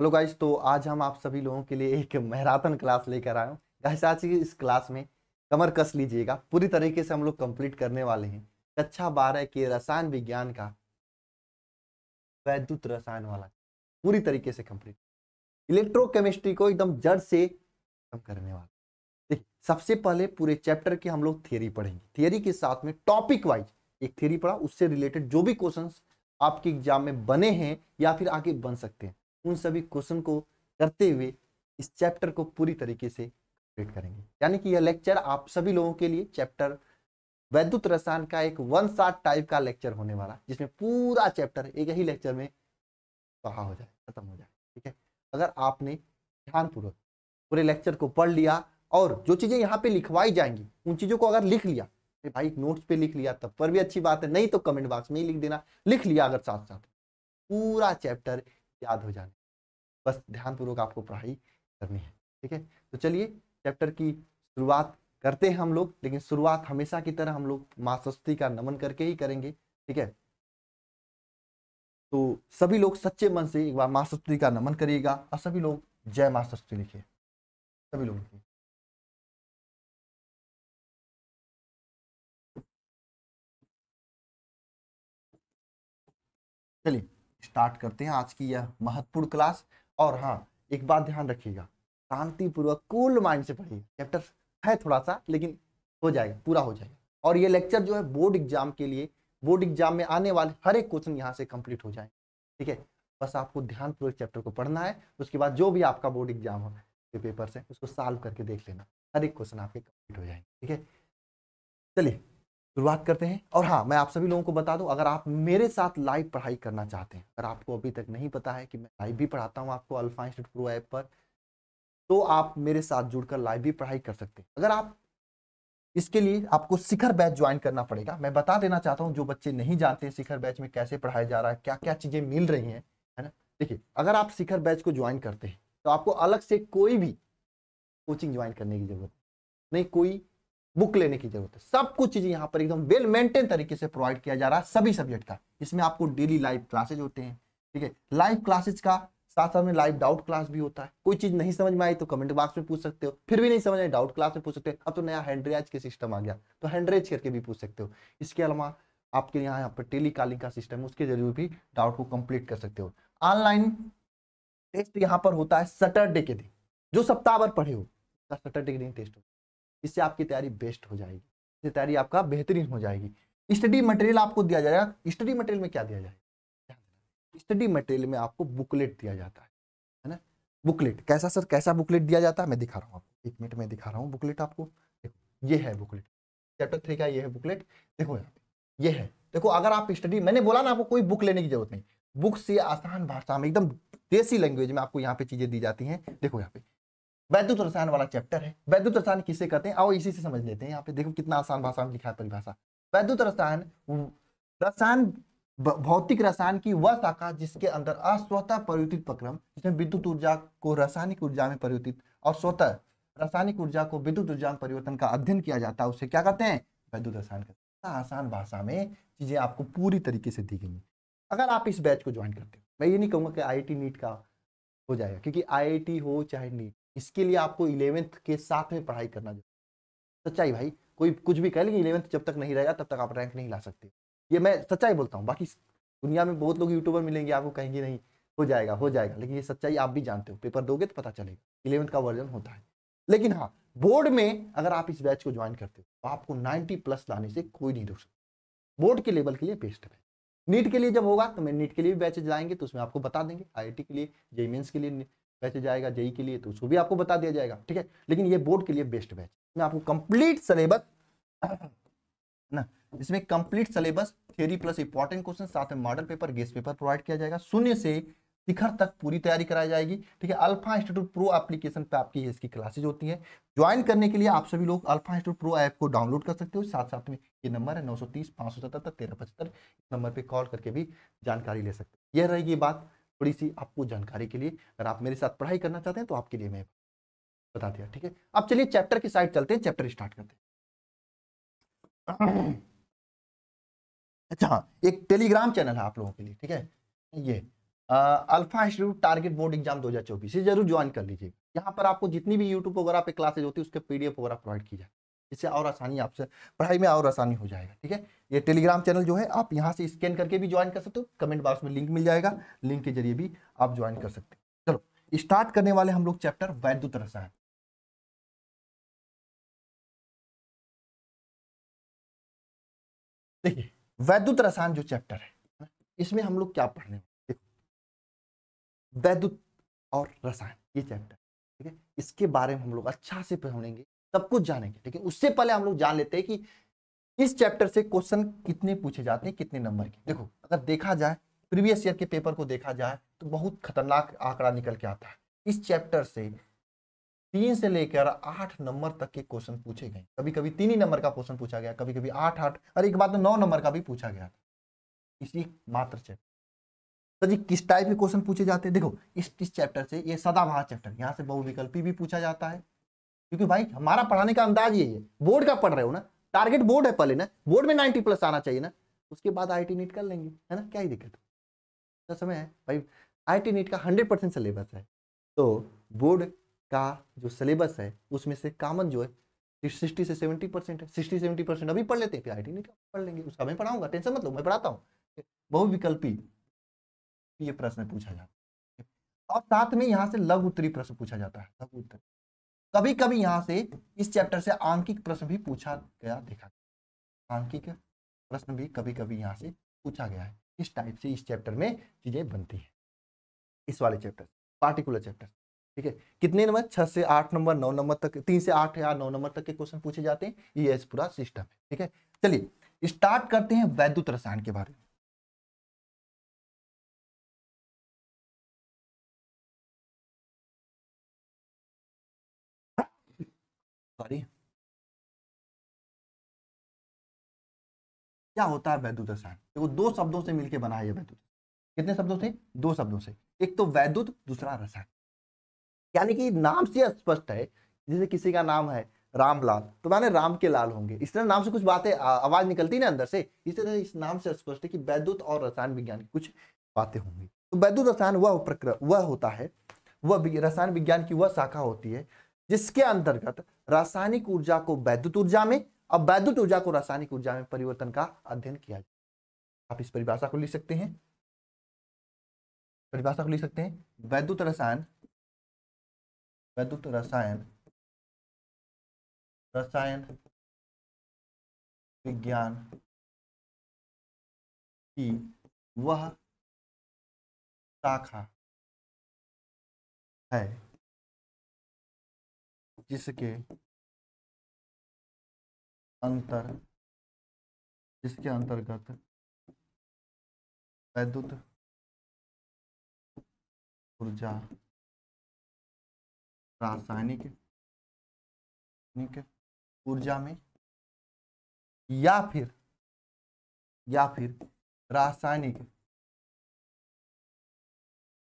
Hello guys तो आज हम आप सभी लोगों के लिए एक मैराथन क्लास लेकर आए हूँ गाइस आज की इस क्लास में कमर कस लीजिएगा पूरी तरीके से हम लोग कंप्लीट करने वाले हैं कक्षा बारह के रसायन विज्ञान का वैद्युत रसायन वाला पूरी तरीके से कंप्लीट इलेक्ट्रोकेमिस्ट्री को एकदम जड़ से खत्म करने वाला सबसे पहले पूरे चैप्टर की हम लोग थियरी पढ़ेंगे थियरी के साथ में टॉपिक वाइज एक थियरी पढ़ा उससे रिलेटेड जो भी क्वेश्चन आपके एग्जाम में बने हैं या फिर आगे बन सकते हैं उन सभी क्वेश्चन को करते हुए इस चैप्टर को पूरी तरीके से कंप्लीट करेंगे यानी कि यह लेक्चर आप सभी लोगों के लिए चैप्टर वैद्युत रसायन का एक वन सात टाइप का लेक्चर होने वाला जिसमें पूरा चैप्टर एक ही लेक्चर में पढ़ा हो जाए खत्म हो जाए ठीक है अगर आपने ध्यानपूर्वक पूरे लेक्चर को पढ़ लिया और जो चीज़ें यहाँ पे लिखवाई जाएंगी उन चीज़ों को अगर लिख लिया भाई नोट्स पे लिख लिया तब पर भी अच्छी बात है नहीं तो कमेंट बॉक्स में ही लिख देना लिख लिया अगर साथ साथ पूरा चैप्टर याद हो जाने बस ध्यानपूर्वक आपको पढ़ाई करनी है ठीक है तो चलिए चैप्टर की शुरुआत करते हैं हम लोग लेकिन शुरुआत हमेशा की तरह हम लोग माँ सरस्वती का नमन करके ही करेंगे ठीक है तो सभी लोग सच्चे मन से एक बार माँ सरस्वती का नमन करिएगा और सभी लोग जय माँ सरस्वती लिखिए सभी लोग लिखिए चलिए स्टार्ट करते हैं आज की यह महत्वपूर्ण क्लास और हाँ एक बात ध्यान रखिएगा शांतिपूर्वक कूल माइंड से पढ़िए चैप्टर है थोड़ा सा लेकिन हो जाएगा पूरा हो जाएगा और ये लेक्चर जो है बोर्ड एग्जाम के लिए बोर्ड एग्जाम में आने वाले हर एक क्वेश्चन यहाँ से कंप्लीट हो जाए ठीक है बस आपको ध्यानपूर्वक चैप्टर को पढ़ना है उसके बाद जो भी आपका बोर्ड एग्जाम हो के पेपर से उसको सॉल्व करके देख लेना हर एक क्वेश्चन आपके कंप्लीट हो जाएंगे ठीक है चलिए शुरुआत करते हैं और हाँ मैं आप सभी लोगों को बता दूं अगर आप मेरे साथ लाइव पढ़ाई करना चाहते हैं अगर आपको अभी तक नहीं पता है कि मैं लाइव भी पढ़ाता हूँ आपको अल्फा इंस्टीट्यूट प्रो ऐप पर तो आप मेरे साथ जुड़कर लाइव भी पढ़ाई कर सकते हैं अगर आप इसके लिए आपको शिखर बैच ज्वाइन करना पड़ेगा मैं बता देना चाहता हूँ जो बच्चे नहीं जानते शिखर बैच में कैसे पढ़ाया जा रहा है क्या क्या चीज़ें मिल रही हैं है ना देखिए अगर आप शिखर बैच को ज्वाइन करते हैं तो आपको अलग से कोई भी कोचिंग ज्वाइन करने की जरूरत नहीं कोई बुक लेने की जरूरत है सब कुछ चीज़ें यहाँ पर एकदम वेल मेंटेन तरीके से प्रोवाइड किया जा रहा है सभी सब्जेक्ट का इसमें आपको डेली लाइव क्लासेज होते हैं ठीक है लाइव क्लासेज का साथ साथ में लाइव डाउट क्लास भी होता है कोई चीज़ नहीं समझ में आई तो कमेंट बॉक्स में पूछ सकते हो फिर भी नहीं समझ आई डाउट क्लास में पूछ सकते हो अब तो नया हैंडरेज के सिस्टम आ गया तो हैंड्रेज करके भी पूछ सकते हो इसके अलावा आपके यहाँ यहाँ पर टेली कॉलिंग का सिस्टम उसके जरिए भी डाउट को कंप्लीट कर सकते हो ऑनलाइन टेस्ट यहाँ पर होता है सैटरडे के दिन जो सप्ताह भर पढ़े हो सैटरडे के दिन टेस्ट हो इससे आपकी तैयारी बेस्ट हो जाएगी इससे तैयारी आपका बेहतरीन हो जाएगी स्टडी मटेरियल आपको दिया जाएगा स्टडी मटेरियल में क्या दिया जाएगा स्टडी मटेरियल में आपको बुकलेट दिया जाता है है ना बुकलेट कैसा सर कैसा बुकलेट दिया जाता है मैं दिखा रहा हूँ आपको एक मिनट में दिखा रहा हूँ बुकलेट आपको देखो ये है बुकलेट चैप्टर थ्री का ये है बुकलेट देखो यहाँ पे ये है देखो अगर आप स्टडी मैंने बोला ना आपको कोई बुक लेने की जरूरत नहीं बुक से आसान भाषा में एकदम देसी लैंग्वेज में आपको यहाँ पे चीजें दी जाती हैं देखो यहाँ पे वैद्युत रसायन वाला चैप्टर है वैद्युत रसायन किसे कहते हैं आओ इसी से समझ लेते हैं यहाँ पे देखो कितना आसान भाषा में लिखा है परिभाषा वैद्युत रसायन रसायन भौतिक रसायन की वह शाखा जिसके अंदर अस्वतः परिवर्तित प्रक्रम जिसमें विद्युत ऊर्जा को रासायनिक ऊर्जा में परिवर्तित और स्वतः रासायनिक ऊर्जा को विद्युत ऊर्जा में परिवर्तन का अध्ययन किया जाता है उसे क्या कहते हैं वैद्युत रसायन कहते हैं आसान भाषा में चीजें आपको पूरी तरीके से दी गई अगर आप इस बैच को ज्वाइन करते हो मैं ये नहीं कहूँगा कि आई नीट का हो जाएगा क्योंकि आई हो चाहे नीट इसके लिए आपको इलेवेंथ के साथ में पढ़ाई करना जरूरी सच्चाई भाई कोई कुछ भी कह लेकिन इलेवेंथ जब तक नहीं रहेगा तब तक आप रैंक नहीं ला सकते ये मैं सच्चाई बोलता हूँ बाकी दुनिया में बहुत लोग यूट्यूबर मिलेंगे आपको कहेंगे नहीं हो जाएगा हो जाएगा लेकिन ये सच्चाई आप भी जानते हो पेपर दोगे तो पता चलेगा इलेवंथ का वर्जन होता है लेकिन हाँ बोर्ड में अगर आप इस बैच को ज्वाइन करते हो तो आपको 90 प्लस लाने से कोई नहीं रोक सकता बोर्ड के लेवल के लिए बेस्ट है नीट के लिए जब होगा तो मैं नीट के लिए भी बैचेज लाएंगे तो उसमें आपको बता देंगे आई के लिए जेमेंस के लिए बैच जाएगा जेई के लिए तो उसको भी आपको बता दिया जाएगा ठीक है लेकिन ये बोर्ड के लिए बेस्ट बैच मैं आपको कंप्लीट सिलेबस ना इसमें complete syllabus theory plus important question साथ में model paper guess paper provide किया जाएगा शून्य से शिखर तक पूरी तैयारी कराई जाएगी ठीक है अल्फा इंस्टीट्यूट प्रो एप्लीकेशन पे आपकी इसकी क्लासेज होती है ज्वाइन करने के लिए आप सभी लोग अल्फा इंस्टीट्यूट प्रो ऐप को डाउनलोड कर सकते हो साथ साथ में ये नंबर है नौ सौ तीस पाँच सौ सतहत्तर तेरह पचहत्तर नंबर पर कॉल करके भी जानकारी ले सकते हो यह रहेगी बात थोड़ी सी आपको जानकारी के लिए अगर आप मेरे साथ पढ़ाई करना चाहते हैं तो आपके लिए मैं बता दिया ठीक है अब चलिए चैप्टर की साइड चलते हैं चैप्टर स्टार्ट करते हैं अच्छा एक टेलीग्राम चैनल है आप लोगों के लिए ठीक है ये Alpha Institute target board exam 2024 चौबीस जरूर ज्वाइन कर लीजिएगा यहाँ पर आपको जितनी भी यूट्यूब वगैरह पे क्लासेज होती है उसके पीडीएफ वगैरह प्रोवाइड की जाए इससे और आसानी आपसे पढ़ाई में और आसानी हो जाएगा ठीक है ये टेलीग्राम चैनल जो है आप यहाँ से स्कैन करके भी ज्वाइन कर सकते हो कमेंट बॉक्स में लिंक मिल जाएगा लिंक के जरिए भी आप ज्वाइन कर सकते हैं चलो स्टार्ट करने वाले हम लोग चैप्टर वैद्युत रसायन देखिए वैद्युत रसायन जो चैप्टर है इसमें हम लोग क्या पढ़ने वैद्युत और रसायन ये चैप्टर ठीक है इसके बारे में हम लोग अच्छा से पढ़ेंगे सब कुछ जानेंगे लेकिन उससे पहले हम लोग जान लेते हैं कि इस चैप्टर से क्वेश्चन कितने पूछे जाते हैं कितने नंबर के देखो अगर देखा जाए प्रीवियस ईयर के पेपर को देखा जाए तो बहुत खतरनाक आंकड़ा निकल के आता है इस चैप्टर से तीन से लेकर आठ नंबर तक के क्वेश्चन पूछे गए कभी कभी तीन ही नंबर का क्वेश्चन पूछा गया कभी कभी आठ आठ और एक बात तो में नौ नंबर का भी पूछा गया इसी मात्र चैप्टर तो जी किस टाइप के क्वेश्चन पूछे जाते हैं देखो इस इस चैप्टर से ये सदाबहार चैप्टर यहाँ से बहुविकल्पी भी पूछा जाता है क्योंकि भाई हमारा पढ़ाने का अंदाज यही है बोर्ड का पढ़ रहे हो ना टारगेट बोर्ड है पहले ना बोर्ड में नाइन्टी प्लस आना चाहिए ना उसके बाद आई टी नीट कर लेंगे है ना क्या ही दिक्कत है समय है भाई आई टी नीट का हंड्रेड परसेंट सिलेबस है तो बोर्ड का जो सिलेबस है उसमें से कामन जो है सिक्सटी से सेवेंटी परसेंट है सिक्सटी सेवेंटी परसेंट अभी पढ़ लेते हैं फिर आई टी नीट का पढ़ लेंगे उसका मैं पढ़ाऊंगा टेंशन मत लो मैं पढ़ाता हूँ बहुविकल्पी ये प्रश्न पूछा जाता है और साथ में यहाँ से लघु उत्तरी प्रश्न पूछा जाता है लघु उत्तरी कभी कभी यहाँ से इस चैप्टर से आंकिक प्रश्न भी पूछा गया देखा आंकिक प्रश्न भी कभी कभी यहाँ से पूछा गया है इस टाइप से इस चैप्टर में चीज़ें बनती हैं इस वाले चैप्टर पार्टिकुलर चैप्टर ठीक है कितने नंबर छह से आठ नंबर नौ नंबर तक तीन से आठ या नौ नंबर तक के क्वेश्चन पूछे जाते हैं ये पूरा सिस्टम है ठीक है चलिए स्टार्ट करते हैं वैद्युत रसायन के बारे में सॉरी क्या होता है वैद्युत रसायन देखो दो शब्दों से मिलकर बना है वैद्युत कितने शब्दों से दो शब्दों से एक तो वैद्युत दूसरा रसायन यानी कि नाम से स्पष्ट है जैसे किसी का नाम है रामलाल तो माने राम के लाल होंगे इस तरह नाम से कुछ बातें आवाज निकलती ना अंदर से इस तरह इस नाम से स्पष्ट है कि वैद्युत और रसायन विज्ञान की कुछ बातें होंगी तो वैद्युत रसायन वह प्रक्रिया वह होता है वह रसायन विज्ञान की वह शाखा होती है जिसके अंतर्गत रासायनिक ऊर्जा को वैद्युत ऊर्जा में और वैद्युत ऊर्जा को रासायनिक ऊर्जा में परिवर्तन का अध्ययन किया जाए आप इस परिभाषा को लिख सकते हैं परिभाषा को लिख सकते हैं वैद्युत रसायन वैद्युत रसायन रसायन विज्ञान की वह शाखा है जिसके अंतर जिसके अंतर्गत वैद्युत ऊर्जा रासायनिक ऊर्जा में या फिर या फिर रासायनिक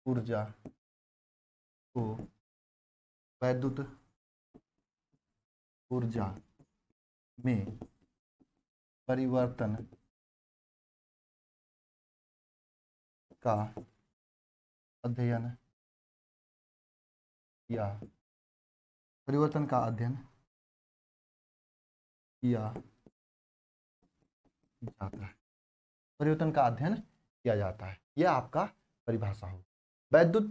ऊर्जा को वैद्युत ऊर्जा में परिवर्तन का अध्ययन या परिवर्तन का अध्ययन किया जाता है परिवर्तन का अध्ययन किया जाता है यह आपका परिभाषा हो वैद्युत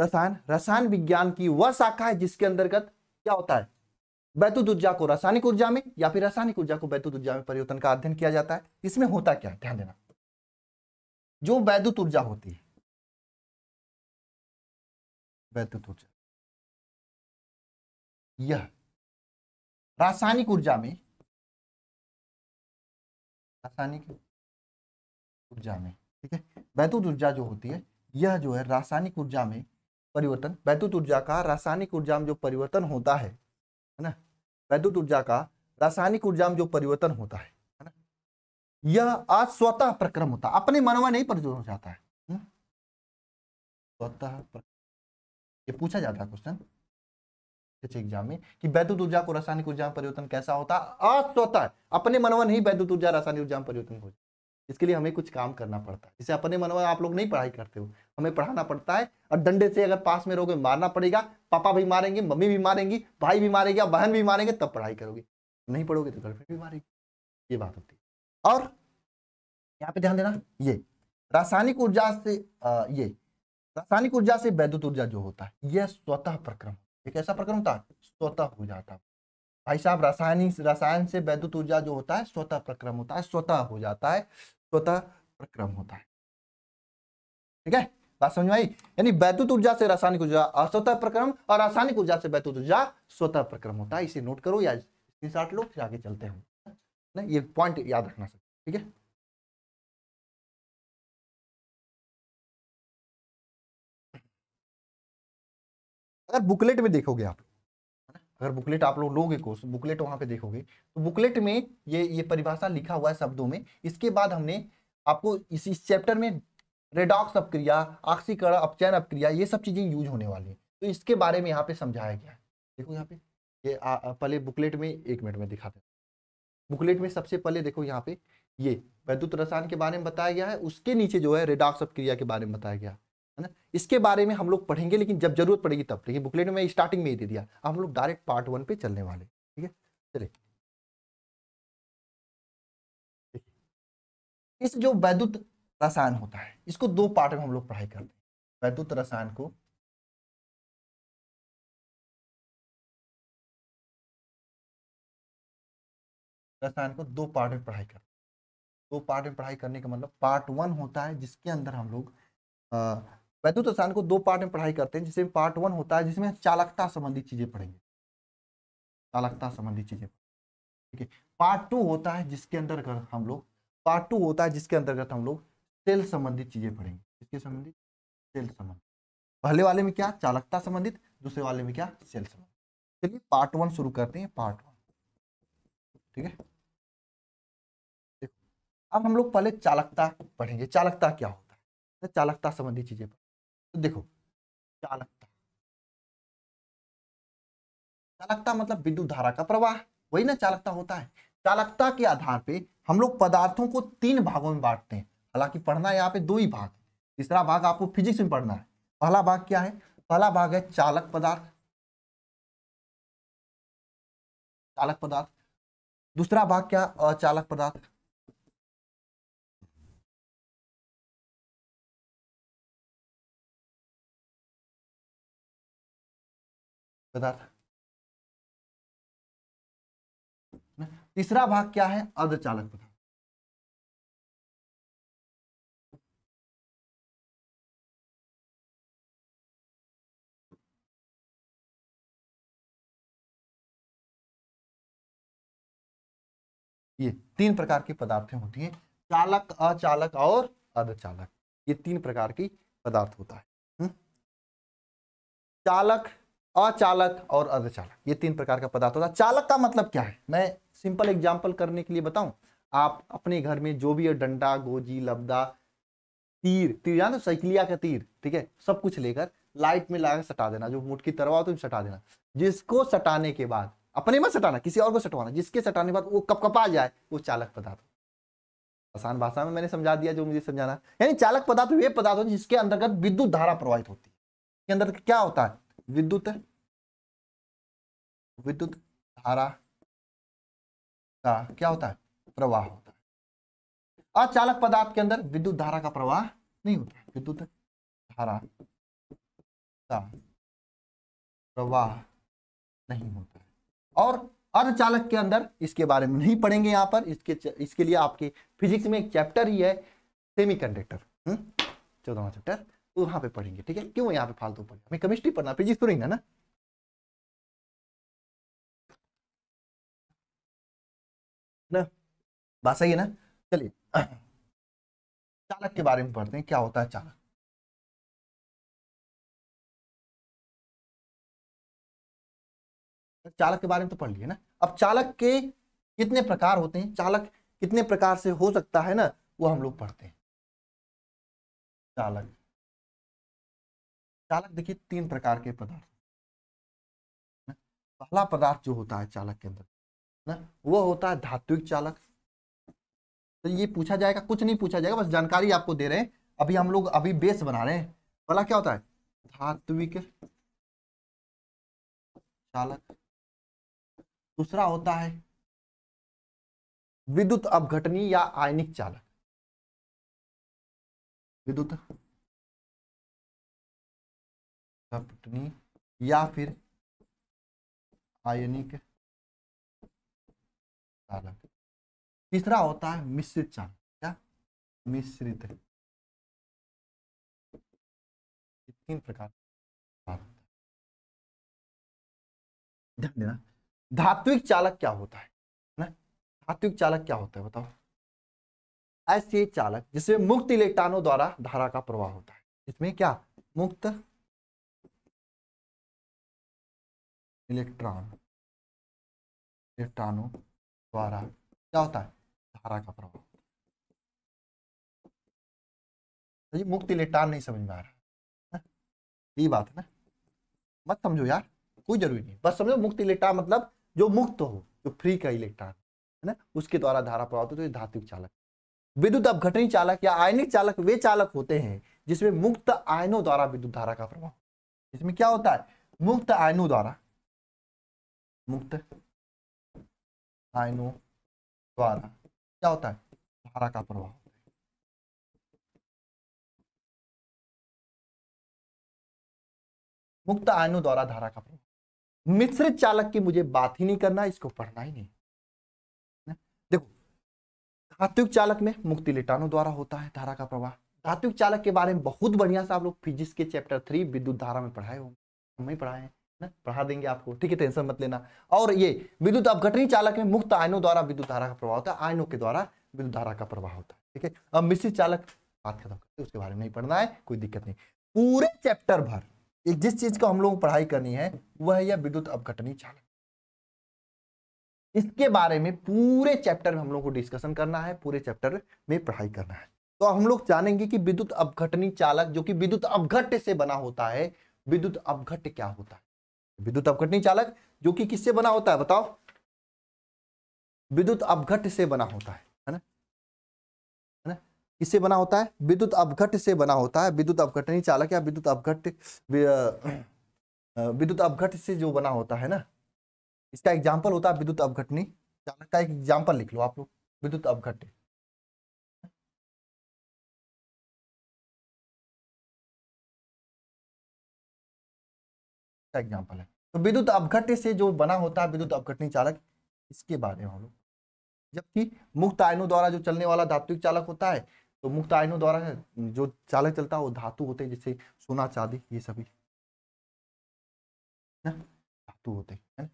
रसायन रसायन विज्ञान की वह शाखा है जिसके अंतर्गत क्या होता है वैद्युत ऊर्जा को रासायनिक ऊर्जा में या फिर रासायनिक ऊर्जा को वैद्युत ऊर्जा में परिवर्तन का अध्ययन किया जाता है इसमें होता क्या है ध्यान देना जो वैद्युत ऊर्जा होती है वैद्युत ऊर्जा यह रासायनिक ऊर्जा में रासायनिक ऊर्जा में ठीक है वैद्युत ऊर्जा जो होती है यह जो है रासायनिक ऊर्जा में परिवर्तन वैद्युत ऊर्जा का रासायनिक ऊर्जा में जो परिवर्तन होता है है ना वैद्युत ऊर्जा का रासायनिक ऊर्जा में जो परिवर्तन होता है ना यह आज स्वतः प्रक्रम होता है अपने में नहीं परिवर्तन हो जाता है स्वतः ये पूछा जाता है क्वेश्चन एग्जाम में कि वैद्युत ऊर्जा को रासायनिक ऊर्जा परिवर्तन कैसा होता है अस्वतः अपने मनवा नहीं वैद्युत ऊर्जा रासायनिक ऊर्जा में परिवर्तन हो इसके लिए हमें कुछ काम करना पड़ता है जिसे अपने मन में आप लोग नहीं पढ़ाई करते हो हमें पढ़ाना पड़ता है और डंडे से अगर पास में रहोगे मारना पड़ेगा पापा भी मारेंगे मम्मी भी मारेंगी भाई भी मारेगा बहन भी मारेंगे तब पढ़ाई करोगे नहीं पढ़ोगे तो गर्लफ्रेंड भी मारेगी ये बात होती है और यहाँ पे ध्यान देना ये रासायनिक ऊर्जा से आ, ये रासायनिक ऊर्जा से वैद्युत ऊर्जा जो होता है यह स्वतः प्रक्रम एक ऐसा प्रक्रम होता है स्वतः हो जाता है भाई साहब रासायनिक रसायन से वैद्युत ऊर्जा जो होता है स्वतः प्रक्रम होता है स्वतः हो जाता है स्वतः प्रक्रम होता है ठीक है बात समझ भाई यानी वैद्युत ऊर्जा से रासायनिक ऊर्जा अस्वतः प्रक्रम और रासायनिक ऊर्जा से वैद्युत ऊर्जा स्वतः प्रक्रम होता है इसे नोट करो या साठ लोग फिर आगे चलते हैं ना ये पॉइंट याद रखना सकते ठीक है अगर बुकलेट में देखोगे आप अगर बुकलेट आप लोग लोगे कोर्स बुकलेट वहाँ पे देखोगे तो बुकलेट में ये ये परिभाषा लिखा हुआ है शब्दों में इसके बाद हमने आपको इस, इस चैप्टर में रेडॉक्स अपक्रिया ऑक्सीकरण अपचयन अपक्रिया ये सब चीज़ें यूज होने वाली हैं तो इसके बारे में यहाँ पे समझाया गया है देखो यहाँ पे ये पहले बुकलेट में एक मिनट में दिखाते हैं बुकलेट में सबसे पहले देखो यहाँ पे ये वैद्युत रसायन के बारे में बताया गया है उसके नीचे जो है रेडॉक्स अपक्रिया के बारे में बताया गया है है ना इसके बारे में हम लोग पढ़ेंगे लेकिन जब जरूरत पड़ेगी तब देखिए बुकलेट में स्टार्टिंग में ही दे दिया हम लोग डायरेक्ट पार्ट वन पे चलने वाले ठीक है चलिए इस जो वैद्युत रसायन होता है इसको दो पार्ट में हम लोग पढ़ाई करते हैं वैद्युत रसायन को रसायन को दो पार्ट में पढ़ाई करते दो पार्ट में पढ़ाई करने का मतलब पार्ट वन होता है जिसके अंदर हम लोग वैद्युत रसायन को दो पार्ट में पढ़ाई करते हैं जिसमें पार्ट वन होता है जिसमें चालकता संबंधी चीजें पढ़ेंगे चालकता संबंधी चीजें ठीक है पार्ट टू होता है जिसके अंतर्गत हम लोग पार्ट टू होता है जिसके अंतर्गत हम लोग सेल संबंधित चीजें पढ़ेंगे किसके संबंधित सेल संबंधित पहले वाले में क्या चालकता संबंधित दूसरे वाले में क्या सेल संबंधित चलिए पार्ट वन शुरू करते हैं पार्ट वन ठीक है अब हम लोग पहले चालकता पढ़ेंगे चालकता क्या होता है चालकता संबंधी चीजें तो देखो चालकता चालकता मतलब विद्युत धारा का प्रवाह वही ना चालकता होता है चालकता के आधार पे हम लोग पदार्थों को तीन भागों में बांटते हैं हालांकि पढ़ना यहाँ पे दो ही भाग तीसरा भाग आपको फिजिक्स में पढ़ना है पहला भाग क्या है पहला भाग है चालक पदार्थ चालक पदार्थ दूसरा भाग क्या अचालक पदार्थ पदार्थ तीसरा भाग क्या है अर्धचालक पदार्थ ये तीन प्रकार के पदार्थें होती हैं चालक अचालक और अर्धचालक ये तीन प्रकार की पदार्थ होता है हुँ? हम्म। चालक अचालक और अर्धचालक ये तीन प्रकार का पदार्थ होता है चालक का मतलब क्या है मैं सिंपल एग्जाम्पल करने के लिए बताऊं आप अपने घर में जो भी डंडा गोजी लबदा तीर तीर जान साइकिलिया का तीर ठीक है सब कुछ लेकर लाइट में लाकर सटा देना जो मुठ की तरवा तो सटा देना जिसको सटाने के बाद अपने मत सटाना किसी और को सटवाना जिसके सटाने के बाद वो कपकपा जाए वो चालक पदार्थ आसान भाषा में मैंने समझा दिया जो मुझे समझाना यानी चालक पदार्थ वे पदार्थ हो जिसके अंतर्गत विद्युत धारा प्रवाहित होती है अंदर क्या होता है विद्युत विद्युत धारा का क्या होता है प्रवाह होता है अचालक पदार्थ के अंदर विद्युत धारा का प्रवाह नहीं होता विद्युत धारा का प्रवाह नहीं होता और अर्धचालक के अंदर इसके बारे में नहीं पढ़ेंगे यहाँ पर इसके इसके लिए आपके फिजिक्स में एक चैप्टर ही है सेमीकंडक्टर कंडक्टर हम्म? चौदहवा चैप्टर तो वहाँ पे पढ़ेंगे ठीक है क्यों यहाँ पे फालतू पढ़े हमें केमिस्ट्री पढ़ना फिजिक्स तो नहीं ना ना ना बात सही है ना चलिए चालक के बारे में पढ़ते हैं क्या होता है चालक चालक के बारे में तो पढ़ लिए ना अब चालक के कितने प्रकार होते हैं चालक कितने प्रकार से हो सकता है ना वो हम लोग पढ़ते हैं चालक चालक देखिए तीन प्रकार के पदार्थ पहला पदार्थ जो होता है चालक के अंदर ना वो होता है धात्विक चालक तो ये पूछा जाएगा कुछ नहीं पूछा जाएगा बस जानकारी आपको दे रहे हैं अभी हम लोग अभी बेस बना रहे हैं पहला क्या होता है धात्विक चालक दूसरा होता है विद्युत अवघटनी या आयनिक चालक विद्युत सपटनी या फिर आयनिक चालक तीसरा होता है मिश्रित चालक क्या मिश्रित तीन प्रकार ध्यान देना धात्विक चालक क्या होता है ना धात्विक चालक क्या होता है बताओ ऐसे चालक जिसमें मुक्त इलेक्ट्रॉनों द्वारा धारा का प्रवाह होता है इसमें क्या मुक्त इलेक्ट्रॉन इलेक्ट्रॉनों द्वारा क्या होता है धारा का प्रभाव तो ये मुक्त इलेक्ट्रॉन नहीं समझ में आ रहा यही बात है ना मत समझो यार कोई जरूरी नहीं बस समझो मुक्त इलेक्ट्रॉन मतलब जो मुक्त हो जो फ्री का इलेक्ट्रॉन है ना उसके द्वारा धारा प्रभाव होता है तो ये धात्विक चालक विद्युत अपघटनी चालक या आयनिक चालक वे चालक होते हैं जिसमें मुक्त आयनों द्वारा विद्युत धारा का प्रभाव इसमें क्या होता है मुक्त आयनों द्वारा मुक्त आयनों द्वारा क्या होता है धारा का प्रभाव मुक्त आयनों द्वारा धारा का प्रभाव मिश्रित चालक की मुझे बात ही नहीं करना इसको पढ़ना ही नहीं देखो धात्विक चालक में मुक्ति लिटानों द्वारा होता है धारा का प्रवाह धात्विक चालक के बारे में बहुत बढ़िया से आप लोग फिजिक्स के चैप्टर थ्री विद्युत धारा में पढ़ाए होंगे हम ही पढ़ाए हैं पढ़ा देंगे आपको ठीक है टेंशन मत लेना और ये विद्युत अवघटनी चालक में मुक्त आयनों द्वारा विद्युत धारा का प्रभाव होता है आयनों के द्वारा विद्युत धारा का प्रभाव होता है ठीक है अब मिश्रित चालक बात खत्म करते उसके बारे में नहीं पढ़ना है कोई दिक्कत नहीं पूरे चैप्टर भर एक जिस चीज का हम लोग पढ़ाई करनी है वह है विद्युत अवघटनी चालक इसके बारे में पूरे चैप्टर में हम लोग को डिस्कशन करना है पूरे चैप्टर में पढ़ाई करना है तो हम लोग जानेंगे कि विद्युत अवघटनी चालक जो कि विद्युत अवघट से बना होता है विद्युत अवघट क्या होता है विद्युत अपघटनी चालक जो कि किससे बना होता है बताओ विद्युत अपघट से बना होता है है ना है ना किससे बना होता है विद्युत अपघट से बना होता है विद्युत अपघटनी चालक या विद्युत अपघट विद्युत अपघट से जो बना होता है ना इसका एग्जाम्पल होता है विद्युत अपघटनी चालक का एक एग्जाम्पल लिख लो आप लोग विद्युत अपघट एग्जाम्पल है तो विद्युत अपघट्य से जो बना होता है विद्युत अपघटनी चालक इसके बारे में हम लोग जबकि मुक्त आयनों द्वारा जो चलने वाला धात्विक चालक होता है तो मुक्त आयनों द्वारा जो चालक चलता है वो धातु होते हैं जैसे सोना चांदी ये सभी धातु होते हैं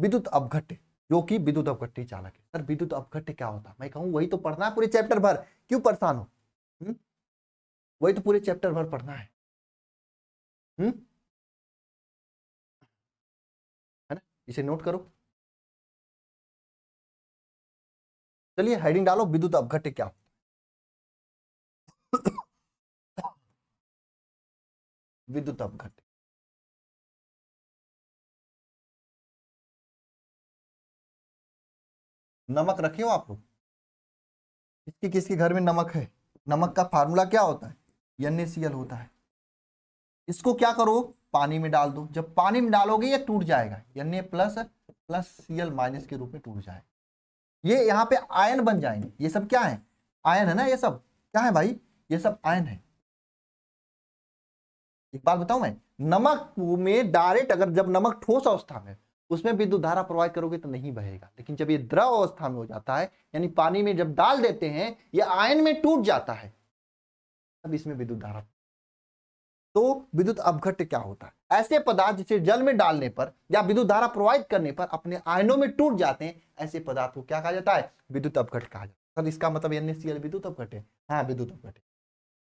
विद्युत अपघट्य जो कि विद्युत अपघट्टी चालक है सर विद्युत अपघट्य क्या होता है मैं कहूँ वही तो पढ़ना है पूरे चैप्टर भर क्यों परेशान हो हम्म? वही तो पूरे चैप्टर भर पढ़ना है हुँ? हम्म? इसे नोट करो चलिए हेडिंग डालो विद्युत अपघट्य क्या विद्युत अपघट्य नमक रखे हो आप लोग किसके किसके घर में नमक है नमक का फार्मूला क्या होता है एन होता है इसको क्या करो पानी में डाल दो जब पानी में डालोगे ये टूट जाएगा यानी प्लस प्लस सी माइनस के रूप में टूट जाएगा ये यहाँ पे आयन बन जाएंगे ये सब क्या है आयन है ना ये सब क्या है भाई ये सब आयन है एक बात बताऊ मैं नमक में डायरेक्ट अगर जब नमक ठोस अवस्था में उसमें विद्युत धारा प्रवाहित करोगे तो नहीं बहेगा लेकिन जब ये द्रव अवस्था में हो जाता है यानी पानी में जब डाल देते हैं ये आयन में टूट जाता है तब इसमें विद्युत धारा तो विद्युत अवघट क्या होता है ऐसे पदार्थ जिसे जल में डालने पर या विद्युत धारा प्रोवाइड करने पर अपने आयनों में टूट जाते हैं ऐसे पदार्थ को क्या कहा जाता है विद्युत अवघट कहा जाता है सर इसका मतलब एनएससीएल विद्युत अवघट है हाँ विद्युत अवघट है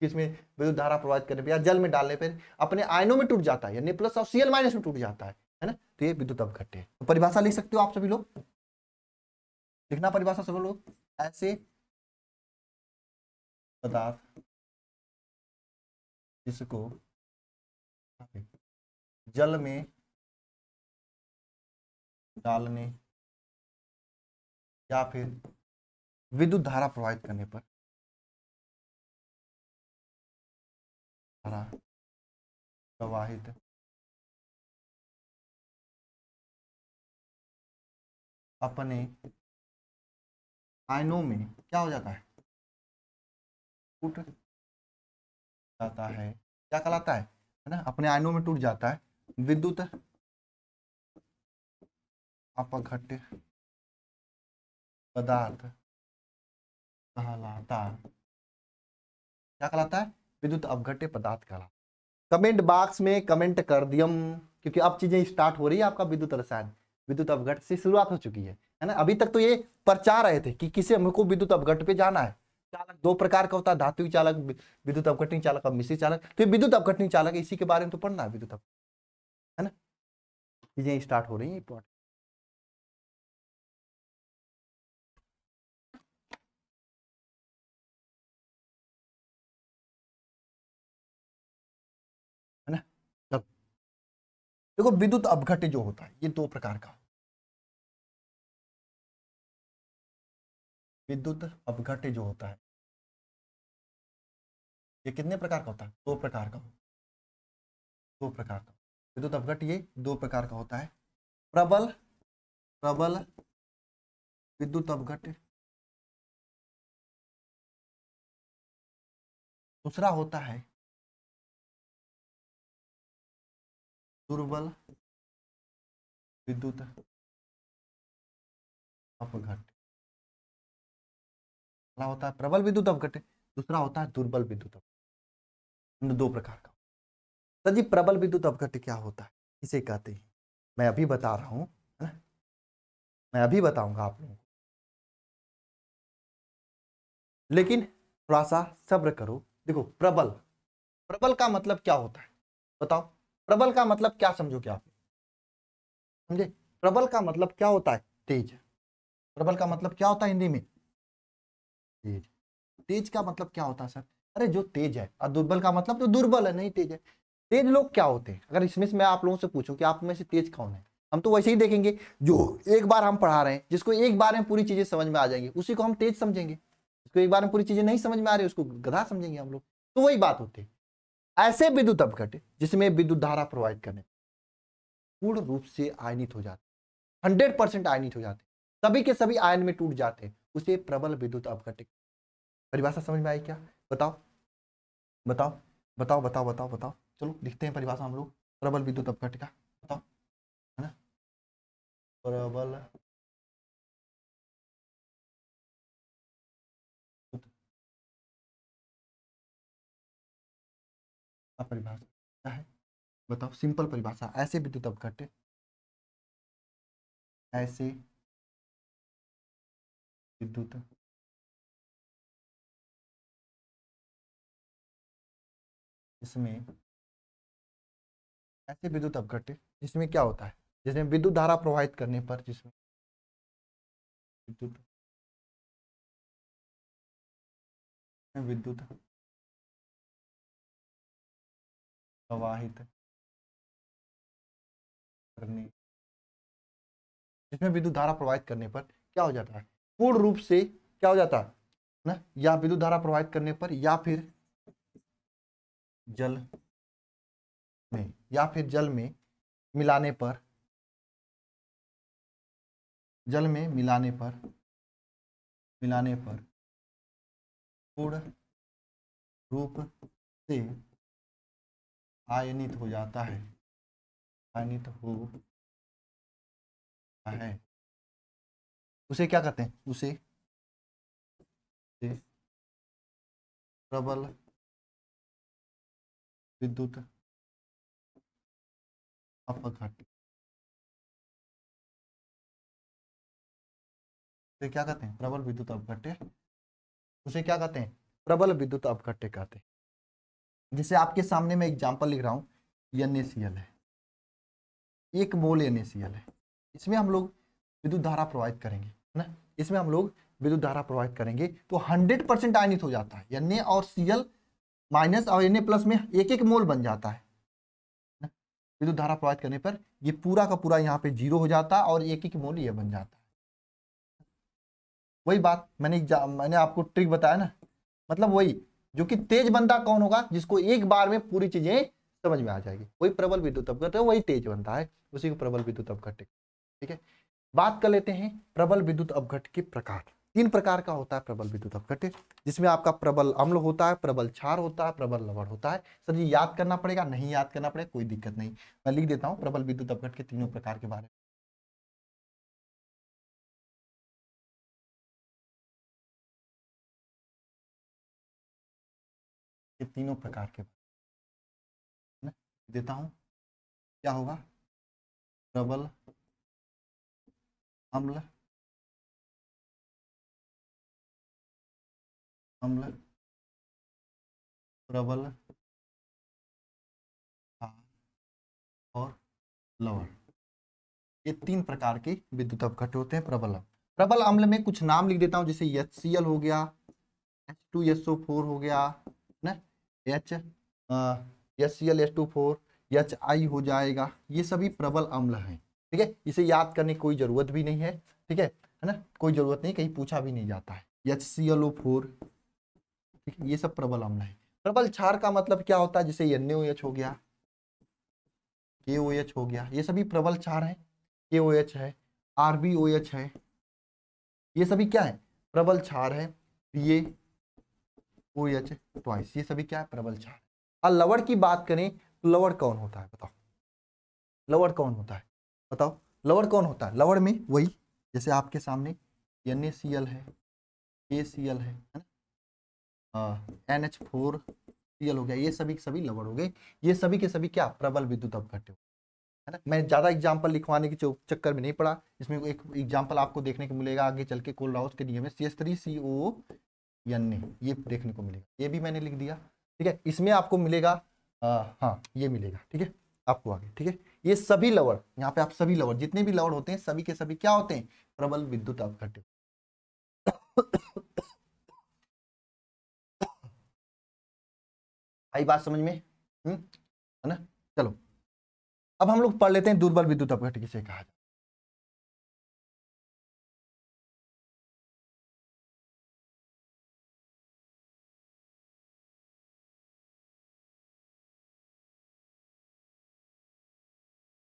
किसमें विद्युत धारा प्रोवाइड करने पर या जल में डालने पर अपने आयनों में टूट जाता है यानी प्लस और सीएल माइनस में टूट जाता है है ना तो ये विद्युत अवघट है तो परिभाषा लिख सकते हो आप सभी लोग लिखना परिभाषा सभी लोग ऐसे पदार्थ जिसको जल में डालने या फिर विद्युत धारा प्रवाहित करने पर धारा प्रवाहित अपने आयनों में क्या हो जाता है फूट जाता है क्या कहलाता है है ना अपने आयनों में टूट जाता है विद्युत अपघट पदार्थ कहलाता क्या कहलाता है विद्युत अपघट्य पदार्थ कहलाता कमेंट बॉक्स में कमेंट कर दियम क्योंकि अब चीजें स्टार्ट हो रही है आपका विद्युत रसायन विद्युत अपघट से शुरुआत हो चुकी है है ना अभी तक तो ये परचा रहे थे कि किसे हमको विद्युत अपघट पे जाना है चालक दो प्रकार का होता है धातु चालक विद्युत अपघटनी चालक और मिश्री चालक तो ये विद्युत अपघटनी चालक इसी के बारे में तो पढ़ना है विद्युत है ना चीजें स्टार्ट हो रही इंपॉर्टेंट है देखो विद्युत अवघट जो होता है ये दो प्रकार का विद्युत अवघट जो होता है ये कितने प्रकार का होता है दो प्रकार का दो प्रकार का विद्युत अपघट ये दो प्रकार का होता है प्रबल प्रबल विद्युत अपघट दूसरा होता है दुर्बल विद्युत अपघट पहला होता है प्रबल विद्युत अपघट दूसरा होता है दुर्बल विद्युत अपघट दो प्रकार का सर जी प्रबल विद्युत अपघट्य क्या होता है इसे कहते हैं मैं अभी बता रहा हूं मैं अभी बताऊंगा आप लोगों को लेकिन थोड़ा सा सब्र करो देखो प्रबल प्रबल का मतलब क्या होता है बताओ प्रबल का मतलब क्या समझोगे आप समझे प्रबल का मतलब क्या होता है तेज प्रबल का मतलब क्या होता है हिंदी में तेज तेज का मतलब क्या होता है सर अरे जो तेज है और दुर्बल का मतलब जो तो दुर्बल है नहीं तेज है तेज लोग क्या होते हैं अगर इसमें से मैं आप लोगों से पूछूं कि आप में से तेज कौन है हम तो वैसे ही देखेंगे जो एक बार हम पढ़ा रहे हैं जिसको एक बार में पूरी चीजें समझ में आ जाएंगी उसी को हम तेज समझेंगे जिसको एक बार में पूरी चीजें नहीं समझ में आ रही उसको गधा समझेंगे हम लोग तो वही बात होती है ऐसे विद्युत अपघट जिसमें विद्युत धारा प्रोवाइड करने पूर्ण रूप से आयनित हो जाते हंड्रेड परसेंट आयनित हो जाते सभी के सभी आयन में टूट जाते हैं उसे प्रबल विद्युत अपघट परिभाषा समझ में आई क्या बताओ बताओ बताओ बताओ बताओ बताओ चलो लिखते हैं परिभाषा हम लोग प्रबल विद्युत अपघट का बताओ है ना प्रबल परिभाषा क्या है बताओ सिंपल परिभाषा ऐसे विद्युत अपघट ऐसे विद्युत इसमें ऐसे विद्युत अपघट्य जिसमें क्या होता है जिसमें विद्युत धारा प्रवाहित करने पर जिसमें विद्युत विद्युत प्रवाहित करने जिसमें विद्युत धारा प्रवाहित करने पर क्या हो जाता है पूर्ण रूप से क्या हो जाता है ना या विद्युत धारा प्रवाहित करने पर या फिर जल में या फिर जल में मिलाने पर जल में मिलाने पर मिलाने पर पूर्ण रूप से आयनित हो जाता है आयनित हो है उसे क्या कहते हैं उसे प्रबल विद्युत अपघट तो क्या कहते हैं प्रबल विद्युत अपघट्य उसे क्या कहते हैं प्रबल विद्युत अपघट्य कहते हैं जिसे आपके सामने मैं एग्जाम्पल लिख रहा हूं एन है एक मोल एन है इसमें हम लोग विद्युत धारा प्रवाहित करेंगे है ना इसमें हम लोग विद्युत धारा प्रवाहित करेंगे तो 100 परसेंट आयनित हो जाता है एन और सीएल माइनस और एन प्लस में एक एक मोल बन जाता है विद्युत धारा प्रवाहित करने पर ये पूरा का पूरा यहाँ पे जीरो हो जाता है और एक एक मोल ये बन जाता है वही बात मैंने मैंने आपको ट्रिक बताया ना मतलब वही जो कि तेज बनता कौन होगा जिसको एक बार में पूरी चीजें समझ में आ जाएगी वही प्रबल विद्युत अवगत है वही तेज बनता है उसी को प्रबल विद्युत अपघट ठीक है बात कर लेते हैं प्रबल विद्युत अवघट के प्रकार तीन प्रकार का होता है प्रबल विद्युत अपघट्य जिसमें आपका प्रबल अम्ल होता है प्रबल क्षार होता है प्रबल लवण होता है सर जी याद करना पड़ेगा नहीं याद करना पड़ेगा कोई दिक्कत नहीं मैं लिख देता हूँ प्रबल विद्युत अपघट के तीनों प्रकार के बारे में ये तीनों प्रकार के बारे देता हूं क्या होगा प्रबल अम्ल हम लोग प्रबल और लवण ये तीन प्रकार के विद्युत अवघट होते हैं प्रबल प्रबल अम्ल में कुछ नाम लिख देता हूं जैसे एच सी एल हो गया H two S O four हो गया ना H S C L S two four H I हो जाएगा ये सभी प्रबल अम्ल हैं ठीक है इसे याद करने की कोई ज़रूरत भी नहीं है ठीक है है ना कोई ज़रूरत नहीं कहीं पूछा भी नहीं जाता है H C L O four ठीक है ये सब प्रबल अम्ल है प्रबल क्षार का मतलब क्या होता है जैसे एन एच हो गया के ओ एच हो गया ये सभी प्रबल क्षार है के ओ एच है आर बी ओ एच है ये सभी क्या है प्रबल क्षार है P A O H twice ये सभी क्या है प्रबल क्षार और लवण की बात करें तो लवण कौन होता है बताओ लवण कौन होता है बताओ लवण कौन होता है लवण में वही जैसे आपके सामने एन है के है ना एन एच फोर हो गया ये सभी सभी लवर हो गए ये सभी के सभी क्या प्रबल विद्युत अपघट्य है ना मैं ज़्यादा एग्जाम्पल लिखवाने के चक्कर में नहीं पड़ा इसमें एक एग्जाम्पल आपको देखने को मिलेगा आगे चल के कोल राउस के नियम में C S three C O N A ये देखने को मिलेगा ये भी मैंने लिख दिया ठीक है इसमें आपको मिलेगा आ, हाँ ये मिलेगा ठीक है आपको आगे ठीक है ये सभी लवर यहाँ पे आप सभी लवर जितने भी लवर होते हैं सभी के सभी क्या होते हैं प्रबल विद्युत अवघट आई बात समझ में हम्म, है ना चलो अब हम लोग पढ़ लेते हैं दुर्बल विद्युत अपघट किसे कहा जाए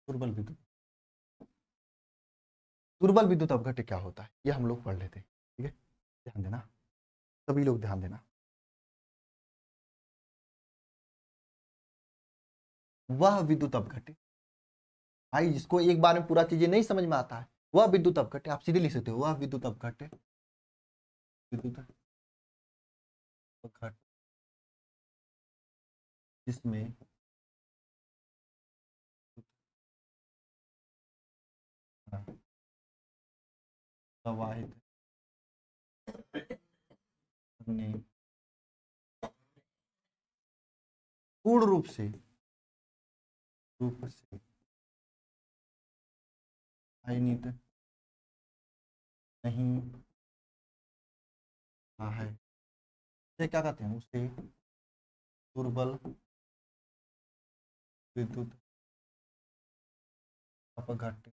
दुर्बल विद्युत दुर्बल विद्युत अवघट क्या होता है ये हम लोग पढ़ लेते हैं ठीक है ध्यान देना सभी लोग ध्यान देना वह विद्युत अपघटे भाई जिसको एक बार में पूरा चीजें नहीं समझ में आता है वह विद्युत अपघटे आप सीधे लिख सकते हो वह विद्युत अपघटे विद्युत जिसमें हाँ। पूर्ण रूप से 2 percent I need नहीं ना हाँ है ये क्या कहते हैं उसे दुर्बल विद्युत अपघट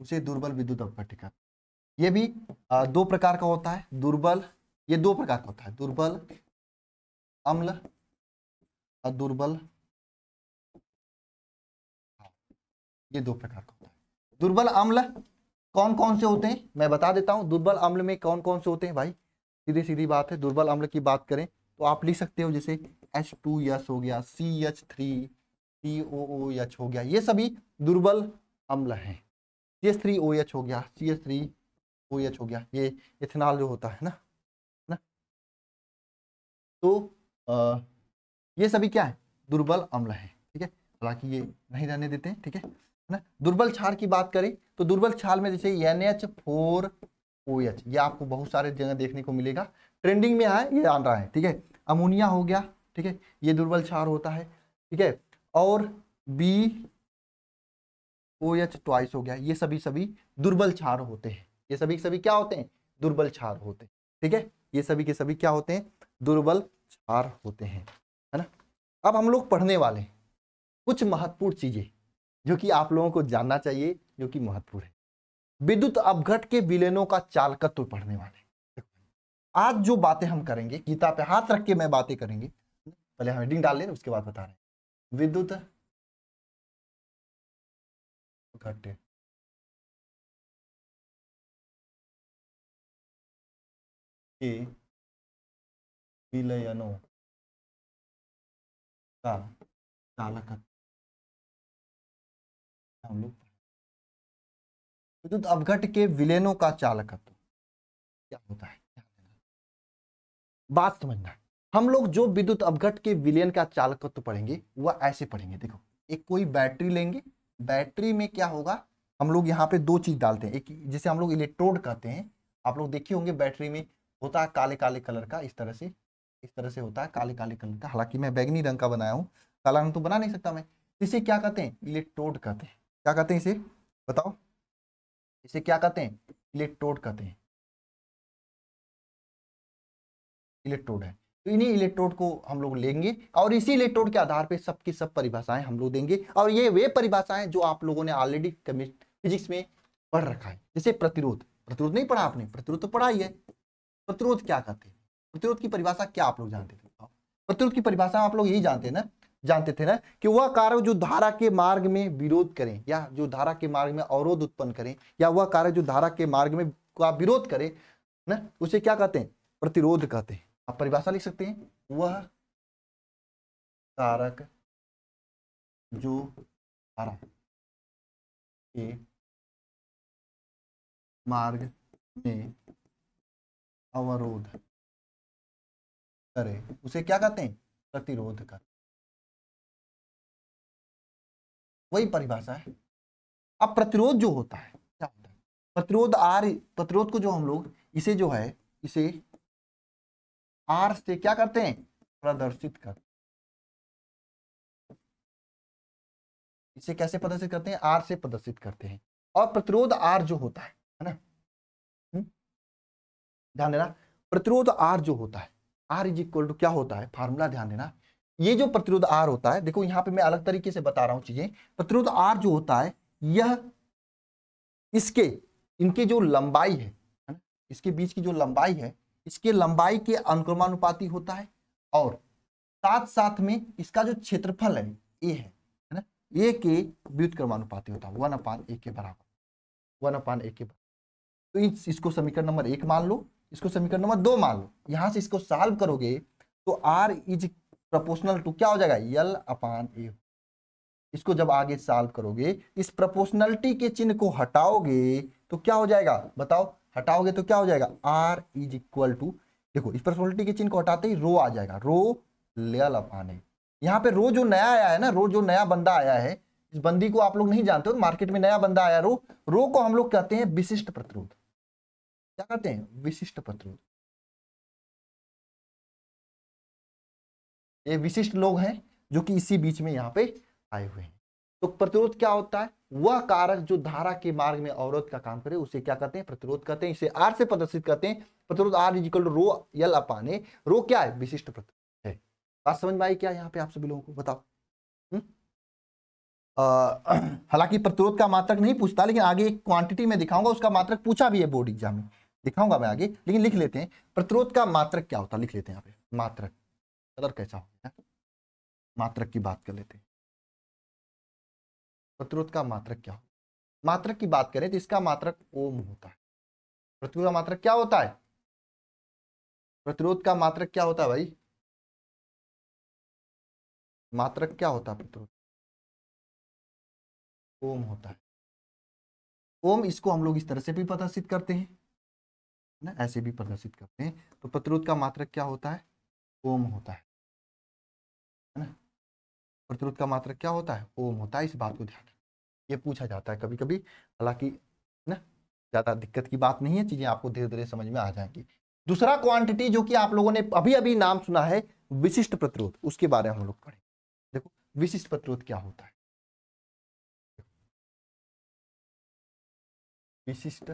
उसे दुर्बल विद्युत अपघटिका ये भी दो प्रकार का होता है दुर्बल ये दो प्रकार का होता है दुर्बल अम्ल दुर्बल हाँ, ये दो प्रकार का होता है दुर्बल अम्ल कौन कौन से होते हैं मैं बता देता हूं दुर्बल अम्ल में कौन कौन से होते हैं भाई सीधी सीधी बात है दुर्बल अम्ल की बात करें तो आप लिख सकते हो जैसे H2S टू एस हो गया C H three C O O H हो गया ये सभी दुर्बल अम्ल हैं C H three O H हो गया C H three O H हो गया ये इथेनॉल जो होता है ना ना तो ये सभी क्या है दुर्बल अम्ल है ठीक है हालांकि ये नहीं रहने देते हैं ठीक है ना दुर्बल छाल की बात करें तो दुर्बल छाल में जैसे N H four O H ये आपको बहुत सारे जगह देखने को मिलेगा ट्रेंडिंग में आए ये आ रहा है ठीक है अमोनिया हो गया ठीक है ये दुर्बल छाल होता है ठीक है और बी ओ एच ट्वाइस हो गया ये सभी सभी दुर्बल छाल होते हैं ये सभी सभी क्या होते हैं दुर्बल छाल होते हैं ठीक है ये सभी के सभी क्या होते हैं दुर्बल आर होते हैं है ना अब हम लोग पढ़ने वाले कुछ महत्वपूर्ण चीज़ें जो कि आप लोगों को जानना चाहिए जो कि महत्वपूर्ण है विद्युत अवघट के विलेनों का चालकत्व पढ़ने वाले आज जो बातें हम करेंगे गीता पे हाथ रख के मैं बातें करेंगे पहले हम हेडिंग डाल लें उसके बाद बता रहे हैं विद्युत के విలయను का चालक हम लोग विद्युत अवघट के विलयनों का चालकत्व क्या होता है बात समझना हम लोग जो विद्युत अवघट के विलयन का चालकत्व तो पढ़ेंगे वह ऐसे पढ़ेंगे देखो एक कोई बैटरी लेंगे बैटरी में क्या होगा हम लोग यहाँ पे दो चीज डालते हैं एक जिसे हम लोग इलेक्ट्रोड कहते हैं आप लोग देखे होंगे बैटरी में होता है काले काले कलर का इस तरह से इस तरह से होता है काले काले कलर का हालांकि मैं बैगनी रंग का बनाया हूँ काला रंग तो बना नहीं सकता मैं इसे क्या कहते हैं इलेक्ट्रोड कहते हैं क्या कहते हैं इसे बताओ इसे क्या कहते हैं इलेक्ट्रोड कहते हैं इलेक्ट्रोड है तो इन्हीं इलेक्ट्रोड को हम लोग लेंगे और इसी इलेक्ट्रोड के आधार पर सबकी सब परिभाषाएं हम लोग देंगे और ये वे परिभाषाएं जो आप लोगों ने ऑलरेडी फिजिक्स में पढ़ रखा है जैसे प्रतिरोध प्रतिरोध नहीं पढ़ा आपने प्रतिरोध तो पढ़ा ही है प्रतिरोध क्या कहते हैं प्रतिरोध की परिभाषा क्या आप लोग जानते थे प्रतिरोध की परिभाषा आप लोग यही जानते हैं ना जानते थे ना कि वह कारक जो धारा के मार्ग में विरोध करें या जो धारा के मार्ग में अवरोध उत्पन्न करें या वह कारक जो धारा के मार्ग में का विरोध करे ना उसे क्या कहते हैं प्रतिरोध कहते हैं आप परिभाषा लिख सकते हैं वह कारक जो धारा के मार्ग में अवरोध करे उसे क्या कहते हैं प्रतिरोध कर वही परिभाषा है अब प्रतिरोध जो होता है क्या होता है प्रतिरोध आर प्रतिरोध को जो हम लोग इसे जो है इसे आर से क्या करते हैं प्रदर्शित करते इसे कैसे प्रदर्शित करते हैं आर से प्रदर्शित करते हैं और प्रतिरोध आर जो होता है है ना हम्म? ध्यान देना प्रतिरोध आर जो होता है आर इज इक्वल टू क्या होता है फार्मूला ध्यान देना ये जो प्रतिरोध आर होता है देखो यहां पे मैं अलग तरीके से बता रहा हूं चीजें प्रतिरोध आर जो होता है यह इसके इनके जो लंबाई है इसके बीच की जो लंबाई है इसके लंबाई के अनुक्रमानुपाती होता है और साथ साथ में इसका जो क्षेत्रफल है ए है ना ए के व्युतक्रमानुपाती होता है वन अपान ए के बराबर वन अपान ए के बराबर तो इसको समीकरण नंबर एक मान लो इसको समीकरण नंबर दो मान लो यहां से इसको सॉल्व करोगे तो आर इज प्रपोर्शनल टू क्या हो जाएगा यल अपान ए इसको जब आगे सॉल्व करोगे इस प्रपोर्शनलिटी के चिन्ह को हटाओगे तो क्या हो जाएगा बताओ हटाओगे तो क्या हो जाएगा आर इज इक्वल टू देखो इस प्रपोर्शनलिटी के चिन्ह को हटाते ही रो आ जाएगा रो यल अपान ए यहाँ पे रो जो नया आया है ना रो जो नया बंदा आया है इस बंदी को आप लोग नहीं जानते हो मार्केट में नया बंदा आया रो रो को हम लोग कहते हैं विशिष्ट प्रतिरोध क्या कहते हैं विशिष्ट पत्र ये विशिष्ट लोग हैं जो कि इसी बीच में यहाँ पे आए हुए हैं तो प्रतिरोध क्या होता है वह कारक जो धारा के मार्ग में अवरोध का काम करे उसे क्या कहते हैं प्रतिरोध कहते हैं इसे आर से प्रदर्शित करते हैं प्रतिरोध आर इजिकल रो यल अपाने रो क्या है विशिष्ट प्रतिरोध है बात समझ में आई क्या यहाँ पे आप सभी लोगों को बताओ हम्म? हालांकि प्रतिरोध का मात्रक नहीं पूछता लेकिन आगे एक क्वांटिटी में दिखाऊंगा उसका मात्रक पूछा भी है बोर्ड एग्जाम में दिखाऊंगा मैं आगे लेकिन लिख लेते हैं प्रतिरोध का मात्रक क्या होता है लिख लेते हैं यहाँ पे मात्रक कलर कैसा हो है मात्रक की बात कर लेते हैं प्रतिरोध का मात्रक क्या होता मात्रक की बात करें तो इसका मात्रक ओम होता है प्रतिरोध का मात्रक क्या होता है प्रतिरोध का मात्रक क्या होता है भाई मात्रक क्या होता है प्रतिरोध ओम होता है ओम इसको हम लोग इस तरह से भी प्रदर्शित करते हैं ना ऐसे भी प्रदर्शित करते हैं तो प्रतिरोध का मात्रक क्या होता है ओम होता है है ना प्रतिरोध का मात्रक क्या होता है ओम होता है इस बात को ध्यान ये पूछा जाता है कभी कभी हालांकि ना ज़्यादा दिक्कत की बात नहीं है चीज़ें आपको धीरे धीरे समझ में आ जाएंगी दूसरा क्वांटिटी जो कि आप लोगों ने अभी अभी नाम सुना है विशिष्ट प्रतिरोध उसके बारे में हम लोग पढ़े देखो विशिष्ट प्रतिरोध क्या होता है विशिष्ट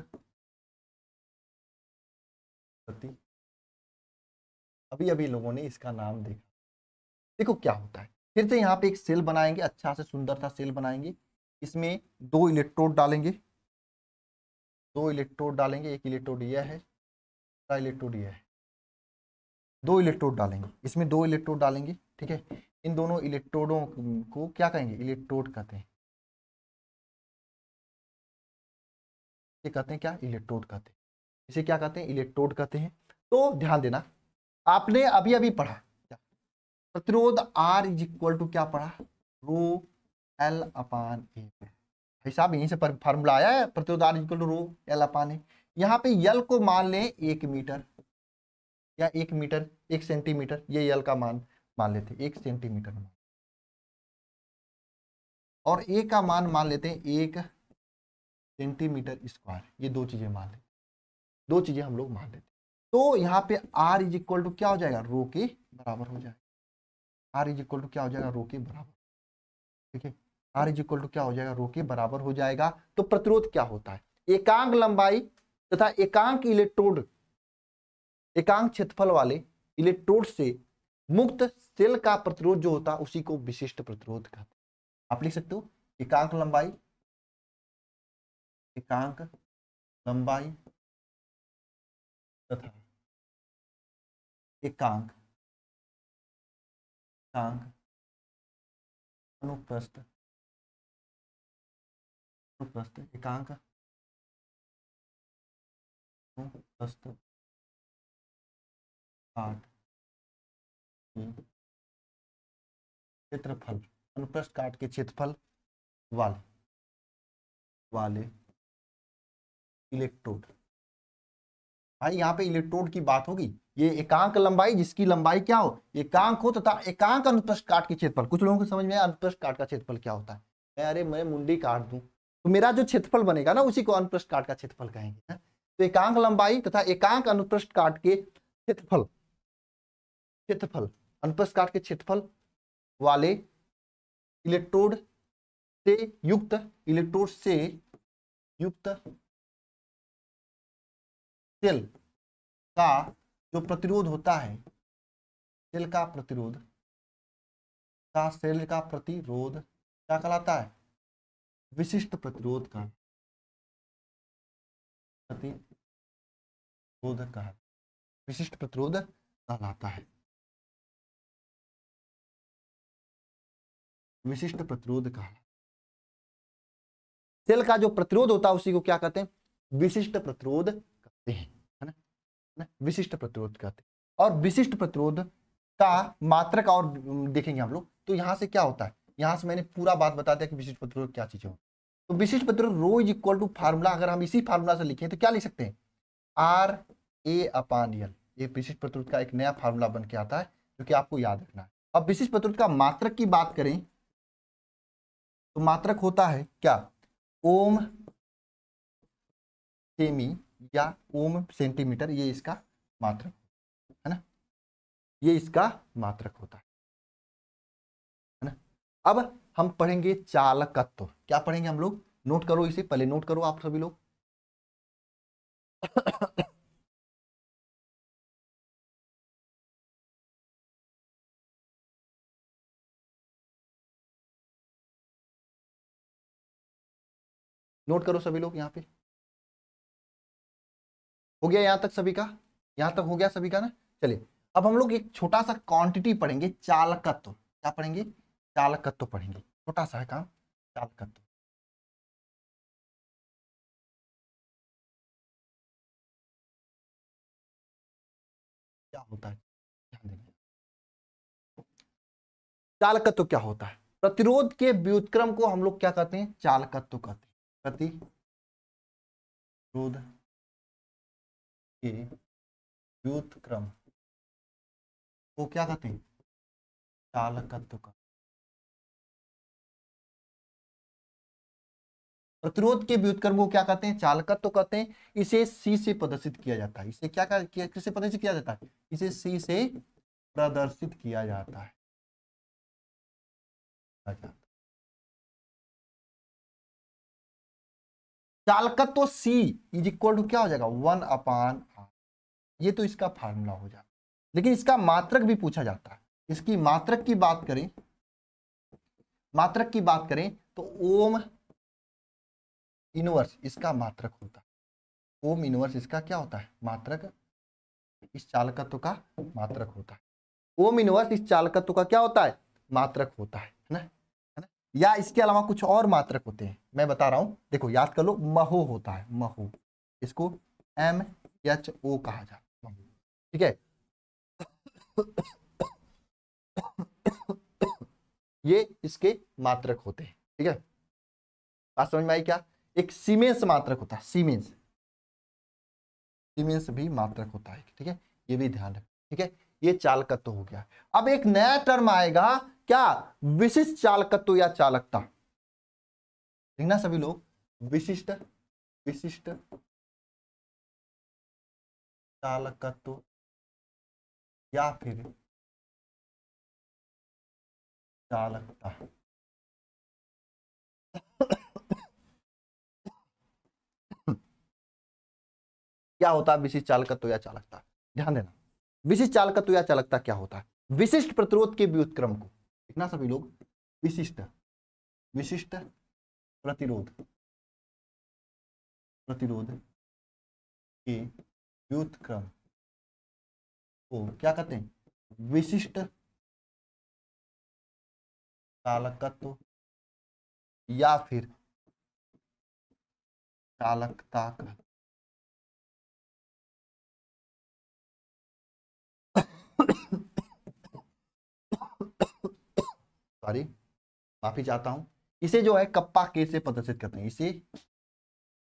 सरस्वती अभी अभी लोगों ने इसका नाम देखा देखो क्या होता है फिर से यहाँ पे एक सेल बनाएंगे अच्छा से सुंदर सा सेल बनाएंगे इसमें दो इलेक्ट्रोड डालेंगे दो इलेक्ट्रोड डालेंगे एक इलेक्ट्रोड यह है दूसरा इलेक्ट्रोड यह है दो इलेक्ट्रोड डालेंगे इसमें दो इलेक्ट्रोड डालेंगे ठीक है इन दोनों इलेक्ट्रोडों को क्या कहेंगे इलेक्ट्रोड कहते हैं ये कहते हैं क्या इलेक्ट्रोड कहते हैं इसे क्या कहते हैं इलेक्ट्रोड कहते हैं तो ध्यान देना आपने अभी अभी पढ़ा प्रतिरोध आर इज इक्वल टू क्या पढ़ा रो एल अपान ए भाई साहब यहीं से फार्मूला आया है प्रतिरोध R equal to rho L upon A यहाँ पे यल को मान लें एक मीटर या एक मीटर एक सेंटीमीटर ये यल का मान मान लेते एक सेंटीमीटर मान और ए का मान मान लेते हैं एक सेंटीमीटर स्क्वायर ये दो चीजें मान लेते दो चीजें हम लोग मान लेते तो यहाँ पे आर इज इक्वल टू क्या हो जाएगा रो के बराबर हो जाएगा आर इज इक्वल टू क्या हो जाएगा रो के बराबर ठीक है आर इज इक्वल टू क्या हो जाएगा रो के बराबर हो जाएगा तो प्रतिरोध क्या होता है एकांक लंबाई तथा एकांक इलेक्ट्रोड एकांक क्षेत्रफल वाले इलेक्ट्रोड से मुक्त सेल का प्रतिरोध जो होता है उसी को विशिष्ट प्रतिरोध कहते हैं आप लिख सकते हो एकांक लंबाई एकांक लंबाई तथा एकांक एकांक अनुप्रस्थ अनुप्रस्थ एकांक अनुप्रस्थ काट क्षेत्रफल अनुप्रस्थ काट के क्षेत्रफल वाले वाले इलेक्ट्रोड भाई यहाँ पे इलेक्ट्रोड की बात होगी ये एकांक लंबाई जिसकी लंबाई क्या हो एकांक हो तथा एकांक अनुप्रस्थ काट के क्षेत्रफल कुछ लोगों को समझ में आया काट का क्षेत्रफल क्या होता है मैं अरे मैं मुंडी काट दूं तो मेरा जो क्षेत्रफल बनेगा ना उसी को अनुप्रष्ट काट का क्षेत्रफल कहेंगे तो एकांक लंबाई तथा एकांक अनुप्रष्ट काट के क्षेत्रफल क्षेत्रफल अनुप्रष्ट काट के क्षेत्रफल वाले इलेक्ट्रोड से युक्त इलेक्ट्रोड से युक्त सेल का जो प्रतिरोध होता है सेल का प्रतिरोध का सेल का प्रतिरोध क्या कहलाता है विशिष्ट प्रतिरोध का प्रतिरोध का विशिष्ट प्रतिरोध कहलाता है विशिष्ट प्रतिरोध कहा सेल का जो प्रतिरोध होता है उसी को क्या कहते हैं विशिष्ट प्रतिरोध कहते हैं विशिष्ट प्रतिरोध कहते हैं और विशिष्ट प्रतिरोध का मात्रक और देखेंगे हम लोग तो यहाँ से क्या होता है यहाँ से मैंने पूरा बात बता दिया कि विशिष्ट प्रतिरोध क्या चीजें होती तो विशिष्ट प्रतिरोध rho is equal to formula अगर हम इसी फार्मूला से लिखें तो क्या लिख सकते हैं आर ए अपान एल ये विशिष्ट प्रतिरोध का एक नया फार्मूला बन के आता है जो कि आपको याद रखना है अब विशिष्ट प्रतिरोध का मात्रक की बात करें तो मात्रक होता है क्या ओम सेमी या ओम सेंटीमीटर ये इसका मात्रक है ना ये इसका मात्रक होता है है ना अब हम पढ़ेंगे चालकत्व क्या पढ़ेंगे हम लोग नोट करो इसे पहले नोट करो आप सभी लोग नोट करो सभी लोग यहाँ पे हो गया यहाँ तक सभी का यहाँ तक हो गया सभी का ना चलिए अब हम लोग एक छोटा सा क्वांटिटी पढ़ेंगे चालकत्व क्या पढ़ेंगे चालकत्व पढ़ेंगे छोटा सा है काम चालकत्व क्या होता है चालकत्व क्या होता है प्रतिरोध के व्युतक्रम को हम लोग क्या कहते हैं चालकत्व कहते हैं प्रतिरोध के व्युतक्रम को क्या कहते हैं चालकत्व का प्रतिरोध के व्युतक्रम को क्या कहते हैं चालकत्व कहते हैं इसे सी से प्रदर्शित किया जाता है इसे क्या किया किससे प्रदर्शित किया जाता है इसे सी से प्रदर्शित किया जाता है अच्छा चालकत्व सी इज इक्वल टू क्या हो जाएगा वन अपान आर ये तो इसका फार्मूला हो जाता लेकिन इसका मात्रक भी पूछा जाता है इसकी मात्रक की बात करें मात्रक की बात करें तो ओम इनवर्स इसका मात्रक होता है ओम इनवर्स इसका क्या होता है मात्रक इस चालकत्व का मात्रक होता है ओम इनवर्स इस चालकत्व का क्या होता है मात्रक होता है ना या इसके अलावा कुछ और मात्रक होते हैं मैं बता रहा हूं देखो याद कर लो महो होता है महो इसको एम एच ओ कहा जाता है ठीक है ये इसके मात्रक होते हैं ठीक है बात समझ में आई क्या एक सीमेंस मात्रक होता है सीमेंस सीमेंस भी मात्रक होता है ठीक है ये भी ध्यान रख ठीक है ये चालकत्व हो गया अब एक नया टर्म आएगा क्या विशिष्ट चालकत्व या चालकता देखना सभी लोग विशिष्ट विशिष्ट चालकत्व या फिर चालकता क्या होता है विशिष्ट चालकत्व या चालकता ध्यान देना विशिष्ट चालकत्व या चालकता क्या होता है विशिष्ट प्रतिरोध के व्युत्क्रम को इतना सभी लोग विशिष्ट विशिष्ट प्रतिरोध प्रतिरोध के व्युतक्रम को क्या कहते हैं विशिष्ट चालकत्व या फिर चालकता का सॉरी माफी चाहता हूँ इसे जो है कप्पा के से प्रदर्शित करते हैं इसे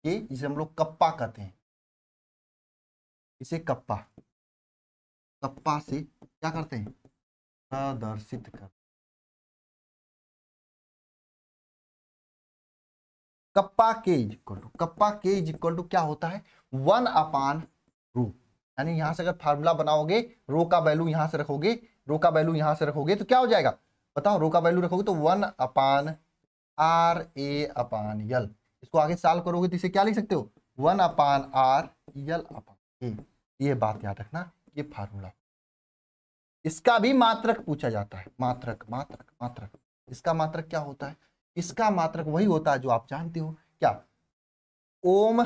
ये जिसे हम लोग कप्पा कहते हैं इसे कप्पा कप्पा से क्या करते हैं प्रदर्शित कर kappa K is equal to kappa K is equal to क्या होता है वन अपान रू यानी यहां से अगर फार्मूला बनाओगे रो का वैल्यू यहां से रखोगे रो का वैल्यू यहां से रखोगे तो क्या हो जाएगा बताओ रो का वैल्यू रखोगे तो वन अपान आर ए अपान यल इसको आगे साल करोगे तो इसे क्या लिख सकते हो one upon are L upon A ये बात याद रखना ये फार्मूला इसका भी मात्रक पूछा जाता है मात्रक मात्रक मात्रक इसका मात्रक क्या होता है इसका मात्रक वही होता है जो आप जानते हो क्या ओम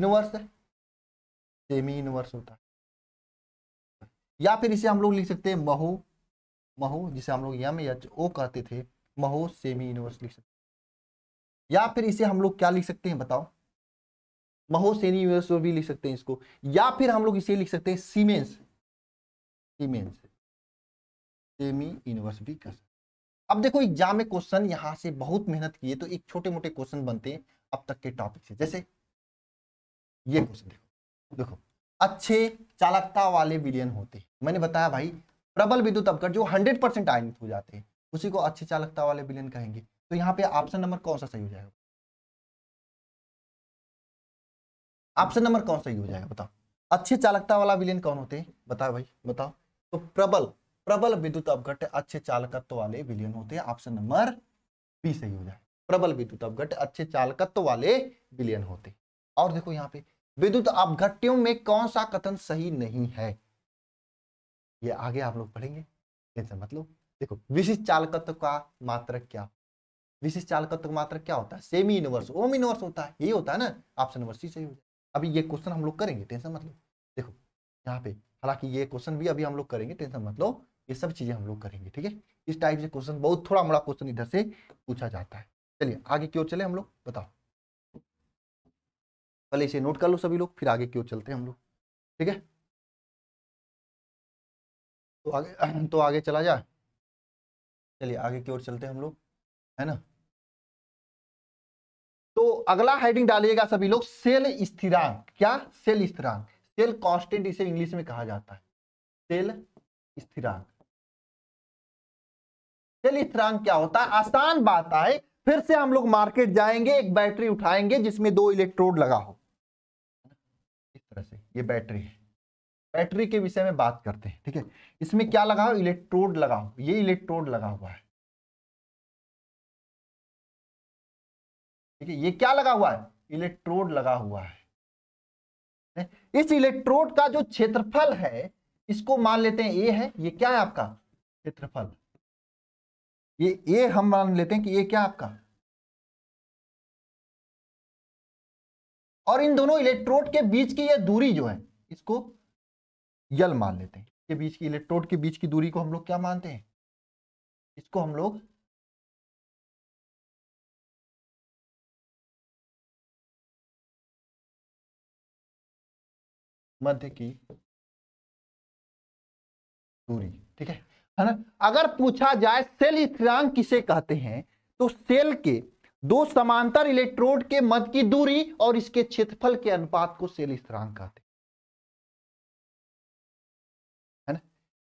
इनवर्स सेमी इनवर्स होता है या फिर इसे हम लोग लिख सकते हैं महू महू जिसे हम लोग यम एच ओ कहते थे महू सेमी यूनिवर्स लिख सकते या फिर इसे हम लोग क्या लिख सकते हैं बताओ महो सेनी यूनिवर्स भी लिख सकते हैं इसको या फिर हम लोग इसे लिख सकते हैं सीमेंस सीमेंस सेमी यूनिवर्स भी कर सकते अब देखो एग्जाम में क्वेश्चन यहाँ से बहुत मेहनत किए तो एक छोटे मोटे क्वेश्चन बनते हैं अब तक के टॉपिक से जैसे ये क्वेश्चन देखो देखो अच्छे चालकता वाले विलियन होते हैं मैंने बताया भाई प्रबल विद्युत अपघट जो हंड्रेड परसेंट आयनित हो जाते हैं उसी को अच्छी चालकता वाले विलयन कहेंगे तो यहाँ पे ऑप्शन नंबर कौन सा सही हो जाएगा ऑप्शन नंबर कौन सा सही हो जाएगा बताओ अच्छे चालकता वाला विलयन कौन होते हैं बताओ भाई बताओ तो प्रबल प्रबल विद्युत अपघट अच्छे चालकत्व वाले विलयन होते हैं ऑप्शन नंबर बी सही हो जाए प्रबल विद्युत अपघट अच्छे चालकत्व वाले विलयन होते और देखो यहाँ पे विद्युत अपघट्यों में कौन सा कथन सही नहीं है ये आगे आप लोग पढ़ेंगे टेंशन मतलब देखो विशिष्ट चालकत्व का मात्रक क्या विशिष्ट चालकत्व का मात्रक क्या होता है सेमी इनवर्स ओम इनवर्स होता है यही होता है ना ऑप्शन नंबर सी सही हो जाए अभी ये क्वेश्चन हम लोग करेंगे टेंशन मतलब देखो यहाँ पे हालांकि ये क्वेश्चन भी अभी हम लोग करेंगे टेंशन मतलब ये सब चीजें हम लोग करेंगे ठीक है इस टाइप से क्वेश्चन बहुत थोड़ा मोड़ा क्वेश्चन इधर से पूछा जाता है चलिए आगे की ओर चले हम लोग बताओ पहले इसे नोट कर लो सभी लोग फिर आगे की ओर चलते हैं हम लोग ठीक है तो आगे तो आगे चला जाए चलिए आगे की ओर चलते हैं हम लोग है ना तो अगला हेडिंग डालिएगा सभी लोग सेल स्थिरांक क्या सेल स्थिरांक सेल कांस्टेंट इसे इंग्लिश में कहा जाता है सेल स्थिरांक सेल स्थिरांक क्या होता है आसान बात आए फिर से हम लोग मार्केट जाएंगे एक बैटरी उठाएंगे जिसमें दो इलेक्ट्रोड लगा हो इस तरह से ये बैटरी है बैटरी के विषय में बात करते हैं ठीक है इसमें क्या लगा हुआ इलेक्ट्रोड लगा हुआ ये इलेक्ट्रोड लगा हुआ है ठीक है ये क्या लगा हुआ है इलेक्ट्रोड लगा हुआ है इस इलेक्ट्रोड का जो क्षेत्रफल है इसको मान लेते हैं ए है ये क्या है आपका क्षेत्रफल ये ए हम मान लेते हैं कि ये क्या आपका और इन दोनों इलेक्ट्रोड के बीच की ये दूरी जो है इसको यल मान लेते हैं के बीच की इलेक्ट्रोड के बीच की दूरी को हम लोग क्या मानते हैं इसको हम लोग मध्य की दूरी ठीक है है ना अगर पूछा जाए सेल स्थिरांक किसे कहते हैं तो सेल के दो समांतर इलेक्ट्रोड के मध्य की दूरी और इसके क्षेत्रफल के अनुपात को सेल स्थिरांक कहते हैं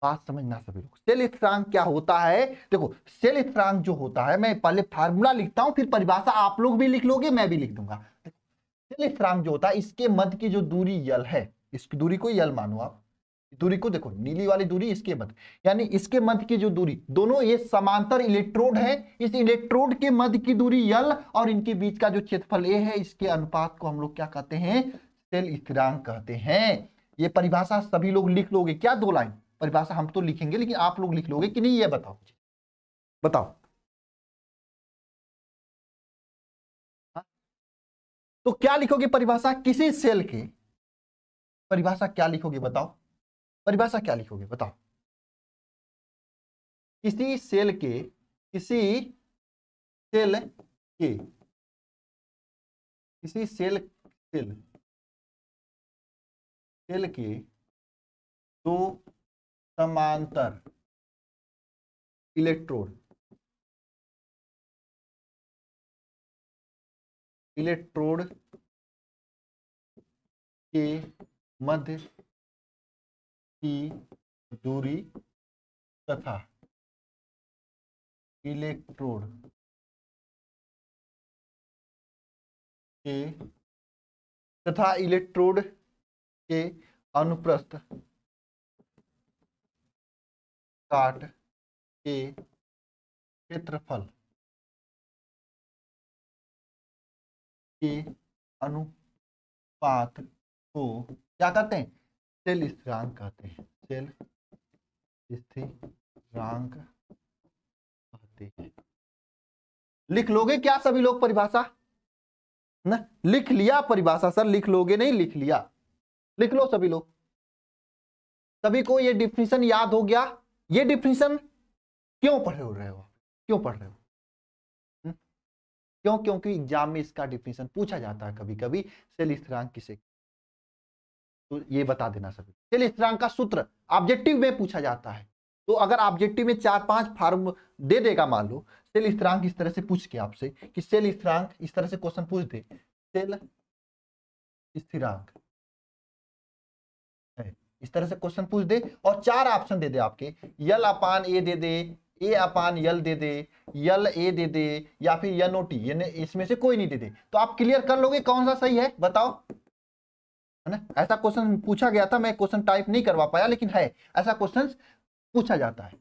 बात समझना सभी लोग सेल स्थिरांक क्या होता है देखो सेल स्थिरांक जो होता है मैं पहले फार्मूला लिखता हूं फिर परिभाषा आप लोग भी लिख लोगे मैं भी लिख दूंगा सेल स्थिरांक जो होता है इसके मध्य की जो दूरी यल है इसकी दूरी को यल मानो आप दूरी को देखो नीली वाली दूरी इसके मध्य यानी इसके मध्य की जो दूरी दोनों ये समांतर इलेक्ट्रोड है इस इलेक्ट्रोड के मध्य की दूरी यल और इनके बीच का जो क्षेत्रफल ए है इसके अनुपात को हम लोग क्या कहते हैं सेल स्थिरांक कहते हैं ये परिभाषा सभी लोग लिख लोगे क्या दो लाइन परिभाषा हम तो लिखेंगे लेकिन आप लोग लिख लोगे कि नहीं ये बताओ मुझे बताओ हाँ। तो क्या लिखोगे परिभाषा किसी सेल की परिभाषा क्या लिखोगे बताओ परिभाषा क्या लिखोगे बताओ किसी सेल के किसी सेल के किसी सेल सेल सेल के दो समांतर इलेक्ट्रोड इलेक्ट्रोड के मध्य की दूरी तथा इलेक्ट्रोड के तथा इलेक्ट्रोड के अनुप्रस्थ काट के क्षेत्रफल के अनुपात को क्या कहते हैं सेल स्थिरांक कहते हैं सेल स्थिरांक कहते हैं लिख लोगे क्या सभी लोग परिभाषा ना लिख लिया परिभाषा सर लिख लोगे नहीं लिख लिया लिख लो सभी लोग सभी को ये डिफिनेशन याद हो गया ये डिफिनेशन क्यों पढ़ रहे हो क्यों पढ़ रहे हो हम्म? क्यों क्योंकि एग्जाम में इसका डिफिनेशन पूछा जाता है कभी कभी सेल स्थिरांक किसे तो ये बता देना सभी सेल स्थिरांक का सूत्र ऑब्जेक्टिव में पूछा जाता है तो अगर ऑब्जेक्टिव में चार पांच फार्म दे देगा मान लो सेल स्थिरांक इस तरह से पूछ के आपसे कि सेल स्थिरांक इस तरह से क्वेश्चन पूछ दे सेल स्थिरांक इस तरह से क्वेश्चन पूछ दे और चार ऑप्शन दे दे आपके यल अपान ए दे दे ए अपान यल दे दे यल ए दे दे या फिर यन ओ टी इसमें से कोई नहीं दे दे तो आप क्लियर कर लोगे कौन सा सही है बताओ है ना ऐसा क्वेश्चन पूछा गया था मैं क्वेश्चन टाइप नहीं करवा पाया लेकिन है ऐसा क्वेश्चन पूछा जाता है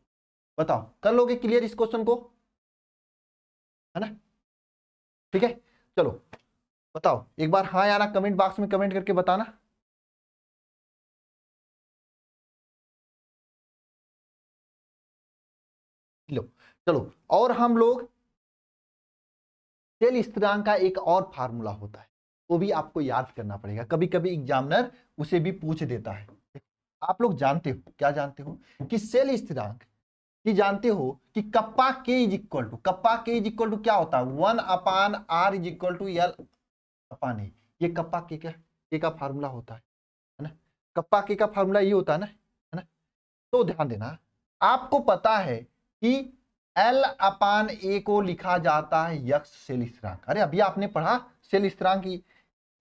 बताओ कर लोगे क्लियर इस क्वेश्चन को है ना ठीक है चलो बताओ एक बार हाँ यार कमेंट बॉक्स में कमेंट करके बताना लो चलो और हम लोग तेल स्थिरांक का एक और फार्मूला होता है वो भी आपको याद करना पड़ेगा कभी कभी एग्जामिनर उसे भी पूछ देता है आप लोग जानते हो क्या जानते हो कि सेल स्थिरांक कि जानते हो कि kappa K is equal to kappa K is equal to क्या होता है one upon R is equal to L upon A ये कप्पा के क्या के का फार्मूला होता है है ना कप्पा के का फार्मूला ये होता है ना है ना तो ध्यान देना आपको पता है कि एल अपान ए को लिखा जाता है यक्ष सेल स्थिरांक अरे अभी आपने पढ़ा सेल स्थिरांक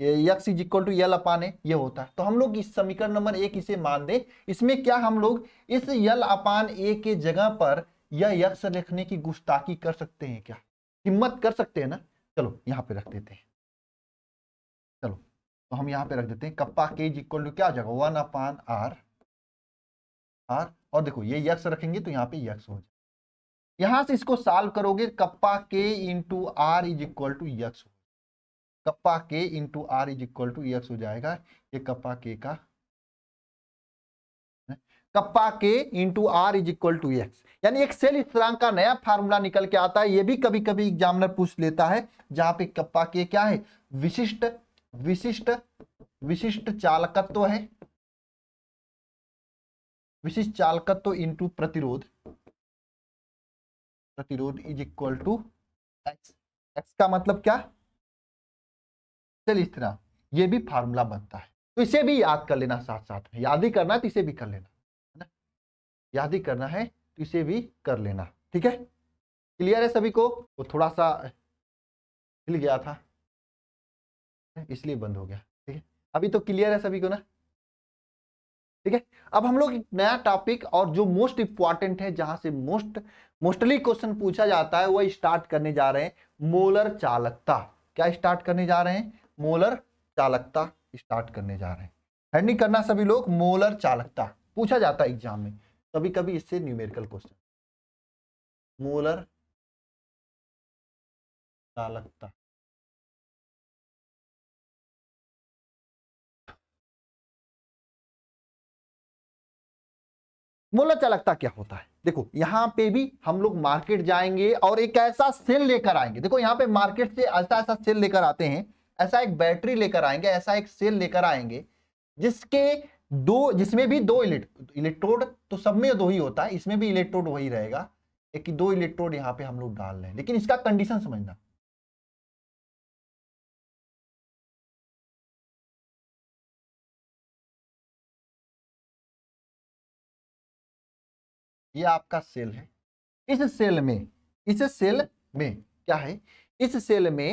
X is equal to L upon A ये होता है तो हम लोग इस समीकरण नंबर एक इसे मान दे इसमें क्या हम लोग इस यल अपान ए के जगह पर यह यक्ष लिखने की गुस्ताखी कर सकते हैं क्या हिम्मत कर सकते हैं ना चलो यहाँ पे रख देते हैं चलो तो हम यहाँ पे रख देते हैं kappa K is equal to क्या जगह वन अपान आर आर और देखो ये यक्ष रखेंगे तो यहाँ पे यक्ष हो जाए यहां से इसको सॉल्व करोगे kappa K into R is equal to X kappa K into R is equal to X हो जाएगा ये कप्पा के का kappa K into R is equal to X यानी एक्सेल स्थिरांक का नया फार्मूला निकल के आता है ये भी कभी कभी एग्जामिनर पूछ लेता है जहां पे कप्पा के क्या है विशिष्ट विशिष्ट विशिष्ट चालकत्व है विशिष्ट चालकत्व इंटू प्रतिरोध प्रतिरोध is equal to X X का मतलब क्या चल इस तरह ये भी फार्मूला बनता है तो इसे भी याद कर लेना साथ साथ में याद ही करना है तो इसे भी कर लेना है ना याद ही करना है तो इसे भी कर लेना ठीक है क्लियर है सभी को वो थोड़ा सा हिल गया था इसलिए बंद हो गया ठीक है अभी तो क्लियर है सभी को ना ठीक है अब हम लोग एक नया टॉपिक और जो मोस्ट इंपॉर्टेंट है जहां से मोस्ट मोस्टली क्वेश्चन पूछा जाता है वह स्टार्ट करने जा रहे हैं मोलर चालकता क्या स्टार्ट करने जा रहे हैं मोलर चालकता स्टार्ट करने जा रहे हैं हैंडिंग करना सभी लोग मोलर चालकता पूछा जाता है एग्जाम में कभी कभी इससे न्यूमेरिकल क्वेश्चन मोलर चालकता मोलर चालकता क्या होता है देखो यहाँ पे भी हम लोग मार्केट जाएंगे और एक ऐसा सेल लेकर आएंगे देखो यहाँ पे मार्केट से ऐसा ऐसा सेल लेकर आते हैं ऐसा एक बैटरी लेकर आएंगे ऐसा एक सेल लेकर आएंगे जिसके दो जिसमें भी दो इलेक्ट्रोड तो सब में दो ही होता है इसमें भी इलेक्ट्रोड वही रहेगा एक दो इलेक्ट्रोड यहाँ पे हम लोग डाल रहे हैं लेकिन इसका कंडीशन समझना ये आपका सेल है इस सेल में इस सेल में क्या है इस सेल में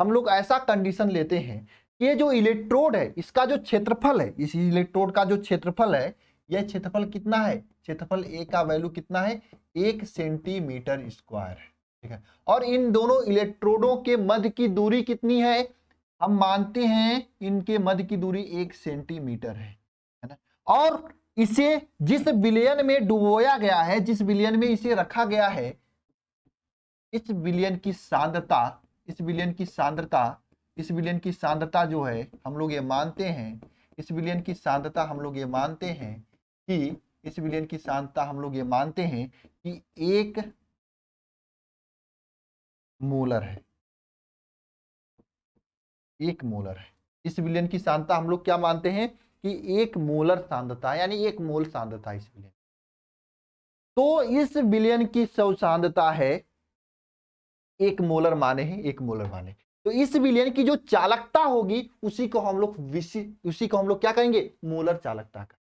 हम लोग ऐसा कंडीशन लेते हैं कि ये जो इलेक्ट्रोड है इसका जो क्षेत्रफल है इस इलेक्ट्रोड का जो क्षेत्रफल है यह क्षेत्रफल कितना है क्षेत्रफल ए का वैल्यू कितना है एक सेंटीमीटर स्क्वायर है ठीक है और इन दोनों इलेक्ट्रोडों के मध्य की दूरी कितनी है हम मानते हैं इनके मध्य की दूरी एक सेंटीमीटर है है ना और इसे जिस बिलियन में डुबोया गया है जिस बिलियन में इसे रखा गया है इस बिलियन की सांद्रता इस बिलियन की सांद्रता इस बिलियन की सांद्रता जो है हम लोग ये मानते हैं इस बिलियन की सांद्रता हम लोग ये मानते हैं कि इस बिलियन की सांद्रता हम लोग ये मानते हैं कि एक मोलर है एक मोलर है इस बिलियन की सांद्रता हम लोग क्या मानते हैं कि एक मोलर सांद्रता यानी एक मोल सांद्रता इस बिलियन तो इस बिलियन की सौ सांद्रता है एक मोलर माने हैं एक मोलर माने तो इस बिलियन की जो चालकता होगी उसी को हम लोग उसी को हम लोग क्या कहेंगे मोलर चालकता का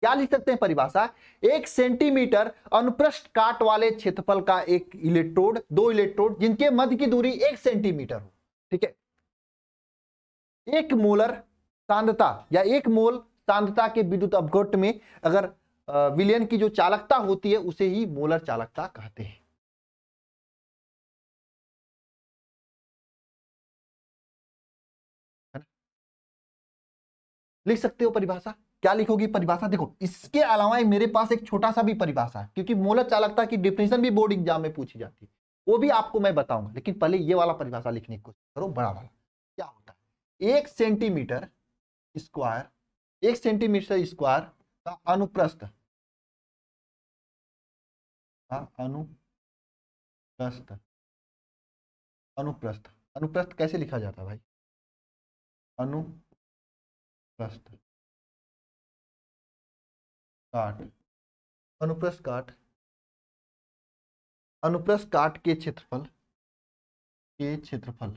क्या लिख सकते हैं परिभाषा एक सेंटीमीटर अनुप्रस्थ काट वाले क्षेत्रफल का एक इलेक्ट्रोड दो इलेक्ट्रोड जिनके मध्य की दूरी एक सेंटीमीटर हो ठीक है एक मोलर सांद्रता या एक मोल सांद्रता के विद्युत अपघट में अगर विलयन की जो चालकता होती है उसे ही मोलर चालकता कहते हैं लिख सकते हो परिभाषा क्या लिखोगी परिभाषा देखो इसके अलावा मेरे पास एक छोटा सा भी परिभाषा है क्योंकि मोलर चालकता की डिफिनेशन भी बोर्ड एग्जाम में पूछी जाती है वो भी आपको मैं बताऊंगा लेकिन पहले ये वाला परिभाषा लिखने की कोशिश करो बड़ा वाला क्या होता है एक सेंटीमीटर स्क्वायर एक सेंटीमीटर स्क्वायर का अनुप्रस्थ अनुप्रस्थ अनुप्रस्थ अनुप्रस्थ कैसे लिखा जाता है भाई अनुप्रस्थ काट अनुप्रस्थ काट अनुप्रस्थ काट के क्षेत्रफल के क्षेत्रफल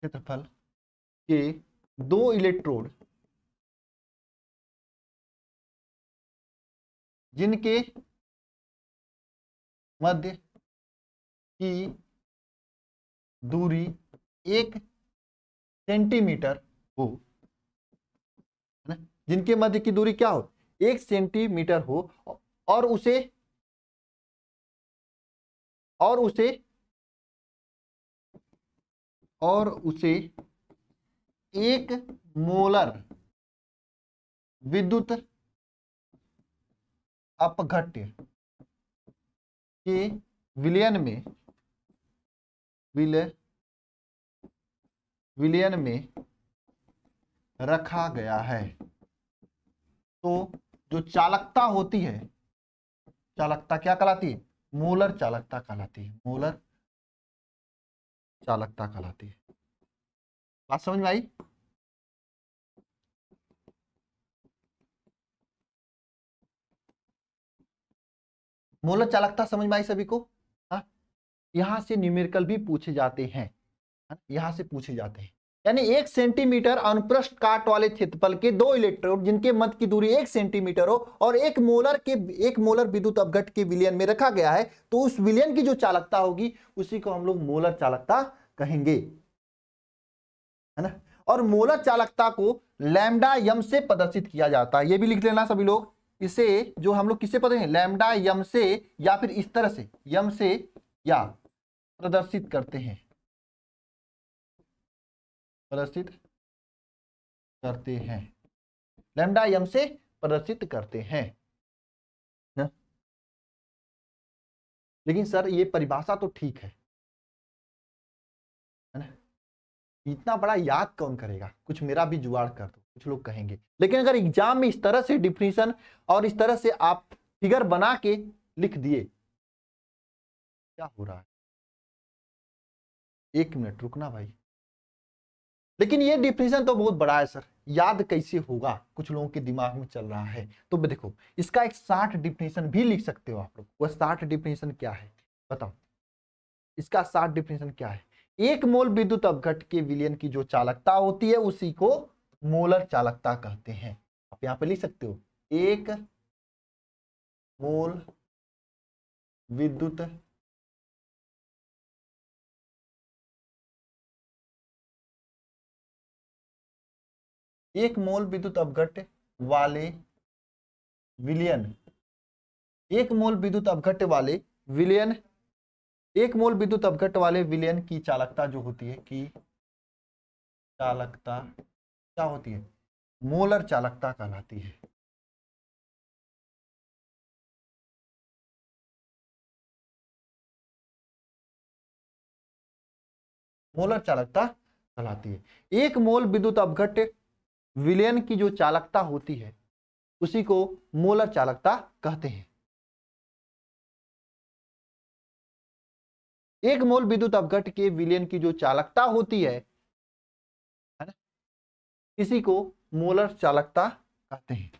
क्षेत्रफल के दो इलेक्ट्रोड जिनके मध्य की दूरी एक सेंटीमीटर हो ना जिनके मध्य की दूरी क्या हो एक सेंटीमीटर हो और उसे और उसे और उसे एक मोलर विद्युत अपघट्य के विलयन में विलय विलयन में रखा गया है तो जो चालकता होती है चालकता क्या कहलाती है मोलर चालकता कहलाती है मोलर चालकता कहलाती है बात समझ में आई मोलर चालकता समझ में आई सभी को हाँ? यहां से न्यूमेरिकल भी पूछे जाते हैं हाँ? यहां से पूछे जाते हैं यानी एक सेंटीमीटर अनुप्रस्थ काट वाले क्षेत्रफल के दो इलेक्ट्रोड जिनके मध्य की दूरी एक सेंटीमीटर हो और एक मोलर के एक मोलर विद्युत अवघट के विलियन में रखा गया है तो उस विलियन की जो चालकता होगी उसी को हम लोग मोलर चालकता कहेंगे है ना और मोलर चालकता को लैमडा यम से प्रदर्शित किया जाता है ये भी लिख लेना सभी लोग इसे जो हम लोग किससे पता है लैमडा यम से या फिर इस तरह से यम से या प्रदर्शित करते हैं प्रदर्शित करते हैं लैमडा यम से प्रदर्शित करते हैं ना? लेकिन सर ये परिभाषा तो ठीक है है ना इतना बड़ा याद कौन करेगा कुछ मेरा भी जुगाड़ कर दो कुछ लोग कहेंगे लेकिन अगर एग्जाम में इस तरह से डिफिनेशन और इस तरह से आप फिगर बना के लिख दिए क्या हो रहा है एक मिनट रुकना भाई लेकिन ये डिफिनेशन तो बहुत बड़ा है सर याद कैसे होगा कुछ लोगों के दिमाग में चल रहा है तो देखो इसका एक साठ डिफिनेशन भी लिख सकते हो आप लोग वह साठ डिफिनेशन क्या है बताओ इसका साठ डिफिनेशन क्या है एक मोल विद्युत अवघट के विलियन की जो चालकता होती है उसी को मोलर चालकता कहते हैं आप यहां पर लिख सकते हो एक मोल विद्युत एक मोल विद्युत अवघट वाले विलियन एक मोल विद्युत अवघट वाले विलियन एक मोल विद्युत अपघट वाले विलयन की चालकता जो होती है कि चालकता क्या होती है मोलर चालकता कहलाती है मोलर चालकता कहलाती है एक मोल विद्युत अपघट विलयन की जो चालकता होती है उसी को मोलर चालकता कहते हैं एक मोल विद्युत अवघट के विलयन की जो चालकता होती है इसी को मोलर चालकता कहते हैं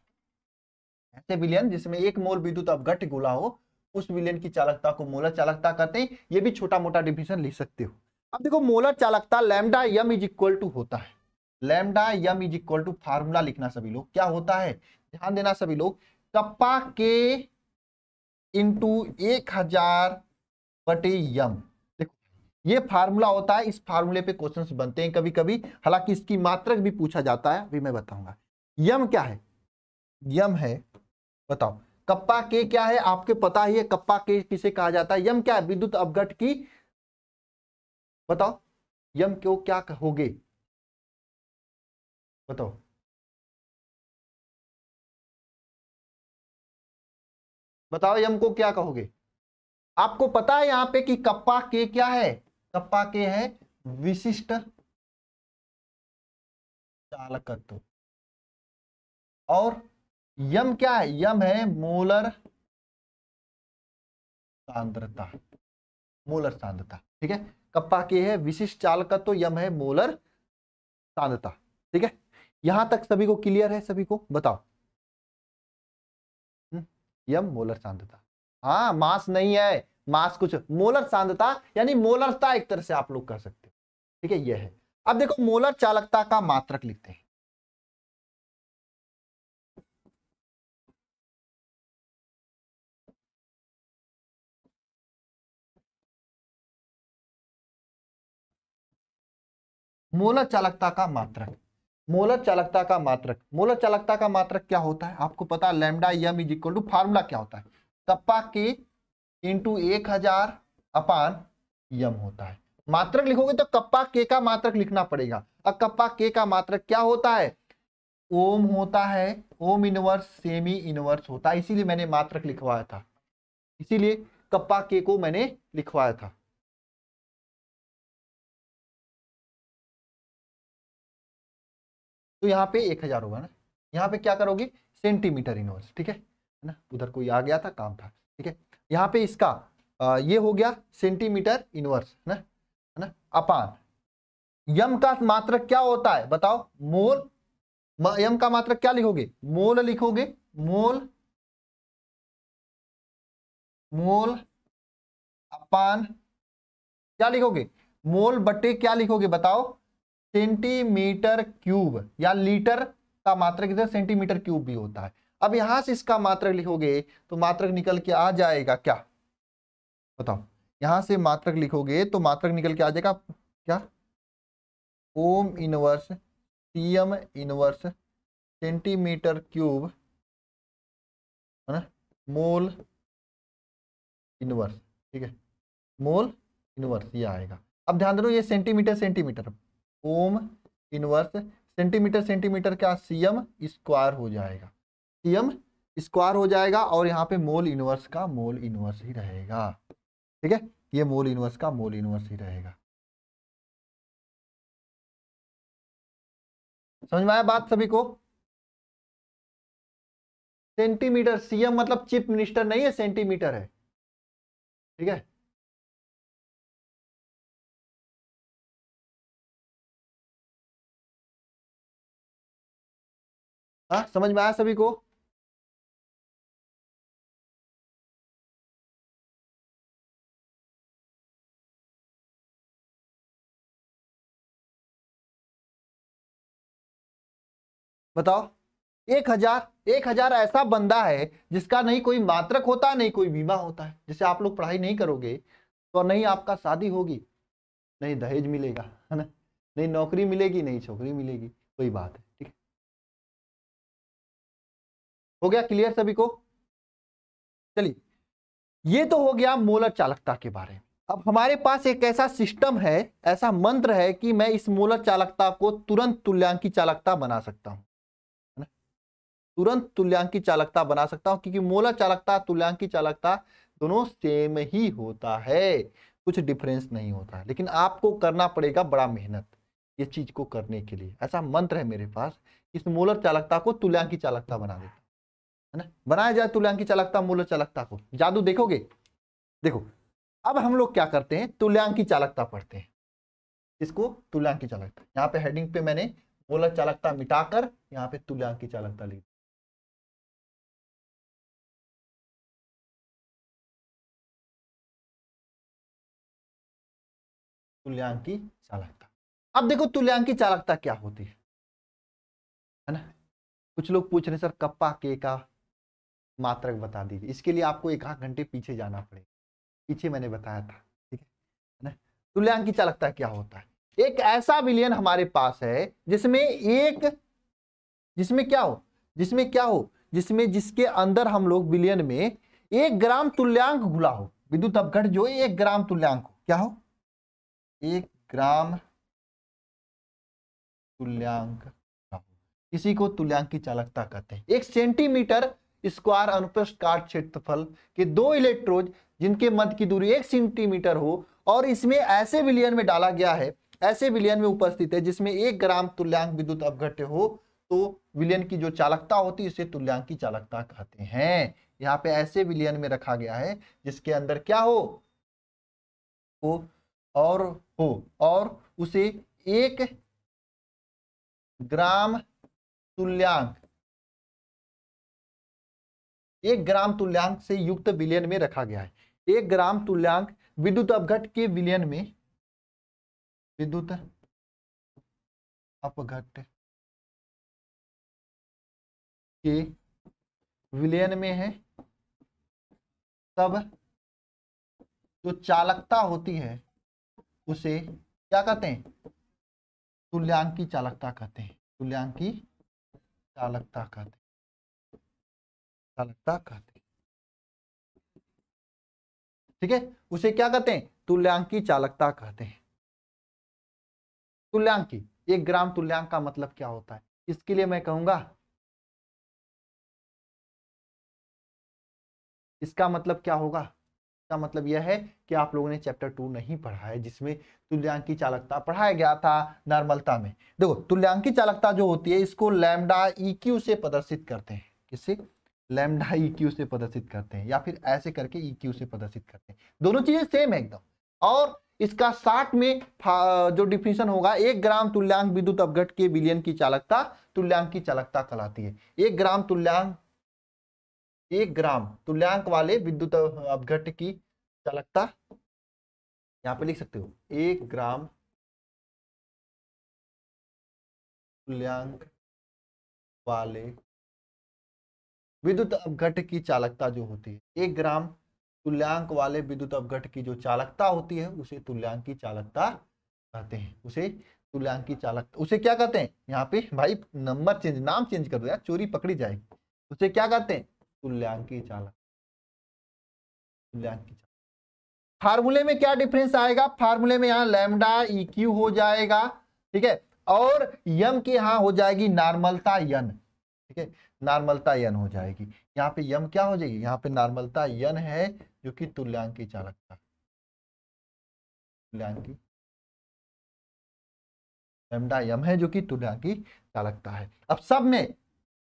ऐसे विलयन जिसमें एक मोल विद्युत अवघट गोला हो उस विलयन की चालकता को मोलर चालकता कहते हैं यह भी छोटा मोटा डिविजन लिख सकते हो अब देखो मोलर चालकता lambda M is equal to होता है lambda M is equal to formula लिखना सभी लोग क्या होता है ध्यान देना सभी लोग कप्पा के इंटू एक हजार बटे यम ये फार्मूला होता है इस फार्मूले पे क्वेश्चंस बनते हैं कभी कभी हालांकि इसकी मात्रक भी पूछा जाता है अभी मैं बताऊंगा यम क्या है यम है बताओ कप्पा के क्या है आपके पता ही है कप्पा के किसे कहा जाता है यम क्या है विद्युत अवगट की बताओ यम क्यों क्या कहोगे बताओ बताओ यम को क्या कहोगे आपको पता है यहाँ पे कि कप्पा के क्या है कप्पा के है विशिष्ट चालकत्व और यम क्या है यम है मोलर सांद्रता मोलर सांद्रता ठीक है कप्पा के है विशिष्ट चालकत्व यम है मोलर सांद्रता ठीक है यहां तक सभी को क्लियर है सभी को बताओ हम्म, यम मोलर सांद्रता हाँ मास नहीं है मास कुछ मोलर सांद्रता यानी मोलरता एक तरह से आप लोग कह सकते हो ठीक है यह है अब देखो मोलर चालकता का मात्रक लिखते हैं मोलर चालकता का मात्रक मोलर चालकता का मात्रक मोलर चालकता का मात्रक क्या होता है आपको पता है lambda M is equal to formula क्या होता है कप्पा के इंटू एक हजार अपान यम होता है मात्रक लिखोगे तो कप्पा के का मात्रक लिखना पड़ेगा अब कप्पा के का मात्रक क्या होता है ओम होता है ओम इनवर्स सेमी इनवर्स होता है इसीलिए मैंने मात्रक लिखवाया था इसीलिए कप्पा के को मैंने लिखवाया था तो यहाँ पे एक हजार होगा ना यहाँ पे क्या करोगे सेंटीमीटर इनवर्स ठीक है ना उधर कोई आ गया था काम था ठीक है यहाँ पे इसका आ, ये हो गया सेंटीमीटर इनवर्स है ना है ना अपान यम का मात्रक क्या होता है बताओ मोल यम का मात्रक क्या लिखोगे मोल लिखोगे मोल मोल अपान क्या लिखोगे मोल बटे क्या लिखोगे बताओ सेंटीमीटर क्यूब या लीटर का मात्रक इधर सेंटीमीटर क्यूब भी होता है अब यहां से इसका मात्रक लिखोगे तो मात्रक निकल के आ जाएगा क्या बताओ यहां से मात्रक लिखोगे तो मात्रक निकल के आ जाएगा क्या ohm inverse T inverse centimetre cube है ना मोल इनवर्स ठीक है मोल इनवर्स ये आएगा अब ध्यान दो ये centimetre centimetre ohm inverse centimetre centimetre क्या सीएम स्क्वायर हो जाएगा सीएम स्क्वायर हो जाएगा और यहाँ पे मोल इनवर्स का मोल इनवर्स ही रहेगा ठीक है ये मोल इनवर्स का मोल इनवर्स ही रहेगा समझ में आया बात सभी को सेंटीमीटर सीएम मतलब चीफ मिनिस्टर नहीं है सेंटीमीटर है ठीक है आ, हाँ, समझ में आया सभी को बताओ एक हजार एक हजार ऐसा बंदा है जिसका नहीं कोई मात्रक होता है नहीं कोई बीमा होता है जैसे आप लोग पढ़ाई नहीं करोगे तो नहीं आपका शादी होगी नहीं दहेज मिलेगा है ना नहीं नौकरी मिलेगी नहीं छोकरी मिलेगी कोई बात है ठीक है हो गया क्लियर सभी को चलिए ये तो हो गया मोलर चालकता के बारे में अब हमारे पास एक ऐसा सिस्टम है ऐसा मंत्र है कि मैं इस मोलर चालकता को तुरंत तुल्यांकी चालकता बना सकता हूं तुरंत तुल्यांकी चालकता बना सकता हूँ क्योंकि मोलर चालकता तुल्यांकी चालकता दोनों सेम ही होता है कुछ डिफरेंस नहीं होता है लेकिन आपको करना पड़ेगा बड़ा मेहनत ये चीज को करने के लिए ऐसा मंत्र है मेरे पास इस मोलर चालकता को तुल्यांक चालकता बना देता है ना बनाया जाए तुल्यांकी चालकता मोलर चालकता को जादू देखोगे देखो अब हम लोग क्या करते हैं तुल्यांक चालकता पढ़ते हैं इसको तुल्यांकी की चालकता यहाँ पे हेडिंग पे मैंने मोलर चालकता मिटाकर यहाँ पे तुल्यांक की चालकता लिख तुल्यांक की चालकता अब देखो तुल्यांक की चालकता क्या होती है है ना कुछ लोग पूछ रहे सर कप्पा के का मात्रक बता दीजिए इसके लिए आपको एक आध घंटे पीछे जाना पड़ेगा पीछे मैंने बताया था ठीक है ना तुल्यांक की चालकता क्या होता है एक ऐसा विलयन हमारे पास है जिसमें एक जिसमें क्या हो जिसमें क्या हो जिसमें जिसके अंदर हम लोग विलयन में एक ग्राम तुल्यांक घुला हो विद्युत अपघट जो एक ग्राम तुल्यांक हो क्या हो एक ग्राम तुल्यांक इसी को तुल्यांक की चालकता कहते हैं एक सेंटीमीटर स्क्वायर अनुप्रस्थ काट क्षेत्रफल के दो इलेक्ट्रोड जिनके मध्य की दूरी एक सेंटीमीटर हो और इसमें ऐसे विलियन में डाला गया है ऐसे विलियन में उपस्थित है जिसमें एक ग्राम तुल्यांक विद्युत अवघट्य हो तो विलियन की जो चालकता होती है उसे तुल्यांक की चालकता कहते हैं यहाँ पे ऐसे विलियन में रखा गया है जिसके अंदर क्या हो वो और हो और उसे एक ग्राम तुल्यांक एक ग्राम तुल्यांक से युक्त विलयन में रखा गया है एक ग्राम तुल्यांक विद्युत अपघट के विलयन में विद्युत अपघट के विलयन में है तब जो चालकता होती है उसे क्या कहते हैं तुल्यांकी चालकता कहते हैं तुल्यांकी चालकता कहते हैं चालकता कहते हैं ठीक है उसे क्या कहते हैं तुल्यांकी चालकता कहते हैं तुल्यांकी एक ग्राम तुल्यांक का मतलब क्या होता है इसके लिए मैं कहूंगा इसका मतलब क्या होगा इसका मतलब यह है कि आप लोगों ने चैप्टर टू नहीं पढ़ा है जिसमें तुल्यांकी चालकता पढ़ाया गया था नॉर्मलता में देखो तुल्यांकी चालकता जो होती है इसको लैमडा ई से प्रदर्शित करते हैं किससे लैमडा ई से प्रदर्शित करते हैं या फिर ऐसे करके ई से प्रदर्शित करते हैं दोनों चीजें सेम है एकदम और इसका साठ में जो डिफिनेशन होगा एक ग्राम तुल्यांक विद्युत अपघट के विलियन की चालकता तुल्यांक की चालकता कहलाती है एक ग्राम तुल्यांक एक ग्राम तुल्यांक वाले विद्युत अपघट की चालकता यहाँ पे लिख सकते हो एक ग्राम तुल्यांक वाले विद्युत अपघट की चालकता जो होती है एक ग्राम तुल्यांक वाले विद्युत अपघट की जो चालकता होती है उसे तुल्यांक की चालकता कहते हैं उसे तुल्यांक की चालकता उसे क्या कहते हैं यहाँ पे भाई नंबर चेंज नाम चेंज कर दो यार चोरी पकड़ी जाएगी उसे क्या कहते हैं तुल्यांकी चालक तुल्यांकी चालक फार्मूले में क्या डिफरेंस आएगा फार्मूले में यहाँ लेमडा इक्यू e हो जाएगा ठीक है और यम के यहाँ हो जाएगी नॉर्मलता यन ठीक है नॉर्मलता यन हो जाएगी यहाँ पे यम क्या हो जाएगी यहाँ पे नॉर्मलता यन है जो कि तुल्यांकी चालक चालकता तुल्यांकी लेमडा यम है जो कि तुल्यांकी चालकता है अब सब में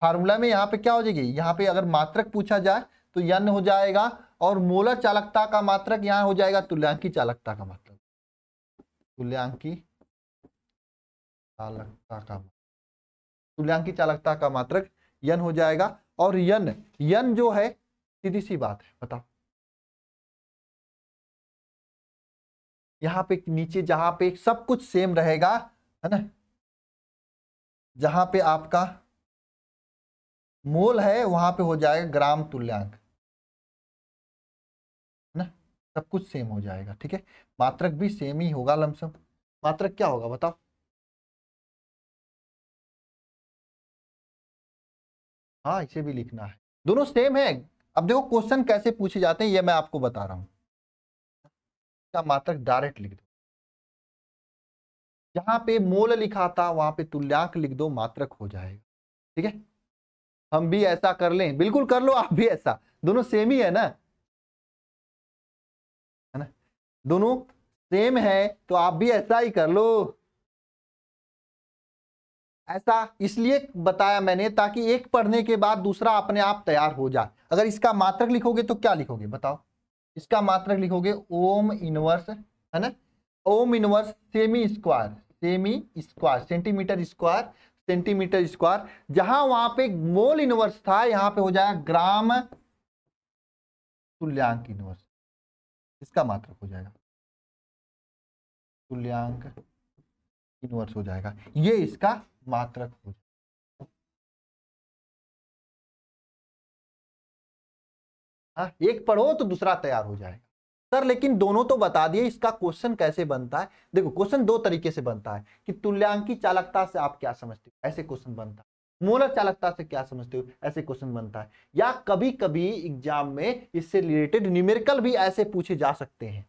फार्मूला में यहाँ पे क्या हो जाएगी यहाँ पे अगर मात्रक पूछा जाए तो यन हो जाएगा और मोलर चालकता का मात्रक यहाँ हो जाएगा तुल्यांकी चालकता का मात्रक तुल्यांकी चालकता का तुल्यांकी चालकता का मात्रक यन हो जाएगा और यन यन जो है सीधी सी बात है बताओ यहाँ पे नीचे जहां पे सब कुछ सेम रहेगा है ना जहां पे आपका मोल है वहां पे हो जाएगा ग्राम तुल्यांक ना सब कुछ सेम हो जाएगा ठीक है मात्रक भी सेम ही होगा लमसम मात्रक क्या होगा बताओ हाँ इसे भी लिखना है दोनों सेम है अब देखो क्वेश्चन कैसे पूछे जाते हैं ये मैं आपको बता रहा हूं का मात्रक डायरेक्ट लिख दो जहां पे मोल लिखा था वहां पे तुल्यांक लिख दो मात्रक हो जाएगा ठीक है हम भी ऐसा कर लें बिल्कुल कर लो आप भी ऐसा दोनों सेम ही है ना है ना दोनों सेम है तो आप भी ऐसा ही कर लो ऐसा इसलिए बताया मैंने ताकि एक पढ़ने के बाद दूसरा अपने आप तैयार हो जाए अगर इसका मात्रक लिखोगे तो क्या लिखोगे बताओ इसका मात्रक लिखोगे ओम इनवर्स है ना ओम इनवर्स सेमी स्क्वायर सेमी square centimetre square centimetre square जहां वहां पे मोल इनवर्स था यहां पे हो जाएगा ग्राम तुल्यांक इनवर्स इसका मात्रक हो जाएगा तुल्यांक इनवर्स हो जाएगा ये इसका मात्रक हो जाएगा हाँ एक पढ़ो तो दूसरा तैयार हो जाएगा सर लेकिन दोनों तो बता दिए इसका क्वेश्चन कैसे बनता है देखो क्वेश्चन दो तरीके से बनता है कि तुल्यांकी चालकता से आप क्या समझते हो ऐसे क्वेश्चन बनता है मोलर चालकता से क्या समझते हो ऐसे क्वेश्चन बनता है या कभी कभी एग्जाम में इससे रिलेटेड न्यूमेरिकल भी ऐसे पूछे जा सकते हैं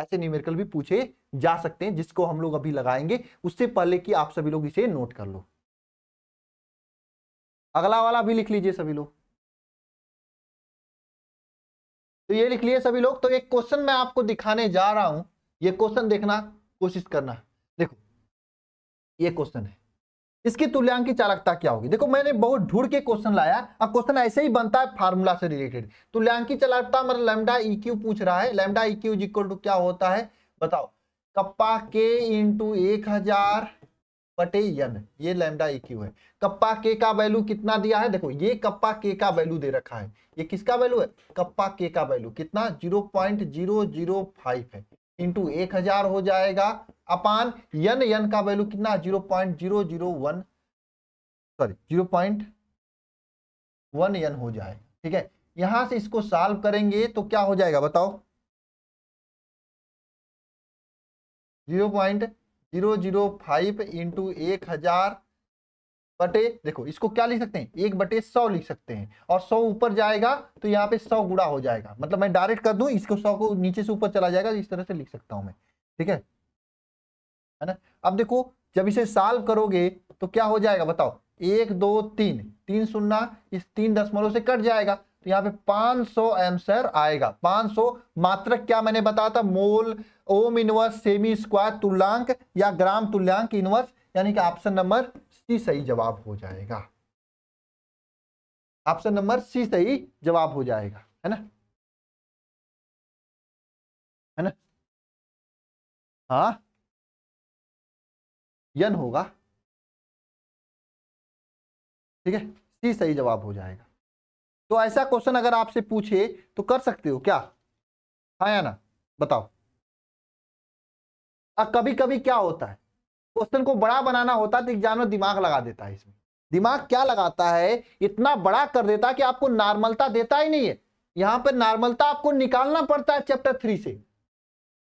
ऐसे न्यूमेरिकल भी पूछे जा सकते हैं जिसको हम लोग अभी लगाएंगे उससे पहले कि आप सभी लोग इसे नोट कर लो अगला वाला भी लिख लीजिए सभी लोग तो ये लिख लिए सभी लोग तो एक क्वेश्चन मैं आपको दिखाने जा रहा हूं ये क्वेश्चन देखना कोशिश करना देखो ये क्वेश्चन है इसकी तुल्यांक की चालकता क्या होगी देखो मैंने बहुत ढूंढ के क्वेश्चन लाया अब क्वेश्चन ऐसे ही बनता है फार्मूला से रिलेटेड तुल्यांक की चालकता मतलब लेमडा ई e पूछ रहा है लेमडा ई इक्वल टू क्या होता है बताओ कप्पा के इंटू एक हजार बटे यन ये लैमडा ए क्यू है कप्पा के का वैल्यू कितना दिया है देखो ये कप्पा के का वैल्यू दे रखा है ये किसका वैल्यू है कप्पा के का वैल्यू कितना zero point zero zero five है इंटू एक हजार हो जाएगा अपान यन यन का वैल्यू कितना zero point zero zero one sorry zero point one N हो जाए ठीक है यहां से इसको सॉल्व करेंगे तो क्या हो जाएगा बताओ zero point zero zero five into एक हजार बटे देखो इसको क्या लिख सकते हैं एक बटे सौ लिख सकते हैं और सौ ऊपर जाएगा तो यहाँ पे सौ गुड़ा हो जाएगा मतलब मैं डायरेक्ट कर दू इसको सौ को नीचे से ऊपर चला जाएगा इस तरह से लिख सकता हूं मैं ठीक है है ना अब देखो जब इसे साल्व करोगे तो क्या हो जाएगा बताओ एक दो तीन तीन सुनना इस तीन दशमलव से कट जाएगा तो यहां पे 500 एम्सर आएगा 500 मात्र क्या मैंने बताया था मोल ओम इनवर्स सेमी स्क्वायर तुल्यांक या ग्राम तुल्यांक इनवर्स यानी कि ऑप्शन नंबर सी सही जवाब हो जाएगा ऑप्शन नंबर सी सही जवाब हो जाएगा है ना है ना हाँ यन होगा ठीक है सी सही जवाब हो जाएगा तो ऐसा क्वेश्चन अगर आपसे पूछे तो कर सकते हो क्या हाँ या ना बताओ अब कभी कभी क्या होता है क्वेश्चन को बड़ा बनाना होता है तो एग्जाम में दिमाग लगा देता है इसमें दिमाग क्या लगाता है इतना बड़ा कर देता है कि आपको नॉर्मलता देता ही नहीं है यहां पर नॉर्मलता आपको निकालना पड़ता है चैप्टर थ्री से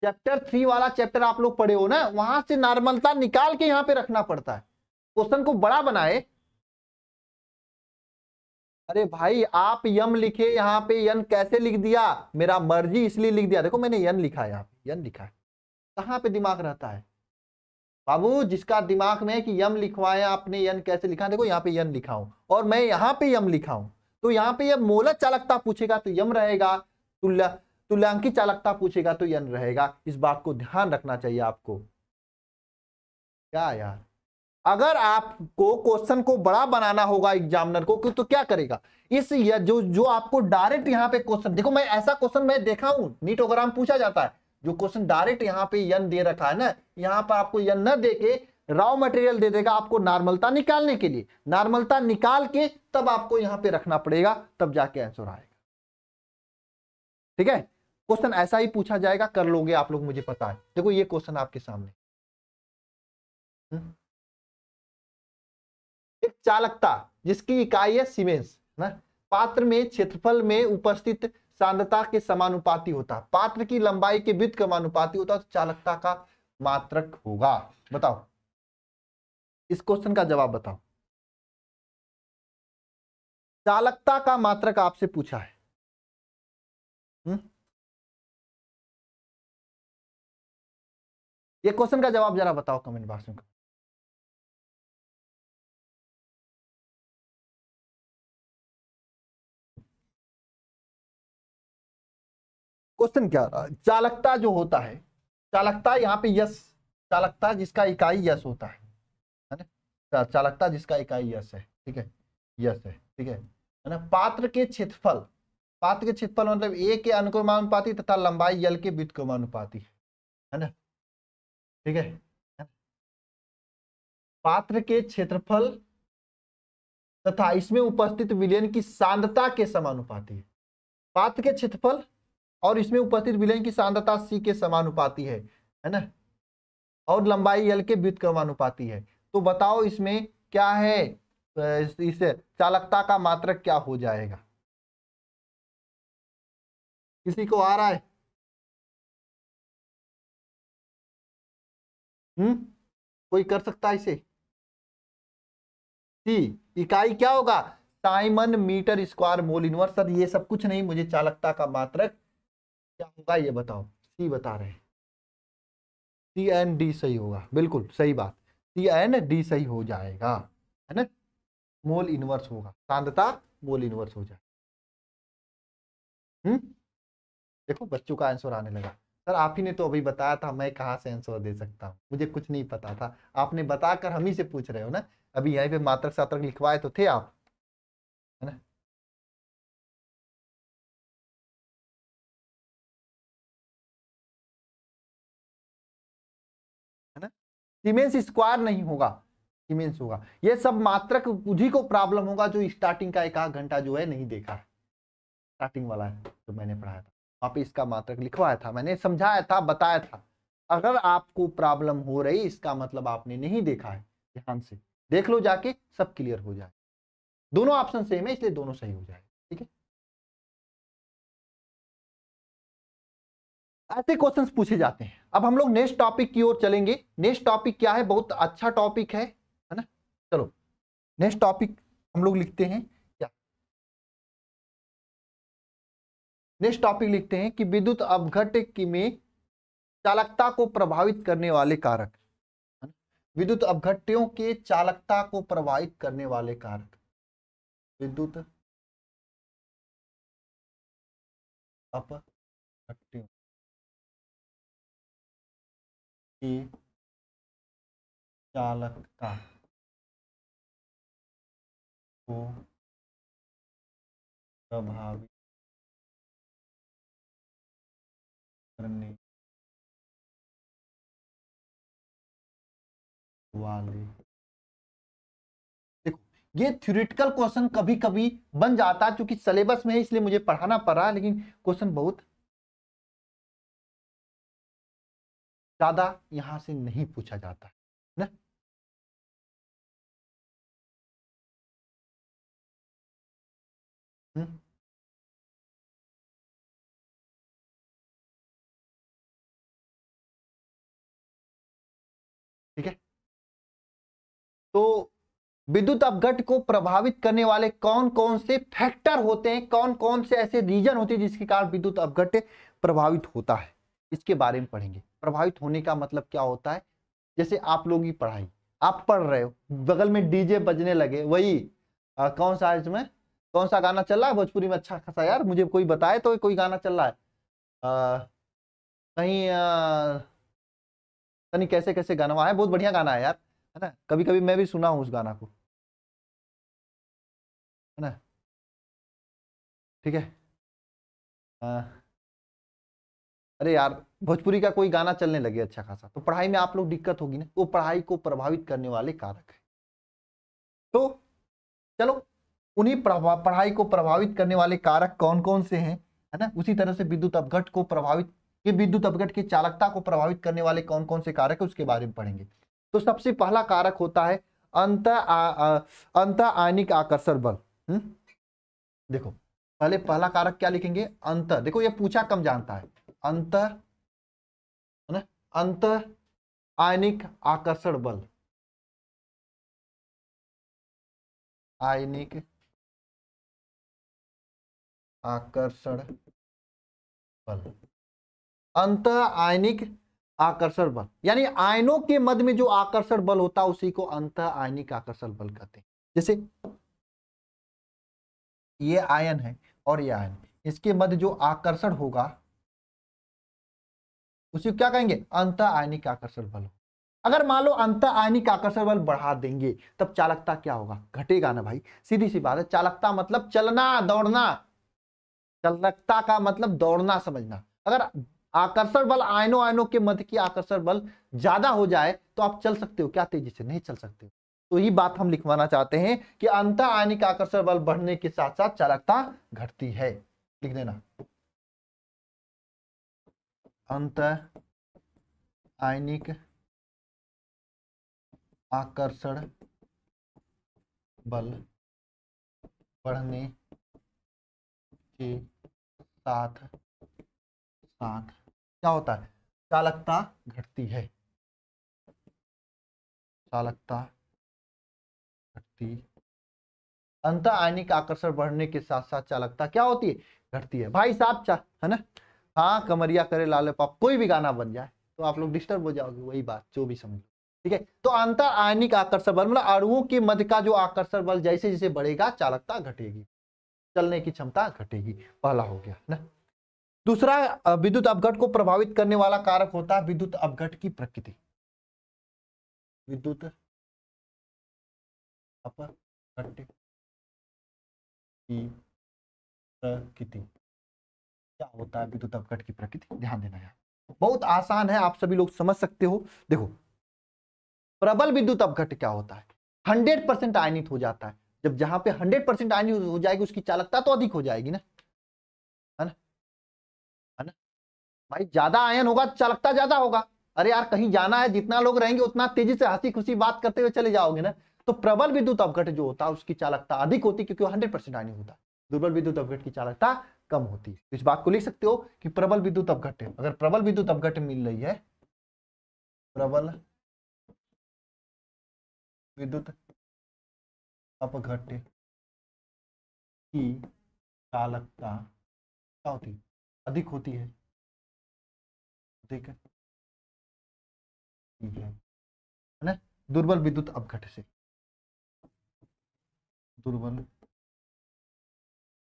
चैप्टर थ्री वाला चैप्टर आप लोग पढ़े हो ना वहां से नॉर्मलता निकाल के यहाँ पे रखना पड़ता है क्वेश्चन को बड़ा बनाए अरे भाई आप यम लिखे यहाँ पे यन कैसे लिख दिया मेरा मर्जी इसलिए लिख दिया देखो मैंने यन लिखा है यहाँ पे यन लिखा है कहाँ पे दिमाग रहता है बाबू जिसका दिमाग में कि यम लिखवाया आपने यन कैसे लिखा देखो यहाँ पे यन लिखा हूं और मैं यहाँ पे यम लिखा हूं तो यहाँ पे यह मोलक चालकता पूछेगा तो यम रहेगा तुल्य तुल्यांकी चालकता पूछेगा तो यन रहेगा इस बात को ध्यान रखना चाहिए आपको क्या यार अगर आपको क्वेश्चन को बड़ा बनाना होगा एग्जामिनर को तो क्या करेगा इस जो जो आपको डायरेक्ट यहाँ पे क्वेश्चन देखो मैं ऐसा क्वेश्चन मैं देखा हूं नीटोग्राम पूछा जाता है जो क्वेश्चन डायरेक्ट यहाँ पे यन दे रखा है ना यहाँ पर आपको यन न दे के रॉ मटेरियल दे देगा आपको नॉर्मलता निकालने के लिए नॉर्मलता निकाल के तब आपको यहाँ पे रखना पड़ेगा तब जाके आंसर आएगा ठीक है क्वेश्चन ऐसा ही पूछा जाएगा कर लोगे आप लोग मुझे पता है देखो ये क्वेश्चन आपके सामने हुँ? हम्म। चालकता जिसकी इकाई है सीमेंस ना पात्र में क्षेत्रफल में उपस्थित सांद्रता के समानुपाती होता है पात्र की लंबाई के वित्त का समानुपाती होता है तो चालकता का मात्रक होगा बताओ इस क्वेश्चन का जवाब बताओ चालकता का मात्रक आपसे पूछा है हुँ? ये क्वेश्चन का जवाब जरा बताओ कमेंट बॉक्स में क्वेश्चन क्या रहा चालकता जो होता है चालकता यहाँ पे यस चालकता जिसका इकाई यस होता है है ना चालकता जिसका इकाई यस है ठीक है यस है ठीक है है ना पात्र के क्षेत्रफल पात्र के क्षेत्रफल मतलब ए के अनुक्रमानुपाति तथा लंबाई यल के व्युतक्रमानुपाती है ना ठीक है पात्र के क्षेत्रफल तथा इसमें उपस्थित विलयन की सांद्रता के समानुपाती है पात्र के क्षेत्रफल और इसमें उपस्थित विलयन की सांद्रता सी के समानुपाती है है ना और लंबाई एल के व्युतक्रमानुपाती है तो बताओ इसमें क्या है इस चालकता का मात्रक क्या हो जाएगा किसी को आ रहा है हम्म कोई कर सकता है इसे सी इकाई क्या होगा siemens metre square mole inverse sir ये सब कुछ नहीं मुझे चालकता का मात्रक क्या होगा ये बताओ सी बता रहे हैं सी एन डी सही होगा बिल्कुल सही बात सी एन डी सही हो जाएगा है ना मोल इनवर्स होगा सांद्रता मोल इनवर्स हो जाए हम्म देखो बच्चों का आंसर आने लगा सर आप ही ने तो अभी बताया था मैं कहाँ से आंसर दे सकता हूँ मुझे कुछ नहीं पता था आपने बताकर हम ही से पूछ रहे हो ना अभी यहीं पे मात्रक सात्रक लिखवाए तो थे आप है ना सीमेंस स्क्वायर नहीं होगा सीमेंस होगा ये सब मात्र उधी को प्रॉब्लम होगा जो स्टार्टिंग का एक आध घंटा जो है नहीं देखा स्टार्टिंग वाला है जो मैंने पढ़ाया था वहां पर इसका मात्रक लिखवाया था मैंने समझाया था बताया था अगर आपको प्रॉब्लम हो रही इसका मतलब आपने नहीं देखा है ध्यान से देख लो जाके सब क्लियर हो जाए दोनों ऑप्शन सेम है इसलिए दोनों सही हो जाए ऐसे क्वेश्चंस पूछे जाते हैं अब हम लोग नेक्स्ट टॉपिक की ओर चलेंगे नेक्स्ट टॉपिक क्या है बहुत अच्छा टॉपिक है है ना चलो नेक्स्ट टॉपिक हम लोग लिखते हैं क्या नेक्स्ट टॉपिक लिखते हैं कि विद्युत अवघट की में चालकता को प्रभावित करने वाले कारक विद्युत अपघट्यों के चालकता को प्रभावित करने वाले कारक विद्युत अपघट्यों की चालकता को प्रभावित करने वाले देखो ये थ्योरेटिकल क्वेश्चन कभी कभी बन जाता है क्योंकि सिलेबस में है इसलिए मुझे पढ़ाना पड़ा लेकिन क्वेश्चन बहुत ज़्यादा यहां से नहीं पूछा जाता है ना ठीक है तो विद्युत अपघट को प्रभावित करने वाले कौन कौन से फैक्टर होते हैं कौन कौन से ऐसे रीजन होते हैं जिसके कारण विद्युत अपघट प्रभावित होता है इसके बारे में पढ़ेंगे प्रभावित होने का मतलब क्या होता है जैसे आप लोग की पढ़ाई आप पढ़ रहे हो बगल में डीजे बजने लगे वही आ, कौन सा इसमें कौन सा गाना चल रहा है भोजपुरी में अच्छा खासा यार मुझे कोई बताए तो कोई गाना चल रहा है कहीं कहीं कैसे कैसे गाना वहाँ है बहुत बढ़िया गाना है यार है ना कभी कभी मैं भी सुना हूँ उस गाना को है ना ठीक है आ, अरे यार भोजपुरी का कोई गाना चलने लगे अच्छा खासा तो पढ़ाई में आप लोग दिक्कत होगी ना वो पढ़ाई को प्रभावित करने वाले कारक है तो चलो उन्हीं पढ़ाई को प्रभावित करने वाले कारक कौन कौन से हैं है ना उसी तरह से विद्युत अपघट को प्रभावित ये विद्युत अपघट की चालकता को प्रभावित करने वाले कौन कौन से कारक है उसके बारे में पढ़ेंगे तो सबसे पहला कारक होता है अंत अंत आयनिक आकर्षण बल हम्म? देखो पहले पहला कारक क्या लिखेंगे अंतर देखो ये पूछा कम जानता है अंतर अंत आयनिक आकर्षण बल आयनिक आकर्षण बल अंत आयनिक आकर्षण बल यानी आयनों के मध्य में जो आकर्षण बल होता है उसी को अंत आयनिक आकर्षण बल कहते हैं जैसे ये आयन है और ये आयन इसके मध्य जो आकर्षण होगा उसी क्या कहेंगे अंत आयनिक आकर्षण बल अगर मान लो अंत आयनिक आकर्षण बल बढ़ा देंगे तब चालकता क्या होगा घटेगा ना भाई सीधी सी बात है चालकता मतलब चलना दौड़ना चालकता का मतलब दौड़ना समझना अगर आकर्षण बल आयनों आयनों के मध्य की आकर्षण बल ज्यादा हो जाए तो आप चल सकते हो क्या तेजी से नहीं चल सकते हो तो ये बात हम लिखवाना चाहते हैं कि अंत आयनिक आकर्षण बल बढ़ने के साथ साथ चालकता घटती है लिख देना अंत आयनिक आकर्षण बल बढ़ने के साथ साथ क्या होता है चालकता घटती है चालकता घटती अंत आयनिक आकर्षण बढ़ने के साथ साथ चालकता क्या होती है घटती है भाई साहब है ना हाँ कमरिया करे लाल पाप कोई भी गाना बन जाए तो आप लोग डिस्टर्ब हो जाओगे वही बात जो भी समझो ठीक है तो अंतर आयनिक आकर्षण बल मतलब अड़ुओं के मध्य का जो आकर्षण बल जैसे जैसे बढ़ेगा चालकता घटेगी चलने की क्षमता घटेगी पहला हो गया ना दूसरा विद्युत अवघट को प्रभावित करने वाला कारक होता है विद्युत अवघट की प्रकृति विद्युत अपघट की प्रकृति क्या होता है विद्युत अवकट की प्रकृति ध्यान देना है बहुत आसान है आप सभी लोग समझ सकते हो देखो प्रबल विद्युत अपघट क्या होता है हंड्रेड परसेंट आयनित हो जाता है जब जहां पे हंड्रेड परसेंट आयनित हो जाएगी उसकी चालकता तो अधिक हो जाएगी ना है ना है ना भाई ज्यादा आयन होगा चालकता ज्यादा होगा अरे यार कहीं जाना है जितना लोग रहेंगे उतना तेजी से हंसी खुशी बात करते हुए चले जाओगे ना तो प्रबल विद्युत अवघट जो होता है उसकी चालकता अधिक होती क्योंकि हंड्रेड परसेंट आयनित होता दुर्बल विद्युत अवघट की चालकता कम होती है तो इस बात को लिख सकते हो कि प्रबल विद्युत अवघटन अगर प्रबल विद्युत अवघटन मिल रही है प्रबल विद्युत अपघट्य की चालकता क्या होती है अधिक होती है ठीक है ना दुर्बल विद्युत अपघट से दुर्बल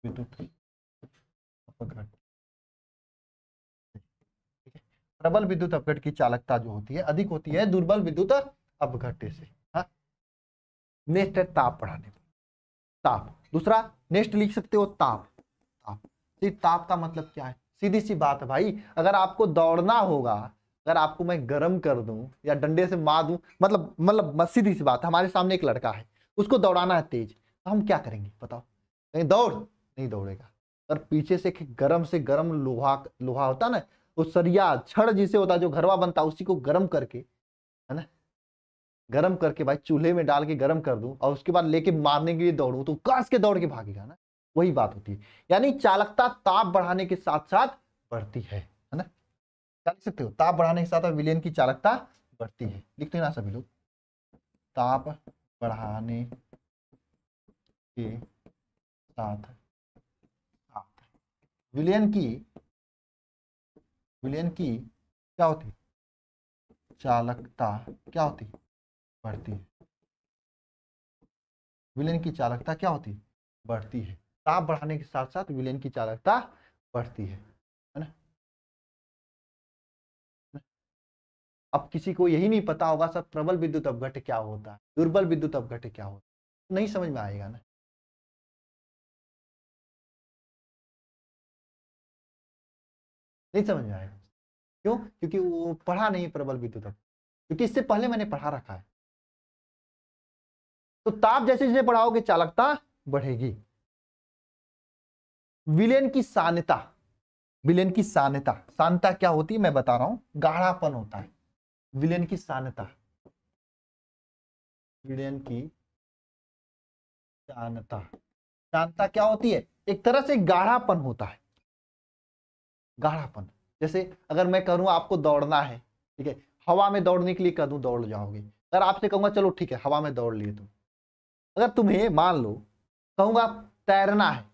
विद्युत प्रबल विद्युत अपघट की चालकता जो होती है अधिक होती है दुर्बल विद्युत अपघट से नेक्स्ट हाँ? है ताप बढ़ाने ताप दूसरा नेक्स्ट लिख सकते हो ताप ताप ताप का मतलब क्या है सीधी सी बात है भाई अगर आपको दौड़ना होगा अगर आपको मैं गर्म कर दूं या डंडे से मार दूं मतलब मतलब सीधी सी बात हमारे सामने एक लड़का है उसको दौड़ाना है तेज तो हम क्या करेंगे बताओ कहीं दौड़ नहीं दौड़ेगा और पीछे से गरम से गरम लोहा लोहा होता ना वो सरिया छड़ जिसे होता जो घरवा बनता उसी को गरम करके है ना गरम करके भाई चूल्हे में डाल के गरम कर दूं और उसके बाद लेके मारने के लिए दौड़ू तो कस के दौड़ के भागेगा ना वही बात होती है यानी चालकता ताप बढ़ाने के साथ साथ बढ़ती है ना लिख सकते हो ताप बढ़ाने के साथ साथ की चालकता बढ़ती है लिखते ना सभी लोग ताप बढ़ाने के साथ विलियन की विलियन की क्या होती चालकता क्या होती बढ़ती है विलियन की चालकता क्या होती बढ़ती है ताप बढ़ाने के साथ साथ विलयन की चालकता बढ़ती है है ना अब किसी को यही नहीं पता होगा सब प्रबल विद्युत अपघट क्या होता है दुर्बल विद्युत अपघट क्या होता है नहीं समझ में आएगा ना नहीं समझ में आएगा क्यों क्योंकि वो पढ़ा नहीं प्रबल विद्युत क्योंकि इससे पहले मैंने पढ़ा रखा है तो ताप जैसे जैसे पढ़ाओगे चालकता बढ़ेगी विलेन की सान्यता विलेन की सान्यता शांता क्या होती है मैं बता रहा हूं गाढ़ापन होता है विलेन की सान्यता विलेन की सान्यता शांता क्या होती है एक तरह से गाढ़ापन होता है गाढ़ापन जैसे अगर मैं करूँ आपको दौड़ना है ठीक है हवा में दौड़ने के लिए कह दूँ दौड़ जाओगे अगर आपसे कहूँगा चलो ठीक है हवा में दौड़ लिए तुम अगर तुम्हें मान लो कहूँगा तैरना है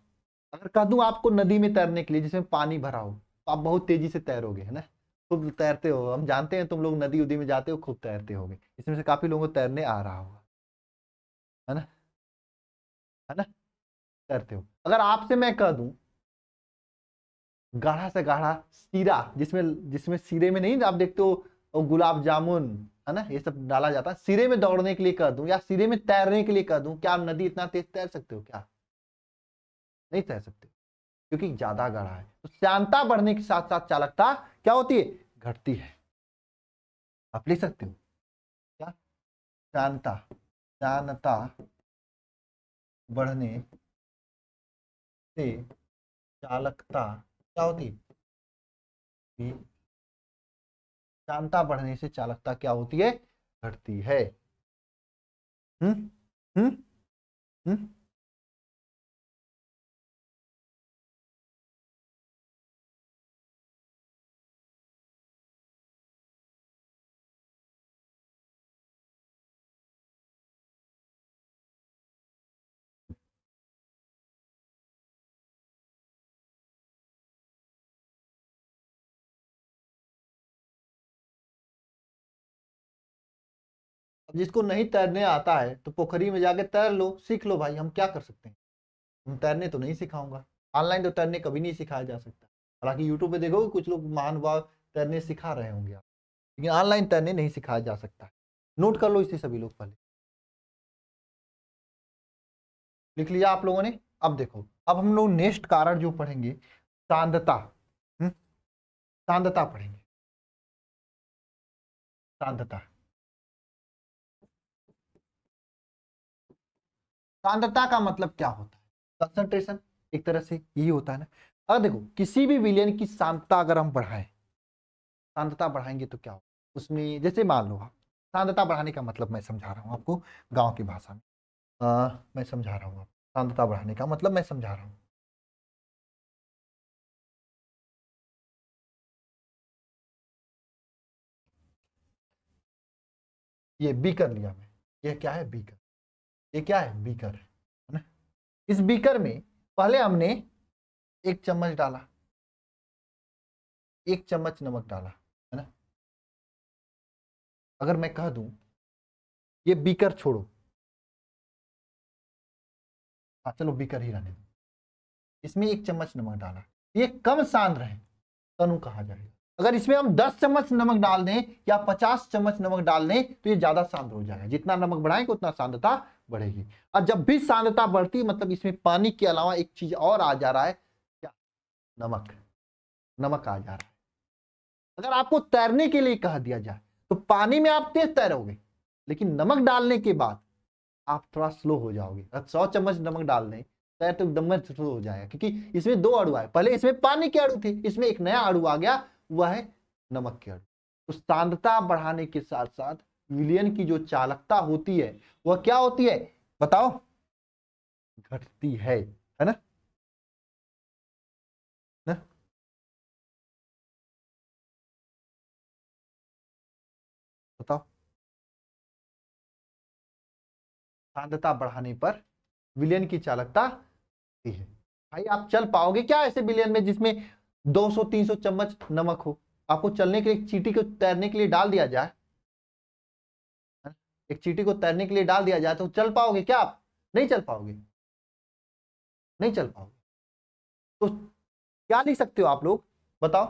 अगर कह दूँ आपको नदी में तैरने के लिए जिसमें पानी भरा हो तो आप बहुत तेजी से तैरोगे है ना खूब तैरते हो हम जानते हैं तुम लोग नदी उदी में जाते हो खूब तैरते हो इसमें से काफी लोगों को तैरने आ रहा होगा है ना है ना तैरते हो अगर आपसे मैं कह दूं गाढ़ा से गाढ़ा सीरा जिसमें जिसमें सीरे में नहीं आप देखते हो गुलाब जामुन है ना ये सब डाला जाता है सिरे में दौड़ने के लिए कर दूं या सिरे में तैरने के लिए कर दूं क्या आप नदी इतना तेज तैर सकते हो क्या नहीं तैर सकते क्योंकि ज्यादा गढ़ा है तो शांता बढ़ने के साथ साथ चालकता क्या होती है घटती है आप ले सकते हो क्या शांता शांता बढ़ने से चालकता क्या होती है बढ़ने से चालकता क्या होती है घटती है हम्म हम्म हम्म अब जिसको नहीं तैरने आता है तो पोखरी में जाके तैर लो सीख लो भाई हम क्या कर सकते हैं हम तैरने तो नहीं सिखाऊंगा ऑनलाइन तो तैरने कभी नहीं सिखाया जा सकता हालांकि यूट्यूब पे देखोगे कुछ लोग महानुभाव तैरने सिखा रहे होंगे आप लेकिन ऑनलाइन तैरने नहीं सिखाया जा सकता नोट कर लो इसे सभी लोग पहले लिख लिया आप लोगों ने अब देखो अब हम लोग नेक्स्ट कारण जो पढ़ेंगे सांद्रता हम्म? सांद्रता पढ़ेंगे सांद्रता सांद्रता का मतलब क्या होता है कंसंट्रेशन एक तरह से यही होता है ना अगर देखो किसी भी विलियन की सांद्रता अगर हम बढ़ाएं सांद्रता बढ़ाएंगे तो क्या होगा उसमें जैसे मान लो आप सांद्रता बढ़ाने का मतलब मैं समझा रहा हूँ आपको गाँव की भाषा में आ, मैं समझा रहा हूँ आपको सांद्रता बढ़ाने का मतलब मैं समझा रहा हूँ ये बीकर लिया मैं ये क्या है बीकर ये क्या है बीकर है ना इस बीकर में पहले हमने एक चम्मच डाला एक चम्मच नमक डाला है ना अगर मैं कह दूं ये बीकर छोड़ो हाँ चलो बीकर ही रहने दो इसमें एक चम्मच नमक डाला ये कम सांद्र है तनु कहा जाएगा अगर इसमें हम 10 चम्मच नमक डाल दें या 50 चम्मच नमक डाल दें तो ये ज्यादा सांद्र हो जाएगा जितना नमक बढ़ाएंगे उतना सांद्रता बढ़ेगी और जब भी सांद्रता बढ़ती मतलब इसमें पानी के अलावा एक चीज और आ जा रहा है क्या नमक नमक आ जा रहा है अगर आपको तैरने के लिए कहा दिया जाए तो पानी में आप तेज तैरोगे लेकिन नमक डालने के बाद आप थोड़ा स्लो हो जाओगे अगर सौ चम्मच नमक डाल दें तैर तो एकदम स्लो हो जाएगा क्योंकि इसमें दो अड़ू आए पहले इसमें पानी के अड़ू थे इसमें एक नया अड़ू आ गया वह है नमक के अड़ू तो सांद्रता बढ़ाने के साथ साथ विलियन की जो चालकता होती है वह क्या होती है बताओ घटती है है ना सांद्रता बढ़ाने पर विलियन की चालकता होती है भाई आप चल पाओगे क्या ऐसे विलियन में जिसमें 200-300 चम्मच नमक हो आपको चलने के लिए चीटी को तैरने के लिए डाल दिया जाए एक चीटी को तैरने के लिए डाल दिया जाए तो चल पाओगे क्या आप नहीं चल पाओगे नहीं चल पाओगे तो क्या लिख सकते हो आप लोग बताओ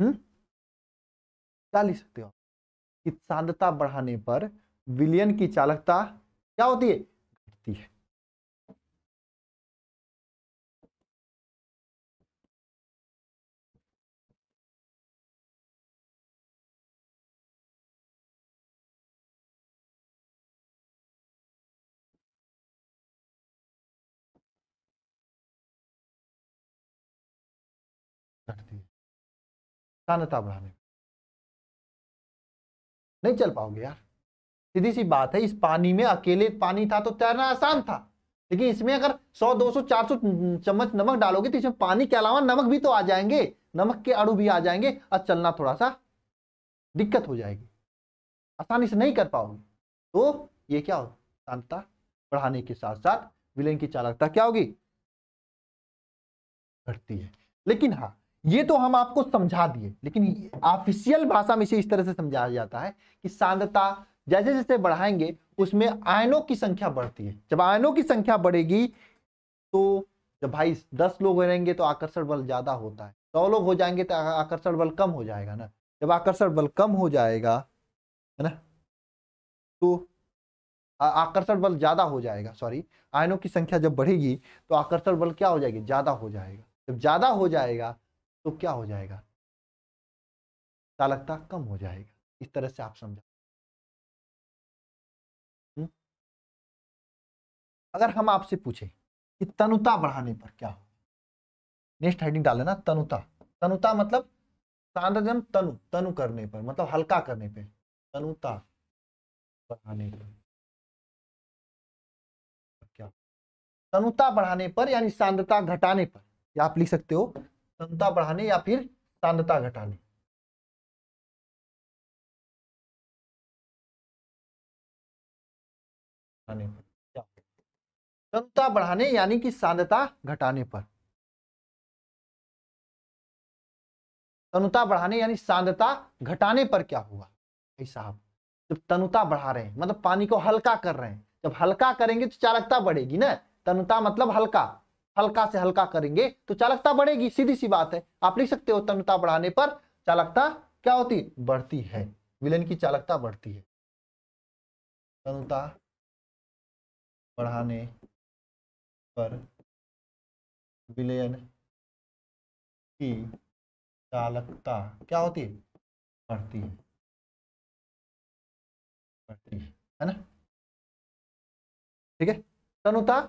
हम्म क्या लिख सकते हो कि सांद्रता बढ़ाने पर विलियन की चालकता क्या होती है घटती है तानता बढ़ाने नहीं चल पाओगे यार सीधी सी बात है इस पानी में अकेले पानी था तो तैरना आसान था लेकिन इसमें अगर 100, 200, 400 चम्मच नमक डालोगे तो इसमें पानी के अलावा नमक भी तो आ जाएंगे नमक के अड़ू भी आ जाएंगे और चलना थोड़ा सा दिक्कत हो जाएगी आसानी से नहीं कर पाओगे तो ये क्या होगा शांतता बढ़ाने के साथ साथ विलयन की चालकता क्या होगी घटती है लेकिन हाँ ये तो हम आपको समझा दिए लेकिन ऑफिशियल भाषा में इसे इस तरह से समझाया जाता है कि सांद्रता जैसे जैसे बढ़ाएंगे उसमें आयनों की संख्या बढ़ती है जब आयनों की संख्या बढ़ेगी तो जब भाई दस लोग रहेंगे तो आकर्षण बल ज़्यादा होता है सौ लोग हो जाएंगे तो आकर्षण बल कम हो जाएगा ना जब आकर्षण बल कम हो जाएगा है ना तो आकर्षण बल ज़्यादा हो जाएगा सॉरी आयनों की संख्या जब बढ़ेगी तो आकर्षण बल क्या हो जाएगी ज़्यादा हो जाएगा जब ज़्यादा हो जाएगा तो क्या हो जाएगा चालकता कम हो जाएगा इस तरह से आप समझा अगर हम आपसे पूछे कि तनुता बढ़ाने पर क्या हो नेक्स्ट हेडिंग डाल लेना तनुता तनुता मतलब सांद्रजन तनु तनु करने पर मतलब हल्का करने पे तनुता बढ़ाने पर क्या तनुता बढ़ाने पर यानी सांद्रता घटाने पर या आप लिख सकते हो क्षमता बढ़ाने या फिर सांद्रता घटाने क्षमता बढ़ाने यानी कि सांद्रता घटाने पर तनुता बढ़ाने यानी सांद्रता घटाने पर क्या हुआ भाई साहब जब तनुता बढ़ा रहे हैं मतलब पानी को हल्का कर रहे हैं जब हल्का करेंगे तो चालकता बढ़ेगी ना तनुता मतलब हल्का हल्का से हल्का करेंगे तो चालकता बढ़ेगी सीधी सी बात है आप लिख सकते हो तनुता बढ़ाने पर चालकता क्या होती बढ़ती है विलन की चालकता बढ़ती है तनुता बढ़ाने पर विलयन की चालकता क्या होती है बढ़ती है बढ़ती है है ना ठीक है तनुता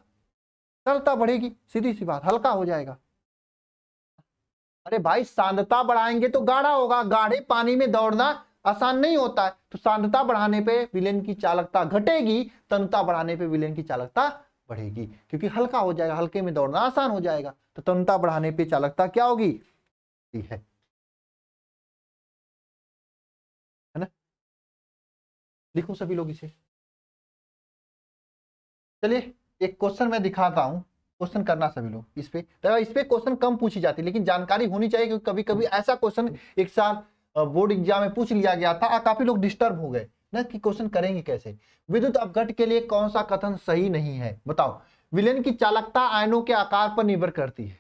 सरलता बढ़ेगी सीधी सी बात हल्का हो जाएगा अरे भाई सांद्रता बढ़ाएंगे तो गाढ़ा होगा गाढ़े पानी में दौड़ना आसान नहीं होता है तो सांद्रता बढ़ाने पे विलेन की चालकता घटेगी तनुता बढ़ाने पे विलेन की चालकता बढ़ेगी क्योंकि हल्का हो जाएगा हल्के में दौड़ना आसान हो जाएगा तो तनुता बढ़ाने पे चालकता क्या होगी है है ना लिखो सभी लोग इसे चलिए एक क्वेश्चन मैं दिखाता हूँ क्वेश्चन करना सभी लोग इस पे तो इस पे क्वेश्चन कम पूछी जाती है लेकिन जानकारी होनी चाहिए क्योंकि कभी कभी हम्म। ऐसा क्वेश्चन एक साल बोर्ड एग्जाम में पूछ लिया गया था और काफी लोग डिस्टर्ब हो गए ना कि क्वेश्चन करेंगे कैसे विद्युत अपघट के लिए कौन सा कथन सही नहीं है बताओ विलेन की चालकता आयनों के आकार पर निर्भर करती है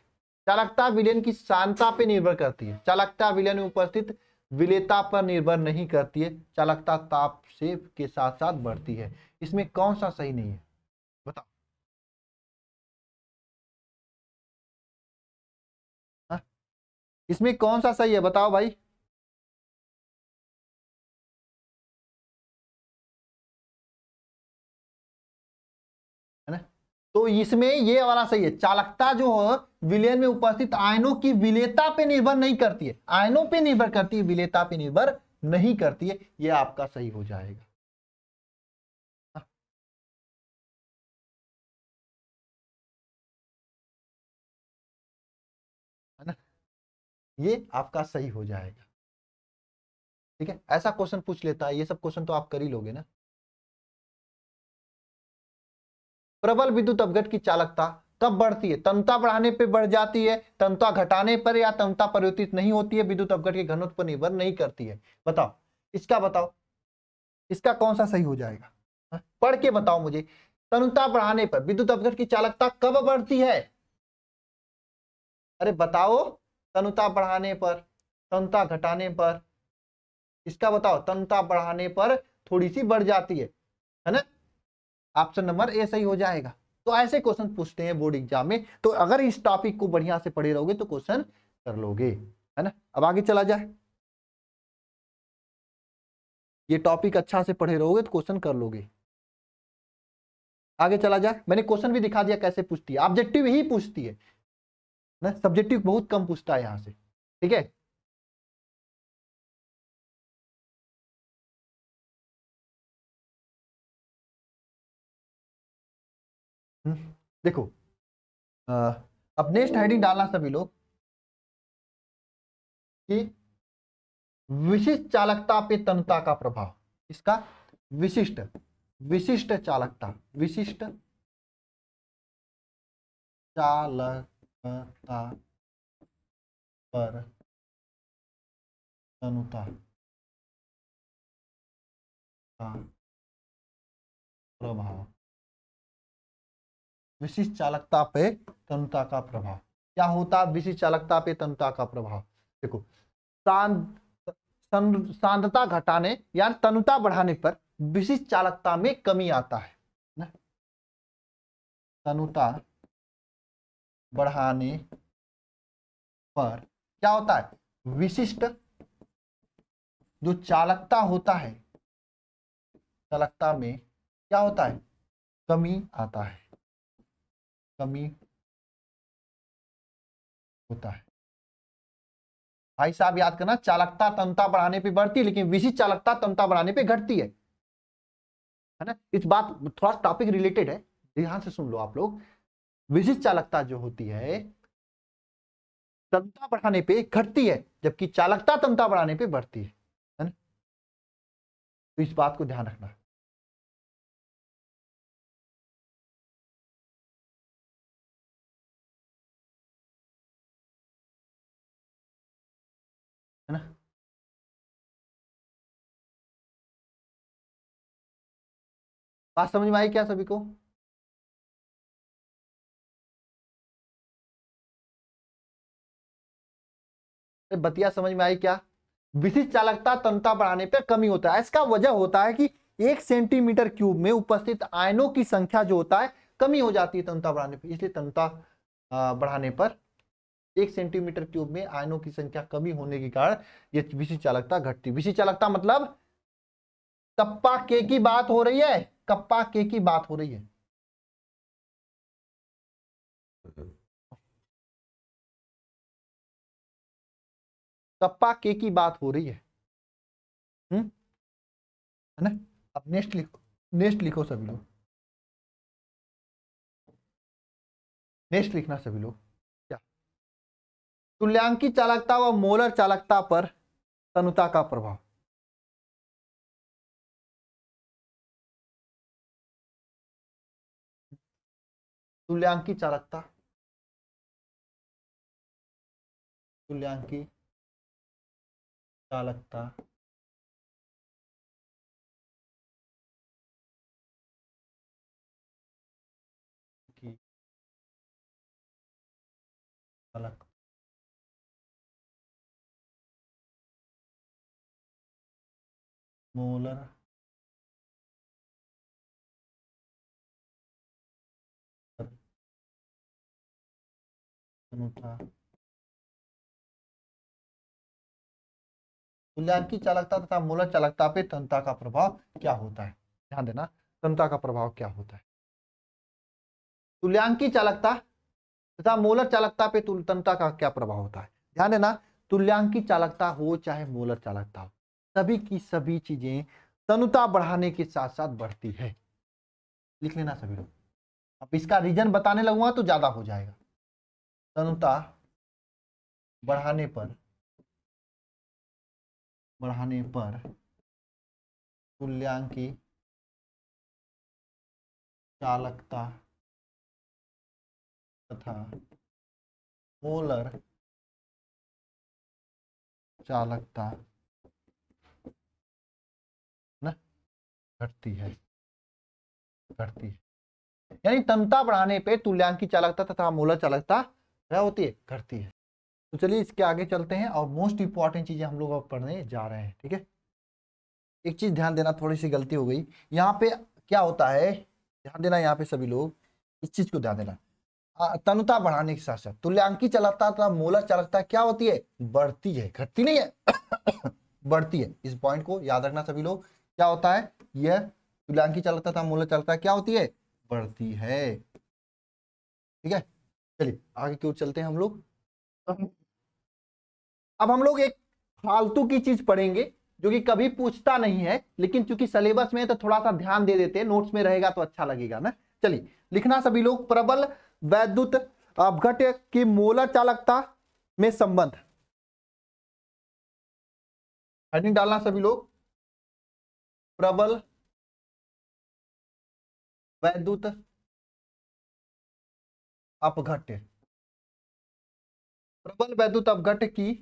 चालकता विलेन की शांता पर निर्भर करती है चालकता विलेन में उपस्थित विलेता पर निर्भर नहीं करती है चालकता ताप से के साथ साथ बढ़ती है इसमें कौन सा सही नहीं है इसमें कौन सा सही है बताओ भाई है ना तो इसमें ये वाला सही है चालकता जो है विलयन में उपस्थित आयनों की विलेता पे निर्भर नहीं करती है आयनों पे निर्भर करती है विलेता पे निर्भर नहीं करती है यह आपका सही हो जाएगा ये आपका सही हो जाएगा ठीक है ऐसा क्वेश्चन पूछ लेता है ये सब क्वेश्चन तो आप कर ही लोगे ना प्रबल विद्युत अपघट की चालकता कब बढ़ती है तमता बढ़ाने पर बढ़ जाती है तमता घटाने पर या तमता परिवर्तित नहीं होती है विद्युत अपघट के घनत्व पर निर्भर नहीं करती है बताओ इसका बताओ इसका कौन सा सही हो जाएगा हाँ, पढ़ के बताओ मुझे तनुता बढ़ाने पर विद्युत अपघट की चालकता कब बढ़ती है अरे बताओ तनुता बढ़ाने पर तनुता घटाने पर इसका बताओ तनुता बढ़ाने पर थोड़ी सी बढ़ जाती है है ना ऑप्शन नंबर ए सही हो जाएगा तो ऐसे क्वेश्चन पूछते हैं बोर्ड एग्जाम में तो अगर इस टॉपिक को बढ़िया से पढ़े रहोगे तो क्वेश्चन कर लोगे है ना अब आगे चला जाए ये टॉपिक अच्छा से पढ़े रहोगे तो क्वेश्चन कर लोगे आगे चला जाए मैंने क्वेश्चन भी दिखा दिया कैसे पूछती है ऑब्जेक्टिव ही पूछती है ना सब्जेक्टिव बहुत कम पूछता है यहाँ से ठीक है हम्म, देखो आ, अब नेक्स्ट हेडिंग डालना सभी लोग कि विशिष्ट चालकता पे तनता का प्रभाव इसका विशिष्ट विशिष्ट चालकता विशिष्ट चालक ता पर तनुता का प्रभाव विशिष्ट चालकता पे तनुता का प्रभाव क्या होता विशिष्ट चालकता पे तनुता का प्रभाव देखो सांद्रता घटाने या तनुता बढ़ाने पर विशिष्ट चालकता में कमी आता है ना तनुता बढ़ाने पर क्या होता है विशिष्ट जो चालकता होता है चालकता में क्या होता है कमी आता है कमी होता है भाई साहब याद करना चालकता तमता बढ़ाने पे बढ़ती है लेकिन विशिष्ट चालकता तमता बढ़ाने पे घटती है है ना इस बात थोड़ा टॉपिक रिलेटेड है ध्यान से सुन लो आप लोग विशिष्ट चालकता जो होती है तमता बढ़ाने पे घटती है जबकि चालकता तमता बढ़ाने पे बढ़ती है है ना तो इस बात को ध्यान रखना है ना बात समझ में आई क्या सभी को बतिया समझ में आई क्या विशिष्ट चालकता तंता बढ़ाने पर कमी होता है इसका वजह होता है कि एक सेंटीमीटर क्यूब में उपस्थित आयनों की संख्या जो होता है कमी हो जाती है तंता बढ़ाने पर इसलिए तंता बढ़ाने पर एक सेंटीमीटर क्यूब में आयनों की संख्या कमी होने के कारण ये विशिष्ट चालकता घटती विशिष्ट चालकता मतलब कप्पा के की बात हो रही है कप्पा के की बात हो रही है कप्पा के की बात हो रही है हम्म? है ना अब नेक्स्ट लिखो नेक्स्ट लिखो सभी लोग नेक्स्ट लिखना सभी लोग क्या तुल्यांकी चालकता व मोलर चालकता पर तनुता का प्रभाव तुल्यांकी चालकता तुल्यांकी अच्छा लगता की अच्छा मोलर अनुता की चालकता तथा मूलर चालकता पे तंता का प्रभाव क्या होता है ध्यान देना तंता का प्रभाव क्या होता है तुल्यांकी चालकता तथा मोलर चालकता पे तंता का क्या प्रभाव होता है ध्यान देना तुल्यांकी चालकता हो चाहे मोलर चालकता हो सभी की सभी चीजें तनुता बढ़ाने के साथ साथ बढ़ती है लिख लेना सभी लोग अब इसका रीजन बताने लगूंगा तो ज्यादा हो जाएगा तनुता बढ़ाने पर बढ़ाने पर तुल्यांक की चालकता तथा मोलर चालकता घटती है घटती है यानी तमता बढ़ाने पे तुल्यांक की चालकता तथा मोलर चालकता क्या होती है घटती है तो चलिए इसके आगे चलते हैं और मोस्ट इंपॉर्टेंट चीज़ें हम लोग अब पढ़ने जा रहे हैं ठीक है एक चीज़ ध्यान देना थोड़ी सी गलती हो गई यहाँ पे क्या होता है ध्यान देना यहाँ पे सभी लोग इस चीज़ को ध्यान देना तनुता बढ़ाने के साथ साथ तुल्यांकी चलाता था मोला चलकता क्या होती है बढ़ती है घटती नहीं है बढ़ती है इस पॉइंट को याद रखना सभी लोग क्या होता है यह तुल्यांकी चलकता था मोला चलकता क्या होती है बढ़ती है ठीक है चलिए आगे की ओर चलते हैं हम लोग अब हम लोग एक फालतू की चीज पढ़ेंगे जो कि कभी पूछता नहीं है लेकिन चूंकि सिलेबस में है तो थोड़ा सा ध्यान दे देते हैं नोट्स में रहेगा तो अच्छा लगेगा ना चलिए लिखना सभी लोग प्रबल वैद्युत अवघट की मोलर चालकता में संबंध हेडिंग डालना सभी लोग प्रबल वैद्युत अपघट प्रबल वैद्युत अपघट की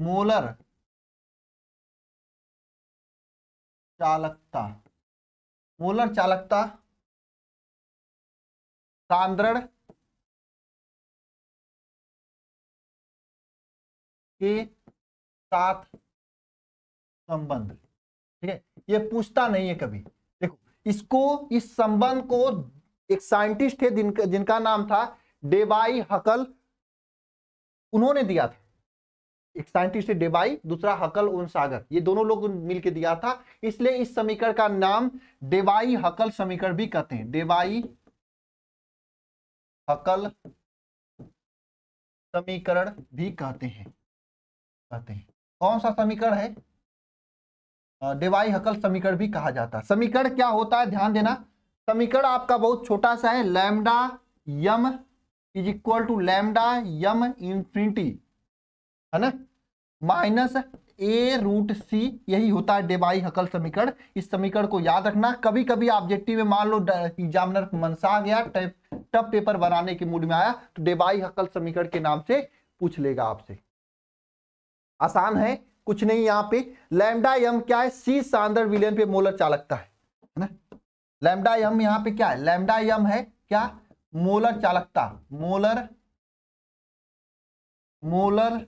मोलर चालकता मोलर चालकता सांद्रण के साथ संबंध ठीक है ये पूछता नहीं है कभी देखो इसको इस संबंध को एक साइंटिस्ट थे जिनका जिनका नाम था डेबाई हकल उन्होंने दिया था एक साइंटिस्ट है डेबाई दूसरा हकल उन सागर ये दोनों लोग मिलकर दिया था इसलिए इस समीकरण का नाम डेबाई हकल समीकरण भी कहते हैं डेबाई हकल समीकरण भी कहते हैं कहते हैं कौन सा समीकरण है डेवाई हकल समीकरण भी कहा जाता है समीकरण क्या होता है ध्यान देना समीकरण आपका बहुत छोटा सा है lambda M is equal to lambda M infinity है ना माइनस ए रूट सी यही होता है डेबाई हकल समीकरण इस समीकरण को याद रखना कभी कभी ऑब्जेक्टिव में मान लो एग्जामिनर मनसा गया टफ पेपर बनाने के मूड में आया तो डेबाई हकल समीकरण के नाम से पूछ लेगा आपसे आसान है कुछ नहीं यहाँ पे लैमडा यम क्या है सी सांदर विलियन पे मोलर चालकता है ना लैमडा यम यहाँ पे क्या है लैमडा यम है क्या मोलर चालकता मोलर मोलर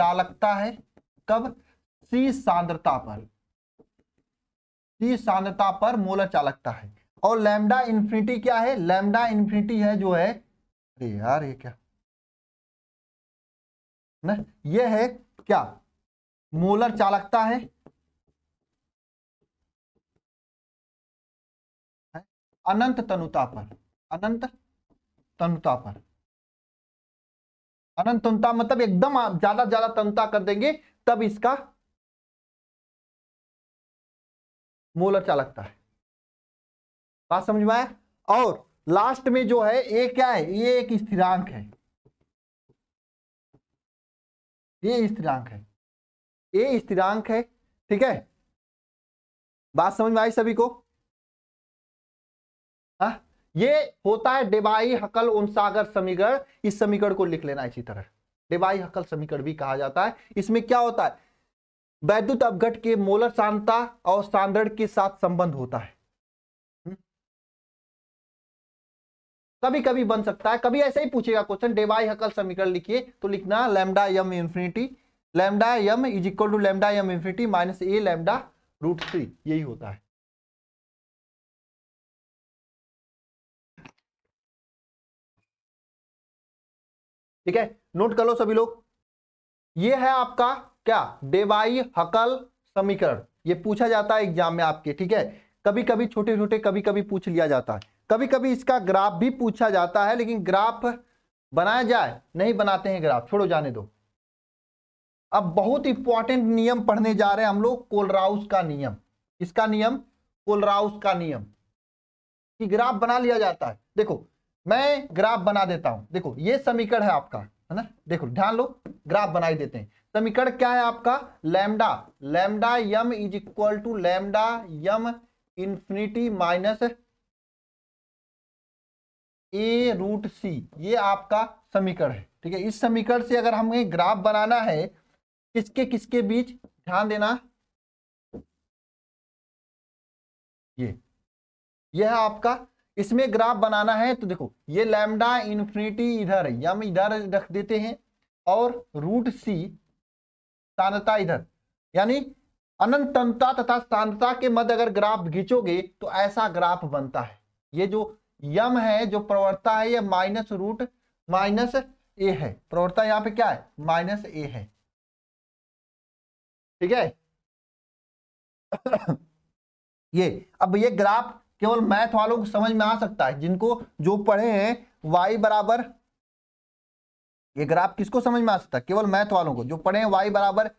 चालकता है कब सी सांद्रता पर सी सांद्रता पर मोलर चालकता है और लैम्डा इन्फिनिटी क्या है लैम्डा इन्फिनिटी है जो है अरे यार ये क्या ना ये है क्या मोलर चालकता है अनंत तनुता पर अनंत तनुता पर अनंत तनता मतलब एकदम ज्यादा ज्यादा तनता कर देंगे तब इसका मूल अच्छा लगता है बात समझ में आया और लास्ट में जो है ये क्या है ये एक स्थिरांक है ये स्थिरांक है ये स्थिरांक है ठीक है बात समझ में आई सभी को हा? ये होता है डेबाई हकल सागर समीकरण इस समीकरण को लिख लेना इसी तरह डेबाई हकल समीकरण भी कहा जाता है इसमें क्या होता है वैद्युत अवघट के मोलर शांता और सांद्रण के साथ संबंध होता है हम्म। कभी कभी बन सकता है कभी ऐसे ही पूछेगा क्वेश्चन डेवाई हकल समीकरण लिखिए तो लिखना lambda M infinity lambda M is equal to lambda M infinity minus A lambda root three यही होता है ठीक है नोट कर लो सभी लोग ये है आपका क्या डेवाई हकल समीकरण ये पूछा जाता है एग्जाम में आपके ठीक है कभी कभी छोटे छोटे कभी कभी पूछ लिया जाता है कभी कभी इसका ग्राफ भी पूछा जाता है लेकिन ग्राफ बनाया जाए नहीं बनाते हैं ग्राफ छोड़ो जाने दो अब बहुत इंपॉर्टेंट नियम पढ़ने जा रहे हैं हम लोग कोलराउस का नियम इसका नियम कोलराउस का नियम कि ग्राफ बना लिया जाता है देखो मैं ग्राफ बना देता हूं देखो ये समीकरण है आपका है ना देखो ध्यान लो ग्राफ बनाई देते हैं समीकरण क्या है आपका lambda lambda M is equal to lambda M infinity minus A root C ये आपका समीकरण है ठीक है इस समीकरण से अगर हमें ग्राफ बनाना है किसके किसके बीच ध्यान देना ये यह है आपका इसमें ग्राफ बनाना है तो देखो ये लैमडा इन्फिनिटी इधर यम इधर रख देते हैं और रूट सी सांद्रता इधर यानी अनंतता तथा सांद्रता के मध्य अगर ग्राफ खींचोगे तो ऐसा ग्राफ बनता है ये जो यम है जो प्रवर्ता है यह माइनस रूट माइनस ए है प्रवर्ता यहाँ पे क्या है माइनस ए है ठीक है ये अब ये ग्राफ केवल मैथ वालों को समझ में आ सकता है जिनको जो पढ़े हैं वाई बराबर ये ग्राफ किसको समझ में आ सकता है केवल मैथ वालों को जो पढ़े हैं वाई बराबर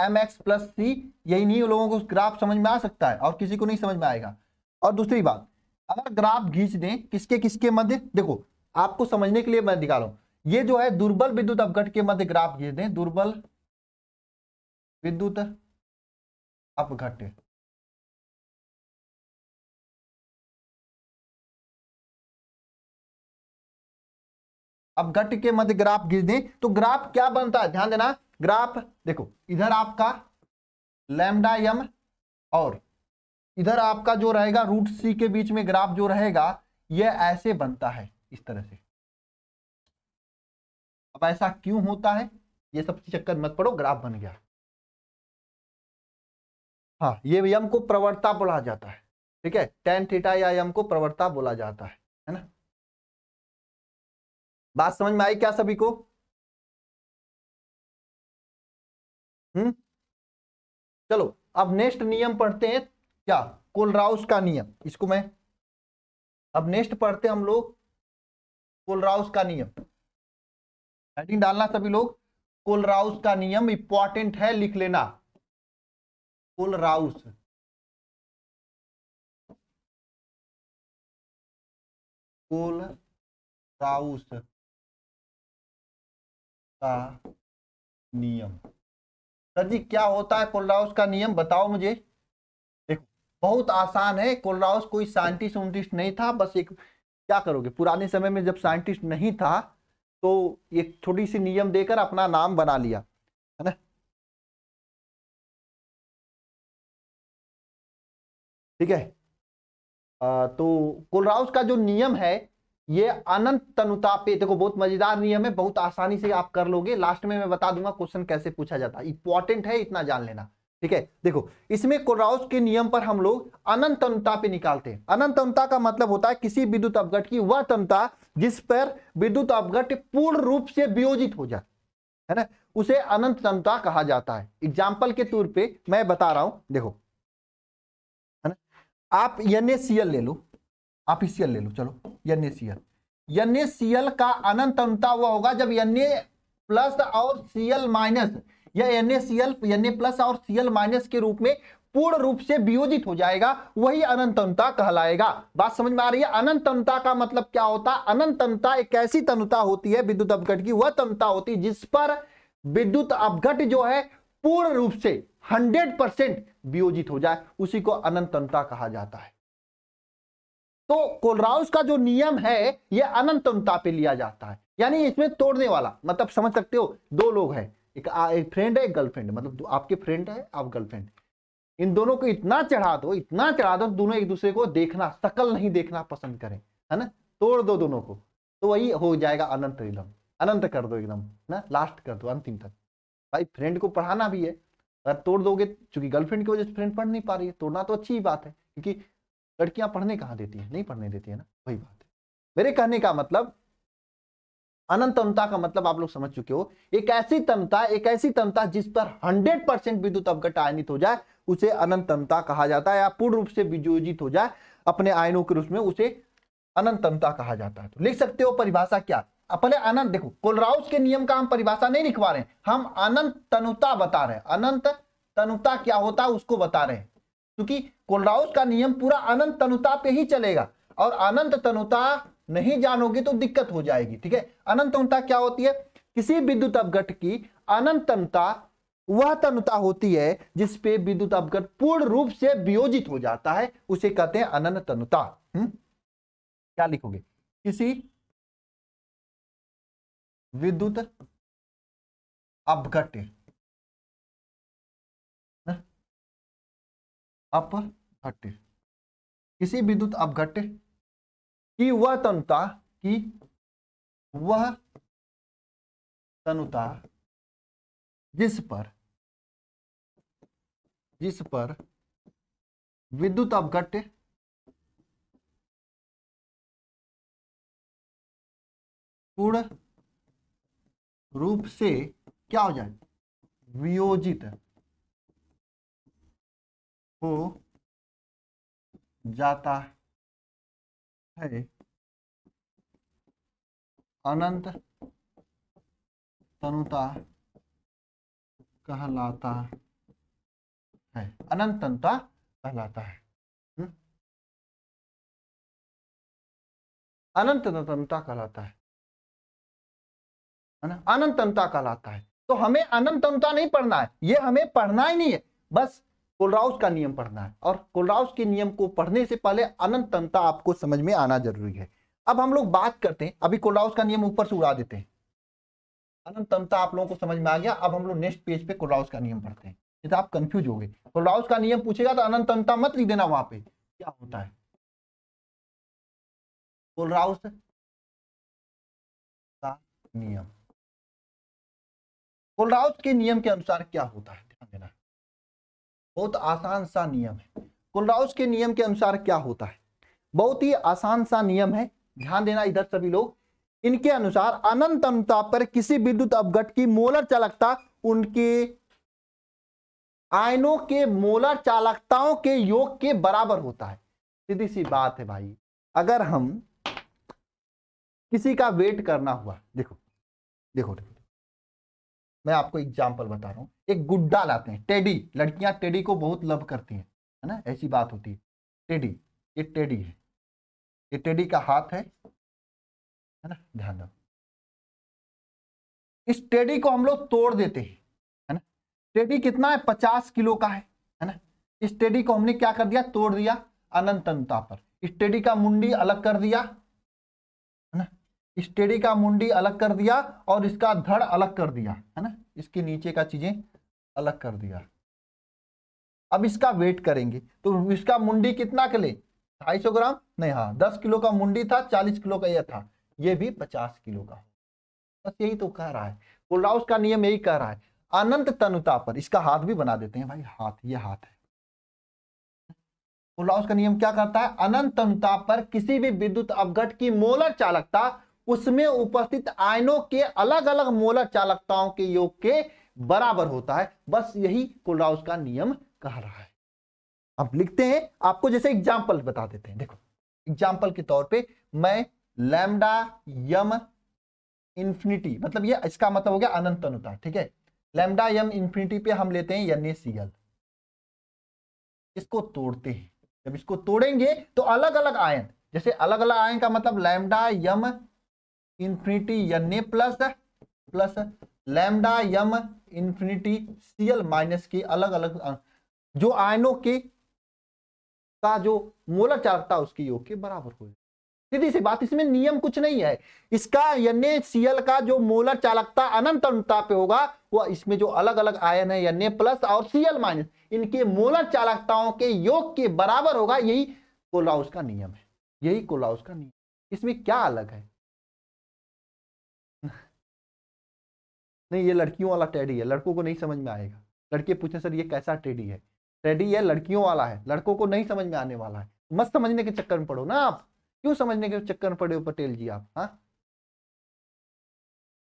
एम एक्स प्लस सी यही नहीं लोगों को ग्राफ समझ में आ सकता है और किसी को नहीं समझ में आएगा और दूसरी बात अगर ग्राफ घींच दें किसके किसके मध्य देखो आपको समझने के लिए मैं दिखा रहा हूं ये जो है दुर्बल विद्युत अपघट के मध्य ग्राफ घींच दें दुर्बल विद्युत अपघट अब घट के मध्य ग्राफ गिर दें तो ग्राफ क्या बनता है ध्यान देना ग्राफ देखो इधर आपका लैमडा यम और इधर आपका जो रहेगा रूट सी के बीच में ग्राफ जो रहेगा यह ऐसे बनता है इस तरह से अब ऐसा क्यों होता है ये सब चक्कर मत पड़ो ग्राफ बन गया हाँ ये यम को प्रवर्ता बोला जाता है ठीक है टेन थीटा या यम को प्रवर्ता बोला जाता है है ना बात समझ में आई क्या सभी को हम्म चलो अब नेक्स्ट नियम पढ़ते हैं क्या कोलराउस का नियम इसको मैं अब नेक्स्ट पढ़ते हैं हम लोग कोलराउस का नियम हेडिंग डालना सभी लोग कोलराउस का नियम इंपॉर्टेंट है लिख लेना कोलराउस कोल राउस का नियम सर जी क्या होता है कोलराउस का नियम बताओ मुझे देखो बहुत आसान है कोलराउस कोई साइंटिस्ट उन्टिस्ट नहीं था बस एक क्या करोगे पुराने समय में जब साइंटिस्ट नहीं था तो एक छोटी सी नियम देकर अपना नाम बना लिया है ना ठीक है आ, तो कोलराउस का जो नियम है ये अनंत तनुता पे देखो बहुत मजेदार नियम है बहुत आसानी से आप कर लोगे लास्ट में मैं बता दूंगा क्वेश्चन कैसे पूछा जाता है इंपॉर्टेंट है इतना जान लेना ठीक है देखो इसमें कोराउस के नियम पर हम लोग अनंत तनुता पे निकालते हैं अनंत तनुता का मतलब होता है किसी विद्युत अवगट की वह तनुता जिस पर विद्युत अवगट पूर्ण रूप से वियोजित हो जाए है ना उसे अनंत तनुता कहा जाता है एग्जाम्पल के तौर पर मैं बता रहा हूं देखो है ना आप एन ले लो आप ही ले लो चलो एन ए का अनंत अंता हुआ होगा जब एन प्लस और सीएल माइनस या एन ए प्लस और सीएल माइनस के रूप में पूर्ण रूप से वियोजित हो जाएगा वही अनंत अनंतनता कहलाएगा बात समझ में आ रही है अनंत अनंतनता का मतलब क्या होता है अनंतनता एक ऐसी तनुता होती है विद्युत अवघट की वह तनुता होती है जिस पर विद्युत अवघट जो है पूर्ण रूप से 100 परसेंट वियोजित हो जाए उसी को अनंत अनंतनता कहा जाता है तो कोलराउस का जो नियम है यह अनंत उनता पे लिया जाता है यानी इसमें तोड़ने वाला मतलब समझ सकते हो दो लोग हैं एक, आ, एक फ्रेंड है एक गर्लफ्रेंड मतलब आपके फ्रेंड है आप गर्लफ्रेंड इन दोनों को इतना चढ़ा दो इतना चढ़ा दो दोनों एक दूसरे को देखना सकल नहीं देखना पसंद करें है ना तोड़ दो दोनों को तो वही हो जाएगा अनंत एकदम अनंत कर दो एकदम ना लास्ट कर दो अंतिम तक भाई फ्रेंड को पढ़ाना भी है अगर तोड़ दोगे चूंकि गर्लफ्रेंड की वजह से फ्रेंड पढ़ नहीं पा रही है तोड़ना तो अच्छी बात है क्योंकि लड़कियां पढ़ने कहां देती हैं नहीं पढ़ने देती है ना वही बात है मेरे कहने का मतलब तमता का मतलब आप लोग समझ चुके हो एक ऐसी तमता एक ऐसी तमता जिस पर 100 परसेंट विद्युत अवगत आयनित हो जाए उसे तमता कहा जाता है या पूर्ण रूप से विजोजित हो जाए अपने आयनों के रूप में उसे तमता कहा जाता है तो लिख सकते हो परिभाषा क्या अपने अनंत देखो कोलराउस के नियम का हम परिभाषा नहीं लिखवा रहे हम अनंत तनुता बता रहे हैं अनंत तनुता क्या होता है उसको बता रहे हैं क्योंकि कोलराउस का नियम पूरा अनंत तनुता पे ही चलेगा और अनंत तनुता नहीं जानोगे तो दिक्कत हो जाएगी ठीक है अनंत तनुता क्या होती है किसी विद्युत अवगट की अनंत तनुता वह तनुता होती है जिसपे विद्युत अवगट पूर्ण रूप से वियोजित हो जाता है उसे कहते हैं अनंत तनुता हुँ? हम्म? क्या लिखोगे किसी विद्युत अपघट अपघट किसी विद्युत अपघट की वह तनुता की वह तनुता जिस पर जिस पर विद्युत अपघट पूर्ण रूप से क्या हो जाए वियोजित है हो जाता है अनंत तनुता कहलाता है अनंत तनुता कहलाता है हम्म। अनंत तनुता कहलाता है अनंतनता कहलाता है तो हमें अनंतनता नहीं पढ़ना है ये हमें पढ़ना ही नहीं है बस कोलराउस का नियम पढ़ना है और कोलराउस के नियम को पढ़ने से पहले अनंतनता आपको समझ में आना जरूरी है अब हम लोग बात करते हैं अभी कोलराउस का नियम ऊपर से उड़ा देते हैं अनंतनता आप लोगों को समझ में आ गया अब हम लोग नेक्स्ट पेज पे कोलराउस का नियम पढ़ते हैं नहीं तो आप कंफ्यूज हो गए कोलराउस का नियम पूछेगा तो अनंतमता मत लिख देना वहां पे क्या होता है कोलराउस का नियम कोलराउस के नियम के अनुसार क्या होता है बहुत आसान सा नियम है कुलराउस के नियम के अनुसार क्या होता है बहुत ही आसान सा नियम है ध्यान देना इधर सभी लोग इनके अनुसार अनंत अनुताप पर किसी विद्युत अवगट की मोलर चालकता उनके आयनों के मोलर चालकताओं के योग के बराबर होता है सीधी सी बात है भाई अगर हम किसी का वेट करना हुआ देखो देखो मैं आपको एग्जाम्पल बता रहा हूँ एक गुड्डा लाते हैं टेडी लड़कियां टेडी को बहुत लव करती हैं है ना ऐसी बात होती है टेडी ये टेडी है ये टेडी का हाथ है है ना ध्यान रखो इस टेडी को हम लोग तोड़ देते हैं है ना टेडी कितना है पचास किलो का है है ना इस टेडी को हमने क्या कर दिया तोड़ दिया अनंतनता पर इस टेडी का मुंडी अलग कर दिया स्टेडी का मुंडी अलग कर दिया और इसका धड़ अलग कर दिया है ना इसके नीचे का चीजें अलग कर दिया अब इसका वेट करेंगे तो इसका मुंडी कितना के ले ढाई सौ ग्राम नहीं हाँ दस किलो का मुंडी था चालीस किलो का यह था यह भी पचास किलो का बस यही तो कह रहा है कोलराउस का नियम यही कह रहा है अनंत तनुता पर इसका हाथ भी बना देते हैं भाई हाथ ये हाथ है का नियम क्या करता है अनंत तनुता पर किसी भी विद्युत अवगट की मोलर चालकता उसमें उपस्थित आयनों के अलग अलग मोलर चालकताओं के योग के बराबर होता है बस यही कुलराउस का नियम कह रहा है अब लिखते हैं आपको जैसे एग्जाम्पल बता देते हैं देखो एग्जाम्पल के तौर पे मैं लैमडा यम इंफिनिटी मतलब ये इसका मतलब हो गया अनंत अनुता ठीक है लैमडा यम इंफिनिटी पे हम लेते हैं एन इसको तोड़ते हैं जब इसको तोड़ेंगे तो अलग अलग आयन जैसे अलग अलग आयन का मतलब lambda Yama infinity N A plus plus lambda Yama infinity C L minus के अलग अलग जो आयनों के का जो मोलर चालकता उसके योग के बराबर हो सीधी सी बात इसमें नियम कुछ नहीं है इसका एन सीएल का जो मोलर चालकता अनंत अनुता पे होगा वह इसमें जो अलग अलग आयन है एन प्लस और सीएल माइनस इनके मोलर चालकताओं के योग के बराबर होगा यही कोलाउस का नियम है यही कोलाउस का नियम इसमें क्या अलग है नहीं ये लड़कियों वाला टेडी है लड़कों को नहीं समझ में आएगा लड़के पूछे सर ये कैसा टेडी है टेडी है लड़कियों वाला है लड़कों को नहीं समझ में आने वाला है मत समझने के चक्कर में पड़ो ना आप क्यों समझने के चक्कर में पड़े हो पटेल जी आप हाँ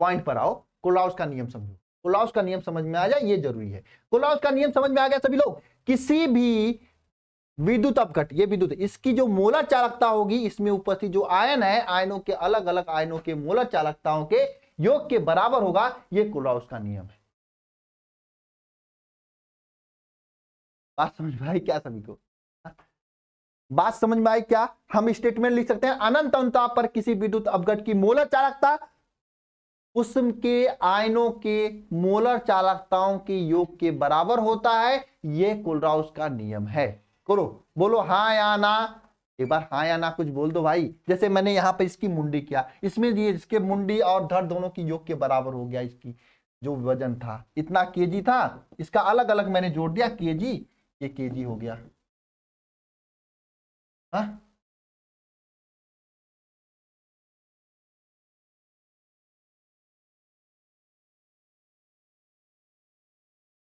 पॉइंट पर आओ कोलाउस का नियम समझो कोलाउस का नियम समझ में आ जाए ये जरूरी है कोलाउस का नियम समझ में आ गया सभी लोग किसी भी विद्युत अपघट ये विद्युत इसकी जो मोलर चालकता होगी इसमें उपस्थित जो आयन है आयनों के अलग अलग आयनों के मोलर चालकताओं के योग के बराबर होगा यह कुलाउस का नियम है बात समझ में आई क्या सभी को बात समझ में आई क्या हम स्टेटमेंट लिख सकते हैं अनंत अंता पर किसी विद्युत अवगट की मोलर चालकता उसम के आयनों के मोलर चालकताओं के योग के बराबर होता है यह कुलराउस का नियम है करो बोलो हा या ना एक बार हाँ या ना कुछ बोल दो भाई जैसे मैंने यहाँ पे इसकी मुंडी किया इसमें ये इसके मुंडी और धड़ दोनों की योग के बराबर हो गया इसकी जो वजन था इतना जी था इसका अलग अलग मैंने जोड़ दिया जी ये जी हो गया हा?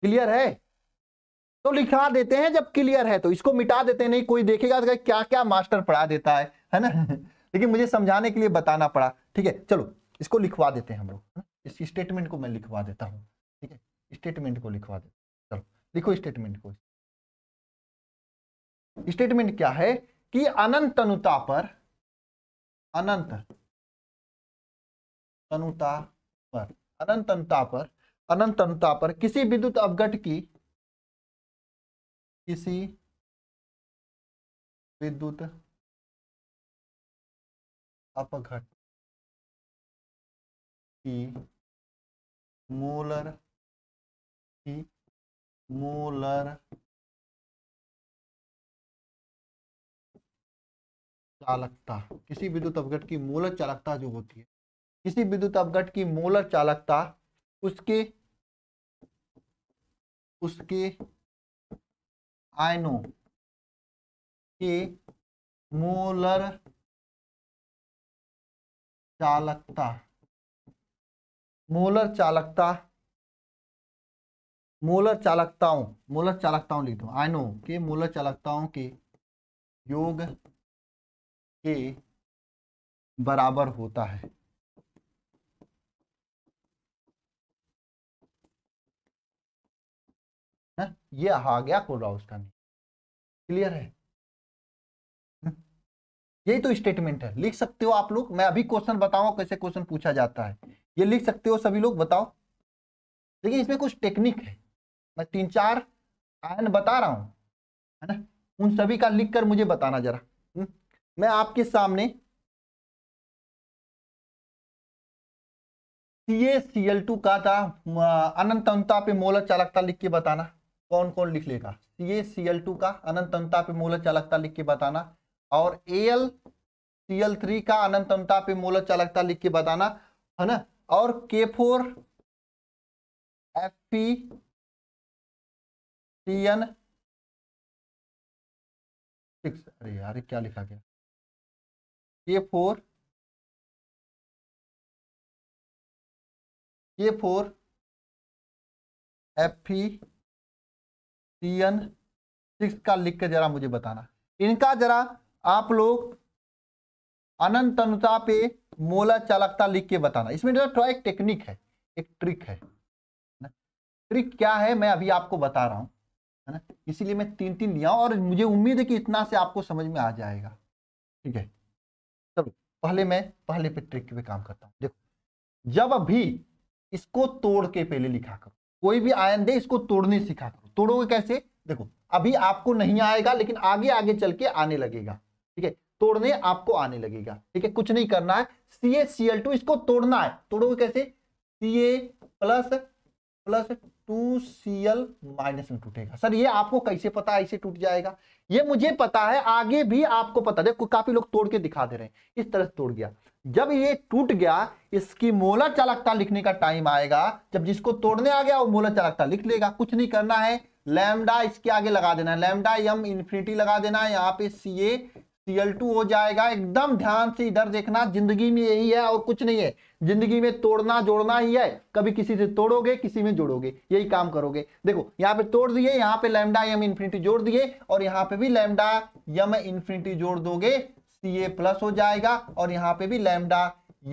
क्लियर है तो लिखा देते हैं जब क्लियर है तो इसको मिटा देते हैं नहीं कोई देखेगा तो क्या क्या मास्टर पढ़ा देता है है ना लेकिन मुझे समझाने के लिए बताना पड़ा ठीक है चलो इसको लिखवा देते हैं हम लोग इस स्टेटमेंट को मैं लिखवा देता हूँ ठीक है स्टेटमेंट को लिखवा देता चलो लिखो स्टेटमेंट को स्टेटमेंट क्या है कि अनंत तनुता पर अनंत तनुता पर अनंत तनुता पर अनंत तनुता पर किसी विद्युत अवगट की किसी विद्युत अपघट की मोलर की मोलर चालकता किसी विद्युत अपघट की मोलर चालकता जो होती है किसी विद्युत अपघट की मोलर चालकता उसके उसके आयनों के मोलर चालकता मोलर चालकता मोलर चालकताओं मोलर चालकताओं लिख दो आयनों के मोलर चालकताओं के योग के बराबर होता है है ये आ गया कोडाउस का नहीं क्लियर है हम्म। यही तो स्टेटमेंट है लिख सकते हो आप लोग मैं अभी क्वेश्चन बताऊंगा कैसे क्वेश्चन पूछा जाता है ये लिख सकते हो सभी लोग बताओ लेकिन इसमें कुछ टेक्निक है मैं तीन चार आयन बता रहा हूं है ना उन सभी का लिख कर मुझे बताना जरा हम्म। मैं आपके सामने सी ए सी एल टू का था अनंत पे मोलर चालकता लिख के बताना कौन कौन लिख लेगा सी ए सी एल टू का अनंत पे मोल चालकता लिख के बताना और A L C L three का अनंत पे मोल चालकता लिख के बताना है ना और K four F P C N six अरे यार क्या लिखा गया K four K four F P C N six का लिख के जरा मुझे बताना इनका जरा आप लोग अनंत अनुता पे मोला चालकता लिख के बताना इसमें जरा थोड़ा एक टेक्निक है एक ट्रिक है ट्रिक क्या है मैं अभी आपको बता रहा हूँ है ना इसीलिए मैं तीन तीन दिया और मुझे उम्मीद है कि इतना से आपको समझ में आ जाएगा ठीक है चलो पहले मैं पहले पे ट्रिक पे काम करता हूँ देखो जब भी इसको तोड़ के पहले लिखा करो कोई भी आयन दे इसको तोड़ने सिखा करो तोड़ोगे कैसे देखो अभी आपको नहीं आएगा लेकिन आगे आगे चल के आने लगेगा ठीक है तोड़ने आपको आने लगेगा ठीक है कुछ नहीं करना है सी ए सी एल टू इसको तोड़ना है तोड़ोगे कैसे C A plus plus two C L minus में टूटेगा सर ये आपको कैसे पता है इसे टूट जाएगा ये मुझे पता है आगे भी आपको पता देखो काफी लोग तोड़ के दिखा दे रहे हैं इस तरह से तोड़ गया जब ये टूट गया इसकी मोलर चालकता लिखने का टाइम आएगा जब जिसको तोड़ने आ गया वो मोलर चालकता लिख लेगा कुछ नहीं करना है लैमडा इसके आगे लगा देना है लैमडा यम इन्फिनिटी लगा देना है यहाँ पे सी ए Cl2 हो जाएगा एकदम ध्यान से इधर देखना जिंदगी में यही है और कुछ नहीं है जिंदगी में तोड़ना जोड़ना ही है कभी किसी से तोड़ोगे किसी में जोड़ोगे यही काम करोगे देखो यहाँ पे तोड़ दिए यहाँ पे लैमडा यम इन्फिनिटी जोड़ दिए और यहाँ पे भी लैमडा यम इन्फिनिटी जोड़ दोगे सी ए प्लस हो जाएगा और यहाँ पे भी लैमडा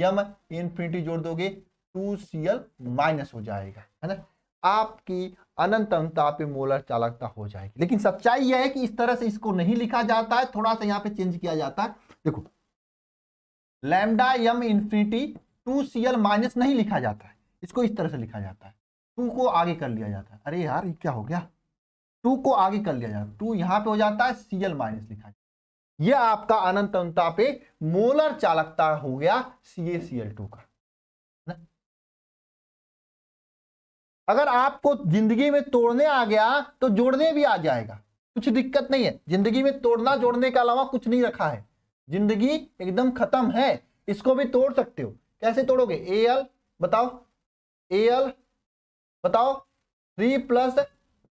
यम इन्फिनिटी जोड़ दोगे टू सी एल माइनस हो जाएगा है ना आपकी अनंत पे मोलर चालकता हो जाएगी लेकिन सच्चाई यह है कि इस तरह से इसको नहीं लिखा जाता है थोड़ा सा यहाँ पे चेंज किया जाता है देखो लैमडा यम infinity two C L minus नहीं लिखा जाता है इसको इस तरह से लिखा जाता है टू को आगे कर लिया जाता है अरे यार ये क्या हो गया टू को आगे कर लिया जाता है टू यहाँ पे हो जाता है सी एल माइनस लिखा जाता है यह आपका अनंत पे मोलर चालकता हो गया सी ए सी एल टू का अगर आपको जिंदगी में तोड़ने आ गया तो जोड़ने भी आ जाएगा कुछ दिक्कत नहीं है जिंदगी में तोड़ना जोड़ने के अलावा कुछ नहीं रखा है जिंदगी एकदम खत्म है इसको भी तोड़ सकते हो कैसे तोड़ोगे ए एल बताओ ए एल बताओ three plus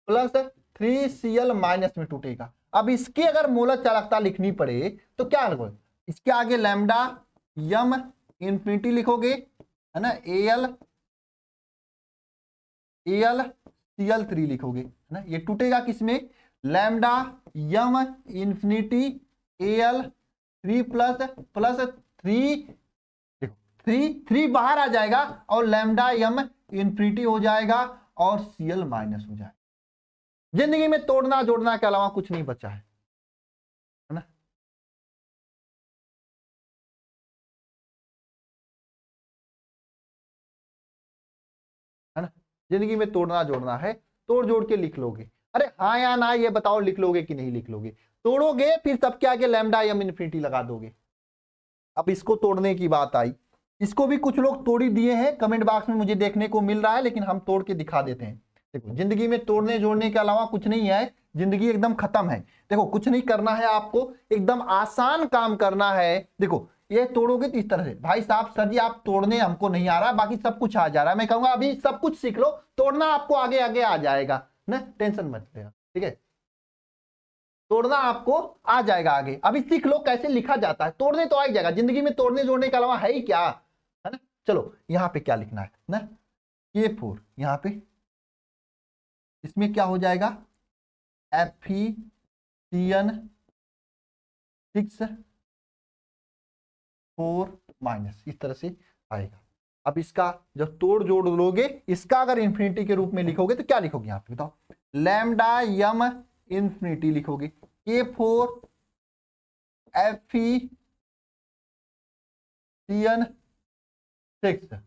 plus three C L minus में टूटेगा अब इसकी अगर मोलक चालकता लिखनी पड़े तो क्या लिखोगे इसके आगे लैमडा यम इन्फिनिटी लिखोगे है ना A L L C L three लिखोगे है ना ये टूटेगा किसमें लैमडा यम infinity L three plus plus three देखो थ्री थ्री बाहर आ जाएगा और लैमडा यम इन्फिनिटी हो जाएगा और सी एल माइनस हो जाएगा जिंदगी में तोड़ना जोड़ना के अलावा कुछ नहीं बचा है जिंदगी में तोड़ना जोड़ना है तोड़ जोड़ के लिख लोगे अरे हाँ या ना ये बताओ लिख लोगे कि नहीं लिख लोगे तोड़ोगे फिर तब क्या के आगे लेमडा यम इन्फिनिटी लगा दोगे अब इसको तोड़ने की बात आई इसको भी कुछ लोग तोड़ी दिए हैं कमेंट बॉक्स में मुझे देखने को मिल रहा है लेकिन हम तोड़ के दिखा देते हैं देखो जिंदगी में तोड़ने जोड़ने के अलावा कुछ नहीं है जिंदगी एकदम खत्म है देखो कुछ नहीं करना है आपको एकदम आसान काम करना है देखो ये तोड़ोगे तो इस तरह से भाई साहब सर जी आप तोड़ने हमको नहीं आ रहा बाकी सब कुछ आ जा रहा है मैं कहूंगा अभी सब कुछ सीख लो तोड़ना आपको आगे आगे आ जाएगा ना टेंशन मत लेना ठीक है तोड़ना आपको आ जाएगा आगे अभी सीख लो कैसे लिखा जाता है तोड़ने तो आ ही जाएगा जिंदगी में तोड़ने जोड़ने के अलावा है ही क्या है ना चलो यहाँ पे क्या लिखना है ना ये फोर यहाँ पे इसमें क्या हो जाएगा F six e four minus इस तरह से आएगा अब इसका जब तोड़ जोड़ लोगे इसका अगर इन्फिनिटी के रूप में लिखोगे तो क्या लिखोगे यहाँ पे बताओ लैमडा यम इंफिनिटी लिखोगे के फोर एफ सिक्स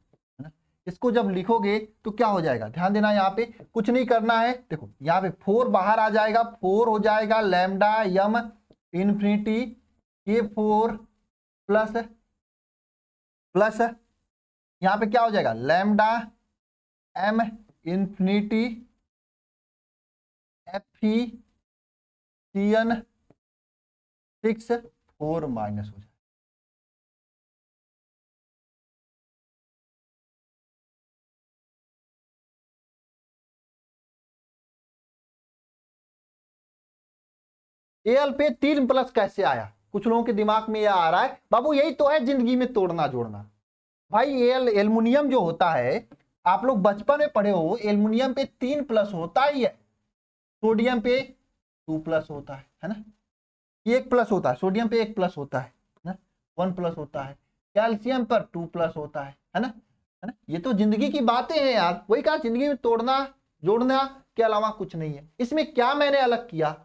इसको जब लिखोगे तो क्या हो जाएगा ध्यान देना यहाँ पे कुछ नहीं करना है देखो यहाँ पे फोर बाहर आ जाएगा फोर हो जाएगा लैमडा यम infinity K four plus plus यहां पे क्या हो जाएगा lambda M infinity F E C N six four minus हो जाएगा एल पे तीन प्लस कैसे आया कुछ लोगों के दिमाग में यह आ रहा है बाबू यही तो है जिंदगी में तोड़ना जोड़ना भाई एल एलमिनियम जो होता है आप लोग बचपन में पढ़े हो एल्युमिनियम पे तीन प्लस होता ही है सोडियम पे टू प्लस होता है है ना एक प्लस होता है सोडियम पे एक प्लस होता है ना वन प्लस होता है कैल्शियम पर टू प्लस होता है है ना है ना ये तो जिंदगी की बातें हैं यार वही कहा जिंदगी में तोड़ना जोड़ना के अलावा कुछ नहीं है इसमें क्या मैंने अलग किया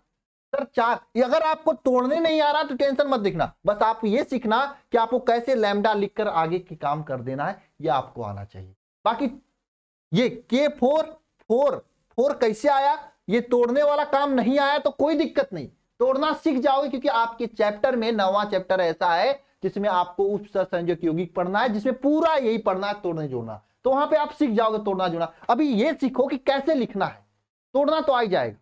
सर चार अगर आपको तोड़ने नहीं आ रहा तो टेंशन मत दिखना बस आपको ये सीखना कि आपको कैसे लैमडा लिखकर आगे की काम कर देना है ये आपको आना चाहिए बाकी ये के फोर फोर फोर कैसे आया ये तोड़ने वाला काम नहीं आया तो कोई दिक्कत नहीं तोड़ना सीख जाओगे क्योंकि आपके चैप्टर में नवा चैप्टर ऐसा है जिसमें आपको उप संयोग यौगिक पढ़ना है जिसमें पूरा यही पढ़ना है तोड़ने जोड़ना तो वहां पे आप सीख जाओगे तोड़ना जोड़ना अभी ये सीखो कि कैसे लिखना है तोड़ना तो आ ही जाएगा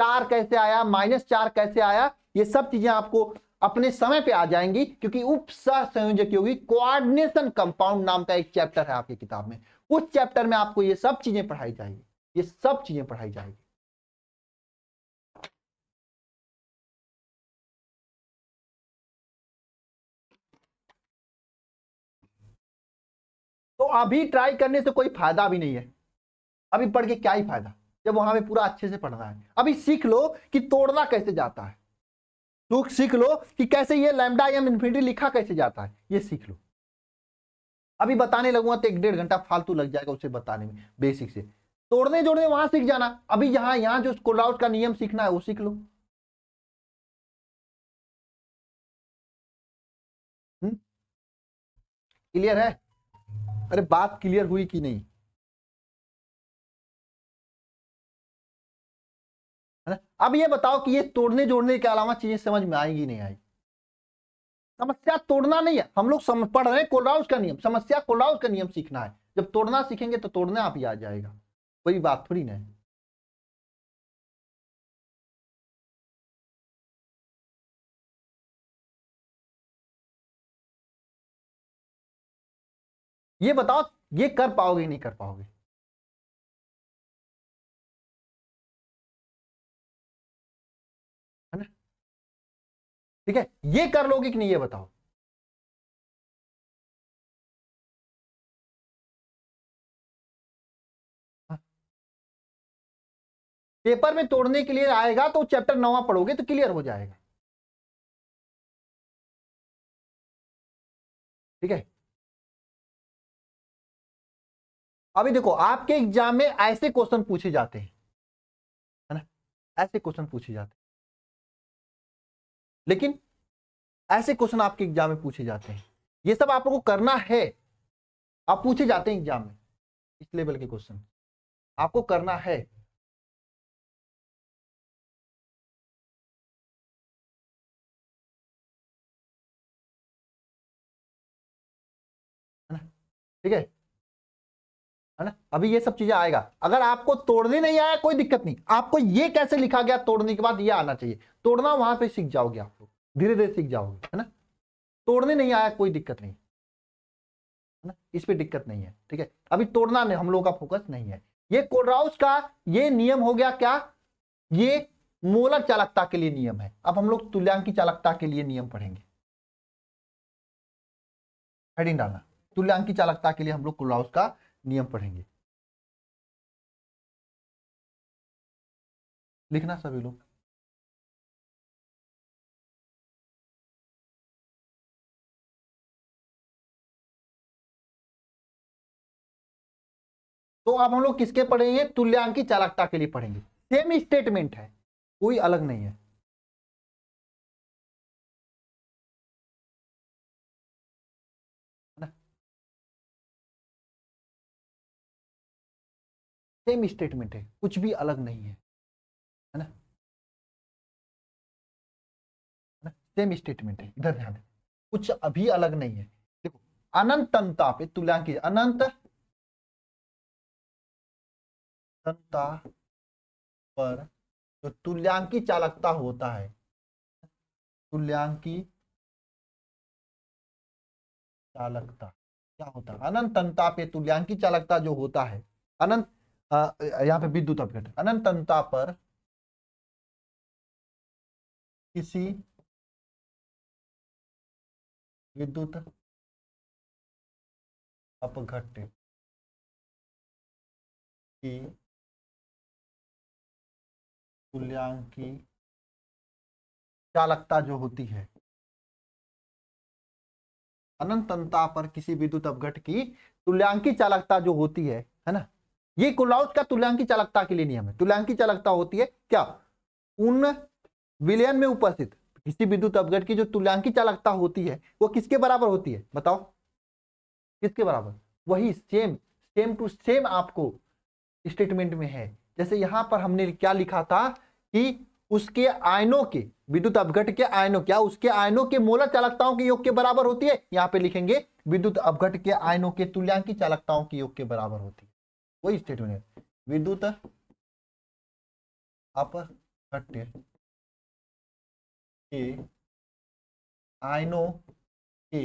चार कैसे आया माइनस चार कैसे आया ये सब चीजें आपको अपने समय पे आ जाएंगी क्योंकि उपसह संयोजक योगी कोऑर्डिनेशन कंपाउंड नाम का एक चैप्टर है आपकी किताब में उस चैप्टर में आपको ये सब चीजें पढ़ाई जाएंगी ये सब चीजें पढ़ाई जाएगी तो अभी ट्राई करने से कोई फायदा भी नहीं है अभी पढ़ के क्या ही फायदा जब वहां पे पूरा अच्छे से पढ़ना है अभी सीख लो कि तोड़ना कैसे जाता है सुख सीख लो कि कैसे ये लैमडा एम इन्फिनिटी लिखा कैसे जाता है ये सीख लो अभी बताने लगूंगा तो एक डेढ़ घंटा फालतू लग जाएगा उसे बताने में बेसिक से तोड़ने जोड़ने वहां सीख जाना अभी यहां यहां जो आउट का नियम सीखना है वो सीख लो क्लियर हम्म? है अरे बात क्लियर हुई कि नहीं है ना अब ये बताओ कि ये तोड़ने जोड़ने के अलावा चीजें समझ में आएगी नहीं आएगी समस्या तोड़ना नहीं है हम लोग पढ़ रहे हैं कोलराउस का नियम समस्या कोलराउस का नियम सीखना है जब तोड़ना सीखेंगे तो तोड़ना आप ही आ जाएगा कोई बात थोड़ी नहीं ये बताओ ये कर पाओगे नहीं कर पाओगे ठीक है ये कर लोगे कि नहीं ये बताओ पेपर में तोड़ने के लिए आएगा तो चैप्टर नवा पढ़ोगे तो क्लियर हो जाएगा ठीक है अभी देखो आपके एग्जाम में ऐसे क्वेश्चन पूछे जाते हैं है ना ऐसे क्वेश्चन पूछे जाते हैं लेकिन ऐसे क्वेश्चन आपके एग्जाम में पूछे जाते हैं ये सब आप लोगों को करना है आप पूछे जाते हैं एग्जाम में इस लेवल के क्वेश्चन आपको करना है ठीक है है ना अभी ये सब चीजें आएगा अगर आपको तोड़ने नहीं आया कोई दिक्कत नहीं आपको ये कैसे लिखा गया तोड़ने के बाद ये आना चाहिए तोड़ना वहां पे सीख जाओगे आप लोग धीरे धीरे सीख जाओगे है ना तोड़ने नहीं आया कोई दिक्कत नहीं है ना इस पर दिक्कत नहीं है ठीक है अभी तोड़ना नहीं हम लोगों का फोकस नहीं है ये कोडराउस का ये नियम हो गया क्या ये मोलर चालकता के लिए नियम है अब हम लोग तुल्यांकी चालकता के लिए नियम पढ़ेंगे हेडिंग डालना तुल्यांकी चालकता के लिए हम लोग कोडराउस का नियम पढ़ेंगे लिखना सभी लोग तो अब हम लोग किसके पढ़ेंगे तुल्यांकी चालकता के लिए पढ़ेंगे सेम स्टेटमेंट है कोई अलग नहीं है सेम स्टेटमेंट है कुछ भी अलग नहीं है है ना सेम स्टेटमेंट है इधर ध्यान कुछ अभी अलग नहीं है देखो अनंत पे तुलना कीजिए अनंत संता पर जो तुल्यांकी चालकता होता है तुल्यांकी चालकता क्या होता है अनंत अनंतता पे तुल्यांकी चालकता जो होता है अनंत यहां पे विद्युत अपघट अनंत अंता पर किसी विद्युत अपघट की तुल्यांकी चालकता जो होती है अनंत अंता पर किसी विद्युत अपघट की तुल्यांकी चालकता जो होती है है ना ये कुलाउट का तुल्यांकी चालकता के लिए नियम है तुल्यांकी चालकता होती है क्या उन विलयन में उपस्थित किसी विद्युत अवगट की जो तुल्यांकी चालकता होती है वो किसके बराबर होती है बताओ किसके बराबर वही सेम सेम टू सेम आपको स्टेटमेंट में है जैसे यहां पर हमने क्या लिखा था कि उसके आयनों के विद्युत अवघट के आयनों क्या उसके आयनों के मोलर चालकताओं के योग के बराबर होती है यहां पे लिखेंगे विद्युत अवघट के आयनों के तुल्यांकी चालकताओं के योग के बराबर होती है वही स्टेटमेंट है विद्युत अपघट्य के आयनों के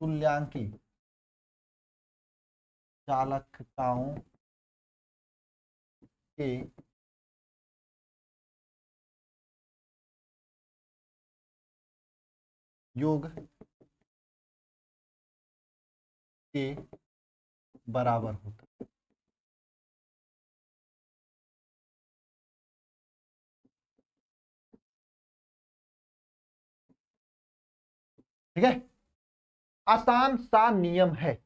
तुल्यांकी चालकताओं के योग के बराबर होता ठीक है आसान सा नियम है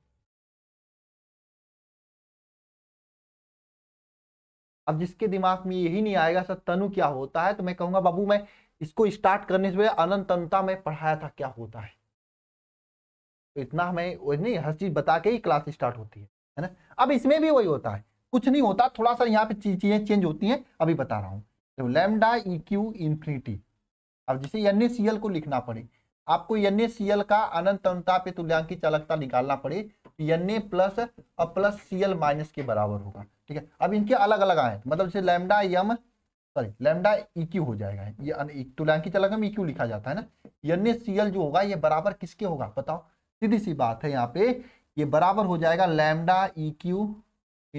अब जिसके दिमाग में यही नहीं आएगा सर तनु क्या होता है तो मैं कहूंगा बाबू मैं इसको स्टार्ट करने से अनंतनता में पढ़ाया था क्या होता है तो इतना हमें नहीं हर चीज बता के ही क्लास स्टार्ट होती है है ना अब इसमें भी वही होता है कुछ नहीं होता थोड़ा सा यहाँ पे चीजें चेंज होती हैं अभी बता रहा हूँ लेमडा इक्यू इन्फिनिटी अब जिसे एन को लिखना पड़े आपको एन का अनंत अनुताप तुल्यांक की चालकता निकालना पड़े एन तो प्लस और प्लस सी एल माइनस के बराबर होगा ठीक है अब इनके अलग अलग आए मतलब जैसे lambda M sorry lambda E Q हो जाएगा ये तुल्यांक तो की चालक में इक्यू e लिखा जाता है ना एन जो होगा ये बराबर किसके होगा बताओ सीधी सी बात है यहाँ पे ये बराबर हो जाएगा lambda E Q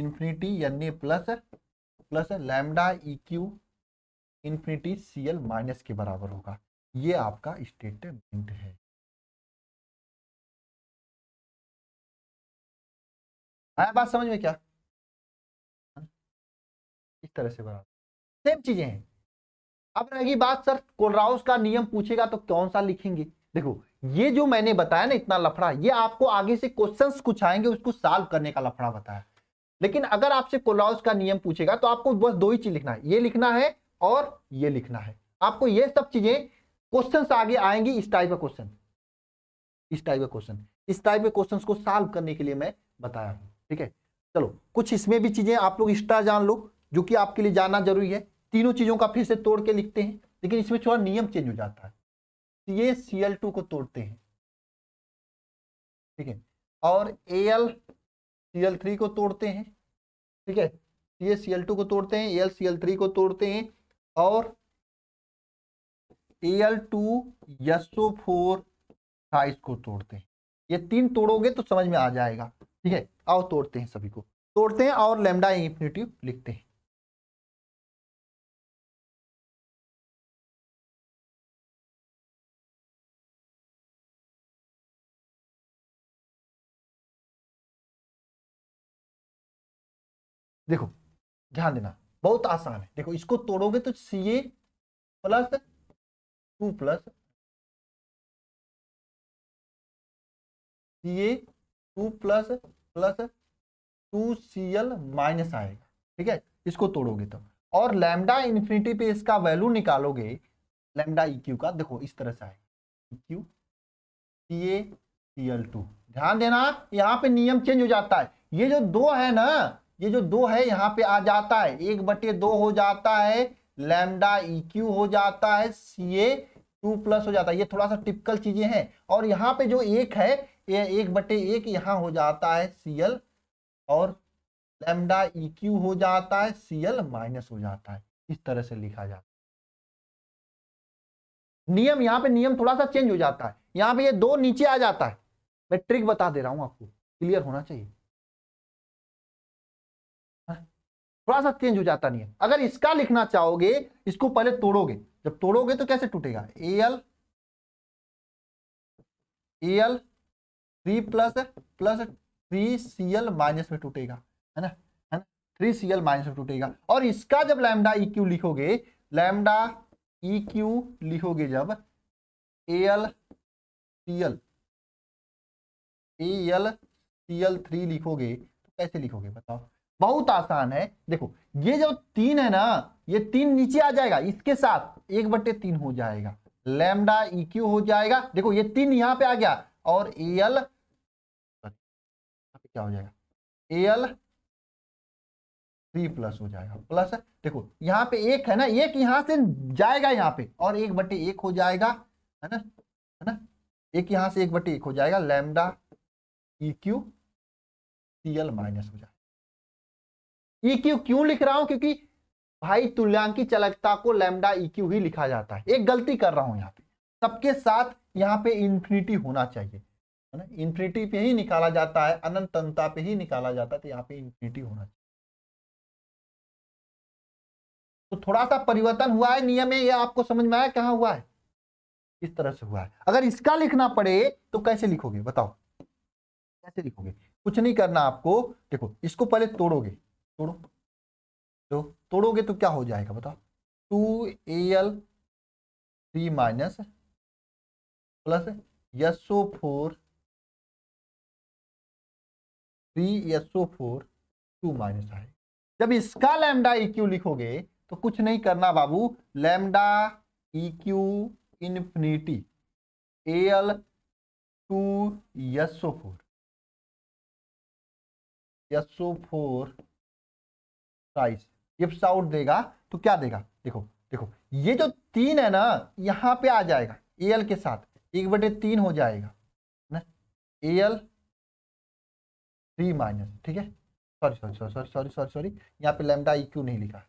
infinity N plus plus lambda E Q infinity C L minus के बराबर होगा ये आपका स्टेटमेंट है आया बात समझ में क्या इस तरह से बना सेम चीजें हैं अब रहेगी बात सर कोलराउस का नियम पूछेगा तो कौन सा लिखेंगे देखो ये जो मैंने बताया ना इतना लफड़ा ये आपको आगे से क्वेश्चंस कुछ आएंगे उसको सॉल्व करने का लफड़ा बताया लेकिन अगर आपसे कोलराउस का नियम पूछेगा तो आपको बस दो ही चीज लिखना है ये लिखना है और ये लिखना है आपको ये सब चीजें क्वेश्चन आगे आएंगे इस टाइप का क्वेश्चन इस टाइप का क्वेश्चन इस टाइप के क्वेश्चन को सॉल्व करने के लिए मैं बताया हूं ठीक है चलो कुछ इसमें भी चीजें आप लोग एक्स्ट्रा जान लो जो कि आपके लिए जानना जरूरी है तीनों चीजों का फिर से तोड़ के लिखते हैं लेकिन इसमें थोड़ा नियम चेंज हो जाता है तो ये सी एल टू को तोड़ते हैं ठीक है और A L C L three को तोड़ते हैं ठीक है तो ये सी एल टू को तोड़ते हैं A L C L three को तोड़ते हैं और एल टू यसो फोर था इसको तोड़ते हैं ये तीन तोड़ोगे तो समझ में आ जाएगा ठीक है आओ तोड़ते हैं सभी को तोड़ते हैं और लेमडा इंफिनिटिव लिखते हैं देखो ध्यान देना बहुत आसान है देखो इसको तोड़ोगे तो C A plus two plus C A two plus plus two C L minus आएगा ठीक है इसको तोड़ोगे तो और लैमडा इन्फिनिटी पे इसका वैल्यू निकालोगे लैमडा इक् e का देखो इस तरह से आएगा इक्यू सी ए सी एल टू ध्यान देना यहाँ पे नियम चेंज हो जाता है ये जो दो है ना ये जो दो है यहाँ पे आ जाता है एक बटे दो हो जाता है लैमडा ई e क्यू हो जाता है सी ए टू प्लस हो जाता है ये थोड़ा सा टिपिकल चीजें हैं और यहाँ पे जो एक है ये एक बटे एक यहाँ हो जाता है सी एल और लैमडा ई e क्यू हो जाता है सी एल माइनस हो जाता है इस तरह से लिखा जाता है नियम यहाँ पे नियम थोड़ा सा चेंज हो जाता है यहाँ पे ये दो नीचे आ जाता है मैं ट्रिक बता दे रहा हूँ आपको क्लियर होना चाहिए थोड़ा सा चेंज हो जाता नहीं है अगर इसका लिखना चाहोगे इसको पहले तोड़ोगे जब तोड़ोगे तो कैसे टूटेगा A L A L three plus plus three C L minus में टूटेगा है ना है ना थ्री सी एल माइनस में टूटेगा और इसका जब लैमडा ई क्यू लिखोगे लैमडा ई क्यू लिखोगे जब A L C L A L C L three लिखोगे तो कैसे लिखोगे बताओ बहुत आसान है देखो ये जो तीन है ना ये तीन नीचे आ जाएगा इसके साथ एक बटे तीन हो जाएगा लेमडा इक्यू e हो जाएगा देखो ये तीन यहाँ पे आ गया और ए एल क्या हो जाएगा ए एल थ्री प्लस हो जाएगा प्लस देखो यहाँ पे एक है ना एक यहां से जाएगा यहाँ पे और एक बटे एक हो जाएगा है ना है ना एक यहां से एक बटे एक हो जाएगा lambda E Q C L minus हो जाएगा इक्यू e क्यों लिख रहा हूं क्योंकि भाई तुल्यांकी चलकता को लैमडा इक्यू e ही लिखा जाता है एक गलती कर रहा हूं यहाँ पे सबके साथ यहाँ पे इन्फिनिटी होना चाहिए है ना इन्फिनिटी पे ही निकाला जाता है अनंतता पे ही निकाला जाता है तो यहाँ पे इन्फिनिटी होना चाहिए तो थोड़ा सा परिवर्तन हुआ है नियम में यह आपको समझ में आया कहा हुआ है इस तरह से हुआ है अगर इसका लिखना पड़े तो कैसे लिखोगे बताओ कैसे लिखोगे कुछ नहीं करना आपको देखो इसको पहले तोड़ोगे तोड़ो तो तोड़ोगे तो क्या हो जाएगा बताओ two A L three minus plus S O four three S O four two minus आए जब इसका लैमडा इक्यू e लिखोगे तो कुछ नहीं करना बाबू lambda E Q infinity A L two Yesso four S O four प्राइस इप्स आउट देगा तो क्या देगा देखो देखो ये जो तीन है ना यहाँ पे आ जाएगा ए एल के साथ एक बटे तीन हो जाएगा ना ए एल थ्री माइनस ठीक है sorry sorry sorry sorry sorry sorry sorry यहाँ पे लेमडा ई क्यू नहीं लिखा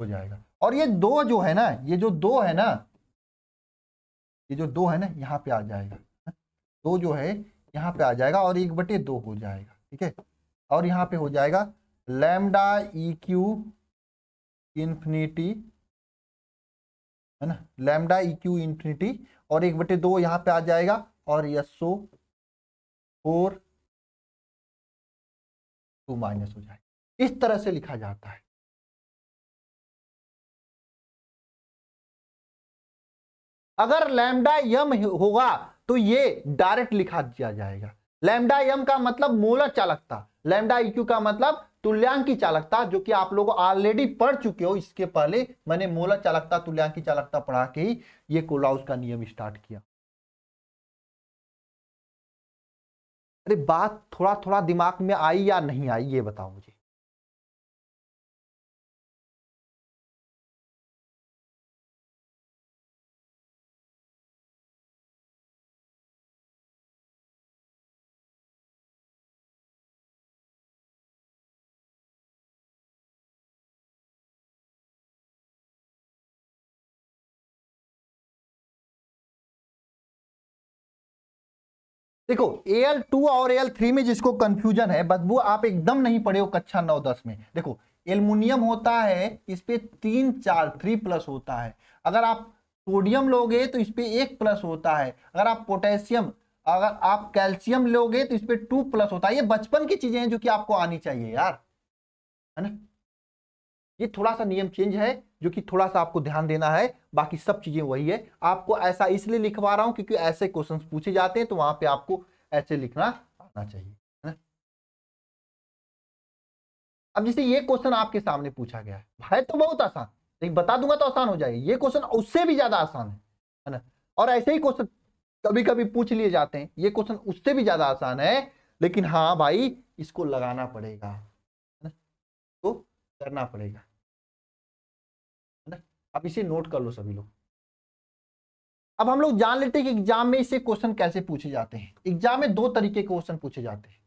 हो जाएगा और ये दो जो है ना ये जो दो है ना ये जो दो है ना यहाँ पे आ जाएगा दो जो है यहाँ पे आ जाएगा और एक बटे दो हो जाएगा ठीक है और यहां पे हो जाएगा लैमडा ई क्यू इन्फिनिटी है ना लैमडा ई क्यू इन्फिनिटी और एक बटे दो यहां पे आ जाएगा और यसो फोर टू माइनस हो जाएगा इस तरह से लिखा जाता है अगर लैमडा यम होगा तो ये डायरेक्ट लिखा दिया जाएगा लैम्डा एम का मतलब मोलर चालकता लैम्डा इक्यू e का मतलब तुल्यांक की चालकता जो कि आप लोग ऑलरेडी पढ़ चुके हो इसके पहले मैंने मोलर चालकता तुल्यांक की चालकता पढ़ा के ही ये कोलाउस का नियम स्टार्ट किया अरे बात थोड़ा थोड़ा दिमाग में आई या नहीं आई ये बताओ मुझे देखो एल टू और एल थ्री में जिसको कंफ्यूजन है बदबू आप एकदम नहीं पढ़े हो कक्षा नौ दस में देखो एल्यूमिनियम होता है इस पे तीन चार थ्री प्लस होता है अगर आप सोडियम लोगे तो इस पे एक प्लस होता है अगर आप पोटेशियम अगर आप कैल्शियम लोगे तो इस पे टू प्लस होता है ये बचपन की चीजें हैं जो कि आपको आनी चाहिए यार है ना ये थोड़ा सा नियम चेंज है जो कि थोड़ा सा आपको ध्यान देना है बाकी सब चीज़ें वही है आपको ऐसा इसलिए लिखवा रहा हूँ क्योंकि ऐसे क्वेश्चन पूछे जाते हैं तो वहां पे आपको ऐसे लिखना आना चाहिए है ना अब जैसे ये क्वेश्चन आपके सामने पूछा गया है है तो बहुत आसान लेकिन बता दूंगा तो आसान हो जाएगा ये क्वेश्चन उससे भी ज़्यादा आसान है है ना और ऐसे ही क्वेश्चन कभी कभी पूछ लिए जाते हैं ये क्वेश्चन उससे भी ज़्यादा आसान है लेकिन हाँ भाई इसको लगाना पड़ेगा करना पड़ेगा है ना अब इसे नोट कर लो सभी लोग अब हम लोग जान लेते हैं कि एग्जाम में इसे क्वेश्चन कैसे पूछे जाते हैं एग्जाम में दो तरीके के क्वेश्चन पूछे जाते हैं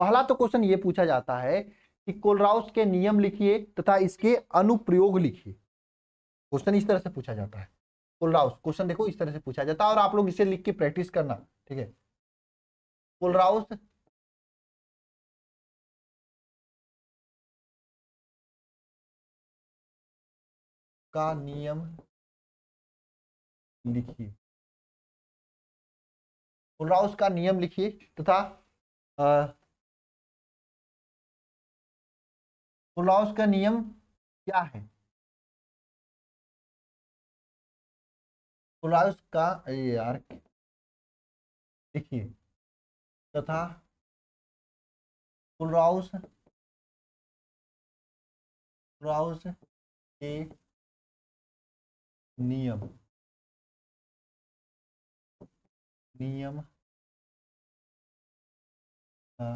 पहला तो क्वेश्चन ये पूछा जाता है कि कोलराउस के नियम लिखिए तथा इसके अनुप्रयोग लिखिए क्वेश्चन इस तरह से पूछा जाता है कोलराउस क्वेश्चन देखो इस तरह से पूछा जाता है और आप लोग इसे लिख के प्रैक्टिस करना ठीक है कोलराउस का नियम लिखिए उलराउस का नियम लिखिए तथा उलराउस का नियम क्या है उलराउस का यार लिखिए तथा उलराउस उलराउस के नियम नियम का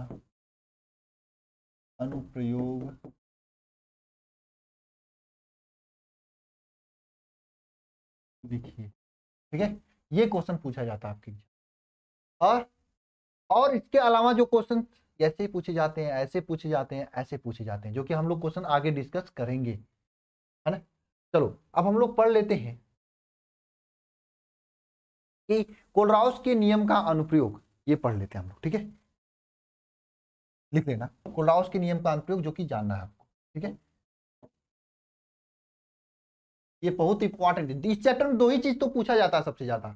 अनुप्रयोग लिखिए ठीक है ये क्वेश्चन पूछा जाता है आपके एग्जाम और और इसके अलावा जो क्वेश्चन ऐसे पूछे जाते हैं ऐसे पूछे जाते हैं ऐसे पूछे जाते हैं जो कि हम लोग क्वेश्चन आगे डिस्कस करेंगे है ना चलो अब हम लोग पढ़ लेते हैं कि कोलराउस के नियम का अनुप्रयोग ये पढ़ लेते हैं हम लोग ठीक है लिख लेना कोलराउस के नियम का अनुप्रयोग जो कि जानना है आपको ठीक है ये बहुत इंपॉर्टेंट है इस चैप्टर में दो ही चीज तो पूछा जाता है सबसे ज्यादा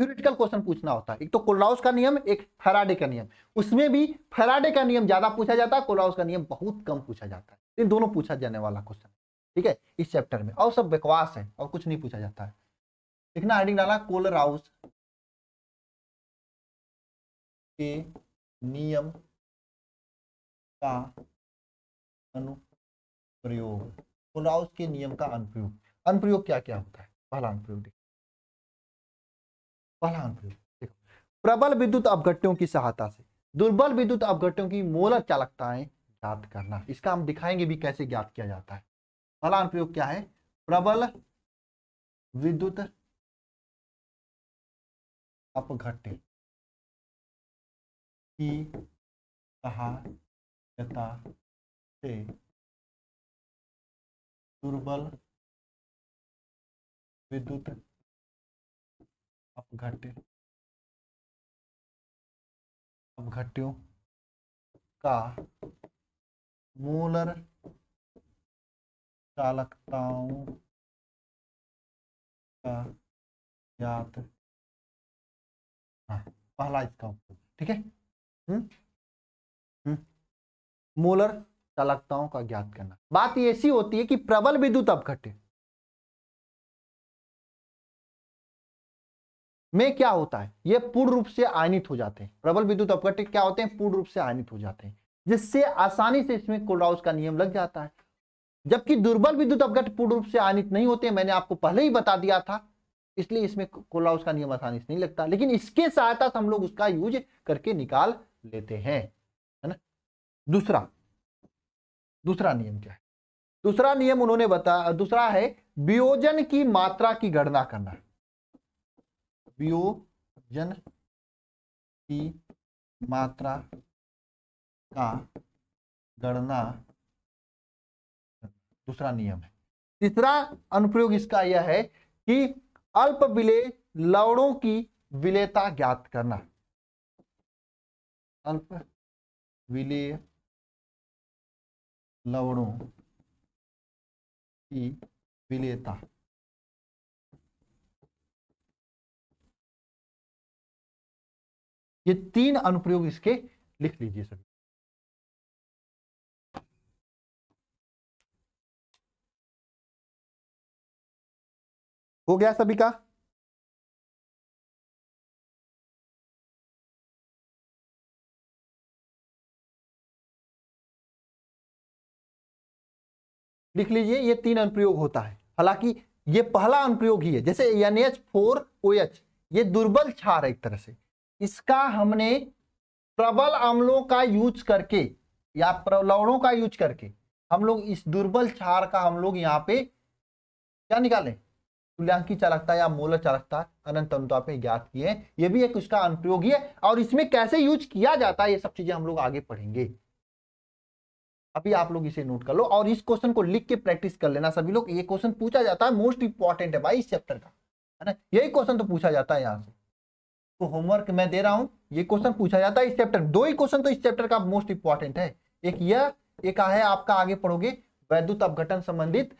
थ्योरिटिकल क्वेश्चन पूछना होता है एक तो कोलराउस का नियम एक फेराडे का नियम उसमें भी फेराडे का नियम ज्यादा पूछा जाता है कोलराउस का नियम बहुत कम पूछा जाता है इन दोनों पूछा जाने वाला क्वेश्चन ठीक है इस चैप्टर में और सब बकवास है और कुछ नहीं पूछा जाता है लिखना हेडिंग डाला कोलर हाउस के नियम का अनुप्रयोग कोलर हाउस के नियम का अनुप्रयोग अनुप्रयोग क्या क्या होता है पहला अनुप्रयोग पहला अनुप्रयोग प्रबल विद्युत अवघटों की सहायता से दुर्बल विद्युत अवघटों की मोलर चालकताएं ज्ञात करना इसका हम दिखाएंगे भी कैसे ज्ञात किया जाता है पहला अनुप्रयोग क्या है प्रबल विद्युत अपघट की सहायता से दुर्बल विद्युत अपघट अपघट्यों का मोलर चालकताओं का ज्ञात पहला इसका उपयोग ठीक है मोलर चालकताओं का ज्ञात करना बात ऐसी होती है कि प्रबल विद्युत अपघट्य में क्या होता है ये पूर्ण रूप से आयनित हो जाते हैं प्रबल विद्युत अपघट्य क्या होते हैं पूर्ण रूप से आयनित हो जाते हैं जिससे आसानी से इसमें कोलराउस का नियम लग जाता है जबकि दुर्बल विद्युत अपघट पूर्ण रूप से आनित नहीं होते मैंने आपको पहले ही बता दिया था इसलिए इसमें कोलाउस का नियम आसानी से नहीं लगता लेकिन इसके सहायता से हम लोग उसका यूज करके निकाल लेते हैं है ना दूसरा दूसरा नियम क्या है दूसरा नियम उन्होंने बताया दूसरा है वियोजन की मात्रा की गणना करना वियोजन की मात्रा का गणना दूसरा नियम है तीसरा अनुप्रयोग इसका यह है कि अल्प विलेय लवणों की विलेयता ज्ञात करना अल्प विलेय लवणों की विलेयता ये तीन अनुप्रयोग इसके लिख लीजिए सभी हो गया सभी का लिख लीजिए ये तीन अनुप्रयोग होता है हालांकि ये पहला अनुप्रयोग ही है जैसे N H four O H ये दुर्बल छार है एक तरह से इसका हमने प्रबल अम्लों का यूज करके या लवणों का यूज करके हम लोग इस दुर्बल क्षार का हम लोग यहाँ पे क्या निकालें तुल्यांकी चालकता या मूल चालकता अनंत तंत्र पे ज्ञात किए हैं ये भी एक उसका अनुप्रयोगी है और इसमें कैसे यूज किया जाता है ये सब चीजें हम लोग आगे पढ़ेंगे अभी आप लोग इसे नोट कर लो और इस क्वेश्चन को लिख के प्रैक्टिस कर लेना सभी लोग ये क्वेश्चन पूछा जाता है मोस्ट इंपॉर्टेंट है भाई इस चैप्टर का है ना यही क्वेश्चन तो पूछा जाता है यहाँ से तो होमवर्क मैं दे रहा हूँ ये क्वेश्चन पूछा जाता है इस चैप्टर दो ही क्वेश्चन तो इस चैप्टर का मोस्ट इंपॉर्टेंट है एक यह एक है आपका आगे पढ़ोगे वैद्युत अवघटन संबंधित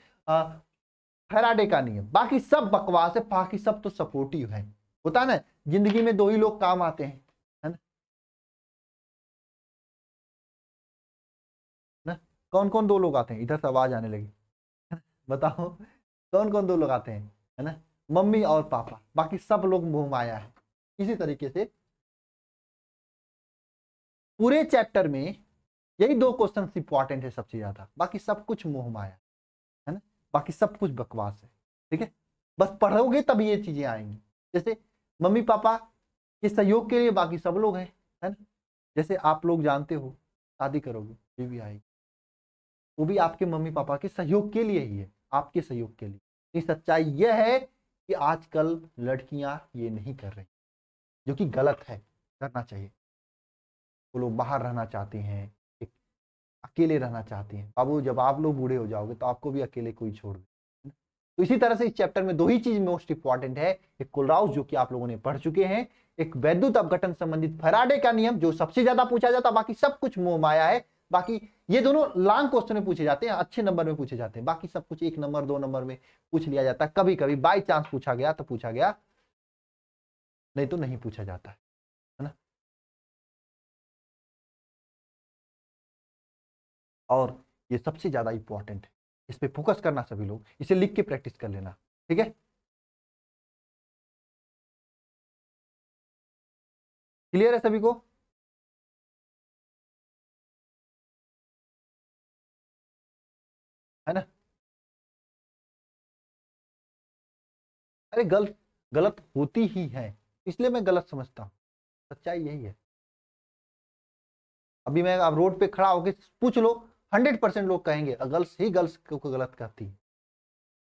फैराडे का नियम बाकी सब बकवास है बाकी सब तो सपोर्टिव है होता ना जिंदगी में दो ही लोग काम आते हैं है ना ना कौन कौन दो लोग आते हैं इधर से आवाज आने लगी बताओ कौन कौन दो लोग आते हैं है ना मम्मी और पापा बाकी सब लोग मुंह माया है इसी तरीके से पूरे चैप्टर में यही दो क्वेश्चन इंपॉर्टेंट है सबसे ज्यादा बाकी सब कुछ मुंह माया बाकी सब कुछ बकवास है ठीक है बस पढ़ोगे तब ये चीज़ें आएंगी जैसे मम्मी पापा के सहयोग के लिए बाकी सब लोग हैं है ना जैसे आप लोग जानते हो शादी करोगे बीवी आएगी वो भी आपके मम्मी पापा के सहयोग के लिए ही है आपके सहयोग के लिए ये सच्चाई यह है कि आजकल लड़कियां ये नहीं कर रही जो कि गलत है करना चाहिए वो लोग बाहर रहना चाहते हैं अकेले रहना चाहते हैं बाबू जब आप लोग बूढ़े हो जाओगे तो आपको भी अकेले कोई छोड़ दे तो इसी तरह से इस चैप्टर में दो ही चीज मोस्ट इंपॉर्टेंट है एक कुलराउस जो कि आप लोगों ने पढ़ चुके हैं एक वैद्युत अवघटन संबंधित फराडे का नियम जो सबसे ज्यादा पूछा जाता बाकी सब कुछ मोह माया है बाकी ये दोनों लॉन्ग क्वेश्चन में पूछे जाते हैं अच्छे नंबर में पूछे जाते हैं बाकी सब कुछ एक नंबर दो नंबर में पूछ लिया जाता है कभी कभी बाई चांस पूछा गया तो पूछा गया नहीं तो नहीं पूछा जाता और ये सबसे ज़्यादा इम्पॉर्टेंट है इस पर फोकस करना सभी लोग इसे लिख के प्रैक्टिस कर लेना ठीक है क्लियर है सभी को है ना अरे गलत गलत होती ही है इसलिए मैं गलत समझता हूं सच्चाई यही है अभी मैं आप रोड पे खड़ा होकर पूछ लो हंड्रेड परसेंट लोग कहेंगे गर्ल्स ही गर्ल्स को गलत कहती है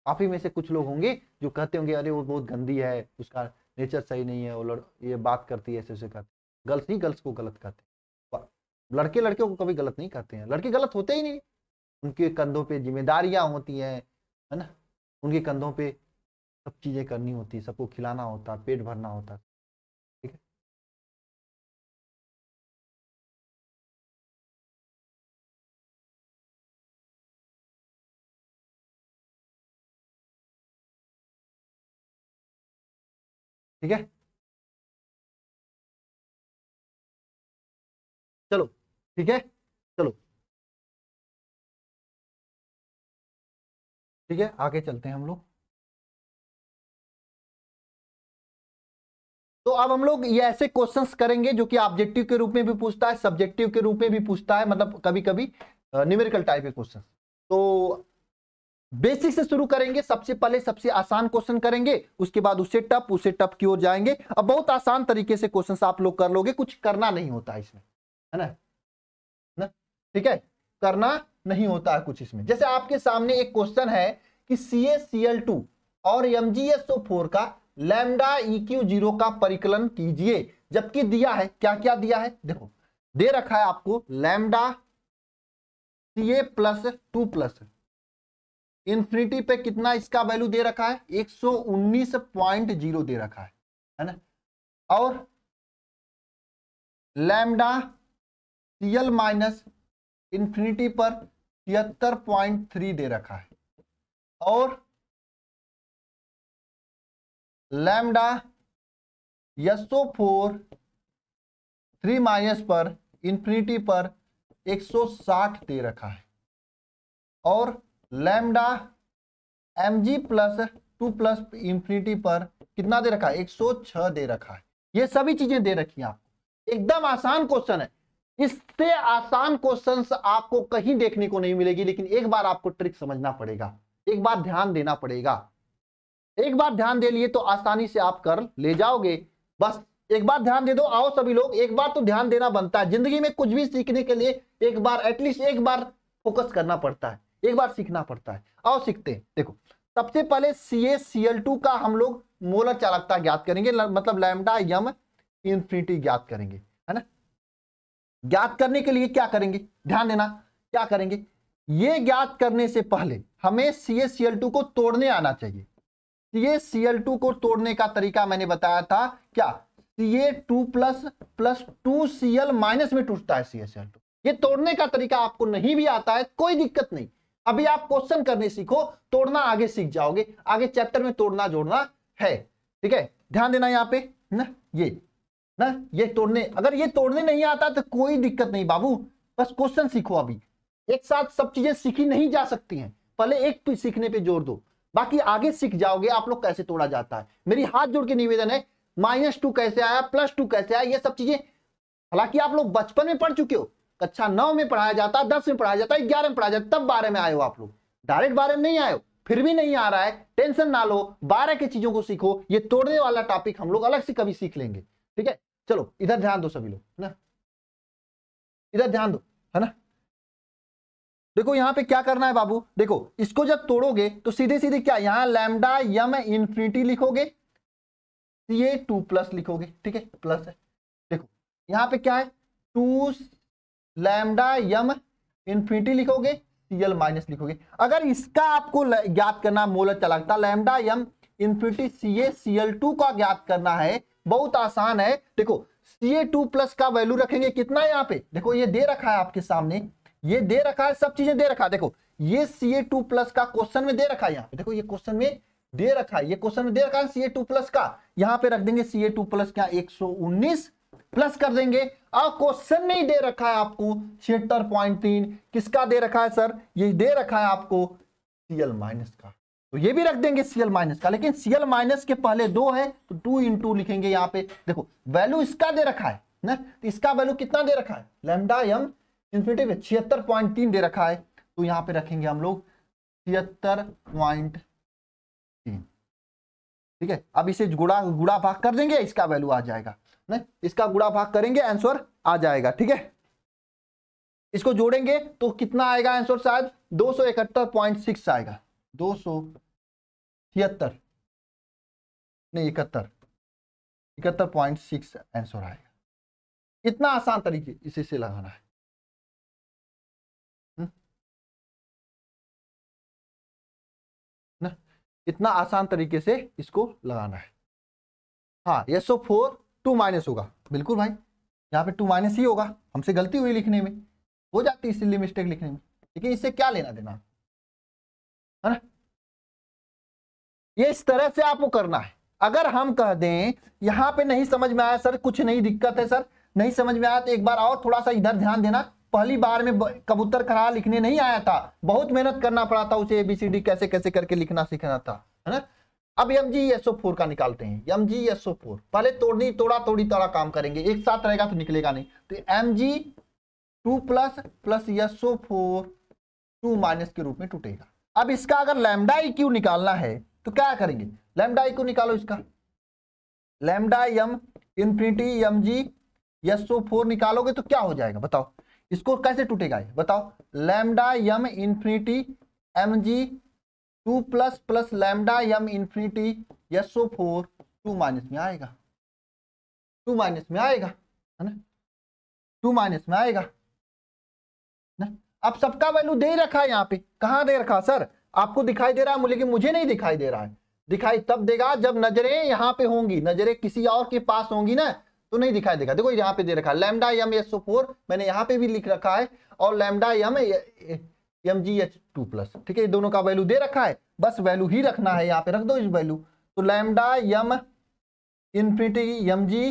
आप ही में से कुछ लोग होंगे जो कहते होंगे अरे वो बहुत गंदी है उसका नेचर सही नहीं है वो लड़ ये बात करती है ऐसे ऐसे कहते गर्ल्स ही गर्ल्स को गलत कहते हैं लड़के लड़के को कभी गलत नहीं कहते हैं लड़के गलत होते ही नहीं उनके कंधों पे जिम्मेदारियां होती हैं है ना उनके कंधों पे सब चीज़ें करनी होती है सबको खिलाना होता पेट भरना होता ठीक है चलो ठीक है चलो ठीक है आगे चलते हैं हम लोग तो अब हम लोग ये ऐसे क्वेश्चंस करेंगे जो कि ऑब्जेक्टिव के रूप में भी पूछता है सब्जेक्टिव के रूप में भी पूछता है मतलब कभी कभी न्यूमेरिकल टाइप के क्वेश्चन तो बेसिक से शुरू करेंगे सबसे पहले सबसे आसान क्वेश्चन करेंगे उसके बाद उसे टप उसे टप की ओर जाएंगे अब बहुत आसान तरीके से क्वेश्चन आप लोग कर लोगे कुछ करना नहीं होता है इसमें है ना ना ठीक है करना नहीं होता है कुछ इसमें जैसे आपके सामने एक क्वेश्चन है कि टू और फोर का क्यू जीरो e का परिकलन कीजिए जबकि दिया है क्या क्या दिया है देखो दे रखा है आपको C A plus two plus infinity पे कितना इसका वैल्यू दे रखा है 119.0 दे रखा है है ना और लैमडा सीएल माइनस इन्फिनिटी पर तिहत्तर पॉइंट थ्री दे रखा है और lambda S O four three minus पर इन्फिनिटी पर 160 दे रखा है और lambda M G plus two plus infinity पर कितना दे रखा है एक सौ छह दे रखा है ये सभी चीजें दे रखी हैं आपको एकदम आसान क्वेश्चन है इससे आसान क्वेश्चन आपको कहीं देखने को नहीं मिलेगी लेकिन एक बार आपको ट्रिक समझना पड़ेगा एक बार ध्यान देना पड़ेगा एक बार ध्यान दे लिए तो आसानी से आप कर ले जाओगे बस एक बार ध्यान दे दो आओ सभी लोग एक बार तो ध्यान देना बनता है जिंदगी में कुछ भी सीखने के लिए एक बार एटलीस्ट एक बार फोकस करना पड़ता है एक बार सीखना पड़ता है आओ सीखते हैं देखो सबसे पहले सी ए सी एल टू का हम लोग मोलर चालकता ज्ञात करेंगे मतलब लैमडा यम इन्फिनिटी ज्ञात करेंगे है ना ज्ञात करने के लिए क्या करेंगे ध्यान देना क्या करेंगे ये ज्ञात करने से पहले हमें सी ए सी एल टू को तोड़ने आना चाहिए सी ए सी एल टू को तोड़ने का तरीका मैंने बताया था क्या C A two plus plus two C L minus में टूटता है सी ए सी एल टू ये तोड़ने का तरीका आपको नहीं भी आता है कोई दिक्कत नहीं अभी आप क्वेश्चन करने सीखो तोड़ना आगे सीख जाओगे आगे चैप्टर में तोड़ना जोड़ना है ठीक है ध्यान देना यहाँ पे ना ये ना ये तोड़ने अगर ये तोड़ने नहीं आता तो कोई दिक्कत नहीं बाबू बस क्वेश्चन सीखो अभी एक साथ सब चीजें सीखी नहीं जा सकती हैं पहले एक सीखने पे जोर दो बाकी आगे सीख जाओगे आप लोग कैसे तोड़ा जाता है मेरी हाथ जोड़ के निवेदन है माइनस टू कैसे आया प्लस टू कैसे आया ये सब चीजें हालांकि आप लोग बचपन में पढ़ चुके हो कक्षा नौ में पढ़ाया जाता दस में पढ़ाया जाता ग्यारह में पढ़ाया जाता तब बारह में आए हो आप लोग डायरेक्ट बारह में नहीं आए हो फिर भी नहीं आ रहा है टेंशन ना लो बारह की चीजों को सीखो ये तोड़ने वाला टॉपिक हम लोग अलग से कभी सीख लेंगे ठीक है चलो इधर ध्यान दो सभी लोग है ना इधर ध्यान दो है ना देखो यहाँ पे क्या करना है बाबू देखो इसको जब तोड़ोगे तो सीधे सीधे क्या यहाँ लैमडा यम इंफिनिटी लिखोगे सी ए टू प्लस लिखोगे ठीक है प्लस है देखो यहाँ पे क्या है टू लैमडा यम इन्फिनिटी लिखोगे सीएल माइनस लिखोगे अगर इसका आपको ज्ञात करना मोलर चालकता लैमडा यम इन्फिनिटी सीए सीएल टू का ज्ञात करना है बहुत आसान है देखो सीए टू प्लस का वैल्यू रखेंगे कितना यहाँ पे देखो ये दे रखा है आपके सामने ये दे रखा है सब चीजें दे रखा है देखो ये सीए टू प्लस का क्वेश्चन में दे रखा है यहाँ पे देखो ये क्वेश्चन में दे रखा है ये क्वेश्चन में दे रखा है सी ए टू प्लस का यहाँ पे रख देंगे सी ए टू प्लस का एक सौ उन्नीस प्लस कर देंगे अब क्वेश्चन में ही दे रखा है आपको छिहत्तर पॉइंट तीन किसका दे रखा है सर ये दे रखा है आपको सीएल माइनस का तो ये भी रख देंगे सीएल माइनस का लेकिन सीएल माइनस के पहले दो है तो टू इन टू लिखेंगे यहाँ पे देखो वैल्यू इसका दे रखा है ना तो इसका वैल्यू कितना दे रखा है लेमडा एम इन्फिनेटिव छिहत्तर पॉइंट तीन दे रखा है तो यहाँ पे रखेंगे हम लोग छिहत्तर पॉइंट तीन ठीक है अब इसे गुड़ा गुड़ा भाग कर देंगे इसका वैल्यू आ जाएगा ना इसका गुड़ा भाग करेंगे आंसर आ जाएगा ठीक है इसको जोड़ेंगे तो कितना आएगा आंसर शायद दो सौ इकहत्तर पॉइंट सिक्स आएगा दो सौ छिहत्तर नहीं इकहत्तर इकहत्तर पॉइंट सिक्स आंसर आएगा इतना आसान तरीके इसी से लगाना है हम्म? ना इतना आसान तरीके से इसको लगाना है हाँ यस फोर टू माइनस होगा बिल्कुल भाई यहाँ पे टू माइनस ही होगा हमसे गलती हुई लिखने में हो जाती है इसीलिए मिस्टेक लिखने में लेकिन इससे क्या लेना देना है ना ये इस तरह से आपको करना है अगर हम कह दें यहाँ पे नहीं समझ में आया सर कुछ नहीं दिक्कत है सर नहीं समझ में आया तो एक बार और थोड़ा सा इधर ध्यान देना पहली बार में कबूतर खड़ा लिखने नहीं आया था बहुत मेहनत करना पड़ा था उसे एबीसीडी कैसे कैसे करके लिखना सीखना था है ना अब एम जी एसओ फोर का निकालते हैं एम जी एसओ फोर पहले तोड़नी तोड़ा तोड़ी तोड़ा काम करेंगे एक साथ रहेगा तो निकलेगा नहीं तो M G two plus plus S O four two minus के रूप में टूटेगा अब इसका अगर लैमडा क्यू e निकालना है तो क्या करेंगे लैमडा क्यू e निकालो इसका lambda M infinity M G SO four निकालोगे तो क्या हो जाएगा बताओ इसको कैसे टूटेगा बताओ lambda M infinity M G two plus plus lambda यम infinity S O four two minus में आएगा टू माइनस में आएगा है ना टू माइनस में आएगा ना अब सबका वैल्यू दे रखा है यहाँ पे कहाँ दे रखा सर आपको दिखाई दे रहा है लेकिन मुझे नहीं दिखाई दे रहा है दिखाई तब देगा जब नजरें यहाँ पे होंगी नजरें किसी और के पास होंगी ना तो नहीं दिखाई देगा देखो यहाँ पे दे रखा है lambda M S O four मैंने यहाँ पे भी लिख रखा है और lambda M M G H two plus ठीक है ये दोनों का वैल्यू दे रखा है बस वैल्यू ही रखना है यहाँ पे रख दो इस वैल्यू तो लैमडा यम infinity M G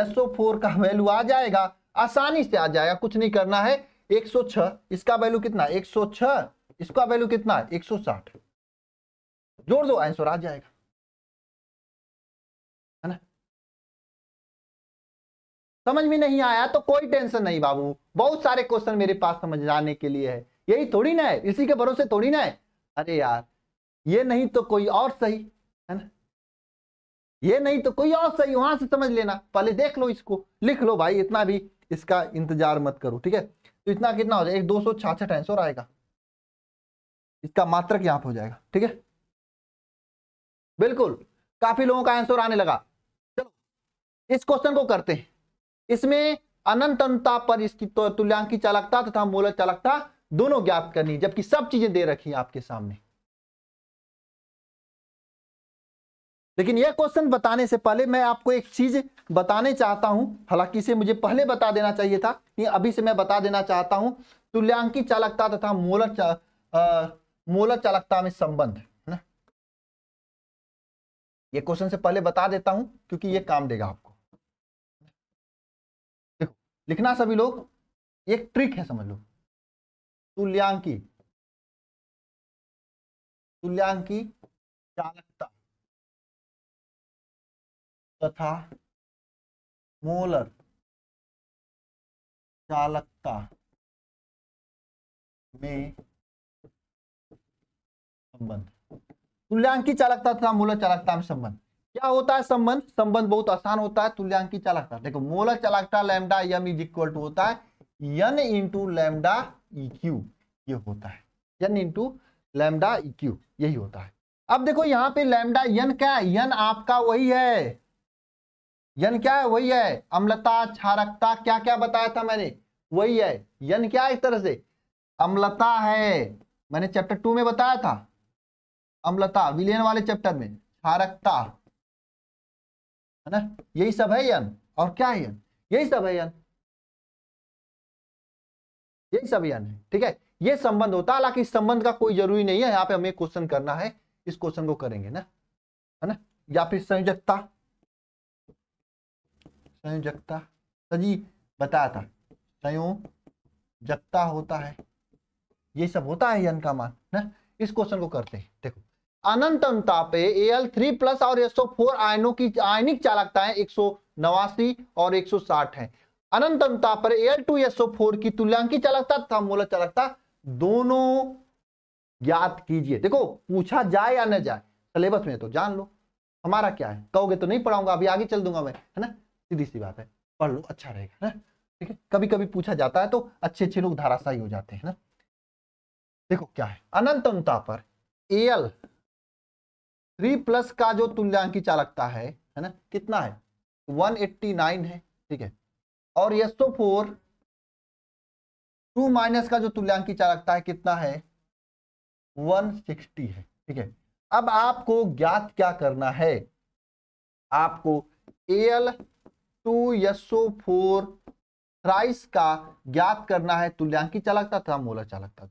SO four का वैल्यू आ जाएगा आसानी से आ जाएगा कुछ नहीं करना है 106 इसका वैल्यू कितना 106 इसका वैल्यू कितना है 160 जोड़ दो आंसर आ जाएगा है ना समझ में नहीं आया तो कोई टेंशन नहीं बाबू बहुत सारे क्वेश्चन मेरे पास समझ जाने के लिए है यही थोड़ी ना है इसी के भरोसे थोड़ी ना है अरे यार ये नहीं तो कोई और सही है ना ये नहीं तो कोई और सही वहां से समझ लेना पहले देख लो इसको लिख लो भाई इतना भी इसका इंतजार मत करो ठीक है तो इतना कितना हो जाएगा एक दो सौ छाछठ आंसर आएगा इसका मात्रक यहां पर हो जाएगा ठीक है बिल्कुल काफी लोगों का आंसर आने लगा चलो इस क्वेश्चन को करते हैं इसमें अनंत अंता पर इसकी तो तुल्यांकी चालकता तथा मूलक चालकता दोनों ज्ञात करनी जबकि सब चीजें दे रखी है आपके सामने लेकिन यह क्वेश्चन बताने से पहले मैं आपको एक चीज बताने चाहता हूं हालांकि इसे मुझे पहले बता देना चाहिए था कि अभी से मैं बता देना चाहता हूं तुल्यांकी चालकता तथा मोलर चा, मोलर चालकता में संबंध ना ये क्वेश्चन से पहले बता देता हूं क्योंकि ये काम देगा आपको देखो लिखना सभी लोग एक ट्रिक है समझ लो तुल्यांकी तुल्यांकी चालकता तथा मोलर चालकता में संबंध तुल्यांकी चालकता तथा मोलर चालकता में संबंध क्या होता है संबंध संबंध बहुत आसान होता है तुल्यांकी चालकता देखो मोलर चालकता lambda M is equal to होता है N into lambda E Q ये होता है N into lambda E Q यही होता है अब देखो यहां पे लेमडा यन क्या है यन आपका वही है यन क्या है वही है अम्लता क्षारकता क्या क्या बताया था मैंने वही है यन क्या है एक तरह से अम्लता है मैंने चैप्टर टू में बताया था अम्लता विलियन वाले चैप्टर में क्षारकता है ना यही सब है यन और क्या है यन यही सब है यन यही सब यान है ठीक है ये संबंध होता है हालांकि इस संबंध का कोई जरूरी नहीं है यहाँ पे हमें क्वेश्चन करना है इस क्वेश्चन को करेंगे ना है ना या फिर संयोजकता संयोजकता सजी बताया था संयोजकता होता है ये सब होता है यन का मान ना इस क्वेश्चन को करते हैं देखो अनंत अनुताप एल थ्री प्लस और एसओ फोर आयनों की आयनिक चालकताएं एक सौ नवासी और एक सौ साठ है अनंत अंता पर एल टू एसओ फोर की तुल्यांकी चालकता तथा मूल चालकता दोनों ज्ञात कीजिए देखो पूछा जाए या न जाए सिलेबस में तो जान लो हमारा क्या है कहोगे तो नहीं पढ़ाऊंगा अभी आगे चल दूंगा मैं है ना सीधी सी बात है पढ़ लो अच्छा रहेगा है ना ठीक है कभी कभी पूछा जाता है तो अच्छे अच्छे लोग धाराशाही हो जाते हैं ना देखो क्या है अनंत अनुता पर एल थ्री प्लस का जो तुल्यांकी चालकता है है ना कितना है 189 है ठीक है और यस्टो फोर टू माइनस का जो तुल्यांकी चालकता है कितना है 160 है ठीक है अब आपको ज्ञात क्या करना है आपको L two SO four thrice का ज्ञात करना है तुल्यांकी चालकता तथा मोलर चालकता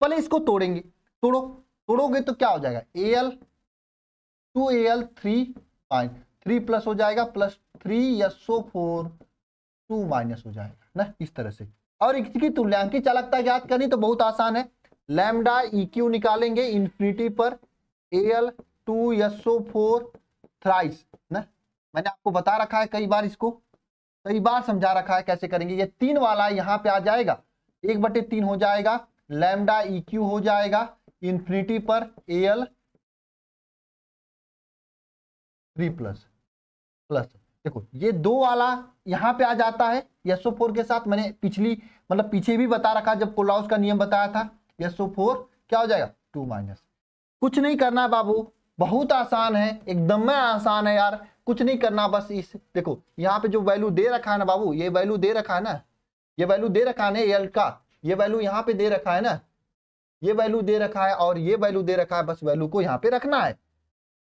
पहले इसको तोड़ेंगे तोड़ो तोड़ोगे तो क्या हो जाएगा A L two A L three point three plus हो जाएगा plus three SO four two minus हो जाएगा ना इस तरह से और इसकी तुल्यांकी चालकता ज्ञात करनी तो बहुत आसान है लैमडा इक्यू e निकालेंगे इन्फिनिटी पर L two SO four thrice न मैंने आपको बता रखा है कई बार इसको कई बार समझा रखा है कैसे करेंगे ये तीन वाला यहाँ पे आ जाएगा एक बटे तीन हो जाएगा लैमडा इक्यू e हो जाएगा इन्फिनिटी पर एल थ्री प्लस प्लस देखो ये दो वाला यहाँ पे आ जाता है एसओ फोर के साथ मैंने पिछली मतलब पीछे भी बता रखा जब कोलाउस का नियम बताया था यसो फोर क्या हो जाएगा टू माइनस कुछ नहीं करना बाबू बहुत आसान है एकदम में आसान है यार कुछ नहीं करना बस इस देखो यहाँ पे जो वैल्यू दे रखा है ना बाबू ये वैल्यू दे रखा है ना ये वैल्यू दे रखा है ना एल का ये वैल्यू यहाँ पे दे रखा है ना ये वैल्यू दे रखा है और ये वैल्यू दे रखा है बस वैल्यू को यहाँ पे रखना है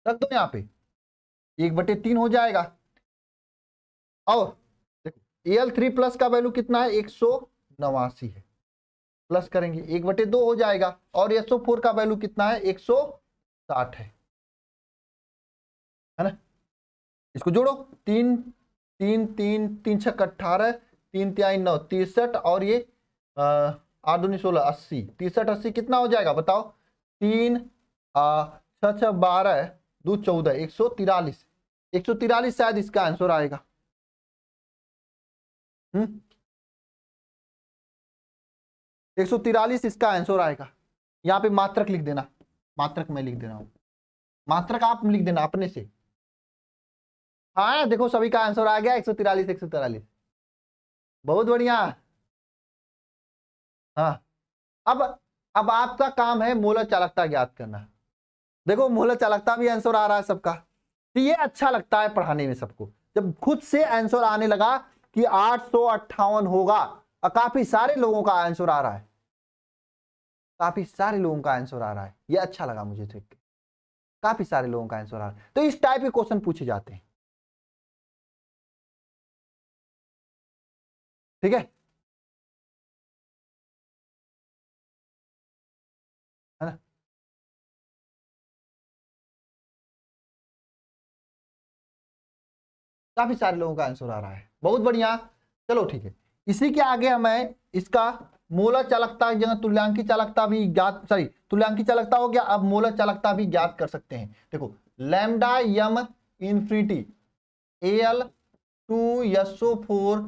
रख दो यहाँ पे एक बटे तीन हो जाएगा और देखो एल थ्री प्लस का वैल्यू कितना है एक सौ नवासी है प्लस करेंगे एक बटे दो हो जाएगा और ओ फोर का वैल्यू कितना है एक सौ साठ है है ना इसको जोड़ो तीन तीन तीन तीन छक अट्ठारह तीन तिहाई नौ तिरसठ और ये आठ दूनी सोलह अस्सी तिरसठ अस्सी कितना हो जाएगा बताओ तीन छः छः बारह दो चौदह एक सौ तिरालीस एक सौ तिरालीस शायद इसका आंसर आएगा हम्म? एक सौ तिरालीस इसका आंसर आएगा यहाँ पे मात्रक लिख देना मात्रक मैं लिख दे रहा हूं मात्रक आप लिख देना अपने से हाँ देखो सभी का आंसर आ गया एक सौ तिरालीस एक सौ तिरालीस बहुत बढ़िया हाँ अब अब आपका काम है मूल चालकता ज्ञात करना देखो मूल चालकता भी आंसर आ रहा है सबका तो ये अच्छा लगता है पढ़ाने में सबको जब खुद से आंसर आने लगा कि आठ होगा काफी सारे लोगों का आंसर आ रहा है काफी सारे लोगों का आंसर आ रहा है ये अच्छा लगा मुझे देख के काफी सारे लोगों का आंसर आ रहा है तो इस टाइप के क्वेश्चन पूछे जाते हैं ठीक है है ना काफी सारे लोगों का आंसर आ रहा है बहुत बढ़िया चलो ठीक है इसी के आगे हमें इसका मोला चालकता की जगह तुल्यांकी चालकता भी ज्ञात सॉरी तुल्यांकी चालकता हो गया अब मोला चालकता भी ज्ञात कर सकते हैं देखो लैमडा यम इन्फिनिटी एल टू यसो फोर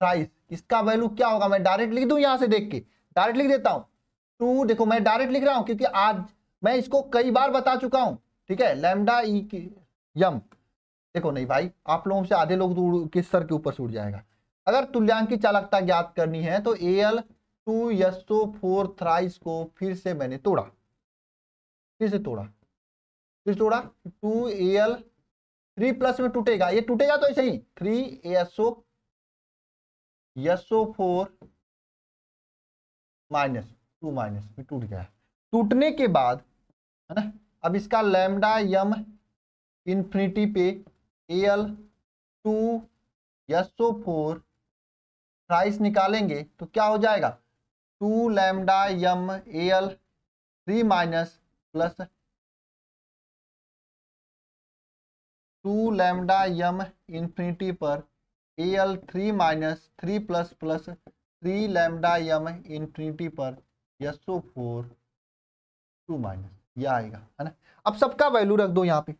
प्राइस इसका वैल्यू क्या होगा मैं डायरेक्ट लिख दू यहां से देख के डायरेक्ट लिख देता हूं टू देखो मैं डायरेक्ट लिख रहा हूं क्योंकि आज मैं इसको कई बार बता चुका हूं ठीक है लैमडा ई यम देखो नहीं भाई आप लोगों से आधे लोग तो किस सर के ऊपर से उड़ जाएगा अगर तुल्यांक की चालकता ज्ञात करनी है तो A L two SO four thrice को फिर से मैंने तोड़ा फिर से तोड़ा फिर तोड़ा two A L three plus में टूटेगा ये टूटेगा तो ऐसे ही three SO SO four minus two minus में टूट गया टूटने के बाद है ना अब इसका लैमडा यम इन्फिनिटी पे एल टू या फोर प्राइस निकालेंगे तो क्या हो जाएगा two lambda M A L three minus plus two lambda Yama infinity पर A L three minus three plus plus three lambda Yama infinity पर यसो फोर टू माइनस यह आएगा है ना अब सबका वैल्यू रख दो यहाँ पे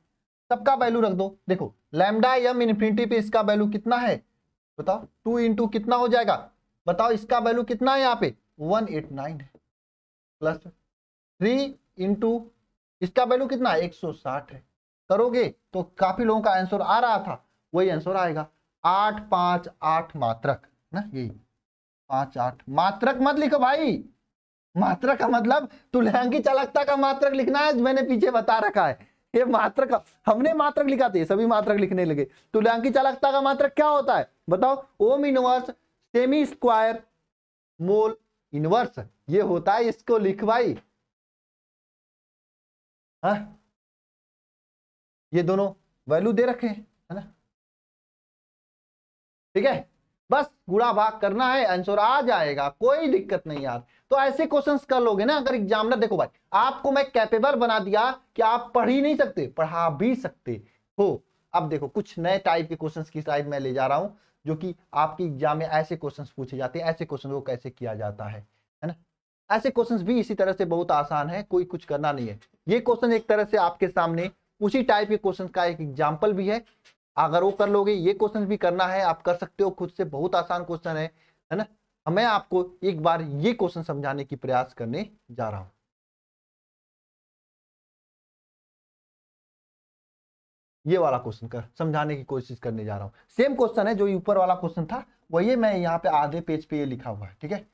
सबका वैल्यू रख दो देखो लैमडा एम इन्फिनिटी पे इसका वैल्यू कितना है बताओ टू इंटू कितना हो जाएगा बताओ इसका वैल्यू कितना है यहाँ पे वन एट नाइन है प्लस थ्री इंटू इसका वैल्यू कितना है एक सौ साठ है करोगे तो काफी लोगों का आंसर आ रहा था वही आंसर आएगा आठ पांच आठ मात्रक ना यही पांच आठ मात्रक मत लिखो भाई मात्रक का मतलब तुलहंगी चालकता का मात्रक लिखना है मैंने पीछे बता रखा है ये मात्रक हमने मात्रक लिखा था सभी मात्रक लिखने लगे तुल्यांकी चालकता का मात्रक क्या होता है बताओ ओम इनवर्स सेमी स्क्वायर मोल इनवर्स ये होता है इसको लिखवाई हाँ? ये दोनों वैल्यू दे रखे है ना ठीक है बस गुड़ा भाग करना है आंसर आ जाएगा कोई दिक्कत नहीं यार तो ऐसे क्वेश्चंस कर लोगे ना अगर एग्जाम देखो भाई आपको मैं कैपेबल बना दिया कि आप पढ़ ही नहीं सकते पढ़ा भी सकते हो अब देखो कुछ नए टाइप के क्वेश्चंस की स्लाइड में ले जा रहा हूँ जो कि आपकी एग्जाम में ऐसे क्वेश्चंस पूछे जाते हैं ऐसे क्वेश्चन को कैसे किया जाता है है ना ऐसे क्वेश्चन भी इसी तरह से बहुत आसान है कोई कुछ करना नहीं है ये क्वेश्चन एक तरह से आपके सामने उसी टाइप के क्वेश्चन का एक एग्जाम्पल भी है अगर वो कर लोगे ये क्वेश्चन भी करना है आप कर सकते हो खुद से बहुत आसान क्वेश्चन है है ना मैं आपको एक बार ये क्वेश्चन समझाने की प्रयास करने जा रहा हूं ये वाला क्वेश्चन कर समझाने की कोशिश करने जा रहा हूं सेम क्वेश्चन है जो ऊपर वाला क्वेश्चन था वही मैं यहाँ पे आधे पेज पे ये लिखा हुआ है ठीक है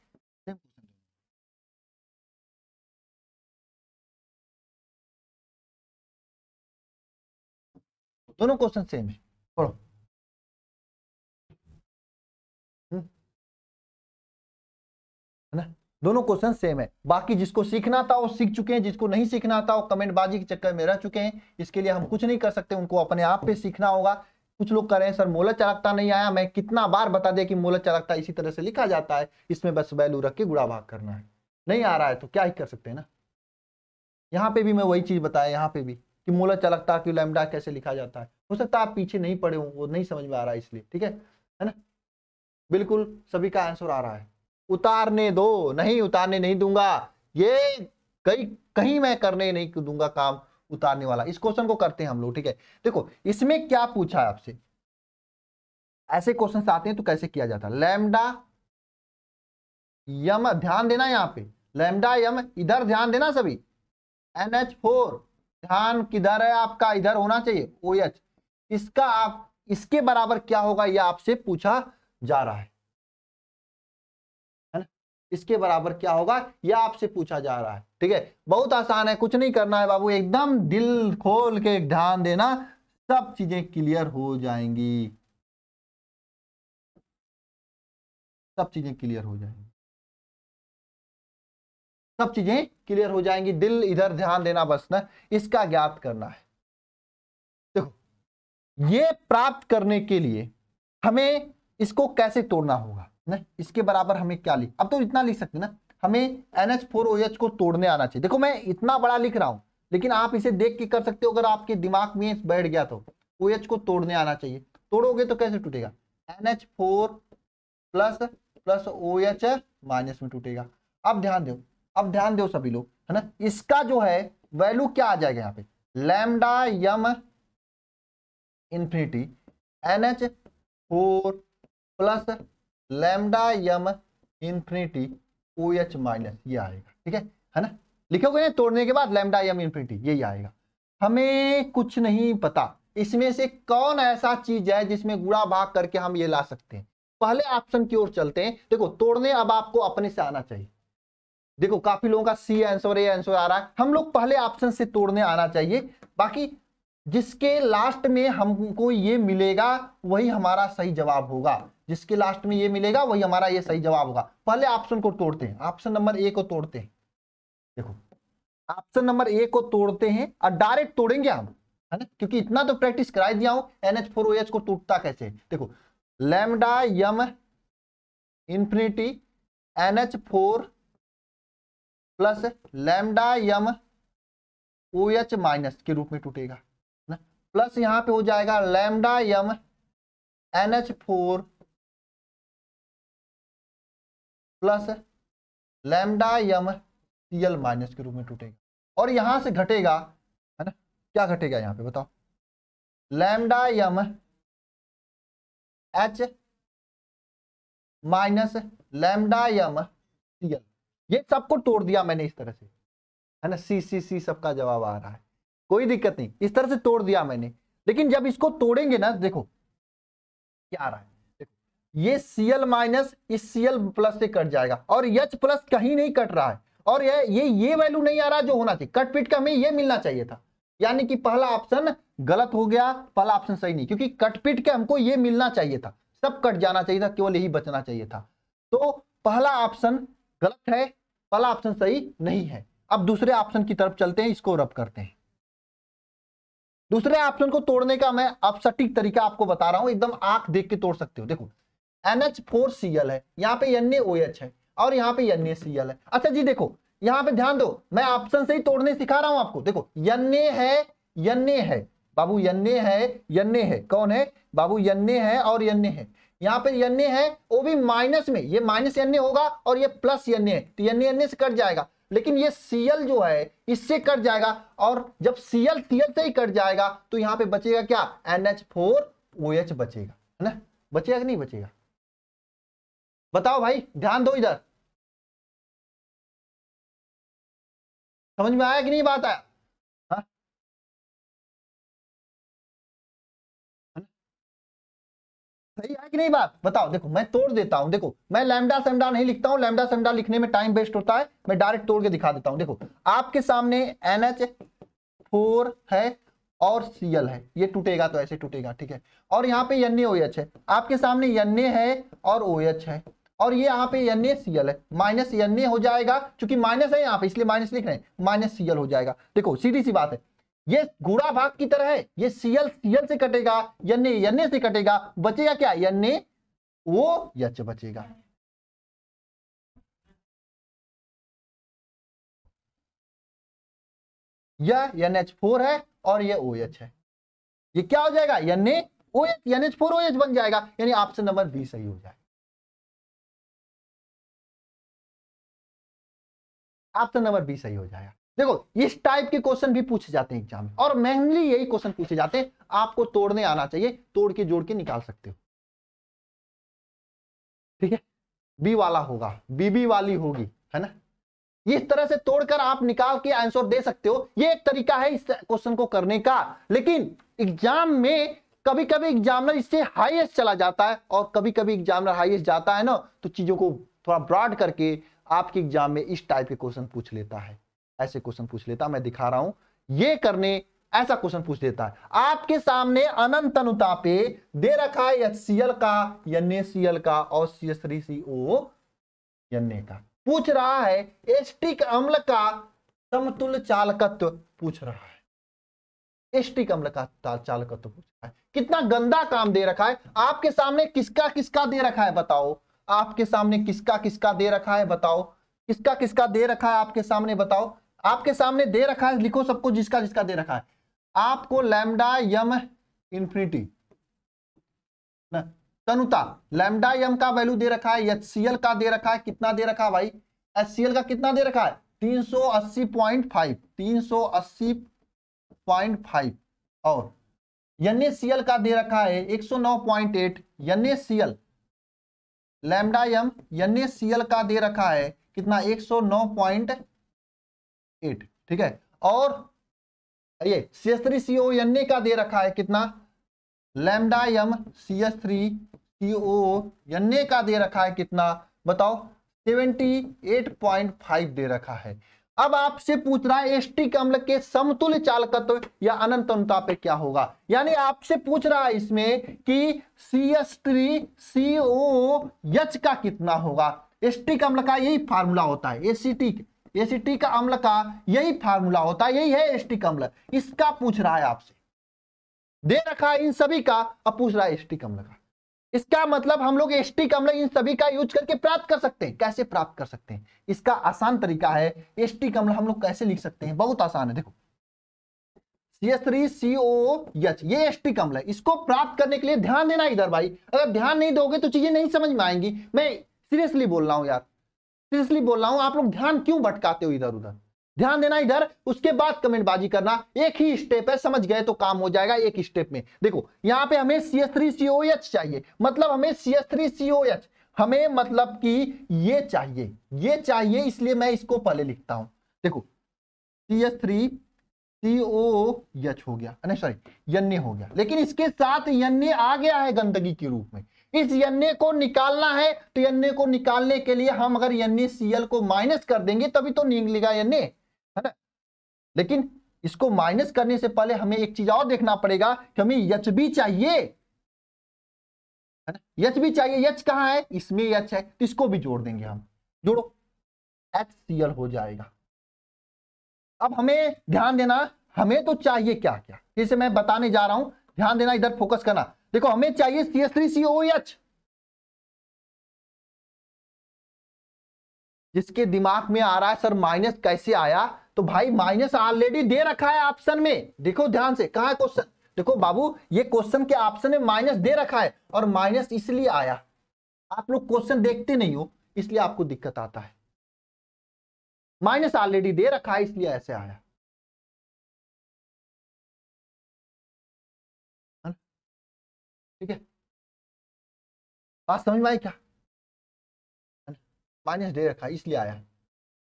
दोनों क्वेश्चन सेम है पढ़ो हम्म। है ना दोनों क्वेश्चन सेम है बाकी जिसको सीखना था वो सीख चुके हैं जिसको नहीं सीखना था वो कमेंट बाजी के चक्कर में रह चुके हैं इसके लिए हम कुछ नहीं कर सकते उनको अपने आप पे सीखना होगा कुछ लोग कह रहे हैं सर मोलत चालकता नहीं आया मैं कितना बार बता दिया कि मोलत चालकता इसी तरह से लिखा जाता है इसमें बस वैल्यू रख के गुड़ा भाग करना है नहीं आ रहा है तो क्या ही कर सकते हैं ना यहाँ पे भी मैं वही चीज बताया यहाँ पे भी कि मोलत चालकता की लैमडा कैसे लिखा जाता है हो सकता है आप पीछे नहीं पड़े हो वो नहीं समझ में आ रहा है इसलिए ठीक है है ना बिल्कुल सभी का आंसर आ रहा है उतारने दो नहीं उतारने नहीं दूंगा ये कहीं कहीं मैं करने नहीं दूंगा काम उतारने वाला इस क्वेश्चन को करते हैं हम लोग ठीक है देखो इसमें क्या पूछा है आपसे ऐसे क्वेश्चन आते हैं तो कैसे किया जाता है लैमडा यम ध्यान देना यहाँ पे लैमडा यम इधर ध्यान देना सभी एन फोर ध्यान किधर है आपका इधर होना चाहिए ओ एच इसका आप इसके बराबर क्या होगा यह आपसे पूछा जा रहा है इसके बराबर क्या होगा यह आपसे पूछा जा रहा है ठीक है बहुत आसान है कुछ नहीं करना है बाबू एकदम दिल खोल के ध्यान देना सब चीजें क्लियर हो जाएंगी सब चीजें क्लियर हो जाएंगी सब चीजें क्लियर हो जाएंगी दिल इधर ध्यान देना बस ना इसका ज्ञात करना है ये प्राप्त करने के लिए हमें इसको कैसे तोड़ना होगा ना इसके बराबर हमें क्या लिख अब तो इतना लिख सकते ना हमें NH4OH को तोड़ने आना चाहिए देखो मैं इतना बड़ा लिख रहा हूं लेकिन आप इसे देख के कर सकते हो अगर आपके दिमाग में बैठ गया तो OH को तोड़ने आना चाहिए तोड़ोगे तो कैसे टूटेगा NH4 plus plus OH minus में टूटेगा अब ध्यान दो अब ध्यान दो सभी लोग है ना इसका जो है वैल्यू क्या आ जाएगा यहाँ पे लैमडा यम infinity N H four plus lambda M infinity O H minus ये आएगा ठीक है है ना लिखोगे तोड़ने के बाद लेमडा यम इन्फिनिटी यही आएगा हमें कुछ नहीं पता इसमें से कौन ऐसा चीज है जिसमें गुड़ा भाग करके हम ये ला सकते हैं पहले ऑप्शन की ओर चलते हैं देखो तोड़ने अब आपको अपने से आना चाहिए देखो काफी लोगों का सी आंसर ए आंसर आ रहा है हम लोग पहले ऑप्शन से तोड़ने आना चाहिए बाकी जिसके लास्ट में हमको ये मिलेगा वही हमारा सही जवाब होगा जिसके लास्ट में ये मिलेगा वही हमारा ये सही जवाब होगा पहले ऑप्शन को तोड़ते हैं ऑप्शन नंबर ए को तोड़ते हैं देखो ऑप्शन नंबर ए को तोड़ते हैं और डायरेक्ट तोड़ेंगे हम है ना क्योंकि इतना तो प्रैक्टिस कराई दिया हूं एनएच फोर ओ एच को टूटता कैसे देखो lambda M infinity NH four plus lambda M O H minus के रूप में टूटेगा प्लस यहाँ पे हो जाएगा lambda M N H four plus lambda M C L minus के रूप में टूटेगा और यहां से घटेगा है ना क्या घटेगा यहाँ पे बताओ lambda M H minus lambda M C L ये सबको तोड़ दिया मैंने इस तरह से है ना सी सी सी सबका जवाब आ रहा है कोई दिक्कत नहीं इस तरह से तोड़ दिया मैंने लेकिन जब इसको तोड़ेंगे ना देखो क्या रहा है देखो ये सीएल माइनस इस सीएल प्लस से कट जाएगा और यच प्लस कहीं नहीं कट रहा है और ये ये ये वैल्यू नहीं आ रहा जो होना चाहिए कट पिट का हमें ये मिलना चाहिए था यानी कि पहला ऑप्शन गलत हो गया पहला ऑप्शन सही नहीं क्योंकि कट पिट का हमको ये मिलना चाहिए था सब कट जाना चाहिए था केवल यही बचना चाहिए था तो पहला ऑप्शन गलत है पहला ऑप्शन सही नहीं है अब दूसरे ऑप्शन की तरफ चलते हैं इसको रब करते हैं दूसरे ऑप्शन को तोड़ने का मैं अब सटीक तरीका आपको बता रहा हूं एकदम आंख देख के तोड़ सकते हो देखो NH4Cl है यहाँ पे एन NaOH है और यहाँ पे एन NaCl है अच्छा जी देखो यहाँ पे ध्यान दो मैं ऑप्शन से ही तोड़ने सिखा रहा हूं आपको देखो यन्ने है यन्ने है बाबू यन्ने है यन्ने है कौन है बाबू यन्ने है और यन्ने है यहाँ पे यन्ने है वो भी माइनस में ये माइनस यन्ने होगा और ये प्लस यन्ने है तो यन्ने यन्ने से कट जाएगा लेकिन ये सीएल जो है इससे कट जाएगा और जब सीएल टीएल से ही कट जाएगा तो यहां पे बचेगा क्या N H four O H बचेगा है ना बचेगा कि नहीं बचेगा बताओ भाई ध्यान दो इधर समझ में आया कि नहीं बात आया सही है कि नहीं बात बताओ देखो मैं तोड़ देता हूं देखो मैं लैमडा सेमडा नहीं लिखता हूं लैमडा सेमडा लिखने में टाइम वेस्ट होता है मैं डायरेक्ट तोड़ के दिखा देता हूं देखो आपके सामने एन एच फोर है और सीएल है ये टूटेगा तो ऐसे टूटेगा ठीक है और यहाँ पे एन एच है आपके सामने एन है और ओ एच है और ये यहाँ पे एन सीएल है माइनस एन हो जाएगा क्योंकि माइनस है यहाँ पे इसलिए माइनस लिख रहे हैं माइनस सीएल हो जाएगा देखो सीधी सी बात है ये घूड़ा भाग की तरह है ये सीएल सीएल से कटेगा यन्ने यन्ने से कटेगा बचेगा क्या यन्ने वो यच बचेगा यह एन फोर है और यह ओ एच है ये क्या हो जाएगा यन्ने O H N four O H बन जाएगा यानी ऑप्शन नंबर बी सही हो जाएगा ऑप्शन नंबर बी सही हो जाएगा देखो इस टाइप के क्वेश्चन भी पूछे जाते हैं एग्जाम में और मेनली यही क्वेश्चन पूछे जाते हैं आपको तोड़ने आना चाहिए तोड़ के जोड़ के निकाल सकते हो ठीक है बी वाला होगा बीबी वाली होगी है ना इस तरह से तोड़कर आप निकाल के आंसर दे सकते हो ये एक तरीका है इस क्वेश्चन को करने का लेकिन एग्जाम में कभी कभी एग्जामिनर इससे हाईएस्ट चला जाता है और कभी कभी एग्जामिनर हाईएस्ट जाता है ना तो चीजों को थोड़ा ब्रॉड करके आपके एग्जाम में इस टाइप के क्वेश्चन पूछ लेता है ऐसे क्वेश्चन पूछ लेता मैं दिखा रहा हूं ये करने ऐसा क्वेश्चन पूछ देता है आपके सामने अनंत अनुता पे दे रखा है एल का एल का और C S three C O N का पूछ रहा है एस्टिक अम्ल का समतुल्य चालकत्व पूछ रहा है एस्टिक अम्ल का चालकत्व पूछ रहा है कितना गंदा काम दे रखा है आपके सामने किसका किसका दे रखा है बताओ आपके सामने किसका किसका दे रखा है बताओ किसका किसका दे रखा है आपके सामने बताओ आपके सामने दे रखा है लिखो सबको जिसका जिसका दे रखा है आपको लैमडा यम इंफिनिटी तनुता लैमडा यम का वैल्यू दे रखा है एच का दे रखा है कितना दे रखा है भाई एच का कितना दे रखा है 380.5 380.5 और एनएसीएल का दे रखा है 109.8 एनएसीएल लैमडा यम एनएसीएल का दे रखा है कितना 109.8 एट ठीक है और ये C S three C O N A का दे रखा है कितना lambda M C S three C O N A का दे रखा है कितना बताओ सेवेंटी एट पॉइंट फाइव दे रखा है अब आपसे पूछ रहा है एसटिक अम्ल के समतुल्य चालकत्व या अनंत अनुता पे क्या होगा यानी आपसे पूछ रहा है इसमें कि C S three C O H का कितना होगा एसटिक अम्ल का यही फार्मूला होता है एसीटी एसिटिक एसिटिक का अम्ल का यही फार्मूला होता है यही है एस्टिक अम्ल इसका पूछ रहा है आपसे दे रखा है इन सभी का अब पूछ रहा है एस्टिक अम्ल का इसका मतलब हम लोग एस्टिक अम्ल इन सभी का यूज करके प्राप्त कर सकते हैं कैसे प्राप्त कर सकते हैं इसका आसान तरीका है एस्टिक अम्ल हम लोग कैसे लिख सकते हैं बहुत आसान है देखो CH3COOH ये एस्टिक अम्ल है इसको प्राप्त करने के लिए ध्यान देना इधर भाई अगर ध्यान नहीं दोगे तो चीजें नहीं समझ में आएंगी मैं सीरियसली बोल रहा हूं यार इसलिए बोल रहा हूं आप लोग ध्यान क्यों भटकाते हो इधर उधर ध्यान देना इधर उसके बाद कमेंटबाजी करना एक ही स्टेप है समझ गए तो काम हो जाएगा एक स्टेप में देखो यहां पे हमें C S three CO H चाहिए मतलब हमें C S three CO H हमें मतलब कि ये चाहिए ये चाहिए इसलिए मैं इसको पहले लिखता हूं देखो C S three CO H हो गया सॉरी यन्ने हो गया लेकिन इसके साथ यन्ने आ गया है गंदगी के रूप में इस यन्ने को निकालना है तो यन्ने को निकालने के लिए हम अगर यन्ने सीएल को माइनस कर देंगे तभी तो निकलेगा यन्ने है ना लेकिन इसको माइनस करने से पहले हमें एक चीज और देखना पड़ेगा कि हमें यच भी चाहिए है ना यच भी चाहिए यच कहाँ है इसमें यच है तो इसको भी जोड़ देंगे हम जोड़ो एच सी एल हो जाएगा अब हमें ध्यान देना हमें तो चाहिए क्या क्या जैसे मैं बताने जा रहा हूं ध्यान देना इधर फोकस करना देखो हमें चाहिए C S three C O H जिसके दिमाग में आ रहा है सर माइनस कैसे आया तो भाई माइनस ऑलरेडी दे रखा है ऑप्शन में देखो ध्यान से कहा क्वेश्चन देखो बाबू ये क्वेश्चन के ऑप्शन में माइनस दे रखा है और माइनस इसलिए आया आप लोग क्वेश्चन देखते नहीं हो इसलिए आपको दिक्कत आता है माइनस ऑलरेडी दे रखा है इसलिए ऐसे आया ठीक है बात समझ में आई क्या माइनस डे रखा इसलिए आया है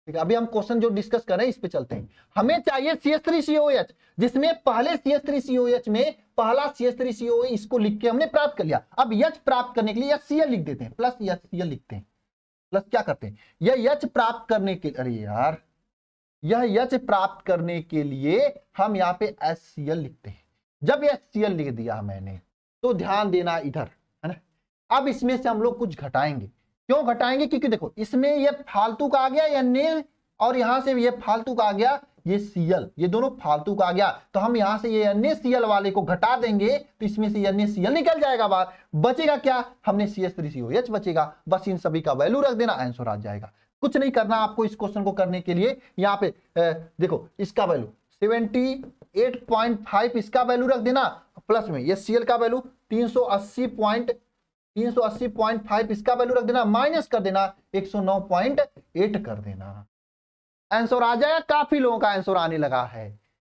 ठीक है अभी हम क्वेश्चन जो डिस्कस कर रहे हैं इस पे चलते हैं हमें चाहिए C S three C H जिसमें पहले C S three C H में पहला सी एस थ्री सी इसको लिख के हमने प्राप्त कर लिया अब यच प्राप्त करने के लिए सी एल लिख देते हैं प्लस यच सी एल लिखते हैं प्लस क्या करते हैं यह यच प्राप्त करने के अरे यार यह यच प्राप्त करने के लिए हम यहाँ पे एस सी एल लिखते हैं जब एस सी एल लिख दिया मैंने तो ध्यान देना इधर है ना अब इसमें से हम लोग कुछ घटाएंगे क्यों घटाएंगे क्योंकि देखो इसमें ये फालतू का आ गया या ने और यहां से ये फालतू का आ गया ये सीएल ये दोनों फालतू का आ गया तो हम यहां से ये अन्य सीएल वाले को घटा देंगे तो इसमें से अन्य सीएल निकल जाएगा बाहर बचेगा क्या हमने C S three C O H बचेगा बस इन सभी का वैल्यू रख देना आंसर आ जाएगा कुछ नहीं करना आपको इस क्वेश्चन को करने के लिए यहां पे ए, देखो इसका value seventy eight point five इसका वैल्यू रख देना प्लस में ये सीएल का वैल्यू तीन सौ अस्सी पॉइंट इसका वैल्यू रख देना माइनस कर देना एक सौ नौ कर देना आंसर आ जाएगा काफी लोगों का आंसर आने लगा है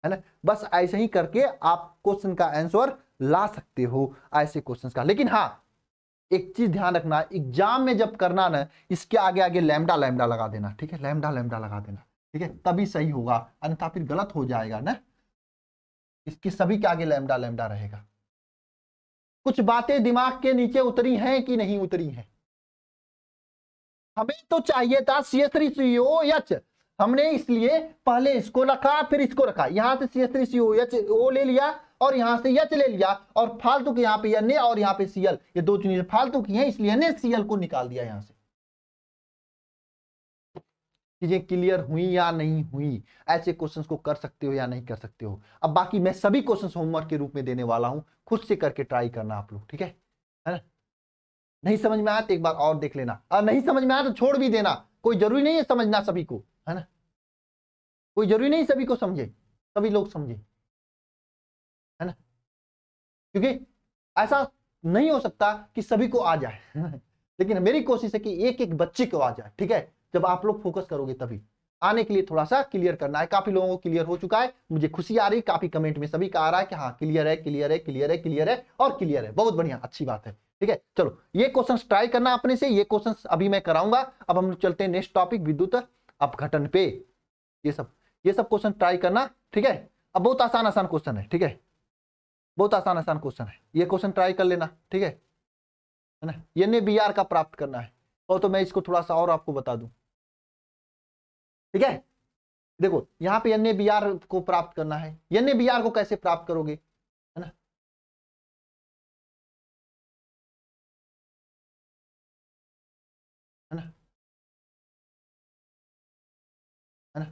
है ना बस ऐसे ही करके आप क्वेश्चन का आंसर ला सकते हो ऐसे क्वेश्चन का लेकिन हाँ एक चीज ध्यान रखना एग्जाम में जब करना ना इसके आगे आगे लैमडा लैमडा लगा देना ठीक है लैमडा लैमडा लगा देना ठीक है तभी सही होगा अन्यथा फिर गलत हो जाएगा ना इसकी सभी के आगे लैमडा लैमडा रहेगा कुछ बातें दिमाग के नीचे उतरी हैं कि नहीं उतरी हैं हमें तो चाहिए था C S three CO H हमने इसलिए पहले इसको रखा फिर इसको रखा यहां से C S three C H O ले लिया और यहां से यच ले लिया और फालतू के यहां पे एन और यहाँ पे सीएल ये दो चीजें फालतू की हैं इसलिए ने सीएल को निकाल दिया यहां से चीज़ें क्लियर हुई या नहीं हुई ऐसे क्वेश्चंस को कर सकते हो या नहीं कर सकते हो अब बाकी मैं सभी क्वेश्चंस होमवर्क के रूप में देने वाला हूं खुद से करके ट्राई करना आप लोग ठीक है है ना नहीं समझ में आया तो एक बार और देख लेना और नहीं समझ में आया तो छोड़ भी देना कोई जरूरी नहीं है समझना सभी को है ना कोई जरूरी नहीं सभी को समझे सभी लोग समझे है ना क्योंकि ऐसा नहीं हो सकता कि सभी को आ जाए लेकिन मेरी कोशिश है कि एक एक बच्चे को आ जाए ठीक है जब आप लोग फोकस करोगे तभी आने के लिए थोड़ा सा क्लियर करना है काफी लोगों को क्लियर हो चुका है मुझे खुशी आ रही है काफी कमेंट में सभी का आ रहा है कि हाँ क्लियर है क्लियर है क्लियर है क्लियर है और क्लियर है बहुत बढ़िया अच्छी बात है ठीक है चलो ये क्वेश्चन ट्राई करना अपने से ये क्वेश्चन अभी मैं कराऊंगा अब हम चलते हैं नेक्स्ट टॉपिक विद्युत अपघटन पे ये सब ये सब क्वेश्चन ट्राई करना ठीक है अब बहुत आसान आसान क्वेश्चन है ठीक है बहुत आसान आसान क्वेश्चन है ये क्वेश्चन ट्राई कर लेना ठीक है ना बी का प्राप्त करना है और तो मैं इसको थोड़ा सा और आपको बता दूं ठीक है देखो यहां पे एन बी आर को प्राप्त करना है एन बी आर को कैसे प्राप्त करोगे है ना है ना है ना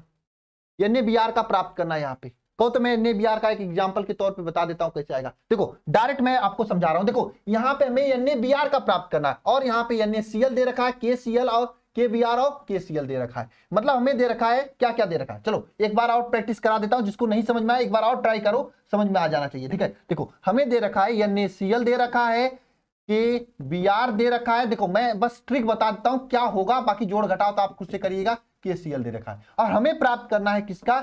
एन बी आर का प्राप्त करना है यहां पे कहो तो मैं एन बी आर का एक एग्जाम्पल के तौर पे बता देता हूं कैसे आएगा देखो डायरेक्ट मैं आपको समझा रहा हूं देखो यहां पे हमें एन बी आर का प्राप्त करना है और यहां पे एन दे रखा है के सी एल और के बी आर ऑफ के सी एल दे रखा है मतलब हमें दे रखा है क्या क्या दे रखा है चलो एक बार और प्रैक्टिस करा देता हूं जिसको नहीं समझ में आया एक बार और ट्राई करो समझ में आ जाना चाहिए ठीक है देखो हमें दे रखा है एन ए सी एल दे रखा है के बी आर दे रखा है देखो मैं बस ट्रिक बता देता हूं क्या होगा बाकी जोड़ घटाओ तो आप खुद से करिएगा के सी एल दे रखा है और हमें प्राप्त करना है किसका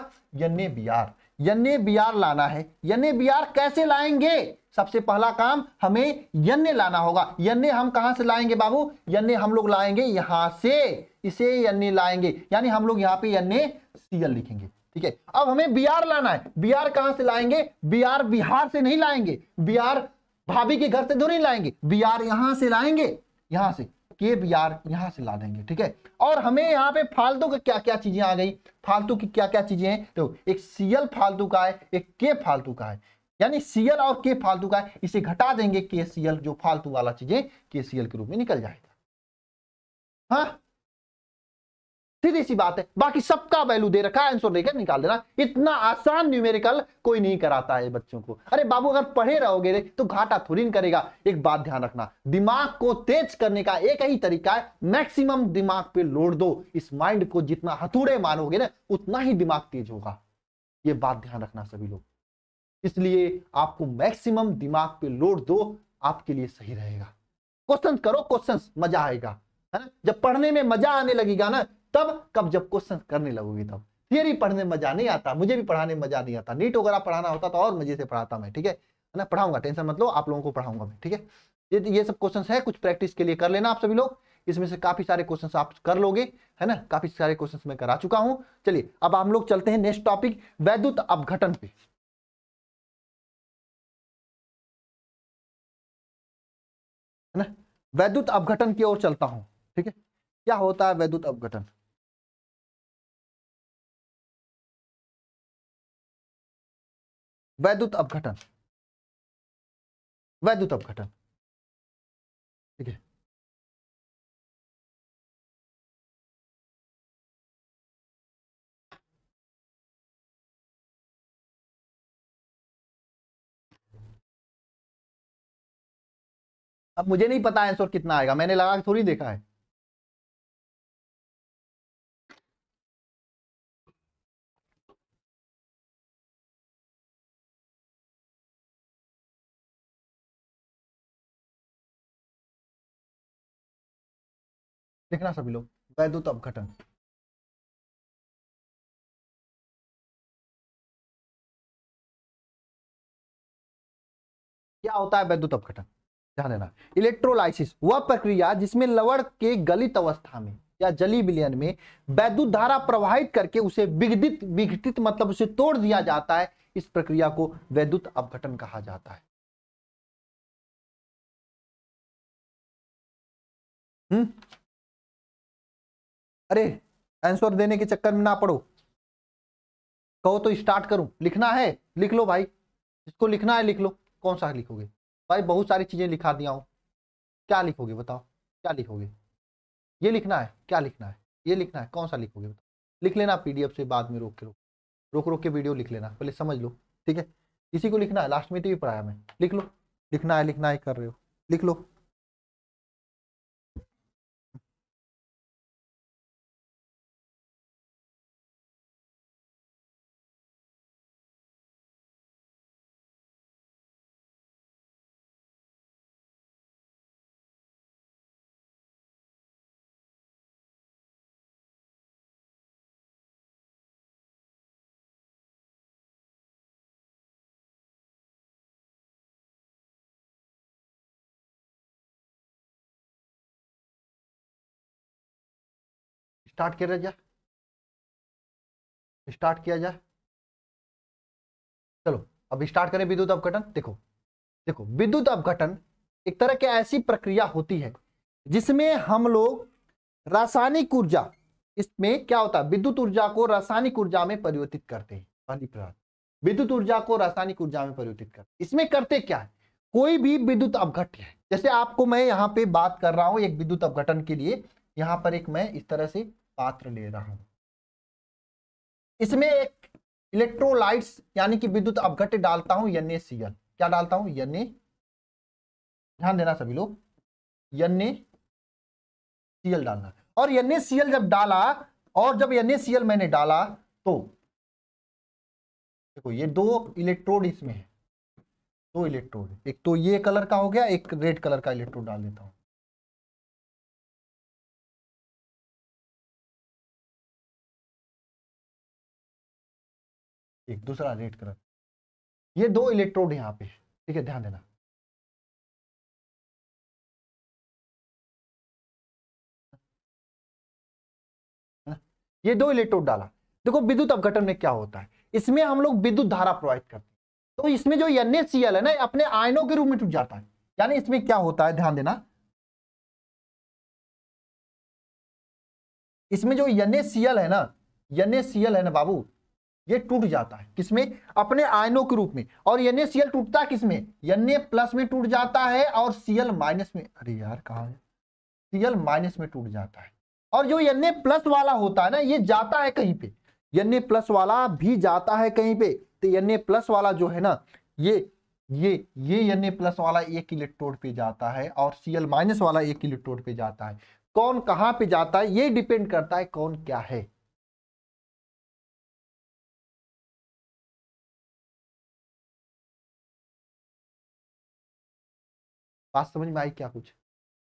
एन ए बी आर यन्य बिहार लाना है यन्य बिहार कैसे लाएंगे सबसे पहला काम हमें यन्य लाना होगा यन्य हम कहां से लाएंगे बाबू यन्य हम लोग लाएंगे यहां से इसे यन्य लाएंगे यानी हम लोग यहां पे यन्य सीएल लिखेंगे ठीक है अब हमें बिहार लाना है बिहार कहां से लाएंगे बिहार बिहार से नहीं लाएंगे बिहार भाभी के घर से दो तो नहीं लाएंगे बिहार यहां से लाएंगे यहां से के बी आर से ला देंगे ठीक है और हमें यहाँ पे फालतू की क्या क्या चीजें आ गई फालतू की क्या क्या चीजें हैं तो एक सीएल फालतू का है एक के फालतू का है यानी सीएल और के फालतू का है इसे घटा देंगे के सीएल जो फालतू वाला चीजें के सीएल के रूप में निकल जाएगा हाँ सीधी सी बात है बाकी सबका वैल्यू दे रखा है आंसर देकर निकाल देना इतना आसान न्यूमेरिकल कोई नहीं कराता है बच्चों को अरे बाबू अगर पढ़े रहोगे तो घाटा थोड़ी करेगा एक बात ध्यान रखना दिमाग को तेज करने का एक ही तरीका है मैक्सिमम दिमाग पे लोड दो इस माइंड को जितना हथूड़े मानोगे ना उतना ही दिमाग तेज होगा ये बात ध्यान रखना सभी लोग इसलिए आपको मैक्सिमम दिमाग पे लोड दो आपके लिए सही रहेगा क्वेश्चन करो क्वेश्चन मजा आएगा है ना जब पढ़ने में मजा आने लगेगा ना तब कब जब क्वेश्चन करने लगोगे तब थियरी पढ़ने में मजा नहीं आता मुझे भी पढ़ाने में मजा नहीं आता नीट वगैरह पढ़ाना होता तो और मजे से पढ़ाता मैं ठीक है ना पढ़ाऊंगा टेंशन मतलब आप लोगों को पढ़ाऊंगा मैं ठीक है ये तो, ये सब क्वेश्चन है कुछ प्रैक्टिस के लिए कर लेना आप सभी लोग इसमें से काफी सारे क्वेश्चन आप कर लोगे है ना काफी सारे क्वेश्चन मैं करा चुका हूं चलिए अब हम लोग चलते हैं नेक्स्ट टॉपिक वैद्युत अपघटन पे है ना वैद्युत अपघटन की ओर चलता हूं ठीक है क्या होता है वैद्युत अपघटन वैद्युत अपघटन वैद्युत अपघटन ठीक है अब मुझे नहीं पता आंसर कितना आएगा मैंने लगा के थोड़ी देखा है लिखना सभी लोग वैद्युत अपघटन क्या होता है वैद्युत अपघटन ध्यान देना इलेक्ट्रोलाइसिस वह प्रक्रिया जिसमें लवण के गलित अवस्था में या जली विलयन में वैद्युत धारा प्रवाहित करके उसे विघटित विघटित मतलब उसे तोड़ दिया जाता है इस प्रक्रिया को वैद्युत अपघटन कहा जाता है हम्म अरे आंसर देने के चक्कर में ना पड़ो कहो तो स्टार्ट करूं लिखना है लिख लो भाई जिसको लिखना है लिख लो कौन सा लिखोगे भाई बहुत सारी चीज़ें लिखा दिया हूँ क्या लिखोगे बताओ क्या लिखोगे ये लिखना है क्या लिखना है ये लिखना है कौन सा लिखोगे बताओ लिख लेना पीडीएफ से बाद में रोक के रोक रोक रोक के वीडियो लिख लेना पहले समझ लो ठीक है इसी को लिखना है लास्ट में तो भी पढ़ाया मैं लिख लो लिखना है लिखना है कर रहे हो लिख लो स्टार्ट किया जाए स्टार्ट किया जाए चलो अब स्टार्ट करें विद्युत अवघटन देखो देखो विद्युत अवघटन एक तरह की ऐसी प्रक्रिया होती है जिसमें हम लोग रासायनिक ऊर्जा इसमें क्या होता है विद्युत ऊर्जा को रासायनिक ऊर्जा में परिवर्तित करते हैं पहली प्रणाली विद्युत ऊर्जा को रासायनिक ऊर्जा में परिवर्तित करते इसमें करते क्या है कोई भी विद्युत अवघट है जैसे आपको मैं यहाँ पे बात कर रहा हूँ एक विद्युत अवघटन के लिए यहाँ पर एक मैं इस तरह से पात्र ले रहा हूं इसमें एक इलेक्ट्रोलाइट्स यानी कि विद्युत अवघट डालता हूं एन क्या डालता हूं यन ध्यान देना सभी लोग एन डालना और एन जब डाला और जब एन मैंने डाला तो देखो ये दो इलेक्ट्रोड इसमें है दो इलेक्ट्रोड एक तो ये कलर का हो गया एक रेड कलर का इलेक्ट्रोड डाल देता हूं एक दूसरा रेड कलर ये दो इलेक्ट्रोड यहाँ पे ठीक है ध्यान देना ये दो इलेक्ट्रोड डाला देखो विद्युत अवघटन में क्या होता है इसमें हम लोग विद्युत धारा प्रोवाइड करते हैं तो इसमें जो NaCl है ना अपने आयनों के रूप में टूट जाता है यानी इसमें क्या होता है ध्यान देना इसमें जो NaCl है ना NaCl है ना बाबू ये टूट जाता है किसमें अपने आयनों के रूप में और NaCl टूटता है किसमें एन प्लस में टूट जाता है और सीएल माइनस में अरे यार कहा है सीएल माइनस में टूट जाता है और जो एन प्लस वाला होता है ना ये जाता है कहीं पे एन प्लस वाला भी जाता है कहीं पे तो एन प्लस वाला जो है ना ये ये ये एन प्लस वाला एक इलेक्ट्रोड पे जाता है और सीएल माइनस वाला एक इलेक्ट्रोड पे जाता है कौन कहाँ पे जाता है ये डिपेंड करता है कौन क्या है बात समझ में आई क्या कुछ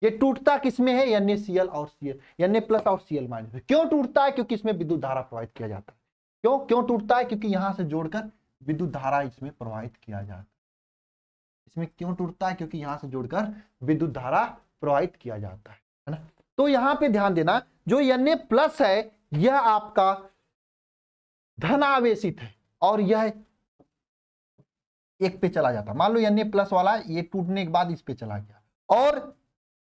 ये टूटता किसमें है एन और सीएल एल प्लस और सीएल माइनस क्यों टूटता है क्योंकि इसमें विद्युत धारा प्रवाहित किया जाता है क्यों क्यों टूटता है क्योंकि यहां से जोड़कर विद्युत धारा इसमें प्रवाहित किया जाता है इसमें क्यों टूटता है क्योंकि यहां से जोड़कर विद्युत धारा प्रवाहित किया जाता है है ना तो यहां पे ध्यान देना जो एन प्लस है यह आपका धन आवेशित है और यह एक पे चला जाता मान लो एन ए प्लस वाला ये टूटने के बाद इस पे चला गया और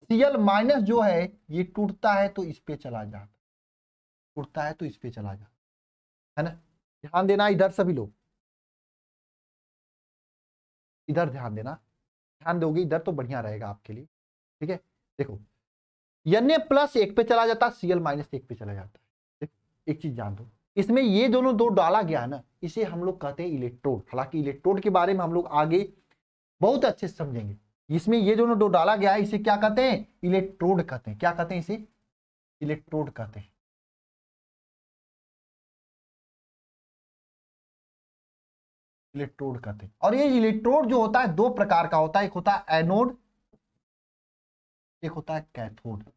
सीएल माइनस जो है ये टूटता है तो इस पे चला जाता टूटता है तो इस पे चला जाता है ना ध्यान देना इधर सभी लोग इधर ध्यान देना ध्यान दोगे इधर तो बढ़िया रहेगा आपके लिए ठीक है देखो एन प्लस एक पे चला जाता सीएल माइनस एक पे चला जाता है एक चीज जान दो इसमें ये दोनों दो डाला गया ना इसे हम लोग कहते हैं इलेक्ट्रोड हालांकि इलेक्ट्रोड के बारे में हम लोग आगे बहुत अच्छे से समझेंगे इसमें ये दोनों दो डाला गया है इसे क्या कहते हैं इलेक्ट्रोड कहते हैं क्या कहते हैं इसे इलेक्ट्रोड कहते हैं इलेक्ट्रोड कहते हैं और ये इलेक्ट्रोड जो होता है दो प्रकार का होता है एक होता है एनोड एक होता है कैथोड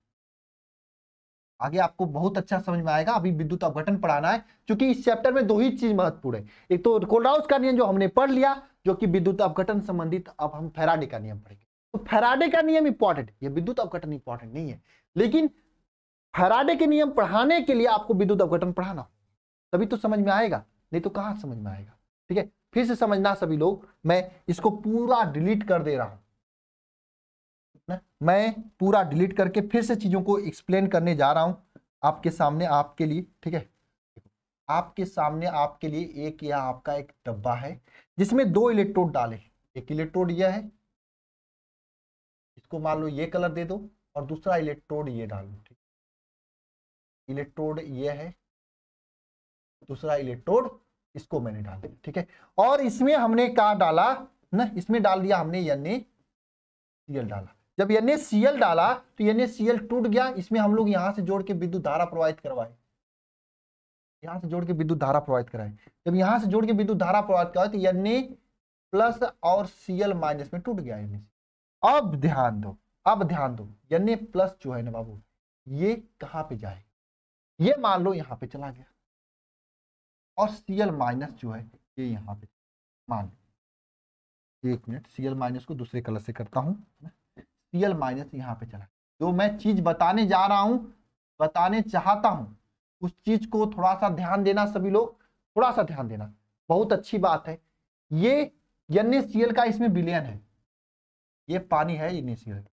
आगे आपको बहुत अच्छा समझ में आएगा अभी विद्युत अवघटन पढ़ाना है क्योंकि इस चैप्टर में दो ही चीज महत्वपूर्ण है एक तो कोलराउस का नियम जो हमने पढ़ लिया जो कि विद्युत अवघटन संबंधित अब हम फेराडे का नियम पढ़ेंगे तो फेराडे का नियम इंपॉर्टेंट ये विद्युत अवघटन इंपॉर्टेंट नहीं है लेकिन फेराडे के नियम पढ़ाने के लिए आपको विद्युत अवघटन पढ़ाना तभी तो समझ में आएगा नहीं तो कहाँ समझ में आएगा ठीक है फिर से समझना सभी लोग मैं इसको पूरा डिलीट कर दे रहा हूं मैं पूरा डिलीट करके फिर से चीज़ों को एक्सप्लेन करने जा रहा हूं आपके सामने आपके लिए ठीक है आपके सामने आपके लिए एक या आपका एक डब्बा है जिसमें दो इलेक्ट्रोड डाले एक इलेक्ट्रोड यह है इसको मान लो ये कलर दे दो और दूसरा इलेक्ट्रोड ये डाल दो ठीक इलेक्ट्रोड यह है दूसरा इलेक्ट्रोड इसको मैंने डाल दिया ठीक है और इसमें हमने कहा डाला ना इसमें डाल दिया हमने यानी सीएल डाला जब एन डाला तो एन टूट गया इसमें हम लोग यहाँ से जोड़ के विद्युत धारा प्रवाहित करवाए यहाँ से जोड़ के विद्युत धारा प्रवाहित कराए जब यहाँ से जोड़ के विद्युत धारा प्रवाहित करवाए तो एन प्लस और सी एल माइनस में टूट गया एन अब ध्यान दो अब ध्यान दो एन प्लस जो है ना बाबू ये कहाँ पे जाए ये मान लो यहाँ पे चला गया और सी एल माइनस जो है ये यहाँ पे मान लो एक मिनट सी एल माइनस को दूसरे कलर से करता हूँ सीएल माइनस यहाँ पे चला जो मैं चीज बताने जा रहा हूँ बताने चाहता हूँ उस चीज को थोड़ा सा ध्यान देना सभी लोग थोड़ा सा ध्यान देना बहुत अच्छी बात है ये एन का इसमें विलयन है ये पानी है एन इसमें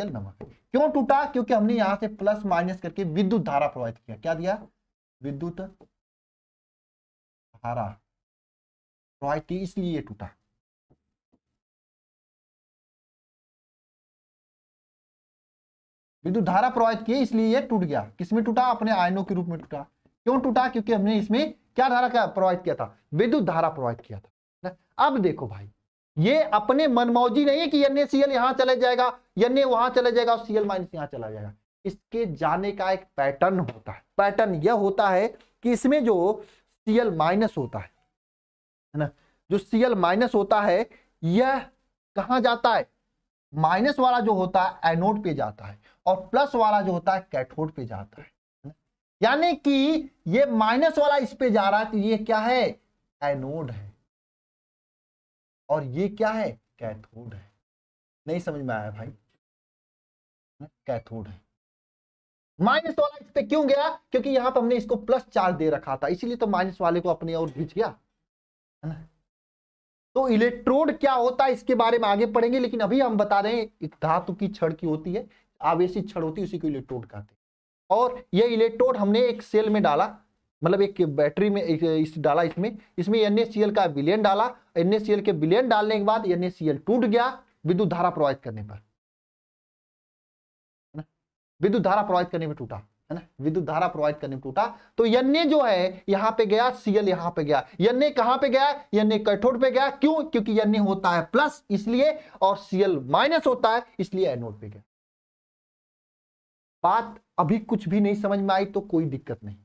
एन नमक क्यों टूटा क्योंकि हमने यहां से प्लस माइनस करके विद्युत धारा प्रवाहित किया क्या दिया विद्युत धारा प्रवाहित इसलिए टूटा विद्युत धारा प्रवाहित किए इसलिए ये टूट गया किसमें टूटा अपने आयनों के रूप में टूटा क्यों टूटा क्योंकि हमने इसमें क्या धारा का प्रवाहित किया था विद्युत धारा प्रवाहित किया था अब देखो भाई ये अपने मनमौजी नहीं है कि एन सीएल यहां चले जाएगा एन वहां चले जाएगा और सीएल माइनस यहां चला जाएगा इसके जाने का एक पैटर्न होता है पैटर्न यह होता है कि इसमें जो सीएल माइनस होता है ना जो सीएल माइनस होता है यह कहा जाता है माइनस वाला जो होता है एनोड पे जाता है और प्लस वाला जो होता है कैथोड पे जाता है यानी कि ये माइनस वाला इस पे जा रहा है तो ये क्या है एनोड है और ये क्या है कैथोड है नहीं समझ में आया भाई हाँ, कैथोड है माइनस वाला इस पे क्यों गया क्योंकि यहां पर हमने इसको प्लस चार्ज दे रखा था इसीलिए तो माइनस वाले को अपने और खींच गया है ना तो इलेक्ट्रोड क्या होता है इसके बारे में आगे पढ़ेंगे लेकिन अभी हम बता रहे हैं एक धातु की छड़ की होती है आवेशी क्षण होती उसी को इलेक्ट्रोड कहते हैं और यह इलेक्ट्रोड हमने एक सेल में डाला मतलब एक बैटरी में एक इस डाला इसमें इसमें एन का विलियन डाला एन के विलियन डालने के बाद एन टूट गया विद्युत धारा प्रवाहित करने पर विद्युत धारा प्रवाहित करने में टूटा है ना विद्युत धारा प्रवाहित करने में टूटा तो यन्ने जो है यहाँ पे गया सीएल यहाँ पे गया यन्ने कहां पे गया यन्ने कैथोड पे गया क्यों क्योंकि यन्ने होता है प्लस इसलिए और सीएल माइनस होता है इसलिए एनोड पे गया बात अभी कुछ भी नहीं समझ में आई तो कोई दिक्कत नहीं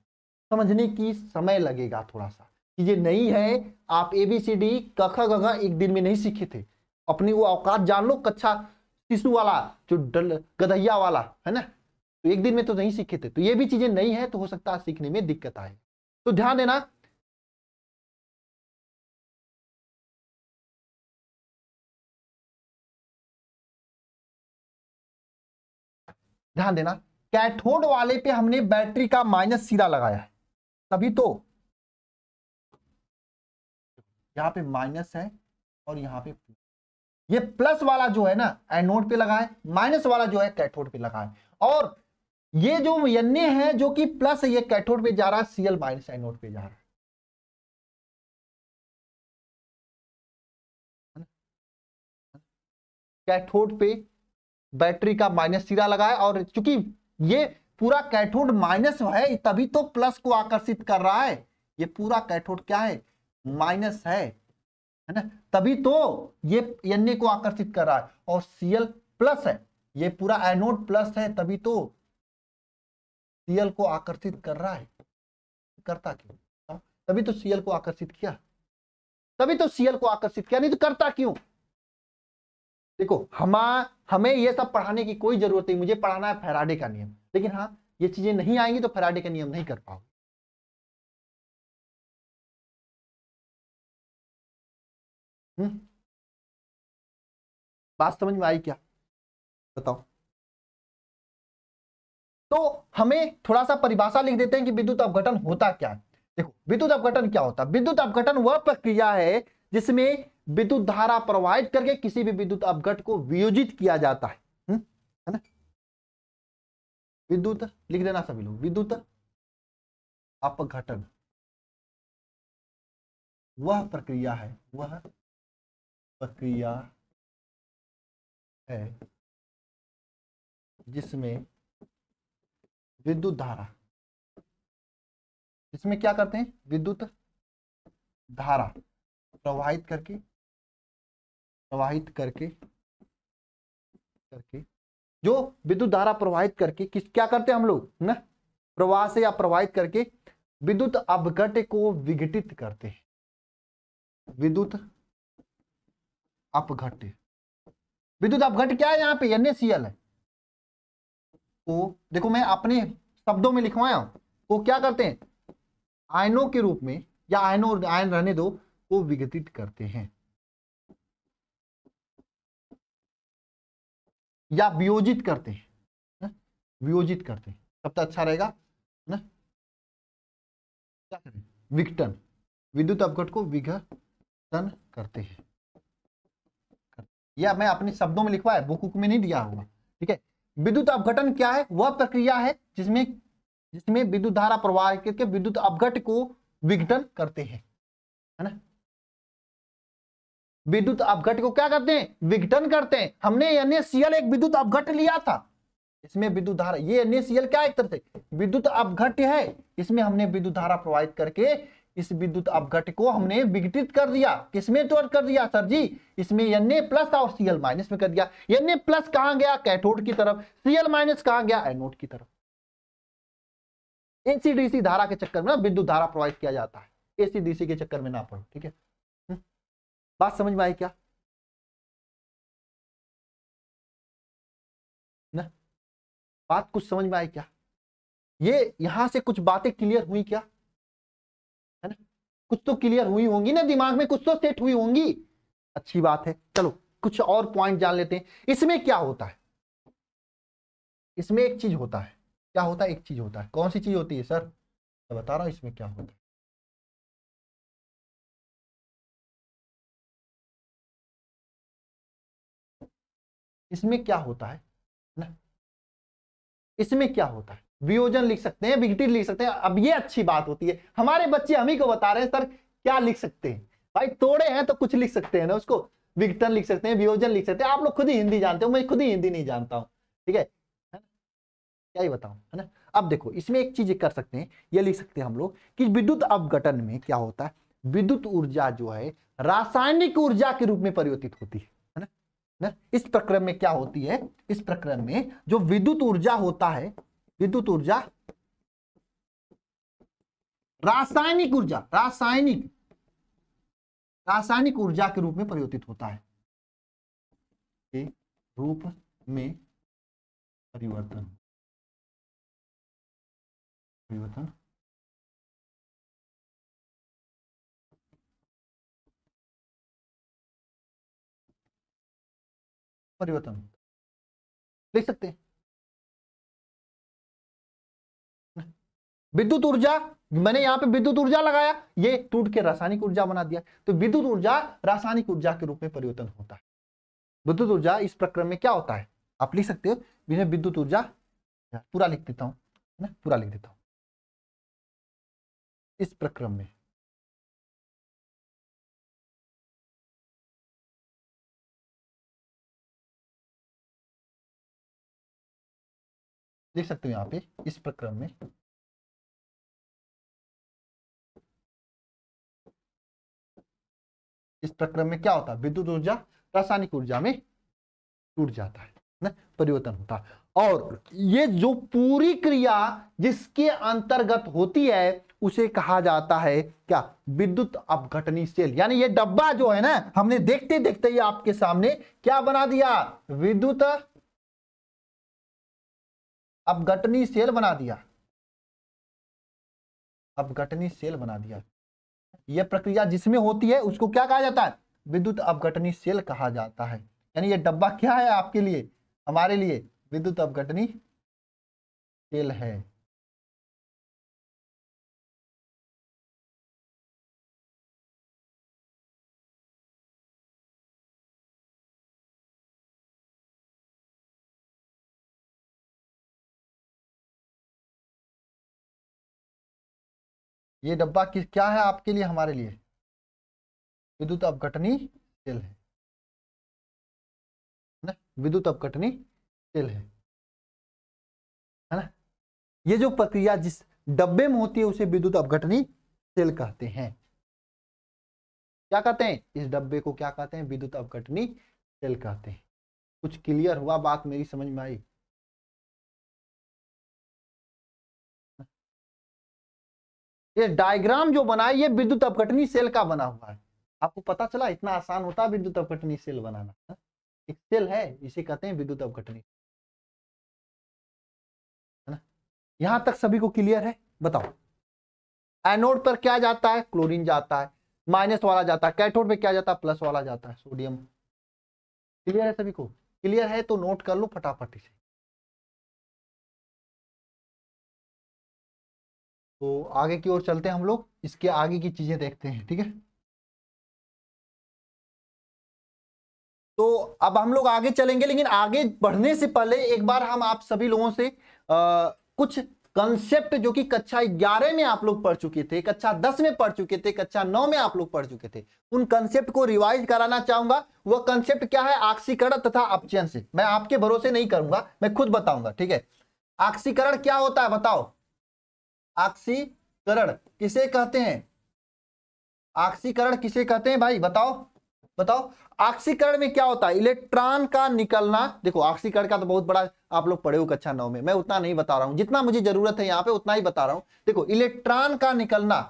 समझने की समय लगेगा थोड़ा सा ये नहीं है आप ए बी सी डी कखा गखा एक दिन में नहीं सीखे थे अपनी वो औकात जान लो कच्छा शिशु वाला जो डल गधैया वाला है ना तो एक दिन में तो नहीं सीखे थे तो ये भी चीजें नहीं है तो हो सकता है सीखने में दिक्कत आए तो ध्यान देना ध्यान देना कैथोड वाले पे हमने बैटरी का माइनस सीधा लगाया है तभी तो यहां पे माइनस है और यहां पे ये प्लस वाला जो है ना एनोड पे लगाए माइनस वाला जो है कैथोड पे लगाए और ये जो यन्ने है जो कि प्लस ये कैथोड पे जा रहा है सीएल माइनस एनोड पे जा रहा है कैथोड पे बैटरी का माइनस सिरा लगाया और चूंकि ये पूरा कैथोड माइनस है तभी तो प्लस को आकर्षित कर रहा है ये पूरा कैथोड क्या है माइनस है है ना तभी तो ये एन को आकर्षित कर रहा है और सीएल प्लस है ये पूरा एनोड प्लस है तभी तो सीएल को आकर्षित कर रहा है करता क्यों तभी तो सीएल को आकर्षित किया तभी तो सीएल को आकर्षित किया नहीं तो करता क्यों देखो हमा हमें ये सब पढ़ाने की कोई जरूरत नहीं मुझे पढ़ाना है फेराडे का नियम लेकिन हाँ ये चीजें नहीं आएंगी तो फेराडे का नियम नहीं कर पाओगे हम्म। बात समझ में आई क्या बताओ तो हमें थोड़ा सा परिभाषा लिख देते हैं कि विद्युत अपघटन होता क्या है देखो विद्युत अपघटन क्या होता है विद्युत अपघटन वह प्रक्रिया है जिसमें विद्युत धारा प्रवाहित करके किसी भी विद्युत अपघट को वियोजित किया जाता है हम्म, है ना विद्युत लिख देना सभी लोग विद्युत अपघटन वह प्रक्रिया है वह प्रक्रिया है जिसमें विद्युत धारा इसमें क्या करते हैं विद्युत धारा प्रवाहित करके प्रवाहित करके करके जो विद्युत धारा प्रवाहित करके किस क्या करते हैं हम लोग न प्रवाह से या प्रवाहित करके विद्युत अपघट को विघटित करते हैं विद्युत अपघट विद्युत अपघट क्या है यहाँ पे एनएसीएल है वो देखो मैं अपने शब्दों में लिखवाया हूं वो क्या करते हैं आयनों के रूप में या आयनों आयन रहने दो वो विघटित करते हैं या वियोजित करते हैं वियोजित करते हैं तब तक तो अच्छा रहेगा ना क्या करें विघटन विद्युत अवघट को विघटन करते हैं या मैं अपने शब्दों में लिखवा है बुक में नहीं दिया हुआ ठीक है विद्युत अवघटन क्या है वह प्रक्रिया है जिसमें जिसमें विद्युत धारा प्रवाह करके विद्युत अवघट को विघटन करते हैं है ना विद्युत अपघट को क्या करते हैं विघटन करते हैं हमने एल एक विद्युत अपघट लिया था इसमें विद्युत धारा ये एनएसीएल क्या एक तरह से विद्युत अपघट है इसमें हमने विद्युत धारा प्रवाहित करके इस विद्युत अपघट को हमने विघटित कर दिया किसमें तोड़ कर दिया सर जी इसमें एन प्लस और सीएल माइनस में कर दिया एन प्लस कहा गया कैथोड की तरफ सीएल माइनस कहा गया एनोड की तरफ डीसी धारा के चक्कर में ना विद्युत धारा प्रवाहित किया जाता है एसी डीसी के चक्कर में ना पड़ो ठीक है बात समझ में आई क्या ना बात कुछ समझ में आई क्या ये यहां से कुछ बातें क्लियर हुई क्या है ना कुछ तो क्लियर हुई होंगी ना दिमाग में कुछ तो सेट हुई होंगी अच्छी बात है चलो कुछ और पॉइंट जान लेते हैं इसमें क्या होता है इसमें एक चीज होता है क्या होता है एक चीज होता है कौन सी चीज होती है सर मैं बता रहा हूं इसमें क्या होता है इसमें क्या होता है ना इसमें क्या होता है वियोजन लिख सकते हैं विघटित लिख सकते हैं अब ये अच्छी बात होती है हमारे बच्चे हम ही को बता रहे हैं सर क्या लिख सकते हैं भाई तोड़े हैं तो कुछ लिख सकते हैं ना उसको विघटन लिख सकते हैं वियोजन लिख सकते हैं आप लोग खुद ही हिंदी जानते हो मैं खुद ही हिंदी नहीं जानता हूं ठीक है क्या ही बताऊं है ना अब देखो इसमें एक चीज कर सकते हैं ये लिख सकते हैं हम लोग कि विद्युत अपघटन में क्या होता है विद्युत ऊर्जा जो है रासायनिक ऊर्जा के रूप में परिवर्तित होती है ना इस प्रक्रम में क्या होती है इस प्रक्रम में जो विद्युत ऊर्जा होता है विद्युत ऊर्जा रासायनिक ऊर्जा रासायनिक रासायनिक ऊर्जा के रूप में परिवर्तित होता है के रूप में परिवर्तन परिवर्तन परिवर्तन लिख सकते हैं विद्युत ऊर्जा मैंने यहां पे विद्युत ऊर्जा लगाया ये टूट के रासायनिक ऊर्जा बना दिया तो विद्युत ऊर्जा रासायनिक ऊर्जा के रूप में परिवर्तन होता है विद्युत ऊर्जा इस प्रक्रम में क्या होता है आप लिख सकते हो जिन्हें विद्युत ऊर्जा पूरा लिख देता हूं ना पूरा लिख देता हूं इस प्रक्रम में देख सकते हो यहाँ पे इस प्रक्रम में इस प्रक्रम में क्या होता है विद्युत ऊर्जा रासायनिक ऊर्जा में टूट जाता है ना परिवर्तन होता है और ये जो पूरी क्रिया जिसके अंतर्गत होती है उसे कहा जाता है क्या विद्युत अपघटनी सेल यानी ये डब्बा जो है ना हमने देखते देखते ही आपके सामने क्या बना दिया विद्युत गटनी सेल बना दिया गटनी सेल बना दिया यह प्रक्रिया जिसमें होती है उसको क्या कहा जाता है विद्युत अवघटनी सेल कहा जाता है यानी यह डब्बा क्या है आपके लिए हमारे लिए विद्युत अवघटनी सेल है ये डब्बा किस क्या है आपके लिए हमारे लिए विद्युत अपघटनी सेल है ना विद्युत अपघटनी सेल है है ना ये जो प्रक्रिया जिस डब्बे में होती है उसे विद्युत अपघटनी सेल कहते हैं क्या कहते हैं इस डब्बे को क्या कहते हैं विद्युत अपघटनी सेल कहते हैं कुछ क्लियर हुआ बात मेरी समझ में आई ये डायग्राम जो बना है ये विद्युत अपघटनी सेल का बना हुआ है आपको पता चला इतना आसान होता है विद्युत अपघटनी सेल बनाना है? हाँ? एक सेल है इसे कहते हैं विद्युत अपघटनी है ना यहां तक सभी को क्लियर है बताओ एनोड पर क्या जाता है क्लोरीन जाता है माइनस वाला जाता है कैथोड पर क्या जाता है प्लस वाला जाता है सोडियम क्लियर है सभी को क्लियर है तो नोट कर लो फटाफट इसे तो आगे की ओर चलते हैं हम लोग इसके आगे की चीज़ें देखते हैं ठीक है तो अब हम लोग आगे चलेंगे लेकिन आगे बढ़ने से पहले एक बार हम आप सभी लोगों से आ, कुछ कंसेप्ट जो कि कक्षा ग्यारह में आप लोग पढ़ चुके थे कक्षा दस में पढ़ चुके थे कक्षा नौ में आप लोग पढ़ चुके थे उन कंसेप्ट को रिवाइज कराना चाहूंगा वह कंसेप्ट क्या है आक्सीकरण तथा अपचयन से मैं आपके भरोसे नहीं करूंगा मैं खुद बताऊंगा ठीक है आक्सीकरण क्या होता है बताओ ऑक्सीकरण किसे कहते हैं ऑक्सीकरण किसे कहते हैं भाई बताओ बताओ ऑक्सीकरण में क्या होता है इलेक्ट्रॉन का निकलना देखो ऑक्सीकरण का तो बहुत बड़ा आप लोग पढ़े हो कक्षा नौ में मैं उतना नहीं बता रहा हूं जितना मुझे जरूरत है यहां पे उतना ही बता रहा हूं देखो इलेक्ट्रॉन का निकलना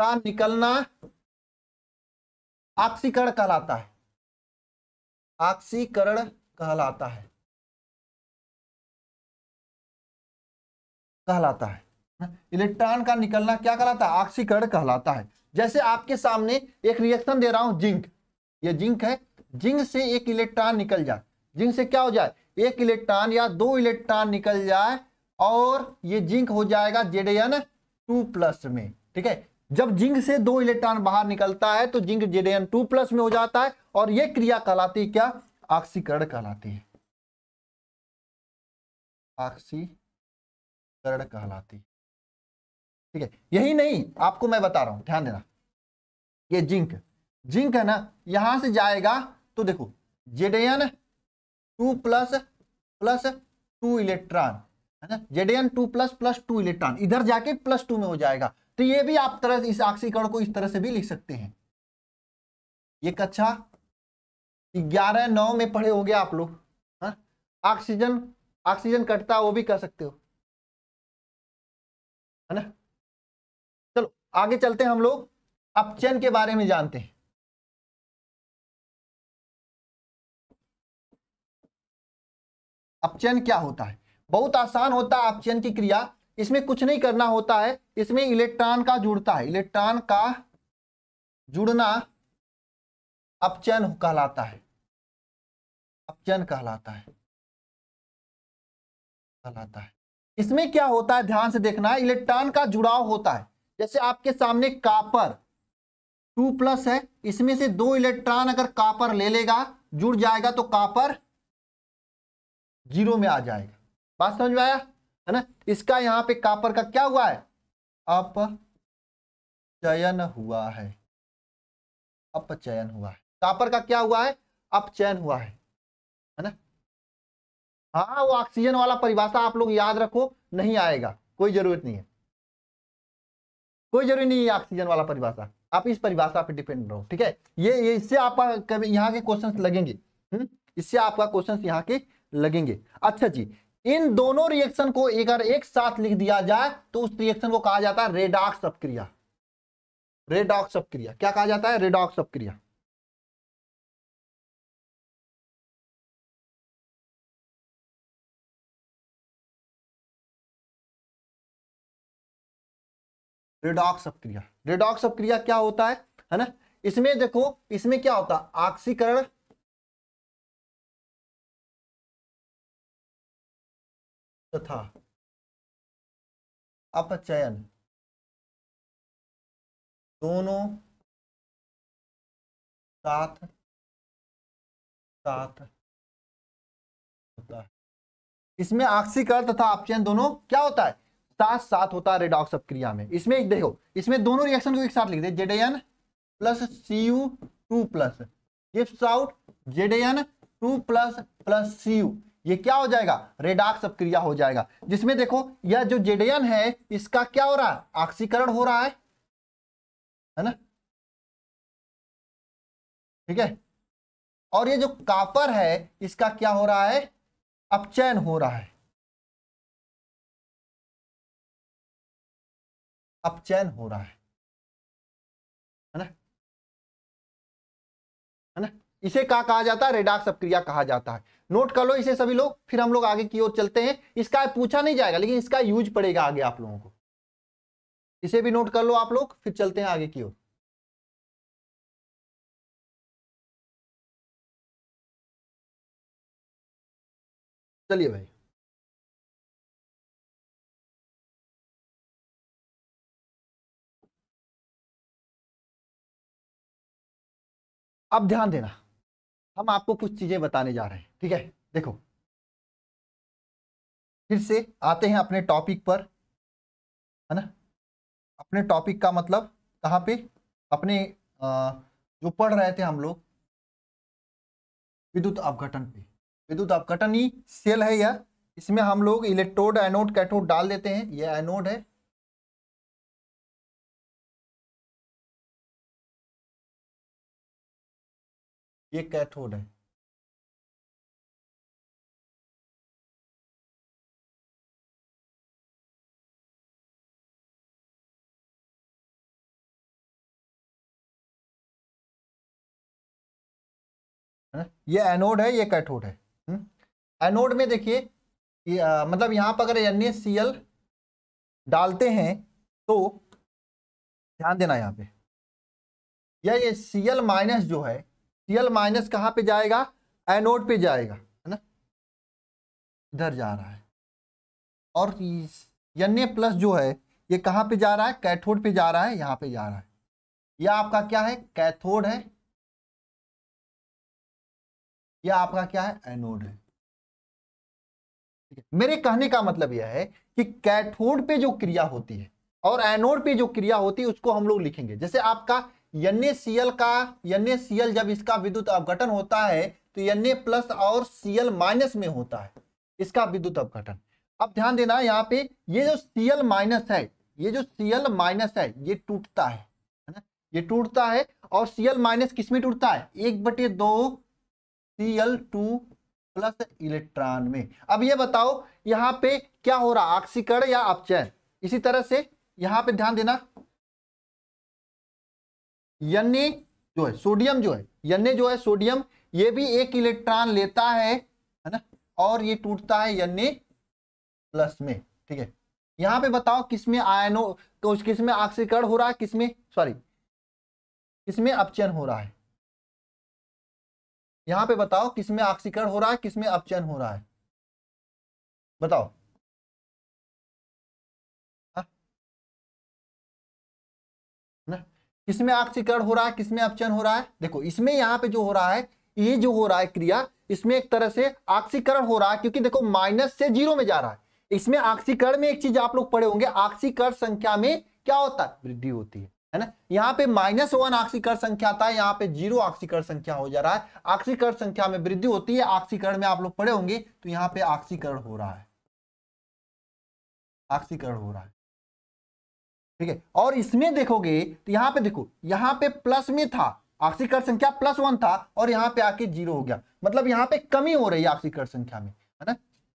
का निकलना ऑक्सीकरण कहलाता है ऑक्सीकरण कहलाता है कहलाता है इलेक्ट्रॉन का निकलना क्या कहलाता है ऑक्सीकरण कहलाता है जैसे आपके सामने एक रिएक्शन दे रहा हूं जिंक ये जिंक है जिंक से एक इलेक्ट्रॉन निकल जाए जिंक से क्या हो जाए एक इलेक्ट्रॉन या दो इलेक्ट्रॉन निकल जाए और ये जिंक हो जाएगा जेड एन टू प्लस में ठीक है जब जिंक से दो इलेक्ट्रॉन बाहर निकलता है तो zinc Z N two plus में हो जाता है और ये क्रिया कहलाती है क्या ऑक्सीकरण कहलाती है ऑक्सीकरण कहलाती है ठीक है यही नहीं आपको मैं बता रहा हूं ध्यान देना ये जिंक जिंक है ना यहां से जाएगा तो देखो ZN two plus plus two electron है ना ZN two plus plus two electron इधर जाके प्लस टू में हो जाएगा तो ये भी आप तरह इस आक्सीकरण को इस तरह से भी लिख सकते हैं ये कक्षा ग्यारह नौ में पढ़े होंगे आप लोग हाँ? ऑक्सीजन ऑक्सीजन कटता वो भी कर सकते हो है ना आगे चलते हैं हम लोग अपचयन के बारे में जानते हैं अपचयन क्या होता है बहुत आसान होता है अपचयन की क्रिया इसमें कुछ नहीं करना होता है इसमें इलेक्ट्रॉन का जुड़ता है इलेक्ट्रॉन का जुड़ना अपचयन कहलाता है अपचयन कहलाता है कहलाता है इसमें क्या होता है ध्यान से देखना है इलेक्ट्रॉन का जुड़ाव होता है जैसे आपके सामने कापर टू प्लस है इसमें से दो इलेक्ट्रॉन अगर कापर ले लेगा जुड़ जाएगा तो कापर जीरो में आ जाएगा बात समझ में आया है ना इसका यहां पे कापर का क्या हुआ है अपचयन हुआ है अपचयन हुआ है कापर का क्या हुआ है अपचयन हुआ है है ना हाँ वो ऑक्सीजन वाला परिभाषा आप लोग याद रखो नहीं आएगा कोई जरूरत नहीं है कोई जरूरी नहीं है ऑक्सीजन वाला परिभाषा आप इस परिभाषा पर डिपेंड रहो ठीक है ये ये इससे आपका कभी यहाँ के क्वेश्चन लगेंगे हम्म? इससे आपका क्वेश्चन यहाँ के लगेंगे अच्छा जी इन दोनों रिएक्शन को अगर एक साथ लिख दिया जाए तो उस रिएक्शन को कहा जाता है रेडॉक्स अपक्रिया रेडॉक्स अपक्रिया क्या कहा जाता है रेडॉक्स अपक्रिया रिडॉक्स अपक्रिया रिडॉक्स अपक्रिया क्या होता है है ना इसमें देखो इसमें क्या होता है ऑक्सीकरण तथा अपचयन दोनों साथ साथ होता है इसमें ऑक्सीकरण तथा अपचयन दोनों क्या होता है साथ साथ होता है रेडॉक्स अपक्रिया में इसमें देखो इसमें दोनों रिएक्शन को एक साथ लिख दे Z N plus C U two plus gift out Z N two plus plus C U ये क्या हो जाएगा रेडॉक्स अपक्रिया हो जाएगा जिसमें देखो यह जो एन है इसका क्या हो रहा है ऑक्सीकरण हो रहा है है ना ठीक है और ये जो कापर है इसका क्या हो रहा है अपचयन हो रहा है अपचयन हो रहा है है ना है ना इसे क्या कहा जाता है रेडाक्स अपक्रिया कहा जाता है नोट कर लो इसे सभी लोग फिर हम लोग आगे की ओर चलते हैं इसका पूछा नहीं जाएगा लेकिन इसका यूज पड़ेगा आगे आप लोगों को इसे भी नोट कर लो आप लोग फिर चलते हैं आगे की ओर चलिए भाई अब ध्यान देना हम आपको कुछ चीजें बताने जा रहे हैं ठीक है देखो फिर से आते हैं अपने टॉपिक पर है ना अपने टॉपिक का मतलब कहाँ पे अपने जो पढ़ रहे थे हम लोग विद्युत अपघटन पे विद्युत अपघटन ही सेल है या इसमें हम लोग इलेक्ट्रोड एनोड कैथोड डाल देते हैं यह एनोड है ये कैथोड है ये एनोड है ये कैथोड है एनोड हम्म? में देखिए मतलब यहां पर अगर एन डालते हैं तो ध्यान देना यहां पे या ये सीएल माइनस जो है सीएल माइनस कहाँ पे जाएगा एनोड पे जाएगा है ना इधर जा रहा है और एन प्लस जो है ये कहाँ पे जा रहा है कैथोड पे जा रहा है यहाँ पे जा रहा है यह आपका क्या है कैथोड है यह आपका क्या है एनोड है मेरे कहने का मतलब यह है कि कैथोड पे जो क्रिया होती है और एनोड पे जो क्रिया होती है उसको हम लोग लिखेंगे जैसे आपका NaCl का NaCl जब इसका विद्युत अवघटन होता है तो Na प्लस और Cl माइनस में होता है इसका विद्युत अवघटन अब ध्यान देना यहाँ पे ये जो Cl माइनस है ये जो Cl माइनस है ये टूटता है ना ये टूटता है और Cl माइनस किस में टूटता है एक बटे दो Cl टू प्लस इलेक्ट्रॉन में अब ये बताओ यहाँ पे क्या हो रहा ऑक्सीकरण या अपचय इसी तरह से यहाँ पे ध्यान देना यन्ने जो है सोडियम जो है यन्ने जो है सोडियम ये भी एक इलेक्ट्रॉन लेता है है ना और ये टूटता है यन्ने प्लस में ठीक है यहां पे बताओ किसमें आयनो तो किसमें ऑक्सीकरण हो रहा है किसमें सॉरी किसमें अपचयन हो रहा है यहां पे बताओ किसमें ऑक्सीकरण हो रहा है किसमें अपचयन हो रहा है बताओ किसमें आक्सीकरण हो रहा है किसमें अपचन हो रहा है देखो इसमें यहाँ पे जो हो रहा है ये जो हो रहा है क्रिया इसमें एक तरह से आक्षीकरण हो रहा है क्योंकि देखो माइनस से जीरो में जा रहा है इसमें आक्षीकरण में एक चीज आप लोग पढ़े होंगे आक्सीकर संख्या में क्या होता है वृद्धि होती है है ना यहाँ पे माइनस वन आक्सीकर संख्या था यहाँ पे जीरो आक्सीकर संख्या हो जा रहा है आक्सीकर संख्या में वृद्धि होती है आक्षीकरण में आप लोग पढ़े होंगे तो यहाँ पे आक्सीकरण हो रहा है आक्षीकरण हो रहा है ठीक है और इसमें देखोगे तो यहाँ पे देखो यहाँ पे प्लस में था ऑक्सीकर संख्या प्लस वन था और यहाँ पे आके जीरो हो गया मतलब यहाँ पे कमी हो रही है ऑक्सीकर संख्या में है ना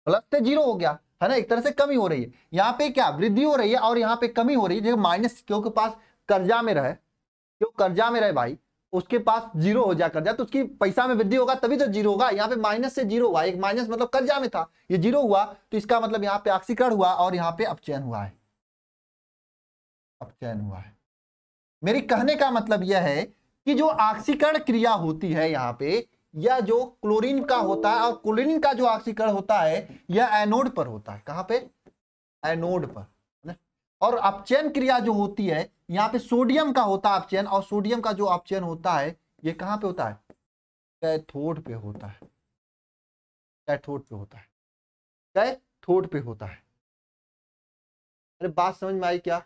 प्लस से जीरो हो गया है ना एक तरह से कमी हो रही है यहाँ पे क्या वृद्धि हो रही है और यहाँ पे कमी हो रही है जो माइनस क्यों के पास कर्जा में रहे क्यों कर्जा में रहे भाई उसके पास जीरो हो जाए कर्जा तो उसकी पैसा में वृद्धि होगा तभी तो जीरो होगा यहाँ पे माइनस से जीरो हुआ एक माइनस मतलब कर्जा में था ये जीरो हुआ तो इसका मतलब यहाँ पे ऑक्सीकरण हुआ और यहाँ पे अपचयन हुआ है अब चयन हुआ है मेरी कहने का मतलब यह है कि जो ऑक्सीकरण क्रिया होती है यहाँ पे या जो क्लोरीन का होता है और क्लोरीन का जो ऑक्सीकरण होता है यह एनोड पर होता है कहाँ पे एनोड पर और अपचयन क्रिया जो होती है यहाँ पे सोडियम का होता है अपचयन और सोडियम का जो अपचयन होता है ये कहाँ पे होता है कैथोड पे होता है कैथोड पे होता है कैथोड पे होता है अरे बात समझ में आई क्या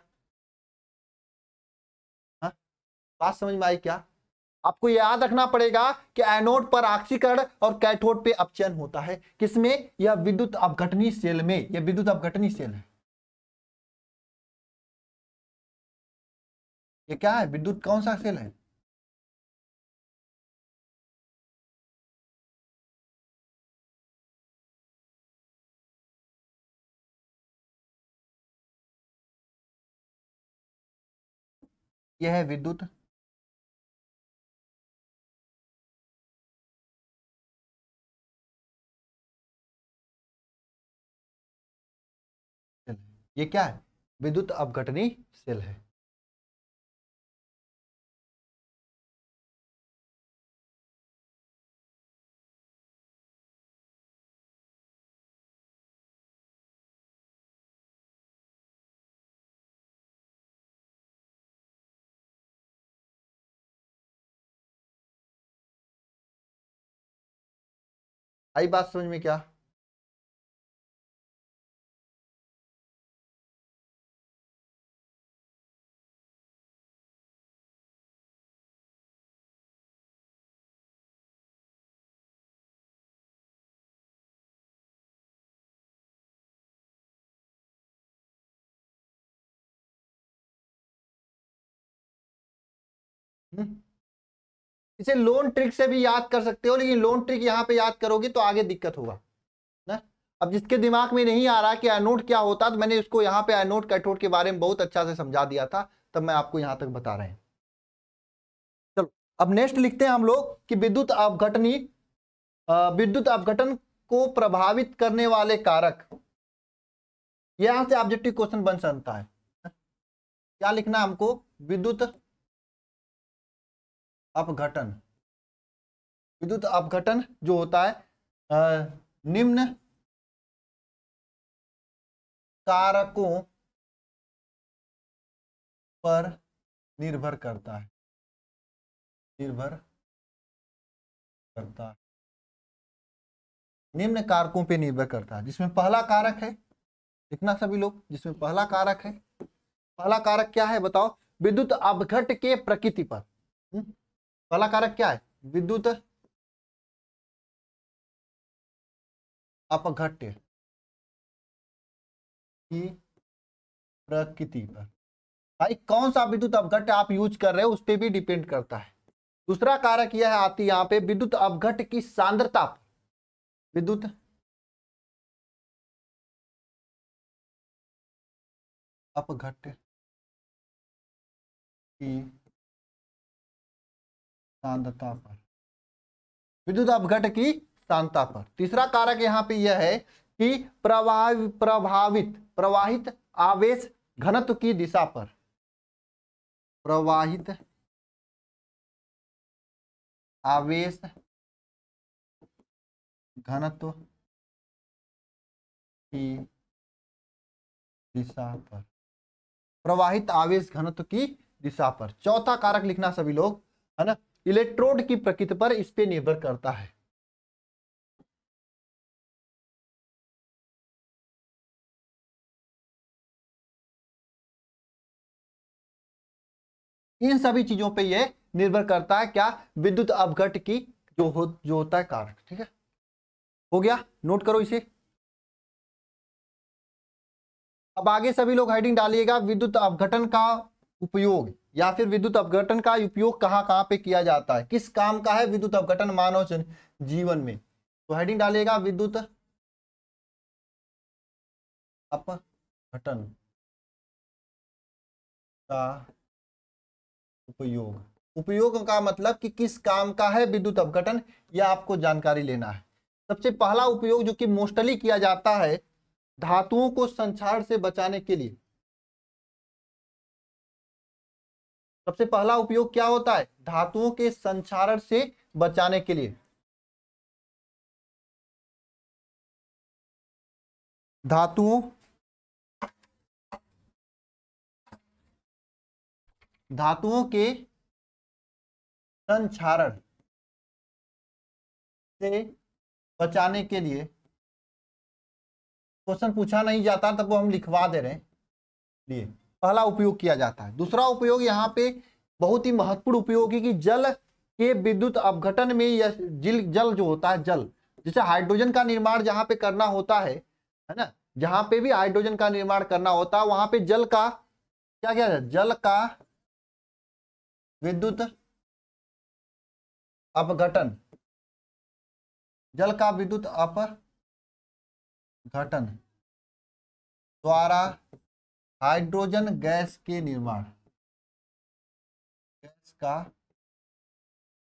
बात समझ में आई क्या आपको याद रखना पड़ेगा कि एनोड पर ऑक्सीकरण और कैथोड पे अपचयन होता है किसमें यह विद्युत अपघटनी सेल में यह विद्युत अपघटनी सेल है ये क्या है विद्युत कौन सा सेल है यह है विद्युत ये क्या है विद्युत अपघटनी सेल है आई बात समझ में क्या हम्म। इसे लोन ट्रिक से भी याद कर सकते हो लेकिन लोन ट्रिक यहाँ पे याद करोगे तो आगे दिक्कत होगा ना अब जिसके दिमाग में नहीं आ रहा कि एनोट क्या होता तो मैंने इसको यहाँ पे एनोट कैथोड के बारे में बहुत अच्छा से समझा दिया था तब मैं आपको यहाँ तक बता रहे हैं चलो अब नेक्स्ट लिखते हैं हम लोग कि विद्युत अवघटनी विद्युत अवघटन को प्रभावित करने वाले कारक यहां से ऑब्जेक्टिव क्वेश्चन बन सकता है क्या लिखना हमको विद्युत अपघटन विद्युत अपघटन जो होता है निम्न कारकों पर निर्भर करता है निर्भर करता है निम्न कारकों पर निर्भर करता है जिसमें पहला कारक है इतना सभी लोग जिसमें पहला कारक है पहला कारक क्या है बताओ विद्युत अपघट के प्रकृति पर हुँ? हम्म, पहला कारक क्या है विद्युत अपघट्य प्रकृति पर भाई कौन सा विद्युत अपघट्य आप यूज कर रहे हो उस पर भी डिपेंड करता है दूसरा कारक यह आती यहां पे विद्युत अपघट की सांद्रता पर विद्युत अपघट की सांद्रता पर विद्युत अपघट की सांद्रता पर तीसरा कारक यहां पे यह है कि प्रवाह प्रभावित प्रवाहित आवेश घनत्व की दिशा पर प्रवाहित आवेश घनत्व की दिशा पर प्रवाहित आवेश घनत्व की दिशा पर चौथा कारक लिखना सभी लोग है ना इलेक्ट्रोड की प्रकृति पर इस पर निर्भर करता है इन सभी चीजों पे यह निर्भर करता है क्या विद्युत अवघट की जो हो जो होता है कारण ठीक है हो गया नोट करो इसे अब आगे सभी लोग हाइडिंग डालिएगा विद्युत अवघटन का उपयोग या फिर विद्युत अपघटन का उपयोग कहाँ कहाँ पे किया जाता है किस काम का है विद्युत अपघटन मानव जीवन में तो हेडिंग डालेगा विद्युत अपघटन का उपयोग उपयोग का मतलब कि किस काम का है विद्युत अपघटन यह आपको जानकारी लेना है सबसे पहला उपयोग जो कि मोस्टली किया जाता है धातुओं को संचार से बचाने के लिए सबसे पहला उपयोग क्या होता है धातुओं के संचारण से बचाने के लिए धातुओं धातुओं के संचारण से बचाने के लिए क्वेश्चन पूछा नहीं जाता तब वो हम लिखवा दे रहे हैं पहला उपयोग किया जाता है दूसरा उपयोग यहाँ पे बहुत ही महत्वपूर्ण उपयोग है कि जल के विद्युत अपघटन में या जल जल जो होता है जल जैसे हाइड्रोजन का निर्माण जहाँ पे करना होता है है ना जहाँ पे भी हाइड्रोजन का निर्माण करना होता है वहां पे जल का क्या क्या जल का विद्युत अपघटन जल का विद्युत अपघटन द्वारा हाइड्रोजन गैस के निर्माण गैस का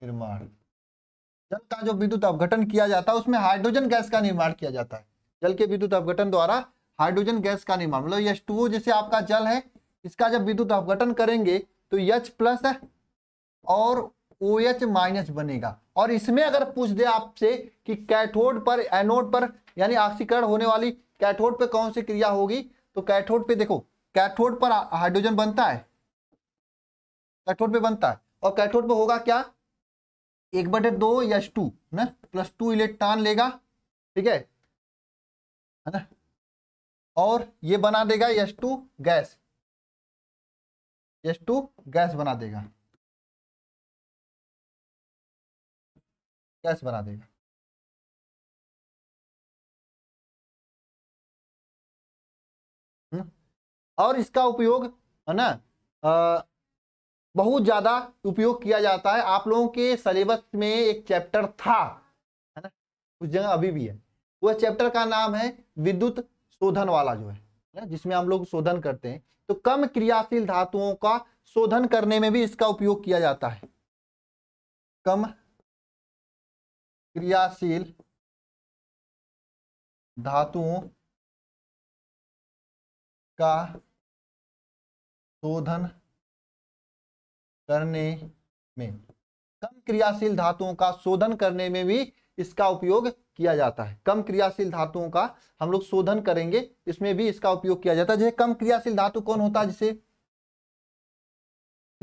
निर्माण जल का जो विद्युत अवघटन किया जाता है उसमें हाइड्रोजन गैस का निर्माण किया जाता है जल के विद्युत अवघटन द्वारा हाइड्रोजन गैस का निर्माण मतलब एच टू जैसे आपका जल है इसका जब विद्युत अवघटन करेंगे तो यच प्लस और ओ एच माइनस बनेगा और इसमें अगर पूछ दे आपसे कि कैथोड पर एनोड पर यानी ऑक्सीकरण होने वाली कैथोड पर कौन सी क्रिया होगी तो कैथोड पे देखो कैथोड पर हाइड्रोजन बनता है कैथोड पे बनता है और कैथोड पे होगा क्या एक बटे दो यश टू ना प्लस टू इलेक्ट्रॉन लेगा ठीक है है ना और ये बना देगा H two gas H two gas बना देगा गैस बना देगा और इसका उपयोग है ना आ, बहुत ज़्यादा उपयोग किया जाता है आप लोगों के सिलेबस में एक चैप्टर था है ना उस जगह अभी भी है वह चैप्टर का नाम है विद्युत शोधन वाला जो है ना जिसमें हम लोग शोधन करते हैं तो कम क्रियाशील धातुओं का शोधन करने में भी इसका उपयोग किया जाता है कम क्रियाशील धातुओं का शोधन करने में कम क्रियाशील धातुओं का शोधन करने में भी इसका उपयोग किया जाता है कम क्रियाशील धातुओं का हम लोग शोधन करेंगे इसमें भी इसका उपयोग किया जाता है जैसे कम क्रियाशील धातु कौन होता है जैसे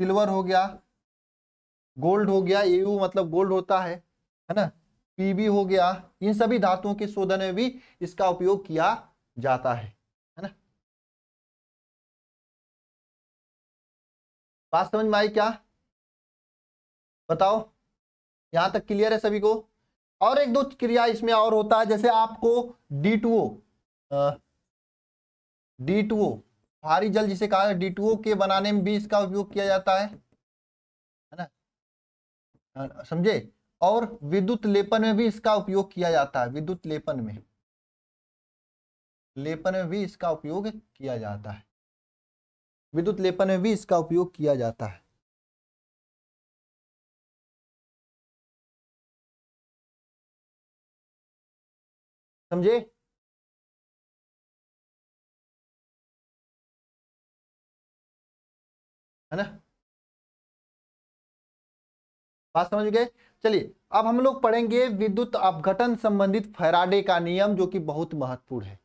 सिल्वर हो गया गोल्ड हो गया एयू मतलब गोल्ड होता है है ना पीबी हो गया इन सभी धातुओं के शोधन में भी इसका उपयोग किया जाता है बात समझ में आई क्या बताओ यहां तक क्लियर है सभी को और एक दो क्रिया इसमें और होता है जैसे आपको D two O D two O भारी जल जिसे कहा डी टू ओ के बनाने में भी इसका उपयोग किया जाता है है ना समझे और विद्युत लेपन में भी इसका उपयोग किया जाता है विद्युत लेपन में लेपन में भी इसका उपयोग किया जाता है विद्युत लेपन में भी इसका उपयोग किया जाता है समझे है ना बात समझ गए चलिए अब हम लोग पढ़ेंगे विद्युत अपघटन संबंधित फैराडे का नियम जो कि बहुत महत्वपूर्ण है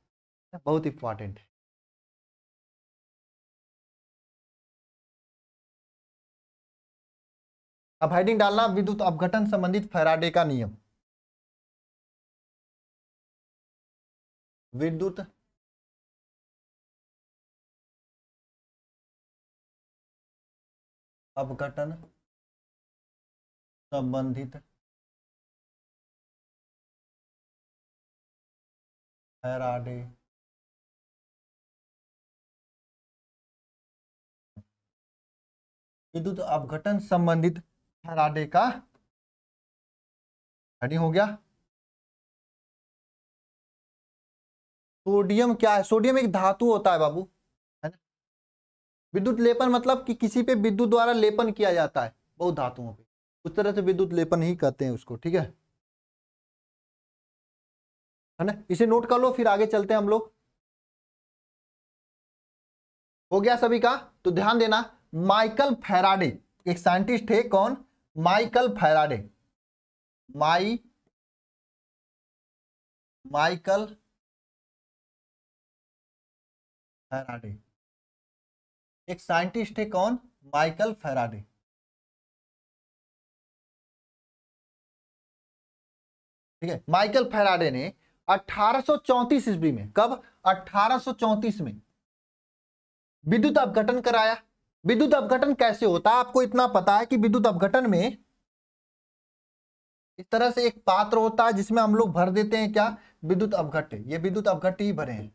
बहुत इंपॉर्टेंट है अब हेडिंग डालना विद्युत अपघटन संबंधित फैराडे का नियम विद्युत अपघटन संबंधित फैराडे विद्युत अपघटन संबंधित फैराडे का हनी हो गया सोडियम क्या है सोडियम एक धातु होता है बाबू है ना विद्युत लेपन मतलब कि किसी पे विद्युत द्वारा लेपन किया जाता है बहुत धातुओं पे उस तरह से विद्युत लेपन ही कहते हैं उसको ठीक है है ना इसे नोट कर लो फिर आगे चलते हैं हम लोग हो गया सभी का तो ध्यान देना माइकल फेराडे एक साइंटिस्ट थे कौन Michael Faraday my Michael Faraday एक साइंटिस्ट है कौन माइकल फैराडे ठीक है माइकल फैराडे ने 1834 ईस्वी में कब 1834 में विद्युत अवघटन कराया विद्युत अपघटन कैसे होता है आपको इतना पता है कि विद्युत अपघटन में इस तरह से एक पात्र होता है जिसमें हम लोग भर देते हैं क्या विद्युत अपघट ये विद्युत अपघट ही भरे हैं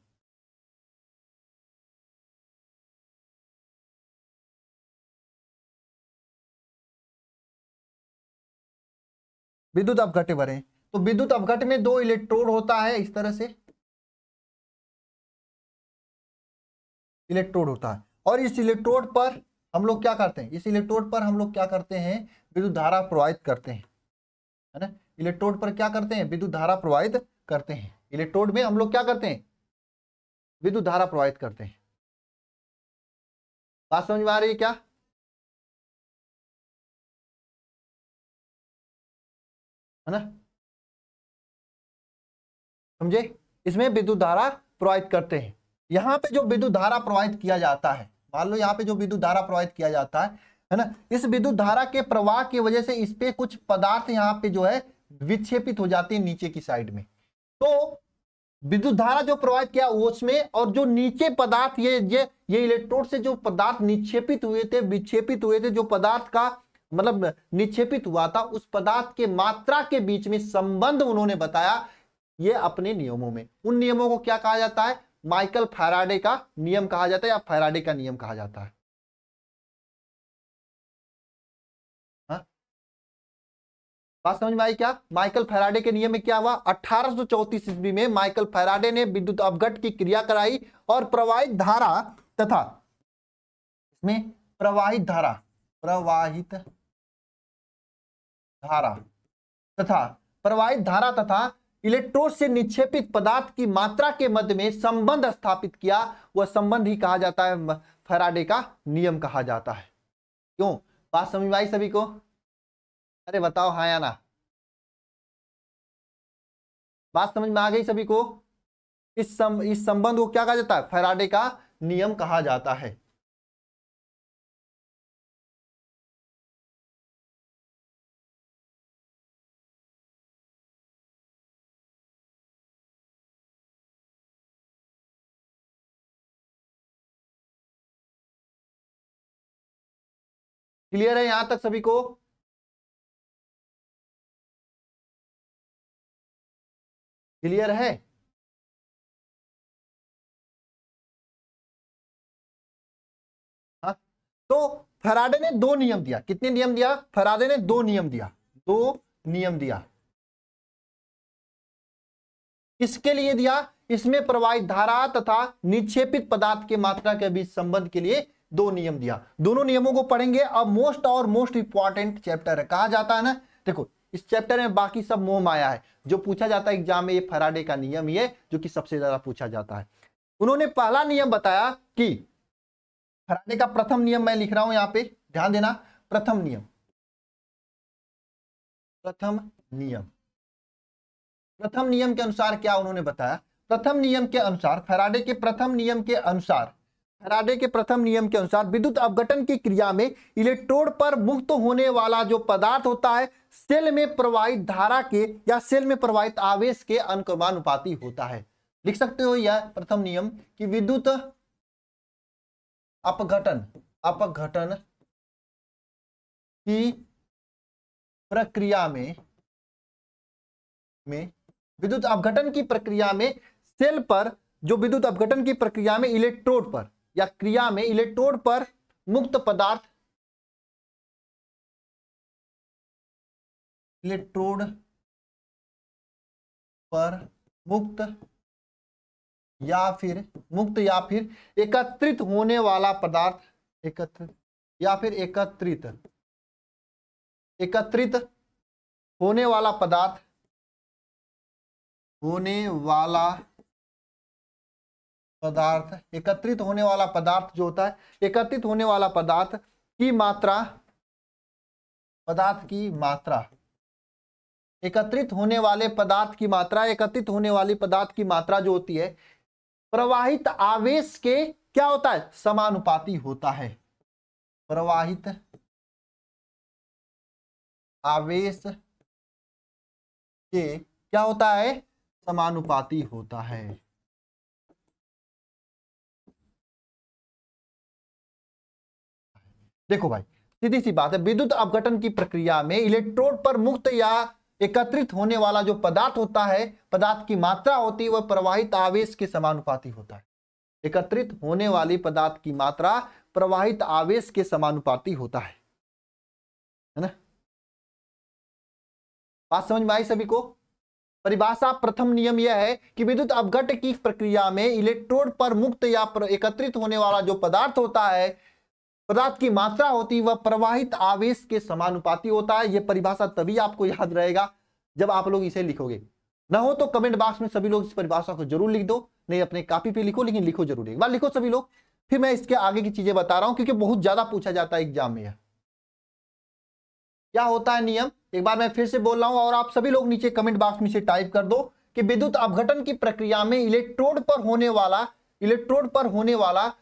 विद्युत अपघट भरे तो विद्युत अपघट में दो इलेक्ट्रोड होता है इस तरह से इलेक्ट्रोड होता है और इस इलेक्ट्रोड पर हम लोग क्या करते हैं इस इलेक्ट्रोड पर हम लोग क्या करते हैं विद्युत धारा प्रवाहित करते हैं है ना इलेक्ट्रोड पर क्या करते हैं विद्युत धारा प्रवाहित करते हैं इलेक्ट्रोड में हम लोग क्या करते हैं विद्युत धारा प्रवाहित करते हैं बात समझ में आ रही है क्या है ना समझे इसमें विद्युत धारा प्रवाहित करते हैं यहाँ पे जो विद्युत धारा प्रवाहित किया जाता है मान लो यहाँ पे जो विद्युत धारा प्रवाहित किया जाता है है ना इस विद्युत धारा के प्रवाह की वजह से इस पे कुछ पदार्थ यहाँ पे जो है विक्षेपित हो जाते हैं नीचे की साइड में तो विद्युत धारा जो प्रवाहित किया उसमें और जो नीचे पदार्थ ये ये ये इलेक्ट्रोड से जो पदार्थ निक्षेपित हुए थे विक्षेपित हुए थे जो पदार्थ का मतलब निक्षेपित हुआ था उस पदार्थ के मात्रा के बीच में संबंध उन्होंने बताया ये अपने नियमों में उन नियमों को क्या कहा जाता है माइकल फैराडे का नियम कहा जाता है या फैराडे का नियम कहा जाता है हाँ? बात समझ में आई क्या माइकल फैराडे के नियम में क्या हुआ अठारह ईस्वी में माइकल फैराडे ने विद्युत अवगत की क्रिया कराई और प्रवाहित धारा तथा इसमें प्रवाहित धारा प्रवाहित धारा तथा प्रवाहित धारा तथा इलेक्ट्रोड से निक्षेपित पदार्थ की मात्रा के मध्य में संबंध स्थापित किया वह संबंध ही कहा जाता है फराडे का नियम कहा जाता है क्यों बात समझ आई सभी को अरे बताओ हाँ या ना बात समझ में आ गई सभी को इस सम, इस संबंध को क्या कहा जाता है फराडे का नियम कहा जाता है क्लियर है यहां तक सभी को क्लियर है हा? तो फराडे ने दो नियम दिया कितने नियम दिया फराडे ने दो नियम दिया दो नियम दिया किसके लिए दिया इसमें प्रवाहित धारा तथा निक्षेपित पदार्थ की मात्रा के बीच संबंध के लिए दो नियम दिया दोनों नियमों को पढ़ेंगे अब मोस्ट और मोस्ट इंपॉर्टेंट चैप्टर है कहा जाता है ना देखो इस चैप्टर में बाकी सब मोह माया है जो पूछा जाता है एग्जाम में ये फराडे का नियम ये जो कि सबसे ज्यादा पूछा जाता है उन्होंने पहला नियम बताया कि फराडे का प्रथम नियम मैं लिख रहा हूं यहां पे ध्यान देना प्रथम नियम प्रथम नियम प्रथम नियम के अनुसार क्या उन्होंने बताया प्रथम नियम के अनुसार फराडे के प्रथम नियम के अनुसार फराडे के प्रथम नियम के अनुसार विद्युत अवघटन की क्रिया में इलेक्ट्रोड पर मुक्त होने वाला जो पदार्थ होता है सेल में प्रवाहित धारा के या सेल में प्रवाहित आवेश के अनुक्रमानुपाती होता है लिख सकते हो यह प्रथम नियम कि विद्युत अपघटन अपघटन की प्रक्रिया में में विद्युत अपघटन की प्रक्रिया में सेल पर जो विद्युत अपघटन की प्रक्रिया में इलेक्ट्रोड पर या क्रिया में इलेक्ट्रोड पर मुक्त पदार्थ इलेक्ट्रोड पर मुक्त या फिर मुक्त या फिर एकत्रित होने वाला पदार्थ एकत्रित या फिर एकत्रित एकत्रित होने वाला पदार्थ होने वाला पदार्थ एकत्रित होने वाला पदार्थ जो होता है एकत्रित होने वाला पदार्थ की मात्रा पदार्थ की मात्रा एकत्रित होने वाले पदार्थ की मात्रा एकत्रित होने वाली पदार्थ की मात्रा जो होती है प्रवाहित आवेश के क्या होता है समानुपाती होता है प्रवाहित आवेश के क्या होता है समानुपाती होता है देखो भाई सीधी सी बात है विद्युत अवघटन की प्रक्रिया में इलेक्ट्रोड पर मुक्त या एकत्रित होने वाला जो पदार्थ होता है पदार्थ की मात्रा होती है वह प्रवाहित आवेश के समानुपाती होता है एकत्रित होने वाली पदार्थ की मात्रा प्रवाहित आवेश के समानुपाती होता है है ना बात समझ में आई सभी को परिभाषा प्रथम नियम यह है कि विद्युत अवघट की प्रक्रिया में इलेक्ट्रोड पर मुक्त या एकत्रित होने वाला जो पदार्थ होता है पदार्थ की मात्रा होती वह प्रवाहित आवेश के समानुपाती होता है यह परिभाषा तभी आपको याद रहेगा जब आप लोग इसे लिखोगे ना हो तो कमेंट बॉक्स में सभी लोग इस परिभाषा को जरूर लिख दो नहीं अपने कापी पे लिखो लेकिन लिखो जरूर एक बार लिखो सभी लोग फिर मैं इसके आगे की चीजें बता रहा हूं क्योंकि बहुत ज्यादा पूछा जाता है एग्जाम में क्या होता है नियम एक बार मैं फिर से बोल रहा हूं और आप सभी लोग नीचे कमेंट बॉक्स में से टाइप कर दो कि विद्युत अवघटन की प्रक्रिया में इलेक्ट्रोड पर होने वाला इलेक्ट्रोड पर होने वाला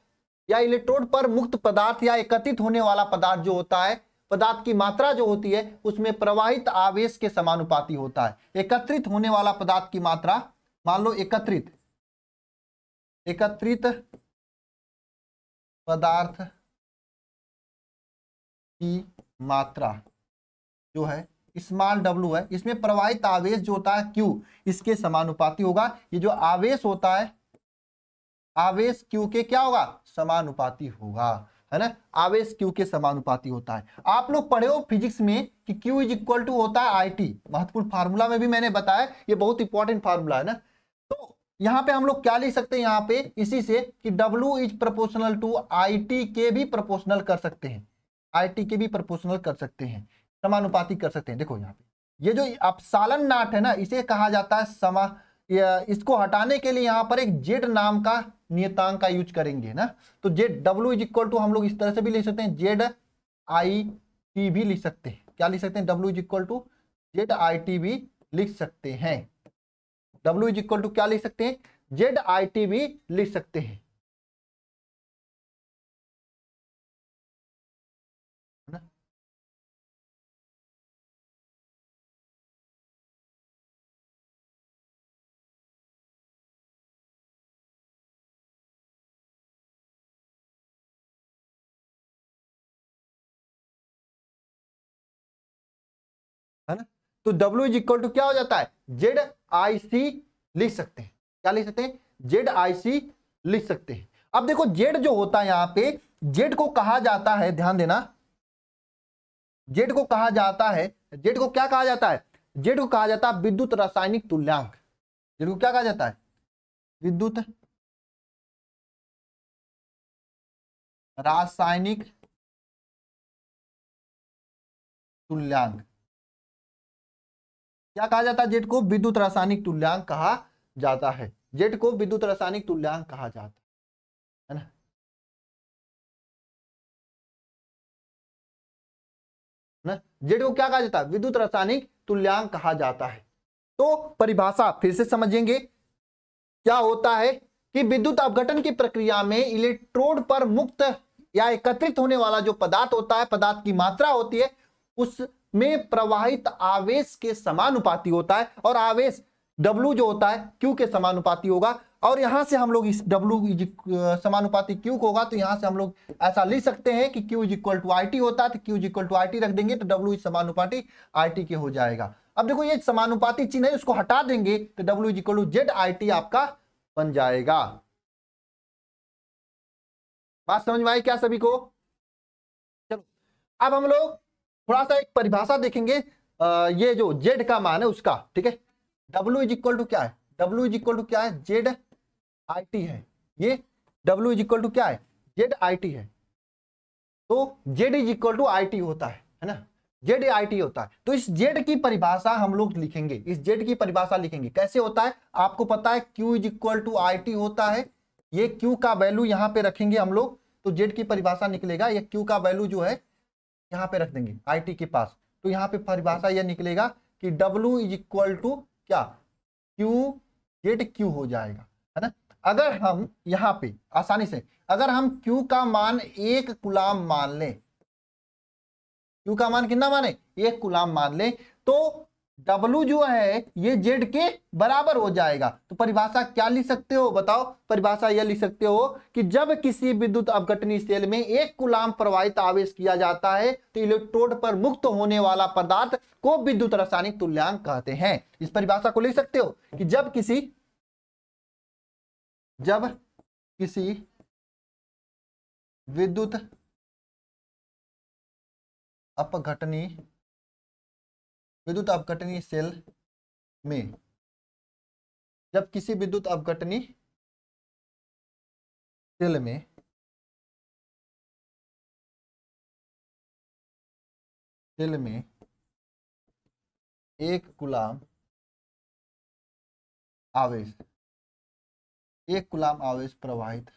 या इलेक्ट्रोड पर मुक्त पदार्थ या एकत्रित होने वाला पदार्थ जो होता है पदार्थ की मात्रा जो होती है उसमें प्रवाहित आवेश के समानुपाती होता है एकत्रित होने वाला पदार्थ की मात्रा मान लो एकत्रित एकत्रित पदार्थ की मात्रा जो है स्मॉल डब्लू है इसमें प्रवाहित आवेश जो होता है क्यू इसके समानुपाती होगा ये जो आवेश होता है आवेश क्यू के क्या होगा समानुपाती होगा है ना आवेश क्यू के समानुपाती होता है आप लोग पढ़े हो फिजिक्स में कि क्यू इज इक्वल टू होता है आई टी महत्वपूर्ण फार्मूला में भी मैंने बताया ये बहुत इंपॉर्टेंट फार्मूला है ना तो यहाँ पे हम लोग क्या लिख सकते हैं यहाँ पे इसी से कि W is proportional to I T के भी प्रोपोर्शनल कर सकते हैं आई टी के भी प्रोपोर्शनल कर सकते हैं समानुपाती कर सकते हैं देखो यहाँ पे ये जो अपसालन नाट है ना इसे कहा जाता है समा इसको हटाने के लिए यहां पर एक जेड नाम का नियतांक का यूज करेंगे ना तो Z W is equal to हम लोग इस तरह से भी लिख सकते हैं जेड आई टी भी लिख सकते हैं क्या लिख सकते हैं W is equal to Z I T भी लिख सकते हैं डब्ल्यू इज इक्वल टू क्या लिख सकते हैं जेड आई टी भी लिख सकते हैं तो W इज इक्वल टू क्या हो जाता है जेड आई सी लिख सकते हैं क्या लिख सकते हैं जेड आई सी लिख सकते हैं अब देखो जेड जो होता है यहां पे जेड को कहा जाता है ध्यान देना जेड को कहा जाता है जेड को क्या कहा जाता है जेड को कहा जाता है विद्युत रासायनिक तुल्यांक जेड को क्या कहा जाता है विद्युत रासायनिक तुल्यांक क्या कहा जाता है जेट को विद्युत रासायनिक तुल्यांक कहा जाता है जेट को विद्युत रासायनिक तुल्यांक कहा जाता है ना जेट को क्या कहा जाता है विद्युत रासायनिक तुल्यांक कहा जाता है तो परिभाषा फिर से समझेंगे क्या होता है कि विद्युत अवघटन की प्रक्रिया में इलेक्ट्रोड पर मुक्त या एकत्रित होने वाला जो पदार्थ होता है पदार्थ की मात्रा होती है उस में प्रवाहित आवेश के समानुपाती होता है और आवेश W जो होता है Q के समानुपाती होगा और यहां से हम लोग इस W समानुपाती Q को होगा तो यहां से हम लोग ऐसा लिख सकते हैं कि Q is equal to I होता है तो Q is equal to I रख देंगे तो W इज समानुपाती आई के हो जाएगा अब देखो ये समानुपाती चिन्ह है उसको हटा देंगे तो W is equal to Z I आपका बन जाएगा बात समझ में आई क्या सभी को चलो अब हम लोग थोड़ा सा एक परिभाषा देखेंगे आ, ये जो जेड का मान है उसका ठीक है डब्ल्यू इज इक्वल टू क्या है डब्ल्यू इज इक्वल टू क्या है जेड आई टी है ये डब्ल्यू इज इक्वल टू क्या है जेड आई टी है तो Z is equal to I T होता है है ना जेड आई टी होता है तो इस जेड की परिभाषा हम लोग लिखेंगे इस जेड की परिभाषा लिखेंगे कैसे होता है आपको पता है Q is equal to I T होता है ये क्यू का वैल्यू यहाँ पे रखेंगे हम लोग तो जेड की परिभाषा निकलेगा ये क्यू का वैल्यू जो है यहाँ पे रख देंगे आई के पास तो यहाँ पे परिभाषा यह निकलेगा कि डब्ल्यू इज इक्वल टू क्या क्यू जेड क्यू हो जाएगा है ना अगर हम यहाँ पे आसानी से अगर हम Q का मान एक गुलाम मान लें Q का मान कितना माने एक गुलाम मान लें तो डब्लू जो है ये जेड के बराबर हो जाएगा तो परिभाषा क्या लिख सकते हो बताओ परिभाषा यह लिख सकते हो कि जब किसी विद्युत अवघटनी सेल में एक गुलाम प्रवाहित आवेश किया जाता है तो इलेक्ट्रोड पर मुक्त होने वाला पदार्थ को विद्युत रासायनिक तुल्यांक कहते हैं इस परिभाषा को लिख सकते हो कि जब किसी जब किसी विद्युत अपघटनी विद्युत अपघटनीय सेल में जब किसी विद्युत अपघटनीय सेल में सेल में एक गुलाम आवेश एक गुलाम आवेश प्रवाहित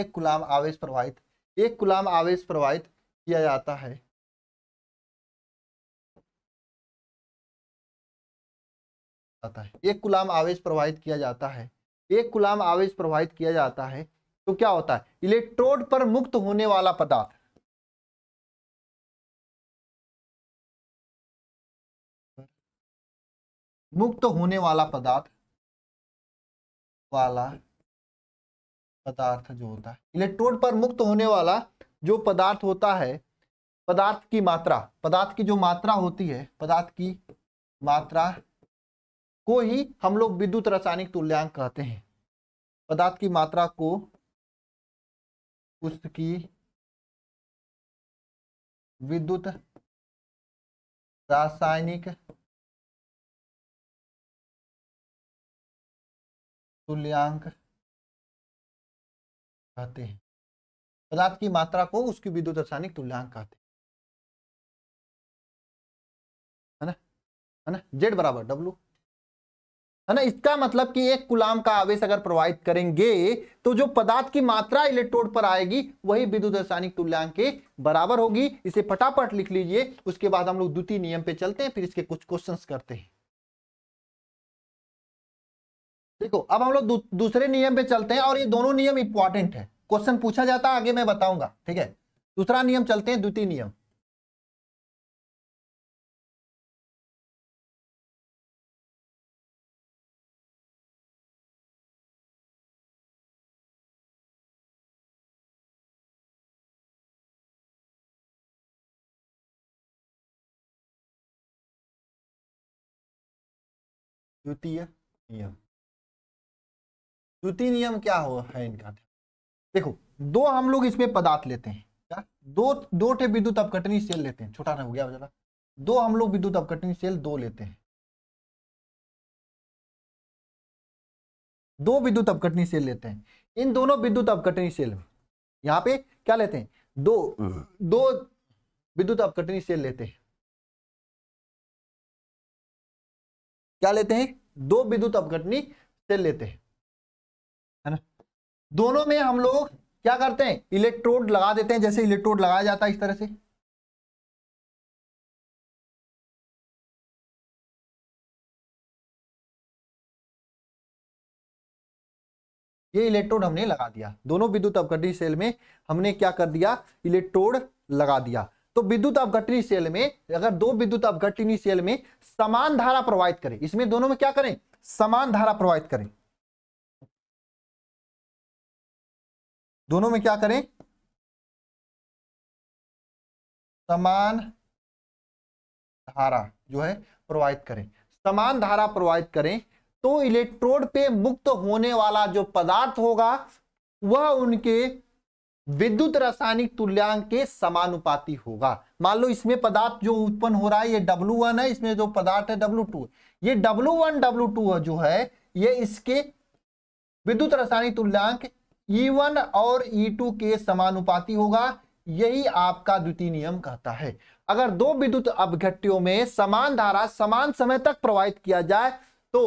एक गुलाम आवेश प्रवाहित एक गुलाम आवेश प्रवाहित किया जाता है जाता है एक गुलाम आवेश प्रवाहित किया जाता है एक गुलाम आवेश प्रवाहित किया जाता है तो क्या होता है इलेक्ट्रोड पर मुक्त होने वाला पदार्थ मुक्त होने वाला पदार्थ वाला पदार्थ जो होता है इलेक्ट्रोड पर मुक्त होने वाला जो पदार्थ होता है पदार्थ की मात्रा पदार्थ की जो मात्रा होती है पदार्थ की मात्रा को ही हम लोग विद्युत रासायनिक तुल्यांक कहते हैं पदार्थ की मात्रा को उसकी विद्युत रासायनिक तुल्यांक कहते हैं पदार्थ की मात्रा को उसकी विद्युत रासायनिक तुल्यांक कहते हैं है ना है ना जेड बराबर डब्लू है ना इसका मतलब कि एक कुलाम का आवेश अगर प्रवाहित करेंगे तो जो पदार्थ की मात्रा इलेक्ट्रोड पर आएगी वही विद्युत रासायनिक तुल्यांक के बराबर होगी इसे फटाफट लिख लीजिए उसके बाद हम लोग द्वितीय नियम पे चलते हैं फिर इसके कुछ क्वेश्चन करते हैं देखो अब हम लोग दू, दूसरे नियम पे चलते हैं और ये दोनों नियम इंपॉर्टेंट है क्वेश्चन पूछा जाता है आगे मैं बताऊंगा ठीक है दूसरा नियम चलते हैं द्वितीय नियम द्वितीय नियम द्वितीय नियम क्या हो है इनका देखो दो हम लोग इसमें पदार्थ लेते हैं क्या दो दो टे विद्युत अपकटनी सेल लेते हैं छोटा ना हो गया ज़्यादा दो हम लोग विद्युत अपकटनी सेल दो लेते हैं दो विद्युत अपकटनी सेल लेते हैं इन दोनों विद्युत अपकटनी सेल यहाँ पे क्या लेते हैं दो हम्म। दो विद्युत अपकटनी सेल लेते हैं क्या लेते हैं दो विद्युत अपघटनी सेल लेते हैं है ना दोनों में हम लोग क्या करते हैं इलेक्ट्रोड लगा देते हैं जैसे इलेक्ट्रोड लगाया जाता है इस तरह से ये इलेक्ट्रोड हमने लगा दिया दोनों विद्युत अपघटनी सेल में हमने क्या कर दिया इलेक्ट्रोड लगा दिया तो विद्युत अवघटनी सेल में अगर दो विद्युत अवघटनी सेल में समान धारा प्रवाहित करें इसमें दोनों में क्या करें समान धारा प्रवाहित करें दोनों में क्या करें समान धारा जो है प्रवाहित करें समान धारा प्रवाहित करें तो इलेक्ट्रोड पे मुक्त होने वाला जो पदार्थ होगा वह उनके विद्युत रासायनिक तुल्यांक के समानुपाती होगा मान लो इसमें पदार्थ जो उत्पन्न हो रहा है ये W1 है इसमें जो पदार्थ है W2 ये W1 W2 जो है ये इसके विद्युत रासायनिक तुल्यांक E1 और E2 के समानुपाती होगा यही आपका द्वितीय नियम कहता है अगर दो विद्युत अपघट्यों में समान धारा समान समय तक प्रवाहित किया जाए तो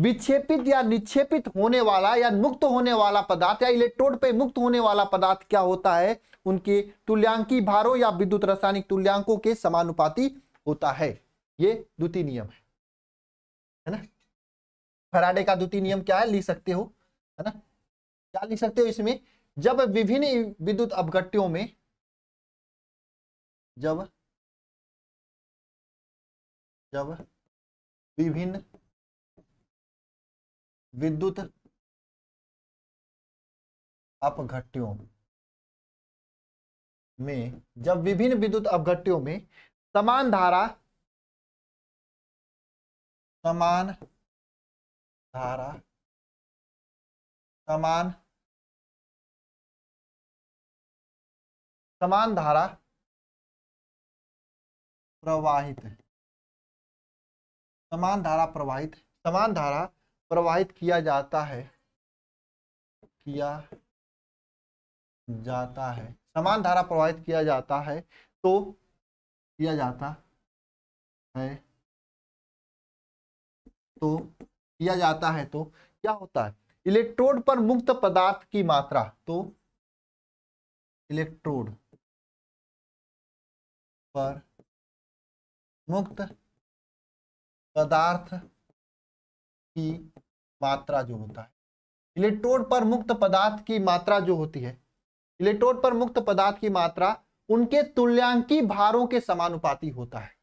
विक्षेपित या निक्षेपित होने वाला या मुक्त होने वाला पदार्थ या इलेक्ट्रोड पे मुक्त होने वाला पदार्थ क्या होता है उनके तुल्यांकी भारों या विद्युत रासायनिक तुल्यांकों के समानुपाती होता है ये द्वितीय नियम है है ना फराडे का द्वितीय नियम क्या है लिख सकते हो है ना क्या लिख सकते हो इसमें जब विभिन्न विद्युत अपघट्यों में जब जब विभिन्न विद्युत अपघट्यों में जब विभिन्न विद्युत अपघट्यों में समान धारा समान धारा समान समान धारा प्रवाहित समान धारा प्रवाहित समान धारा प्रवाहित किया जाता है किया जाता है समान धारा प्रवाहित किया जाता है तो किया जाता है तो किया जाता है तो क्या होता है इलेक्ट्रोड पर मुक्त पदार्थ की मात्रा तो इलेक्ट्रोड पर मुक्त पदार्थ की मात्रा जो होता है इलेक्ट्रोड पर मुक्त पदार्थ की मात्रा जो होती है इलेक्ट्रोड पर मुक्त पदार्थ की मात्रा उनके तुल्यांकी भारों के समानुपाती होता है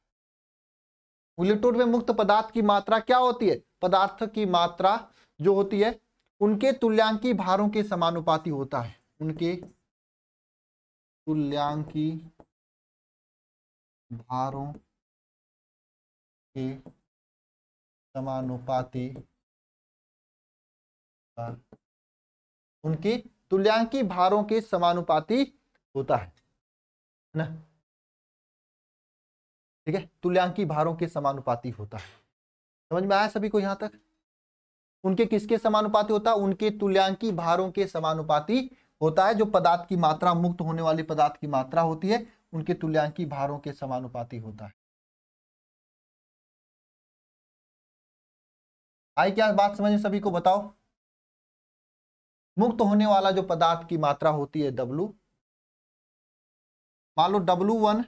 इलेक्ट्रोड में मुक्त पदार्थ की मात्रा क्या होती है पदार्थ की मात्रा जो होती है उनके तुल्यांकी भारों के समानुपाती होता है उनके तुल्यांकी भारों के समानुपाती हाँ। उनकी तुल्यांकी भारों के समानुपाती होता है ना ठीक है तुल्यांकी भारों के समानुपाती होता है समझ में आया सभी को यहां तक उनके किसके समानुपाती होता है उनके तुल्यांकी भारों के समानुपाती होता है जो पदार्थ की मात्रा मुक्त होने वाली पदार्थ की मात्रा होती है उनके तुल्यांकी भारों के समानुपाती होता है आई क्या बात समझे सभी को बताओ मुक्त होने वाला जो पदार्थ की मात्रा होती है डब्लू मान लो डब्लू वन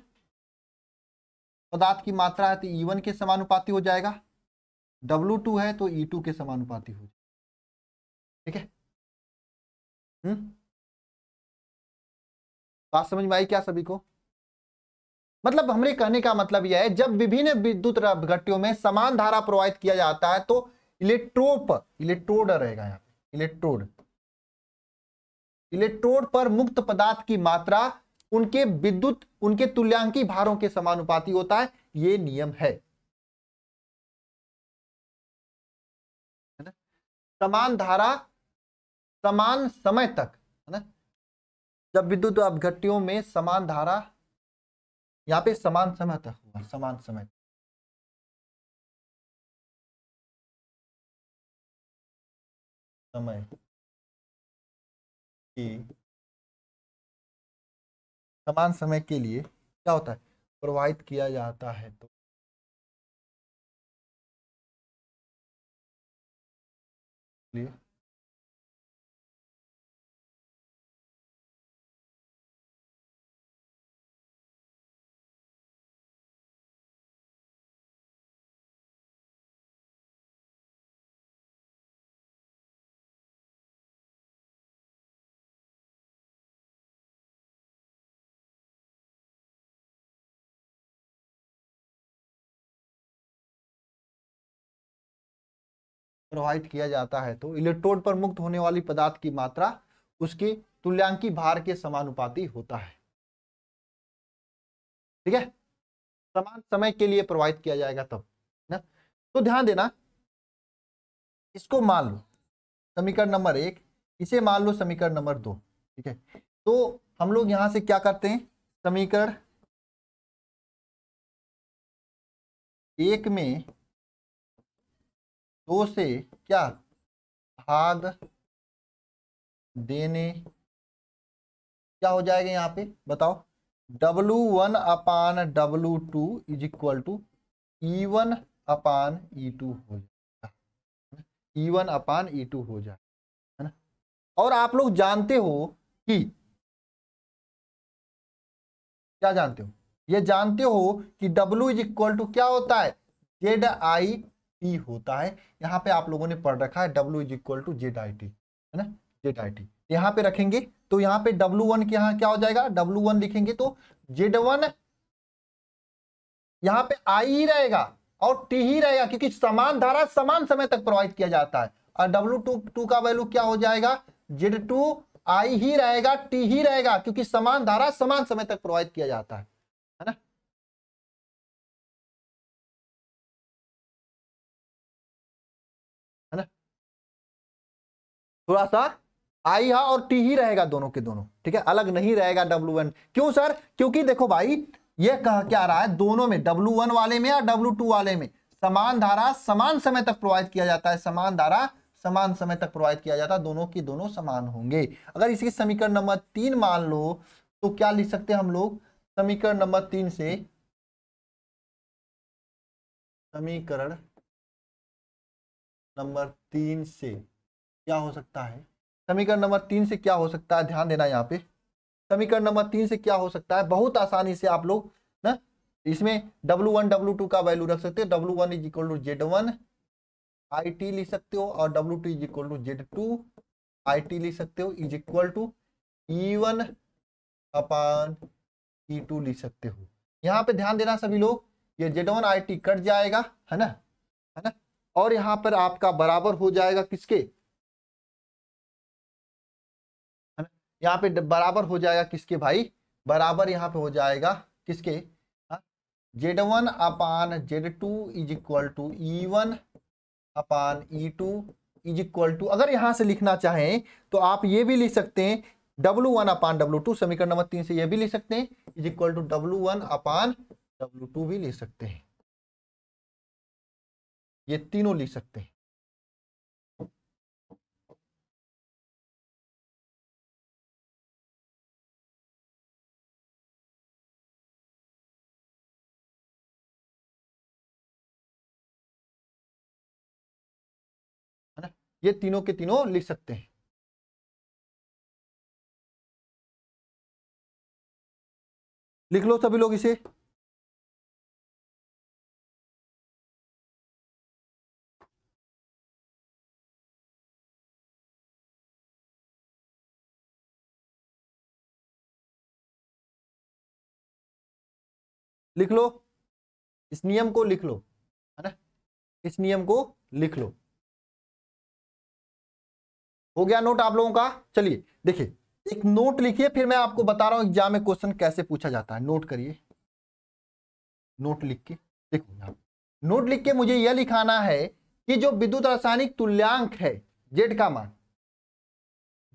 पदार्थ की मात्रा है तो ई e वन के समानुपाती हो जाएगा डब्लू टू है तो ई e टू के समानुपाती हो जाएगा ठीक है हम्म? बात समझ में आई क्या सभी को मतलब हमारे कहने का मतलब यह है जब विभिन्न विद्युत घटियों में समान धारा प्रवाहित किया जाता है तो इलेक्ट्रोड पर इलेक्ट्रोड रहेगा यहाँ पे इलेक्ट्रोड इलेक्ट्रोड पर मुक्त पदार्थ की मात्रा उनके विद्युत उनके तुल्यांकी भारों के समानुपाती होता है ये नियम है समान धारा समान समय तक है ना जब विद्युत अपघटियों में समान धारा यहाँ पे समान समय तक हुआ समान समय समय के समान समय के लिए क्या होता है प्रवाहित किया जाता है तो लिए प्रोवाइड किया जाता है तो इलेक्ट्रोड पर मुक्त होने वाली पदार्थ की मात्रा उसके तुल्यांकी भार के समानुपाती होता है ठीक है समान समय के लिए प्रोवाइड किया जाएगा तब ना तो ध्यान देना इसको मान लो समीकरण नंबर एक इसे मान लो समीकरण नंबर दो ठीक है तो हम लोग यहां से क्या करते हैं समीकरण एक में दो तो से क्या भाग देने क्या हो जाएगा यहाँ पे बताओ W1 one upon W two is equal to E one upon E two हो जाएगा ई वन अपान ई टू हो जाएगा है ना और आप लोग जानते हो कि क्या जानते हो ये जानते हो कि W इज इक्वल टू क्या होता है जेड आई पी होता है यहाँ पे आप लोगों ने पढ़ रखा है W is equal to Z I T है ना जेड आई टी यहाँ पे रखेंगे तो यहाँ पे डब्ल्यू वन के यहाँ क्या हो जाएगा डब्ल्यू वन लिखेंगे तो जेड वन यहाँ पे आई ही रहेगा और टी ही रहेगा क्योंकि समान धारा समान समय तक प्रवाहित किया जाता है और डब्ल्यू टू टू का वैल्यू क्या हो जाएगा जेड टू आई ही रहेगा टी ही रहेगा क्योंकि समान धारा समान समय तक प्रवाहित किया जाता है है ना थोड़ा सा आई हा और टी ही रहेगा दोनों के दोनों ठीक है अलग नहीं रहेगा डब्ल्यू वन क्यों सर क्योंकि देखो भाई ये कह क्या रहा है दोनों में डब्ल्यू वन वाले में या डब्ल्यू टू वाले में समान धारा समान समय तक प्रोवाइड किया जाता है समान धारा समान समय तक प्रोवाइड किया जाता है दोनों की दोनों समान होंगे अगर इसकी समीकरण नंबर तीन मान लो तो क्या लिख सकते हैं हम लोग समीकरण नंबर तीन से समीकरण नंबर तीन से क्या हो सकता है समीकरण नंबर तीन से क्या हो सकता है ध्यान देना यहाँ पे समीकरण नंबर तीन से क्या हो सकता है बहुत आसानी से आप लोग ना इसमें डब्लू वन डब्लू टू का वैल्यू रख सकते हो W one is equal to Z one I T लिख सकते हो और W two is equal to Z two I T लिख सकते हो is equal to E one upon E two लिख सकते हो यहाँ पे ध्यान देना सभी लोग ये Z one I T cut जाएगा है ना है ना और यहाँ पर आपका बराबर हो जाएगा किसके यहाँ पे बराबर हो जाएगा किसके भाई बराबर यहाँ पे हो जाएगा किसके जेड हाँ, one upon Z two is equal to E one upon E two is equal to अगर यहाँ से लिखना चाहें तो आप ये भी लिख सकते हैं W one upon W two समीकरण नंबर तीन से ये भी लिख सकते हैं is equal to W one upon W two भी लिख सकते हैं ये तीनों लिख सकते हैं ये तीनों के तीनों लिख सकते हैं लिख लो सभी लोग इसे लिख लो इस नियम को लिख लो है ना इस नियम को लिख लो हो गया नोट आप लोगों का चलिए देखिए एक नोट लिखिए फिर मैं आपको बता रहा हूं एग्जाम में क्वेश्चन कैसे पूछा जाता है नोट करिए नोट लिख के देखो नोट लिख के मुझे यह लिखाना है कि जो विद्युत रासायनिक तुल्यांक है जेड का मान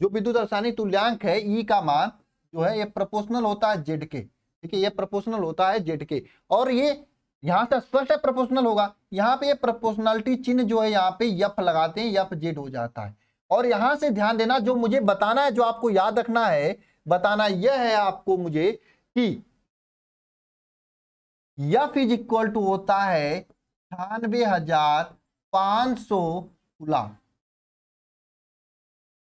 जो विद्युत रासायनिक तुल्यांक है ई का मान जो है यह प्रपोशनल होता है जेड के ठीक है यह प्रपोशनल होता है जेड के और ये यहां से स्पष्ट है प्रपोर्शनल होगा यहाँ पे ये चिन्ह जो है यहाँ पे यफ लगाते हैं यफ जेड हो जाता है और यहां से ध्यान देना जो मुझे बताना है जो आपको याद रखना है बताना यह है आपको मुझे कि यफ इज इक्वल टू होता है छियानवे हजार पांच सौ coulomb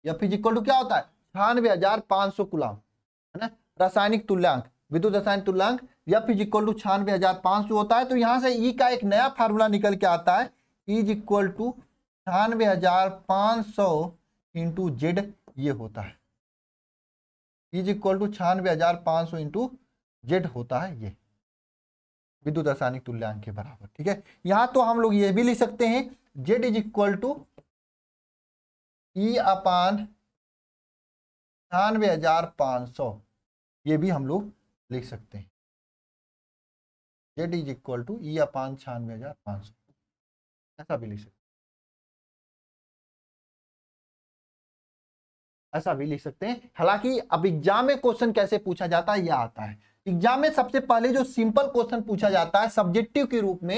F is equal to क्या होता है छियानवे हजार पांच सौ गुलाम है ना रासायनिक तुल्यांक विद्युत रासायनिक तुल्यांक यफ इज इक्वल टू छियानवे हजार पांच सौ होता है तो यहां से ई का एक नया फार्मूला निकल के आता है इज इक्वल टू अट्ठानवे हजार पाँच सौ इंटू जेड ये होता है इज इक्वल टू छियानवे हजार पाँच सौ इंटू जेड होता है ये विद्युत रासायनिक तुल्यांक के बराबर ठीक है यहां तो हम लोग ये भी लिख सकते हैं Z is equal to E upon छियानवे हजार पाँच सौ ये भी हम लोग लिख सकते हैं Z is equal to E upon छियानवे हजार पाँच सौ ऐसा भी लिख सकते हैं ऐसा भी लिख सकते हैं हालांकि अब एग्जाम में क्वेश्चन कैसे पूछा जाता है यह आता है एग्जाम में सबसे पहले जो सिंपल क्वेश्चन पूछा जाता है सब्जेक्टिव के रूप में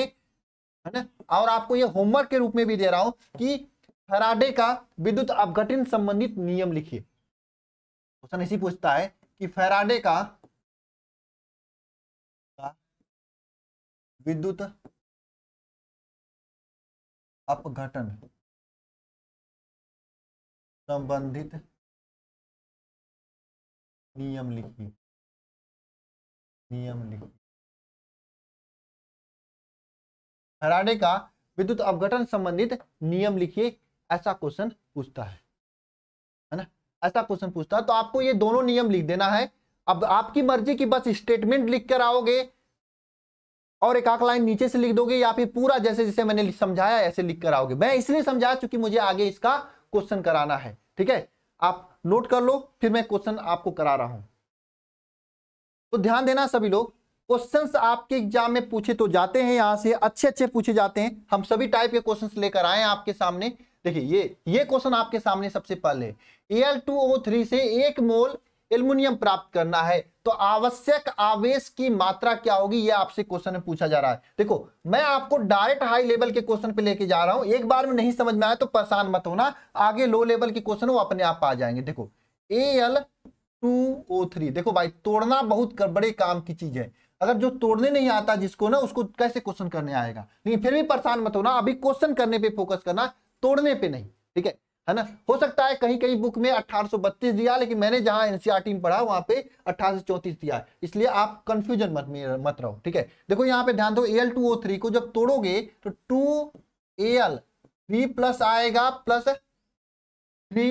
है ना और आपको यह होमवर्क के रूप में भी दे रहा हूं कि फराडे का विद्युत अपघटन संबंधित नियम लिखिए क्वेश्चन इसी पूछता है कि फैराडे का विद्युत अपघटन संबंधित नियम लिखी नियम लिखी हराने का विद्युत अवगठन संबंधित नियम लिखिए ऐसा क्वेश्चन पूछता है है ना ऐसा क्वेश्चन पूछता है तो आपको ये दोनों नियम लिख देना है अब आपकी मर्जी की बस स्टेटमेंट लिख कर आओगे और एक आख लाइन नीचे से लिख दोगे या फिर पूरा जैसे जैसे मैंने समझाया ऐसे लिख कर आओगे मैं इसलिए समझाया चूंकि मुझे आगे इसका क्वेश्चन कराना है ठीक है आप नोट कर लो फिर मैं क्वेश्चन आपको करा रहा हूं तो ध्यान देना सभी लोग क्वेश्चंस आपके एग्जाम में पूछे तो जाते हैं यहां से अच्छे अच्छे पूछे जाते हैं हम सभी टाइप के क्वेश्चंस लेकर आए आपके सामने देखिए ये ये क्वेश्चन आपके सामने सबसे पहले एल से एक मोल एल्युमिनियम प्राप्त करना है तो आवश्यक आवेश की मात्रा क्या होगी यह आपसे क्वेश्चन में पूछा जा रहा है देखो मैं आपको डायरेक्ट हाई लेवल के क्वेश्चन पे लेके जा रहा हूं एक बार में नहीं समझ में आया तो परेशान मत होना आगे लो लेवल के क्वेश्चन वो अपने आप आ जाएंगे देखो A L two O three देखो भाई तोड़ना बहुत बड़े काम की चीज है अगर जो तोड़ने नहीं आता जिसको ना उसको कैसे क्वेश्चन करने आएगा लेकिन फिर भी परेशान मत होना अभी क्वेश्चन करने पे फोकस करना तोड़ने पर नहीं ठीक है है ना हो सकता है कहीं कहीं बुक में अठारह दिया लेकिन मैंने जहां एनसीआर e में पढ़ा वहां पे अठारह दिया है इसलिए आप कंफ्यूजन मत मत रहो ठीक है देखो यहाँ पे ध्यान दो एल को जब तोड़ोगे तो टू एल थ्री प्लस आएगा plus three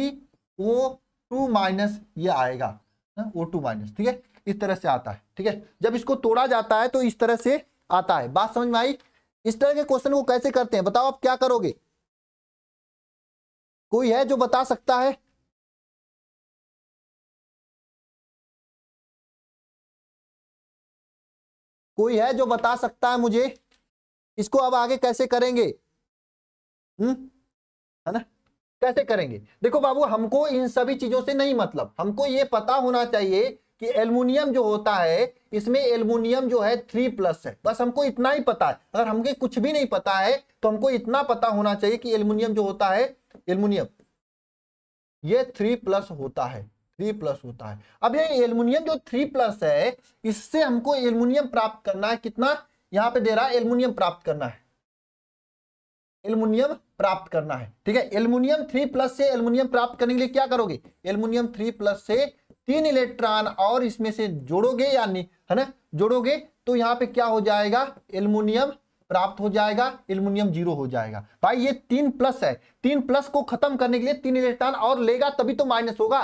O two minus ये आएगा ओ टू माइनस ठीक है इस तरह से आता है ठीक है जब इसको तोड़ा जाता है तो इस तरह से आता है बात समझ में आई इस तरह के क्वेश्चन को कैसे करते हैं बताओ आप क्या करोगे कोई है जो बता सकता है कोई है जो बता सकता है मुझे इसको अब आगे कैसे करेंगे हम्म है ना कैसे करेंगे देखो बाबू हमको इन सभी चीजों से नहीं मतलब हमको ये पता होना चाहिए कि एल्युमिनियम जो होता है इसमें एल्युमिनियम जो है थ्री प्लस है बस हमको इतना ही पता है अगर हमको कुछ भी नहीं पता है तो हमको इतना पता होना चाहिए कि एल्युमिनियम जो होता है एल्युमिनियम ये थ्री प्लस होता है थ्री प्लस होता है अब ये एल्युमिनियम जो थ्री प्लस है इससे हमको एल्युमिनियम प्राप्त करना है कितना यहां पे दे रहा है एल्युमिनियम प्राप्त करना है एल्युमिनियम प्राप्त करना है ठीक है एल्युमिनियम थ्री प्लस से एल्युमिनियम प्राप्त करने के लिए क्या करोगे एल्युमिनियम थ्री प्लस से तीन इलेक्ट्रॉन और इसमें से जोड़ोगे या नहीं है ना जोड़ोगे तो यहाँ पे क्या हो जाएगा एल्युमिनियम प्राप्त हो जाएगा एल्युमिनियम जीरो हो जाएगा भाई ये तीन प्लस है तीन प्लस को खत्म करने के लिए तीन इलेक्ट्रॉन और लेगा तभी तो माइनस होगा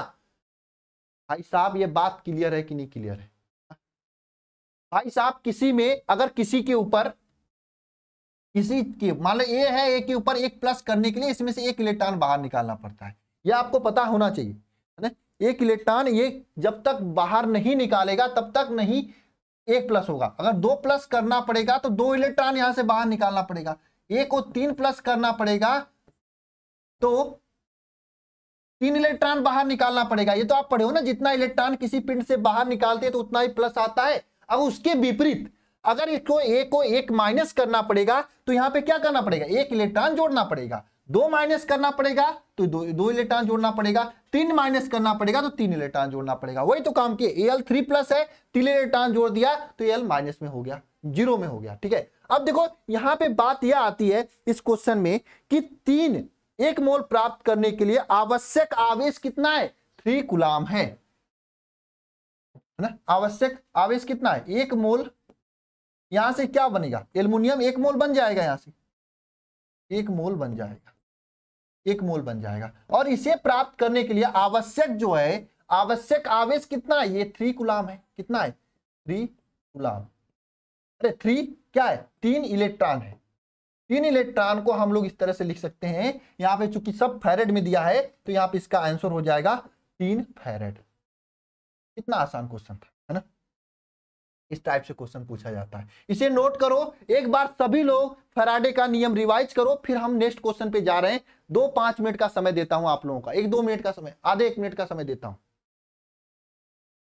भाई साहब ये बात क्लियर है कि नहीं क्लियर है भाई साहब किसी में अगर किसी के ऊपर किसी के मान लो ये है एक के ऊपर एक प्लस करने के लिए इसमें से एक इलेक्ट्रॉन बाहर निकालना पड़ता है यह आपको पता होना चाहिए एक इलेक्ट्रॉन ये जब तक बाहर नहीं निकालेगा तब तक नहीं एक प्लस होगा अगर दो प्लस करना पड़ेगा तो दो इलेक्ट्रॉन यहां से बाहर निकालना पड़ेगा एक को तीन प्लस करना पड़ेगा तो तीन इलेक्ट्रॉन बाहर निकालना पड़ेगा ये तो आप पढ़े हो ना जितना इलेक्ट्रॉन किसी पिंड से बाहर निकालते हैं तो उतना ही प्लस आता है अब उसके विपरीत अगर इसको एक को एक माइनस करना पड़ेगा तो यहां पे क्या करना पड़ेगा एक इलेक्ट्रॉन जोड़ना पड़ेगा दो माइनस करना पड़ेगा तो दो दो इलेक्ट्रॉन जोड़ना पड़ेगा तीन माइनस करना पड़ेगा तो तीन इलेक्ट्रॉन जोड़ना पड़ेगा वही तो काम किए एल थ्री प्लस है तीन इलेक्ट्रॉन जोड़ दिया तो एल माइनस में हो गया जीरो में हो गया ठीक है अब देखो यहां पे बात यह आती है इस क्वेश्चन में कि तीन एक मोल प्राप्त करने के लिए आवश्यक आवेश कितना है थ्री गुलाम है ना आवश्यक आवेश कितना है एक मोल यहां से क्या बनेगा एल्यूमिनियम एक मोल बन जाएगा यहां से एक मोल बन जाएगा एक मोल बन जाएगा और इसे प्राप्त करने के लिए आवश्यक जो है आवश्यक आवेश कितना है ये थ्री गुलाम है कितना है थ्री गुलाम अरे थ्री क्या है तीन इलेक्ट्रॉन है तीन इलेक्ट्रॉन को हम लोग इस तरह से लिख सकते हैं यहां पे चूंकि सब फेरेड में दिया है तो यहां पे इसका आंसर हो जाएगा तीन फैरेड कितना आसान क्वेश्चन था है ना इस टाइप से क्वेश्चन पूछा जाता है इसे नोट करो एक बार सभी लोग फराडे का नियम रिवाइज करो फिर हम नेक्स्ट क्वेश्चन पे जा रहे हैं दो पांच मिनट का समय देता हूं आप लोगों का एक दो मिनट का समय आधे एक मिनट का समय देता हूं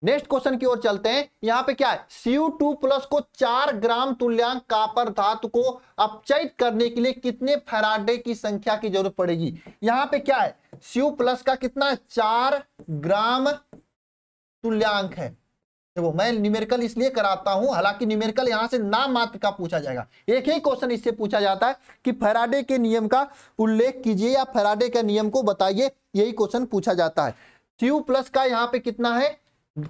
नेक्स्ट क्वेश्चन की ओर चलते हैं यहाँ पे क्या है सीयू टू प्लस को चार ग्राम तुल्यांक कापर धातु को अपचयित करने के लिए कितने फराडे की संख्या की जरूरत पड़ेगी यहाँ पे क्या है सी प्लस का कितना चार ग्राम तुल्यांक है देखो तो मैं न्यूमेरिकल इसलिए कराता हूं हालांकि न्यूमेरिकल यहां से नाम मात्र का पूछा जाएगा एक ही क्वेश्चन इससे पूछा जाता है कि फैराडे के नियम का उल्लेख कीजिए या फैराडे के नियम को बताइए यही क्वेश्चन पूछा जाता है सीयू प्लस का यहाँ पे कितना है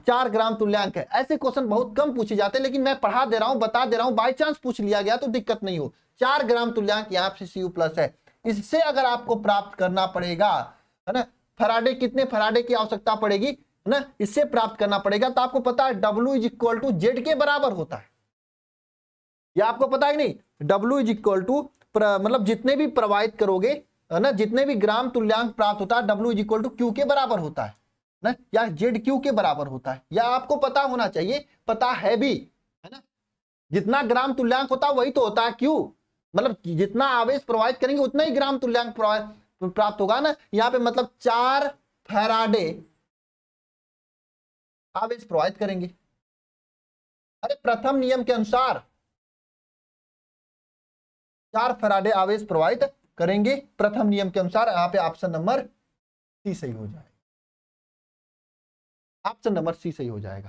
चार ग्राम तुल्यांक है ऐसे क्वेश्चन बहुत कम पूछे जाते हैं लेकिन मैं पढ़ा दे रहा हूँ बता दे रहा हूँ बाई चांस पूछ लिया गया तो दिक्कत नहीं हो चार ग्राम तुल्यांक यहाँ पे सीयू प्लस है इससे अगर आपको प्राप्त करना पड़ेगा है ना फराडे कितने फराडे की आवश्यकता पड़ेगी है ना इससे प्राप्त करना पड़ेगा तो आपको पता है W is equal to Z के बराबर होता है या आपको पता है नहीं डब्ल्यू इज इक्वल टू मतलब जितने भी प्रवाहित करोगे है ना जितने भी ग्राम तुल्यांक प्राप्त होता है W is equal to Q के बराबर होता है ना या जेड क्यू के बराबर होता है या आपको पता होना चाहिए पता है भी है ना जितना ग्राम तुल्यांक होता है वही तो होता है क्यू मतलब जितना आवेश प्रवाहित करेंगे उतना ही ग्राम तुल्यांक प्राप्त होगा ना यहाँ पे मतलब चार फेराडे आवेश प्रोवाइड करेंगे अरे प्रथम नियम के अनुसार चार फराडे आवेश प्रोवाइड करेंगे प्रथम नियम के अनुसार यहां पे ऑप्शन नंबर सी सही हो जाएगा ऑप्शन नंबर सी सही हो जाएगा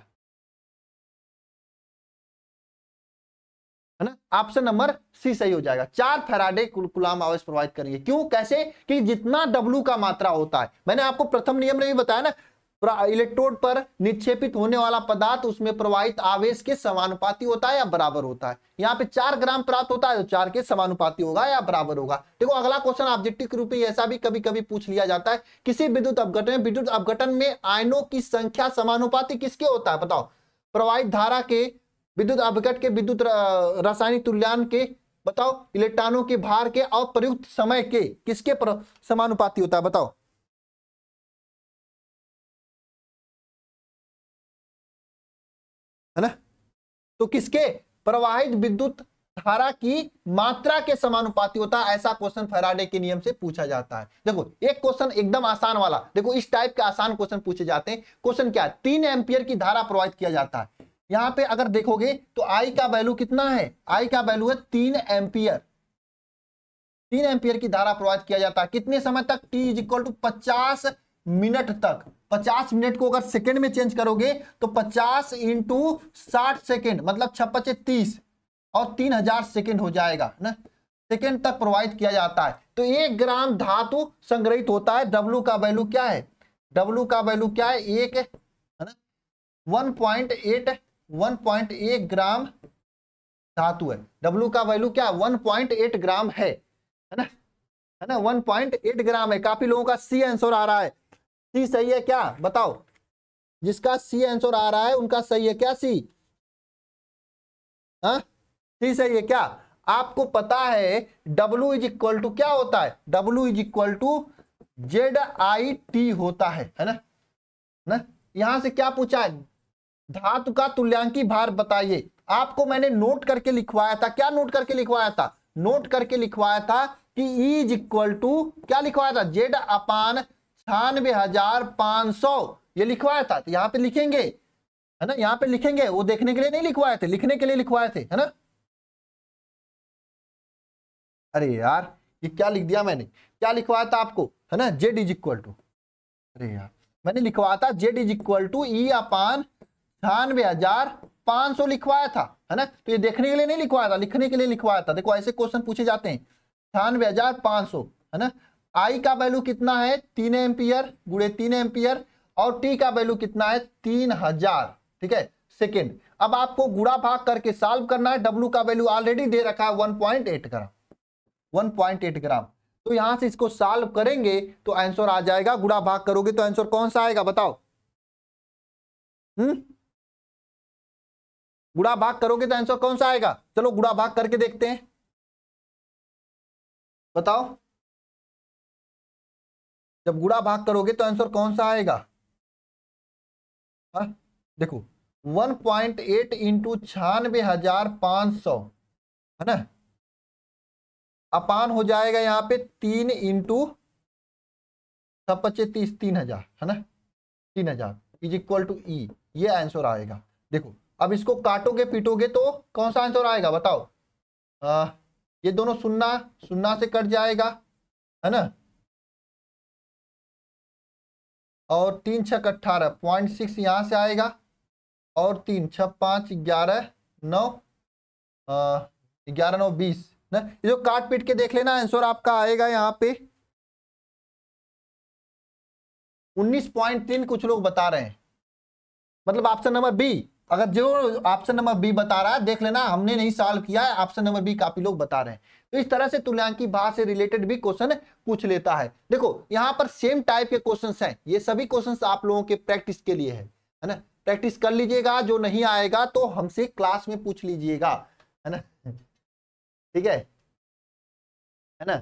है ना ऑप्शन नंबर सी सही हो जाएगा चार फराडे कुल, कुलाम आवेश प्रोवाइड करेंगे क्यों कैसे कि जितना डब्लू का मात्रा होता है मैंने आपको प्रथम नियम में भी बताया ना इलेक्ट्रोड पर निक्षेपित होने वाला पदार्थ उसमें प्रवाहित आवेश के समानुपाती होता है या बराबर होता है यहाँ पे चार ग्राम प्राप्त होता है तो चार के समानुपाती होगा या बराबर होगा देखो अगला क्वेश्चन ऑब्जेक्टिव रूप में ऐसा भी कभी कभी पूछ लिया जाता है किसी विद्युत अवघटन में विद्युत अवघटन में आयनों की संख्या समानुपाती किसके होता है बताओ प्रवाहित धारा के विद्युत अवघट के विद्युत रासायनिक तुल्यान के बताओ इलेक्ट्रॉनों के भार के और प्रयुक्त समय के किसके समानुपाती होता है बताओ है ना तो किसके प्रवाहित विद्युत धारा की मात्रा के समानुपाती होता है ऐसा क्वेश्चन फैराडे के नियम से पूछा जाता है देखो एक क्वेश्चन एकदम आसान वाला देखो इस टाइप के आसान क्वेश्चन पूछे जाते हैं क्वेश्चन क्या है तीन एम्पियर की धारा प्रवाहित किया जाता है यहां पे अगर देखोगे तो आई का वैल्यू कितना है आई का वैल्यू है तीन एम्पियर तीन एम्पियर की धारा प्रवाहित किया जाता है कितने समय तक टी इज इक्वल टू पचास मिनट तक पचास मिनट को अगर सेकंड में चेंज करोगे तो पचास इंटू साठ सेकेंड मतलब छपचे तीस और तीन हजार सेकेंड हो जाएगा ना सेकेंड तक प्रोवाइड किया जाता है तो एक ग्राम धातु संग्रहित होता है डब्लू का वैल्यू क्या है डब्लू का वैल्यू क्या है एक है ना one point eight one point एक ग्राम धातु है डब्लू का वैल्यू क्या वन पॉइंट एट ग्राम है है ना है ना 1.8 ग्राम है काफी लोगों का सी आंसर आ रहा है सी सही है क्या बताओ जिसका सी आंसर आ रहा है उनका सही है क्या सी हा? सी सही है क्या आपको पता है W इज इक्वल टू क्या होता है W is equal to Z I T होता है है ना ना यहां से क्या पूछा है धातु का तुल्यांकी भार बताइए आपको मैंने नोट करके लिखवाया था क्या नोट करके लिखवाया था नोट करके लिखवाया था कि इज इक्वल टू क्या लिखवाया था जेड अपान अट्ठानवे हजार पांच सौ ये लिखवाया था तो यहाँ पे लिखेंगे है ना यहाँ पे लिखेंगे वो देखने के लिए नहीं लिखवाए थे लिखने के लिए लिखवाए थे है ना अरे यार ये क्या लिख दिया मैंने क्या लिखवाया था आपको है ना जेड इज इक्वल टू अरे यार मैंने लिखवाया था Z is equal e to E upon अठानवे हजार पांच सौ लिखवाया था है ना तो ये देखने के लिए नहीं लिखवाया था लिखने के लिए लिखवाया था देखो ऐसे क्वेश्चन पूछे जाते हैं अठानवे हजार पांच सौ है ना आई का वैल्यू कितना है तीन एम्पियर गुड़े तीन एम्पियर और टी का वैल्यू कितना है तीन हजार ठीक है सेकेंड अब आपको गुड़ा भाग करके सॉल्व करना है डब्ल्यू का वैल्यू ऑलरेडी दे रखा है एट ग्राम एट ग्राम तो यहां से इसको सॉल्व करेंगे तो आंसर आ जाएगा गुड़ा भाग करोगे तो आंसर कौन सा आएगा बताओ हम्म गुड़ा भाग करोगे तो आंसर कौन सा आएगा चलो गुड़ा भाग करके देखते हैं बताओ जब गुड़ा भाग करोगे तो आंसर कौन सा आएगा हा? देखो 1.8 पॉइंट एट इंटू छियानवे हजार पांच सौ है ना अपान हो जाएगा यहाँ पे तीन इंटू सब पच्चे तीस तीन हजार है ना तीन हजार इज इक्वल टू ई ये आंसर आएगा देखो अब इसको काटोगे पीटोगे तो कौन सा आंसर आएगा बताओ आ, ये दोनों सुनना सुनना से कट जाएगा है ना और तीन छः अट्ठारह पॉइंट सिक्स यहाँ से आएगा और तीन छः पाँच ग्यारह नौ ग्यारह नौ बीस ना ये जो काट पीट के देख लेना आंसर आपका आएगा यहाँ पे उन्नीस पॉइंट तीन कुछ लोग बता रहे हैं मतलब ऑप्शन नंबर बी अगर जो ऑप्शन नंबर बी बता रहा है देख लेना हमने नहीं सॉल्व किया है ऑप्शन नंबर बी काफी लोग बता रहे हैं तो इस तरह से तुल्यांकी भार से रिलेटेड भी क्वेश्चन पूछ लेता है देखो यहाँ पर सेम टाइप के क्वेश्चन है ये सभी क्वेश्चन आप लोगों के प्रैक्टिस के लिए है है ना प्रैक्टिस कर लीजिएगा जो नहीं आएगा तो हमसे क्लास में पूछ लीजिएगा है ना ठीक है है ना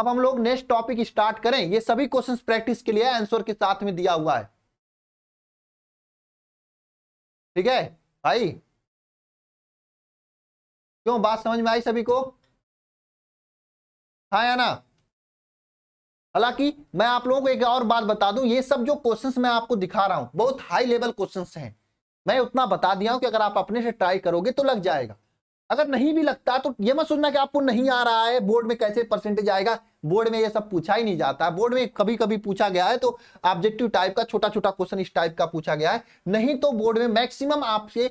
अब हम लोग नेक्स्ट टॉपिक स्टार्ट करें ये सभी क्वेश्चंस प्रैक्टिस के लिए आंसर के साथ में दिया हुआ है ठीक है भाई क्यों बात समझ में आई सभी को हाँ या ना हालांकि मैं आप लोगों को एक और बात बता दूं ये सब जो क्वेश्चंस मैं आपको दिखा रहा हूं बहुत हाई लेवल क्वेश्चंस हैं मैं उतना बता दिया हूं कि अगर आप अपने से ट्राई करोगे तो लग जाएगा अगर नहीं भी लगता तो ये मत सुनना कि आपको नहीं आ रहा है बोर्ड में कैसे परसेंटेज आएगा बोर्ड में ये सब पूछा ही नहीं जाता है बोर्ड में कभी कभी पूछा गया है तो ऑब्जेक्टिव टाइप का छोटा छोटा क्वेश्चन इस टाइप का पूछा गया है नहीं तो बोर्ड में मैक्सिमम आपसे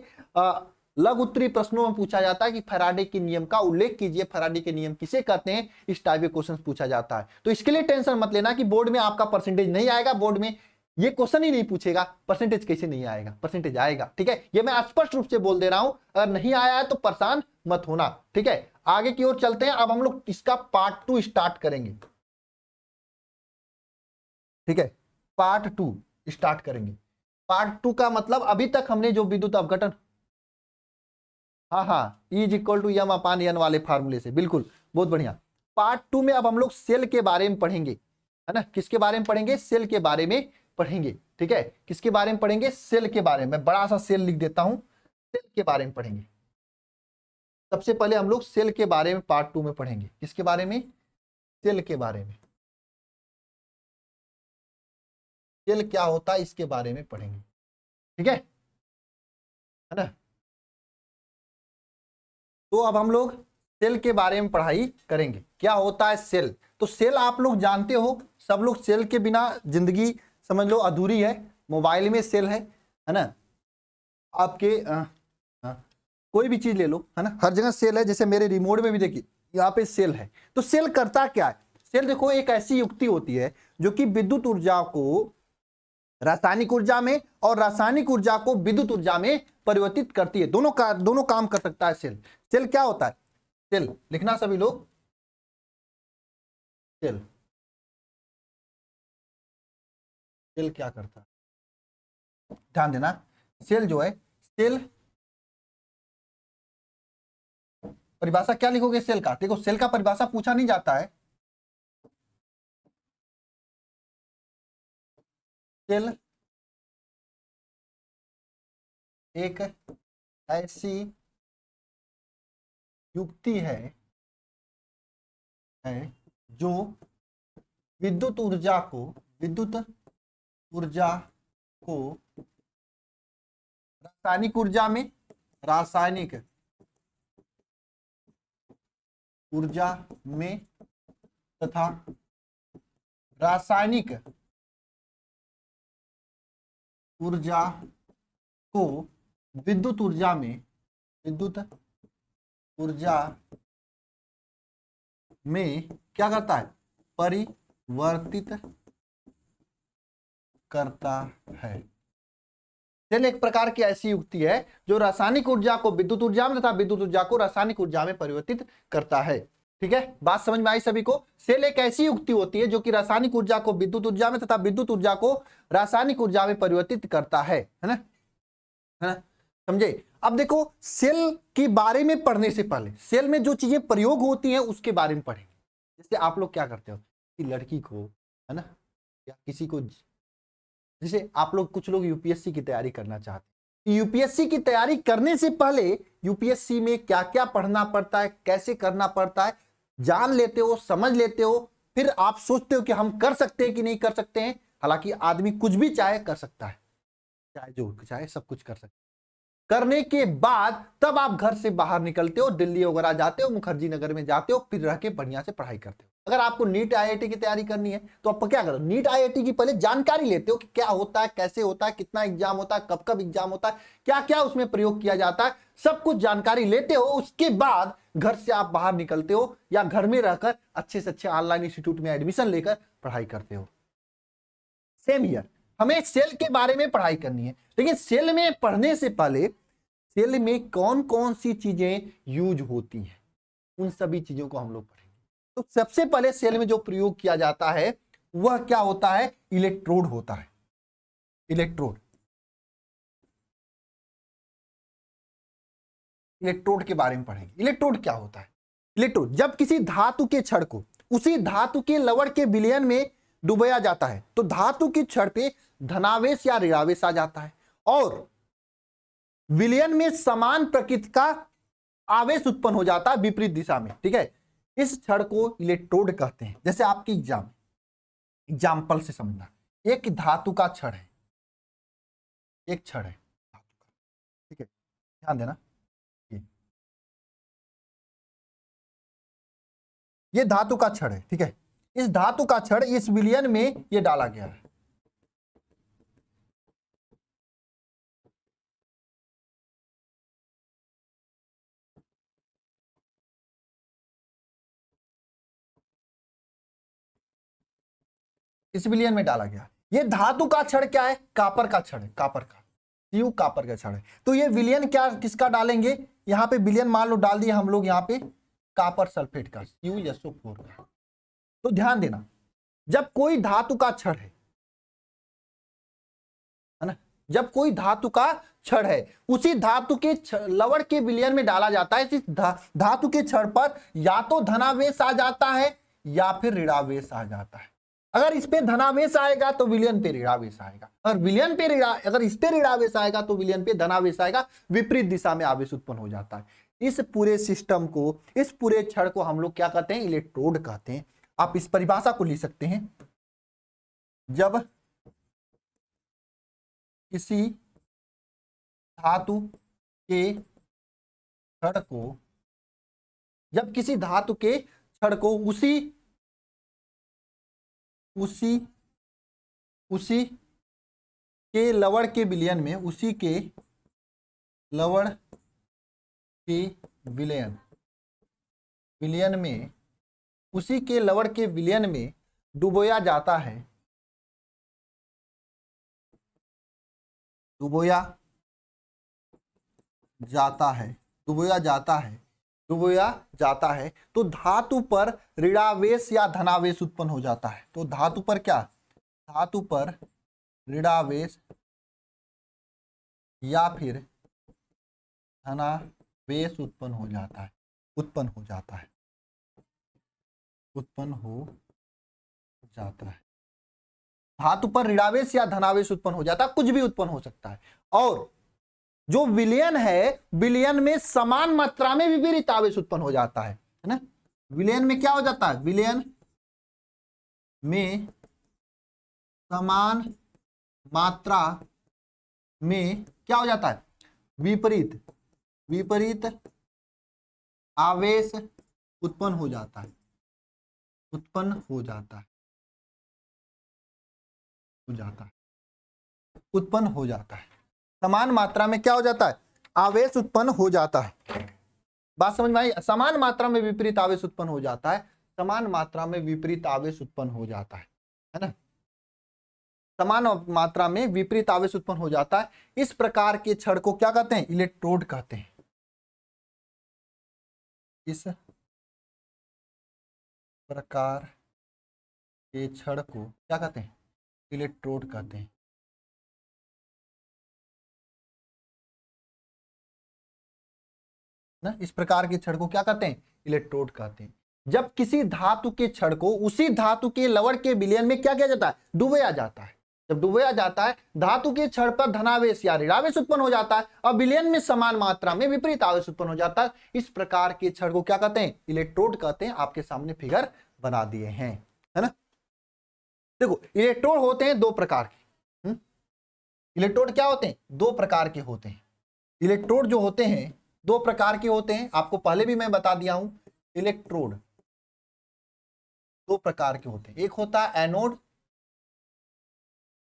लघु उत्तरी प्रश्नों में पूछा जाता है कि फराडे के नियम का उल्लेख कीजिए फराडे के नियम किसे कहते हैं इस टाइप के क्वेश्चन पूछा जाता है तो इसके लिए टेंशन मत लेना कि बोर्ड में आपका परसेंटेज नहीं आएगा बोर्ड में ये क्वेश्चन ही नहीं पूछेगा परसेंटेज कैसे नहीं आएगा परसेंटेज आएगा ठीक है ये मैं स्पष्ट रूप से बोल दे रहा हूं अगर नहीं आया है तो परेशान मत होना ठीक है आगे की ओर चलते हैं अब हम लोग इसका पार्ट टू स्टार्ट करेंगे ठीक है पार्ट टू स्टार्ट करेंगे पार्ट टू का मतलब अभी तक हमने जो विद्युत अवघटन हाँ हाँ is equal to M upon N वाले फार्मूले से बिल्कुल बहुत बढ़िया पार्ट टू में अब हम लोग सेल के बारे में पढ़ेंगे है ना किसके बारे में पढ़ेंगे सेल के बारे में पढ़ेंगे ठीक है किसके बारे में पढ़ेंगे सेल के बारे में बड़ा सा सेल लिख देता हूं सेल के बारे में पढ़ेंगे सबसे पहले हम लोग सेल के बारे में पार्ट टू में पढ़ेंगे किसके बारे में सेल के बारे में सेल क्या होता है इसके बारे में पढ़ेंगे ठीक है है ना तो अब हम लोग सेल के बारे में पढ़ाई करेंगे क्या होता है सेल तो सेल आप लोग जानते हो सब लोग सेल के बिना जिंदगी समझ लो अधूरी है मोबाइल में सेल है है ना आपके कोई भी चीज ले लो है ना हर जगह सेल है जैसे मेरे रिमोट में भी देखिए यहाँ पे सेल है तो सेल करता क्या है सेल देखो एक ऐसी युक्ति होती है जो कि विद्युत ऊर्जा को रासायनिक ऊर्जा में और रासायनिक ऊर्जा को विद्युत ऊर्जा में परिवर्तित करती है दोनों का दोनों काम कर सकता है सेल सेल क्या होता है सेल लिखना सभी लोग सेल सेल क्या करता है ध्यान देना सेल जो है सेल परिभाषा क्या लिखोगे सेल का देखो सेल का परिभाषा पूछा नहीं जाता है सेल एक ऐसी युक्ति है, है जो विद्युत ऊर्जा को विद्युत ऊर्जा को रासायनिक ऊर्जा में रासायनिक ऊर्जा में तथा रासायनिक ऊर्जा को विद्युत ऊर्जा में विद्युत ऊर्जा में क्या करता है परिवर्तित करता है जल एक प्रकार की ऐसी युक्ति है जो रासायनिक ऊर्जा को विद्युत ऊर्जा में तथा विद्युत ऊर्जा को रासायनिक ऊर्जा में परिवर्तित करता है ठीक है बात समझ में आई सभी को सेल एक ऐसी युक्ति होती है जो कि रासायनिक ऊर्जा को विद्युत ऊर्जा में तथा विद्युत ऊर्जा को रासायनिक ऊर्जा में परिवर्तित करता है है ना है ना समझे अब देखो सेल के बारे में पढ़ने से पहले सेल में जो चीजें प्रयोग होती हैं उसके बारे में पढ़ेंगे जैसे आप लोग क्या करते हो कि लड़की को है ना या किसी को जैसे आप लोग कुछ लोग यूपीएससी की तैयारी करना चाहते हैं यूपीएससी की तैयारी करने से पहले यूपीएससी में क्या क्या पढ़ना पड़ता है कैसे करना पड़ता है जान लेते हो समझ लेते हो फिर आप सोचते हो कि हम कर सकते हैं कि नहीं कर सकते हैं हालांकि आदमी कुछ भी चाहे कर सकता है चाहे जो चाहे सब कुछ कर सकता है करने के बाद तब आप घर से बाहर निकलते हो दिल्ली वगैरह जाते हो मुखर्जी नगर में जाते हो फिर रह के बढ़िया से पढ़ाई करते हो अगर आपको नीट आईआईटी की तैयारी करनी है तो आप क्या करो नीट आईआईटी की पहले जानकारी लेते हो कि क्या होता है कैसे होता है कितना एग्जाम होता है कब कब एग्जाम होता है क्या क्या उसमें प्रयोग किया जाता है सब कुछ जानकारी लेते हो उसके बाद घर से आप बाहर निकलते हो या घर में रहकर अच्छे से अच्छे ऑनलाइन इंस्टीट्यूट में एडमिशन लेकर पढ़ाई करते हो सेम ईयर हमें सेल के बारे में पढ़ाई करनी है लेकिन सेल में पढ़ने से पहले सेल में कौन कौन सी चीजें यूज होती हैं उन सभी चीजों को हम लोग पढ़ें तो सबसे पहले सेल में जो प्रयोग किया जाता है वह क्या होता है इलेक्ट्रोड होता है इलेक्ट्रोड इलेक्ट्रोड के बारे में पढ़ेंगे इलेक्ट्रोड क्या होता है इलेक्ट्रोड जब किसी धातु के छड़ को उसी धातु के लवण के विलयन में डुबाया जाता है तो धातु की छड़ पे धनावेश या ऋणावेश आ जाता है और विलयन में समान प्रकृति का आवेश उत्पन्न हो जाता है विपरीत दिशा में ठीक है इस छड़ को इलेक्ट्रोड कहते हैं जैसे आपके एग्जाम एग्जाम्पल से समझना एक धातु का छड़ है एक छड़ है धातु का ठीक है ध्यान देना ये ये धातु का छड़ है ठीक है इस धातु का छड़ इस विलियन में ये डाला गया है इस में डाला गया ये धातु का क्षण क्या है कापर का क्षण है कापर का सीयू कापर का क्षण है तो ये विलियन क्या किसका डालेंगे यहाँ पे विलियन मान लो डाल दिया हम लोग यहाँ पे कापर सल्फेट का सीयू यसो फोर का तो ध्यान देना जब कोई धातु का क्षण है ना जब कोई धातु का क्षण है उसी धातु के लवड़ के विलियन में डाला जाता है इस धातु के क्षण पर या तो धनावेश आ जाता है या फिर ऋणावेश आ जाता है अगर इस पे धनावेश आएगा तो विलियन पे ऋणावेश आएगा और विलियन पे ऋणा अगर इस पे ऋणावेश आएगा तो विलियन पे धनावेश आएगा विपरीत दिशा में आवेश उत्पन्न हो जाता है इस पूरे सिस्टम को इस पूरे क्षण को हम लोग क्या कहते हैं इलेक्ट्रोड कहते हैं आप इस परिभाषा को ले सकते हैं जब किसी धातु के क्षण को जब किसी धातु के क्षण को उसी उसी उसी के लवण के विलयन में उसी के लवण के विलयन विलयन में उसी के लवण के विलयन में डुबोया जाता है डुबोया जाता है डुबोया जाता है डुबोया जाता है तो धातु पर ऋणावेश या धनावेश उत्पन्न हो जाता है तो धातु पर क्या धातु पर ऋणावेश या फिर धनावेश उत्पन्न हो जाता है उत्पन्न हो जाता है उत्पन्न हो जाता है धातु पर ऋणावेश या धनावेश उत्पन्न हो जाता है कुछ भी उत्पन्न हो सकता है और जो विलयन है विलयन में समान मात्रा में विपरीत आवेश उत्पन्न हो जाता है है ना विलयन में क्या हो जाता है विलयन में समान मात्रा में क्या हो जाता है विपरीत विपरीत आवेश उत्पन्न हो जाता है उत्पन्न हो जाता है हो जाता है उत्पन्न हो जाता है समान मात्रा में क्या हो जाता है आवेश उत्पन्न हो जाता है बात समझ में आई समान मात्रा में विपरीत आवेश उत्पन्न हो जाता है समान मात्रा में विपरीत आवेश उत्पन्न हो जाता है है ना समान मात्रा में विपरीत आवेश उत्पन्न हो जाता है इस प्रकार के क्षण को क्या कहते हैं इलेक्ट्रोड कहते हैं इस प्रकार के क्षण को क्या कहते हैं इलेक्ट्रोड कहते हैं ना इस प्रकार के छड़ को क्या कहते हैं इलेक्ट्रोड कहते हैं जब किसी धातु के छड़ को उसी धातु के लवण के विलयन में क्या किया जाता है डुबोया जाता है जब डुबोया जाता है धातु के छड़ पर धनावेश या ऋणावेश उत्पन्न हो जाता है और विलयन में समान मात्रा में विपरीत आवेश उत्पन्न हो जाता है इस प्रकार के छड़ को क्या कहते हैं इलेक्ट्रोड कहते हैं आपके सामने फिगर बना दिए हैं है ना देखो इलेक्ट्रोड होते हैं दो प्रकार के हम्म? इलेक्ट्रोड क्या होते हैं दो प्रकार के होते हैं इलेक्ट्रोड जो होते हैं दो प्रकार के होते हैं आपको पहले भी मैं बता दिया हूं इलेक्ट्रोड दो प्रकार के होते हैं एक होता है एनोड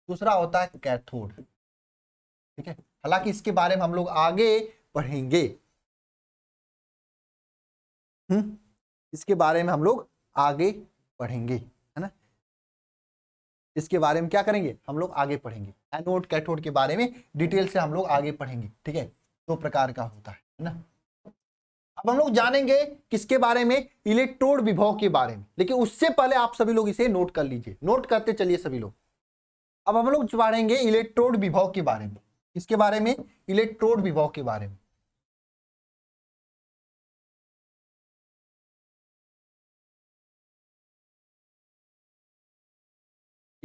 दूसरा होता है कैथोड ठीक है हालांकि इसके बारे में हम लोग आगे पढ़ेंगे हम्म इसके बारे में हम लोग आगे पढ़ेंगे है ना इसके बारे में क्या करेंगे हम लोग आगे पढ़ेंगे एनोड कैथोड के बारे में डिटेल से हम लोग आगे पढ़ेंगे ठीक है दो प्रकार का होता है ना अब हम लोग जानेंगे किसके बारे में इलेक्ट्रोड विभव के बारे में लेकिन उससे पहले आप सभी लोग इसे नोट कर लीजिए नोट करते चलिए सभी लोग अब हम लोग पढ़ेंगे इलेक्ट्रोड विभव के बारे में इसके बारे में इलेक्ट्रोड विभव के बारे में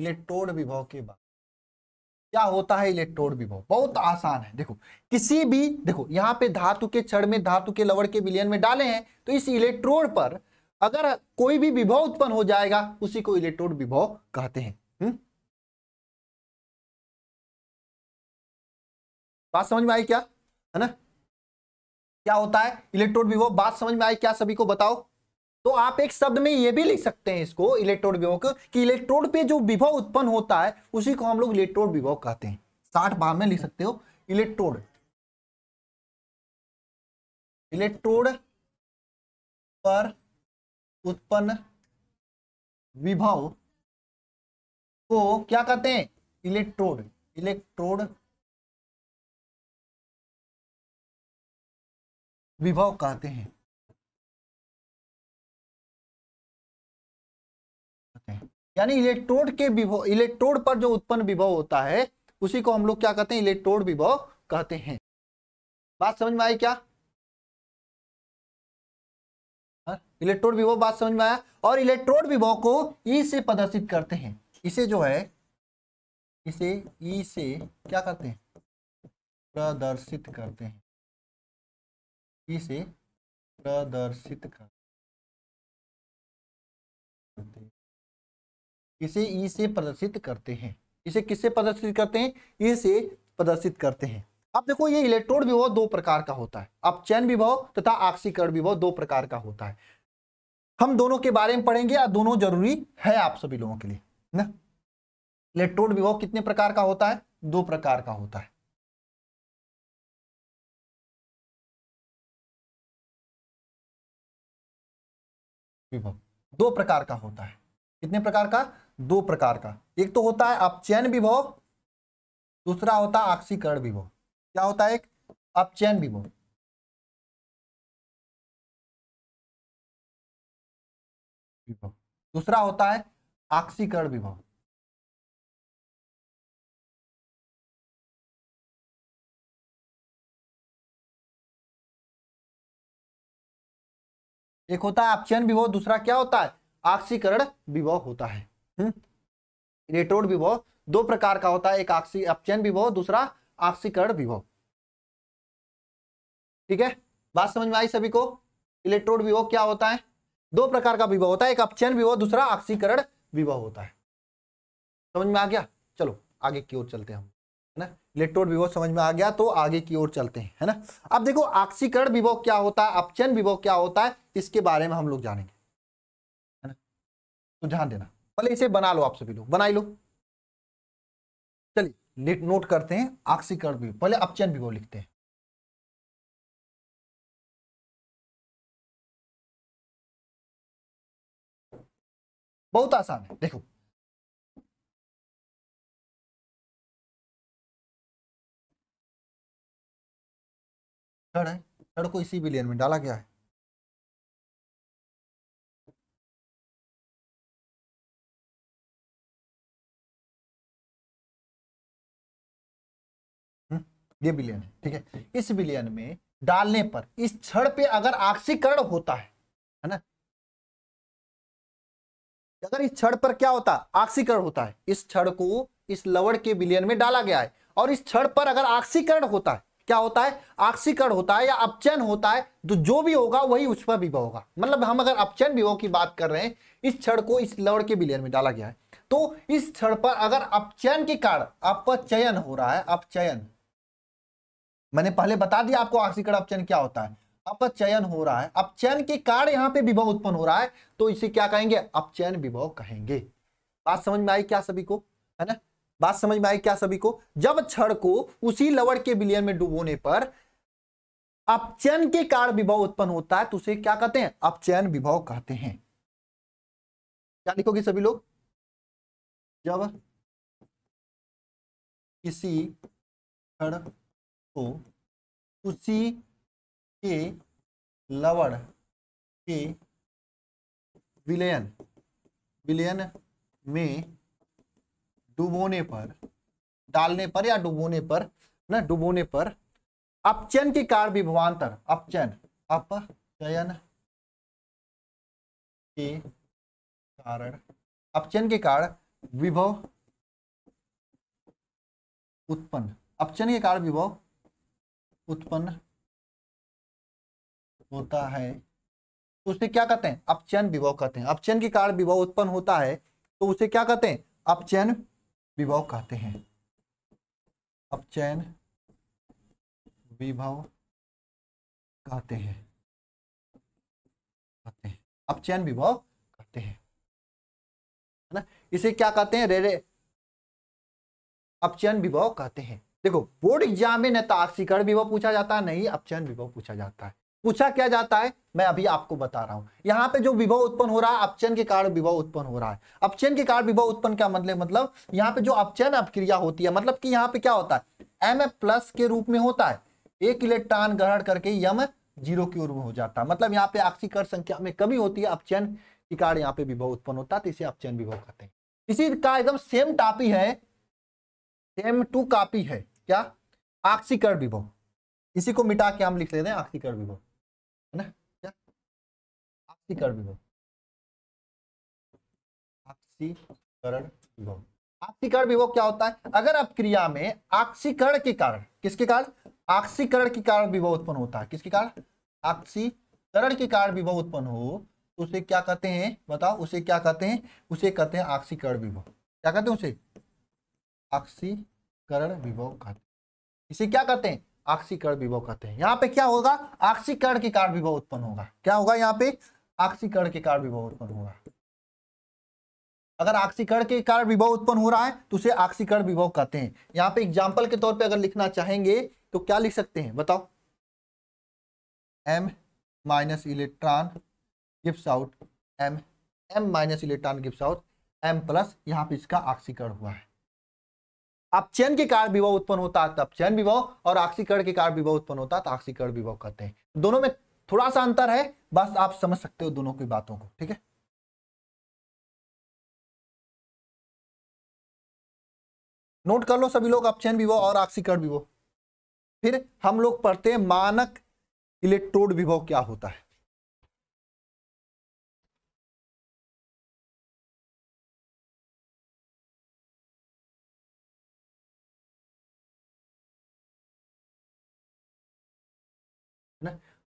इलेक्ट्रोड विभव के बारे क्या होता है इलेक्ट्रोड विभव बहुत आसान है देखो किसी भी देखो यहाँ पे धातु के क्षण में धातु के लवड़ के विलियन में डाले हैं तो इस इलेक्ट्रोड पर अगर कोई भी विभव उत्पन्न हो जाएगा उसी को इलेक्ट्रोड विभव कहते हैं हम्म? बात समझ में आई क्या है ना क्या होता है इलेक्ट्रोड विभव बात समझ में आई क्या सभी को बताओ तो आप एक शब्द में ये भी लिख सकते हैं इसको इलेक्ट्रोड विभव कि इलेक्ट्रोड पे जो विभव उत्पन्न होता है उसी को हम लोग इलेक्ट्रोड विभव कहते हैं साठ भाव में लिख सकते हो इलेक्ट्रोड इलेक्ट्रोड पर उत्पन्न विभव को क्या कहते हैं इलेक्ट्रोड इलेक्ट्रोड विभव कहते हैं यानी इलेक्ट्रोड के विभव इलेक्ट्रोड पर जो उत्पन्न विभव होता है उसी को हम लोग क्या कहते हैं इलेक्ट्रोड विभव कहते हैं बात समझ में आई क्या हाँ, इलेक्ट्रोड विभव बात समझ में आया और इलेक्ट्रोड विभव को ई से प्रदर्शित करते हैं इसे जो है इसे ई से क्या करते हैं प्रदर्शित करते हैं इसे प्रदर्शित करते हैं इसे ई से प्रदर्शित करते हैं इसे किससे प्रदर्शित करते हैं ई से प्रदर्शित करते हैं अब देखो ये इलेक्ट्रोड विभव दो प्रकार का होता है अब चैन विभव तथा आक्सीकरण विभव दो प्रकार का होता है हम दोनों के बारे में पढ़ेंगे और दोनों जरूरी है आप सभी लोगों के लिए ना इलेक्ट्रोड विभव कितने प्रकार का होता है दो प्रकार का होता है विभव दो प्रकार का होता है कितने प्रकार का दो प्रकार का एक तो होता है अपचयन विभव दूसरा होता है ऑक्सीकरण विभव क्या होता है एक अपचयन विभव विभव दूसरा होता है ऑक्सीकरण विभव एक होता है अपचयन विभव दूसरा क्या होता है ऑक्सीकरण विभव होता है हम्म। इलेक्ट्रोड विभव दो प्रकार का होता है एक ऑक्सी अपचयन विभव दूसरा ऑक्सीकरण विभव ठीक है बात समझ में आई सभी को इलेक्ट्रोड विभव क्या होता है दो प्रकार का विभव होता है एक अपचयन विभव दूसरा ऑक्सीकरण विभव होता है समझ में आ गया चलो आगे की ओर चलते हैं हम है ना इलेक्ट्रोड विभव समझ में आ गया तो आगे की ओर चलते हैं है ना अब देखो ऑक्सीकरण विभव क्या होता है अपचयन विभव क्या होता है इसके बारे में हम लोग जानेंगे है ना तो ध्यान देना भले इसे बना लो आप सभी लोग बनाई लो चलिए लेट नोट करते हैं आक्सीकरण विभव पहले अपचयन विभव लिखते हैं बहुत आसान है देखो छड़ है छड़ को इसी विलियन में डाला गया है ये विलियन ठीक है इस विलियन में डालने पर इस क्षण पे अगर आक्सीकरण होता है है ना अगर इस क्षण पर क्या होता आक्सीकरण होता है इस क्षण को इस लवण के विलियन में डाला गया है और इस क्षण पर अगर आक्सीकरण होता है क्या होता है आक्सीकरण होता है या अपचयन होता है तो जो भी होगा वही उस पर विभव होगा मतलब हम अगर अपचयन विभव की बात कर रहे हैं इस क्षण को इस लवण के विलियन में डाला गया है तो इस क्षण पर अगर अपचयन के कारण अपचयन हो रहा है अपचयन मैंने पहले बता दिया आपको आक्सीकरण अपचयन क्या होता है अपचयन तो हो रहा है अपचयन के कारण यहाँ पे विभव उत्पन्न हो रहा है तो इसे क्या कहेंगे अपचयन विभव कहेंगे बात समझ में आई क्या सभी को है ना बात समझ में आई क्या सभी को जब क्षण को उसी लवण के बिलियन में डूबोने पर अपचयन के कारण विभव उत्पन्न होता है तो उसे क्या कहते हैं अपचयन विभव कहते हैं क्या लिखोगे सभी लोग जब किसी क्षण तो उसी के लवण के विलयन विलयन में डुबोने पर डालने पर या डुबोने पर ना डुबोने पर अपचयन के कारण विभवान्तर अपचयन अपचयन के कारण अपचयन के कारण विभव उत्पन्न अपचयन के कारण विभव उत्पन्न होता है तो उसे क्या कहते हैं अपचयन विभव कहते हैं अपचयन के कारण विभव उत्पन्न होता है तो उसे क्या कहते हैं अपचयन विभव कहते हैं अपचयन विभव कहते हैं कहते हैं अपचयन विभव कहते हैं है ना इसे क्या कहते हैं रेरे अपचयन विभव कहते हैं देखो बोर्ड एग्जाम में न ताक्षिकरण तो विभव पूछा जाता है नहीं अपचयन विभव पूछा जाता है पूछा क्या जाता है मैं अभी आपको बता रहा हूं यहाँ पे जो विभव उत्पन्न हो रहा है अपचयन के कारण विभव उत्पन्न हो रहा है अपचयन के कारण विभव उत्पन्न क्या मतलब मतलब यहाँ पे जो अपचयन अपक्रिया होती है मतलब कि यहाँ पे क्या होता है एम प्लस के रूप में होता है एक इलेक्ट्रॉन ग्रहण करके यम जीरो की ओर में हो जाता है मतलब यहाँ पे आक्सीकर संख्या में कमी होती है अपचयन के कारण यहाँ पे विभव उत्पन्न होता है तो इसे अपचयन विभव कहते हैं इसी का एकदम सेम टापी है सेम टू कापी है क्या आक्सीकर विभव इसी को मिटा के हम लिख लेते हैं आक्सीकर विभव है ना क्या आक्सीकर विभव आक्सीकरण विभव आक्सीकरण विभव क्या होता है अगर आप क्रिया में आक्सीकरण के कारण किसके कारण आक्सीकरण के कारण विभव उत्पन्न होता है किसके कारण आक्सीकरण के कारण विभव उत्पन्न हो तो उसे क्या कहते हैं बताओ उसे क्या कहते हैं उसे कहते हैं आक्सीकरण विभव क्या कहते हैं उसे आक्सी करण विभव कहते हैं इसे क्या कहते हैं आक्सीकरण विभव कहते हैं यहाँ पे क्या होगा आक्सीकरण के कारण विभव उत्पन्न होगा क्या होगा यहाँ पे आक्सीकरण के कारण विभव उत्पन्न होगा अगर आक्सीकरण के कारण विभव उत्पन्न हो रहा है तो उसे आक्सीकरण विभव कहते हैं यहाँ पे एग्जाम्पल के तौर पर अगर लिखना चाहेंगे तो क्या लिख सकते हैं बताओ M minus electron gives out M M minus electron gives out M plus यहाँ पे इसका आक्सीकरण हुआ है अपचयन के कारण विभव उत्पन्न होता है अपचयन विभव और ऑक्सीकरण के कारण विभव उत्पन्न होता है तो ऑक्सीकरण विभव कहते हैं दोनों में थोड़ा सा अंतर है बस आप समझ सकते हो दोनों की बातों को ठीक है नोट कर लो सभी लोग अपचयन विभव और ऑक्सीकरण विभव फिर हम लोग पढ़ते हैं मानक इलेक्ट्रोड विभव क्या होता है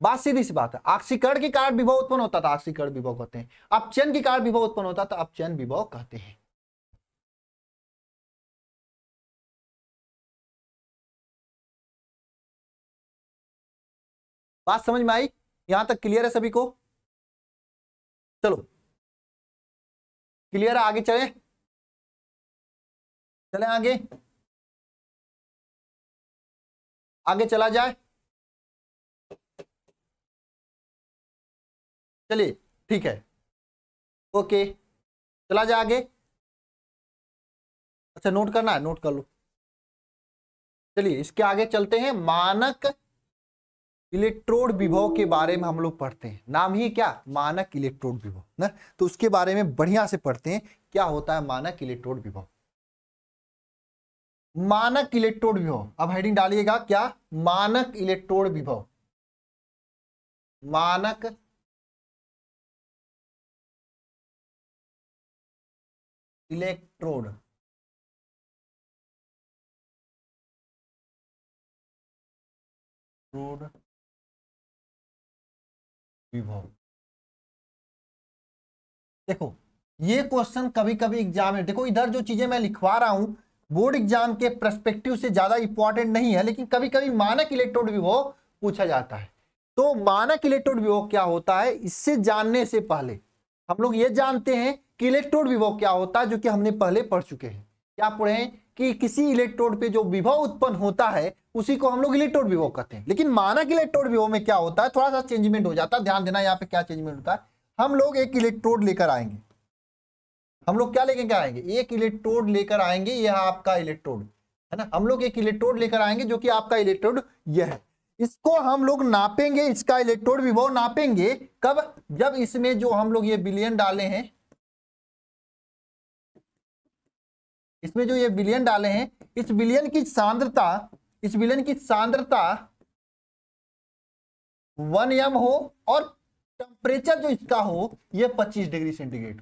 बात सीधी सी बात है ऑक्सीकरण के कारण विभव उत्पन्न होता था ऑक्सीकरण विभव कहते हैं अपचयन के कारण विभव उत्पन्न होता था तो अपचयन विभव कहते हैं बात समझ में आई यहां तक क्लियर है सभी को चलो क्लियर है आगे चले चले आगे आगे चला जाए चलिए ठीक है ओके चला जाए आगे अच्छा नोट करना है नोट कर लो चलिए इसके आगे चलते हैं मानक इलेक्ट्रोड विभव के बारे में हम लोग पढ़ते हैं नाम ही क्या मानक इलेक्ट्रोड विभव ना तो उसके बारे में बढ़िया से पढ़ते हैं क्या होता है मानक इलेक्ट्रोड विभव मानक इलेक्ट्रोड विभव अब हेडिंग डालिएगा क्या मानक इलेक्ट्रोड विभव मानक इलेक्ट्रोड रोड विभव देखो ये क्वेश्चन कभी कभी एग्जाम में देखो इधर जो चीजें मैं लिखवा रहा हूं बोर्ड एग्जाम के प्रस्पेक्टिव से ज्यादा इंपॉर्टेंट नहीं है लेकिन कभी कभी मानक इलेक्ट्रोड विभव पूछा जाता है तो मानक इलेक्ट्रोड विभव क्या होता है इससे जानने से पहले हम लोग ये जानते हैं कि इलेक्ट्रोड विभव क्या होता है जो कि हमने पहले पढ़ चुके हैं क्या पढ़े हैं कि किसी इलेक्ट्रोड पे जो विभव उत्पन्न होता है उसी को हम लोग इलेक्ट्रोड विभव कहते हैं लेकिन मानक इलेक्ट्रोड विभव में क्या होता है थोड़ा सा चेंजमेंट हो जाता है ध्यान देना यहाँ पे क्या चेंजमेंट होता है हम लोग एक इलेक्ट्रोड लेकर आएंगे हम लोग क्या लेकर आएंगे एक इलेक्ट्रोड लेकर आएंगे यह आपका इलेक्ट्रोड है ना हम लोग एक इलेक्ट्रोड लेकर आएंगे जो कि आपका इलेक्ट्रोड यह है इसको हम लोग नापेंगे इसका इलेक्ट्रोड विभव नापेंगे कब जब इसमें जो हम लोग ये बिलियन डाले हैं इसमें जो ये बिलियन डाले हैं इस बिलियन की सांद्रता इस बिलियन की सांद्रता वन एम हो और टेम्परेचर जो इसका हो ये पच्चीस डिग्री सेंटीग्रेड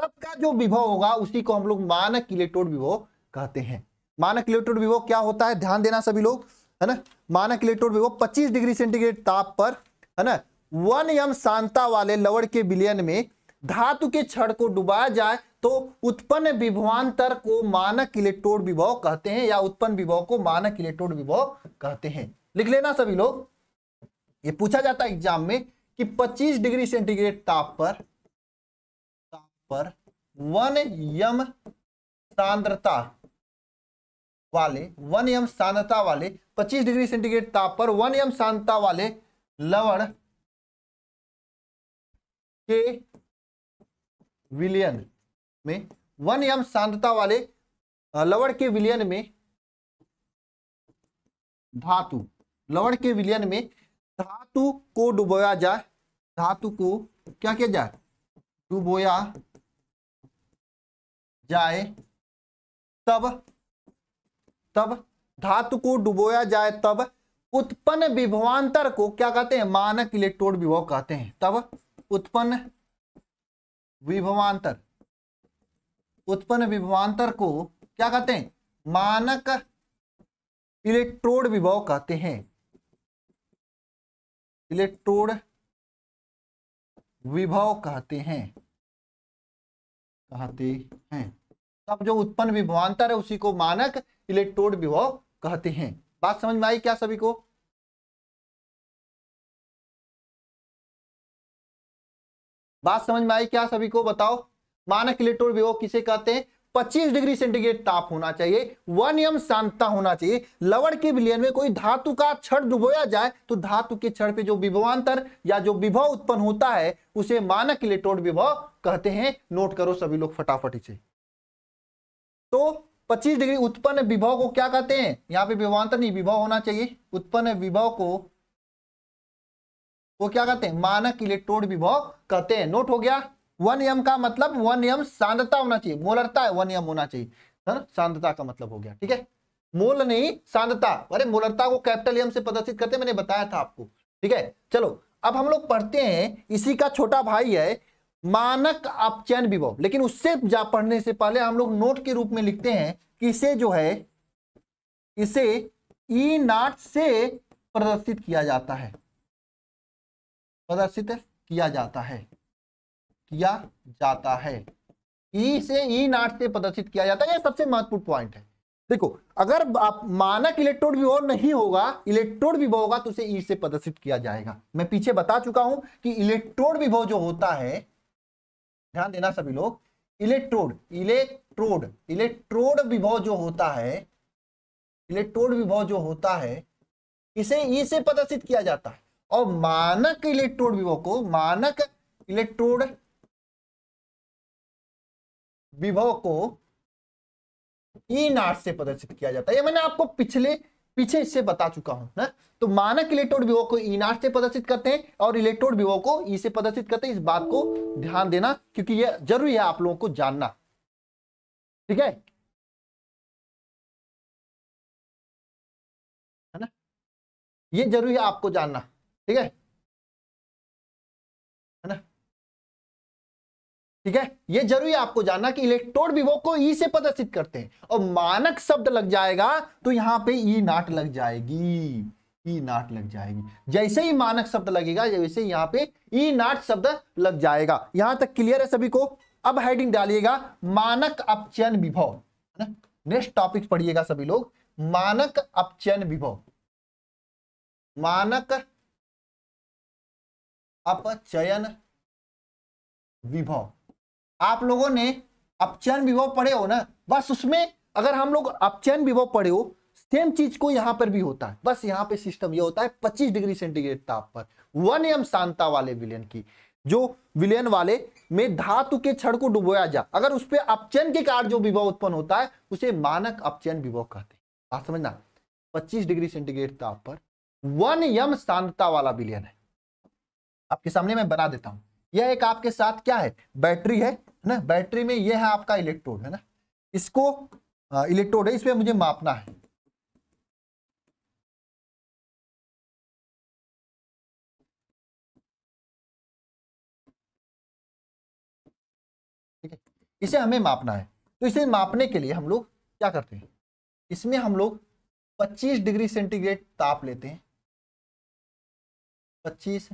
तब का जो विभव होगा उसी को हम लोग मानक इलेक्ट्रोड विभव कहते हैं मानक इलेक्ट्रोड विभव क्या होता है ध्यान देना सभी लोग है ना मानक इलेक्ट्रोड में वो 25 डिग्री सेंटीग्रेड ताप पर है ना वन यम सांता वाले लवड़ के बिलियन में धातु के छड़ को डुबाया जाए तो उत्पन्न विभवांतर को मानक इलेक्ट्रोड विभव कहते हैं या उत्पन्न विभव को मानक इलेक्ट्रोड विभव कहते हैं लिख लेना सभी लोग ये पूछा जाता है एग्जाम में कि 25 डिग्री सेंटीग्रेड ताप पर ताप पर वन यम सांद्रता वाले वन एम सांद्रता वाले 25 डिग्री सेंटीग्रेड ताप पर वन एम सांद्रता वाले लवण के विलयन में वन एम सांद्रता वाले लवण के विलयन में धातु लवण के विलयन में धातु को डुबोया जाए धातु को क्या किया जाए डुबोया जाए तब तब धातु को डुबोया जाए तब उत्पन्न विभवांतर को क्या कहते हैं मानक इलेक्ट्रोड विभव कहते हैं तब उत्पन्न विभवांतर उत्पन्न विभवांतर को क्या कहते हैं मानक इलेक्ट्रोड विभव कहते हैं इलेक्ट्रोड विभव कहते हैं कहते हैं तब जो उत्पन्न विभवांतर है उसी को मानक इलेक्ट्रोड विभव कहते हैं बात समझ में आई क्या सभी को बात समझ में आई क्या सभी को बताओ मानक इलेक्ट्रोड विभव किसे कहते हैं 25 डिग्री सेंटीग्रेड ताप होना चाहिए वन एम शांतता होना चाहिए लवड़ के विलयन में कोई धातु का क्षण डुबोया जाए तो धातु के क्षण पे जो विभवांतर या जो विभव उत्पन्न होता है उसे मानक इलेक्ट्रोड विभव कहते हैं नोट करो सभी लोग फटाफट इसे तो 25 डिग्री उत्पन्न विभव को क्या कहते हैं यहां पे विभवांतर नहीं विभव होना चाहिए उत्पन्न विभव को वो क्या कहते हैं मानक इलेक्ट्रोड विभव कहते हैं नोट हो गया वन एम का मतलब वन एम सांद्रता होना चाहिए मोलरता है वन एम होना चाहिए है ना सांद्रता का मतलब हो गया ठीक है मोल नहीं सांद्रता अरे मोलरता को कैपिटल एम से प्रदर्शित करते मैंने बताया था आपको ठीक है चलो अब हम लोग पढ़ते हैं इसी का छोटा भाई है मानक अपचयन विभव लेकिन उससे जा पढ़ने से पहले हम लोग नोट के रूप में लिखते हैं कि इसे जो है इसे ई e नाट से प्रदर्शित किया जाता है प्रदर्शित किया जाता है किया जाता है ई e से ई e नाट से प्रदर्शित किया जाता है यह सबसे महत्वपूर्ण पॉइंट है देखो अगर आप मानक इलेक्ट्रोड विभव नहीं होगा इलेक्ट्रोड विभव होगा तो उसे ई से प्रदर्शित किया जाएगा मैं पीछे बता चुका हूं कि इलेक्ट्रोड विभव जो होता है ध्यान देना सभी लोग इलेक्ट्रोड इलेक्ट्रोड इलेक्ट्रोड विभव जो होता है इलेक्ट्रोड विभव जो होता है इसे ई e से प्रदर्शित किया जाता है और मानक इलेक्ट्रोड विभव को मानक इलेक्ट्रोड विभव को ई e नाट से प्रदर्शित किया जाता है ये मैंने आपको पिछले पीछे इससे बता चुका हूं ना तो मानक इलेक्ट्रोड विभव को नाट e से प्रदर्शित करते हैं और इलेक्ट्रोड विभव को ई e से प्रदर्शित करते हैं इस बात को ध्यान देना क्योंकि यह जरूरी है आप लोगों को जानना ठीक है ना ये जरूरी है आपको जानना ठीक है ठीक है ये जरूरी आपको जानना कि इलेक्ट्रोड विभव को ई से प्रदर्शित करते हैं और मानक शब्द लग जाएगा तो यहां पे ई नाट लग जाएगी ई नाट लग जाएगी जैसे ही मानक शब्द लगेगा जैसे यहां पे ई नाट शब्द लग जाएगा यहां तक क्लियर है सभी को अब हेडिंग डालिएगा मानक अपचयन विभव है नेक्स्ट टॉपिक पढ़िएगा सभी लोग मानक अपचयन विभव मानक अपचयन विभव आप लोगों ने अपचयन विभव पढ़े हो ना बस उसमें अगर हम लोग अपचयन विभव पढ़े हो सेम चीज को यहां पर भी होता है बस यहां पे सिस्टम ये होता है 25 डिग्री सेंटीग्रेड ताप पर वन एम शांता वाले विलयन की जो विलयन वाले में धातु के छड़ को डुबोया जा अगर उस पर अपचयन के कारण जो विभव उत्पन्न होता है उसे मानक अपचयन विभव कहते हैं बात समझना 25 डिग्री सेंटीग्रेड ताप पर वन यम शांतता वाला विलयन है आपके सामने मैं बना देता हूं यह एक आपके साथ क्या है बैटरी है है ना बैटरी में ये है आपका इलेक्ट्रोड है ना इसको इलेक्ट्रोड है इसमें मुझे मापना है ठीक है इसे हमें मापना है तो इसे मापने के लिए हम लोग क्या करते हैं इसमें हम लोग 25 डिग्री सेंटीग्रेड ताप लेते हैं 25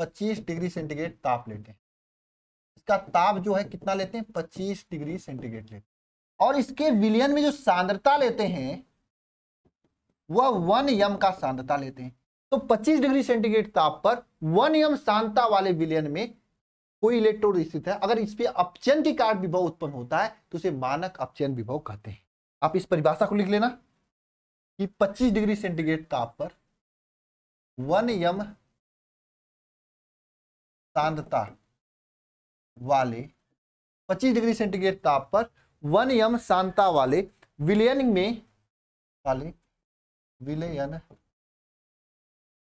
25 डिग्री सेंटीग्रेड ताप लेते हैं इसका ताप जो है कितना लेते हैं पच्चीस डिग्री सेंटीग्रेड लेते हैं और इसके विलियन में जो सांद्रता लेते हैं वह वन यम का सांद्रता लेते हैं तो 25 डिग्री सेंटीग्रेड ताप पर वन यम सांद्रता वाले विलियन में कोई इलेक्ट्रोड स्थित है अगर इस पर अपचयन की कारण विभव उत्पन्न होता है तो उसे मानक अपचयन विभव कहते हैं आप इस परिभाषा को लिख लेना कि 25 डिग्री सेंटीग्रेड ताप पर वन यम सांद्रता वाले 25 डिग्री सेंटीग्रेड ताप पर वन यम शांता वाले विलयन में वाले विलयन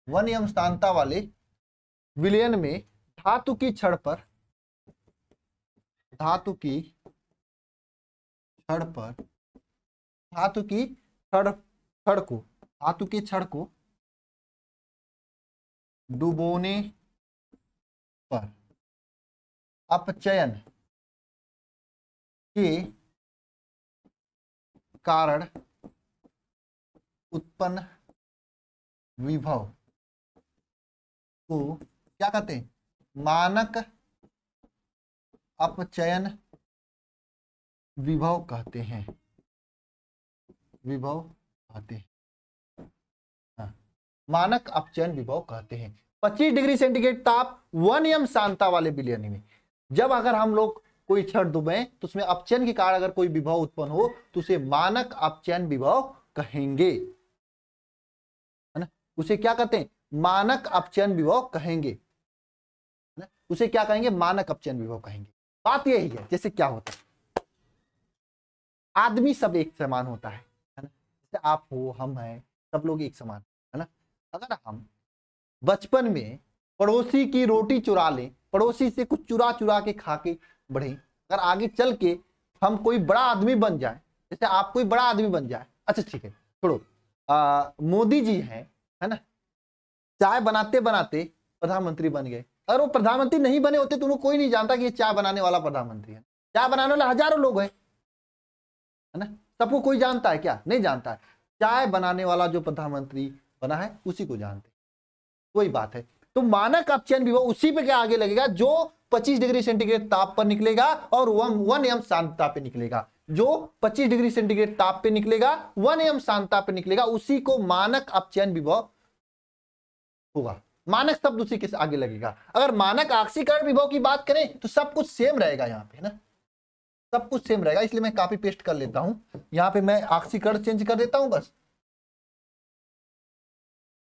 वन यम शांता वाले विलयन में धातु की छड़ पर धातु की छड़ पर धातु की छड़ छड़ को धातु की छड़ को डुबोने अपचयन के कारण उत्पन्न विभव को क्या कहते हैं मानक अपचयन विभव कहते हैं विभव कहते हैं हाँ, मानक अपचयन विभव कहते हैं 25 डिग्री सेंटीग्रेड ताप 1 एम सांता वाले बिलियन में जब अगर हम लोग कोई क्षण दुबे तो उसमें अपचयन के कारण अगर कोई विभव उत्पन्न हो तो उसे मानक अपचयन विभव कहेंगे है ना उसे क्या कहते हैं मानक अपचयन विभव कहेंगे ना उसे क्या कहेंगे मानक अपचयन विभव कहेंगे बात यही है जैसे क्या होता है आदमी सब एक समान होता है है ना जैसे आप हो हम हैं सब लोग एक समान है ना अगर हम बचपन में पड़ोसी की रोटी चुरा लें पड़ोसी से कुछ चुरा चुरा के खा के बढ़े अगर आगे चल के हम कोई बड़ा आदमी बन जाए जैसे आप कोई बड़ा आदमी बन जाए अच्छा ठीक है छोड़ो मोदी जी हैं है ना चाय बनाते बनाते प्रधानमंत्री बन गए अगर वो प्रधानमंत्री नहीं बने होते तो उनको कोई नहीं जानता कि ये चाय बनाने वाला प्रधानमंत्री है चाय बनाने वाले हजारों लोग हैं है ना सबको कोई जानता है क्या नहीं जानता है चाय बनाने वाला जो प्रधानमंत्री बना है उसी को जानते कोई बात है तो मानक अपचयन विभव उसी पे क्या आगे लगेगा जो 25 डिग्री सेंटीग्रेड ताप पर निकलेगा और वन वन एम शांतता पे निकलेगा जो 25 डिग्री सेंटीग्रेड ताप पे निकलेगा वन एम शांतता पे निकलेगा उसी को मानक अपचयन विभव होगा मानक शब्द उसी के आगे लगेगा अगर मानक आक्सीकरण विभव की बात करें तो सब कुछ सेम रहेगा यहाँ पे ना सब कुछ सेम रहेगा इसलिए मैं कॉपी पेस्ट कर लेता हूं यहां पे मैं आक्सीकरण चेंज कर देता हूं बस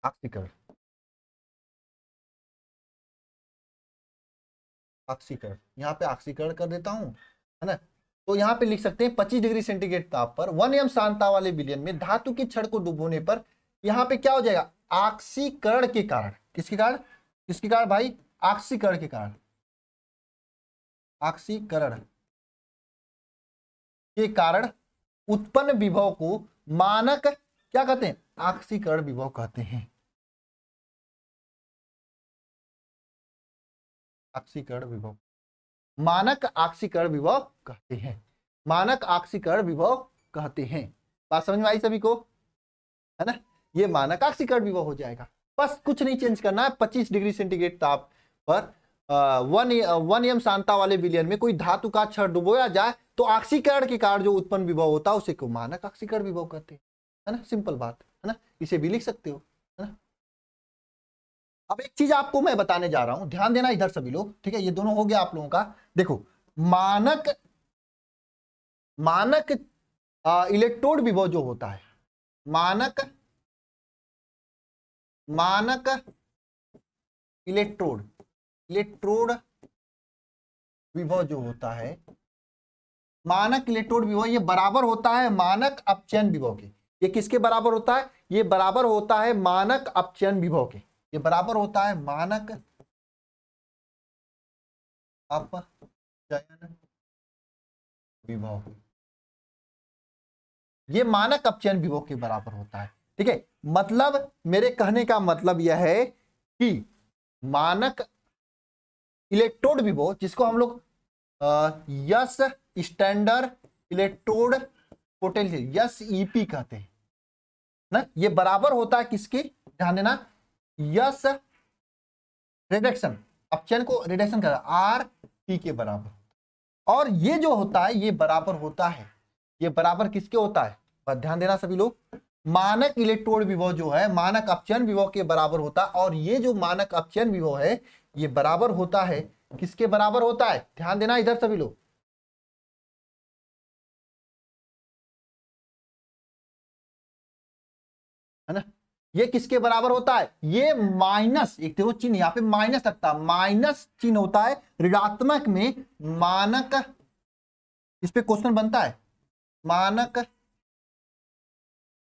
आक्सीकरण ऑक्सीकरण यहाँ पे ऑक्सीकरण कर देता हूँ है ना तो यहाँ पे लिख सकते हैं पच्चीस डिग्री सेंटीग्रेड ताप पर वन एम शांता वाले विलियन में धातु की छड़ को डुबोने पर यहाँ पे क्या हो जाएगा ऑक्सीकरण के कारण किसके कारण किसके कारण भाई ऑक्सीकरण के कारण ऑक्सीकरण के कारण उत्पन्न विभव को मानक क्या कहते हैं ऑक्सीकरण विभव कहते हैं आक्सीकरण विभव मानक आक्सीकरण विभव कहते हैं मानक आक्सीकरण विभव कहते हैं बात समझ में आई सभी को है ना ये मानक आक्सीकरण विभव हो जाएगा बस कुछ नहीं चेंज करना है पच्चीस डिग्री सेंटीग्रेड ताप पर वन वन एम शांता वाले विलियन में कोई धातु का छर डुबोया जाए तो आक्सीकरण के कारण जो उत्पन्न विभव होता है उसे को मानक आक्सीकरण विभव कहते हैं है ना सिंपल बात है ना इसे भी लिख सकते हो अब एक चीज आपको मैं बताने जा रहा हूं ध्यान देना इधर सभी लोग ठीक है ये दोनों हो गया आप लोगों का देखो मानक मानक इलेक्ट्रोड विभव जो होता है मानक मानक इलेक्ट्रोड इलेक्ट्रोड विभव जो होता है मानक इलेक्ट्रोड विभव ये बराबर होता है मानक अपचयन विभव के ये किसके बराबर होता है ये बराबर होता है मानक अपचयन विभव के ये बराबर होता है मानक अपचयन विभव ये मानक अपचयन विभव के बराबर होता है ठीक है मतलब मेरे कहने का मतलब यह है कि मानक इलेक्ट्रोड विभव जिसको हम लोग S standard electrode potential S EP e कहते हैं ना ये बराबर होता है किसके ध्यान देना यस रिडक्शन अब चैन को रिडक्शन कर आर पी के बराबर और ये जो होता है ये बराबर होता है ये बराबर किसके होता है ध्यान देना सभी लोग मानक इलेक्ट्रोड विभव जो है मानक अपचयन विभव के बराबर होता है और ये जो मानक अपचयन विभव है ये बराबर होता है किसके बराबर होता है ध्यान देना इधर सभी लोग ये किसके बराबर होता है ये माइनस एक देखो चिन्ह यहां पे माइनस लगता है माइनस चिन्ह होता है ऋणात्मक में मानक इस पे क्वेश्चन बनता है मानक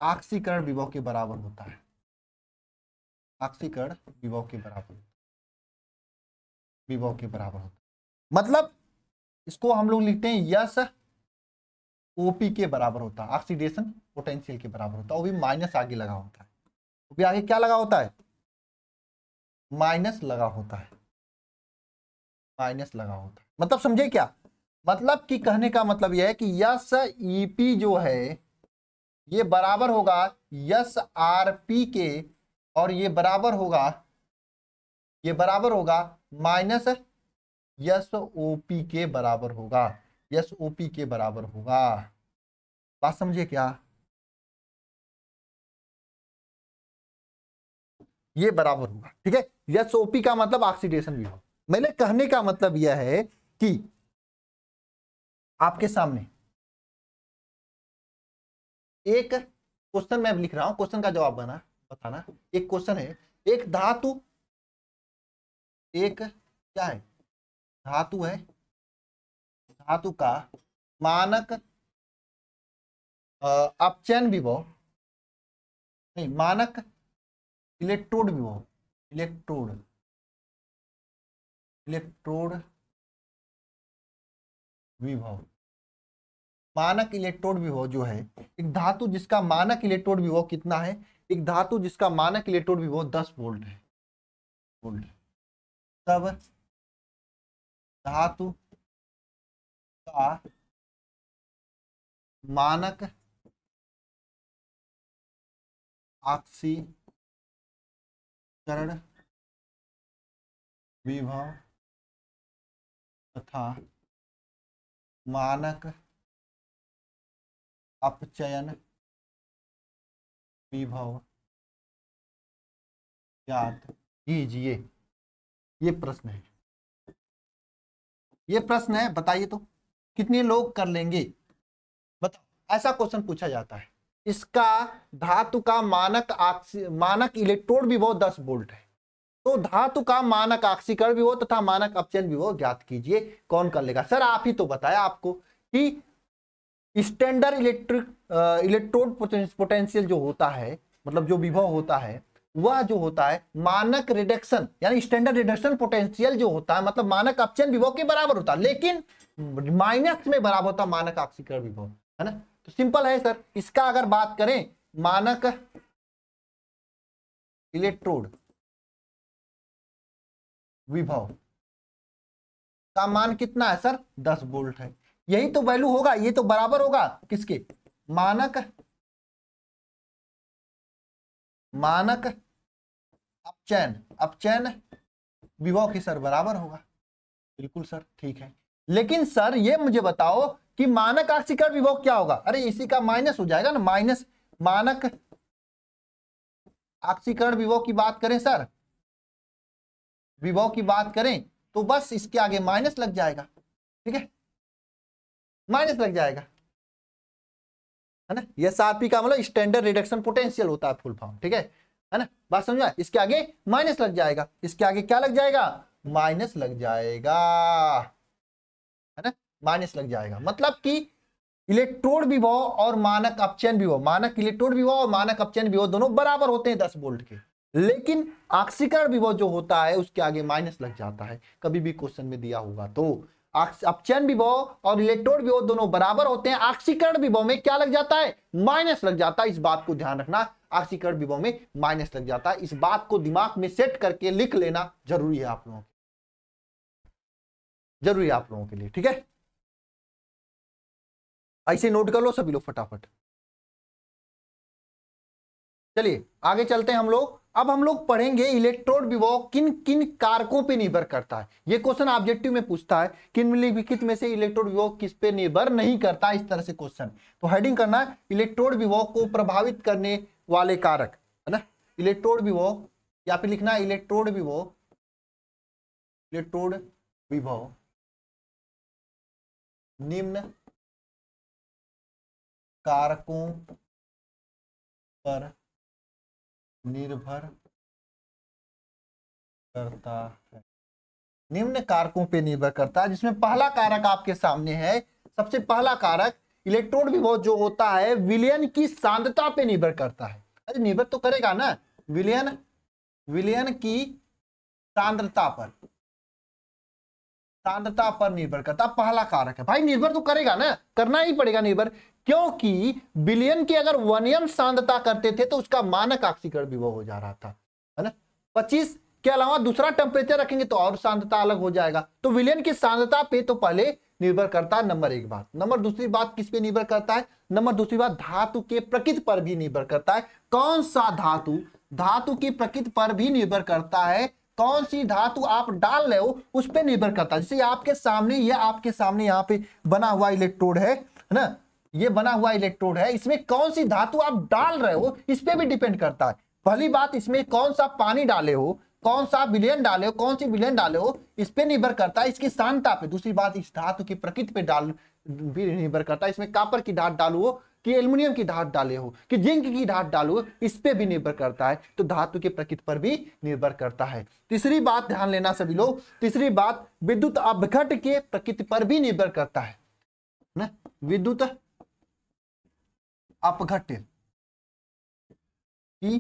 आक्सीकरण विभव के बराबर होता है आक्सीकरण विभव के बराबर विभव के बराबर होता है मतलब इसको हम लोग लिखते हैं यस ओपी के बराबर होता है ऑक्सीडेशन पोटेंशियल के बराबर होता है वो भी माइनस आगे लगा होता है भी तो आगे क्या लगा होता है माइनस लगा होता है माइनस लगा होता है मतलब समझे क्या मतलब कि कहने का मतलब यह है कि यस ईपी e जो है ये बराबर होगा यस आरपी के और ये बराबर होगा ये बराबर होगा माइनस यस ओपी के बराबर होगा यस ओपी के बराबर होगा बात समझे क्या ये बराबर होगा ठीक है यस ओपी का मतलब ऑक्सीडेशन भी होगा मैंने कहने का मतलब यह है कि आपके सामने एक क्वेश्चन मैं लिख रहा हूं क्वेश्चन का जवाब बना बताना एक क्वेश्चन है एक धातु एक क्या है धातु है धातु का मानक अपचयन विभव नहीं मानक इलेक्ट्रोड भी बहुत इलेक्ट्रोड इलेक्ट्रोड विभव मानक इलेक्ट्रोड विभव जो है एक धातु जिसका मानक इलेक्ट्रोड विभव कितना है एक धातु जिसका मानक इलेक्ट्रोड विभव दस वोल्ट है वोल्ट तब धातु का मानक ऑक्सी चरण विभव तथा मानक अपचयन विभव ज्ञात कीजिए ये प्रश्न है ये प्रश्न है बताइए तो कितने लोग कर लेंगे बताओ ऐसा क्वेश्चन पूछा जाता है इसका धातु का मानक मानक इलेक्ट्रोड भी वो 10 वोल्ट है तो धातु का मानक भी वो तथा मानक अपचयन भी वो ज्ञात कीजिए कौन कर लेगा सर आप ही तो बताया आपको कि स्टैंडर्ड इलेक्ट्रिक इलेक्ट्रोड पोटेंशियल जो होता है मतलब जो विभव होता है वह जो होता है मानक रिडक्शन यानी स्टैंडर्ड रिडक्शन पोटेंशियल जो होता है मतलब मानक अपचयन विभव के बराबर होता है लेकिन माइनस में बराबर होता मानक आक्सीकरण विभव है ना तो सिंपल है सर इसका अगर बात करें मानक इलेक्ट्रोड विभव का मान कितना है सर 10 वोल्ट है यही तो वैल्यू होगा ये तो बराबर होगा किसके मानक मानक अपचैन अपचैन विभव के सर बराबर होगा बिल्कुल सर ठीक है लेकिन सर ये मुझे बताओ कि मानक आक्सीकरण विभव क्या होगा अरे इसी का माइनस हो जाएगा ना माइनस मानक आक्षीकरण विभव की बात करें सर विभव की बात करें तो बस इसके आगे माइनस लग जाएगा ठीक है माइनस लग जाएगा है ना एस आर पी का मतलब स्टैंडर्ड रिडक्शन पोटेंशियल होता है फुल फॉर्म ठीक है है ना बात समझा इसके आगे माइनस लग जाएगा इसके आगे क्या लग जाएगा माइनस लग जाएगा माइनस लग जाएगा मतलब कि इलेक्ट्रोड विभव और मानक अपचयन विभव मानक इलेक्ट्रोड विभव और मानक अपचयन विभव दोनों बराबर होते हैं दस वोल्ट के लेकिन ऑक्सीकरण विभव जो होता है उसके आगे माइनस लग जाता है कभी भी क्वेश्चन में दिया होगा तो अपचयन विभव और इलेक्ट्रोड विभव दोनों बराबर होते हैं ऑक्सीकरण विभव में क्या लग जाता है माइनस लग जाता है इस बात को ध्यान रखना ऑक्सीकरण विभव में माइनस लग जाता है इस बात को दिमाग में सेट करके लिख लेना जरूरी है आप लोगों के जरूरी है आप लोगों के लिए ठीक है ऐसे नोट कर लो सभी लोग फटाफट चलिए आगे चलते हैं हम लोग अब हम लोग पढ़ेंगे इलेक्ट्रोड विभव किन किन कारकों पे निर्भर करता है ये क्वेश्चन ऑब्जेक्टिव में पूछता है किन निम्नलिखित में से इलेक्ट्रोड विभव किस पे निर्भर नहीं करता इस तरह से क्वेश्चन तो हेडिंग करना इलेक्ट्रोड विभव को प्रभावित करने वाले कारक है ना इलेक्ट्रोड विभव या फिर लिखना इलेक्ट्रोड विभव इलेक्ट्रोड विभव निम्न कारकों पर निर्भर करता है निम्न कारकों पर निर्भर करता है जिसमें पहला कारक आपके सामने है सबसे पहला कारक इलेक्ट्रॉन बहुत जो होता है विलयन की सांद्रता पे निर्भर करता है अरे निर्भर तो करेगा ना विलयन विलयन की सांद्रता पर सांद्रता पर निर्भर करता पहला कारक है भाई निर्भर तो करेगा ना करना ही पड़ेगा निर्भर क्योंकि बिलियन की अगर वनियम सांद्रता करते थे तो उसका मानक ऑक्सीकरण विभव हो जा रहा था है ना पच्चीस के अलावा दूसरा टेम्परेचर रखेंगे तो और सांद्रता अलग हो जाएगा तो विलियन की सांद्रता पे तो पहले निर्भर करता है नंबर एक बात नंबर दूसरी बात किस पे निर्भर करता है नंबर दूसरी बात धातु के प्रकृति पर भी निर्भर करता है कौन सा धातु धातु की प्रकृति पर भी निर्भर करता है कौन सी धातु आप डाल रहे हो उस पर निर्भर करता है जैसे आपके सामने यह आपके सामने यहाँ पे बना हुआ इलेक्ट्रोड है ना ये बना हुआ इलेक्ट्रोड है इसमें कौन सी धातु आप डाल रहे हो इस पर भी डिपेंड करता है पहली बात इसमें कौन सा पानी डाले हो कौन सा विलियन डाले हो कौन सी विलियन डाले हो इस पर निर्भर करता है इसकी शांता पे दूसरी बात इस धातु की प्रकृति पे डाल भी निर्भर करता है इसमें कापर की धात डालू हो कि एल्यूमिनियम की धात डाले हो कि जिंक की धात डालो इस पर भी निर्भर करता है तो धातु की प्रकृति पर भी निर्भर करता है तीसरी बात ध्यान लेना सभी लोग तीसरी बात विद्युत अवघट के प्रकृति पर भी निर्भर करता है ना विद्युत अपघटित की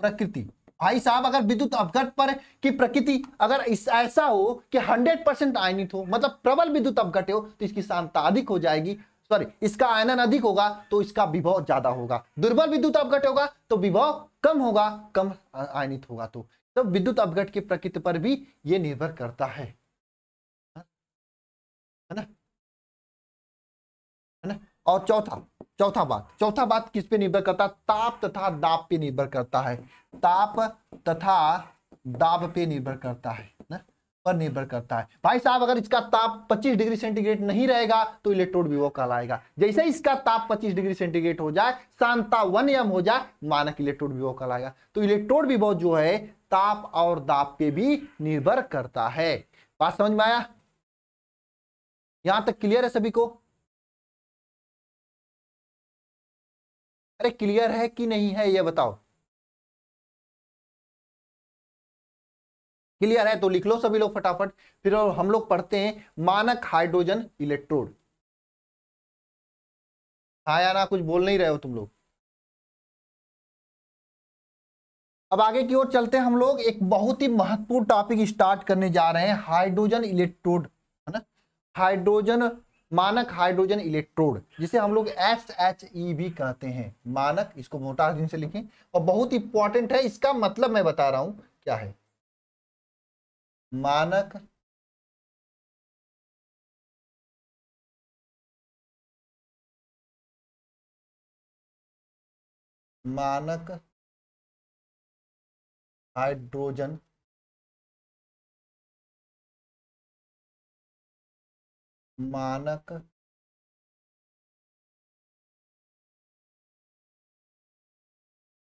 प्रकृति भाई साहब अगर विद्युत अपघट पर की प्रकृति अगर इस ऐसा हो कि 100 परसेंट आयनित हो मतलब प्रबल विद्युत अपघट हो तो इसकी शांता अधिक हो जाएगी सॉरी इसका आयनन अधिक होगा तो इसका विभव ज्यादा होगा दुर्बल विद्युत अपघट होगा तो विभव कम होगा कम आयनित होगा तो तो विद्युत अपघट की प्रकृति पर भी यह निर्भर करता हाँ? है ना है ना और चौथा चौथा बात चौथा बात किस पे निर्भर करता है ताप तथा दाब पे निर्भर करता है ताप तथा दाब पे निर्भर करता है ना पर निर्भर करता है भाई साहब अगर इसका ताप 25 डिग्री सेंटीग्रेड नहीं रहेगा तो इलेक्ट्रोड भी वो कहलाएगा जैसे इसका ताप 25 डिग्री सेंटीग्रेड हो जाए शांता वन एम हो जाए मानक इलेक्ट्रोड भी वो कहलाएगा तो इलेक्ट्रोड विवो जो है ताप और दाब पे भी निर्भर करता है बात समझ में आया यहां तक क्लियर है सभी को अरे क्लियर है कि नहीं है ये बताओ क्लियर है तो लिख लो सभी लोग फटाफट फिर हम लोग पढ़ते हैं मानक हाइड्रोजन इलेक्ट्रोड हाँ या ना कुछ बोल नहीं रहे हो तुम लोग अब आगे की ओर चलते हैं हम लोग एक बहुत ही महत्वपूर्ण टॉपिक स्टार्ट करने जा रहे हैं हाइड्रोजन इलेक्ट्रोड है ना हाइड्रोजन मानक हाइड्रोजन इलेक्ट्रोड जिसे हम लोग एस एच ई भी कहते हैं मानक इसको मोटा दिन से लिखें और बहुत इंपॉर्टेंट है इसका मतलब मैं बता रहा हूं क्या है मानक मानक हाइड्रोजन मानक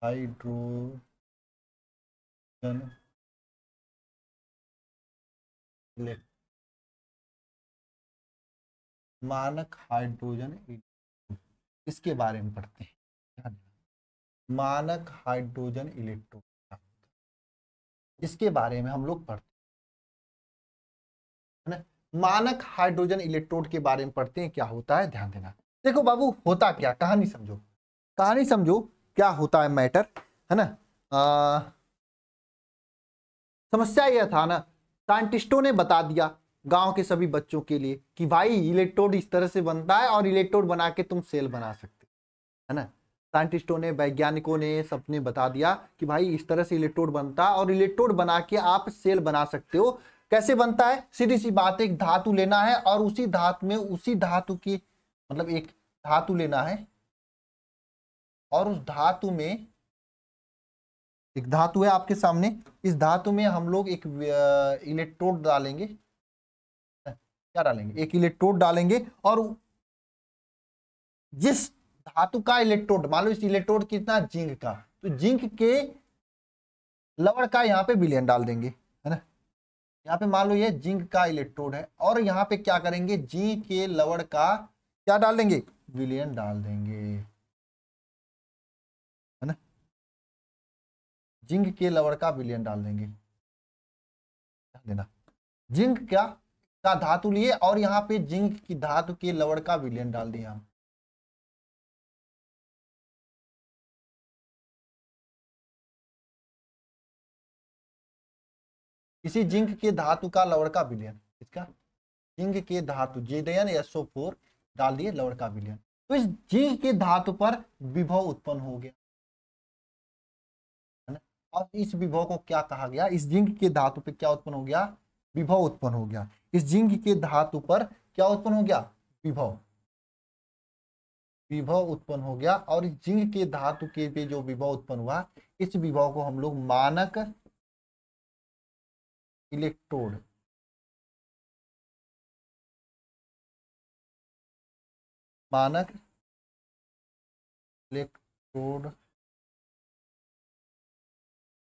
हाइड्रोजन मानक हाइड्रोजन इसके बारे में पढ़ते हैं मानक हाइड्रोजन इलेक्ट्रॉन इसके बारे में हम लोग पढ़ते हैं मानक हाइड्रोजन इलेक्ट्रोड के बारे में पढ़ते हैं क्या होता है ध्यान देना देखो बाबू होता क्या कहानी समझो कहानी समझो क्या होता है मैटर है ना आ, समस्या यह था ना साइंटिस्टों ने बता दिया गांव के सभी बच्चों के लिए कि भाई इलेक्ट्रोड इस तरह से बनता है और इलेक्ट्रोड बना के तुम सेल बना सकते है ना साइंटिस्टों ने वैज्ञानिकों ने सबने बता दिया कि भाई इस तरह से इलेक्ट्रोड बनता है और इलेक्ट्रोड बना के आप सेल बना सकते हो कैसे बनता है सीधी सी बात एक धातु लेना है और उसी धातु में उसी धातु की मतलब एक धातु लेना है और उस धातु में एक धातु है आपके सामने इस धातु में हम लोग एक इलेक्ट्रोड डालेंगे क्या डालेंगे एक इलेक्ट्रोड डालेंगे और जिस धातु का इलेक्ट्रोड मान लो इस इलेक्ट्रोड कितना जिंक का तो जिंक के लवण का यहाँ पे विलयन डाल देंगे यहाँ पे मान लो ये जिंक का इलेक्ट्रोड है और यहाँ पे क्या करेंगे जी के लवण का क्या डाल देंगे विलियन डाल देंगे है ना जिंक के लवण का विलियन डाल देंगे देना जिंक क्या का धातु लिए और यहाँ पे जिंक की धातु के लवण का विलियन डाल दिया हम किसी जिंक के धातु का का विलयन इसका जिंक के धातु जीडेन एसओ फोर डाल दिए का विलयन तो इस जिंक के धातु पर विभव उत्पन्न हो गया और इस विभव को क्या कहा गया इस जिंक के धातु पर क्या उत्पन्न हो गया विभव उत्पन्न हो गया इस जिंक के धातु पर क्या उत्पन्न हो गया विभव विभव उत्पन्न हो गया और जिंक के धातु के पे जो विभव उत्पन्न हुआ इस विभव को हम लोग मानक इलेक्ट्रोड मानक इलेक्ट्रोड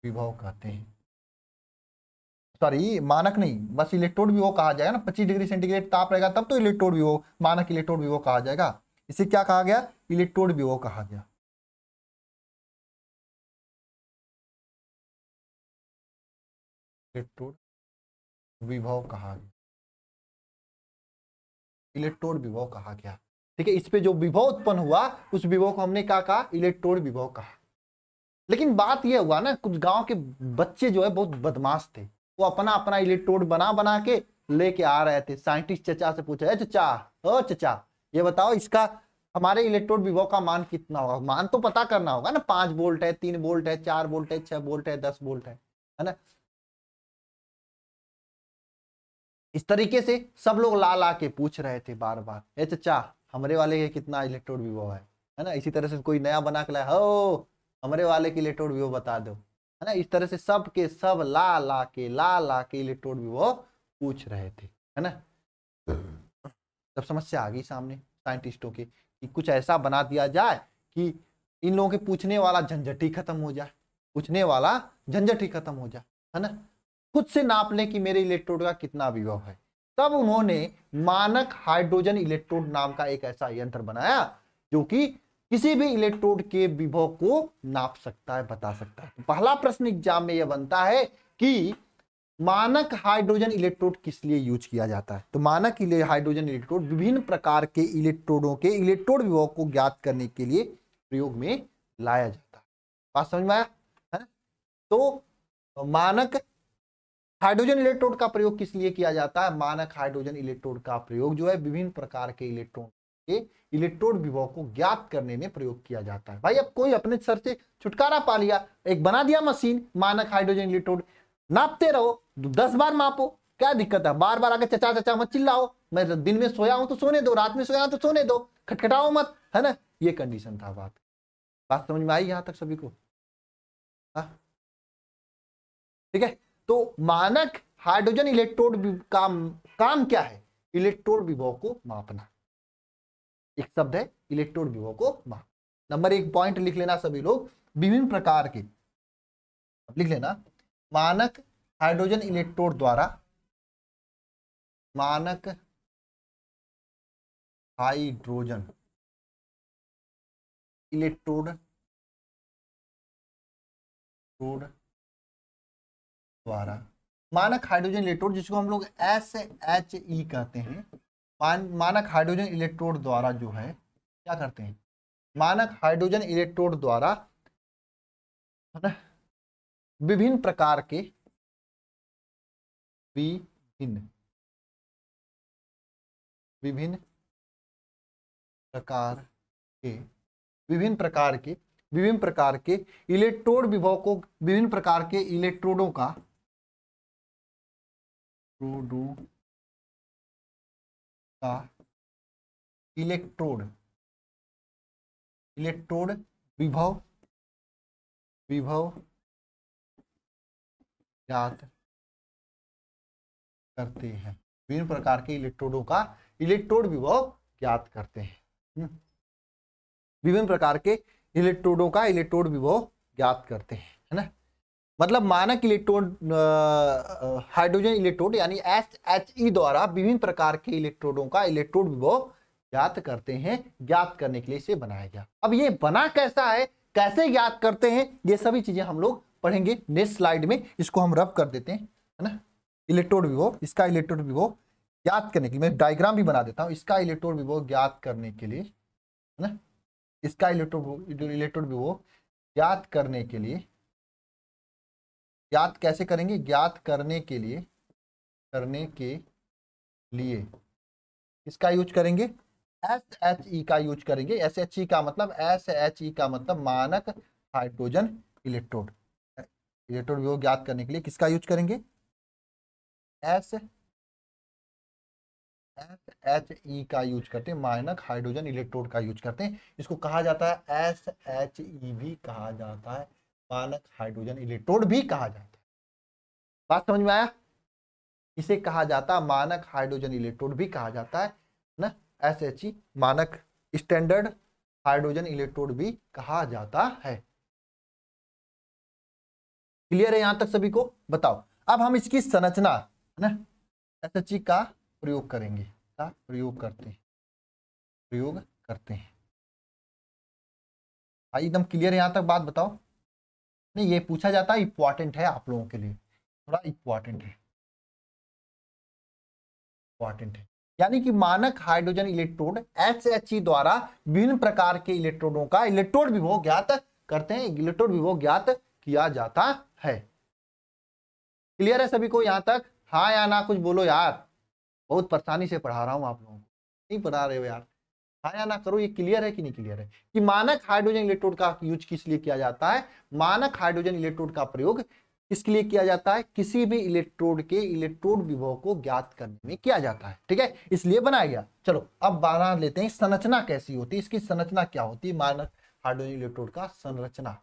विभव कहते हैं सॉरी मानक नहीं बस इलेक्ट्रोड विभव कहा जाएगा ना 25 डिग्री सेंटीग्रेड ताप रहेगा तब तो इलेक्ट्रोड विभव मानक इलेक्ट्रोड विभव कहा जाएगा इसे क्या कहा गया इलेक्ट्रोड विभव कहा गया इलेक्ट्रोड विभव कहा गया इलेक्ट्रोड विभव कहा गया ठीक है इस पे जो विभव उत्पन्न हुआ उस विभव को हमने क्या कहा इलेक्ट्रोड विभव कहा लेकिन बात यह हुआ ना कुछ गांव के बच्चे जो है बहुत बदमाश थे वो अपना अपना इलेक्ट्रोड बना बना के लेके आ रहे थे साइंटिस्ट चचा से पूछा अरे चचा ओ चचा ये बताओ इसका हमारे इलेक्ट्रोड विभव का मान कितना होगा मान तो पता करना होगा ना पांच बोल्ट है तीन बोल्ट है चार बोल्ट है छह बोल्ट है दस बोल्ट है है ना इस तरीके से सब लोग ला ला के पूछ रहे थे बार बार ए चचा हमारे वाले के कितना इलेक्ट्रोड विवो है है ना इसी तरह से कोई नया बना के लाया हो हमारे वाले की इलेक्ट्रोड विवो बता दो है ना इस तरह से सब के सब ला ला के ला ला के इलेक्ट्रोड विवो पूछ रहे थे है ना तब समस्या आ गई सामने साइंटिस्टों के कि कुछ ऐसा बना दिया जाए कि इन लोगों के पूछने वाला झंझट ही खत्म हो जाए पूछने वाला झंझट ही खत्म हो जाए है ना खुद से नाप लें कि मेरे इलेक्ट्रोड का कितना विभव है तब उन्होंने मानक हाइड्रोजन इलेक्ट्रोड नाम का एक ऐसा यंत्र बनाया जो कि किसी भी इलेक्ट्रोड के विभव को नाप सकता है बता सकता है तो पहला प्रश्न एग्जाम में यह बनता है कि मानक हाइड्रोजन इलेक्ट्रोड किस लिए यूज किया जाता है तो मानक हाइड्रोजन इलेक्ट्रोड विभिन्न प्रकार के इलेक्ट्रोडों के इलेक्ट्रोड विभव को ज्ञात करने के लिए प्रयोग में लाया जाता है बात समझ में आया है तो मानक हाइड्रोजन इलेक्ट्रोड का प्रयोग किस लिए किया जाता है मानक हाइड्रोजन इलेक्ट्रोड का प्रयोग जो है विभिन्न प्रकार के इलेक्ट्रोन के इलेक्ट्रोड विभव को ज्ञात करने में प्रयोग किया जाता है भाई अब कोई अपने सर से छुटकारा पा लिया एक बना दिया मशीन मानक हाइड्रोजन इलेक्ट्रोड नापते रहो दस बार मापो क्या दिक्कत है बार बार आगे चचा चचा मत चिल्लाओ मैं तो दिन में सोया हूं तो सोने दो रात में सोया तो सोने दो खटखटाओ मत है ना ये कंडीशन था बात बात समझ में आई यहां तक सभी को हाँ? ठीक है तो मानक हाइड्रोजन इलेक्ट्रोड काम काम क्या है इलेक्ट्रोड विभव को मापना एक शब्द है इलेक्ट्रोड विभव को मापना नंबर एक पॉइंट लिख लेना सभी लोग विभिन्न प्रकार के लिख लेना मानक हाइड्रोजन इलेक्ट्रोड द्वारा मानक हाइड्रोजन इलेक्ट्रोड द्वारा मानक हाइड्रोजन इलेक्ट्रोड जिसको हम लोग एस एच ई कहते हैं मान, मानक हाइड्रोजन इलेक्ट्रोड द्वारा जो है क्या करते हैं मानक हाइड्रोजन इलेक्ट्रोड द्वारा विभिन्न प्रकार के विभिन्न विभिन्न प्रकार के विभिन्न प्रकार के विभिन्न प्रकार के इलेक्ट्रोड विभव को विभिन्न प्रकार के इलेक्ट्रोडों का to do the electrode electrode विभव विभव ज्ञात करते हैं विभिन्न प्रकार के इलेक्ट्रोडों का इलेक्ट्रोड विभव ज्ञात करते हैं हम्म। विभिन्न प्रकार के इलेक्ट्रोडों का इलेक्ट्रोड विभव ज्ञात करते हैं है ना मतलब मानक इलेक्ट्रोड हाइड्रोजन इलेक्ट्रोड यानी एस एच ई द्वारा विभिन्न प्रकार के इलेक्ट्रोडों का इलेक्ट्रोड विभव ज्ञात करते हैं ज्ञात करने के लिए इसे बनाया गया अब ये बना कैसा है कैसे ज्ञात करते हैं ये सभी चीजें हम लोग पढ़ेंगे नेक्स्ट स्लाइड में इसको हम रब कर देते हैं है ना इलेक्ट्रोड विभो इसका इलेक्ट्रोड विभो ज्ञात करने के लिए मैं डायग्राम भी बना देता हूँ इसका इलेक्ट्रोड विभो ज्ञात करने के लिए है ना इसका इलेक्ट्रोड इलेक्ट्रोड विभो ज्ञात करने के लिए ज्ञात कैसे करेंगे ज्ञात करने के लिए करने के लिए इसका यूज करेंगे एस एच ई का यूज करेंगे एस एच ई का मतलब एस एच ई का मतलब मानक हाइड्रोजन इलेक्ट्रोड इलेक्ट्रोड वो ज्ञात करने के लिए किसका यूज करेंगे एस एस एच ई का यूज करते हैं मानक हाइड्रोजन इलेक्ट्रोड का यूज करते हैं इसको कहा जाता है एस एच ई भी कहा जाता है पालक हाइड्रोजन इलेक्ट्रोड भी कहा जाता है बात समझ में आया इसे कहा जाता है मानक हाइड्रोजन इलेक्ट्रोड भी कहा जाता है ना एस एच ई मानक स्टैंडर्ड हाइड्रोजन इलेक्ट्रोड भी कहा जाता है क्लियर है यहां तक सभी को बताओ अब हम इसकी संरचना ना एस एच ई का प्रयोग करेंगे का प्रयोग करते हैं प्रयोग करते हैं एकदम क्लियर यहां तक बात बताओ नहीं ये पूछा जाता है इंपॉर्टेंट है आप लोगों के लिए थोड़ा इंपॉर्टेंट है इंपॉर्टेंट है यानी कि मानक hydrogen electrode H H E द्वारा विभिन्न प्रकार के इलेक्ट्रोडों का इलेक्ट्रोड विभव ज्ञात करते हैं इलेक्ट्रोड विभव ज्ञात किया जाता है क्लियर है सभी को यहाँ तक हाँ या ना कुछ बोलो यार बहुत परेशानी से पढ़ा रहा हूँ आप लोगों को नहीं पढ़ा रहे हो यार हाँ या ना करो ये क्लियर है कि नहीं क्लियर है कि मानक हाइड्रोजन इलेक्ट्रोड का यूज किस लिए किया जाता है मानक हाइड्रोजन इलेक्ट्रोड का प्रयोग किसके लिए किया जाता है किसी भी इलेक्ट्रोड के इलेक्ट्रोड विभव को ज्ञात करने में किया जाता है ठीक है इसलिए बनाया गया चलो अब बना लेते हैं संरचना कैसी होती है इसकी संरचना क्या होती है मानक हाइड्रोजन इलेक्ट्रोड का संरचना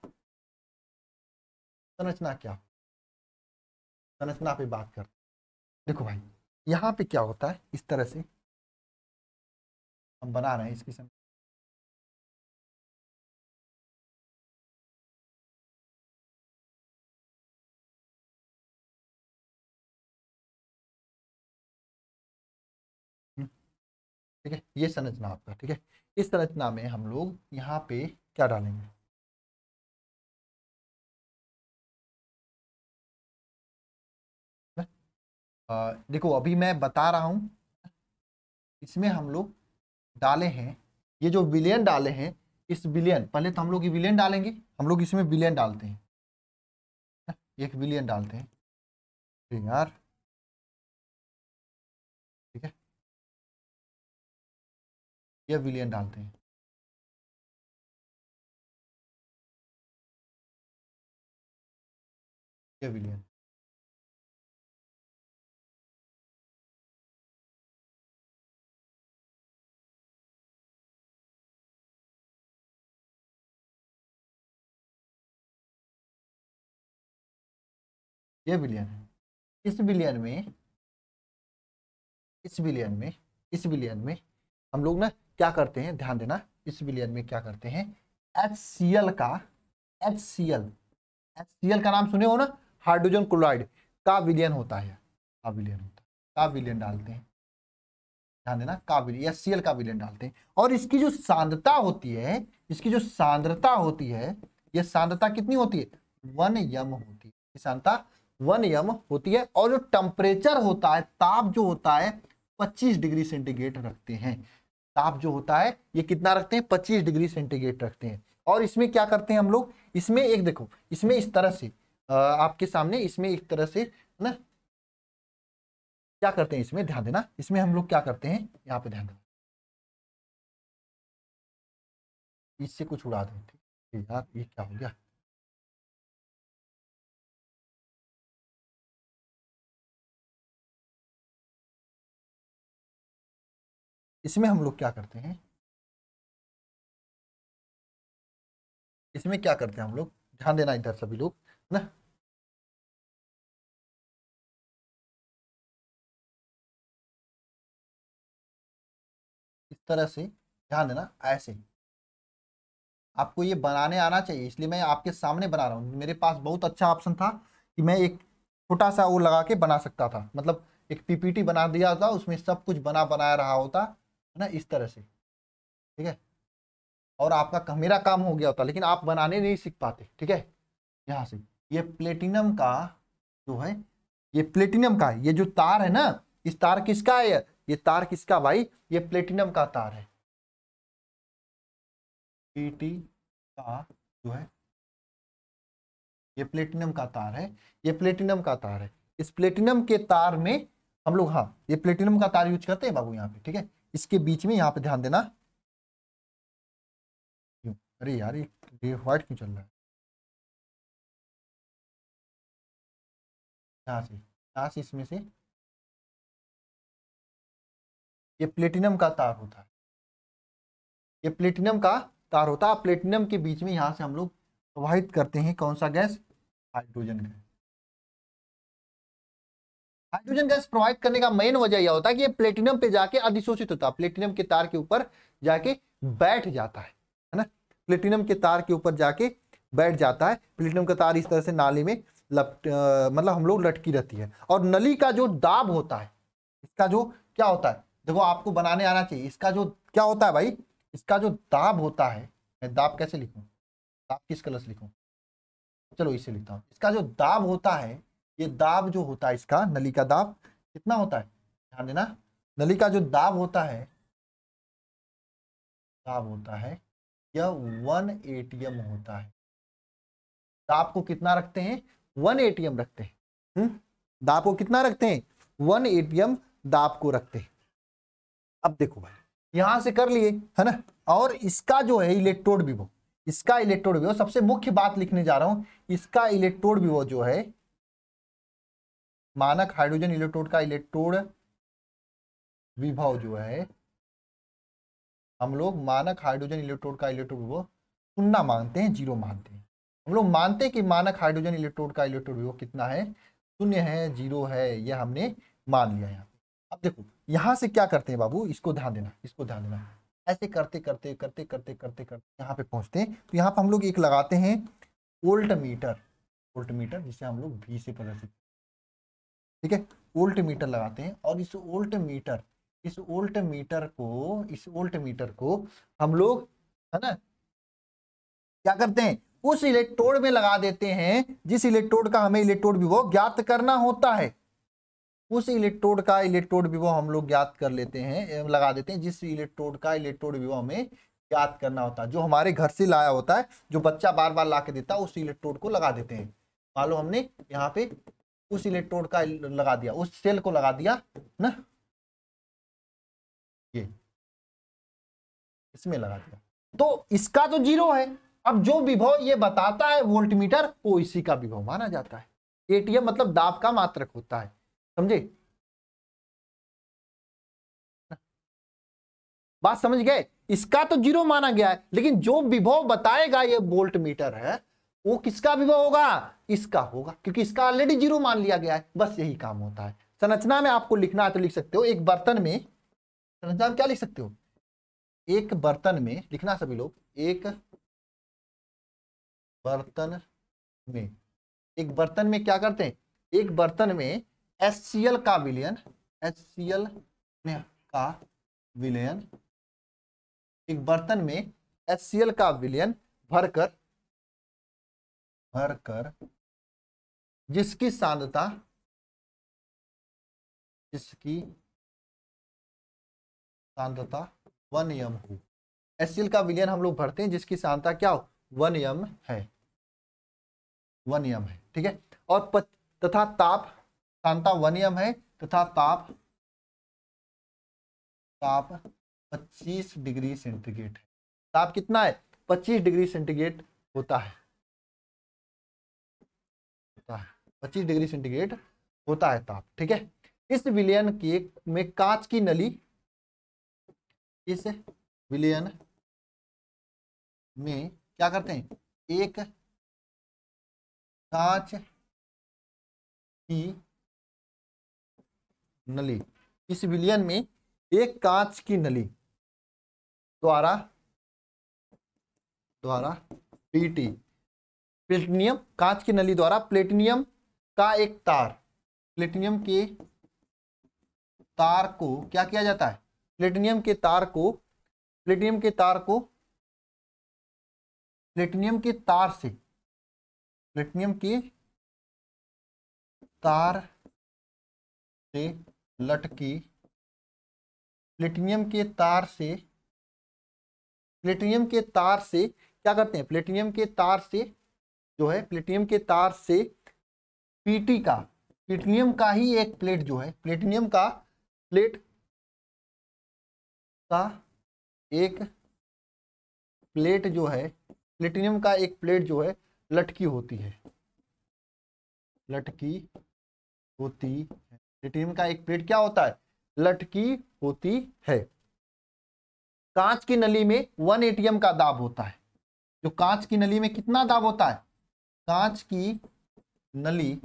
संरचना क्या संरचना पे बात करते देखो भाई यहाँ पे क्या होता है इस तरह से हम बना रहे हैं इसकी संख्या ठीक है ये संरचना आपका ठीक है इस संरचना में हम लोग यहाँ पे क्या डालेंगे हाँ। आ, देखो अभी मैं बता रहा हूँ इसमें हम लोग डाले हैं ये जो बिलियन डाले हैं इस बिलियन पहले तो हम लोग विलियन बिलियन डालेंगे हम लोग इसमें बिलियन डालते हैं हाँ, एक बिलियन डालते हैं यार ठीक है ये बिलियन डालते हैं ये बिलियन ये बिलियन इस बिलियन में इस बिलियन में इस बिलियन में हम लोग ना क्या करते हैं ध्यान देना इस बिलियन में क्या करते हैं एच सी एल का H C L H C L का नाम सुने हो ना हाइड्रोजन क्लोराइड का विलियन होता है का विलियन होता है का विलियन डालते हैं ध्यान देना का विलियन एच सी एल का विलियन डालते हैं और इसकी जो सांद्रता होती है इसकी जो सांद्रता होती है ये सांद्रता कितनी होती है वन यम होती है सांद्रता वन यम होती है और जो टेम्परेचर होता है ताप जो होता है 25 डिग्री सेंटीग्रेड रखते हैं ताप जो होता है ये कितना रखते हैं 25 डिग्री सेंटीग्रेड रखते हैं और इसमें क्या करते हैं हम लोग इसमें एक देखो इसमें इस तरह से आपके सामने इसमें एक तरह से है ना क्या करते हैं इसमें ध्यान देना इसमें हम लोग क्या करते हैं यहाँ पे ध्यान देना इससे कुछ उड़ा दें यार ये क्या हो गया इसमें हम लोग क्या करते हैं इसमें क्या करते हैं हम लोग ध्यान देना इधर सभी लोग ना इस तरह से ध्यान देना ऐसे आपको ये बनाने आना चाहिए इसलिए मैं आपके सामने बना रहा हूँ मेरे पास बहुत अच्छा ऑप्शन था कि मैं एक छोटा सा वो लगा के बना सकता था मतलब एक पीपीटी बना दिया था उसमें सब कुछ बना बनाया रहा होता ना इस तरह से ठीक है और आपका मेरा काम हो गया होता लेकिन आप बनाने नहीं सीख पाते ठीक है यहाँ से ये प्लेटिनम का जो है ये प्लेटिनम का ये जो तार है ना इस तार किसका है ये तार किसका भाई ये प्लेटिनम का तार है पीटी का जो है ये प्लेटिनम का तार है ये प्लेटिनम का तार है इस प्लेटिनम के तार में हम लोग हाँ ये प्लेटिनम का तार यूज करते हैं बाबू यहाँ पे ठीक है इसके बीच में यहाँ पे ध्यान देना क्यों अरे यार ये व्हाइट क्यों चल रहा है यहाँ से यहाँ से इसमें से ये प्लेटिनम का तार होता है ये प्लेटिनम का तार होता है प्लेटिनम के बीच में यहाँ से हम लोग प्रवाहित करते हैं कौन सा gas hydrogen gas hydrogen gas provide करने का मेन वजह यह होता है कि ये प्लेटिनम पे जाके अधिशोषित होता है प्लेटिनम के तार के ऊपर जाके बैठ जाता है है ना प्लेटिनम के तार के ऊपर जाके बैठ जाता है प्लेटिनम का तार इस तरह से नाली में लपट मतलब हम लोग लटकी रहती है और नली का जो दाब होता है इसका जो क्या होता है देखो आपको बनाने आना चाहिए इसका जो क्या होता है भाई इसका जो दाब होता है मैं दाब कैसे लिखूँ दाब किस कलर से लिखूँ चलो इसे लिखता हूँ इसका जो दाब होता है ये दाब जो होता है इसका नली का दाब कितना होता है ध्यान देना नली का जो दाब होता है दाब होता है यह वन एटीएम होता है दाब को कितना रखते हैं वन एटीएम रखते हैं हुँ? हम्म? दाब को कितना रखते हैं वन एटीएम दाब को रखते हैं अब देखो भाई यहां से कर लिए है ना और इसका जो है इलेक्ट्रोड विभो इसका इलेक्ट्रोड विभो सबसे मुख्य बात लिखने जा रहा हूं इसका इलेक्ट्रोड विभो जो है मानक हाइड्रोजन इलेक्ट्रोड का इलेक्ट्रोड विभव जो है हम लोग मानक हाइड्रोजन इलेक्ट्रोड का इलेक्ट्रोड विभव सुनना मानते हैं जीरो मानते हैं हम लोग मानते हैं कि मानक हाइड्रोजन इलेक्ट्रोड का इलेक्ट्रोड विभव कितना है शून्य है जीरो है यह हमने मान लिया यहाँ अब देखो यहाँ से क्या करते हैं बाबू इसको ध्यान देना इसको ध्यान देना ऐसे करते करते करते करते करते करते यहाँ पे पहुँचते हैं तो यहाँ पे हम लोग एक लगाते हैं ओल्ट मीटर ओल्ट मीटर जिसे हम लोग भी से प्रदर्शित ठीक है ओल्ट मीटर लगाते हैं और इस ओल्ट मीटर इस ओल्ट मीटर को इस ओल्ट मीटर को हम लोग है ना क्या करते हैं उस इलेक्ट्रोड में लगा देते हैं जिस इलेक्ट्रोड का हमें इलेक्ट्रोड विभव ज्ञात करना होता है उस इलेक्ट्रोड का इलेक्ट्रोड विभव हम लोग ज्ञात कर लेते हैं लगा देते हैं जिस इलेक्ट्रोड का इलेक्ट्रोड विभव हमें ज्ञात करना होता है जो हमारे घर से लाया होता है जो बच्चा बार बार ला के देता है उस इलेक्ट्रोड को लगा देते हैं मान लो हमने यहाँ पे उस इलेक्ट्रोड का लगा दिया उस सेल को लगा दिया ना ये इसमें लगा दिया तो इसका तो जीरो है अब जो विभव ये बताता है वोल्टमीटर वो इसी का विभव माना जाता है एटीएम मतलब दाब का मात्रक होता है समझे बात समझ गए इसका तो जीरो माना गया है लेकिन जो विभव बताएगा ये वोल्ट मीटर है वो किसका विभव होगा इसका होगा क्योंकि इसका ऑलरेडी जीरो मान लिया गया है बस यही काम होता है संरचना में आपको लिखना है तो लिख सकते हो एक बर्तन में संरचना में क्या लिख सकते हो एक बर्तन में लिखना सभी लोग एक बर्तन में एक बर्तन में क्या करते हैं एक बर्तन में एस का विलयन एस का विलयन एक बर्तन में एस का विलयन भरकर भरकर जिसकी सांद्रता जिसकी सांद्रता वन यम हो एस का विलियन हम लोग भरते हैं जिसकी सांद्रता क्या हो वन यम है वन यम है ठीक है और तथा ताप सांद्रता वन यम है तथा ताप ताप 25 डिग्री सेंटीग्रेड है ताप कितना है 25 डिग्री सेंटीग्रेड होता है 25 डिग्री सेंटीग्रेड होता है ताप ठीक है इस विलयन के में कांच की नली इस विलयन में क्या करते हैं एक कांच की नली इस विलयन में एक कांच की नली द्वारा द्वारा पीटी प्लेटिनियम कांच की नली द्वारा प्लेटिनियम का एक तार प्लेटिनियम के तार को क्या किया जाता है प्लेटिनियम के तार को प्लेटिनियम के तार को प्लेटिनियम के तार से प्लेटिनियम के तार से लटके प्लेटिनियम के तार से प्लेटिनियम के तार से क्या करते हैं प्लेटिनियम के तार से जो है प्लेटिनियम के तार से पीटी का प्लेटिनियम का ही एक प्लेट जो है प्लेटिनियम का प्लेट का एक प्लेट जो है प्लेटिनियम का एक प्लेट जो है लटकी होती है लटकी होती है प्लेटिनियम का एक प्लेट क्या होता है लटकी होती है कांच की नली में वन एटीएम का दाब होता है जो कांच की नली में कितना दाब होता है कांच की नली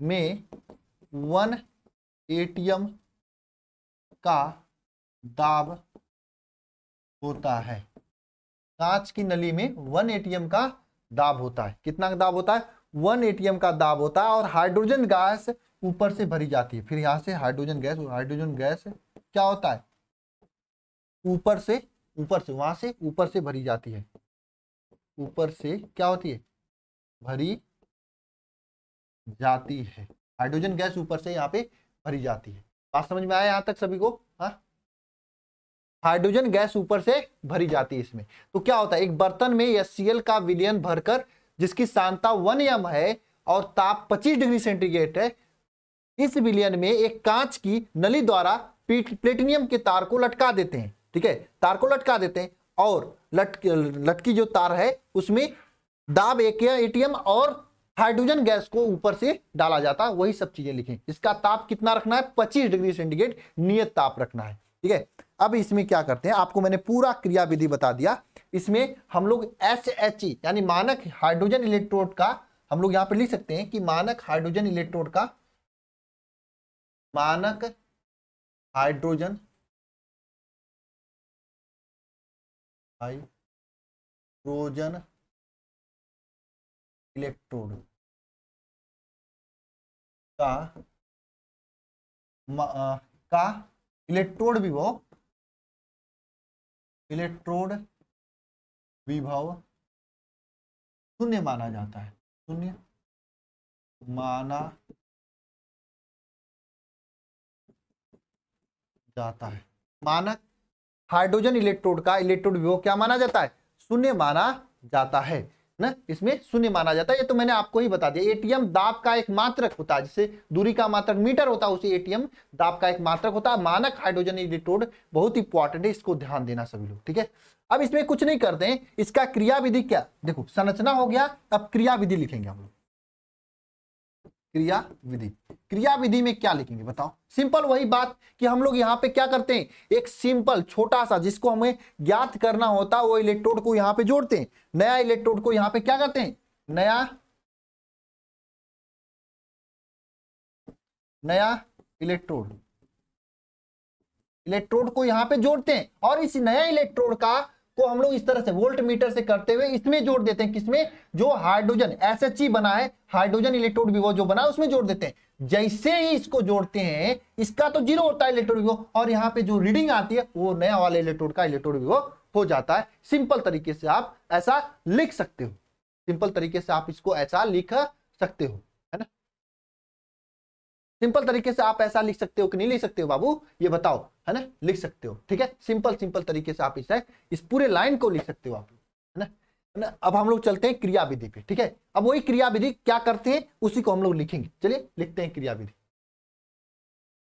में वन एटीएम का दाब होता है कांच की नली में वन एटीएम का दाब होता है कितना का दाब होता है वन एटीएम का दाब होता है और हाइड्रोजन गैस ऊपर से भरी जाती है फिर यहां से हाइड्रोजन गैस हाइड्रोजन गैस क्या होता है ऊपर से ऊपर से वहां से ऊपर से भरी जाती है ऊपर से क्या होती है भरी जाती है हाइड्रोजन गैस ऊपर से यहाँ पे भरी जाती है बात समझ में आया यहां तक सभी को हाँ हाइड्रोजन गैस ऊपर से भरी जाती है इसमें तो क्या होता है एक बर्तन में एस का विलियन भरकर जिसकी सांता वन एम है और ताप पच्चीस डिग्री सेंटीग्रेड है इस विलियन में एक कांच की नली द्वारा प्लेटिनियम के तार को लटका देते हैं ठीक है तार को लटका देते हैं और लटकी लटकी जो तार है उसमें दाब एटीएम और हाइड्रोजन गैस को ऊपर से डाला जाता है वही सब चीजें लिखें इसका ताप कितना रखना है पच्चीस डिग्री सेंटीग्रेड नियत ताप रखना है ठीक है अब इसमें क्या करते हैं आपको मैंने पूरा क्रिया विधि बता दिया इसमें हम लोग एस एच ई यानी मानक हाइड्रोजन इलेक्ट्रोड का हम लोग यहां पर लिख सकते हैं कि मानक हाइड्रोजन इलेक्ट्रोड का मानक हाइड्रोजन हाइड्रोजन इलेक्ट्रोड का म, आ, का इलेक्ट्रोड विभव इलेक्ट्रोड विभव शून्य माना जाता है शून्य माना जाता है मानक हाइड्रोजन इलेक्ट्रोड का इलेक्ट्रोड विभव क्या माना जाता है शून्य माना जाता है ना इसमें शून्य माना जाता है ये तो मैंने आपको ही बता दिया एटीएम दाब का एक मात्रक होता है जिससे दूरी का मात्रक मीटर होता है उसी एटीएम दाब का एक मात्रक होता है मानक हाइड्रोजन इलेक्ट्रोड बहुत इंपॉर्टेंट है इसको ध्यान देना सभी लोग ठीक है अब इसमें कुछ नहीं करते हैं इसका क्रियाविधि क्या देखो संरचना हो गया अब क्रियाविधि लिखेंगे हम लोग क्रियाविधि क्रियाविधि में क्या लिखेंगे बताओ सिंपल वही बात कि हम लोग यहाँ पे क्या करते हैं एक सिंपल छोटा सा जिसको हमें ज्ञात करना होता है वो इलेक्ट्रोड को यहाँ पे जोड़ते हैं नया इलेक्ट्रोड को यहाँ पे क्या करते हैं नया नया इलेक्ट्रोड इलेक्ट्रोड को यहाँ पे जोड़ते हैं और इस नया इलेक्ट्रोड का को हम लोग इस तरह से वोल्ट मीटर से करते हुए इसमें जोड़ देते हैं किसमें जो हाइड्रोजन एस बना है हाइड्रोजन इलेक्ट्रोड विवो जो बना उसमें जोड़ देते हैं जैसे ही इसको जोड़ते हैं इसका तो जीरो होता है इलेक्ट्रोड विवो और यहाँ पे जो रीडिंग आती है वो नया वाले इलेक्ट्रोड का इलेक्ट्रोड विवो हो जाता है सिंपल तरीके से आप ऐसा लिख सकते हो सिंपल तरीके से आप इसको ऐसा लिख सकते हो सिंपल तरीके से आप ऐसा लिख सकते हो कि नहीं लिख सकते हो बाबू ये बताओ है ना लिख सकते हो ठीक है सिंपल सिंपल तरीके से आप इसे इस पूरे लाइन को लिख सकते हो आप है ना अब हम लोग चलते हैं क्रियाविधि पे ठीक है अब वही क्रियाविधि क्या करते हैं उसी को हम लोग लिखेंगे चलिए लिखते हैं क्रियाविधि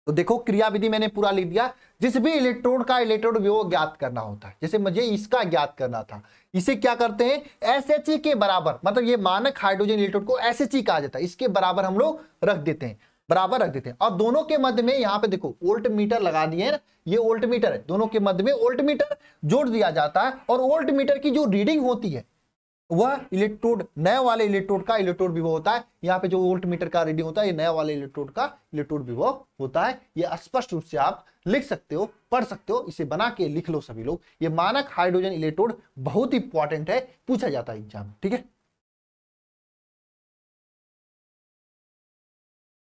तो देखो क्रियाविधि मैंने पूरा लिख दिया जिस भी इलेक्ट्रोड का इलेक्ट्रोड विभव ज्ञात करना होता है जैसे मुझे इसका ज्ञात करना था इसे क्या करते हैं एस e के बराबर मतलब ये मानक हाइड्रोजन इलेक्ट्रोड को एस e कहा जाता है इसके बराबर हम लोग रख देते हैं बराबर रख देते हैं और दोनों के मध्य में यहाँ पे देखो ओल्ट मीटर लगा दिए ये ओल्ट मीटर है दोनों के मध्य में ओल्ट मीटर जोड़ दिया जाता है और ओल्ट मीटर की जो रीडिंग होती है वह इलेक्ट्रोड नए वाले इलेक्ट्रोड का इलेक्ट्रोड विभव होता है यहाँ पे जो ओल्ट मीटर का रीडिंग होता है ये नया वाले इलेक्ट्रोड का इलेक्ट्रोड विभव होता है ये स्पष्ट रूप से आप लिख सकते हो पढ़ सकते हो इसे बना के लिख लो सभी लोग ये मानक हाइड्रोजन इलेक्ट्रोड बहुत इंपॉर्टेंट है पूछा जाता है एग्जाम ठीक है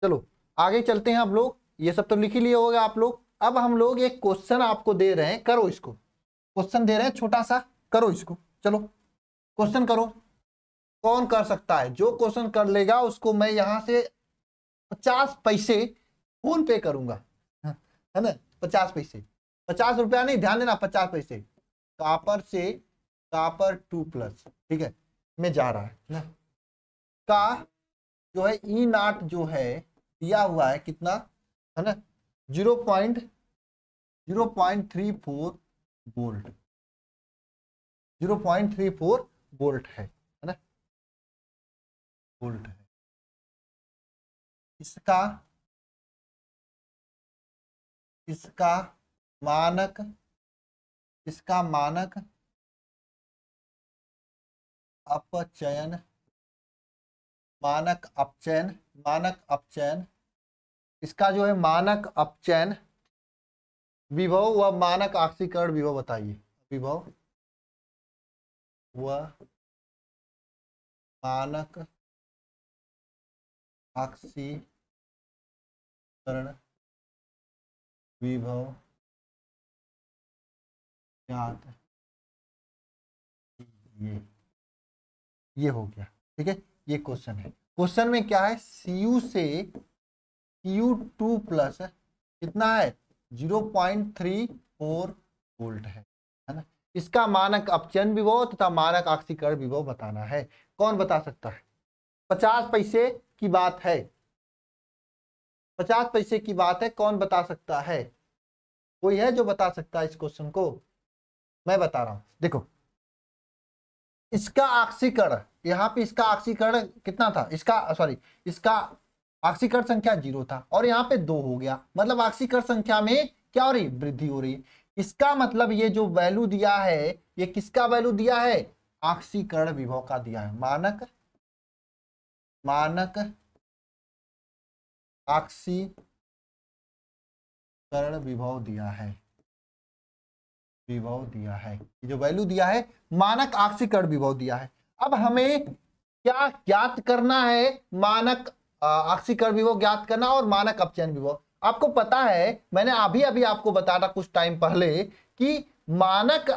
चलो आगे चलते हैं आप लोग ये सब तो लिख ही लिए होगा आप लोग अब हम लोग एक क्वेश्चन आपको दे रहे हैं करो इसको क्वेश्चन दे रहे हैं छोटा सा करो इसको चलो क्वेश्चन करो कौन कर सकता है जो क्वेश्चन कर लेगा उसको मैं यहाँ से पचास पैसे फोन पे करूंगा हाँ, है ना पचास पैसे पचास रुपया नहीं ध्यान देना पचास पैसे कापर से कापर टू प्लस ठीक है में जा रहा है ना का जो है ई नाट जो है दिया हुआ है कितना है ना zero point zero point three four volt zero point three four volt है है ना वोल्ट है इसका इसका मानक इसका मानक अपचयन मानक अपचयन मानक अपचयन इसका जो है मानक अपचयन विभव व मानक ऑक्सीकरण विभव बताइए विभव व मानक ऑक्सीकरण विभव ज्ञात ये ये हो गया ठीक है ये क्वेश्चन है क्वेश्चन में क्या है सी यू से सी यू टू प्लस कितना है zero point three four volt है है ना इसका मानक अपचयन विभव तथा मानक आक्सीकरण विभव बताना है कौन बता सकता है पचास पैसे की बात है पचास पैसे की बात है कौन बता सकता है कोई है जो बता सकता है इस क्वेश्चन को मैं बता रहा हूं देखो इसका आक्सीकरण यहाँ पे इसका आक्सीकरण कितना था इसका सॉरी इसका आक्सीकरण संख्या जीरो था और यहाँ पे दो हो गया मतलब आक्सीकरण संख्या में क्या हो रही वृद्धि हो रही इसका मतलब ये जो वैल्यू दिया है ये किसका वैल्यू दिया है आक्सीकरण विभव का दिया है मानक मानक आक्सीकरण विभव दिया है विभव दिया है ये जो वैल्यू दिया है मानक आक्सीकरण विभव दिया है अब हमें क्या ज्ञात करना है मानक आक्सीकरण विभव ज्ञात करना और मानक अपचयन विभव आपको पता है मैंने अभी अभी आपको बताया था कुछ टाइम पहले कि मानक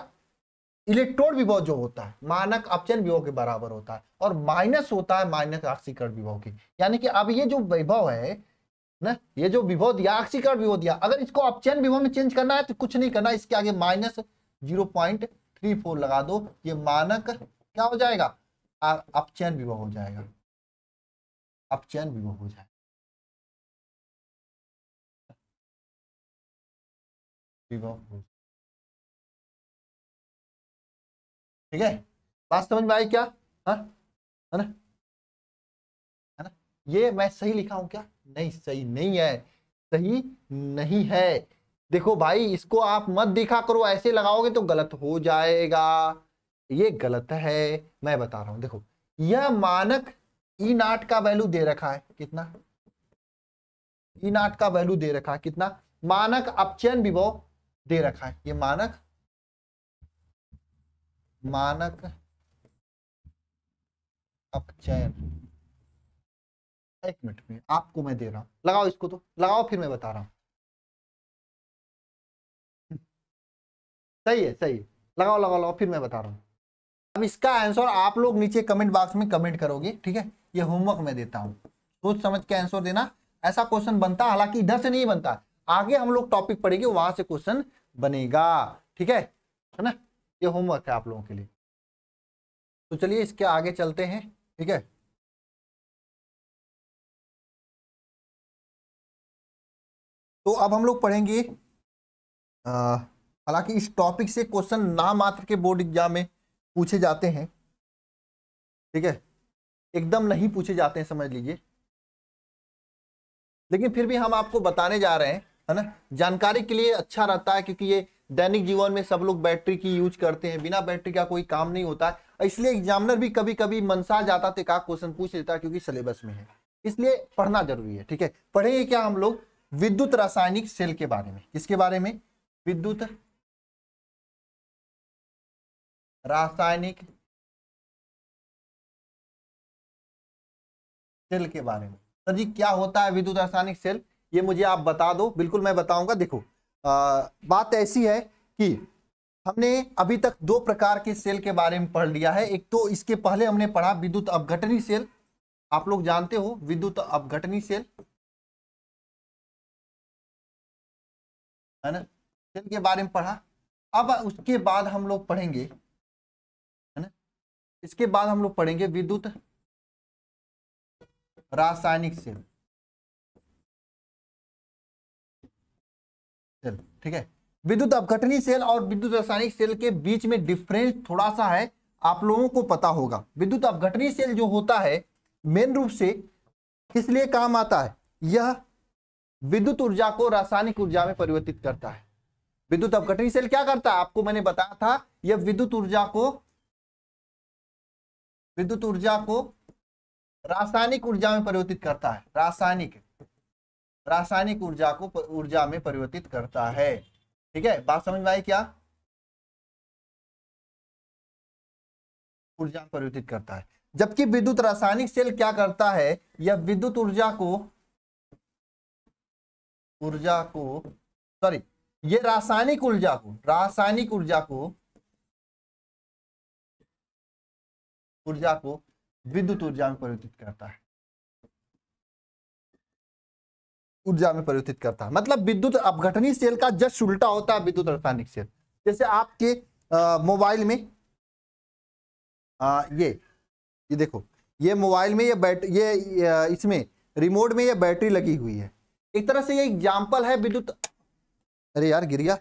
इलेक्ट्रोड विभव जो होता है मानक अपचयन विभव के बराबर होता है और माइनस होता है माइनस आक्सीकरण विभव के यानी कि अब ये जो वैभव है ना ये जो विभव दिया अक्षीकरण विभव दिया अगर इसको आप चैन विभव में चेंज करना है तो कुछ नहीं करना इसके आगे minus zero point three four लगा दो ये मानक क्या हो जाएगा चैन विभव हो जाएगा चैन विभव हो जाएगा ठीक है बात समझ में आई क्या हाँ? है ना है ना ये मैं सही लिखा हूं क्या नहीं सही नहीं है सही नहीं है देखो भाई इसको आप मत दिखा करो ऐसे लगाओगे तो गलत हो जाएगा ये गलत है मैं बता रहा हूं देखो यह मानक ई e नाट का वैल्यू दे रखा है कितना ई e नाट का वैल्यू दे रखा है कितना मानक अपचयन विभव दे रखा है ये मानक मानक अपचयन एक मिनट में आपको मैं दे रहा हूँ लगाओ इसको तो लगाओ फिर मैं बता रहा हूँ हम्म। सही है सही है लगाओ लगाओ लगाओ फिर मैं बता रहा हूं अब इसका आंसर आप लोग नीचे कमेंट बॉक्स में कमेंट करोगे ठीक है ये होमवर्क मैं देता हूँ सोच समझ के आंसर देना ऐसा क्वेश्चन बनता हालांकि इधर से नहीं बनता आगे हम लोग टॉपिक पढ़ेंगे वहां से क्वेश्चन बनेगा ठीक है है ना ये होमवर्क है आप लोगों के लिए तो चलिए इसके आगे चलते हैं ठीक है तो अब हम लोग पढ़ेंगे हालांकि इस टॉपिक से क्वेश्चन ना मात्र के बोर्ड एग्जाम में पूछे जाते हैं ठीक है एकदम नहीं पूछे जाते हैं समझ लीजिए लेकिन फिर भी हम आपको बताने जा रहे हैं है ना जानकारी के लिए अच्छा रहता है क्योंकि ये दैनिक जीवन में सब लोग बैटरी की यूज करते हैं बिना बैटरी का कोई काम नहीं होता है इसलिए एग्जामिनर भी कभी कभी मनसा जाता थे क्वेश्चन पूछ लेता क्योंकि सिलेबस में है इसलिए पढ़ना जरूरी है ठीक है पढ़ेंगे क्या हम लोग विद्युत रासायनिक सेल के बारे में किसके बारे में विद्युत रासायनिक सेल के बारे में सर जी क्या होता है विद्युत रासायनिक सेल ये मुझे आप बता दो बिल्कुल मैं बताऊंगा देखो आ, बात ऐसी है कि हमने अभी तक दो प्रकार के सेल के बारे में पढ़ लिया है एक तो इसके पहले हमने पढ़ा विद्युत अपघटनी सेल आप लोग जानते हो विद्युत अपघटनी सेल है ना सेल के बारे में पढ़ा अब उसके बाद हम लोग पढ़ेंगे है ना इसके बाद हम लोग पढ़ेंगे विद्युत रासायनिक सेल सेल ठीक है विद्युत अपघटनी सेल और विद्युत रासायनिक सेल के बीच में डिफरेंस थोड़ा सा है आप लोगों को पता होगा विद्युत अपघटनी सेल जो होता है मेन रूप से किस लिए काम आता है यह विद्युत ऊर्जा को रासायनिक ऊर्जा में परिवर्तित करता है विद्युत अपघटनी सेल क्या करता है आपको मैंने बताया था यह विद्युत ऊर्जा को विद्युत ऊर्जा को रासायनिक ऊर्जा में परिवर्तित करता है रासायनिक रासायनिक ऊर्जा को ऊर्जा में परिवर्तित करता है ठीक है बात समझ में आई क्या ऊर्जा परिवर्तित करता है जबकि विद्युत रासायनिक सेल क्या करता है यह विद्युत ऊर्जा को ऊर्जा को सॉरी ये रासायनिक ऊर्जा को रासायनिक ऊर्जा को ऊर्जा को विद्युत ऊर्जा में परिवर्तित करता है ऊर्जा में परिवर्तित करता है मतलब विद्युत अपघटनी सेल का जस्ट उल्टा होता है विद्युत रासायनिक सेल जैसे आपके मोबाइल में आ, ये ये देखो ये मोबाइल में ये बैट ये, ये इसमें रिमोट में ये बैटरी लगी हुई है एक तरह से ये एग्जाम्पल है विद्युत अरे यार गिर गया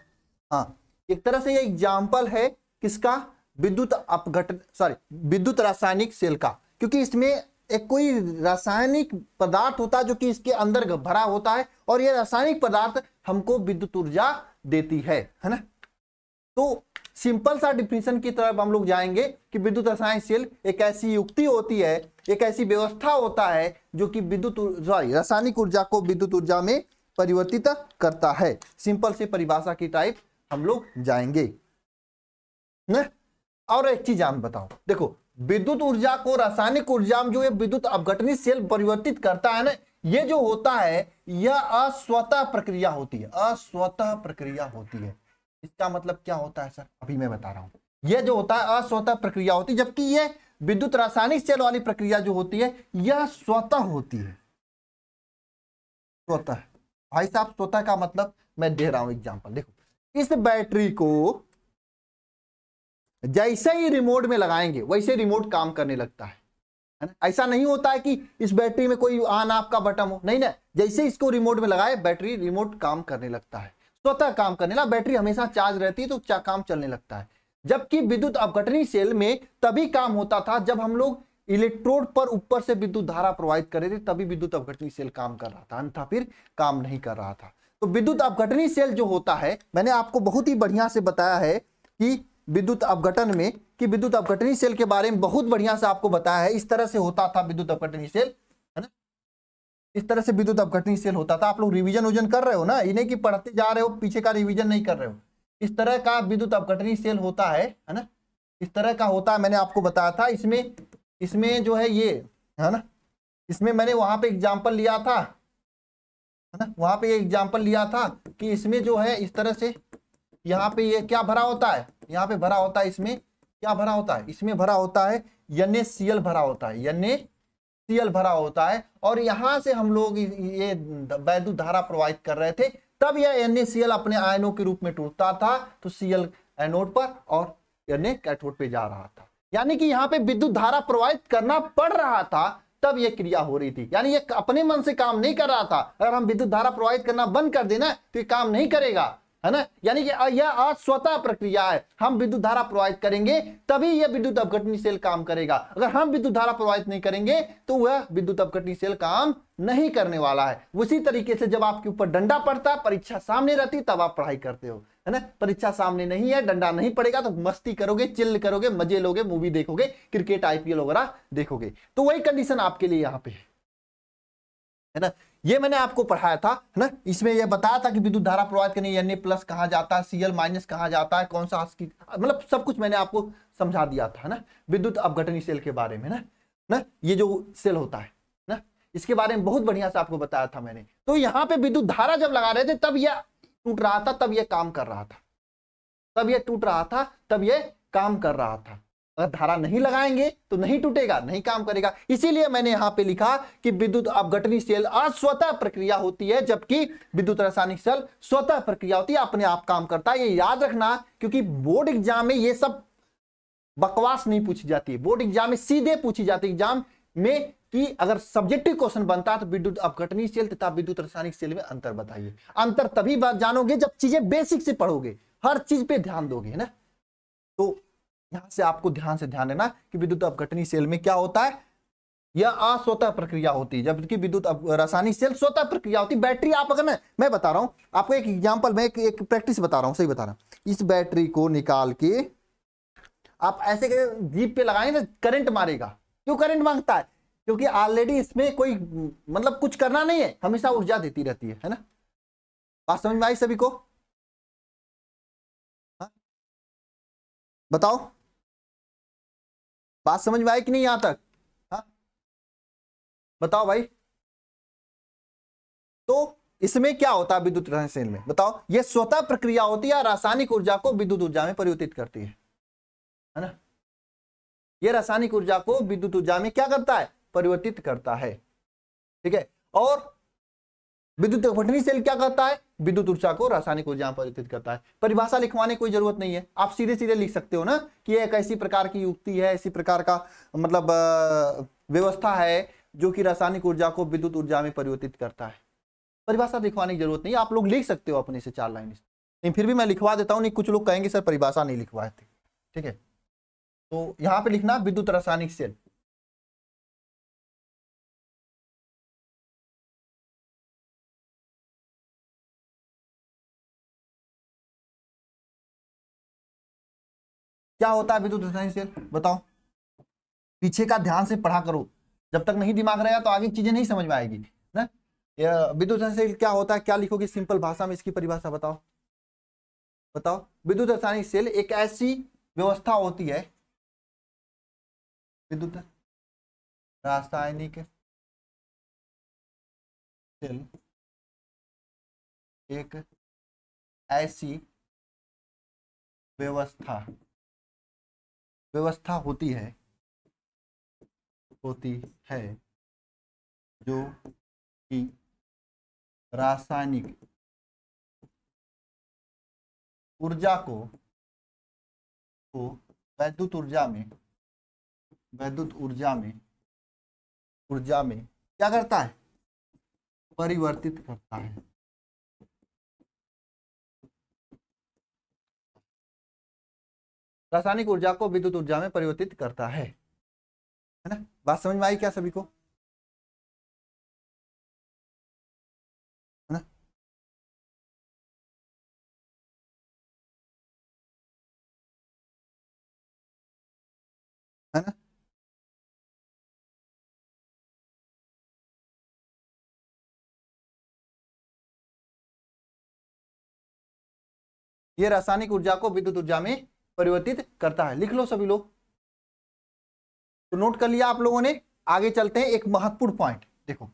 हाँ एक तरह से ये एग्जाम्पल है किसका विद्युत अपघटन सॉरी विद्युत रासायनिक सेल का क्योंकि इसमें एक कोई रासायनिक पदार्थ होता है जो कि इसके अंदर भरा होता है और यह रासायनिक पदार्थ हमको विद्युत ऊर्जा देती है है ना तो सिंपल सा डिफिनेशन की तरफ हम लोग जाएंगे कि विद्युत रासायनिक सेल एक ऐसी युक्ति होती है एक ऐसी व्यवस्था होता है जो कि विद्युत सॉरी रासायनिक ऊर्जा को विद्युत ऊर्जा में परिवर्तित करता है सिंपल से परिभाषा की टाइप हम लोग जाएंगे ने? और एक चीज आप बताओ देखो विद्युत ऊर्जा को रासायनिक ऊर्जा में जो ये विद्युत अवघटनी सेल परिवर्तित करता है ना ये जो होता है यह अस्वतः प्रक्रिया होती है अस्वतः प्रक्रिया होती है इसका मतलब क्या होता है सर अभी मैं बता रहा हूं यह जो होता है अस्वतः प्रक्रिया होती है जबकि यह विद्युत रासायनिक चयन वाली प्रक्रिया जो होती है यह स्वतः होती है स्वतः भाई साहब स्वतः का मतलब मैं दे रहा हूं एग्जाम्पल देखो इस बैटरी को जैसे ही रिमोट में लगाएंगे वैसे रिमोट काम करने लगता है ऐसा नहीं होता है कि इस बैटरी में कोई आन आप का बटन हो नहीं ना जैसे इसको रिमोट में लगाए बैटरी रिमोट काम करने लगता है स्वतः काम करने लगा बैटरी हमेशा चार्ज रहती है तो काम चलने लगता है जबकि विद्युत अवघटनी सेल में तभी काम होता था जब हम लोग इलेक्ट्रोड पर ऊपर से विद्युत धारा प्रवाहित कर रहे थे तभी विद्युत अवघटनी सेल काम कर रहा था अन्यथा फिर काम नहीं कर रहा था तो विद्युत अवघटनी सेल जो होता है मैंने आपको बहुत ही बढ़िया से बताया है कि विद्युत अवघटन में कि विद्युत अवघटनी सेल के बारे में बहुत बढ़िया से आपको बताया है इस तरह से होता था विद्युत अवघटनी सेल है ना इस तरह से विद्युत अवघटनी सेल होता था आप लोग रिविजन उजन कर रहे हो ना इन्हें कि पढ़ते जा रहे हो पीछे का रिविजन नहीं कर रहे हो इस तरह का विद्युत अपघटनी सेल होता है है ना इस तरह का होता है मैंने आपको बताया था इसमें इसमें जो है ये है ना इसमें मैंने वहां पे एग्जाम्पल लिया था है ना वहां पे ये एग्जाम्पल लिया था कि इसमें जो है इस तरह से यहाँ पे ये क्या भरा होता है यहाँ पे भरा होता है इसमें क्या भरा होता है इसमें भरा होता है यन भरा होता है यन भरा होता है और यहां से हम लोग ये वैद्युत धारा प्रवाहित कर रहे थे तब यह एन अपने आयनों के रूप में टूटता था तो सीएल एनोड पर और एन कैथोड पे जा रहा था यानी कि यहाँ पे विद्युत धारा प्रवाहित करना पड़ रहा था तब यह क्रिया हो रही थी यानी यह अपने मन से काम नहीं कर रहा था अगर हम विद्युत धारा प्रवाहित करना बंद कर देना तो ये काम नहीं करेगा है ना यानी कि यह अस्वतः प्रक्रिया है हम विद्युत धारा प्रवाहित करेंगे तभी यह विद्युत अवघटनी सेल काम करेगा अगर हम विद्युत धारा प्रवाहित नहीं करेंगे तो वह विद्युत अवघटनी सेल काम नहीं करने वाला है उसी तरीके से जब आपके ऊपर डंडा पड़ता परीक्षा सामने रहती तब आप पढ़ाई करते हो है ना परीक्षा सामने नहीं है डंडा नहीं पड़ेगा तो मस्ती करोगे चिल्ल करोगे मजे लोगे मूवी देखोगे क्रिकेट आईपीएल वगैरह देखोगे तो वही कंडीशन आपके लिए यहाँ पे है ना ये मैंने आपको पढ़ाया था है ना इसमें यह बताया था कि विद्युत धारा प्रवाहित करने एन ए प्लस कहा जाता है सीएल माइनस कहा जाता है कौन सा मतलब सब कुछ मैंने आपको समझा दिया था ना विद्युत अवघटनी सेल के बारे में ना ना ये जो सेल होता है ना इसके बारे में बहुत बढ़िया से आपको बताया था मैंने तो यहाँ पे विद्युत धारा जब लगा रहे थे तब यह टूट रहा था तब यह काम कर रहा था तब यह टूट रहा था तब यह काम कर रहा था अगर धारा नहीं लगाएंगे तो नहीं टूटेगा नहीं काम करेगा इसीलिए मैंने यहां पे लिखा कि विद्युत अपघटनी सेल अस्वतः प्रक्रिया होती है जबकि विद्युत रासायनिक सेल स्वतः प्रक्रिया होती है अपने आप काम करता है ये याद रखना क्योंकि बोर्ड एग्जाम में ये सब बकवास नहीं पूछी जाती है बोर्ड एग्जाम में सीधे पूछी जाती है एग्जाम में कि अगर सब्जेक्टिव क्वेश्चन बनता है तो विद्युत अपघटनीय सेल तथा विद्युत रासायनिक सेल में अंतर बताइए अंतर तभी जानोगे जब चीजें बेसिक से पढ़ोगे हर चीज पे ध्यान दोगे ना तो यहां से आपको ध्यान से ध्यान देना कि विद्युत अपघटनी सेल में क्या होता है यह अस्वतः प्रक्रिया होती है जबकि विद्युत रासायनिक सेल स्वतः प्रक्रिया होती है बैटरी आप अगर मैं बता रहा हूं आपको एक एग्जाम्पल मैं एक, एक प्रैक्टिस बता रहा हूं सही बता रहा हूं इस बैटरी को निकाल के आप ऐसे जीप पे लगाएंगे ना करंट मारेगा क्यों करंट मांगता है क्योंकि ऑलरेडी इसमें कोई मतलब कुछ करना नहीं है हमेशा ऊर्जा देती रहती है है ना बात समझ में आई सभी को हा? बताओ बात समझ में आई कि नहीं यहां तक हा? बताओ भाई तो इसमें क्या होता है विद्युत में बताओ यह स्वतः प्रक्रिया होती है रासायनिक ऊर्जा को विद्युत ऊर्जा में परिवर्तित करती है है ना यह रासायनिक ऊर्जा को विद्युत ऊर्जा में क्या करता है परिवर्तित करता है ठीक है और विद्युत अपघटनी सेल क्या करता है विद्युत ऊर्जा को रासायनिक ऊर्जा में परिवर्तित करता है परिभाषा लिखवाने कोई जरूरत नहीं है आप सीधे सीधे लिख सकते हो ना कि एक ऐसी प्रकार की युक्ति है ऐसी प्रकार का मतलब व्यवस्था है जो कि रासायनिक ऊर्जा को विद्युत ऊर्जा में परिवर्तित करता है परिभाषा लिखवाने की जरूरत नहीं आप लोग लिख सकते हो अपने से चार लाइन लेकिन फिर भी मैं लिखवा देता हूँ नहीं कुछ लोग कहेंगे सर परिभाषा नहीं लिखवाते ठीक है तो यहाँ पे लिखना विद्युत रासायनिक सेल क्या होता है विद्युत डिफरेंशियल बताओ पीछे का ध्यान से पढ़ा करो जब तक नहीं दिमाग रहेगा तो आगे चीजें नहीं समझ में आएगी ना विद्युत डिफरेंशियल क्या होता है क्या लिखोगे सिंपल भाषा में इसकी परिभाषा बताओ बताओ विद्युत रासायनिक सेल एक ऐसी व्यवस्था होती है विद्युत रासायनिक सेल एक ऐसी व्यवस्था व्यवस्था होती है होती है जो कि रासायनिक ऊर्जा को को वैद्युत ऊर्जा में वैद्युत ऊर्जा में ऊर्जा में क्या करता है परिवर्तित करता है रासायनिक ऊर्जा को विद्युत ऊर्जा में परिवर्तित करता है है ना बात समझ में आई क्या सभी को है ना है ना ये रासायनिक ऊर्जा को विद्युत ऊर्जा में परिवर्तित करता है लिख लो सभी लोग तो नोट कर लिया आप लोगों ने आगे चलते हैं एक महत्वपूर्ण पॉइंट देखो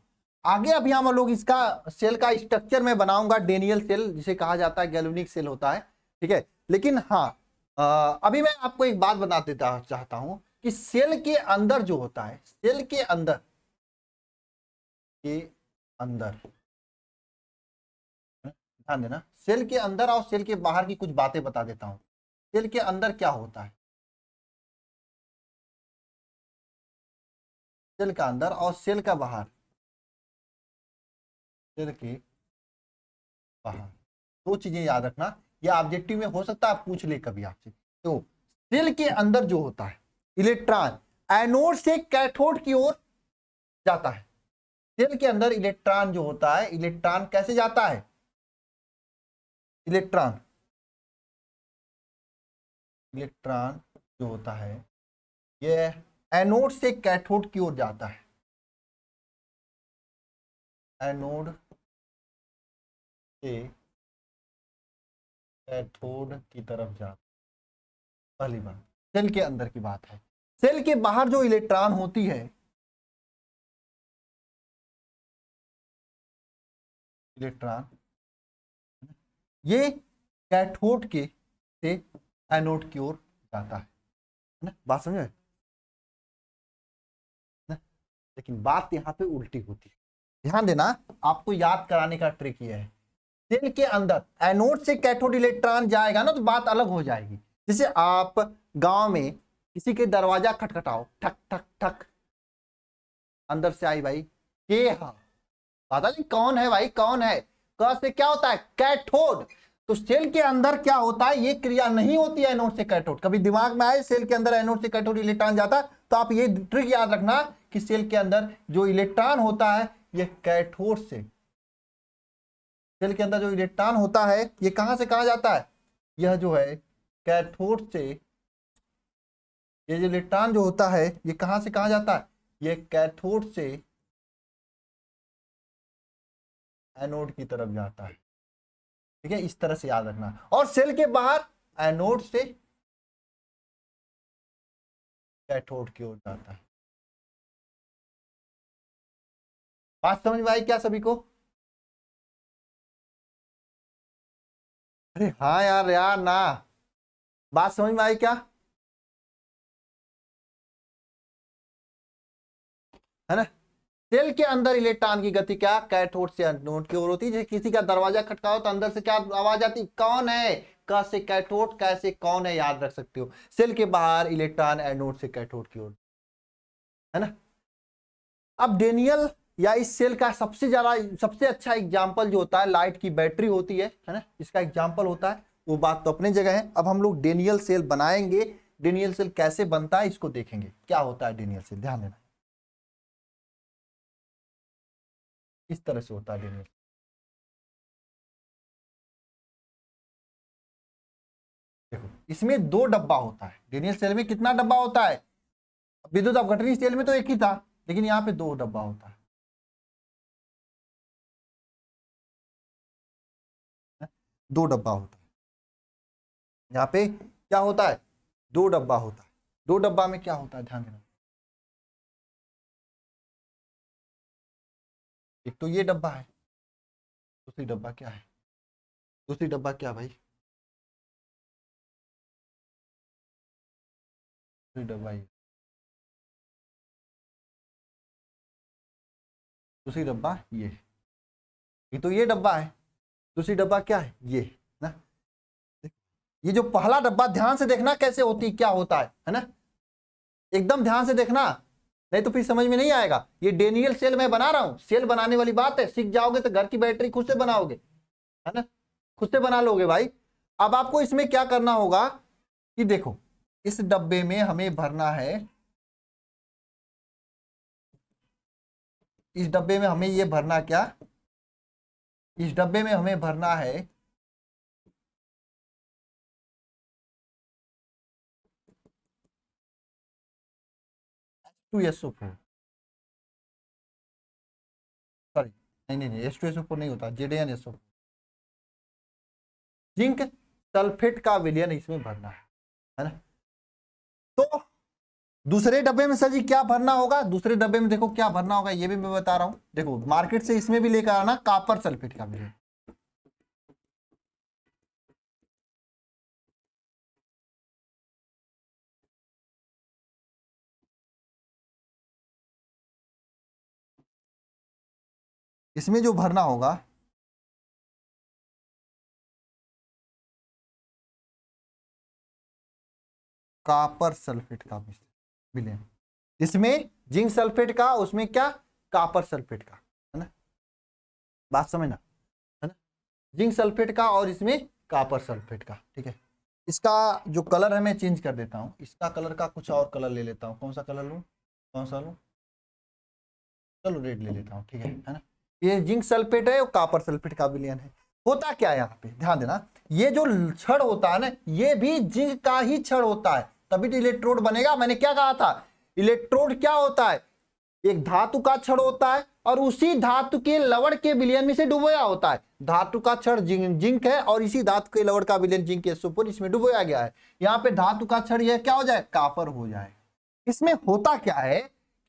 आगे अभी हम लोग इसका सेल का स्ट्रक्चर में बनाऊंगा डेनियल सेल जिसे कहा जाता है गैलोनिक सेल होता है ठीक है लेकिन हाँ अभी मैं आपको एक बात बता देता चाहता हूं कि सेल के अंदर जो होता है सेल के अंदर के अंदर ध्यान देना सेल के अंदर और सेल के बाहर की कुछ बातें बता देता हूं सेल के अंदर क्या होता है सेल का अंदर और सेल का बाहर सेल के बाहर दो चीजें याद रखना या ऑब्जेक्टिव में हो सकता है पूछ ले कभी आपसे तो सेल के अंदर जो होता है इलेक्ट्रॉन एनोड से कैथोड की ओर जाता है सेल के अंदर इलेक्ट्रॉन जो होता है इलेक्ट्रॉन कैसे जाता है इलेक्ट्रॉन इलेक्ट्रॉन जो होता है ये एनोड से कैथोड की ओर जाता है एनोड से कैथोड की तरफ जाता पहली बार सेल के अंदर की बात है सेल के बाहर जो इलेक्ट्रॉन होती है इलेक्ट्रॉन ये कैथोड के से एनोड की ओर जाता है ना बात समझ में लेकिन बात यहाँ पे उल्टी होती है ध्यान देना आपको याद कराने का ट्रिक यह है सेल के अंदर एनोड से कैथोड इलेक्ट्रॉन जाएगा ना तो बात अलग हो जाएगी जैसे आप गांव में किसी के दरवाजा खटखटाओ ठक ठक ठक अंदर से आई भाई के हा पता कौन है भाई कौन है कह से क्या होता है कैथोड तो सेल के अंदर क्या होता है ये क्रिया नहीं होती है एनोड से कैटोड कभी दिमाग में आए सेल के अंदर एनोड से कैटोड इलेक्ट्रॉन जाता तो आप ये ट्रिक याद रखना कि सेल के अंदर जो इलेक्ट्रॉन होता है ये कैथोड से सेल के अंदर जो इलेक्ट्रॉन होता है ये कहां से कहा जाता है यह जो है कैथोड से ये जो इलेक्ट्रॉन जो होता है ये कहां से कहा जाता है ये कैथोड से एनोड की तरफ जाता है ठीक है इस तरह से याद रखना और सेल के बाहर एनोड से कैथोड की ओर जाता है बात समझ में आई क्या सभी को अरे हाँ यार यार ना बात समझ में आई क्या है ना सेल के अंदर इलेक्ट्रॉन की गति क्या कैथोड से एनोड की ओर होती है किसी का दरवाजा खटकाओ तो अंदर से क्या आवाज आती कौन है कैसे कैथोड कैसे कौन है याद रख सकते हो सेल के बाहर इलेक्ट्रॉन एनोड से कैथोड की ओर है ना अब डेनियल या इस सेल का सबसे ज्यादा सबसे अच्छा एग्जाम्पल जो होता है लाइट की बैटरी होती है है ना इसका एग्जाम्पल होता है वो बात तो अपने जगह है अब हम लोग डेनियल सेल बनाएंगे डेनियल सेल कैसे बनता है इसको देखेंगे क्या होता है डेनियल सेल ध्यान देना इस तरह से होता है देखो इसमें दो डब्बा होता है डेनियल सेल में कितना डब्बा होता है विद्युत अपघटनीय सेल में तो एक ही था लेकिन यहाँ पे दो डब्बा होता है दो डब्बा होता है यहाँ पे क्या होता है दो डब्बा होता है दो डब्बा में क्या होता है ध्यान देना एक तो ये डब्बा है दूसरी डब्बा क्या है दूसरी डब्बा क्या भाई दूसरी डब्बा ये दूसरी डब्बा ये एक तो ये डब्बा है दूसरी डब्बा क्या है ये ना ये जो पहला डब्बा ध्यान से देखना कैसे होती क्या होता है है ना एकदम ध्यान से देखना नहीं तो फिर समझ में नहीं आएगा ये डेनियल सेल मैं बना रहा हूँ सेल बनाने वाली बात है सीख जाओगे तो घर की बैटरी खुद से बनाओगे है ना खुद से बना लोगे भाई अब आपको इसमें क्या करना होगा कि देखो इस डब्बे में हमें भरना है इस डब्बे में हमें ये भरना क्या इस डब्बे में हमें भरना है two S O four sorry नहीं नहीं नहीं S two S O four नहीं होता Z N S O four zinc sulphate का विलयन इसमें भरना है है ना तो दूसरे डब्बे में सर जी क्या भरना होगा दूसरे डब्बे में देखो क्या भरना होगा ये भी मैं बता रहा हूं देखो मार्केट से इसमें भी लेकर आना कापर सल्फेट का विलयन इसमें जो भरना होगा कापर सल्फेट का विलयन इसमें जिंक सल्फेट का उसमें क्या कापर सल्फेट का है ना बात समझना है ना जिंक सल्फेट का और इसमें कापर सल्फेट का ठीक है इसका जो कलर है मैं चेंज कर देता हूं इसका कलर का कुछ और कलर ले लेता हूँ कौन सा कलर लू कौन सा लू चलो रेड ले लेता हूँ ठीक है है ना ये जिंक सल्फेट है और कापर सल्फेट का विलयन है होता क्या है यहाँ पे ध्यान देना ये जो क्षण होता है ना ये भी जिंक का ही छड़ होता है तभी तो इलेक्ट्रोड बनेगा मैंने क्या कहा था इलेक्ट्रोड क्या होता है एक धातु का क्षण होता है और उसी धातु के लवण के विलयन में से डुबोया होता है धातु का छड़ जिंक जिंक है और इसी धातु के लवण का विलयन जिंक के सुपुर इसमें डुबोया गया है यहाँ पे धातु का छड़ यह क्या हो जाए कापर हो जाए इसमें होता क्या है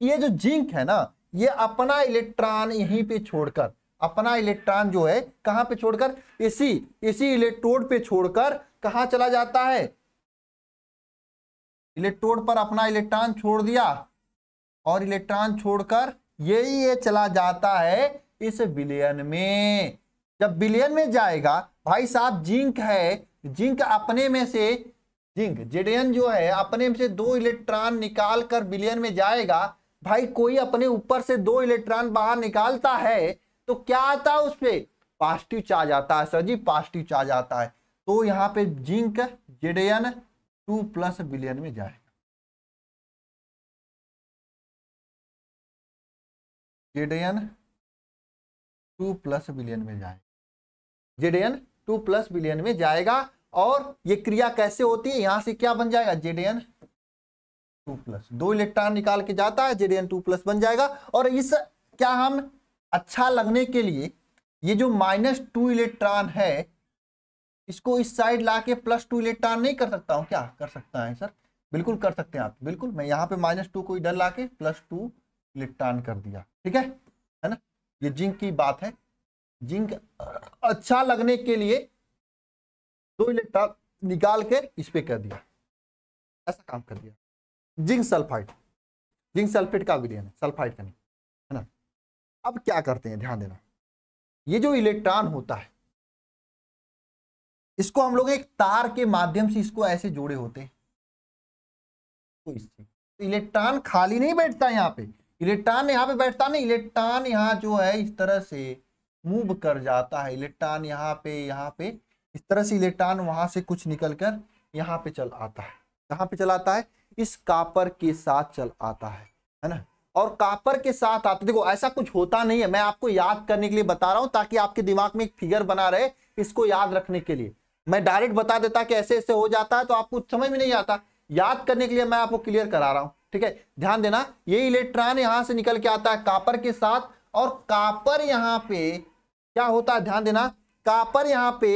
ये जो जिंक है ना ये अपना इलेक्ट्रॉन यहीं पे छोड़कर अपना इलेक्ट्रॉन जो है कहां पे छोड़कर इसी इसी इलेक्ट्रोड पे छोड़कर कहा चला जाता है इलेक्ट्रोड पर अपना इलेक्ट्रॉन छोड़ दिया और इलेक्ट्रॉन छोड़कर यही ये चला जाता है इस विलयन में जब विलयन में जाएगा भाई साहब जिंक है जिंक अपने में से जिंक जेडियन जो है अपने में से दो इलेक्ट्रॉन निकाल कर विलयन में जाएगा भाई कोई अपने ऊपर से दो इलेक्ट्रॉन बाहर निकालता है तो क्या आता है उस पर पॉजिटिव चार्ज आता है सर जी पॉजिटिव चार्ज आता है तो यहाँ पे जिंक जेड टू प्लस बिलियन में जाए जेड टू प्लस बिलियन में जाएगा जेडेन टू प्लस बिलियन में जाएगा और ये क्रिया कैसे होती है यहां से क्या बन जाएगा जेडेन टू प्लस दो इलेक्ट्रॉन निकाल के जाता है जेडीएन टू प्लस बन जाएगा और इस क्या हम अच्छा लगने के लिए ये जो माइनस टू इलेक्ट्रॉन है इसको इस साइड ला के प्लस टू इलेक्ट्रॉन नहीं कर सकता हूँ क्या कर सकता है सर बिल्कुल कर सकते हैं आप बिल्कुल मैं यहाँ पे माइनस टू को इधर ला के प्लस टू इलेक्ट्रॉन कर दिया ठीक है है ना ये जिंक की बात है जिंक अच्छा लगने के लिए दो इलेक्ट्रॉन निकाल के इस पे कर दिया ऐसा काम कर दिया जिंक सल्फाइड जिंक सल्फेट का विलयन है सल्फाइड का नहीं है ना अब क्या करते हैं ध्यान देना ये जो इलेक्ट्रॉन होता है इसको हम लोग एक तार के माध्यम से इसको ऐसे जोड़े होते हैं तो इलेक्ट्रॉन खाली नहीं बैठता यहाँ पे इलेक्ट्रॉन यहाँ पे बैठता नहीं इलेक्ट्रॉन यहाँ जो है इस तरह से मूव कर जाता है इलेक्ट्रॉन यहाँ पे यहाँ पे इस तरह से इलेक्ट्रॉन वहां से कुछ निकल कर यहाँ पे चल आता है कहाँ पे चलाता है इस कापर के साथ चल आता है है ना और कापर के साथ आता देखो ऐसा कुछ होता नहीं है मैं आपको याद करने के लिए बता रहा हूं ताकि आपके दिमाग में एक फिगर बना रहे इसको याद रखने के लिए मैं डायरेक्ट बता देता कि ऐसे ऐसे हो जाता है तो आपको समझ में नहीं आता याद करने के लिए मैं आपको क्लियर करा रहा हूं ठीक है ध्यान देना ये इलेक्ट्रॉन यहां से निकल के आता है कापर के साथ और कापर यहां पे क्या होता है ध्यान देना कापर यहां पे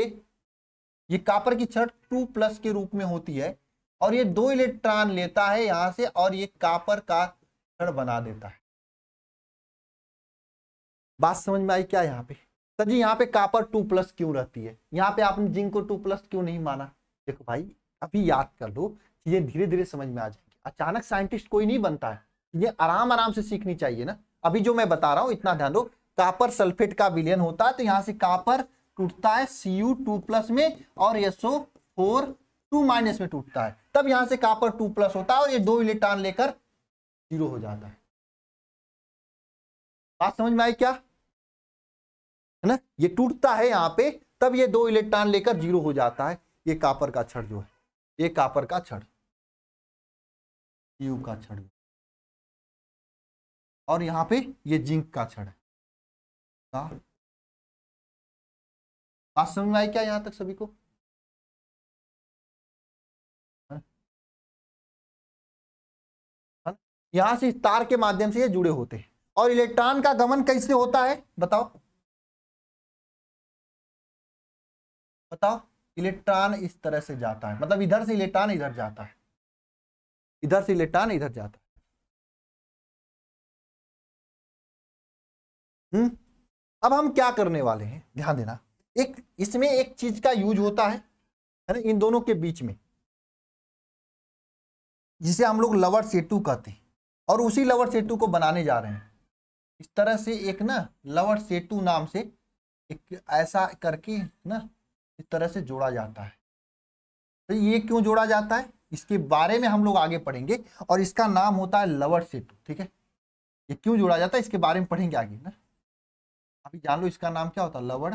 ये कापर की छठ टू प्लस के रूप में होती है और ये दो इलेक्ट्रॉन लेता है यहाँ से और ये कापर का क्षण बना देता है बात समझ में आई क्या यहाँ पे सर जी यहाँ पे कापर टू प्लस क्यों रहती है यहाँ पे आपने जिंक को टू प्लस क्यों नहीं माना देखो भाई अभी याद कर लो चीजें धीरे धीरे समझ में आ जाएगी अचानक साइंटिस्ट कोई नहीं बनता है ये आराम आराम से सीखनी चाहिए ना अभी जो मैं बता रहा हूँ इतना ध्यान दो कापर सल्फेट का विलयन होता है तो यहाँ से कापर टूटता है सी यू टू प्लस में और एसओ फोर टू माइनस में टूटता है तब यहां से कहां पर टू प्लस होता है और ये दो इलेक्ट्रॉन लेकर जीरो हो जाता है बात समझ में आई क्या है ना ये टूटता है यहां पे तब ये दो इलेक्ट्रॉन लेकर जीरो हो जाता है ये कापर का छड़ जो है ये कापर का छड़ ट्यूब का छड़ और यहां पे ये जिंक का छड़ है हाँ। बात समझ में आई क्या यहां तक सभी को यहां से तार के माध्यम से ये जुड़े होते हैं और इलेक्ट्रॉन का गमन कैसे होता है बताओ बताओ इलेक्ट्रॉन इस तरह से जाता है मतलब इधर से इलेक्ट्रॉन इधर जाता है इधर से इलेक्ट्रॉन इधर जाता है हम्म अब हम क्या करने वाले हैं ध्यान देना एक इसमें एक चीज का यूज होता है है ना इन दोनों के बीच में जिसे हम लोग लवर सेतु कहते हैं और उसी लवर सेतु को बनाने जा रहे हैं इस तरह से एक ना लवर सेतु नाम से एक ऐसा करके ना इस तरह से जोड़ा जाता है तो ये क्यों जोड़ा जाता है इसके बारे में हम लोग आगे पढ़ेंगे और इसका नाम होता है लवर सेतु ठीक है ये क्यों जोड़ा जाता है इसके बारे में पढ़ेंगे आगे ना अभी जान लो इसका नाम क्या होता है लवर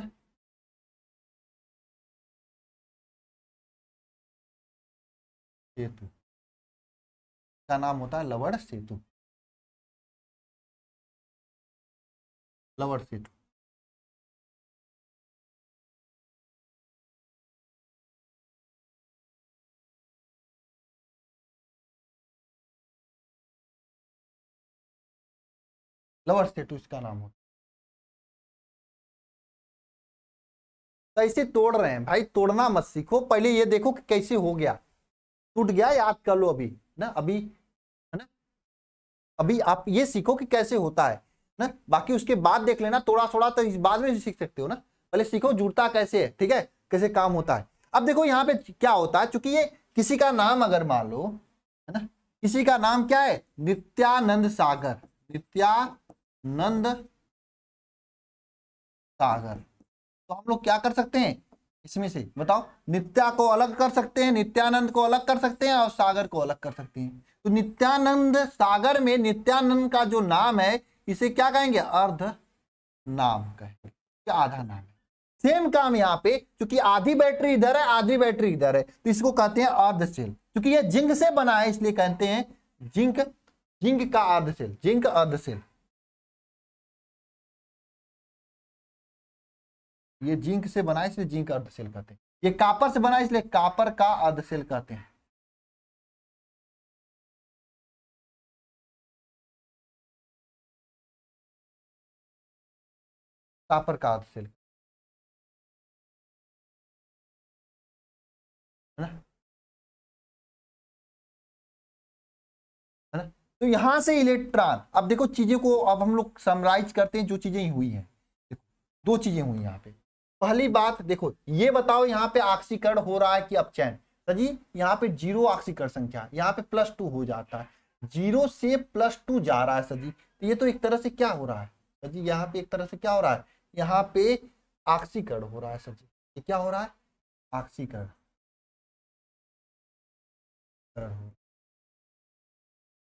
सेतु का नाम होता है लवण सेतु लवण सेतु लवर सेतु इसका नाम होता कैसे तो तोड़ रहे हैं भाई तोड़ना मत सीखो पहले ये देखो कि कैसे हो गया टूट गया याद कर लो अभी ना अभी अभी आप ये सीखो कि कैसे होता है ना बाकी उसके बाद देख लेना थोड़ा थोड़ा तो बाद में सीख सकते हो ना पहले सीखो जुड़ता कैसे है ठीक है कैसे काम होता है अब देखो यहाँ पे क्या होता है चूंकि ये किसी का नाम अगर मान लो है ना किसी का नाम क्या है नित्यानंद सागर नित्यानंद सागर तो हम लोग क्या कर सकते हैं इसमें से बताओ नित्या को अलग कर सकते हैं नित्यानंद को अलग कर सकते हैं और सागर को अलग कर सकते हैं तो नित्यानंद सागर में नित्यानंद का जो नाम है इसे क्या कहेंगे अर्ध नाम कहेंगे आधा नाम है सेम काम यहाँ पे क्योंकि आधी बैटरी इधर है आधी बैटरी इधर है तो इसको कहते हैं अर्ध सेल क्योंकि ये जिंक से बना है इसलिए कहते हैं जिंक जिंक का अर्ध सेल जिंक अर्ध सेल ये जिंक से बना है इसलिए जिंक अर्ध सेल कहते हैं ये कापर से बना है इसलिए कापर का अर्ध सेल कहते हैं कापर का सिल्क है ना है ना तो यहां से इलेक्ट्रॉन अब देखो चीजों को अब हम लोग समराइज करते हैं जो चीजें हुई हैं दो चीजें हुई यहाँ पे पहली बात देखो ये बताओ यहाँ पे ऑक्सीकरण हो रहा है कि अपचयन सर जी यहाँ पे जीरो ऑक्सीकरण संख्या यहाँ पे प्लस टू हो जाता है जीरो से प्लस टू जा रहा है सर जी तो ये तो एक तरह से क्या हो रहा है सजी यहाँ पे एक तरह से क्या हो रहा है यहाँ पे ऑक्सीकरण हो रहा है सर जी ये क्या हो रहा है ऑक्सीकरण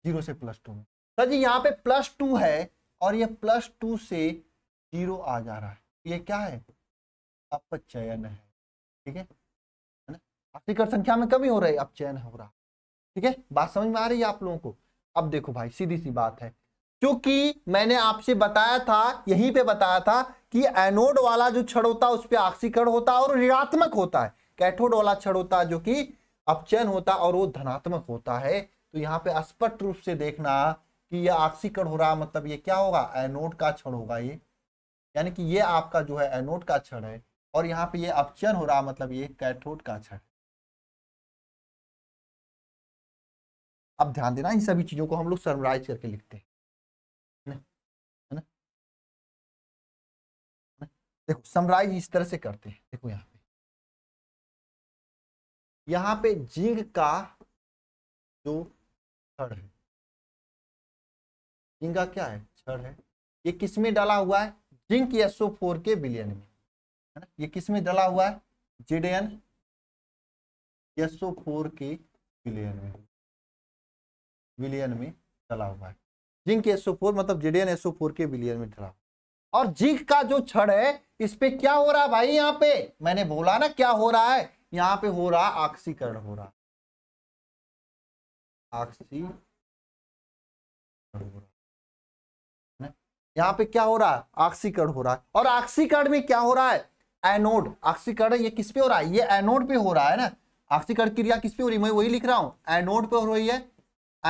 जीरो से प्लस टू में सर जी यहाँ पे प्लस टू है और ये प्लस टू से जीरो आ जा रहा है ये क्या है अपचयन है ठीक है ऑक्सीकरण संख्या में कमी हो रही है अपचयन हो रहा ठीक है बात समझ में आ रही है आप लोगों को अब देखो भाई सीधी सी बात है क्योंकि मैंने आपसे बताया था यहीं पे बताया था कि एनोड वाला जो क्षण होता है उस पर आक्सीकरण होता है और ऋणात्मक होता है कैथोड वाला क्षण होता है जो कि अपचयन होता है और वो धनात्मक होता है तो यहाँ पे स्पष्ट रूप से देखना कि यह आक्सीकरण हो रहा मतलब ये क्या होगा एनोड का क्षण होगा ये यानी कि ये आपका जो है एनोड का क्षण है और यहाँ पे ये अपचयन हो रहा मतलब ये कैथोड का क्षण अब ध्यान देना इन सभी चीजों को हम लोग सरमराइज करके लिखते हैं देखो समराइज इस तरह से करते हैं देखो यहाँ पे यहाँ पे जिंक का जो छड़ है जिंक का क्या है छड़ है ये किसमें डाला हुआ है जिंक एसओ फोर के बिलियन में है ना ये किसमें डाला हुआ है जेडेन एसओ फोर के बिलियन में विलियन में डाला हुआ है जिंक एसओ फोर मतलब जेडेन एसओ फोर के बिलियन में डाला हुआ मतलब और जिंक का जो छड़ है इस पे क्या हो रहा है भाई यहाँ पे मैंने बोला ना क्या हो रहा है यहाँ पे हो रहा ऑक्सीकरण हो रहा ऑक्सीकरण यहाँ पे क्या हो रहा है ऑक्सीकरण हो रहा है और ऑक्सीकरण में क्या हो रहा है एनोड ऑक्सीकरण ये किस पे हो रहा है ये एनोड पे हो रहा है ना ऑक्सीकरण क्रिया किस पे हो रही है मैं वही लिख रहा हूँ एनोड पे हो रही है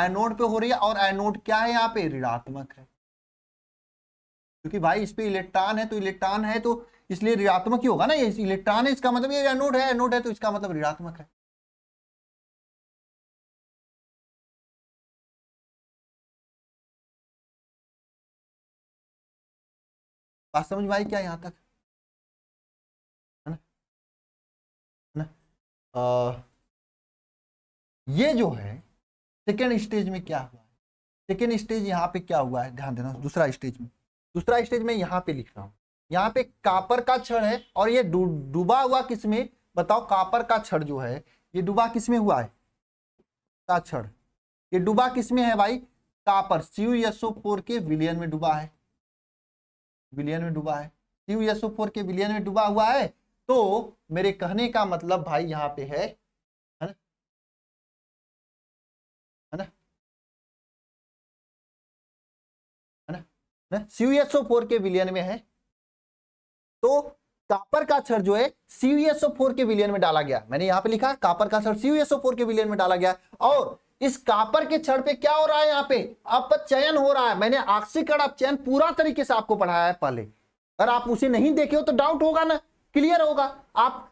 एनोड पे हो रही है और एनोड क्या है यहाँ पे ऋणात्मक है क्योंकि भाई इस पर इलेक्ट्रॉन है तो इलेक्ट्रॉन है तो इसलिए ऋणात्मक ही होगा ना ये इलेक्ट्रॉन है इसका मतलब ये एनोड है एनोड है तो इसका मतलब ऋणात्मक है बात समझ में आई क्या यहाँ तक है ना है ना आ, ये जो है सेकेंड स्टेज में क्या हुआ है सेकेंड स्टेज यहाँ पे क्या हुआ है ध्यान देना दूसरा स्टेज में दूसरा स्टेज में यहाँ पे लिख रहा हूँ यहाँ पे कापर का छड़ है और ये डूबा हुआ किसमें बताओ कापर का छड़ जो है ये डूबा किसमें हुआ है का छड़ ये डूबा किसमें है भाई कापर सीयू यशो फोर के विलियन में डूबा है विलियन में डूबा है सीयू यशो फोर के विलियन में डूबा हुआ है तो मेरे कहने का मतलब भाई यहाँ पे है सीयूएसओ फोर के विलियन में है तो कापर का छर जो है सीयूएसओ फोर के विलियन में डाला गया मैंने यहां पे लिखा कापर का छर सीयूएसओ फोर के विलियन में डाला गया और इस कापर के छड़ पे क्या हो रहा है यहाँ पे अपचयन हो रहा है मैंने आक्सीकरण अपचयन पूरा तरीके से आपको पढ़ाया है पहले अगर आप उसे नहीं देखे हो तो डाउट होगा ना क्लियर होगा आप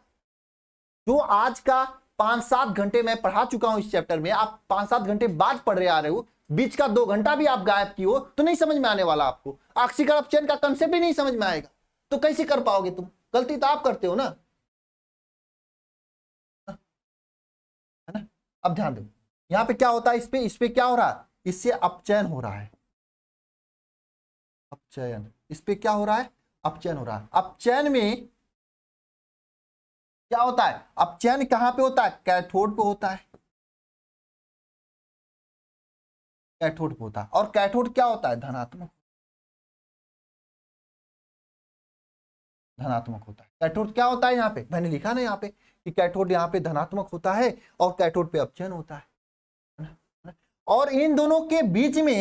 जो आज का पांच सात घंटे मैं पढ़ा चुका हूं इस चैप्टर में आप पांच सात घंटे बाद पढ़ रहे आ रहे हो बीच का दो घंटा भी आप गायब की हो तो नहीं समझ में आने वाला आपको ऑक्सीकल ऑफ चेन का कंसेप्ट ही नहीं समझ में आएगा तो कैसे कर पाओगे तुम गलती तो आप करते हो ना है ना अब ध्यान दो यहां पे क्या होता है इस पे इस पे क्या हो रहा है इससे अपचयन हो रहा है अपचयन इस पे क्या हो रहा है अपचयन हो रहा है अपचयन में क्या होता है अपचयन कहां पे होता है कैथोड पे होता है कैथोड होता है और कैथोड क्या होता है धनात्मक धनात्मक होता है कैथोड क्या होता है यहाँ पे मैंने लिखा ना यहाँ पे कि कैथोड यहाँ पे धनात्मक होता है और कैथोड पे अपचयन होता है और इन दोनों के बीच में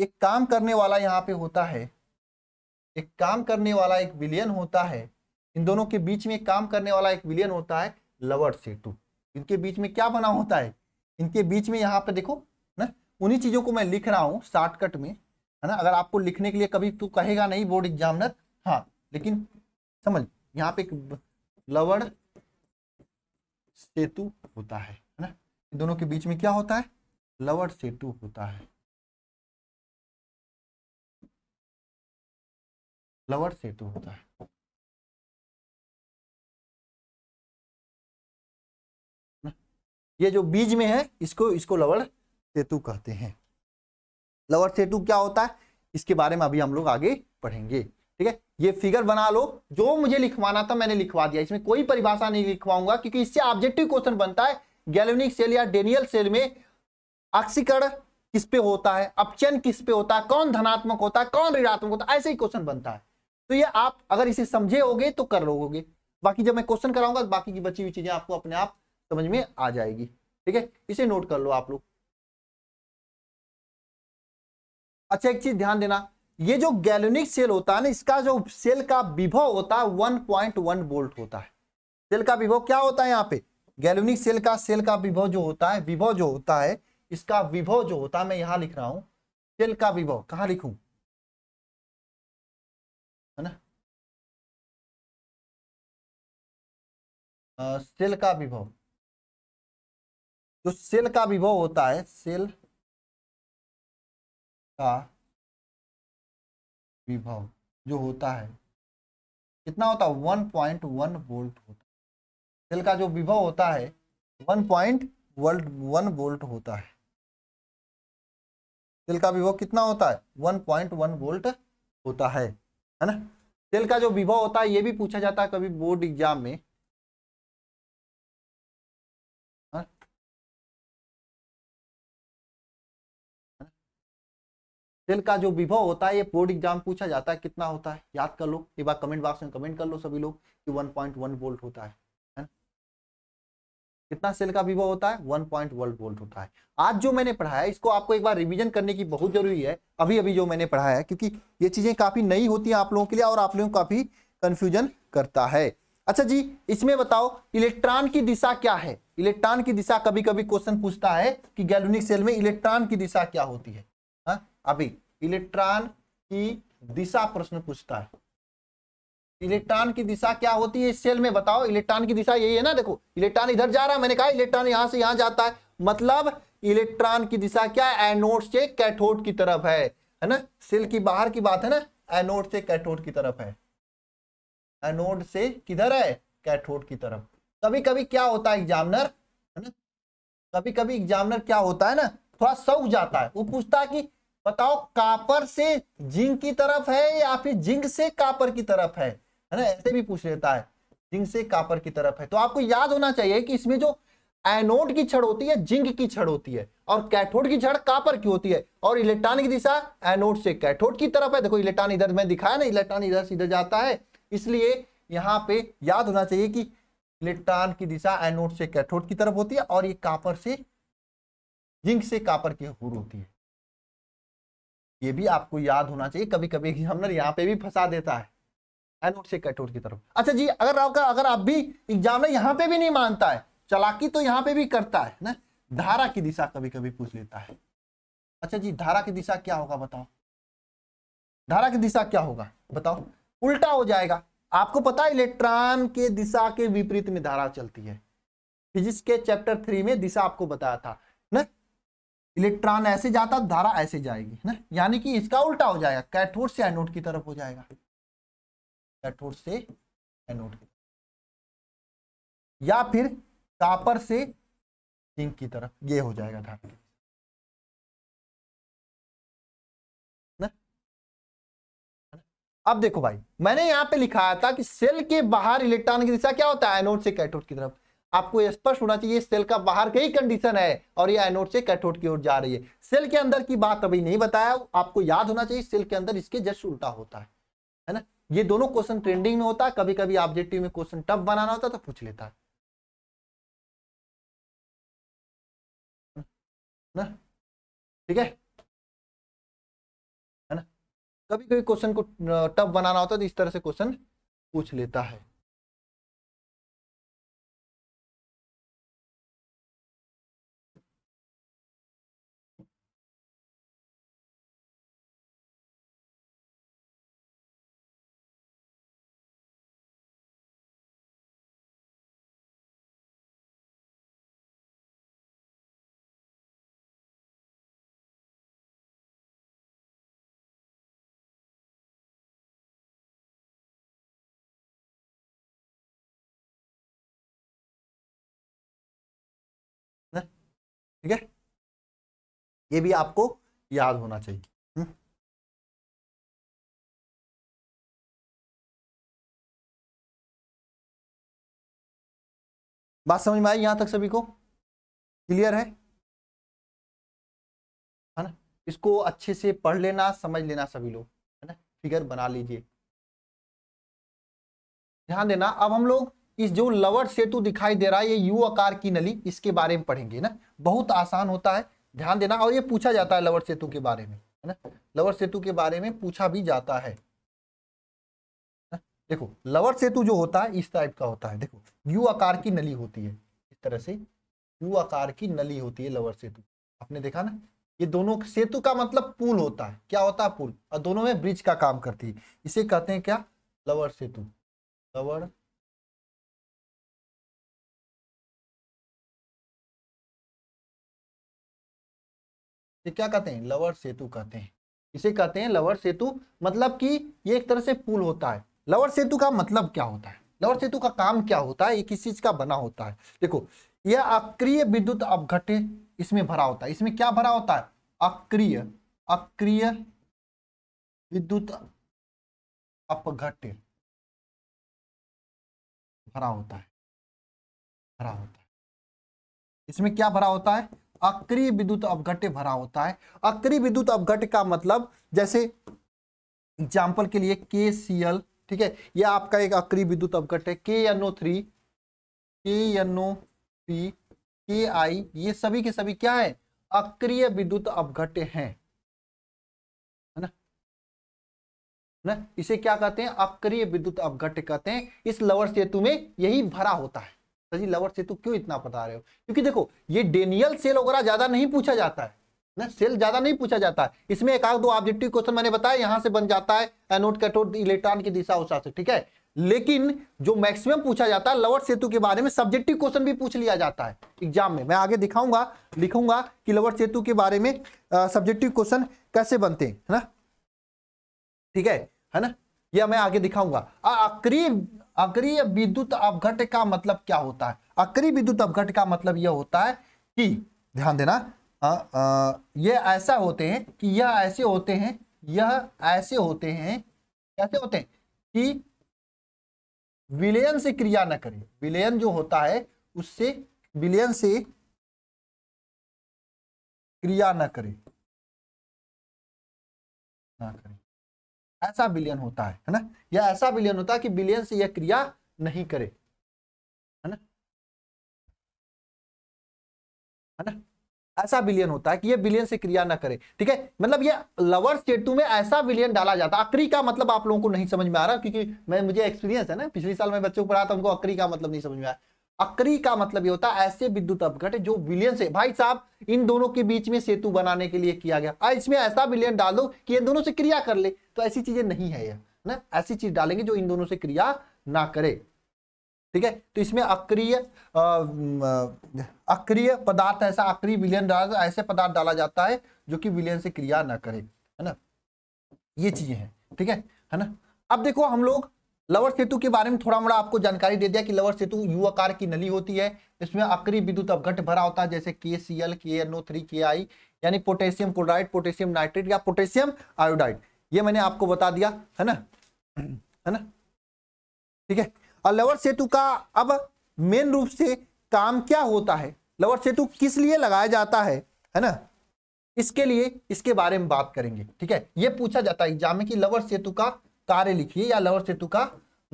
एक काम करने वाला यहाँ पे होता है एक काम करने वाला एक विलियन होता है इन दोनों के बीच में काम करने वाला एक विलियन होता है लवर सेतु इनके बीच में क्या बना होता है इनके बीच में यहाँ पे देखो ना उन्हीं चीज़ों को मैं लिख रहा हूँ शॉर्टकट में है ना अगर आपको लिखने के लिए कभी तो कहेगा नहीं बोर्ड एग्जामिनर हाँ लेकिन समझ यहाँ पे एक लवड़ सेतु होता है है ना दोनों के बीच में क्या होता है लवड़ सेतु होता है लवड़ सेतु होता है ये जो बीज में है इसको इसको लवर सेतु कहते हैं लवर सेतु क्या होता है इसके बारे में अभी हम लोग आगे पढ़ेंगे ठीक है ये फिगर बना लो जो मुझे लिखवाना था मैंने लिखवा दिया इसमें कोई परिभाषा नहीं लिखवाऊंगा क्योंकि इससे ऑब्जेक्टिव क्वेश्चन बनता है गैलोनिक सेल या डेनियल सेल में अक्सीकरण किस पे होता है अपचयन किस पे होता है कौन धनात्मक होता है कौन ऋणात्मक होता है ऐसे ही क्वेश्चन बनता है तो ये आप अगर इसे समझे होगे तो कर लोगे बाकी जब मैं क्वेश्चन कराऊंगा बाकी की बची हुई चीजें आपको अपने आप समझ में आ जाएगी ठीक है इसे नोट कर लो आप लोग अच्छा एक चीज ध्यान देना ये जो गैलोनिक सेल होता है ना इसका जो सेल का विभव होता है 1.1 वोल्ट होता है सेल का विभव क्या होता है यहाँ पे गैलोनिक सेल का सेल का विभव जो होता है विभव जो होता है इसका विभव जो होता है मैं यहां लिख रहा हूं सेल का विभव कहा लिखू है ना सेल का विभव जो तो सेल का विभव होता है सेल का विभव जो होता है कितना होता है वन पॉइंट वन वोल्ट होता है सेल का जो विभव होता है one point volt one volt होता है सेल का विभव कितना होता है वन पॉइंट वन वोल्ट होता है है ना सेल का जो विभव होता है ये भी पूछा जाता है कभी बोर्ड एग्जाम में सेल का जो विभव होता है ये बोर्ड एग्जाम पूछा जाता है कितना होता है याद कर लो एक बार कमेंट बॉक्स में कमेंट कर लो सभी लोग कि 1.1 वोल्ट होता है कितना सेल का विभव होता है 1.1 वोल्ट होता है आज जो मैंने पढ़ाया इसको आपको एक बार रिवीजन करने की बहुत जरूरी है अभी अभी जो मैंने पढ़ाया है क्योंकि ये चीजें काफी नई होती है आप लोगों के लिए और आप लोगों को काफी कंफ्यूजन करता है अच्छा जी इसमें बताओ इलेक्ट्रॉन की दिशा क्या है इलेक्ट्रॉन की दिशा कभी कभी क्वेश्चन पूछता है कि गैलोनिक सेल में इलेक्ट्रॉन की दिशा क्या होती है अभी इलेक्ट्रॉन की दिशा प्रश्न पूछता है इलेक्ट्रॉन की दिशा क्या होती है इस सेल में बताओ इलेक्ट्रॉन की दिशा यही है ना देखो इलेक्ट्रॉन इधर जा रहा है मैंने कहा इलेक्ट्रॉन यहां से यहां जाता है मतलब इलेक्ट्रॉन की दिशा क्या है एनोड से कैथोड की तरफ है है ना सेल की बाहर की बात है ना एनोड से कैथोड की तरफ है एनोड से किधर है कैथोड की तरफ कभी कभी क्या होता है एग्जामिनर है ना कभी कभी एग्जामिनर क्या होता है ना थोड़ा सौ जाता है वो पूछता है कि बताओ कापर से जिंक की तरफ है या फिर जिंक से कापर की तरफ है है ना ऐसे भी पूछ लेता है जिंक से कापर की तरफ है तो आपको याद होना चाहिए कि इसमें जो एनोड की छड़ होती है जिंक की छड़ होती है और कैथोड की छड़ कापर की होती है और इलेक्ट्रॉन की दिशा एनोड से कैथोड की तरफ है देखो इलेक्ट्रॉन इधर में दिखाया ना इलेक्ट्रॉन इधर से इधर जाता है इसलिए यहाँ पे याद होना चाहिए कि इलेक्ट्रॉन की दिशा एनोड से कैथोड की तरफ होती है और ये कापर से जिंक से कापर की होती है ये भी आपको याद होना चाहिए कभी कभी एग्जामिनर यहाँ पे भी फंसा देता है एनोट से कटोर की तरफ अच्छा जी अगर आपका अगर आप भी एग्जामिनर यहाँ पे भी नहीं मानता है चलाकी तो यहाँ पे भी करता है ना धारा की दिशा कभी कभी पूछ लेता है अच्छा जी धारा की दिशा क्या होगा बताओ धारा की दिशा क्या होगा बताओ उल्टा हो जाएगा आपको पता है इलेक्ट्रॉन के दिशा के विपरीत में धारा चलती है फिजिक्स के चैप्टर थ्री में दिशा आपको बताया था इलेक्ट्रॉन ऐसे जाता धारा ऐसे जाएगी है ना यानी कि इसका उल्टा हो जाएगा कैथोड से एनोड की तरफ हो जाएगा कैथोड से एनोड की या फिर कापर से जिंक की तरफ ये हो जाएगा धारा अब देखो भाई मैंने यहां पे लिखा था कि सेल के बाहर इलेक्ट्रॉन की दिशा क्या होता है एनोड से कैथोड की तरफ आपको स्पष्ट होना चाहिए सेल का बाहर की कंडीशन है और ये एनोड से कैथोड की ओर जा रही है सेल के अंदर की बात अभी नहीं बताया आपको याद होना चाहिए सेल के अंदर इसके जस्ट उल्टा होता है है ना ये दोनों क्वेश्चन ट्रेंडिंग में होता है कभी कभी ऑब्जेक्टिव में क्वेश्चन टफ बनाना होता तो पूछ लेता है ना ठीक है है ना कभी कभी क्वेश्चन को टफ बनाना होता है तो इस तरह से क्वेश्चन पूछ लेता है ठीक है ये भी आपको याद होना चाहिए हम्म। बात समझ में आई यहां तक सभी को क्लियर है है ना इसको अच्छे से पढ़ लेना समझ लेना सभी लोग है ना फिगर बना लीजिए ध्यान देना अब हम लोग इस जो लवर सेतु दिखाई दे रहा है ये यू आकार की नली इसके बारे में पढ़ेंगे ना बहुत आसान होता है ध्यान देना और ये पूछा जाता है लवर सेतु के बारे में है ना लवर सेतु के बारे में पूछा भी जाता है देखो लवर सेतु जो होता है इस टाइप का होता है देखो यू आकार की नली होती है इस तरह से यू आकार की नली होती है लवर सेतु आपने देखा ना ये दोनों सेतु का मतलब पुल होता है क्या होता है पुल और दोनों में ब्रिज का काम करती है इसे कहते हैं क्या लवर सेतु लवर ये क्या कहते हैं लवर सेतु कहते हैं इसे कहते हैं लवर सेतु मतलब कि ये एक तरह से पुल होता है लवर सेतु का मतलब क्या होता है लवर सेतु का काम क्या होता है ये किस चीज का बना होता है देखो यह अक्रिय विद्युत अवघट इसमें भरा होता है इसमें क्या भरा होता है अक्रिय अक्रिय विद्युत अपघट भरा होता है भरा होता है इसमें क्या भरा होता है अक्रिय विद्युत अवघट भरा होता है अक्री विद्युत अवघट का मतलब जैसे एग्जाम्पल के लिए के सी एल ठीक है यह आपका एक अक्रिय विद्युत अवघट है K N O three K N O three K I ये सभी के सभी क्या है अक्रिय विद्युत अवघट है ना इसे क्या कहते हैं अक्रिय विद्युत अवघट कहते हैं इस लवर सेतु में यही भरा होता है सजी लवर से सेतु क्यों इतना बता रहे हो क्योंकि देखो ये डेनियल सेल वगैरह ज्यादा नहीं पूछा जाता है ना सेल ज्यादा नहीं पूछा जाता है इसमें एक आग दो ऑब्जेक्टिव क्वेश्चन मैंने बताया यहां से बन जाता है एनोड कैटोड इलेक्ट्रॉन की दिशा उषा से ठीक है लेकिन जो मैक्सिमम पूछा जाता है लवर सेतु के बारे में सब्जेक्टिव क्वेश्चन भी पूछ लिया जाता है एग्जाम में मैं आगे दिखाऊंगा लिखूंगा कि लवर सेतु के बारे में सब्जेक्टिव क्वेश्चन कैसे बनते हैं ना ठीक है है ना यह मैं आगे दिखाऊंगा अक्रिय अक्रिय विद्युत अवघट का मतलब क्या होता है अक्रिय विद्युत अवघट का मतलब यह होता है कि ध्यान देना यह ऐसा होते हैं कि यह ऐसे होते हैं यह ऐसे होते हैं कैसे होते हैं कि विलयन से क्रिया न करें विलयन जो होता है उससे विलयन से क्रिया न करे ना करे ऐसा विलियन होता है है ना या ऐसा विलियन होता है कि विलियन से यह क्रिया नहीं करे है ना है ना ऐसा विलियन होता है कि यह विलियन से क्रिया ना करे ठीक है मतलब ये लवर्स केतु में ऐसा विलियन डाला जाता है अक्री का मतलब आप लोगों को नहीं समझ में आ रहा क्योंकि मैं मुझे एक्सपीरियंस है ना पिछले साल मैं बच्चों को पढ़ा था उनको अक्री का मतलब नहीं समझ में आया अक्री का मतलब ये होता है ऐसे विद्युत अपघट जो विलियन से भाई साहब इन दोनों के बीच में सेतु बनाने के लिए किया गया और इसमें ऐसा विलियन डालो कि ये दोनों से क्रिया कर ले तो ऐसी चीजें नहीं है यह ना ऐसी चीज डालेंगे जो इन दोनों से क्रिया ना करे ठीक है तो इसमें अक्रिय अक्रिय पदार्थ ऐसा अक्रिय विलियन डाल ऐसे पदार्थ डाला जाता है जो कि विलियन से क्रिया ना करे है ना ये चीजें हैं ठीक है है ना अब देखो हम लोग लवर सेतु के बारे में थोड़ा मोड़ा आपको जानकारी दे दिया कि लवर सेतु यू आकार की नली होती है इसमें अक्री विद्युत अवघट भरा होता है जैसे K C L K N O three K I यानी पोटेशियम क्लोराइड पोटेशियम नाइट्रेट या पोटेशियम आयोडाइड ये मैंने आपको बता दिया है ना है ना ठीक है और लवर सेतु का अब मेन रूप से काम क्या होता है लवर सेतु किस लिए लगाया जाता है है ना इसके लिए इसके बारे में बात करेंगे ठीक है ये पूछा जाता है एग्जाम में कि लवर सेतु का कार्य लिखिए या लवर सेतु का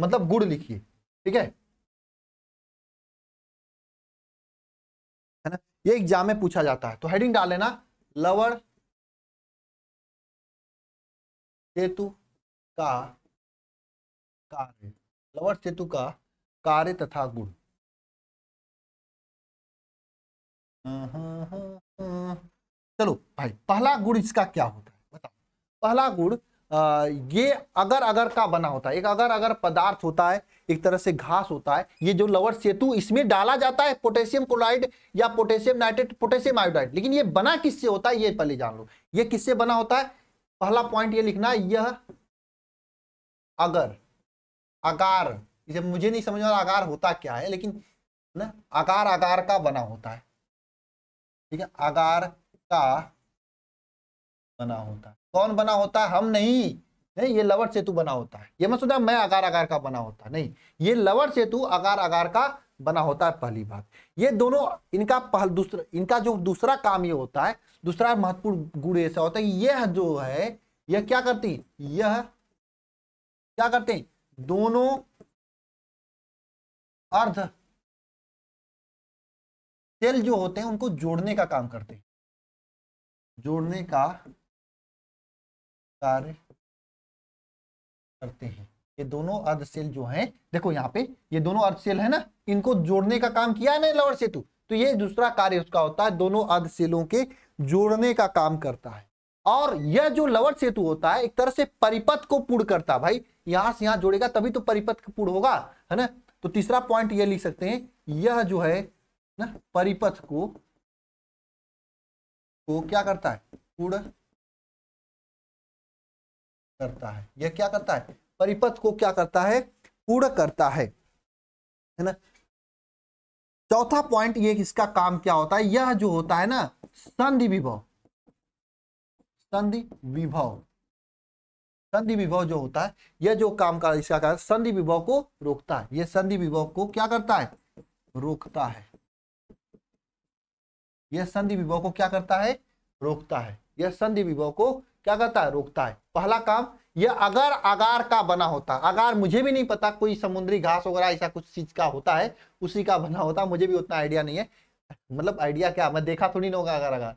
मतलब गुड़ लिखिए ठीक है है ना ये एग्जाम में पूछा जाता है तो हेडिंग डाल लेना लवर सेतु का कार्य लवर सेतु का कार्य तथा गुण चलो भाई पहला गुण इसका क्या होता है बताओ पहला गुण ये अगर अगर का बना होता है एक अगर अगर पदार्थ होता है एक तरह से घास होता है ये जो लवर सेतु इसमें डाला जाता है पोटेशियम क्लोराइड या पोटेशियम नाइट्रेट पोटेशियम आयोडाइड लेकिन ये बना किससे होता है ये पहले जान लो ये किससे बना होता है पहला पॉइंट ये लिखना यह अगर आकार इसे मुझे नहीं समझ में आकार होता क्या है लेकिन ना आकार आकार का बना होता है ठीक है आकार का बना होता है कौन बना होता है हम नहीं नहीं ये लवर सेतु बना होता है ये मत सोचा मैं आकार आकार का बना होता नहीं ये लवर सेतु आकार आकार का बना होता है पहली बात ये दोनों इनका पहल दूसरा इनका जो दूसरा काम ये होता है दूसरा महत्वपूर्ण गुण ऐसा होता है यह जो है यह क्या करती यह क्या करते हैं दोनों अर्ध सेल जो होते हैं उनको जोड़ने का काम करते हैं जोड़ने का कार्य करते हैं ये दोनों अर्ध सेल जो हैं देखो यहाँ पे ये दोनों अर्ध सेल है ना इनको जोड़ने का काम किया है ना लवर सेतु तो ये दूसरा कार्य उसका होता है दोनों अर्ध सेलों के जोड़ने का काम करता है और यह जो लवर सेतु होता है एक तरह से परिपथ को पूर्ण करता है भाई यहां से यहां जोड़ेगा तभी तो परिपथ पूर्ण होगा है ना तो तीसरा पॉइंट यह लिख सकते हैं यह जो है ना परिपथ को को क्या करता है पूर्ण करता है यह क्या करता है परिपथ को क्या करता है पूर्ण करता है है ना चौथा पॉइंट ये इसका काम क्या होता है यह जो होता है ना संधि विभव संधि विभव संधि विभव जो होता है यह जो काम का इसका कारण संधि विभव को रोकता है यह संधि विभव को क्या करता है रोकता है यह संधि विभव को क्या करता है रोकता है यह संधि विभव को क्या करता है रोकता है पहला काम यह अगर अगार का बना होता अगार मुझे भी नहीं पता कोई समुद्री घास वगैरह ऐसा कुछ चीज का होता है उसी का बना होता मुझे भी उतना आइडिया नहीं है मतलब आइडिया क्या मैं देखा थोड़ी तो ना होगा अगर अगार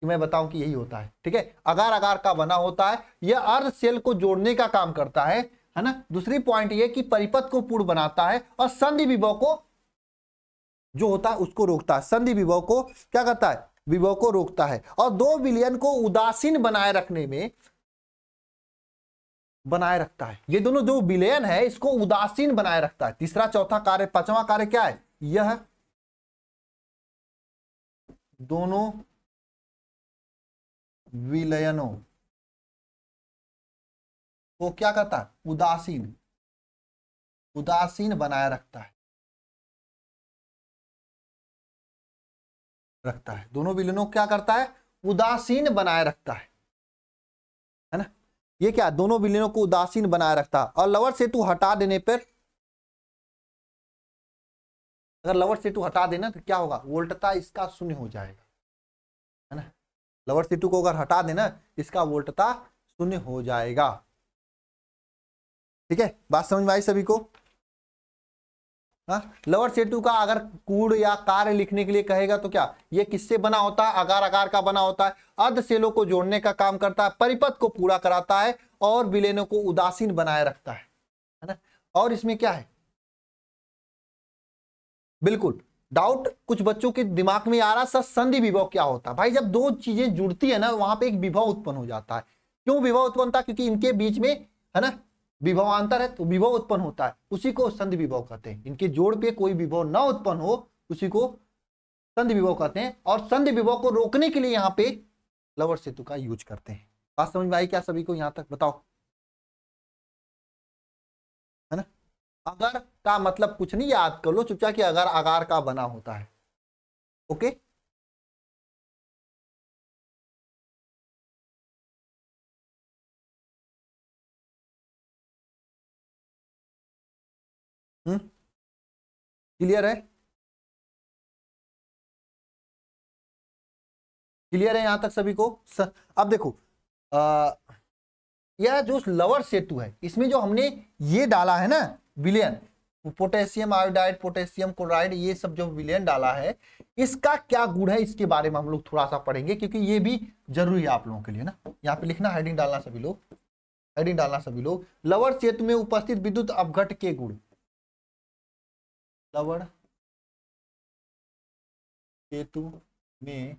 कि मैं बताऊं कि यही होता है ठीक है अगार अगार का बना होता है यह अर्ध सेल को जोड़ने का काम करता है है ना दूसरी पॉइंट यह कि परिपथ को पूर्ण बनाता है और संधि विभव को जो होता है उसको रोकता है संधि विभव को क्या करता है विभव को रोकता है और दो विलियन को उदासीन बनाए रखने में बनाए रखता है ये दोनों जो विलयन है इसको उदासीन बनाए रखता है तीसरा चौथा कार्य पांचवा कार्य क्या है यह दोनों विलयनों को क्या करता है उदासीन उदासीन बनाए रखता है रखता है दोनों विलनों क्या करता है उदासीन बनाए रखता है है ना ये क्या दोनों विलनों को उदासीन बनाए रखता है और लवर सेतु हटा देने पर अगर लवर सेतु हटा देना तो क्या होगा वोल्टता इसका शून्य हो जाएगा है ना लवर सेतु को अगर हटा देना इसका वोल्टता शून्य हो जाएगा ठीक है बात समझ में आई सभी को हाँ? लवर सेतु का अगर कूड़ या कार्य लिखने के लिए कहेगा तो क्या ये किससे बना होता है अगार अगार का बना होता है अर्ध सेलों को जोड़ने का काम करता है परिपथ को पूरा कराता है और विलेनों को उदासीन बनाए रखता है है ना और इसमें क्या है बिल्कुल डाउट कुछ बच्चों के दिमाग में आ रहा सर संधि विभव क्या होता है भाई जब दो चीजें जुड़ती है ना वहां पर एक विभव उत्पन्न हो जाता है क्यों विभव उत्पन्न था क्योंकि इनके बीच में है ना विभव अंतर है तो विभव उत्पन्न होता है उसी को संधि विभव कहते हैं इनके जोड़ पे कोई विभव न उत्पन्न हो उसी को संधि विभव कहते हैं और संधि विभव को रोकने के लिए यहाँ पे लवर सेतु का यूज करते हैं बात समझ में आई क्या सभी को यहाँ तक बताओ है ना अगर का मतलब कुछ नहीं याद कर लो चुपचाप कि अगर आगार का बना होता है ओके क्लियर हम्म? है क्लियर है यहां तक सभी को स, अब देखो आ, यह जो लवर सेतु है इसमें जो हमने ये डाला है ना विलियन पोटेशियम आयोडाइड पोटेशियम क्लोराइड ये सब जो विलियन डाला है इसका क्या गुण है इसके बारे में हम लोग थोड़ा सा पढ़ेंगे क्योंकि ये भी जरूरी है आप लोगों के लिए ना यहाँ पे लिखना हेडिंग डालना सभी लोग हेडिंग डालना सभी लोग लवर सेतु में उपस्थित विद्युत अवघट के गुण लवण केतु में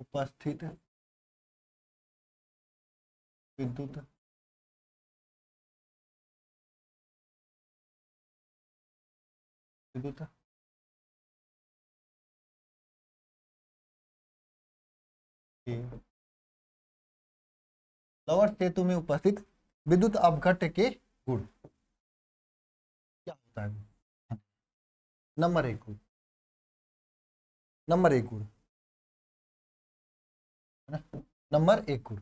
उपस्थित विद्युत विद्युत लवण केतु में उपस्थित विद्युत अवघट के गुण क्या होता है नंबर एक गुण नंबर एक गुण है ना नंबर एक गुण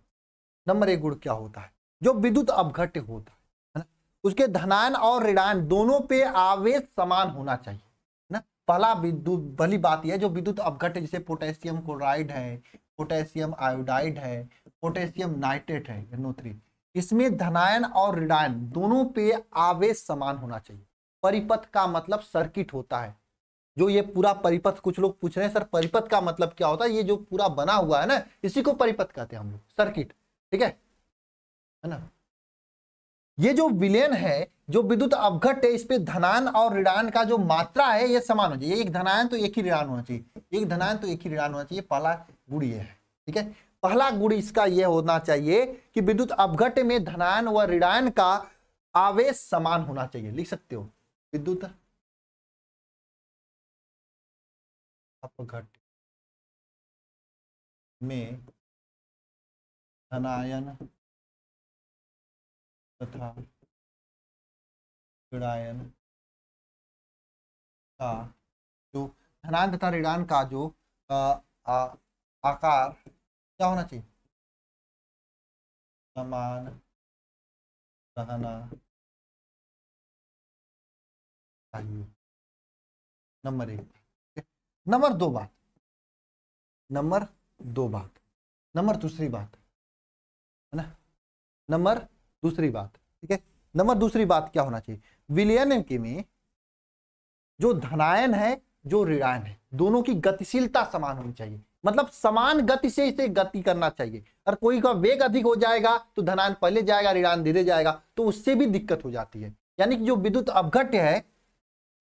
नंबर एक गुण क्या होता है जो विद्युत अपघट्य होता है है ना उसके धनायन और ऋणायन दोनों पे आवेश समान होना चाहिए ना पहला विद्युत पहली बात यह जो विद्युत अपघट्य जैसे पोटेशियम क्लोराइड है पोटेशियम आयोडाइड है पोटेशियम नाइट्रेट है नो थ्री इसमें धनायन और ऋणायन दोनों पे आवेश समान होना चाहिए परिपथ का मतलब सर्किट होता है जो ये पूरा परिपथ कुछ लोग पूछ रहे हैं सर परिपथ का मतलब क्या होता है ये जो पूरा बना हुआ है ना इसी को परिपथ कहते हैं हम लोग सर्किट ठीक है है ना ये जो विलयन है जो विद्युत अवघट है इस पे धनान और ऋणान का जो मात्रा है ये समान हो जाए एक धनायन तो एक ही ऋणान होना चाहिए एक धनायन तो एक ही ऋणान तो होना चाहिए पहला गुण ये है ठीक है पहला गुण इसका यह होना चाहिए कि विद्युत अवघट में धनायन व ऋणान का आवेश समान होना चाहिए लिख सकते हो विद्युत अपघट में धनायन तथा ऋणायन का जो धनायन तथा ऋणायन का जो आ, आ, आकार क्या होना चाहिए समान रहना आइए नंबर एक नंबर दो बात नंबर दो बात नंबर दूसरी बात है ना नंबर दूसरी बात ठीक है नंबर दूसरी बात क्या होना चाहिए विलयन के में जो धनायन है जो ऋणायन है दोनों की गतिशीलता समान होनी चाहिए मतलब समान गति से इसे गति करना चाहिए और कोई का वेग अधिक हो जाएगा तो धनायन पहले जाएगा ऋणायन धीरे जाएगा तो उससे भी दिक्कत हो जाती है यानी कि जो विद्युत अवघट्य है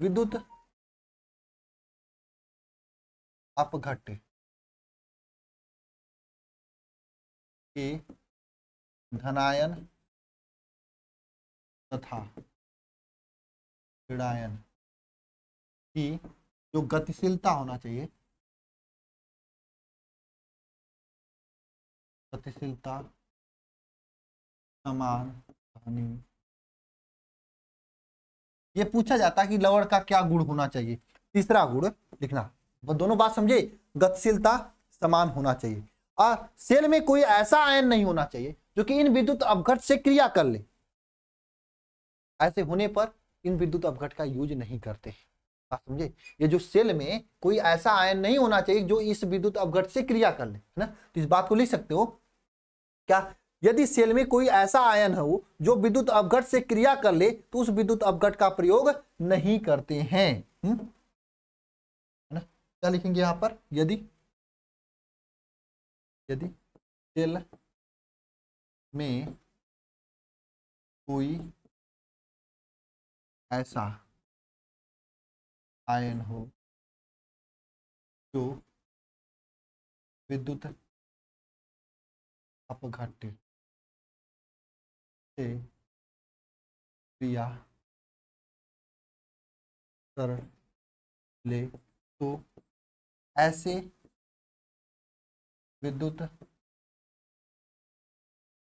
विद्युत अपघट के धनायन तथा ऋणायन की जो गतिशीलता होना चाहिए गतिशीलता समान हानि ये पूछा जाता है कि लवण का क्या गुण होना चाहिए तीसरा गुण लिखना दोनों बात समझे गतिशीलता समान होना चाहिए और सेल में कोई ऐसा आयन नहीं होना चाहिए जो कि इन विद्युत अवघट से क्रिया कर ले ऐसे होने पर इन विद्युत अवघट का यूज नहीं करते बात समझे ये जो सेल में कोई ऐसा आयन नहीं होना चाहिए जो इस विद्युत अवघट से क्रिया कर ले है ना तो इस बात को लिख सकते हो क्या यदि सेल में कोई ऐसा आयन हो जो विद्युत अपघट से क्रिया कर ले तो उस विद्युत अवघट का प्रयोग नहीं करते हैं हम्म? ना क्या लिखेंगे यहां पर यदि यदि सेल में कोई ऐसा आयन हो जो विद्युत अपघटित से क्रिया कर ले तो ऐसे विद्युत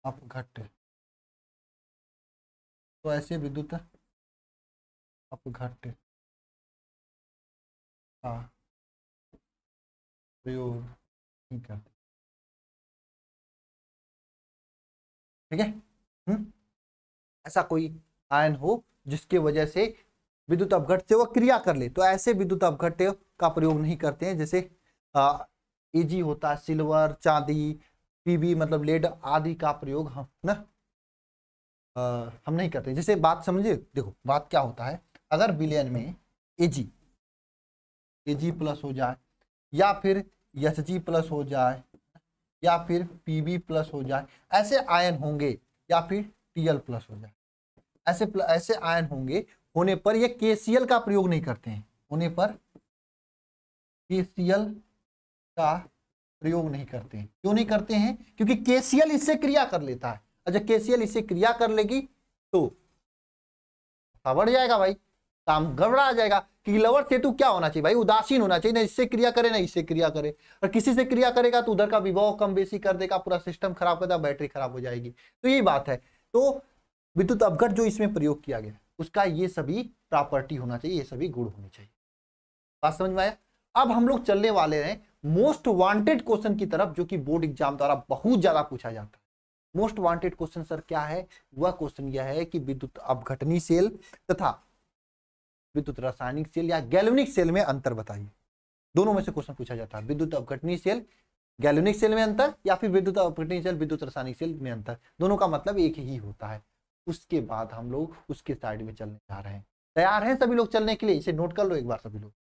अपघट तो ऐसे विद्युत अपघट का प्रयोग नहीं करते ठीक है हम्म? ऐसा कोई आयन हो जिसके वजह से विद्युत अपघट से वह क्रिया कर ले तो ऐसे विद्युत अपघट का प्रयोग नहीं करते हैं जैसे एजी e होता है सिल्वर चांदी पीबी मतलब लेड आदि का प्रयोग हम न हम नहीं करते जैसे बात समझिए देखो बात क्या होता है अगर विलयन में एजी एजी प्लस हो जाए या फिर एच जी प्लस हो जाए या फिर पीबी प्लस हो जाए ऐसे आयन होंगे या फिर टीएल प्लस हो जाए ऐसे ऐसे आयन होंगे होने पर ये केसीएल का प्रयोग नहीं करते हैं होने पर केसीएल का प्रयोग नहीं करते हैं क्यों नहीं करते हैं क्योंकि केसीएल इससे क्रिया कर लेता है और जब इससे क्रिया कर लेगी तो बढ़ जाएगा भाई काम गड़बड़ा जाएगा कीलवर सेतु क्या होना चाहिए भाई उदासीन होना चाहिए ना इससे क्रिया करे ना इससे क्रिया करे और किसी से क्रिया करेगा तो उधर का विभव कम बेसी कर देगा पूरा सिस्टम खराब कर देगा बैटरी खराब हो जाएगी तो यही बात है तो विद्युत अवगढ़ जो इसमें प्रयोग किया गया उसका ये सभी प्रॉपर्टी होना चाहिए ये सभी गुण होने चाहिए बात समझ में आया अब हम लोग चलने वाले हैं मोस्ट वांटेड क्वेश्चन की तरफ जो कि बोर्ड एग्जाम द्वारा बहुत ज्यादा पूछा जाता है मोस्ट वांटेड क्वेश्चन सर क्या है वह क्वेश्चन यह है कि विद्युत अवघटनी सेल तथा विद्युत रासायनिक सेल या गैलोनिक सेल में अंतर बताइए दोनों में से क्वेश्चन पूछा जाता है विद्युत अपघटनीय सेल गैलोनिक सेल में अंतर या फिर विद्युत अपघटनीय सेल विद्युत रासायनिक सेल में अंतर दोनों का मतलब एक ही होता है उसके बाद हम लोग उसके साइड में चलने जा रहे हैं तैयार हैं सभी लोग चलने के लिए इसे नोट कर लो एक बार सभी लोग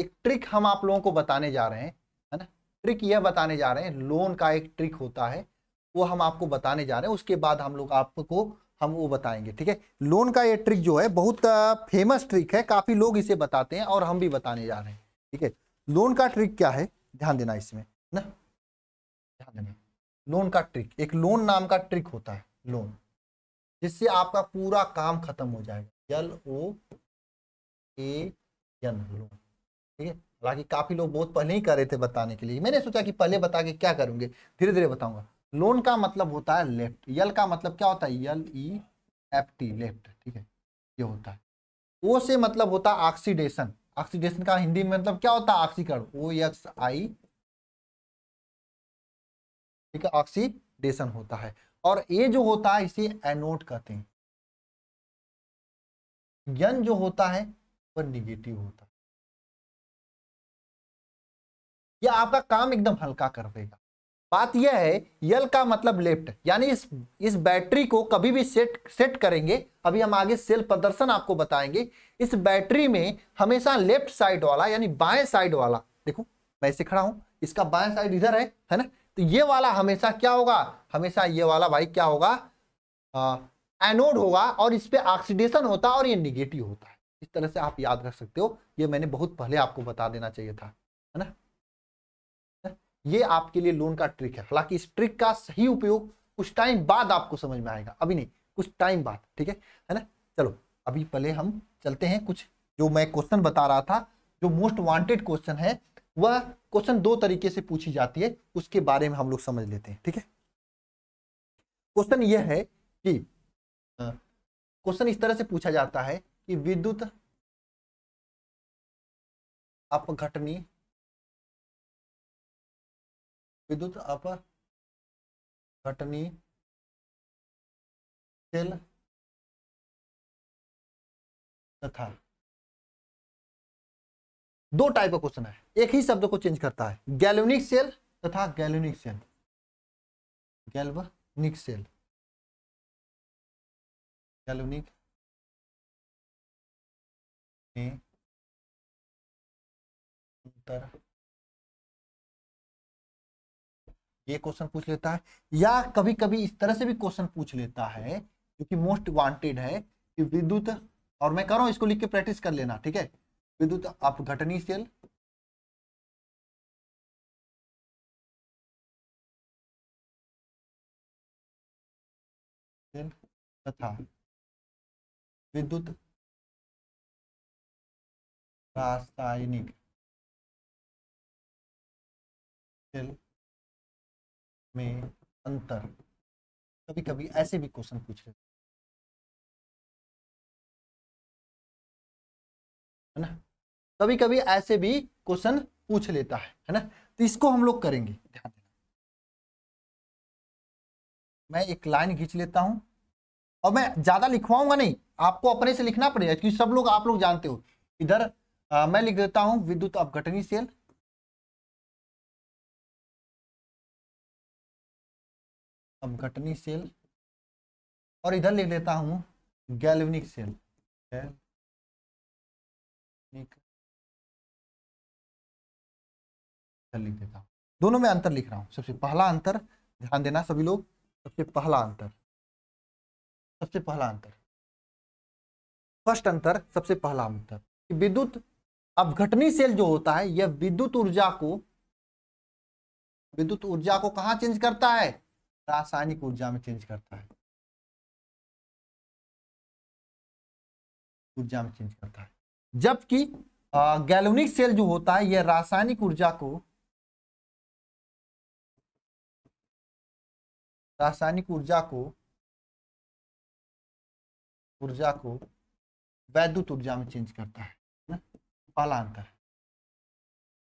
एक ट्रिक हम आप लोगों को बताने जा रहे हैं है ना ट्रिक यह बताने जा रहे हैं लोन का एक ट्रिक होता है वो हम आपको बताने जा रहे हैं उसके बाद हम लोग आपको हम वो बताएंगे ठीक है लोन का ये ट्रिक जो है बहुत फेमस ट्रिक है काफ़ी लोग इसे बताते हैं और हम भी बताने जा रहे हैं ठीक है लोन का ट्रिक क्या है ध्यान देना इसमें ना ध्यान देना लोन का ट्रिक एक लोन नाम का ट्रिक होता है लोन जिससे आपका पूरा काम खत्म हो जाएगा L O A N loan ठीक है हालांकि काफ़ी लोग बहुत पहले ही कर रहे थे बताने के लिए मैंने सोचा कि पहले बता के क्या करूंगे धीरे धीरे बताऊंगा लोन का मतलब होता है लेफ्ट यल का मतलब क्या होता है L E F T left ठीक है ये होता है ओ से मतलब होता है ऑक्सीडेशन ऑक्सीडेशन का हिंदी में मतलब क्या होता है ऑक्सीकरण ओ एक्स आई ठीक है ऑक्सीडेशन होता है और ए जो होता है इसे एनोट कहते हैं यन जो होता है वह निगेटिव होता है यह आपका काम एकदम हल्का कर देगा बात यह है यल का मतलब लेफ्ट यानी इस इस बैटरी को कभी भी सेट सेट करेंगे अभी हम आगे सेल प्रदर्शन आपको बताएंगे इस बैटरी में हमेशा लेफ्ट साइड वाला यानी बाएं साइड वाला देखो मैं ऐसे खड़ा हूं इसका बाएं साइड इधर है है ना तो ये वाला हमेशा क्या होगा हमेशा ये वाला भाई क्या होगा एनोड होगा और इस पर ऑक्सीडेशन होता है और ये निगेटिव होता है इस तरह से आप याद रख सकते हो ये मैंने बहुत पहले आपको बता देना चाहिए था है ना ये आपके लिए लोन का ट्रिक है हालांकि इस ट्रिक का सही उपयोग कुछ टाइम बाद आपको समझ में आएगा अभी नहीं कुछ टाइम बाद ठीक है है ना चलो अभी पहले हम चलते हैं कुछ जो मैं क्वेश्चन बता रहा था जो मोस्ट वांटेड क्वेश्चन है वह क्वेश्चन दो तरीके से पूछी जाती है उसके बारे में हम लोग समझ लेते हैं ठीक है क्वेश्चन यह है कि क्वेश्चन इस तरह से पूछा जाता है कि विद्युत अपघटनी विद्युत अपघटनी तथा दो टाइप का क्वेश्चन है एक ही शब्द को चेंज करता है गैल्वनिक सेल तथा galvanic cell galvanic cell galvanic अंतर ये क्वेश्चन पूछ लेता है या कभी कभी इस तरह से भी क्वेश्चन पूछ लेता है जो कि मोस्ट वांटेड है कि विद्युत और मैं कह रहा हूं इसको लिख के प्रैक्टिस कर लेना ठीक है विद्युत अपघटनी सेल तथा विद्युत रासायनिक सेल में अंतर कभी कभी ऐसे भी क्वेश्चन पूछ लेते है ना कभी कभी ऐसे भी क्वेश्चन पूछ लेता है है ना तो इसको हम लोग करेंगे ध्यान देना मैं एक लाइन खींच लेता हूं और मैं ज्यादा लिखवाऊंगा नहीं आपको अपने से लिखना पड़ेगा क्योंकि सब लोग आप लोग जानते हो इधर आ, मैं लिख देता हूं विद्युत अपघटनी सेल घटनी सेल और इधर लिख लेता हूं गैल्वनिक सेल लिख देता हूं दोनों में अंतर लिख रहा हूं सबसे पहला अंतर ध्यान देना सभी लोग सबसे पहला अंतर सबसे पहला अंतर फर्स्ट अंतर सबसे पहला अंतर विद्युत अवघटनी सेल जो होता है यह विद्युत ऊर्जा को विद्युत ऊर्जा को कहाँ चेंज करता है रासायनिक ऊर्जा में चेंज करता है ऊर्जा में चेंज करता है जबकि गैलोनिक सेल जो होता है यह रासायनिक ऊर्जा को रासायनिक ऊर्जा को ऊर्जा को वैद्युत ऊर्जा में चेंज करता है पहला अंतर है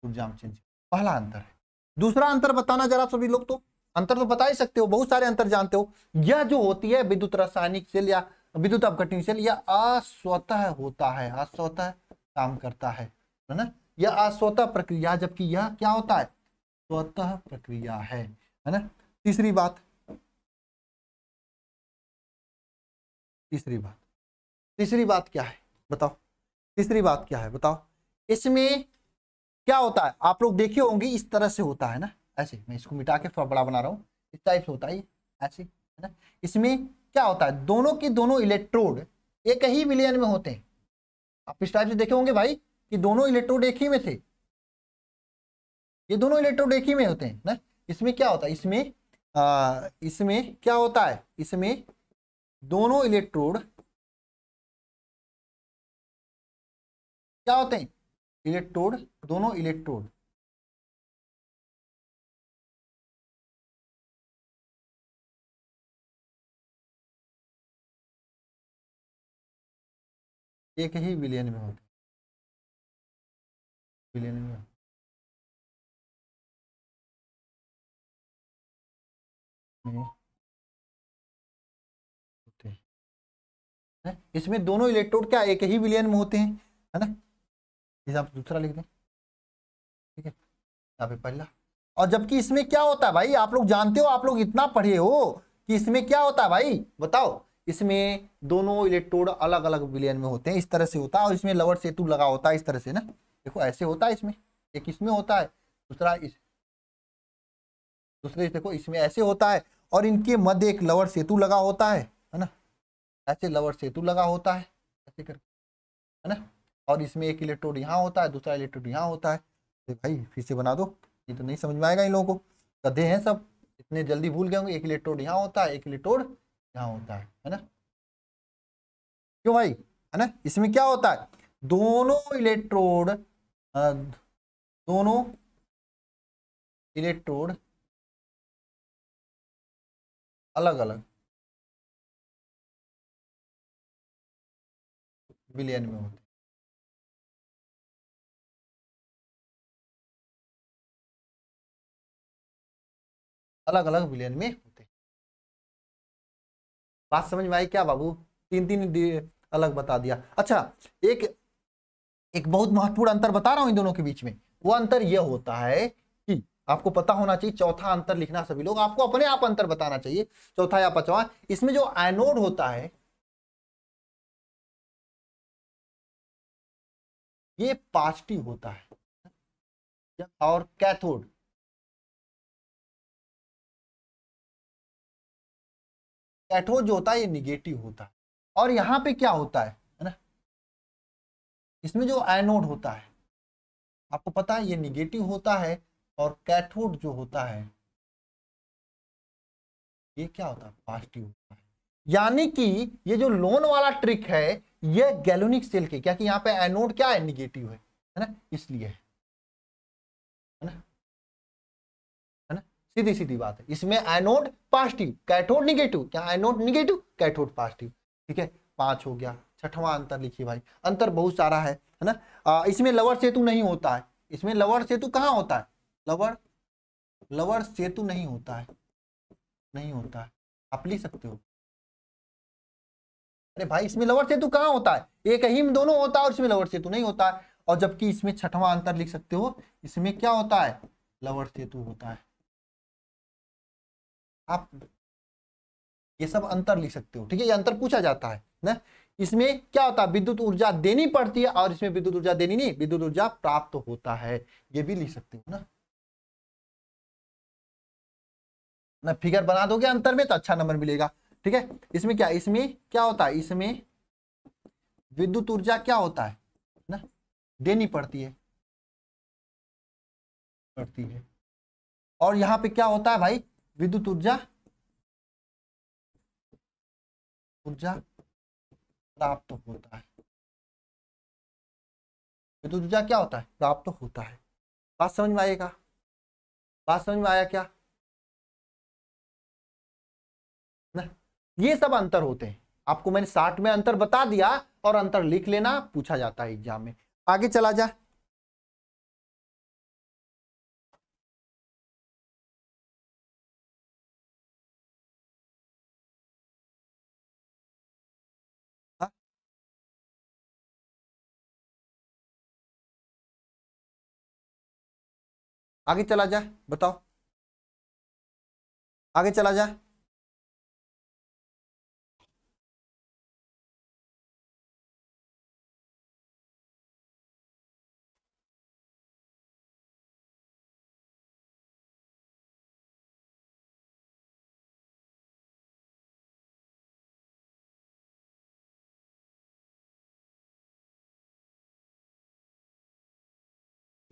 ऊर्जा में चेंज पहला अंतर है दूसरा अंतर बताना जरा सभी लोग तो अंतर तो बता ही सकते हो बहुत सारे अंतर जानते हो यह जो होती है विद्युत रासायनिक सेल या विद्युत अपघटनी सेल यह अस्वतः होता है अस्वतः काम करता है है ना यह अस्वतः प्रक्रिया जबकि यह क्या होता है स्वतः प्रक्रिया है है ना तीसरी बात तीसरी बात तीसरी बात क्या है बताओ तीसरी बात क्या है बताओ इसमें क्या होता है आप लोग देखे होंगे इस तरह से होता है ना ऐसे मैं इसको मिटा के थोड़ा बड़ा बना रहा हूँ इस टाइप से होता है ऐसे है ना इसमें क्या होता है दोनों के दोनों इलेक्ट्रोड एक ही विलयन में होते हैं आप इस टाइप से देखे होंगे भाई कि दोनों इलेक्ट्रोड एक ही में थे ये दोनों इलेक्ट्रोड एक ही में होते हैं ना इसमें क्या होता है इसमें इसमें क्या होता है इसमें दोनों इलेक्ट्रोड क्या होते हैं इलेक्ट्रोड दोनों इलेक्ट्रोड एक ही विलियन में होती विलियन में होते हैं इसमें दोनों इलेक्ट्रोड क्या एक ही विलियन में होते हैं है ना इसे आप दूसरा लिख दें ठीक है यहाँ पे पहला और जबकि इसमें क्या होता है भाई आप लोग जानते हो आप लोग इतना पढ़े हो कि इसमें क्या होता है भाई बताओ इसमें दोनों इलेक्ट्रोड अलग अलग विलयन में होते हैं इस तरह से होता है और इसमें लवर सेतु लगा होता है इस तरह से ना देखो ऐसे होता है इसमें एक इसमें होता है दूसरा इस दूसरे देखो इसमें ऐसे होता है और इनके मध्य एक लवर सेतु लगा होता है है ना ऐसे लवर सेतु लगा होता है ऐसे कर है ना और इसमें एक इलेक्ट्रोड यहाँ होता है दूसरा इलेक्ट्रोड यहाँ होता है भाई फिर से बना दो ये तो नहीं समझ में आएगा इन लोगों को गधे हैं सब इतने जल्दी भूल गए होंगे एक इलेक्ट्रोड यहाँ होता है एक इलेक्ट्रोड क्या होता है है ना क्यों भाई है ना इसमें क्या होता है दोनों इलेक्ट्रोड दोनों इलेक्ट्रोड अलग अलग विलयन में होते अलग अलग विलयन में बात समझ में आई क्या बाबू तीन तीन अलग बता दिया अच्छा एक एक बहुत महत्वपूर्ण अंतर बता रहा हूं इन दोनों के बीच में वो अंतर यह होता है कि आपको पता होना चाहिए चौथा अंतर लिखना सभी लोग आपको अपने आप अंतर बताना चाहिए चौथा या पांचवा इसमें जो एनोड होता है ये पॉजिटिव होता है और कैथोड कैथोड जो होता है ये निगेटिव होता है और यहाँ पे क्या होता है है ना इसमें जो एनोड होता है आपको पता है ये निगेटिव होता है और कैथोड जो होता है ये क्या होता है पॉजिटिव होता है यानी कि ये जो लोन वाला ट्रिक है ये गैलोनिक सेल के क्या कि यहाँ पे एनोड क्या है निगेटिव है है ना इसलिए है सीधी सीधी बात है इसमें एनोड पॉजिटिव कैथोड निगेटिव क्या एनोड निगेटिव कैथोड पॉजिटिव ठीक है पांच हो गया छठवां अंतर लिखिए भाई अंतर बहुत सारा है है ना आ, इसमें लवर सेतु नहीं होता है इसमें लवर सेतु कहाँ होता है लवर लवर सेतु नहीं होता है नहीं होता है आप लिख सकते हो अरे भाई इसमें लवर सेतु कहाँ होता है एक ही में दोनों होता है और इसमें लवर सेतु नहीं होता है और जबकि इसमें छठवां अंतर लिख सकते हो इसमें क्या होता है लवर सेतु होता है आप ये सब अंतर लिख सकते हो ठीक है ये अंतर पूछा जाता है ना इसमें क्या होता है विद्युत ऊर्जा देनी पड़ती है और इसमें विद्युत ऊर्जा देनी नहीं विद्युत ऊर्जा प्राप्त होता है ये भी लिख सकते हो ना ना फिगर बना दोगे अंतर में तो अच्छा नंबर मिलेगा ठीक है इसमें क्या इसमें क्या होता है इसमें विद्युत ऊर्जा क्या होता है ना देनी पड़ती है पड़ती है और यहाँ पे क्या होता है भाई विद्युत ऊर्जा ऊर्जा प्राप्त होता है विद्युत ऊर्जा क्या होता है प्राप्त होता है बात समझ में आएगा बात समझ में आया क्या ना ये सब अंतर होते हैं आपको मैंने साठ में अंतर बता दिया और अंतर लिख लेना पूछा जाता है एग्जाम में आगे चला जाए आगे चला जाए बताओ आगे चला जाए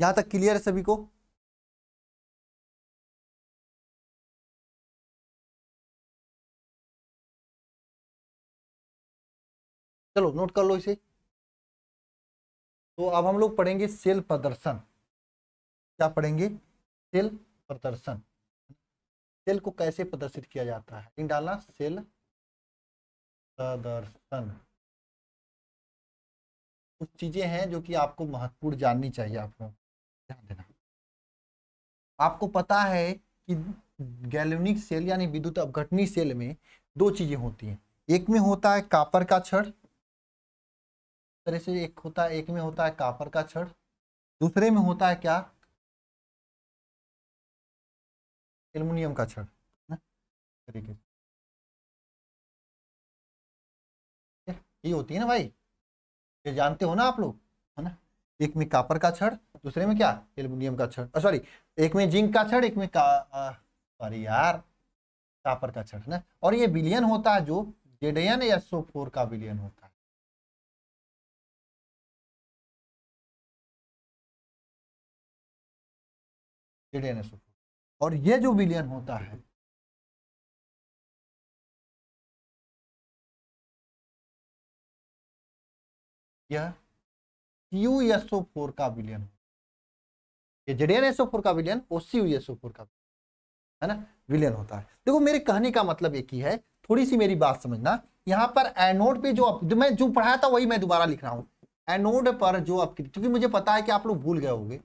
यहां तक क्लियर है सभी को चलो नोट कर लो इसे तो अब हम लोग पढ़ेंगे सेल प्रदर्शन क्या पढ़ेंगे सेल प्रदर्शन सेल को कैसे प्रदर्शित किया जाता है इन डालना सेल प्रदर्शन कुछ चीज़ें हैं जो कि आपको महत्वपूर्ण जाननी चाहिए आपको ध्यान देना आपको पता है कि गैल्वेनिक सेल यानी विद्युत अवघटनी सेल में दो चीज़ें होती हैं एक में होता है कापर का छड़ तरह से एक होता है एक में होता है कापर का छड़ दूसरे में होता है क्या एल्युमिनियम का छड़ तरीके ये होती है ना भाई ये जानते हो ना आप लोग है ना एक में कापर का छड़ दूसरे में क्या एल्युमिनियम का छड़ सॉरी एक में जिंक का छड़ एक में का सॉरी यार कापर का छड़ ना और ये बिलियन होता है जो जेडयन या सो फोर का बिलियन होता है जेड और ये जो विलियन होता है यह क्यू एस ओ फोर का विलियन ये जेड एस ओ फोर का विलियन और सी एस ओ फोर का है ना विलियन होता है देखो मेरे कहने का मतलब एक ही है थोड़ी सी मेरी बात समझना यहाँ पर एनोड पे जो, अप, मैं जो पढ़ाया था वही मैं दोबारा लिख रहा हूँ एनोड पर जो अपकृति क्योंकि मुझे पता है कि आप लोग भूल गए होंगे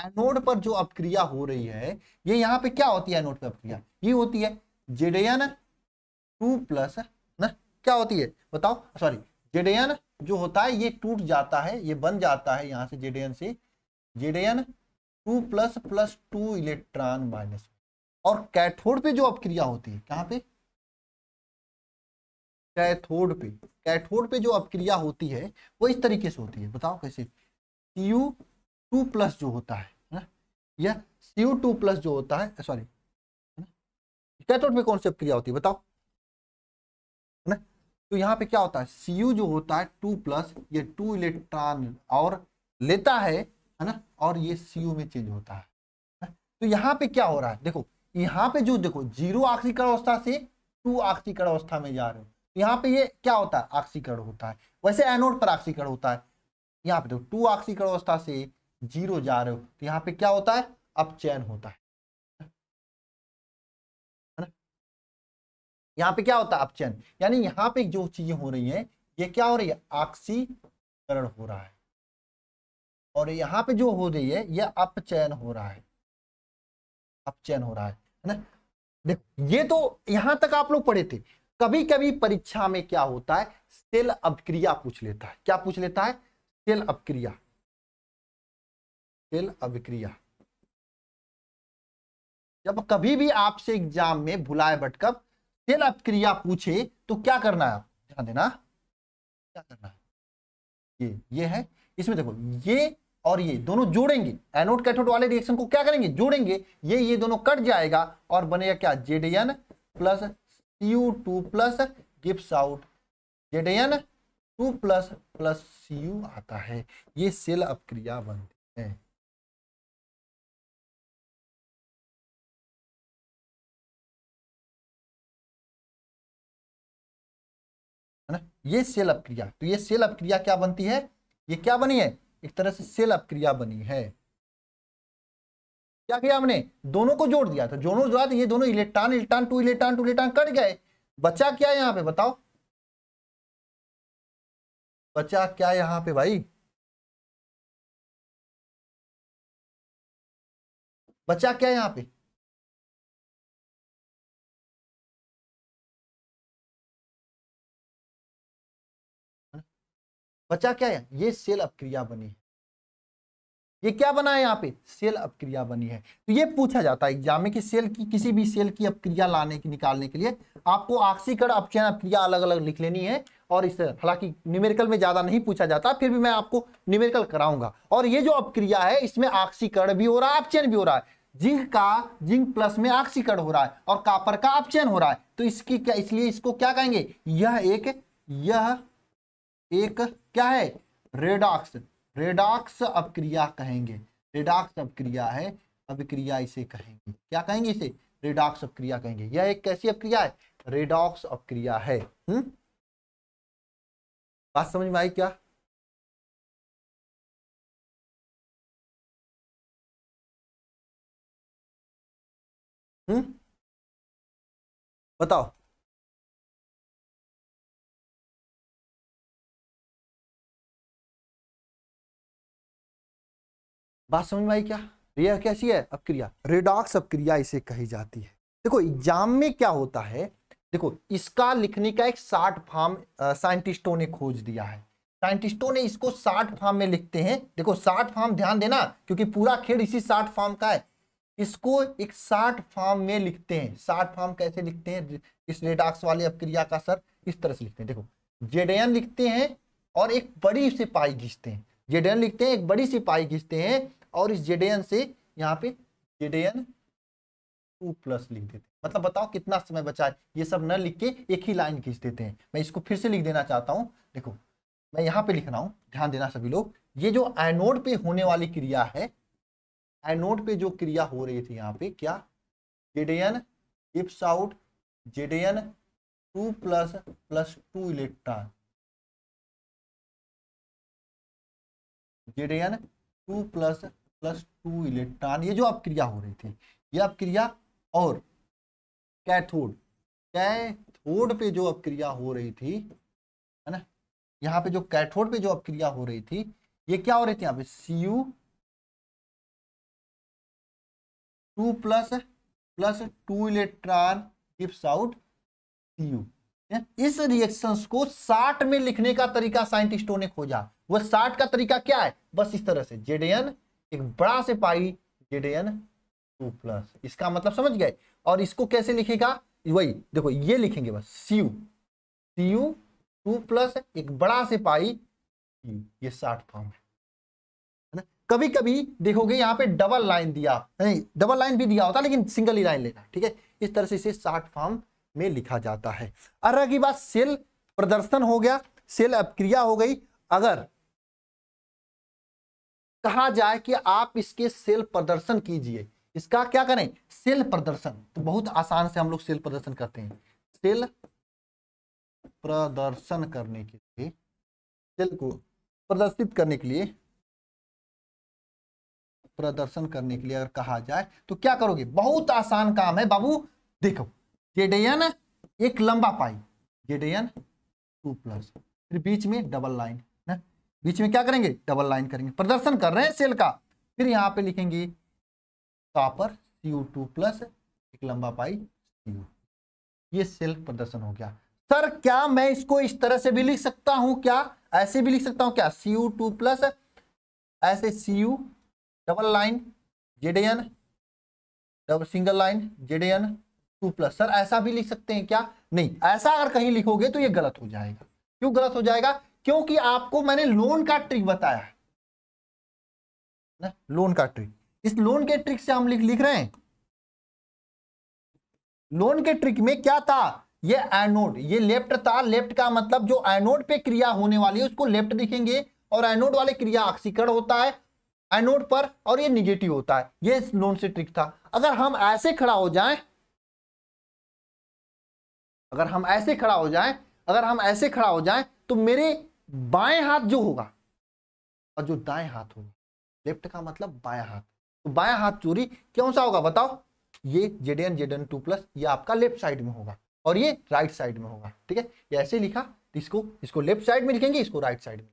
एनोड पर जो अपक्रिया हो रही है ये यहाँ पे क्या होती है एनोड पर अपक्रिया ये होती है जेडेयन टू प्लस ना क्या होती है बताओ सॉरी जेडेयन जो होता है ये टूट जाता है ये बन जाता है यहाँ से जेडेयन से ZN two plus plus two electron minus और कैथोड पे जो अपक्रिया होती है कहाँ पे कैथोड पे कैथोड पे जो अपक्रिया होती है वो इस तरीके से होती है बताओ कैसे टी यू टू प्लस जो होता है ना या सी टू प्लस जो होता है सॉरी कैथोड में कौन सी क्रिया होती है बताओ ना तो यहाँ पे क्या होता है सी यू जो होता है टू प्लस ये टू इलेक्ट्रॉन और लेता है है ना और ये सी यू में चेंज होता है तो यहाँ पे क्या हो रहा है देखो यहाँ पे जो देखो जीरो आक्सीकरण अवस्था से टू आक्सीकरण अवस्था में जा रहे हो तो यहाँ पे ये क्या होता है आक्सीकरण होता है वैसे एनोड पर आक्सीकरण होता है यहाँ पे देखो टू आक्सीकरण अवस्था से जीरो जा रहे हो तो यहाँ पे क्या होता है अपचयन चैन होता है यहाँ पे क्या होता है अपचयन यानी यहाँ पे जो चीजें हो रही हैं ये क्या हो रही है ऑक्सीकरण हो रहा है और यहाँ पे जो हो रही है यह अपचयन हो रहा है अपचयन हो रहा है है ना देख ये तो यहां तक आप लोग पढ़े थे कभी कभी परीक्षा में क्या होता है सेल अपक्रिया पूछ लेता है क्या पूछ लेता है सेल अपक्रिया खेल अभिक्रिया जब कभी भी आपसे एग्जाम में भुलाए भटकप सेल अपक्रिया पूछे तो क्या करना है ध्यान देना क्या करना है ये ये है इसमें देखो ये और ये दोनों जोड़ेंगे एनोड कैथोड वाले रिएक्शन को क्या करेंगे जोड़ेंगे ये ये दोनों कट जाएगा और बनेगा क्या Z N plus U two plus gives out Z N two plus plus C U आता है ये सेल अपक्रिया बनती है है ना ये सेल अपक्रिया तो ये सेल अपक्रिया क्या बनती है ये क्या बनी है एक तरह से सेल अपक्रिया बनी है क्या किया हमने दोनों को जोड़ दिया था दोनों जोड़ा था ये दोनों electron electron two electron two electron cut गए बचा क्या यहाँ पे बताओ बचा क्या यहाँ पे भाई बचा क्या यहाँ पे बचा क्या है ये सेल अपक्रिया बनी है ये क्या बना है यहाँ पे सेल अपक्रिया बनी है तो ये पूछा जाता है एग्जाम में कि सेल की किसी भी सेल की अपक्रिया लाने की निकालने के लिए आपको आक्सीकरण अपचयन अपक्रिया अलग अलग लिख लेनी है और इस हालांकि न्यूमेरिकल में ज्यादा नहीं पूछा जाता फिर भी मैं आपको न्यूमेरिकल कराऊंगा और ये जो अपक्रिया है इसमें आक्सीकरण भी हो रहा है अपचयन भी हो रहा है जिंक का जिंक प्लस में आक्सीकरण हो रहा है और कापर का अपचयन हो रहा है तो इसकी क्या इसलिए इसको क्या कहेंगे यह एक यह एक क्या है रेडॉक्स रेडॉक्स अपक्रिया कहेंगे रेडॉक्स अपक्रिया है अभिक्रिया इसे कहेंगे क्या कहेंगे इसे रेडॉक्स अपक्रिया कहेंगे यह एक कैसी अपक्रिया है रेडॉक्स अपक्रिया है हम्म? बात समझ में आई क्या हुँ? हम्म? बताओ बात समझ में आई क्या क्रिया कैसी है अपक्रिया रेडॉक्स अपक्रिया इसे कही जाती है देखो एग्जाम में क्या होता है देखो इसका लिखने का एक साठ फार्म साइंटिस्टों ने खोज दिया है साइंटिस्टों ने इसको साठ फार्म में लिखते हैं देखो साठ फार्म ध्यान देना क्योंकि पूरा खेल इसी साठ फार्म का है इसको एक साठ फार्म में लिखते हैं साठ फार्म कैसे लिखते हैं इस रेडाक्स वाले अपक्रिया का सर इस तरह से लिखते हैं देखो जेडेन लिखते हैं और एक बड़ी सिपाही पाई खींचते हैं जेडेन लिखते हैं एक बड़ी सिपाही पाई खींचते हैं और इस जेडेन से यहाँ पे जेडेन टू प्लस लिख देते हैं मतलब बताओ कितना समय बचा है ये सब न लिख के एक ही लाइन खींच देते हैं मैं इसको फिर से लिख देना चाहता हूँ देखो मैं यहाँ पे लिख रहा हूँ ध्यान देना सभी लोग ये जो एनोड पे होने वाली क्रिया है एनोड पे जो क्रिया हो रही थी यहाँ पे क्या ZN gives out ZN two plus plus two electron ZN two plus plus two electron ये जो आप क्रिया हो रही थी ये आप क्रिया और कैथोड कैथोड पे जो अब क्रिया हो रही थी है ना यहाँ पे जो कैथोड पे जो अब क्रिया हो रही थी ये क्या हो रही थी यहाँ पे C U two plus plus two electron gives out C U इस रिएक्शन को साठ में लिखने का तरीका साइंटिस्टों ने खोजा वह साठ का तरीका क्या है बस इस तरह से जेडेन एक बड़ा से पाई जेड एन टू प्लस इसका मतलब समझ गए और इसको कैसे लिखेगा वही देखो ये लिखेंगे बस C U C U two plus एक बड़ा से पाई ये शार्ट फॉर्म है ना कभी कभी देखोगे यहाँ पे डबल लाइन दिया नहीं डबल लाइन भी दिया होता लेकिन सिंगल ही लाइन लेना ठीक है इस तरह से इसे शार्ट फॉर्म में लिखा जाता है और की बात सेल प्रदर्शन हो गया सेल अपक्रिया हो गई अगर कहा जाए कि आप इसके सेल प्रदर्शन कीजिए इसका क्या करें सेल प्रदर्शन तो बहुत आसान से हम लोग सेल प्रदर्शन करते हैं सेल प्रदर्शन करने के लिए सेल को प्रदर्शित करने के लिए प्रदर्शन करने के लिए अगर कहा जाए तो क्या करोगे बहुत आसान काम है बाबू देखो जेडेयन एक लंबा पाइप जेडेयन टू प्लस फिर बीच में डबल लाइन बीच में क्या करेंगे डबल लाइन करेंगे प्रदर्शन कर रहे हैं सेल का फिर यहां पे लिखेंगे कॉपर सी टू प्लस एक लंबा पाई सी ये सेल प्रदर्शन हो गया सर क्या मैं इसको इस तरह से भी लिख सकता हूं क्या ऐसे भी लिख सकता हूं क्या सी टू प्लस ऐसे C U double line ZN double single line Jayden two plus sir ऐसा भी लिख सकते हैं क्या नहीं ऐसा अगर कहीं लिखोगे तो ये गलत हो जाएगा क्यों गलत हो जाएगा क्योंकि आपको मैंने लोन का ट्रिक बताया ना लोन का ट्रिक इस लोन के ट्रिक से हम लिख लिख रहे हैं लोन के ट्रिक में क्या था ये एनोड ये लेफ्ट था लेफ्ट का मतलब जो एनोड पे क्रिया होने वाली है उसको लेफ्ट दिखेंगे और एनोड वाले क्रिया ऑक्सीकरण होता है एनोड पर और ये निगेटिव होता है ये लोन से ट्रिक था अगर हम ऐसे खड़ा हो जाए अगर हम ऐसे खड़ा हो जाए अगर हम ऐसे खड़ा हो जाए तो मेरे बाएं हाथ जो होगा और जो दाएं हाथ होगा लेफ्ट का मतलब बाया हाथ तो बाया हाथ चोरी कौन सा होगा बताओ ये Z N Z N two plus ये आपका लेफ्ट साइड में होगा और ये राइट साइड में होगा ठीक है ये ऐसे लिखा तो इसको इसको लेफ्ट साइड में लिखेंगे इसको राइट साइड में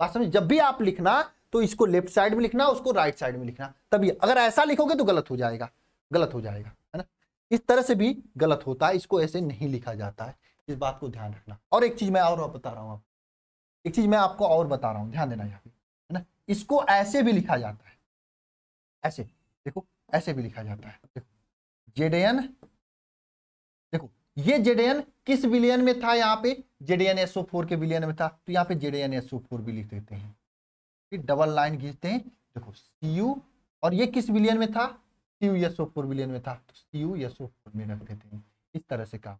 बात समझ जब भी आप लिखना तो इसको लेफ्ट साइड में लिखना उसको राइट साइड में लिखना तभी अगर ऐसा लिखोगे तो गलत हो जाएगा गलत हो जाएगा है ना इस तरह से भी गलत होता है इसको ऐसे नहीं लिखा जाता है इस बात को ध्यान रखना और एक चीज मैं और बता रहा हूँ आप एक चीज मैं आपको और बता रहा हूं ध्यान देना यहाँ पे है ना इसको ऐसे भी लिखा जाता है ऐसे देखो ऐसे भी लिखा जाता है देखो जेडेन देखो ये जेडेन किस विलियन में था यहाँ पे जेडेन एसओ फोर के विलियन में था तो यहाँ पे जेडेन एसओ फोर भी लिख देते हैं फिर डबल लाइन खींचते हैं देखो सी यू और ये किस विलियन में था सी यू एसओ फोर विलियन में था तो सी यू एसओ फोर में रख देते हैं इस तरह से काम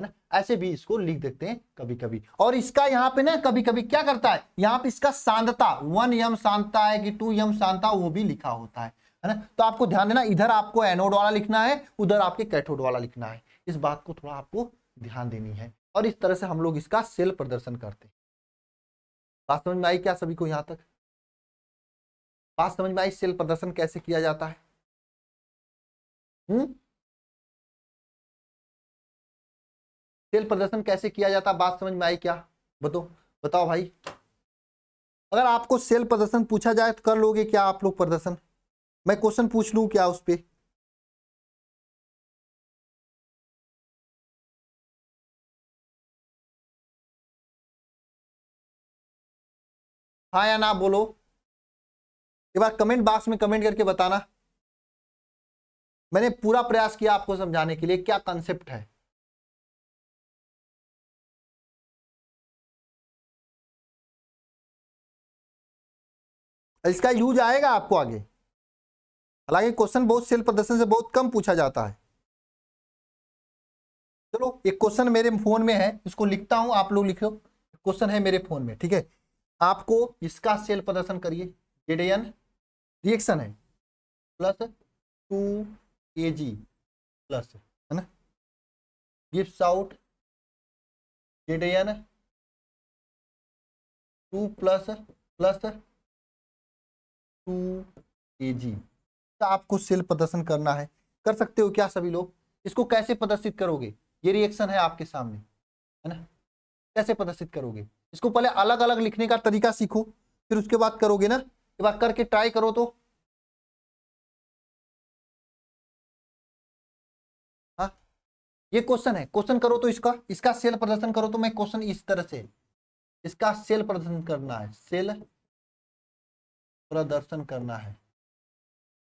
है ना ऐसे भी इसको लिख देते हैं कभी कभी और इसका यहाँ पे ना कभी कभी क्या करता है यहाँ पे इसका सांद्रता वन यम सांद्रता है कि टू यम सांद्रता वो भी लिखा होता है है ना तो आपको ध्यान देना इधर आपको एनोड वाला लिखना है उधर आपके कैथोड वाला लिखना है इस बात को थोड़ा आपको ध्यान देनी है और इस तरह से हम लोग इसका सेल प्रदर्शन करते हैं बात समझ में आई क्या सभी को यहाँ तक बात समझ में आई सेल प्रदर्शन कैसे किया जाता है हुँ? हम्म? सेल प्रदर्शन कैसे किया जाता बात समझ में आई क्या बताओ बताओ भाई अगर आपको सेल प्रदर्शन पूछा जाए तो कर लोगे क्या आप लोग प्रदर्शन मैं क्वेश्चन पूछ लू क्या उस पर हाँ या ना बोलो एक बार कमेंट बॉक्स में कमेंट करके बताना मैंने पूरा प्रयास किया आपको समझाने के लिए क्या कंसेप्ट है इसका यूज आएगा आपको आगे हालांकि क्वेश्चन बहुत सेल प्रदर्शन से बहुत कम पूछा जाता है चलो एक क्वेश्चन मेरे फोन में है इसको लिखता हूं आप लोग लिखो क्वेश्चन है मेरे फोन में ठीक है आपको इसका सेल प्रदर्शन करिए जेडेन रिएक्शन है प्लस टू ए प्लस है ना gives out ZN two plus plus two G आपको सेल प्रदर्शन करना है कर सकते हो क्या सभी लोग इसको कैसे प्रदर्शित करोगे ये रिएक्शन है आपके सामने है ना कैसे प्रदर्शित करोगे इसको पहले अलग अलग लिखने का तरीका सीखो फिर उसके बाद करोगे ना एक बार करके ट्राई करो तो हाँ ये क्वेश्चन है क्वेश्चन करो तो इसका इसका सेल प्रदर्शन करो तो मैं क्वेश्चन इस तरह से इसका सेल प्रदर्शन करना है सेल प्रदर्शन करना है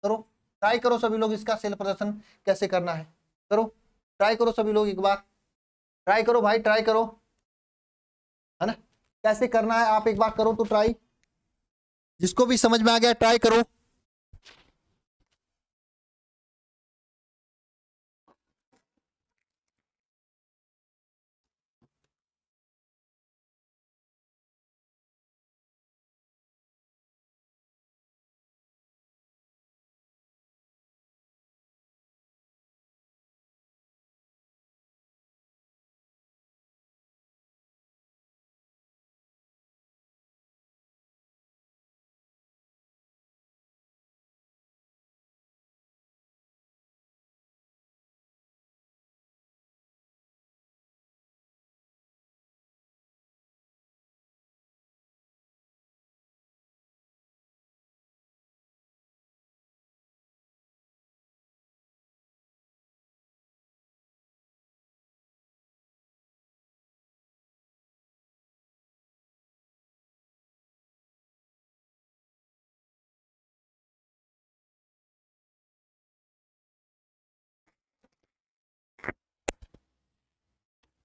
करो ट्राई करो सभी लोग इसका सेल प्रदर्शन कैसे करना है करो ट्राई करो सभी लोग एक बार ट्राई करो भाई ट्राई करो है ना कैसे करना है आप एक बार करो तो ट्राई जिसको भी समझ में आ गया ट्राई करो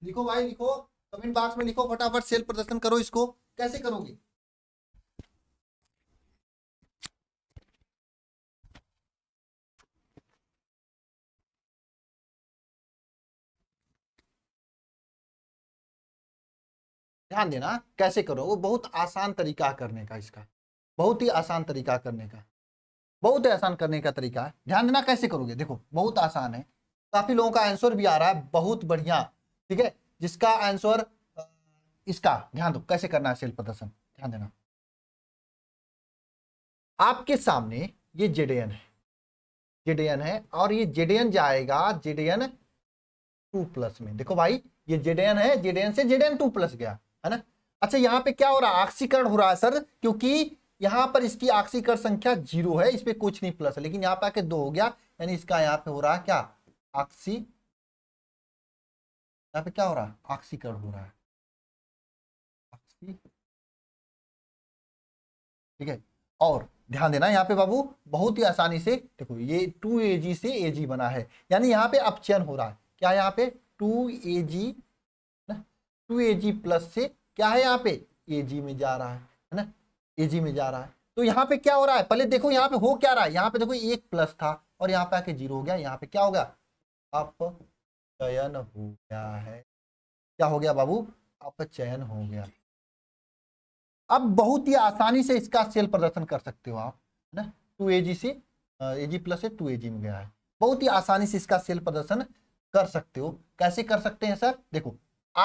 लिखो भाई लिखो कमेंट बॉक्स में लिखो फटाफट सेल प्रदर्शन करो इसको कैसे करोगे ध्यान देना कैसे करो वो बहुत आसान तरीका करने का इसका बहुत ही आसान तरीका करने का बहुत ही आसान करने का तरीका है ध्यान देना कैसे करोगे देखो बहुत आसान है काफी लोगों का आंसर भी आ रहा है बहुत बढ़िया ठीक है जिसका आंसर इसका ध्यान दो कैसे करना है सेल प्रदर्शन ध्यान देना आपके सामने ये जेडेन है जेडेन है और ये जेडेन जाएगा जेडेन टू प्लस में देखो भाई ये जेडेन है जेडेन से जेडेन टू प्लस गया है ना अच्छा यहाँ पे क्या हो रहा है आक्सीकरण हो रहा है सर क्योंकि यहाँ पर इसकी आक्सीकरण संख्या जीरो है इस पर कुछ नहीं प्लस है लेकिन यहाँ पे आके दो हो गया यानी इसका यहाँ पे हो रहा है क्या आक्सी यहाँ पे क्या हो रहा है ऑक्सीकरण हो रहा है ठीक है और ध्यान देना यहाँ पे बाबू बहुत ही आसानी से देखो ये टू ए जी से ए जी बना है यानी यहाँ पे अपचयन हो रहा है क्या यहाँ पे two A G two A G plus से क्या है यहाँ पे ए जी में जा रहा है है ना ए जी में जा रहा है तो यहाँ पे क्या हो रहा है पहले देखो यहाँ पे हो क्या रहा है यहाँ पे देखो एक प्लस था और यहाँ पे आके जीरो हो गया यहाँ पे क्या हो गया अप चयन हो गया है क्या हो गया बाबू आपका चयन हो गया अब बहुत ही आसानी से इसका सेल प्रदर्शन कर सकते हो आप है ना टू ए जी से ए जी प्लस से टू ए जी में गया है बहुत ही आसानी से इसका सेल प्रदर्शन कर सकते हो कैसे कर सकते हैं सर देखो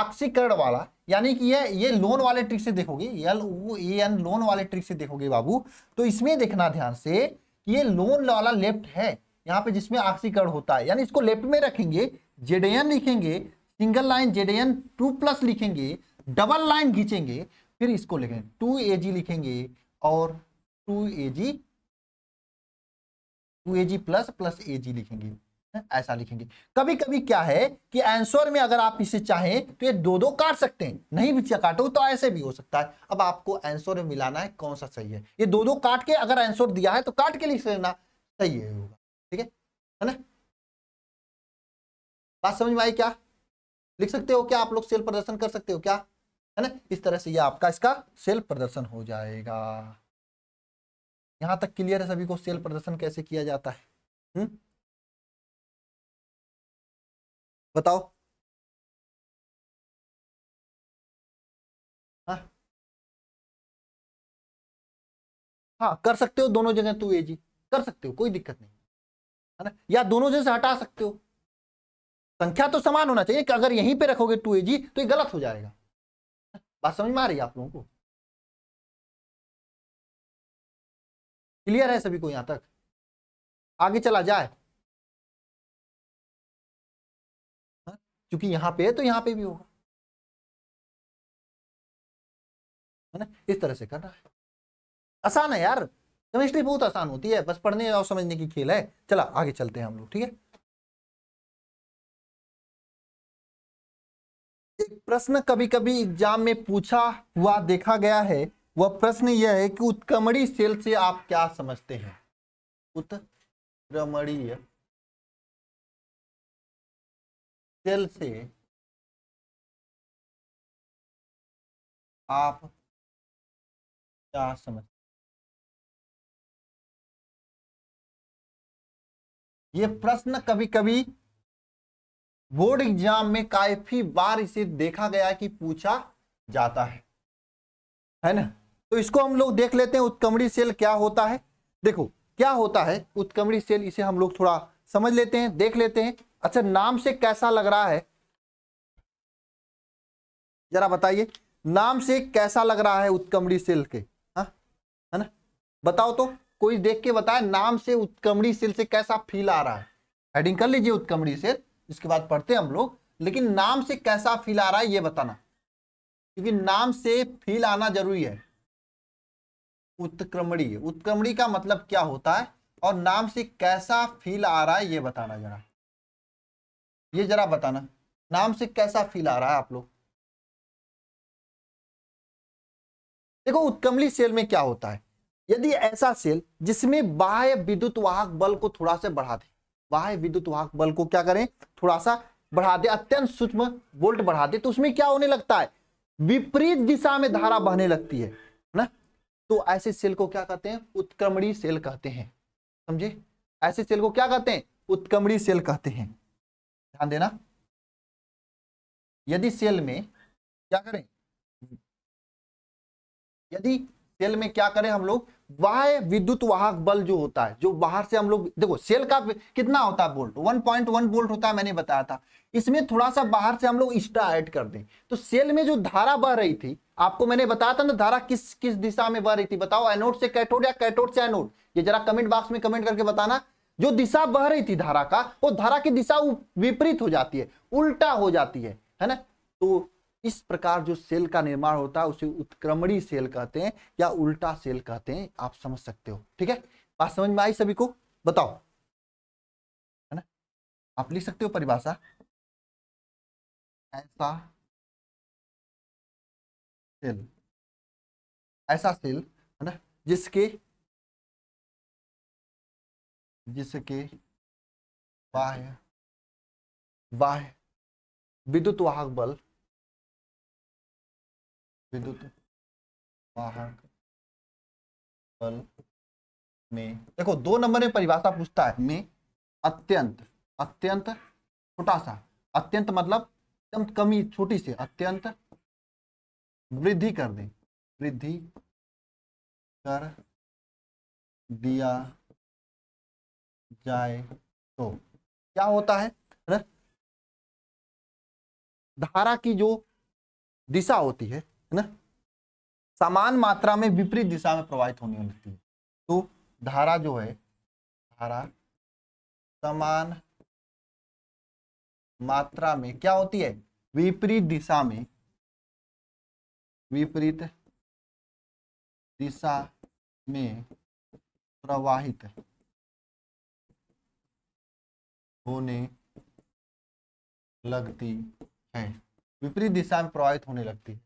ऑक्सीकरण वाला यानी कि ये ये लोन वाले ट्रिक से देखोगे L O A N loan वाले ट्रिक से देखोगे बाबू तो इसमें देखना ध्यान से ये लोन वाला लेफ्ट है यहाँ पे जिसमें ऑक्सीकरण होता है यानी इसको लेफ्ट में रखेंगे जेडेन लिखेंगे single line Jayden two plus लिखेंगे डबल लाइन खींचेंगे फिर इसको लिखेंगे टू ए जी लिखेंगे और two A G two A G plus plus A G लिखेंगे ऐसा लिखेंगे कभी कभी क्या है कि आंसर में अगर आप इसे चाहें तो ये दो दो काट सकते हैं नहीं भी काटो तो ऐसे भी हो सकता है अब आपको आंसर में मिलाना है कौन सा सही है ये दो दो काट के अगर आंसर दिया है तो काट के लिख लेना सही होगा ठीक है ना बात समझ में आई क्या लिख सकते हो क्या आप लोग सेल प्रदर्शन कर सकते हो क्या है ना इस तरह से ये आपका इसका सेल प्रदर्शन हो जाएगा यहां तक क्लियर है सभी को सेल प्रदर्शन कैसे किया जाता है हुँ? हम्म? बताओ हाँ? हाँ कर सकते हो दोनों जगह तू ए जी कर सकते हो कोई दिक्कत नहीं है ना या दोनों जगह से हटा सकते हो संख्या तो समान होना चाहिए कि अगर यहीं पे रखोगे टू ए जी तो ये गलत हो जाएगा बात समझ में आ रही है आप लोगों को क्लियर है सभी को यहां तक आगे चला जाए क्योंकि हाँ, यहां पे है तो यहां पे भी होगा है ना इस तरह से करना है आसान है यार केमिस्ट्री बहुत आसान होती है बस पढ़ने और समझने की खेल है चला आगे चलते हैं हम लोग ठीक है प्रश्न कभी कभी एग्जाम में पूछा हुआ देखा गया है वह प्रश्न यह है कि उत्क्रमणीय सेल से आप क्या समझते हैं उत्क्रमणीय सेल से आप क्या समझते ये प्रश्न कभी कभी बोर्ड एग्जाम में काफी बार इसे देखा गया कि पूछा जाता है है ना तो इसको हम लोग देख लेते हैं उत्कमड़ी सेल क्या होता है देखो क्या होता है उत्कमड़ी सेल इसे हम लोग थोड़ा समझ लेते हैं देख लेते हैं अच्छा नाम से कैसा लग रहा है जरा बताइए नाम से कैसा लग रहा है उत्कमड़ी सेल के हाँ? है ना बताओ तो कोई देख के बताए नाम से उत्कमड़ी सेल से कैसा फील आ रहा है हेडिंग कर लीजिए उत्कमड़ी सेल इसके बाद पढ़ते हैं हम लोग लेकिन नाम से कैसा फील आ रहा है ये बताना क्योंकि नाम से फील आना जरूरी है उत्क्रमणी उत्क्रमणी का मतलब क्या होता है और नाम से कैसा फील आ रहा है ये बताना जरा ये जरा बताना नाम से कैसा फील आ रहा है आप लोग देखो उत्कमली सेल में क्या होता है यदि ऐसा सेल जिसमें बाह्य विद्युत वाहक बल को थोड़ा से बढ़ा दे बाह्य विद्युत वाहक बल को क्या करें थोड़ा सा बढ़ा दे अत्यंत सूक्ष्म वोल्ट बढ़ा दे तो उसमें क्या होने लगता है विपरीत दिशा में धारा बहने लगती है ना तो ऐसे सेल को क्या कहते हैं उत्क्रमणी सेल कहते हैं समझे ऐसे सेल को क्या कहते हैं उत्क्रमणी सेल कहते हैं ध्यान देना यदि सेल में क्या करें यदि सेल में क्या करें हम लोग वाह विद्युत वाहक बल जो होता है जो बाहर से हम लोग देखो सेल का कितना होता है volt one point one volt होता है मैंने बताया था इसमें थोड़ा सा बाहर से हम लोग एक्स्ट्रा ऐड कर दें तो सेल में जो धारा बह रही थी आपको मैंने बताया था ना धारा किस किस दिशा में बह रही थी बताओ एनोड से कैटोड या कैटोड से एनोड ये जरा कमेंट बॉक्स में कमेंट करके बताना जो दिशा बह रही थी धारा का वो धारा की दिशा विपरीत हो जाती है उल्टा हो जाती है है ना तो इस प्रकार जो सेल का निर्माण होता है उसे उत्क्रमणी सेल कहते हैं या उल्टा सेल कहते हैं आप समझ सकते हो ठीक है बात समझ में आई सभी को बताओ है ना आप लिख सकते हो परिभाषा ऐसा सेल ऐसा सेल है ना जिसके जिसके बाह्य बाह्य विद्युत वाहक बल विद्युत वाहक बल में देखो दो नंबर में परिभाषा पूछता है में अत्यंत अत्यंत छोटा सा अत्यंत मतलब एकदम कमी छोटी से अत्यंत वृद्धि कर दे वृद्धि कर दिया जाए तो क्या होता है धारा की जो दिशा होती है है ना समान मात्रा में विपरीत दिशा में प्रवाहित होने लगती है तो धारा जो है धारा समान मात्रा में क्या होती है विपरीत दिशा में विपरीत दिशा में प्रवाहित होने लगती है विपरीत दिशा में प्रवाहित होने लगती है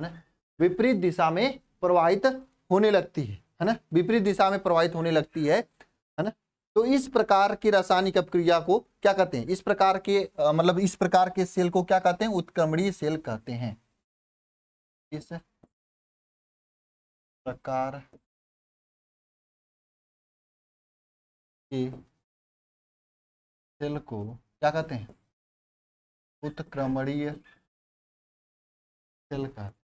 है ना विपरीत दिशा में प्रवाहित होने लगती है है ना विपरीत दिशा में प्रवाहित होने लगती है है ना तो इस प्रकार की रासायनिक अपक्रिया को क्या कहते हैं इस प्रकार के मतलब इस प्रकार के सेल को क्या कहते हैं उत्क्रमणीय सेल कहते हैं इस प्रकार के सेल को क्या कहते हैं उत्क्रमणीय सेल कहते हैं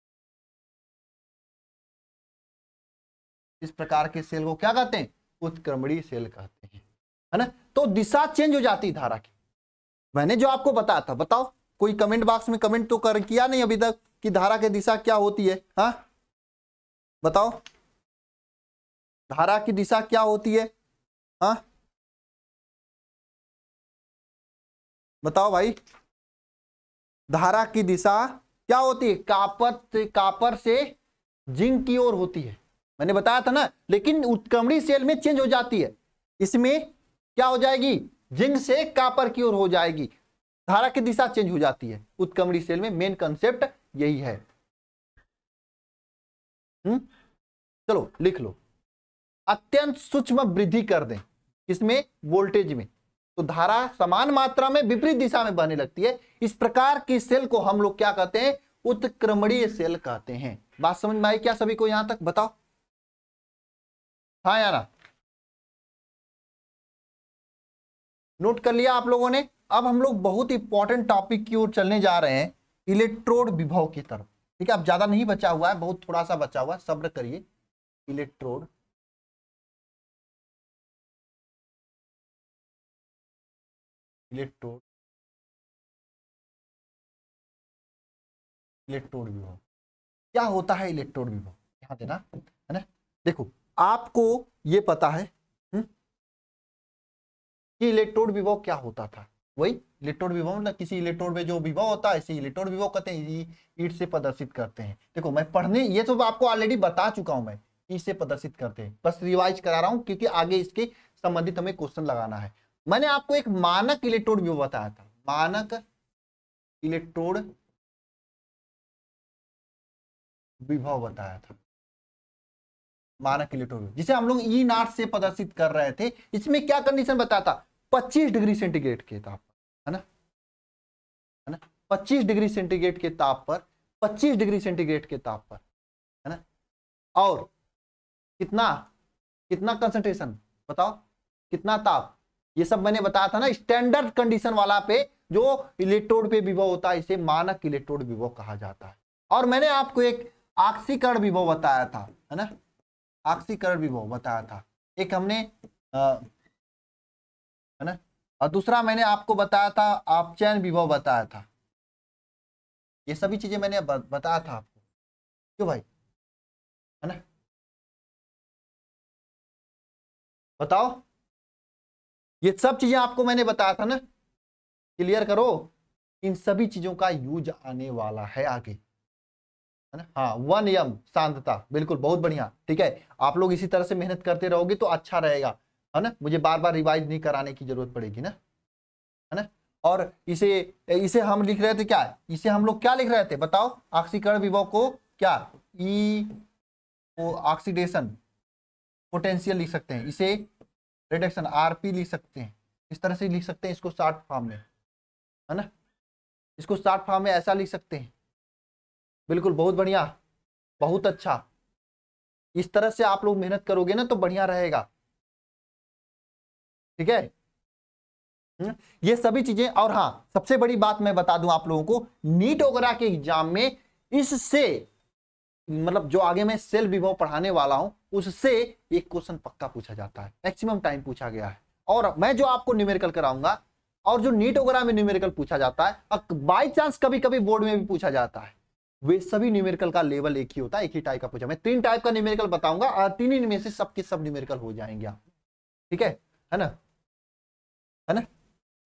इस प्रकार के सेल को क्या कहते हैं उत्क्रमणी सेल कहते हैं है ना तो दिशा चेंज हो जाती है धारा की मैंने जो आपको बताया था बताओ कोई कमेंट बॉक्स में कमेंट तो कर किया नहीं अभी तक कि धारा की दिशा क्या होती है हा? बताओ धारा की दिशा क्या होती है हा? बताओ भाई धारा की दिशा क्या होती है कापर से कापर से जिंक की ओर होती है मैंने बताया था ना लेकिन उत्क्रमणी सेल में चेंज हो जाती है इसमें क्या हो जाएगी जिंक से कापर की ओर हो जाएगी धारा की दिशा चेंज हो जाती है उत्क्रमणी सेल में मेन कंसेप्ट यही है हुँ? हम्म? चलो लिख लो अत्यंत सूक्ष्म वृद्धि कर दें इसमें वोल्टेज में तो धारा समान मात्रा में विपरीत दिशा में बहने लगती है इस प्रकार की सेल को हम लोग क्या कहते हैं उत्क्रमणीय सेल कहते हैं बात समझ में आई क्या सभी को यहां तक बताओ हाँ यार नोट कर लिया आप लोगों ने अब हम लोग बहुत इंपॉर्टेंट टॉपिक की ओर चलने जा रहे हैं इलेक्ट्रोड विभव की तरफ ठीक है अब ज्यादा नहीं बचा हुआ है बहुत थोड़ा सा बचा हुआ है सब्र करिए इलेक्ट्रोड इलेक्ट्रोड इलेक्ट्रोड विभव क्या होता है इलेक्ट्रोड विभव ध्यान देना है ना देखो आपको ये पता है हम्म, कि इलेक्ट्रोड विभव क्या होता था वही इलेक्ट्रोड विभव ना किसी इलेक्ट्रोड में जो विभव होता है इलेक्ट्रोड विभव कहते हैं ईट से प्रदर्शित करते हैं देखो मैं पढ़ने ये तो आपको ऑलरेडी बता चुका हूं मैं इसे प्रदर्शित करते हैं बस रिवाइज करा रहा हूं क्योंकि आगे इसके संबंधित हमें क्वेश्चन लगाना है मैंने आपको एक मानक इलेक्ट्रोड विभव बताया था मानक इलेक्ट्रोड विभव बताया था मानक इलेक्ट्रोव्यू जिसे हम लोग ई नाट से प्रदर्शित कर रहे थे इसमें क्या कंडीशन बताया था पच्चीस डिग्री सेंटीग्रेड के ताप पर है ना है ना पच्चीस डिग्री सेंटीग्रेड के ताप पर पच्चीस डिग्री सेंटीग्रेड के ताप पर है ना और कितना कितना कंसंट्रेशन बताओ कितना ताप ये सब मैंने बताया था ना स्टैंडर्ड कंडीशन वाला पे जो इलेक्ट्रोड पे विभव होता है इसे मानक इलेक्ट्रोड विभव कहा जाता है और मैंने आपको एक आक्सीकरण विभव बताया था है ना ऑक्सीकरण विभव बताया था एक हमने है ना और दूसरा मैंने आपको बताया था आप चयन विभव बताया था ये सभी चीजें मैंने बताया था आपको क्यों भाई है ना बताओ ये सब चीजें आपको मैंने बताया था ना क्लियर करो इन सभी चीजों का यूज आने वाला है आगे हाँ वन यम शांतता बिल्कुल बहुत बढ़िया ठीक है आप लोग इसी तरह से मेहनत करते रहोगे तो अच्छा रहेगा है ना मुझे बार बार रिवाइज नहीं कराने की जरूरत पड़ेगी ना है ना और इसे इसे हम लिख रहे थे क्या इसे हम लोग क्या लिख रहे थे बताओ ऑक्सीकरण विभव को क्या ई ऑक्सीडेशन पोटेंशियल लिख सकते हैं इसे रिडक्शन आरपी लिख सकते हैं इस तरह से लिख सकते हैं इसको शार्ट फॉर्म में है ना इसको शार्ट फॉर्म में ऐसा लिख सकते हैं बिल्कुल बहुत बढ़िया बहुत अच्छा इस तरह से आप लोग मेहनत करोगे ना तो बढ़िया रहेगा ठीक है हम्म, ये सभी चीजें और हाँ सबसे बड़ी बात मैं बता दूं आप लोगों को नीट वगैरह के एग्जाम में इससे मतलब जो आगे मैं सेल विभव पढ़ाने वाला हूं उससे एक क्वेश्चन पक्का पूछा जाता है मैक्सिमम टाइम पूछा गया है और मैं जो आपको न्यूमेरिकल कराऊंगा और जो नीट वगैरह में न्यूमेरिकल पूछा जाता है बाई चांस कभी कभी बोर्ड में भी पूछा जाता है वे सभी न्यूमेरिकल का लेवल एक ही होता है एक ही टाइप का पूछा मैं तीन टाइप का न्यूमेरिकल बताऊंगा और तीन इनमें से सबके सब न्यूमेरिकल हो जाएंगे आप ठीक है है ना है ना है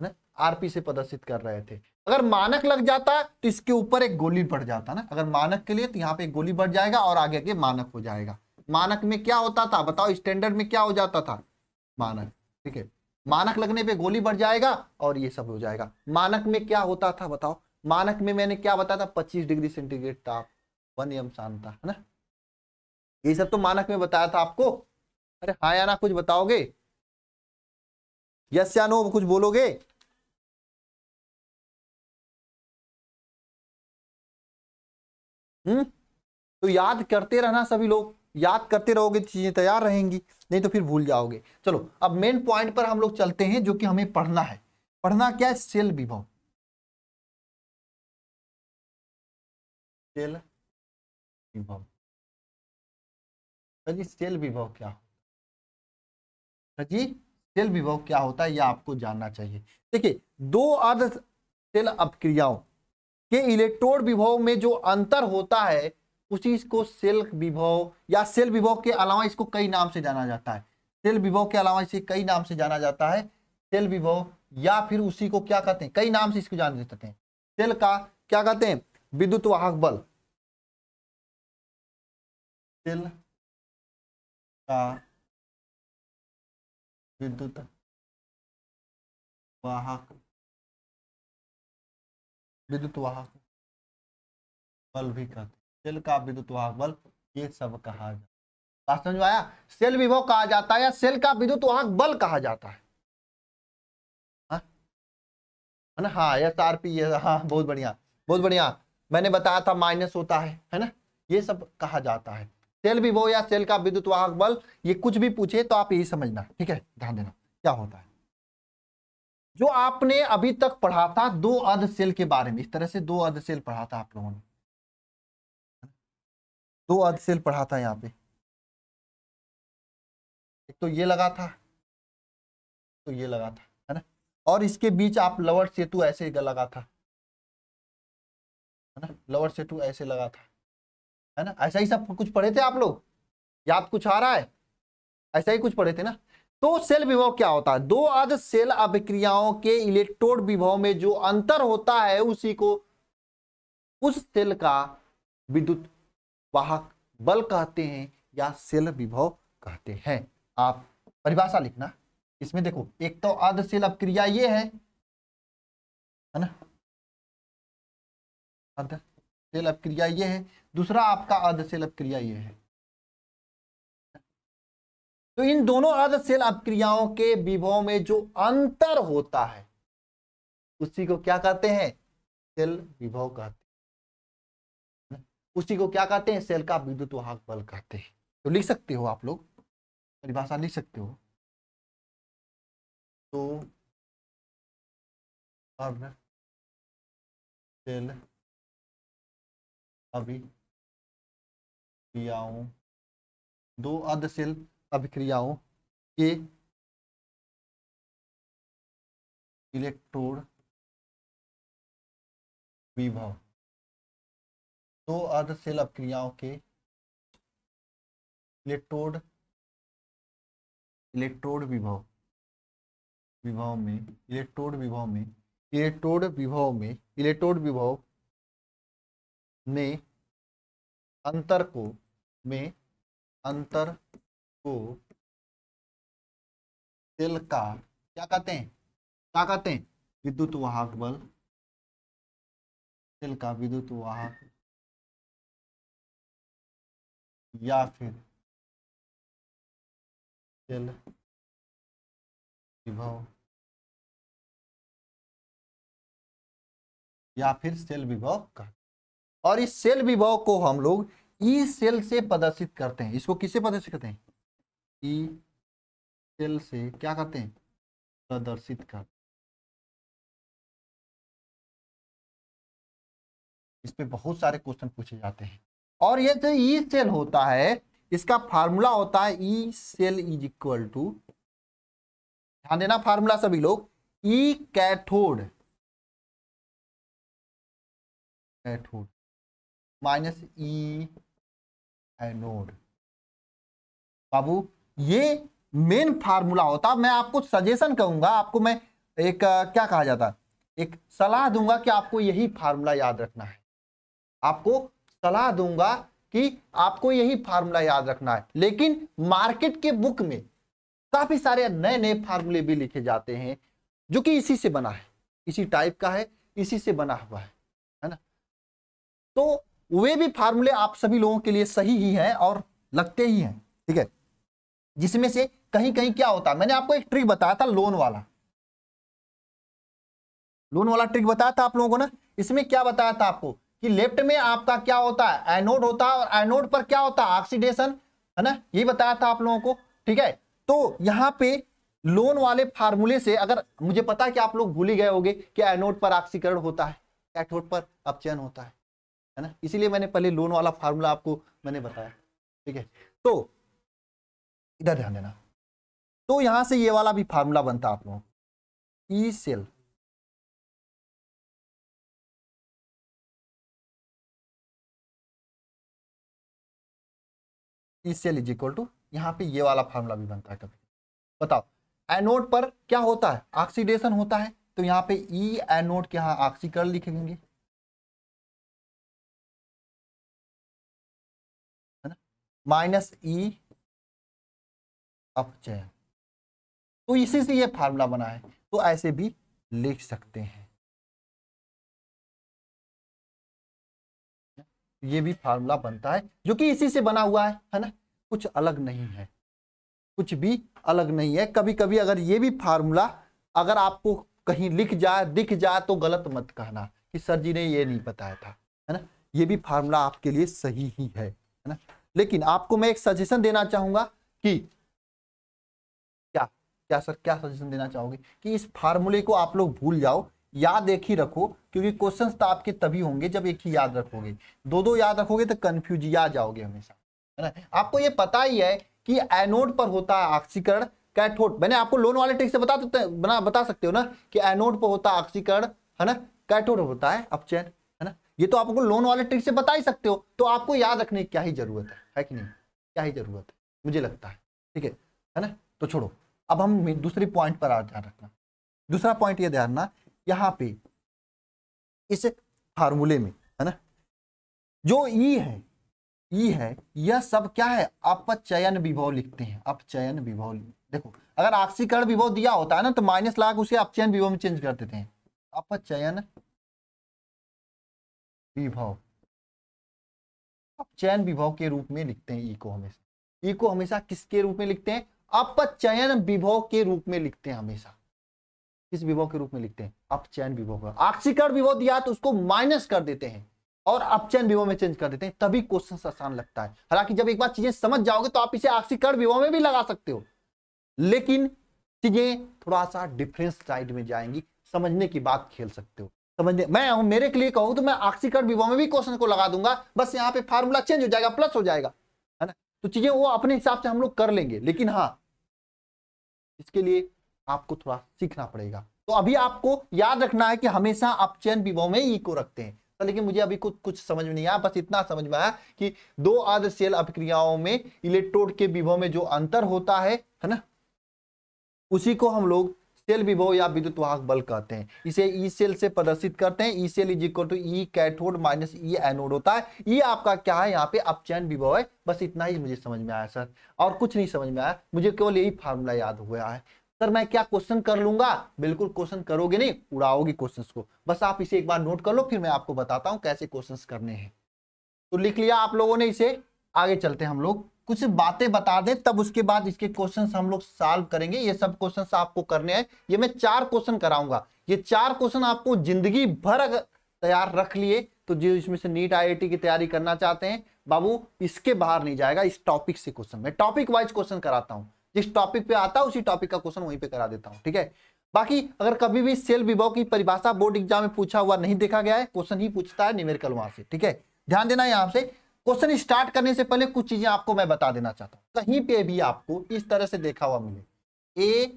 ना आरपी से प्रदर्शित कर रहे थे अगर मानक लग जाता तो इसके ऊपर एक गोली बढ़ जाता ना अगर मानक के लिए तो यहाँ पे एक गोली बढ़ जाएगा और आगे आगे मानक हो जाएगा मानक में क्या होता था बताओ स्टैंडर्ड में क्या हो जाता था मानक ठीक है मानक लगने पे गोली बढ़ जाएगा और ये सब हो जाएगा मानक में क्या होता था बताओ मानक में मैंने क्या बताया था पच्चीस डिग्री सेंटीग्रेड ताप वन एम शांता है ना ये सब तो मानक में बताया था आपको अरे हाँ या ना कुछ बताओगे यस या नो कुछ बोलोगे हम्म तो याद करते रहना सभी लोग याद करते रहोगे चीजें तैयार रहेंगी नहीं तो फिर भूल जाओगे चलो अब मेन पॉइंट पर हम लोग चलते हैं जो कि हमें पढ़ना है पढ़ना क्या है सेल विभव सेल विभव सर जी सेल विभव क्या होता है सर जी सेल विभव क्या होता है यह आपको जानना चाहिए देखिए दो अर्ध सेल अपक्रियाओं के इलेक्ट्रोड विभव में जो अंतर होता है उसी को सेल विभव या सेल विभव के अलावा इसको कई नाम से जाना जाता है सेल विभव के अलावा इसे कई नाम से जाना जाता है सेल विभव या फिर उसी को क्या कहते हैं कई नाम से इसको जान देते हैं सेल का क्या कहते हैं विद्युत वाहक बल सेल का विद्युत वाहक विद्युत वाहक बल भी कहते हैं का विद्युत वाहक बल ये सब कहा जाता है समझ आया सेल विभव कहा जाता है या सेल का विद्युत वाहक बल कहा जाता है हाँ एस आर पी हाँ बहुत बढ़िया बहुत बढ़िया मैंने बताया था माइनस होता है है ना ये सब कहा जाता है सेल भी वो या सेल का विद्युत वाहक बल ये कुछ भी पूछे तो आप यही समझना ठीक है ध्यान देना क्या होता है जो आपने अभी तक पढ़ा था दो अर्ध सेल के बारे में इस तरह से दो अर्ध सेल पढ़ा था आप लोगों ने दो अर्ध सेल पढ़ा था यहाँ पे एक तो ये लगा था तो ये लगा था है ना और इसके बीच आप लवर सेतु ऐसे लगा था है ना लोअर से टू ऐसे लगा था है ना ऐसा ही सब कुछ पढ़े थे आप लोग याद कुछ आ रहा है ऐसा ही कुछ पढ़े थे ना तो सेल विभव क्या होता है दो अध सेल अभिक्रियाओं के इलेक्ट्रोड विभव में जो अंतर होता है उसी को उस सेल का विद्युत वाहक बल कहते हैं या सेल विभव कहते हैं आप परिभाषा लिखना इसमें देखो एक तो अध सेल अभिक्रिया ये है है ना अर्धशैल अपक्रिया ये है दूसरा आपका अर्धशैल अपक्रिया ये है तो इन दोनों अर्धशेल अपक्रियाओं के विभव में जो अंतर होता है उसी को क्या कहते हैं सेल विभव कहते हैं उसी को क्या कहते हैं सेल का विद्युत वाहक बल कहते हैं तो लिख सकते हो आप लोग परिभाषा लिख सकते हो तो अर्ध सेल अभी क्रियाओं दो अधशील अभिक्रियाओं के इलेक्ट्रोड विभव दो अधशील अभिक्रियाओं के इलेक्ट्रोड इलेक्ट्रोड विभव विभव में इलेक्ट्रोड विभव में इलेक्ट्रोड विभव में इलेक्ट्रोड विभव में अंतर को में अंतर को सेल का क्या कहते हैं क्या कहते हैं विद्युत वाहक बल सेल का विद्युत वाहक या फिर सेल विभव या फिर सेल विभव कहते और इस सेल विभव को हम लोग ई सेल से प्रदर्शित करते हैं इसको किससे प्रदर्शित करते हैं ई सेल से क्या करते हैं प्रदर्शित करते पे बहुत सारे क्वेश्चन पूछे जाते हैं और ये जो ई सेल होता है इसका फार्मूला होता है E cell is equal to ध्यान देना फार्मूला सभी लोग E cathode cathode minus E anode बाबू ये मेन फार्मूला होता मैं आपको सजेशन कहूंगा आपको मैं एक क्या कहा जाता एक सलाह दूंगा कि आपको यही फार्मूला याद रखना है आपको सलाह दूंगा कि आपको यही फार्मूला याद रखना है लेकिन मार्केट के बुक में काफी सारे नए नए फार्मूले भी लिखे जाते हैं जो कि इसी से बना है इसी टाइप का है इसी से बना हुआ है है ना तो वे भी फार्मूले आप सभी लोगों के लिए सही ही हैं और लगते ही हैं ठीक है जिसमें से कहीं कहीं क्या होता है मैंने आपको एक ट्रिक बताया था लोन वाला लोन वाला ट्रिक बताया था आप लोगों को ना इसमें क्या बताया था आपको कि लेफ्ट में आपका क्या होता है एनोड होता है और एनोड पर क्या होता है ऑक्सीडेशन है ना ये बताया था आप लोगों को ठीक है तो यहाँ पे लोन वाले फार्मूले से अगर मुझे पता है कि आप लोग भूल ही गए होंगे कि एनोड पर ऑक्सीकरण होता है कैथोड पर अपचयन होता है है ना इसीलिए मैंने पहले लोन वाला फार्मूला आपको मैंने बताया ठीक है तो इधर ध्यान देना तो यहां से ये वाला भी फार्मूला बनता आप लोगों E cell E cell is equal to यहाँ पे ये वाला फार्मूला भी बनता है कभी बताओ एनोड पर क्या होता है ऑक्सीडेशन होता है तो यहां पे ई e एनोड के यहां ऑक्सीकरण लिखेंगे माइनस ई अपचय तो इसी से ये फार्मूला बना है तो ऐसे भी लिख सकते हैं ये भी फार्मूला बनता है जो कि इसी से बना हुआ है है ना कुछ अलग नहीं है कुछ भी अलग नहीं है कभी कभी अगर ये भी फार्मूला अगर आपको कहीं लिख जाए दिख जाए तो गलत मत कहना कि सर जी ने ये नहीं बताया था है ना ये भी फार्मूला आपके लिए सही ही है है ना लेकिन आपको मैं एक सजेशन देना चाहूंगा कि क्या क्या सर क्या सजेशन देना चाहोगे कि इस फार्मूले को आप लोग भूल जाओ याद एक ही रखो क्योंकि क्वेश्चंस तो आपके तभी होंगे जब एक ही याद रखोगे दो दो याद रखोगे तो कन्फ्यूजिया जाओगे हमेशा है ना आपको ये पता ही है कि एनोड पर होता है ऑक्सीकरण कैथोड मैंने आपको लोन वाले ट्रिक से बता तो, बना बता सकते हो ना कि एनोड पर होता है ऑक्सीकरण है ना कैथोड होता है अपचयन ये तो आपको लोन वाले ट्रिक से बता ही सकते हो तो आपको याद रखने की क्या ही जरूरत है है कि नहीं क्या ही जरूरत है मुझे लगता है ठीक है है ना तो छोड़ो अब हम दूसरे पॉइंट पर ध्यान रखना दूसरा पॉइंट ये ध्यान रखना यहाँ पे इस फार्मूले में है ना जो ई e है ई e है यह सब क्या है आप चयन विभव लिखते हैं आप चयन विभव देखो अगर आक्सीकरण विभव दिया होता है ना तो माइनस लाख उसे आप चयन विभव में चेंज कर देते हैं अपचयन विभव अपचयन विभव के रूप में लिखते हैं ई e को हमेशा ई e को हमेशा किसके रूप में लिखते हैं अपचयन विभव के रूप में लिखते हैं हमेशा किस विभव के रूप में लिखते हैं अपचयन विभव का आक्षिकरण विभव दिया तो उसको माइनस कर देते हैं और अपचयन विभव में चेंज कर देते हैं तभी क्वेश्चन आसान लगता है हालांकि जब एक बार चीजें समझ जाओगे तो आप इसे आक्षिकरण विभव में भी लगा सकते हो लेकिन चीजें थोड़ा सा डिफरेंस साइड में जाएंगी समझने की बात खेल सकते हो समझने मैं हूं मेरे के लिए कहूं तो मैं ऑक्सीकरण विभाव में भी क्वेश्चन को लगा दूंगा बस यहाँ पे फार्मूला चेंज हो जाएगा प्लस हो जाएगा है ना तो चीजें वो अपने हिसाब से हम लोग कर लेंगे लेकिन हाँ इसके लिए आपको थोड़ा सीखना पड़ेगा तो अभी आपको याद रखना है कि हमेशा आप चयन विभव में ई को रखते हैं तो लेकिन मुझे अभी कुछ कुछ समझ में नहीं आया बस इतना समझ में आया कि दो आदर्शील अभिक्रियाओं में इलेक्ट्रोड के विभव में जो अंतर होता है है ना उसी को हम लोग सेल e विभव या विद्युत वाहक बल कहते हैं इसे ई e सेल से प्रदर्शित करते हैं E cell is equal to E cathode minus E anode होता है ई आपका क्या है यहाँ पे अपचयन विभव है बस इतना ही मुझे समझ में आया सर और कुछ नहीं समझ में आया मुझे केवल यही फार्मूला याद हुआ है सर मैं क्या क्वेश्चन कर लूंगा बिल्कुल क्वेश्चन करोगे नहीं उड़ाओगे क्वेश्चंस को बस आप इसे एक बार नोट कर लो फिर मैं आपको बताता हूँ कैसे क्वेश्चंस करने हैं तो लिख लिया आप लोगों ने इसे आगे चलते हैं हम लोग कुछ बातें बता दें तब उसके बाद इसके क्वेश्चन हम लोग सॉल्व करेंगे ये सब क्वेश्चन आपको करने हैं ये मैं चार क्वेश्चन कराऊंगा ये चार क्वेश्चन आपको जिंदगी भर अगर तैयार रख लिए तो जो इसमें से नीट आईआईटी की तैयारी करना चाहते हैं बाबू इसके बाहर नहीं जाएगा इस टॉपिक से क्वेश्चन मैं टॉपिक वाइज क्वेश्चन कराता हूँ जिस टॉपिक पे आता है उसी टॉपिक का क्वेश्चन वहीं पे करा देता हूँ ठीक है बाकी अगर कभी भी सेल विभाग की परिभाषा बोर्ड एग्जाम में पूछा हुआ नहीं देखा गया है क्वेश्चन ही पूछता है न्यूमेरिकल वहां से ठीक है ध्यान देना यहाँ से क्वेश्चन स्टार्ट करने से पहले कुछ चीजें आपको मैं बता देना चाहता हूं कहीं पे भी आपको इस तरह से देखा हुआ मिले ए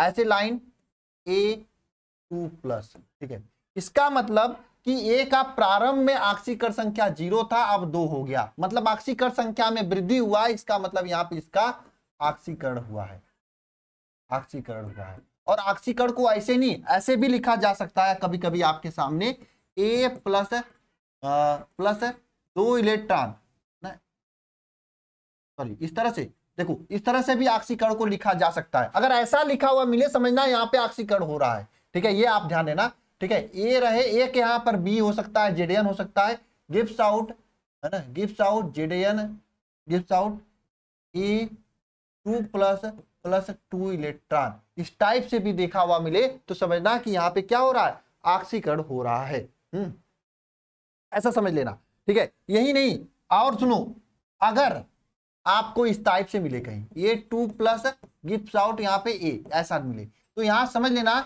ऐसे लाइन ए टू प्लस ठीक है इसका मतलब कि ए का प्रारंभ में आक्सीकर संख्या जीरो था अब दो हो गया मतलब आक्षीकर संख्या में वृद्धि हुआ इसका मतलब यहाँ पे इसका आक्षीकरण हुआ है आक्षीकरण हुआ है और आक्षीकरण को ऐसे नहीं ऐसे भी लिखा जा सकता है कभी कभी आपके सामने ए प्लस आ, प्लस दो इलेक्ट्रॉन सॉरी इस तरह से देखो इस तरह से भी आक्सीकरण को लिखा जा सकता है अगर ऐसा लिखा हुआ मिले समझना यहाँ पे आक्सीकरण हो रहा है ठीक है ये आप ध्यान देना ठीक है ए रहे ए के यहाँ पर बी हो सकता है जेडेन हो सकता है गिफ्ट आउट है ना gift out Z N gift out A two plus plus two electron इस टाइप से भी देखा हुआ मिले तो समझना कि यहाँ पे क्या हो रहा है आक्सीकरण हो रहा है हम्म ऐसा समझ लेना ठीक है यही नहीं और सुनो अगर आपको इस टाइप से मिले कहीं ये टू प्लस गिप्स आउट यहाँ पे ए ऐसा मिले तो यहाँ समझ लेना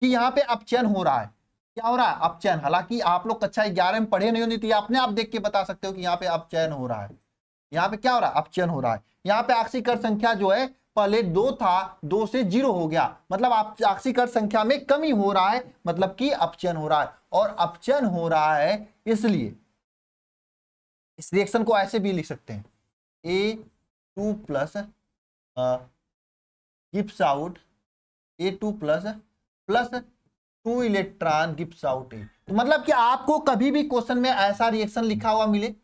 कि यहाँ पे अपचयन हो रहा है क्या हो रहा है अपचयन हालांकि आप लोग कक्षा ग्यारह में पढ़े नहीं होंगे तो अपने आप देख के बता सकते हो कि यहाँ पे अपचयन हो रहा है यहाँ पे क्या हो रहा है अपचयन हो रहा है यहाँ पे कर संख्या जो है पहले दो था दो से जीरो हो गया मतलब आप कर संख्या में कमी हो रहा है मतलब कि अपचयन हो रहा है और अपचयन हो रहा है इसलिए इस रिएक्शन को ऐसे भी लिख सकते हैं A two plus gives out A two plus plus two electron gives out A तो मतलब कि आपको कभी भी क्वेश्चन में ऐसा रिएक्शन लिखा हुआ मिले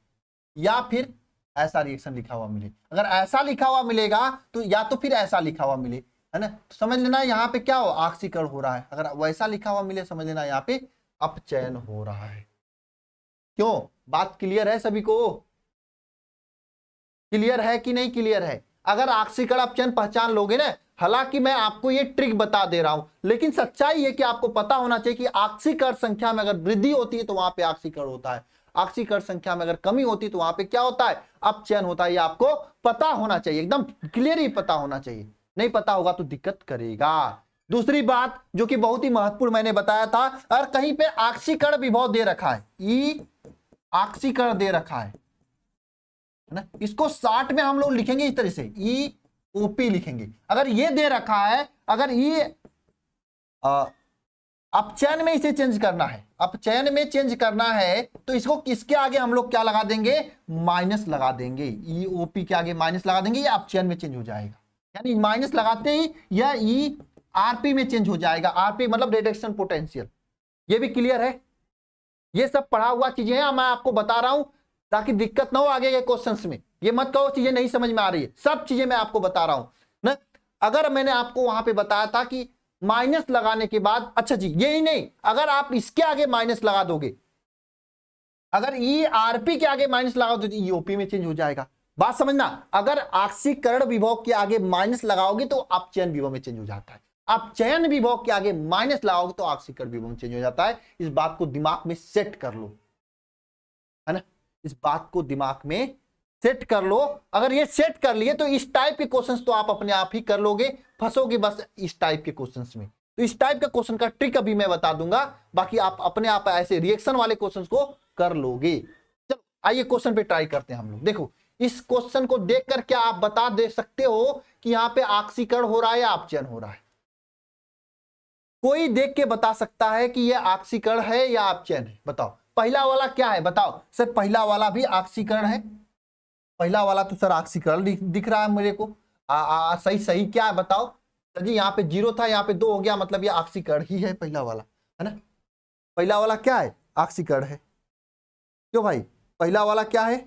या फिर ऐसा रिएक्शन लिखा हुआ मिले अगर ऐसा लिखा हुआ मिलेगा तो या तो फिर ऐसा लिखा हुआ मिले है ना तो समझ लेना यहाँ पे क्या हो आक्सीकरण हो रहा है अगर वैसा लिखा हुआ मिले समझ लेना यहाँ पे अपचयन हो रहा है क्यों बात क्लियर है सभी को क्लियर है कि नहीं क्लियर है अगर आक्सीकड़ आप चैन पहचान लोगे ना हालांकि मैं आपको ये ट्रिक बता दे रहा हूं लेकिन सच्चाई ये कि आपको पता होना चाहिए कि आक्सीकड़ संख्या में अगर वृद्धि होती है तो वहां पे आक्सीकड़ होता है आक्सीकड़ संख्या में अगर कमी होती है तो वहां पे क्या होता है अपचयन होता है ये आपको पता होना चाहिए एकदम क्लियर ही पता होना चाहिए नहीं पता होगा तो दिक्कत करेगा दूसरी बात जो कि बहुत ही महत्वपूर्ण मैंने बताया था और कहीं पे आक्सीकरण विभव दे रखा है ई आक्सीकर दे रखा है है ना इसको साठ में हम लोग लिखेंगे इस तरह से ई e, ओपी लिखेंगे अगर ये दे रखा है अगर ये e, अपचयन में इसे चेंज करना है अपचयन में चेंज करना है तो इसको किसके आगे हम लोग क्या लगा देंगे माइनस लगा देंगे ई e, ओपी के आगे माइनस लगा देंगे ये अपचयन में चेंज हो जाएगा यानी माइनस लगाते ही यह ई आरपी में चेंज हो जाएगा आरपी मतलब रिडक्शन पोटेंशियल ये भी क्लियर है ये सब पढ़ा हुआ चीजें हैं मैं आपको बता रहा हूं ताकि दिक्कत ना हो आगे के क्वेश्चंस में ये मत कहो चीजें नहीं समझ में आ रही है सब चीजें मैं आपको बता रहा हूं ना अगर मैंने आपको वहां पे बताया था कि माइनस लगाने के बाद अच्छा जी यही नहीं अगर आप इसके आगे माइनस लगा दोगे अगर ई e पी के आगे माइनस लगा दो यूपी तो e में चेंज हो जाएगा बात समझना अगर आक्सीकरण विभव के आगे माइनस लगाओगे तो आप चयन विभव में चेंज हो जाता है आप चयन विभव के आगे माइनस लाओगे तो आक्सिकर विभव चेंज हो जाता है इस बात को दिमाग में सेट कर लो है ना इस बात को दिमाग में सेट कर लो अगर ये सेट कर लिए तो इस टाइप के क्वेश्चंस तो आप अपने आप ही कर लोगे फंसोगे बस इस टाइप के क्वेश्चंस में तो इस टाइप का क्वेश्चन का ट्रिक अभी मैं बता दूंगा बाकी आप अपने आप ऐसे रिएक्शन वाले क्वेश्चंस को कर लोगे चलो आइए क्वेश्चन पे ट्राई करते हैं हम लोग देखो इस क्वेश्चन को देख क्या आप बता दे सकते हो कि यहाँ पे आक्सीकरण हो रहा है या आपचयन हो रहा है कोई देख के बता सकता है कि यह आक्सीकरण है या आपचैन है बताओ पहला वाला क्या है बताओ सर पहला वाला भी आक्सीकरण है पहला वाला तो सर आक्सीकरण दिख रहा है मेरे को आ, आ, सही सही क्या है बताओ सर जी यहाँ पे जीरो था यहाँ पे दो हो गया मतलब ये आक्सीकरण ही है पहला वाला है ना पहला वाला क्या है आक्सीकरण है क्यों भाई पहला वाला क्या है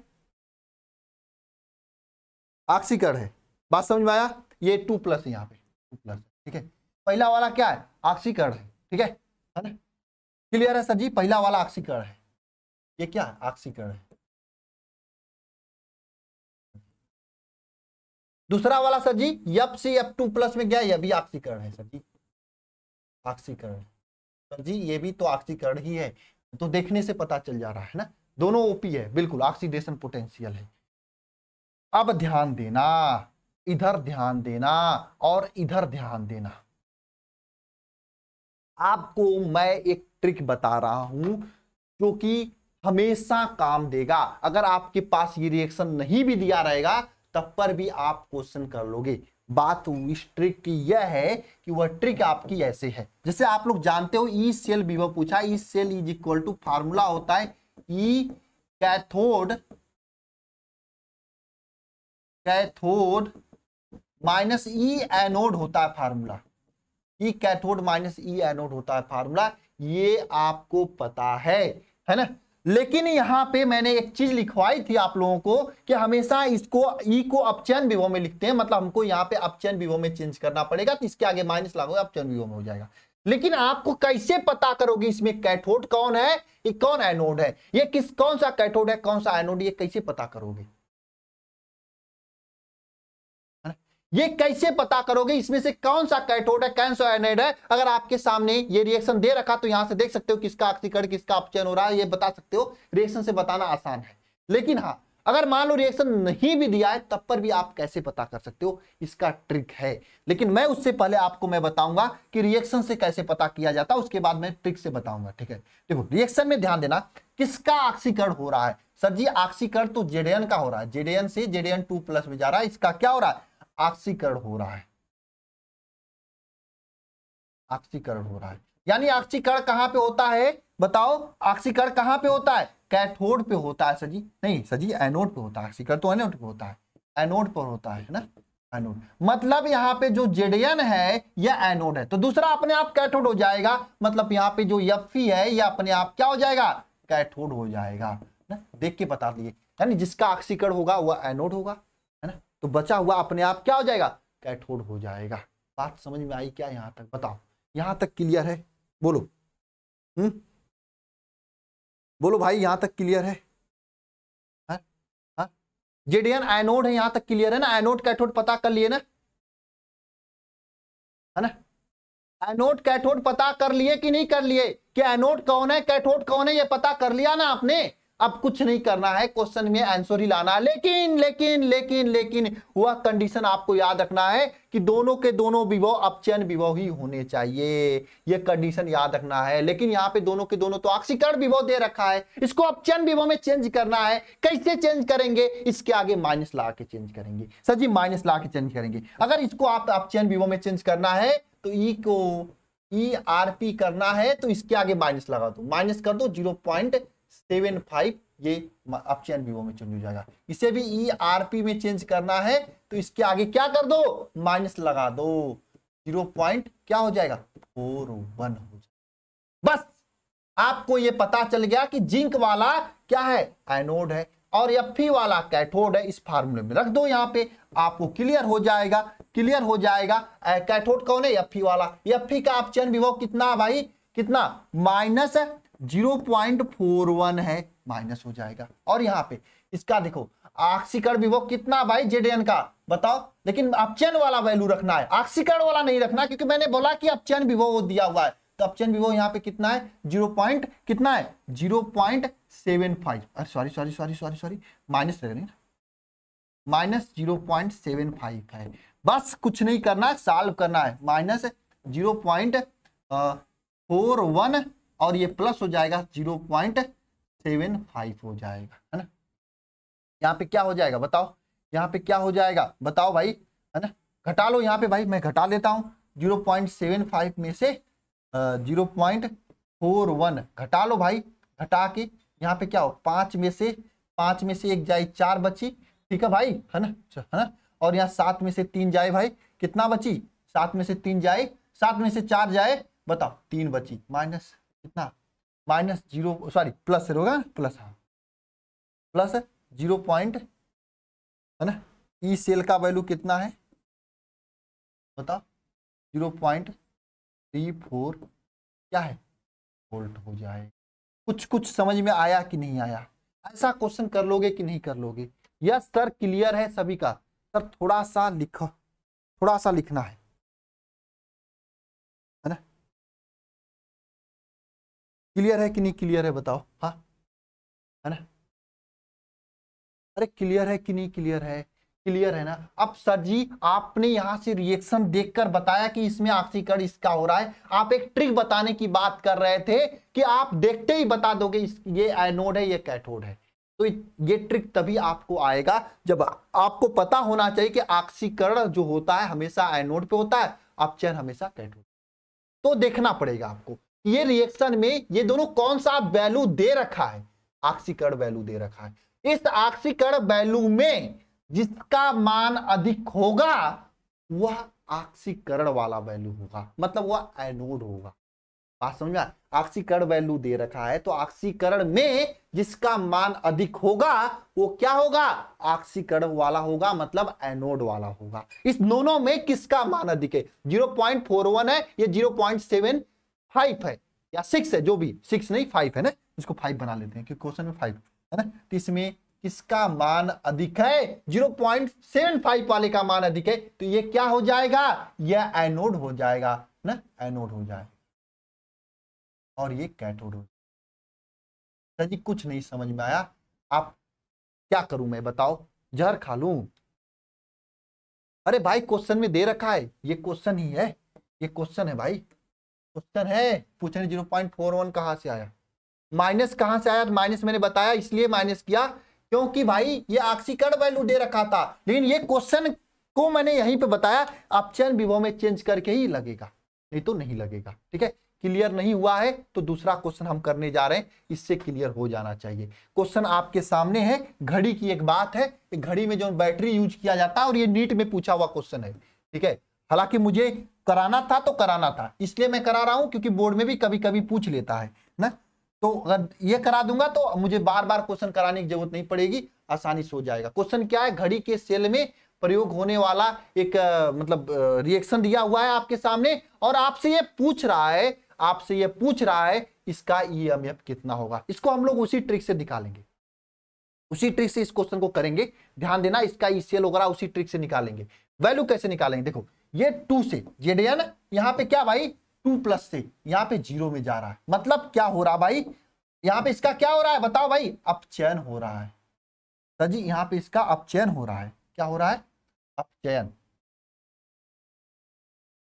आक्सीकरण है बात समझ में आया ये टू प्लस यहाँ पे टू प्लस ठीक है पहला वाला क्या है ऑक्सीकरण है ठीक है है ना क्लियर है सर जी पहला वाला ऑक्सीकरण है ये क्या है ऑक्सीकरण है दूसरा वाला सर जी यप सी एफ टू प्लस में क्या यह भी ऑक्सीकरण है सर जी ऑक्सीकरण सर जी ये भी तो ऑक्सीकरण ही है तो देखने से पता चल जा रहा है ना दोनों ओपी है बिल्कुल ऑक्सीडेशन पोटेंशियल है अब ध्यान देना इधर ध्यान देना और इधर ध्यान देना आपको मैं एक ट्रिक बता रहा हूं जो कि हमेशा काम देगा अगर आपके पास ये रिएक्शन नहीं भी दिया रहेगा तब पर भी आप क्वेश्चन कर लोगे बात इस ट्रिक की यह है कि वह ट्रिक आपकी ऐसे है जैसे आप लोग जानते हो ई सेल बीव पूछा E cell is equal to formula होता है E cathode cathode minus E anode होता है formula E e cathode minus E e anode होता है फार्मूला ये आपको पता है है ना लेकिन यहाँ पे मैंने एक चीज लिखवाई थी आप लोगों को कि हमेशा इसको ई e को अपचयन विभव में लिखते हैं मतलब हमको यहाँ पे अपचयन विभव में चेंज करना पड़ेगा तो इसके आगे माइनस लागोगे अपचयन विभव में हो जाएगा लेकिन आपको कैसे पता करोगे इसमें कैथोड कौन है ये कौन एनोड है ये किस कौन सा कैथोड है कौन सा एनोड ये कैसे पता करोगे ये कैसे पता करोगे इसमें से कौन सा कैटोड है कैन सा है अगर आपके सामने ये रिएक्शन दे रखा तो यहां से देख सकते हो किसका ऑक्सीकरण किसका अपचयन हो रहा है ये बता सकते हो रिएक्शन से बताना आसान है लेकिन हाँ अगर मान लो रिएक्शन नहीं भी दिया है तब पर भी आप कैसे पता कर सकते हो इसका ट्रिक है लेकिन मैं उससे पहले आपको मैं बताऊंगा कि रिएक्शन से कैसे पता किया जाता है उसके बाद मैं ट्रिक से बताऊंगा ठीक है देखो रिएक्शन में ध्यान देना किसका ऑक्सीकरण हो रहा है सर जी ऑक्सीकरण तो जेडेन का हो रहा है जेडेन से जेडेन टू प्लस में जा रहा है इसका क्या हो रहा है ऑक्सीकरण हो रहा है ऑक्सीकरण हो रहा है यानी ऑक्सीकरण कहां पे होता है बताओ ऑक्सीकरण कहां पे होता है कैथोड पे होता है सजी नहीं सजी एनोड पे होता है ऑक्सीकरण तो एनोड पे होता है एनोड पर होता है ना एनोड मतलब यहाँ पे जो जेडियन है यह एनोड है तो दूसरा अपने आप कैथोड हो जाएगा मतलब यहाँ पे जो यफी है यह अपने आप क्या हो जाएगा कैथोड हो जाएगा ना देख के बता दिए यानी जिसका ऑक्सीकरण होगा वह एनोड होगा तो बचा हुआ अपने आप क्या हो जाएगा कैथोड हो जाएगा बात समझ में आई क्या यहां तक बताओ यहां तक क्लियर है बोलो हम्म बोलो भाई यहां तक क्लियर है हाँ? हाँ? जेडीएन एनोड है यहां तक क्लियर है ना एनोड कैथोड पता कर लिए ना है ना एनोड कैथोड पता कर लिए कि नहीं कर लिए कि एनोड कौन है कैथोड कौन है ये पता कर लिया ना आपने अब कुछ नहीं करना है क्वेश्चन में आंसर ही लाना है लेकिन लेकिन लेकिन लेकिन वह कंडीशन आपको याद रखना है कि दोनों के दोनों विभव अपचयन विभव ही होने चाहिए यह कंडीशन याद रखना है लेकिन यहाँ पे दोनों के दोनों तो ऑक्सीकरण विभव दे रखा है इसको अपचयन विभव में चेंज करना है कैसे चेंज करेंगे इसके आगे माइनस ला के चेंज करेंगे सर जी माइनस ला के चेंज करेंगे अगर इसको आप अपचयन विभव में चेंज करना है तो ई e को ई आर पी करना है तो इसके आगे माइनस लगा दो माइनस कर दो जीरो पॉइंट सेवन फाइव ये ऑप्शन वीवो में चेंज हो जाएगा इसे भी ई आर पी में चेंज करना है तो इसके आगे क्या कर दो माइनस लगा दो जीरो पॉइंट क्या हो जाएगा फोर वन हो जाएगा बस आपको ये पता चल गया कि जिंक वाला क्या है एनोड है और एफी e वाला कैथोड है इस फार्मूले में रख दो यहाँ पे आपको क्लियर हो जाएगा क्लियर हो जाएगा कैथोड कौन है एफी e वाला एफी e का ऑप्शन विभव कितना भाई कितना minus zero point four one है माइनस हो जाएगा और यहाँ पे इसका देखो आक्सीकरण विभव कितना भाई जेडएन का बताओ लेकिन अपचयन वाला वैल्यू रखना है आक्सीकरण वाला नहीं रखना क्योंकि मैंने बोला कि अपचयन विभव दिया हुआ है तो अपचयन विभव यहाँ पे कितना है जीरो पॉइंट कितना है जीरो पॉइंट सेवन फाइव अरे sorry sorry sorry sorry sorry minus रहेगा minus zero point seven five है बस कुछ नहीं करना है सॉल्व करना है minus zero point four one और ये प्लस हो जाएगा जीरो पॉइंट सेवन फाइव हो जाएगा है ना यहाँ पे क्या हो जाएगा बताओ यहाँ पे क्या हो जाएगा बताओ भाई है ना घटा लो यहाँ पे भाई मैं घटा लेता हूँ जीरो पॉइंट सेवन फाइव में से जीरो पॉइंट फोर वन घटा लो भाई घटा के यहाँ पे क्या हो पाँच में से पाँच में से एक जाए चार बची ठीक है भाई है ना अच्छा, है ना और यहाँ सात में से तीन जाए भाई कितना बची सात में से तीन जाए सात में से चार जाए बताओ तीन बची माइनस कितना माइनस जीरो सॉरी प्लस से होगा प्लस हाँ प्लस जीरो पॉइंट है ना ई सेल का वैल्यू कितना है बताओ जीरो पॉइंट थ्री फोर क्या है वोल्ट हो जाए कुछ कुछ समझ में आया कि नहीं आया ऐसा क्वेश्चन कर लोगे कि नहीं कर लोगे यस सर क्लियर है सभी का सर थोड़ा सा लिखो थोड़ा सा लिखना है क्लियर है कि नहीं क्लियर है बताओ हाँ है ना अरे क्लियर है कि नहीं क्लियर है क्लियर है ना अब सर जी आपने यहां से रिएक्शन देखकर बताया कि इसमें ऑक्सीकरण इसका हो रहा है आप एक ट्रिक बताने की बात कर रहे थे कि आप देखते ही बता दोगे ये एनोड है ये कैथोड है तो ये ट्रिक तभी आपको आएगा जब आपको पता होना चाहिए कि ऑक्सीकरण जो होता है हमेशा एनोड पे होता है अपचयन हमेशा कैथोड तो देखना पड़ेगा आपको ये रिएक्शन में ये दोनों कौन सा वैल्यू दे रखा है ऑक्सीकरण वैल्यू दे रखा है इस ऑक्सीकरण वैल्यू में जिसका मान अधिक होगा वह ऑक्सीकरण वाला वैल्यू होगा मतलब वह एनोड होगा बात समझ में ऑक्सीकरण वैल्यू दे रखा है तो ऑक्सीकरण में जिसका मान अधिक होगा वो क्या होगा ऑक्सीकरण वाला होगा मतलब एनोड वाला होगा इस दोनों में किसका मान अधिक है जीरो पॉइंट फोर वन है या जीरो पॉइंट सेवन फाइव है या सिक्स है जो भी सिक्स नहीं फाइव है ना इसको फाइव बना लेते हैं क्योंकि क्वेश्चन में फाइव है ना तो इसमें किसका मान अधिक है जीरो पॉइंट सेवन फाइव वाले का मान अधिक है तो ये क्या हो जाएगा यह एनोड हो जाएगा ना एनोड हो जाए और ये कैटोड हो जाए जी कुछ नहीं समझ में आया आप क्या करूं मैं बताओ जहर खा लू अरे भाई क्वेश्चन में दे रखा है ये क्वेश्चन ही है ये क्वेश्चन है भाई उत्तर है पूछा जीरो पॉइंट फोर वन कहां से आया माइनस कहां से आया तो माइनस मैंने बताया इसलिए माइनस किया क्योंकि भाई ये ऑक्सीकरण वैल्यू दे रखा था लेकिन ये क्वेश्चन को मैंने यहीं पे बताया अपचयन विभव में चेंज करके ही लगेगा नहीं तो नहीं लगेगा ठीक है क्लियर नहीं हुआ है तो दूसरा क्वेश्चन हम करने जा रहे हैं इससे क्लियर हो जाना चाहिए क्वेश्चन आपके सामने है घड़ी की एक बात है घड़ी में जो बैटरी यूज किया जाता है और ये नीट में पूछा हुआ क्वेश्चन है ठीक है हालांकि मुझे कराना था तो कराना था इसलिए मैं करा रहा हूँ क्योंकि बोर्ड में भी कभी कभी पूछ लेता है ना तो अगर ये करा दूंगा तो मुझे बार बार क्वेश्चन कराने की जरूरत नहीं पड़ेगी आसानी से हो जाएगा क्वेश्चन क्या है घड़ी के सेल में प्रयोग होने वाला एक मतलब रिएक्शन दिया हुआ है आपके सामने और आपसे ये पूछ रहा है आपसे ये पूछ रहा है इसका ईएमएफ e कितना होगा इसको हम लोग उसी ट्रिक से निकालेंगे उसी ट्रिक से इस क्वेश्चन को करेंगे ध्यान देना इसका ई सेल वगैरह उसी ट्रिक से निकालेंगे वैल्यू कैसे निकालेंगे देखो ये टू से जेडियन यहाँ पे क्या भाई टू प्लस से यहाँ पे जीरो में जा रहा है मतलब क्या हो रहा भाई यहाँ पे इसका क्या हो रहा है बताओ भाई अपचयन हो रहा है सर जी यहाँ पे इसका अपचयन हो रहा है क्या हो रहा है अपचयन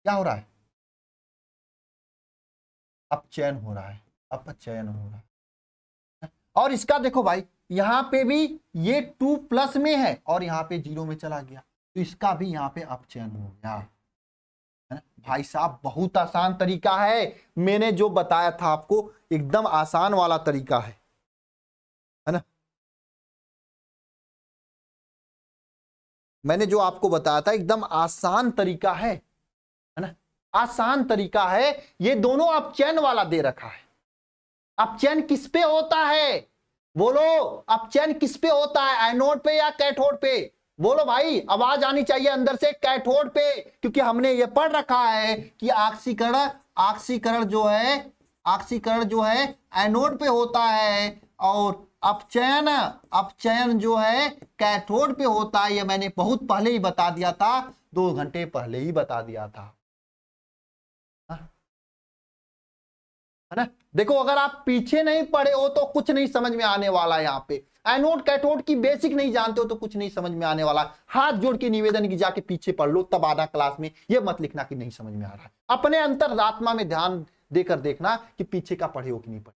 क्या हो रहा है अपचयन हो रहा है अपचयन हो रहा है और इसका देखो भाई यहाँ पे भी ये टू प्लस में है और यहाँ पे जीरो में चला गया तो इसका भी यहाँ पे अपचयन हो गया भाई साहब बहुत आसान तरीका है मैंने जो बताया था आपको एकदम आसान वाला तरीका है है ना मैंने जो आपको बताया था एकदम आसान तरीका है है ना आसान तरीका है ये दोनों आप चैन वाला दे रखा है अब चैन किस पे होता है बोलो अब चैन किस पे होता है एनोड पे या कैथोड पे बोलो भाई आवाज आनी चाहिए अंदर से कैथोड पे क्योंकि हमने ये पढ़ रखा है कि ऑक्सीकरण ऑक्सीकरण जो है ऑक्सीकरण जो है एनोड पे होता है और अपचयन अपचयन जो है कैथोड पे होता है ये मैंने बहुत पहले ही बता दिया था दो घंटे पहले ही बता दिया था हाँ। है ना देखो अगर आप पीछे नहीं पड़े हो तो कुछ नहीं समझ में आने वाला यहाँ पे एनोड कैटोड की बेसिक नहीं जानते हो तो कुछ नहीं समझ में आने वाला हाथ जोड़ के निवेदन की जाके पीछे पढ़ लो तब आना क्लास में यह मत लिखना कि नहीं समझ में आ रहा अपने अंतरात्मा में ध्यान देकर देखना कि पीछे का पढ़े हो कि नहीं पढ़े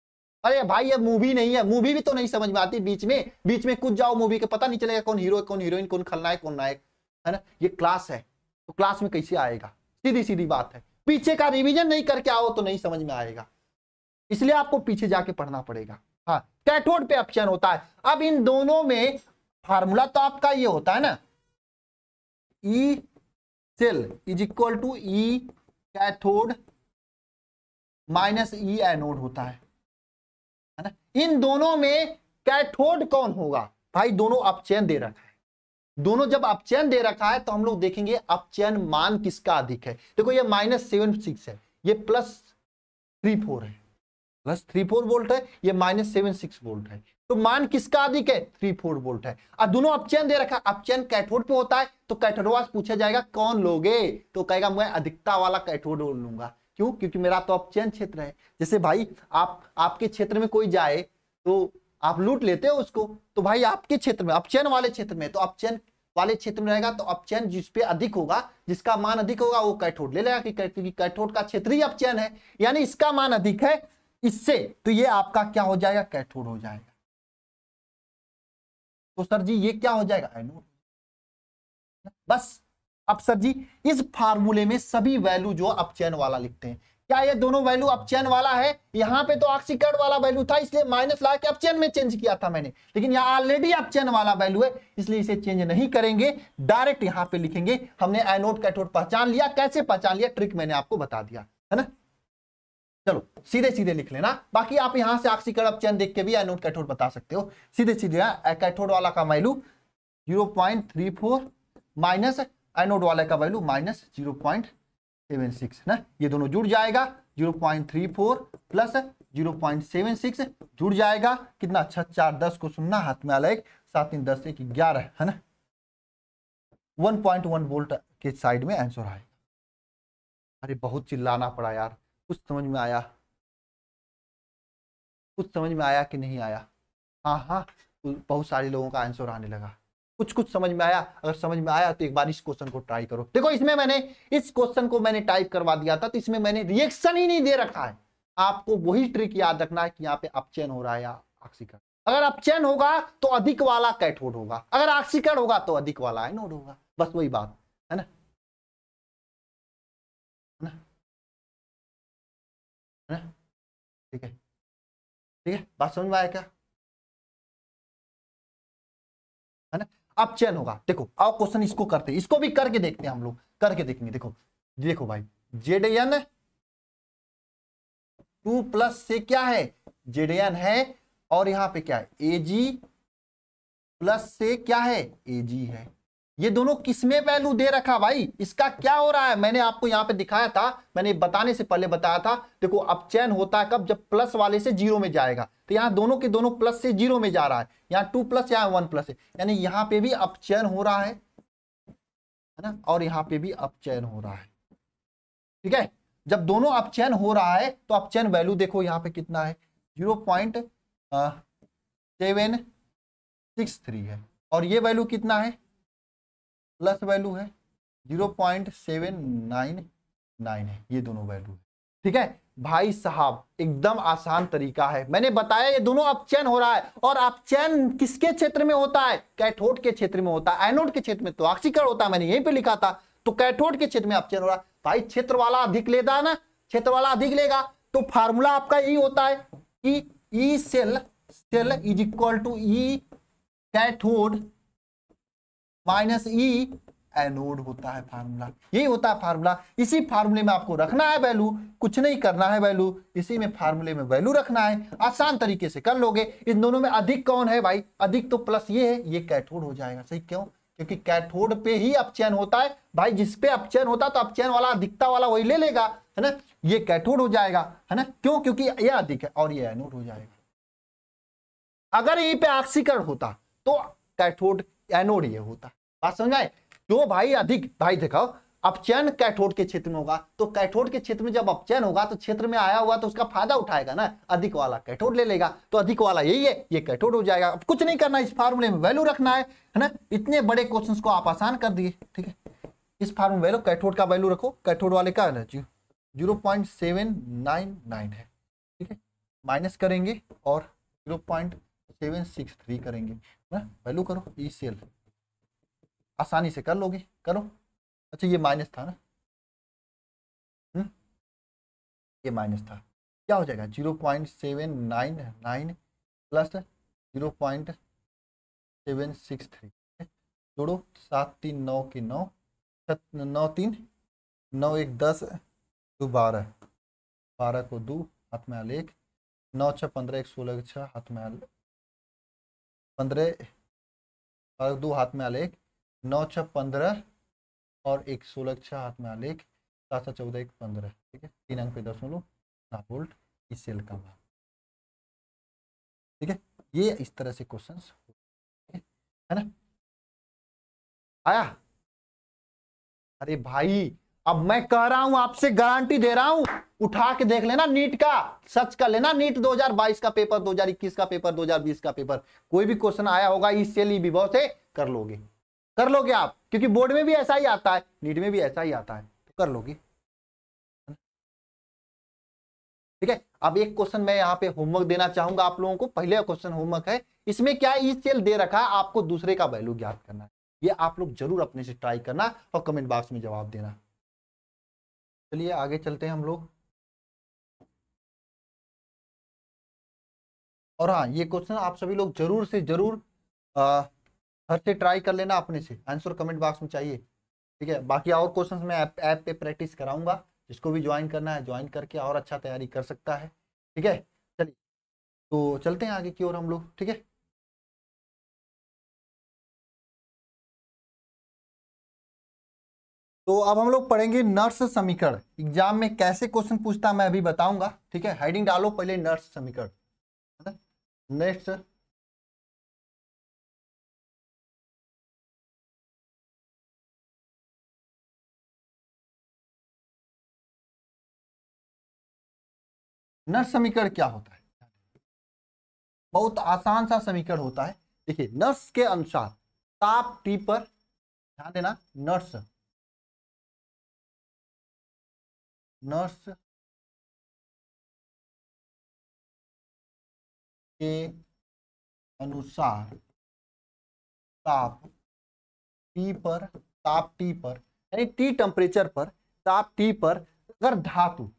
अरे भाई ये मूवी नहीं है मूवी भी तो नहीं समझ में आती बीच में बीच में कुछ जाओ मूवी के पता नहीं चलेगा कौन हीरो कौन हीरोइन कौन है कौन नायक है ना ये क्लास है तो क्लास में कैसे आएगा सीधी सीधी बात है पीछे का रिवीजन नहीं करके आओ तो नहीं समझ में आएगा इसलिए आपको पीछे जाके पढ़ना पड़ेगा हाँ कैथोड पे ऑप्शन होता है अब इन दोनों में फार्मूला तो आपका ये होता है ना E cell is equal to E cathode minus E anode होता है है ना इन दोनों में कैथोड कौन होगा भाई दोनों अपचयन दे रखा है दोनों जब अपचयन दे रखा है तो हम लोग देखेंगे अपचयन मान किसका अधिक है देखो ये माइनस सेवन सिक्स है ये प्लस थ्री फोर है प्लस थ्री फोर वोल्ट है ये माइनस सेवन सिक्स वोल्ट है तो मान किसका अधिक है थ्री फोर वोल्ट है और दोनों अपचयन दे रखा अपचयन कैथोड पे होता है तो कैथोडवास पूछा जाएगा कौन लोगे तो कहेगा मैं अधिकता वाला कैथोड लूंगा क्यों क्योंकि मेरा तो अपचयन क्षेत्र है जैसे भाई आप आपके क्षेत्र में कोई जाए तो आप लूट लेते हो उसको तो भाई आपके क्षेत्र में अपचयन वाले क्षेत्र में तो अपचयन वाले क्षेत्र में रहेगा तो अपचयन जिसपे अधिक होगा जिसका मान अधिक होगा वो कैथोड ले लेगा क्योंकि कैथोड का क्षेत्र ही अपचयन है यानी इसका मान अधिक है इससे तो ये आपका क्या हो जाएगा कैथोड हो जाएगा तो सर जी ये क्या हो जाएगा एनोड बस अब सर जी इस फार्मूले में सभी वैल्यू जो अपचयन वाला लिखते हैं क्या ये दोनों वैल्यू अपचयन वाला है यहां पे तो ऑक्सीकर्ड वाला वैल्यू था इसलिए माइनस ला के अपचयन में चेंज किया था मैंने लेकिन यहां ऑलरेडी अपचयन वाला वैल्यू है इसलिए इसे चेंज नहीं करेंगे डायरेक्ट यहां पे लिखेंगे हमने एनोड कैथोड पहचान लिया कैसे पहचान लिया ट्रिक मैंने आपको बता दिया है ना चलो सीधे सीधे लिख लेना बाकी आप यहां से ऑक्सीकरण चैन देख के भी एनोड कैथोड बता सकते हो सीधे सीधे कैथोड वाला का value zero point three four minus anode वाले का value minus zero point seven six ना ये दोनों जुड़ जाएगा zero point three four plus zero point seven six जुड़ जाएगा कितना छह चार दस को सुनना हाथ में अलग सात तीन दस एक ग्यारह है ना वन पॉइंट वन वोल्ट के साइड में आंसर आएगा अरे बहुत चिल्लाना पड़ा यार कुछ समझ में आया कुछ समझ में आया कि नहीं आया हाँ हाँ बहुत सारे लोगों का आंसर आने लगा कुछ कुछ समझ में आया अगर समझ में आया तो एक बार इस क्वेश्चन को ट्राई करो देखो इसमें मैंने इस क्वेश्चन को मैंने टाइप करवा दिया था तो इसमें मैंने रिएक्शन ही नहीं दे रखा है आपको वही ट्रिक याद रखना है कि यहाँ पे अपचयन हो रहा है या ऑक्सीकरण अगर अपचयन होगा तो अधिक वाला कैथोड होगा अगर ऑक्सीकरण होगा तो अधिक वाला एनोड होगा बस वही बात है ना ठीक है ठीक है बात समझ में आया क्या है ना अब चैन होगा देखो आओ क्वेश्चन इसको करते इसको भी करके देखते हैं हम लोग करके देखेंगे देखो देखो भाई जेड एन टू प्लस से क्या है जेड एन है और यहां पे क्या है ए जी प्लस से क्या है ए जी है ये दोनों किसमें वैल्यू दे रखा भाई इसका क्या हो रहा है मैंने आपको यहां पे दिखाया था मैंने बताने से पहले बताया था देखो अब चैन होता है कब जब प्लस वाले से जीरो में जाएगा तो यहाँ दोनों के दोनों प्लस से जीरो में जा रहा है यहाँ टू प्लस यहां वन प्लस है यानी यहाँ पे भी अपचयन हो रहा है ना और यहाँ पे भी अपचयन हो रहा है ठीक है जब दोनों अपचयन हो रहा है तो अपचयन वैल्यू देखो यहाँ पे कितना है zero point seven six three है और ये वैल्यू कितना है प्लस वैल्यू है zero point seven nine nine है ये दोनों वैल्यू है ठीक है भाई साहब एकदम आसान तरीका है मैंने बताया ये दोनों अब चयन हो रहा है और आप चयन किसके क्षेत्र में होता है कैथोड के क्षेत्र में होता है एनोड के क्षेत्र में तो ऑक्सीकरण होता है मैंने यहीं पे लिखा था तो कैथोड के क्षेत्र में आप चयन हो रहा है भाई क्षेत्र वाला अधिक लेता है ना क्षेत्र वाला अधिक लेगा तो फार्मूला आपका यही होता है कि E cell cell is equal to E cathode minus E anode होता है फार्मूला यही होता है फार्मूला इसी फार्मूले में आपको रखना है वैल्यू कुछ नहीं करना है वैल्यू इसी में फार्मूले में वैल्यू रखना है आसान तरीके से कर लोगे इन दोनों में अधिक कौन है भाई अधिक तो प्लस ये है ये कैथोड हो जाएगा सही क्यों क्योंकि कैथोड पे ही अपचयन होता है भाई जिसपे अपचयन होता है तो अपचयन वाला अधिकता वाला वही ले लेगा है ना ये कैथोड हो जाएगा है ना क्यों क्योंकि यह अधिक है और ये एनोड हो जाएगा अगर यहीं पे ऑक्सीकरण होता तो कैथोड एनोड ये होता बात समझ आए जो भाई अधिक भाई दिखाओ अपचयन कैथोड के क्षेत्र में होगा तो कैथोड के क्षेत्र में जब अपचयन होगा तो क्षेत्र में आया हुआ तो उसका फायदा उठाएगा ना अधिक वाला कैथोड ले लेगा तो अधिक वाला यही है ये कैथोड हो जाएगा अब कुछ नहीं करना इस फार्मूले में वैल्यू रखना है है ना इतने बड़े क्वेश्चन को आप आसान कर दिए ठीक है इस फार्मूले वैल्यू कैथोड का वैल्यू रखो कैथोड वाले का है zero point seven nine nine है ठीक है माइनस करेंगे और zero point seven six three करेंगे वैल्यू करो ई e सेल आसानी से कर लोगे करो अच्छा ये माइनस था ना हुँ? हम्म? ये माइनस था क्या हो जाएगा zero point seven nine nine plus zero point seven six three जोड़ो सात तीन नौ के नौ नौ तीन नौ एक दस दो बारह बारह को दो हाथ में आल एक नौ छः पंद्रह एक सोलह छः हाथ में आल पंद्रह दो हाथ में आल एक नौ छः पंद्रह और एक सोलह छः हाथ में आलेख सात सौ चौदह एक पंद्रह ठीक है तीन अंक पे दशमलव सात वोल्ट इस सेल का मान ठीक है ये इस तरह से क्वेश्चन है ना आया अरे भाई अब मैं कह रहा हूं आपसे गारंटी दे रहा हूं उठा के देख लेना नीट का सच कर लेना नीट 2022 का पेपर 2021 का पेपर 2020 का पेपर कोई भी क्वेश्चन आया होगा इस सेल ही विभव से कर लोगे कर लोगे आप क्योंकि बोर्ड में भी ऐसा ही आता है नीट में भी ऐसा ही आता है तो कर लोगे ठीक है अब एक क्वेश्चन मैं यहाँ पे होमवर्क देना चाहूंगा आप लोगों को पहले क्वेश्चन होमवर्क है इसमें क्या ई सेल दे रखा है आपको दूसरे का वैल्यू ज्ञात करना है ये आप लोग जरूर अपने से ट्राई करना और कमेंट बॉक्स में जवाब देना चलिए आगे चलते हैं हम लोग और हाँ ये क्वेश्चन आप सभी लोग जरूर से जरूर हर से ट्राई कर लेना अपने से आंसर कमेंट बॉक्स में चाहिए ठीक है बाकी और क्वेश्चन मैं ऐप पे प्रैक्टिस कराऊंगा जिसको भी ज्वाइन करना है ज्वाइन करके और अच्छा तैयारी कर सकता है ठीक है चलिए तो चलते हैं आगे की ओर हम लोग ठीक है तो अब हम लोग पढ़ेंगे नर्स समीकरण एग्जाम में कैसे क्वेश्चन पूछता मैं अभी बताऊंगा ठीक है हेडिंग डालो पहले नर्स समीकरण है ना नेक्स्ट नर समीकरण क्या होता है बहुत आसान सा समीकरण होता है देखिए नर्स के अनुसार ताप टी पर ध्यान देना नर्स नर्स के अनुसार ताप टी पर ताप टी पर यानी टी टेम्परेचर पर ताप टी पर अगर धातु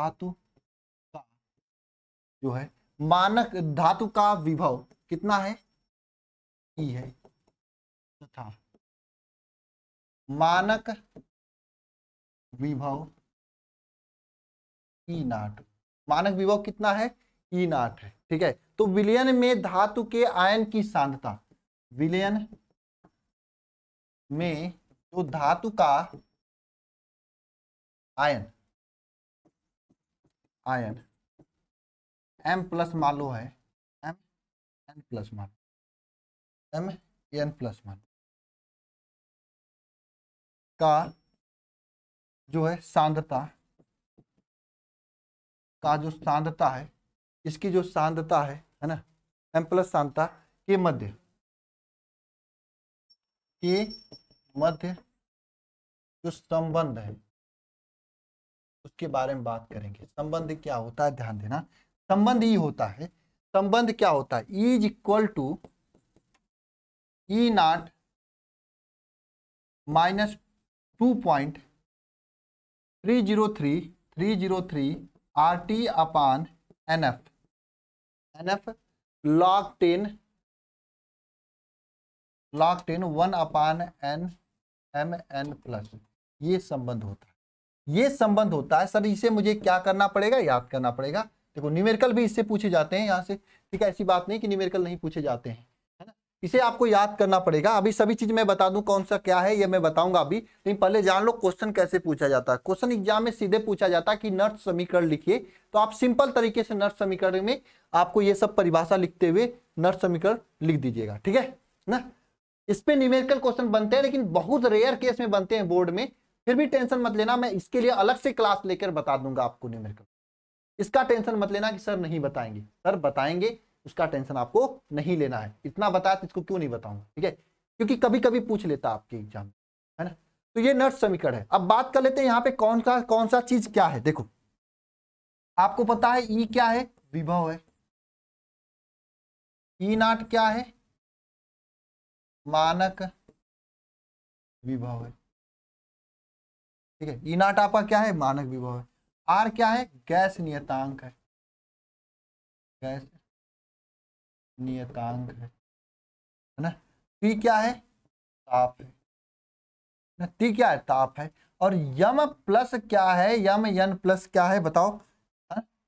धातु का जो है मानक धातु का विभव कितना है ई है तथा मानक विभव ई नाट मानक विभव कितना है ई नाट है ठीक है तो विलयन में धातु के आयन की सांद्रता विलयन में जो धातु का आयन आयन एम प्लस मान लो है एम एन प्लस मान एम एन प्लस मान का जो है सांद्रता का जो सांद्रता है इसकी जो सांद्रता है है ना एम प्लस सांद्रता के मध्य के मध्य जो संबंध है उसके बारे में बात करेंगे संबंध क्या होता है ध्यान देना संबंध ई होता है संबंध क्या होता है is equal to E naught minus two point three zero three three zero three R T upon N F N F log ten log ten one upon N M N plus ये संबंध होता है ये संबंध होता है sir इसे मुझे क्या करना पड़ेगा याद करना पड़ेगा देखो न्यूमेरिकल भी इससे पूछे जाते हैं यहाँ से ठीक है ऐसी बात नहीं कि न्यूमेरिकल नहीं पूछे जाते हैं है ना इसे आपको याद करना पड़ेगा अभी सभी चीज मैं बता दूं कौन सा क्या है ये मैं बताऊंगा अभी लेकिन पहले जान लो क्वेश्चन कैसे पूछा जाता है क्वेश्चन एग्जाम में सीधे पूछा जाता है कि नर्स समीकरण लिखिए तो आप सिंपल तरीके से नर्स समीकरण में आपको ये सब परिभाषा लिखते हुए नर्स समीकरण लिख दीजिएगा ठीक है ना इस पे न्यूमेरिकल क्वेश्चन बनते हैं लेकिन बहुत रेयर केस में बनते हैं बोर्ड में फिर भी टेंशन मत लेना मैं इसके लिए अलग से क्लास लेकर बता दूंगा आपको न्यूमेरिकल इसका टेंशन मत लेना कि सर नहीं बताएंगे सर बताएंगे उसका टेंशन आपको नहीं लेना है इतना बताया तो इसको क्यों नहीं बताऊंगा ठीक है क्योंकि कभी कभी पूछ लेता आपके एग्जाम है ना तो ये नर्स समीकरण है अब बात कर लेते हैं यहाँ पे कौन सा कौन सा चीज क्या है देखो आपको पता है ई क्या है विभव है ई नाट क्या है मानक विभव है ठीक है ई नाट आपका क्या है मानक विभव है आर क्या है गैस नियतांक है गैस नियतांक है है ना पी क्या है ताप है ना टी क्या है ताप है और यम प्लस क्या है यम यन प्लस क्या है बताओ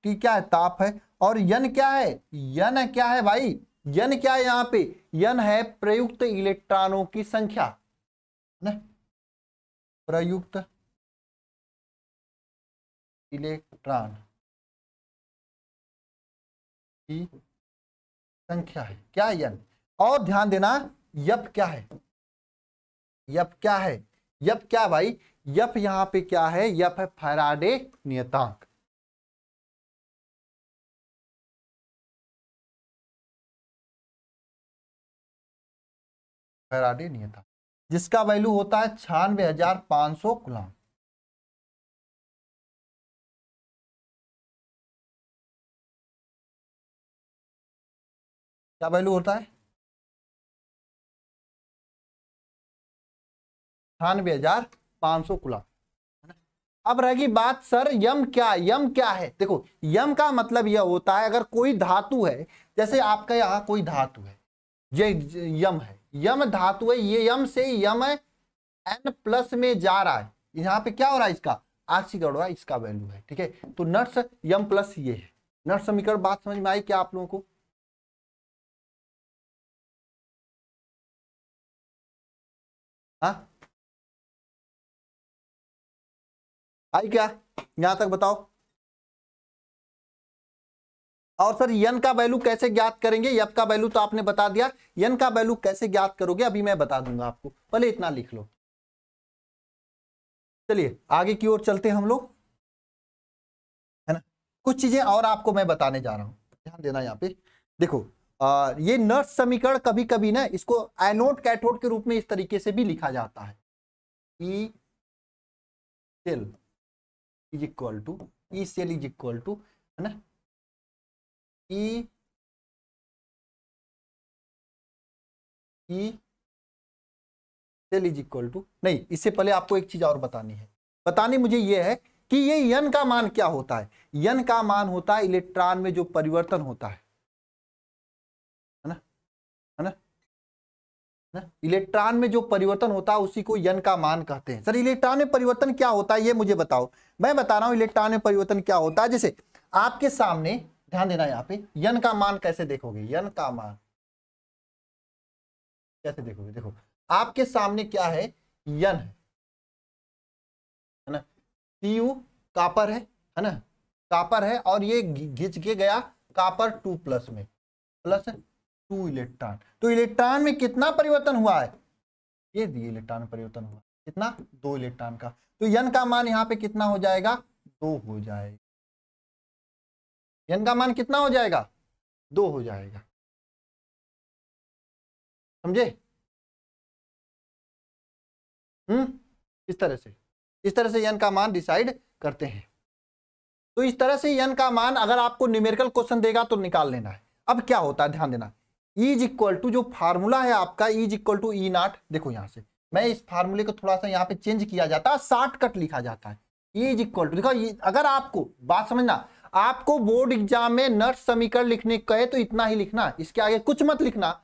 टी क्या है ताप है और यन क्या है यन क्या है भाई यन क्या है यहाँ पे यन है प्रयुक्त इलेक्ट्रॉनों की संख्या ना प्रयुक्त इलेक्ट्रॉन की संख्या है क्या यन और ध्यान देना यप क्या है यप क्या है यप क्या भाई यप यहां पे क्या है यप है फैराडे नियतांक फैराडे नियतांक जिसका वैल्यू होता है छियानवे हजार पांच सौ गुलाम क्या वैल्यू होता है अठानवे हजार पांच सौ कुला अब रहेगी बात सर यम क्या यम क्या है देखो यम का मतलब यह होता है अगर कोई धातु है जैसे आपका यहां कोई धातु है ये यम है यम धातु है ये यम से यम एन प्लस में जा रहा है यहां पे क्या हो रहा है इसका आशीकरण हो रहा है इसका वैल्यू है ठीक है तो नर्स यम प्लस ये है नर्स समीकरण बात समझ में आई क्या आप लोगों को हाँ? आई क्या यहां तक बताओ और सर यन का वैल्यू कैसे ज्ञात करेंगे यप का वैल्यू तो आपने बता दिया यन का वैल्यू कैसे ज्ञात करोगे अभी मैं बता दूंगा आपको पहले इतना लिख लो चलिए आगे की ओर चलते हैं हम लोग है ना कुछ चीजें और आपको मैं बताने जा रहा हूं ध्यान देना यहां पे देखो ये नर्स समीकरण कभी कभी ना इसको एनोड कैथोड के रूप में इस तरीके से भी लिखा जाता है E cell is equal to E cell is equal to है ना E E cell is equal to नहीं इससे पहले आपको एक चीज और बतानी है बतानी मुझे ये है कि ये यन का मान क्या होता है यन का मान होता है इलेक्ट्रॉन में जो परिवर्तन होता है इलेक्ट्रॉन में जो परिवर्तन होता है उसी को यन का मान कहते हैं सर इलेक्ट्रॉन में परिवर्तन क्या होता है ये मुझे बताओ मैं बता रहा हूँ इलेक्ट्रॉन में परिवर्तन क्या होता है जैसे आपके सामने ध्यान देना यहाँ पे यन का मान कैसे देखोगे यन का मान कैसे देखोगे देखो आपके सामने क्या है यन है ना सी यू कापर है है ना कापर है और ये घिंच के गया कापर टू प्लस में प्लस टू इलेक्ट्रॉन तो इलेक्ट्रॉन में कितना परिवर्तन हुआ है ये दिए इलेक्ट्रॉन परिवर्तन हुआ कितना दो इलेक्ट्रॉन का तो यन का मान यहाँ पे कितना हो जाएगा दो हो जाएगा यन का मान कितना हो जाएगा दो हो जाएगा समझे हम्म इस तरह से इस तरह से यन का मान डिसाइड करते हैं तो इस तरह से यन का मान अगर आपको न्यूमेरिकल क्वेश्चन देगा तो निकाल लेना है अब क्या होता है ध्यान देना इज इक्वल टू जो फार्मूला है आपका is equal to E naught देखो यहां से मैं इस फार्मूले को थोड़ा सा यहाँ पे चेंज किया जाता है शॉर्टकट लिखा जाता है इज इक्वल टू देखो अगर आपको बात समझना आपको बोर्ड एग्जाम में नर्स समीकरण लिखने कहे तो इतना ही लिखना इसके आगे कुछ मत लिखना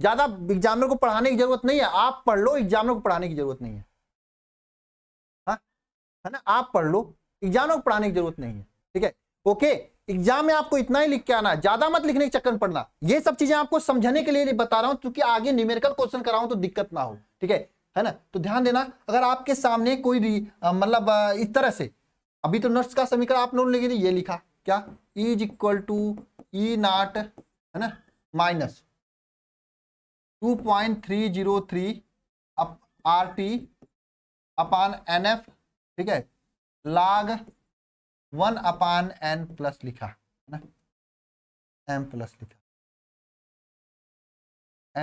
ज्यादा एग्जामिनर को पढ़ाने की जरूरत नहीं है आप पढ़ लो एग्जामिनर को पढ़ाने की जरूरत नहीं है हाँ? है ना आप पढ़ लो एग्जामिनर को पढ़ाने की जरूरत नहीं है ठीक है ओके एग्जाम में आपको इतना ही लिख के आना ज्यादा मत लिखने के चक्कर में पड़ना ये सब चीजें आपको समझने के लिए बता रहा हूं क्योंकि आगे न्यूमेरिकल क्वेश्चन कराऊं तो दिक्कत ना हो ठीक है है ना तो ध्यान देना अगर आपके सामने कोई मतलब इस तरह से अभी तो नर्स का समीकरण आप लोगों ने ये लिखा क्या is equal to E naught है ना minus two point three zero three up R T upon N F ठीक है लाग वन अपान एन प्लस लिखा है ना एम प्लस लिखा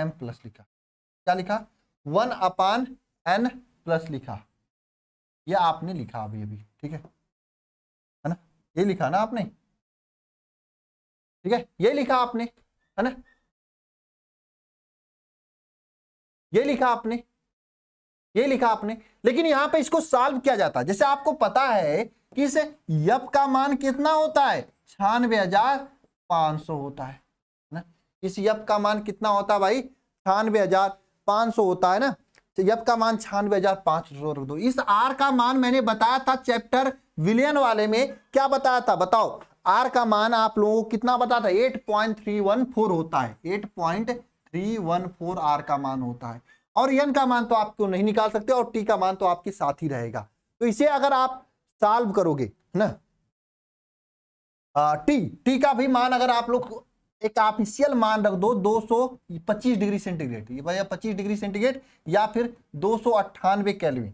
एम प्लस लिखा क्या लिखा वन अपान एन प्लस लिखा ये आपने लिखा अभी अभी ठीक है है ना ये लिखा ना आपने ठीक है ये लिखा आपने है ना ये लिखा आपने ये लिखा आपने लेकिन यहां पे इसको सॉल्व किया जाता है जैसे आपको पता है किस यप का मान कितना होता है छियानवे हजार पांच सौ होता है ना इस यप का मान कितना होता है भाई छियानवे हजार पांच सौ होता है ना तो यप का मान छियानवे हजार पांच सौ रख दो इस आर का मान मैंने बताया था चैप्टर विलियन वाले में क्या बताया था बताओ आर का मान आप लोगों को कितना बताया था eight point three one four होता है eight point three one four R का मान होता है और यन का मान तो आप क्यों नहीं निकाल सकते और टी का मान तो आपके साथ ही रहेगा तो इसे अगर आप सॉल्व करोगे ना आ, टी टी का भी मान अगर आप लोग एक ऑफिशियल मान रख दो 225 डिग्री सेंटीग्रेड ये भैया 25 डिग्री सेंटीग्रेड या फिर दो सौ अट्ठानवे कैलविन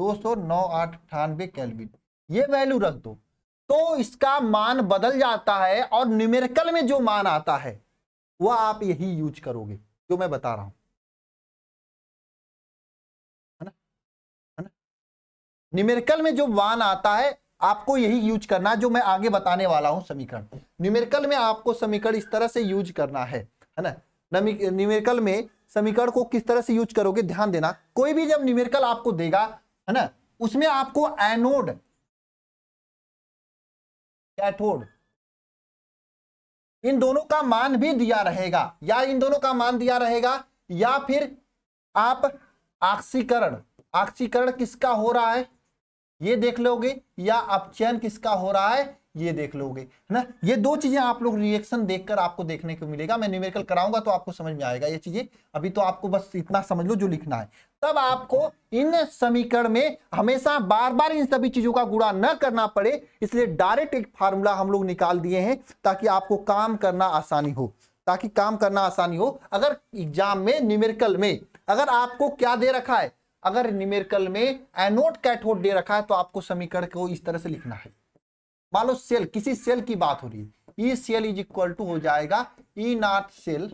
दो सौ नौ अट्ठानवे कैलविन ये वैल्यू रख दो तो इसका मान बदल जाता है और न्यूमेरिकल में जो मान आता है वह आप यही यूज करोगे जो मैं बता रहा हूं न्यूमेरिकल में जो वन आता है आपको यही यूज करना जो मैं आगे बताने वाला हूं समीकरण न्यूमेरिकल में आपको समीकरण इस तरह से यूज करना है है ना न्यूमेरिकल में समीकरण को किस तरह से यूज करोगे ध्यान देना कोई भी जब न्यूमेरिकल आपको देगा है ना उसमें आपको एनोड कैथोड इन दोनों का मान भी दिया रहेगा या इन दोनों का मान दिया रहेगा या फिर आप ऑक्सीकरण ऑक्सीकरण किसका हो रहा है ये देख लोगे या अपचयन किसका हो रहा है ये देख लोगे है ना ये दो चीजें आप लोग रिएक्शन देखकर आपको देखने को मिलेगा मैं न्यूमेरिकल कराऊंगा तो आपको समझ में आएगा ये चीजें अभी तो आपको बस इतना समझ लो जो लिखना है तब आपको इन समीकरण में हमेशा बार बार इन सभी चीजों का गुणा न करना पड़े इसलिए डायरेक्ट एक फार्मूला हम लोग निकाल दिए हैं ताकि आपको काम करना आसानी हो ताकि काम करना आसानी हो अगर एग्जाम में न्यूमेरिकल में अगर आपको क्या दे रखा है अगर निमेरिकल में एनोड कैथोड दे रखा है तो आपको समीकरण को इस तरह से लिखना है मान लो सेल किसी सेल की बात हो रही है E e cell is equal to हो जाएगा E e naught cell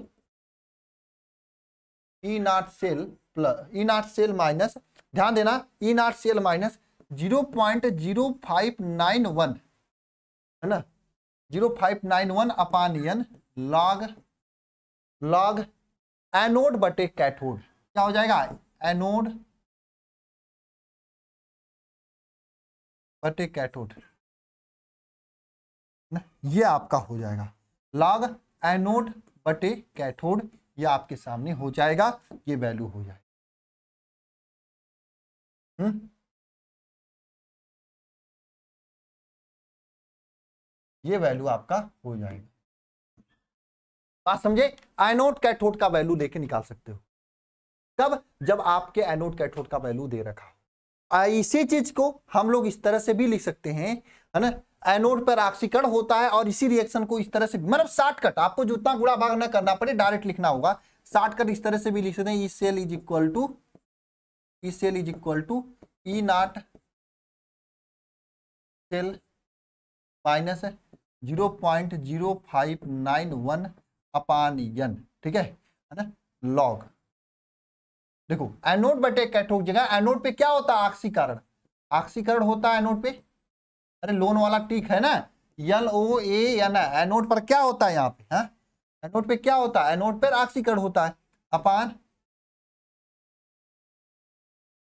E e naught cell plus E naught cell minus ध्यान देना E naught cell minus zero point zero five nine one है ना zero five nine one upon N log log anode बटे cathode क्या हो जाएगा anode बटे ए cathode ये आपका हो जाएगा लॉग एनोड बटे कैथोड ये आपके सामने हो जाएगा ये वैल्यू हो जाएगा हुँ? हम्म? ये वैल्यू आपका हो जाएगा बात समझे एनोड कैथोड का वैल्यू लेके निकाल सकते हो कब जब आपके एनोड कैथोड का वैल्यू दे रखा इसी चीज को हम लोग इस तरह से भी लिख सकते हैं है ना एनोड पर ऑक्सीकरण होता है और इसी रिएक्शन को इस तरह से मतलब शॉर्टकट आपको जितना गुड़ा भाग ना करना पड़े डायरेक्ट लिखना होगा शॉर्टकट इस तरह से भी लिख सकते हैं इस सेल इज इक्वल टू इस cell is equal to E naught cell minus zero point zero five nine one upon N ठीक है ना लॉग देखो एनोड बटे कैथोड जगह एनोड पे क्या होता है ऑक्सीकरण ऑक्सीकरण होता है एनोड पे अरे लोन वाला टीक है ना यल ओ ए एन एनोड पर क्या होता है यहाँ पे है हाँ? एनोड पे क्या होता है एनोड पर ऑक्सीकरण होता है अपान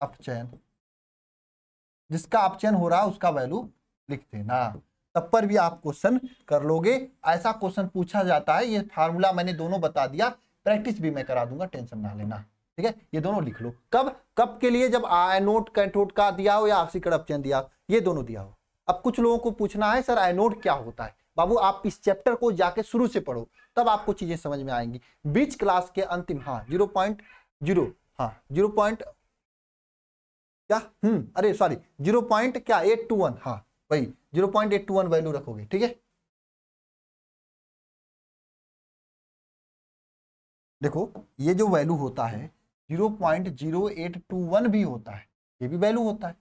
अपचयन जिसका अपचयन हो रहा है उसका वैल्यू लिख देना तब पर भी आप क्वेश्चन कर लोगे ऐसा क्वेश्चन पूछा जाता है ये फार्मूला मैंने दोनों बता दिया प्रैक्टिस भी मैं करा दूंगा टेंशन ना लेना ठीक है ये दोनों लिख लो कब कब के लिए जब आयनोट कैंटोट का दिया हो या ऑक्सीकरण अपचयन दिया ये दोनों दिया हो अब कुछ लोगों को पूछना है सर आयनोट क्या होता है बाबू आप इस चैप्टर को जाके शुरू से पढ़ो तब आपको चीजें समझ में आएंगी बीच क्लास के अंतिम हाँ जीरो पॉइंट जीरो हाँ जीरो पॉइंट क्या हम्म अरे सॉरी जीरो पॉइंट क्या एट टू वन हाँ वही zero point eight two one value रखोगे ठीक है देखो ये जो वैल्यू होता है zero point zero eight two one भी होता है ये भी वैल्यू होता है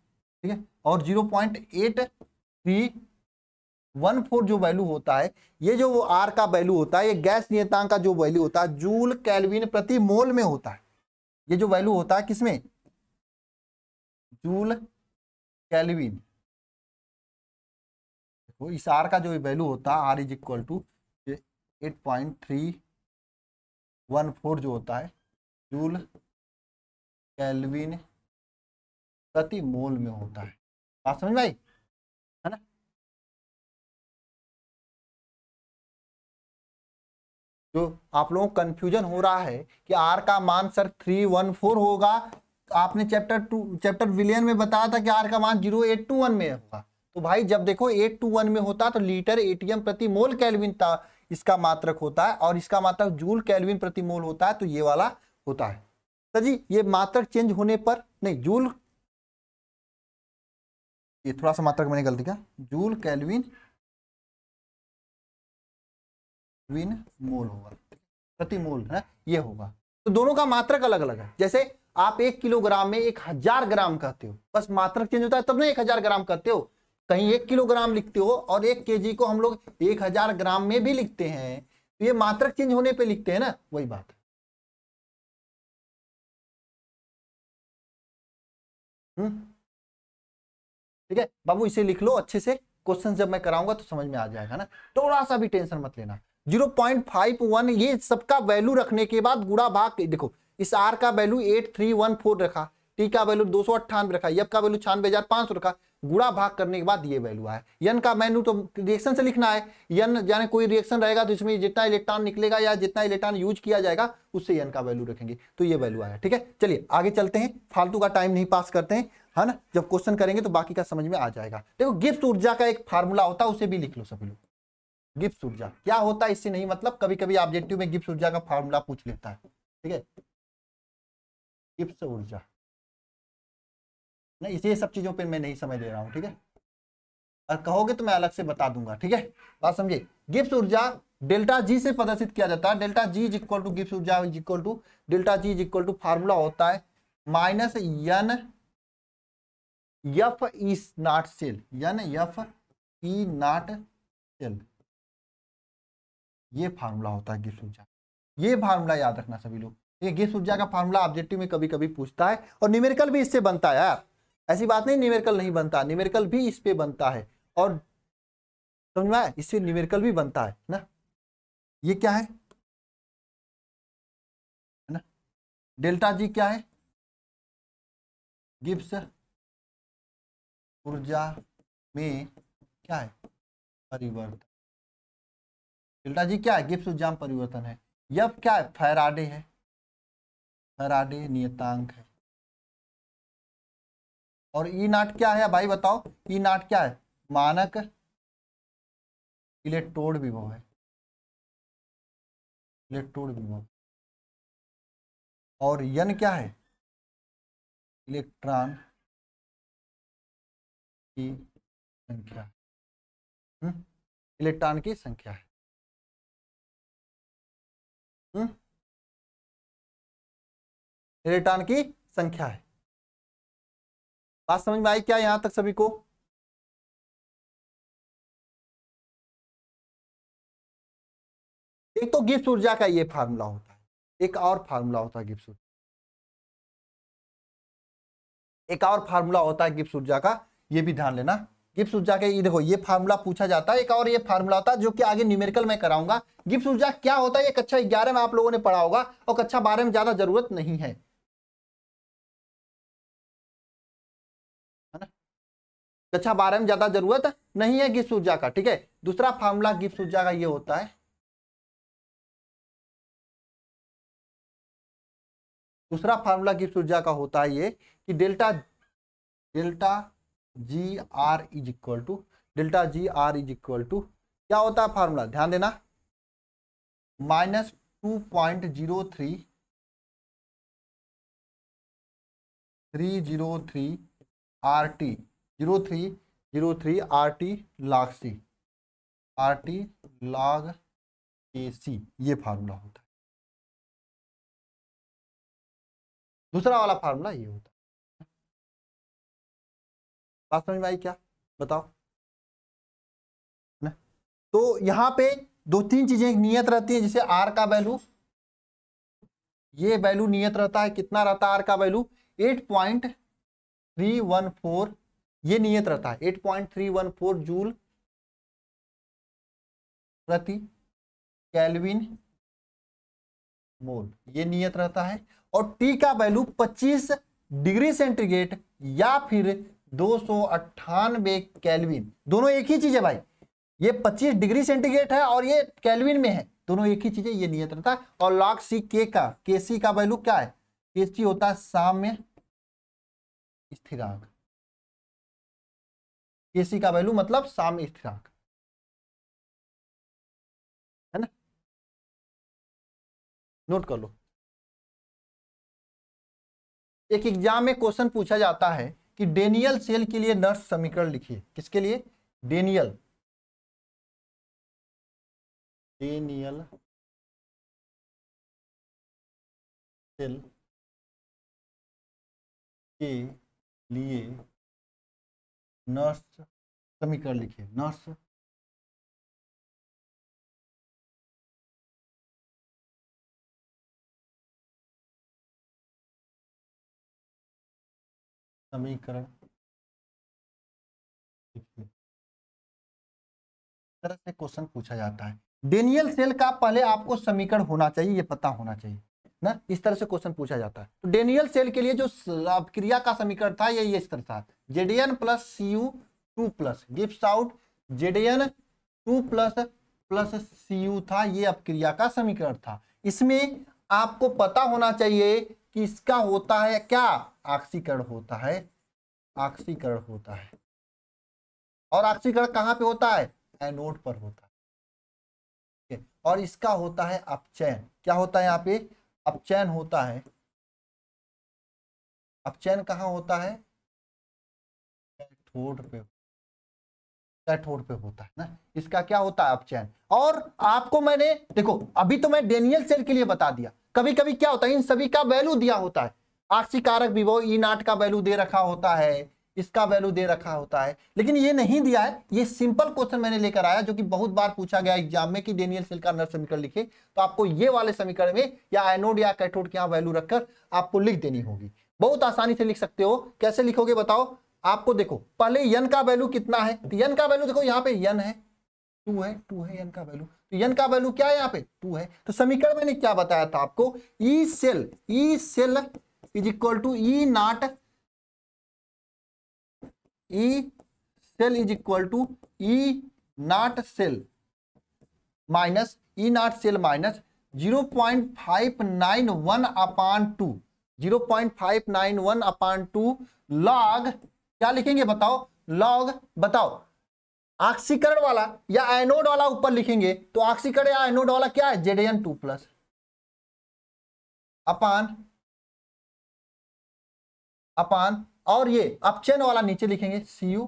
ठीक है और zero point eight three one four जो वैल्यू होता है ये जो आर का वैल्यू होता है ये गैस नियतांक का जो वैल्यू होता है जूल कैलविन प्रति मोल में होता है ये जो वैल्यू होता है किसमें जूल कैलविन तो इस आर का जो वैल्यू होता है R is equal to eight point three one four जो होता है जूल कैलविन प्रति मोल में होता है बात समझ भाई है ना जो आप लोगों को कंफ्यूजन हो रहा है कि आर का मान सर थ्री वन फोर होगा आपने चैप्टर टू चैप्टर विलियन में बताया था कि आर का मान जीरो एट टू वन में होगा तो भाई जब देखो एट टू वन में होता तो लीटर एटीएम प्रति मोल कैलविन था इसका मात्रक होता है और इसका मात्रक जूल कैलविन प्रति मोल होता है तो ये वाला होता है सर जी ये मात्रक चेंज होने पर नहीं जूल ये थोड़ा सा मात्रक मैंने गलती किया जूल कैलविन मोल होगा प्रति मोल है ये होगा तो दोनों का मात्रक अलग अलग है जैसे आप एक किलोग्राम में एक हजार ग्राम कहते हो बस मात्रक चेंज होता है तब ना एक हजार ग्राम कहते हो कहीं एक किलोग्राम लिखते हो और एक केजी को हम लोग एक हजार ग्राम में भी लिखते हैं तो ये मात्रक चेंज होने पे लिखते हैं ना वही बात है हम्म। ठीक है बाबू इसे लिख लो अच्छे से क्वेश्चन जब मैं कराऊंगा तो समझ में आ जाएगा ना थोड़ा सा भी टेंशन मत लेना जीरो पॉइंट फाइव वन ये सबका वैल्यू रखने के बाद गुड़ा भाग देखो इस आर का value eight three one four रखा टी का वैल्यू दो सौ अट्ठानवे रखा यब का वैल्यू छियानवे हजार पांच सौ रखा गुणा भाग करने के बाद ये वैल्यू आए यन का मैनू तो रिएक्शन से लिखना है यन यानी कोई रिएक्शन रहेगा तो इसमें जितना इलेक्ट्रॉन निकलेगा या जितना इलेक्ट्रॉन यूज किया जाएगा उससे यन का वैल्यू रखेंगे तो ये वैल्यू आया ठीक है चलिए आगे चलते हैं फालतू का टाइम नहीं पास करते हैं है ना जब क्वेश्चन करेंगे तो बाकी का समझ में आ जाएगा देखो गिफ्ट ऊर्जा का एक फार्मूला होता है उसे भी लिख लो सभी लोग गिफ्ट ऊर्जा क्या होता है इससे नहीं मतलब कभी कभी ऑब्जेक्टिव में गिफ्ट ऊर्जा का फार्मूला पूछ लेता है ठीक है गिफ्ट ऊर्जा ना ये सब चीज़ों पर मैं नहीं समझ दे रहा हूँ ठीक है और कहोगे तो मैं अलग से बता दूंगा ठीक है बात समझिए गिप्स ऊर्जा डेल्टा जी से प्रदर्शित किया जाता है delta G is equal to Gibbs ऊर्जा is equal to delta G is equal to formula होता है minus N F E naught cell N F E naught cell ये फार्मूला होता है गिप्स ऊर्जा ये फार्मूला याद रखना सभी लोग ये गिप्स ऊर्जा का फार्मूला ऑब्जेक्टिव में कभी कभी पूछता है और न्यूमेरिकल भी इससे बनता है यार ऐसी बात नहीं न्यूमेरिकल नहीं बनता न्यूमेरिकल भी इस पर बनता है और समझ में आया इससे न्यूमेरिकल भी बनता है ना ये क्या है ना डेल्टा जी क्या है गिब्स ऊर्जा में क्या है परिवर्तन डेल्टा जी क्या है गिब्स ऊर्जा में परिवर्तन है यह क्या है फैराडे है फैराडे नियतांक है और ई नाट क्या है भाई बताओ ई नाट क्या है मानक इलेक्ट्रोड विभव है इलेक्ट्रोड विभव और यन क्या है इलेक्ट्रॉन की संख्या हम्म? इलेक्ट्रॉन की संख्या है हम्म? इलेक्ट्रॉन की संख्या है बात समझ में आई क्या यहां तक सभी को एक तो गिप्स ऊर्जा का ये फार्मूला होता है एक और फार्मूला होता है गिप्स ऊर्जा एक और फार्मूला होता है गिप्स ऊर्जा का ये भी ध्यान लेना गिप्स ऊर्जा के ये देखो ये फार्मूला पूछा जाता है एक और ये फार्मूला होता है जो कि आगे न्यूमेरिकल में कराऊंगा गिप्स ऊर्जा क्या होता है ये कक्षा ग्यारह में आप लोगों ने पढ़ा होगा और कक्षा बारह में ज्यादा जरूरत नहीं है कक्षा अच्छा, बारह में ज्यादा जरूरत नहीं है गिप्स ऊर्जा का ठीक है दूसरा फार्मूला गिप्स ऊर्जा का ये होता है दूसरा फार्मूला गिप्स ऊर्जा का होता है ये कि delta delta G R is equal to delta G R is equal to क्या होता है फार्मूला ध्यान देना minus two point zero three three zero three R T zero three zero three R T log C are T लाग ए सी ये formula होता है दूसरा वाला फार्मूला ये होता है समझ में आई क्या बताओ ना तो यहाँ पे दो तीन चीजें नियत रहती है जैसे आर का वैल्यू ये वैल्यू नियत रहता है कितना रहता है आर का value eight point three one four ये नियत रहता है eight point three one four joule प्रति कैलविन मोल ये नियत रहता है और टी का वैल्यू 25 डिग्री सेंटीग्रेड या फिर दो सौ अट्ठानवे कैलविन दोनों एक ही चीज है भाई ये 25 डिग्री सेंटीग्रेड है और ये कैलविन में है दोनों एक ही चीज है ये नियत रहता है और लॉग सी के का के सी का वैल्यू क्या है के सी होता है साम्य स्थिरांक के सी का वैल्यू मतलब साम स्थिरांक है ना नोट कर लो एक एग्जाम में क्वेश्चन पूछा जाता है कि डेनियल सेल के लिए नर्स समीकरण लिखिए किसके लिए डेनियल डेनियल सेल के लिए नर्स समीकरण लिखिए नर्स समीकरण तरह से क्वेश्चन पूछा जाता है डेनियल सेल का पहले आपको समीकरण होना चाहिए ये पता होना चाहिए ना इस तरह से क्वेश्चन पूछा जाता है तो डेनियल सेल के लिए जो क्रिया का समीकरण था ये इस तरह था Z D N plus C U two plus gives out Z D N two plus plus C U था ये अपक्रिया का समीकरण था इसमें आपको पता होना चाहिए कि इसका होता है क्या ऑक्सीकरण होता है ऑक्सीकरण होता है और ऑक्सीकरण कहां पे होता है एनोड पर होता है और इसका होता है अपचयन क्या होता है यहाँ पे अपचयन होता है अपचयन कहाँ होता है कैथोड पे कैथोड पे होता है ना इसका क्या होता है अपचयन और आपको मैंने देखो अभी तो मैं डेनियल सेल के लिए बता दिया कभी कभी क्या होता है इन सभी का वैल्यू दिया होता है आक्सी कारक भी वो ई नाट का वैल्यू दे रखा होता है इसका वैल्यू दे रखा होता है लेकिन ये नहीं दिया है ये सिंपल क्वेश्चन मैंने लेकर आया जो कि बहुत बार पूछा गया एग्जाम में कि डेनियल सेल का नर समीकरण लिखे तो आपको ये वाले समीकरण में या एनोड या कैटोड के यहाँ वैल्यू रखकर आपको लिख देनी होगी बहुत आसानी से लिख सकते हो कैसे लिखोगे बताओ आपको देखो पहले यन का वैल्यू कितना है तो यन का वैल्यू देखो यहाँ पे यन है टू है टू है यन का वैल्यू तो यन का वैल्यू क्या है यहाँ पे टू है तो समीकरण मैंने क्या बताया था आपको E cell E cell is equal to E naught E cell is equal to E naught cell minus E naught cell minus zero point five nine one upon two zero point five nine one upon two log क्या लिखेंगे बताओ log बताओ ऑक्सीकरण वाला या anode वाला ऊपर लिखेंगे तो ऑक्सीकरण या एनोड वाला क्या है Z N two plus upon upon और ये चेन वाला नीचे लिखेंगे सी यू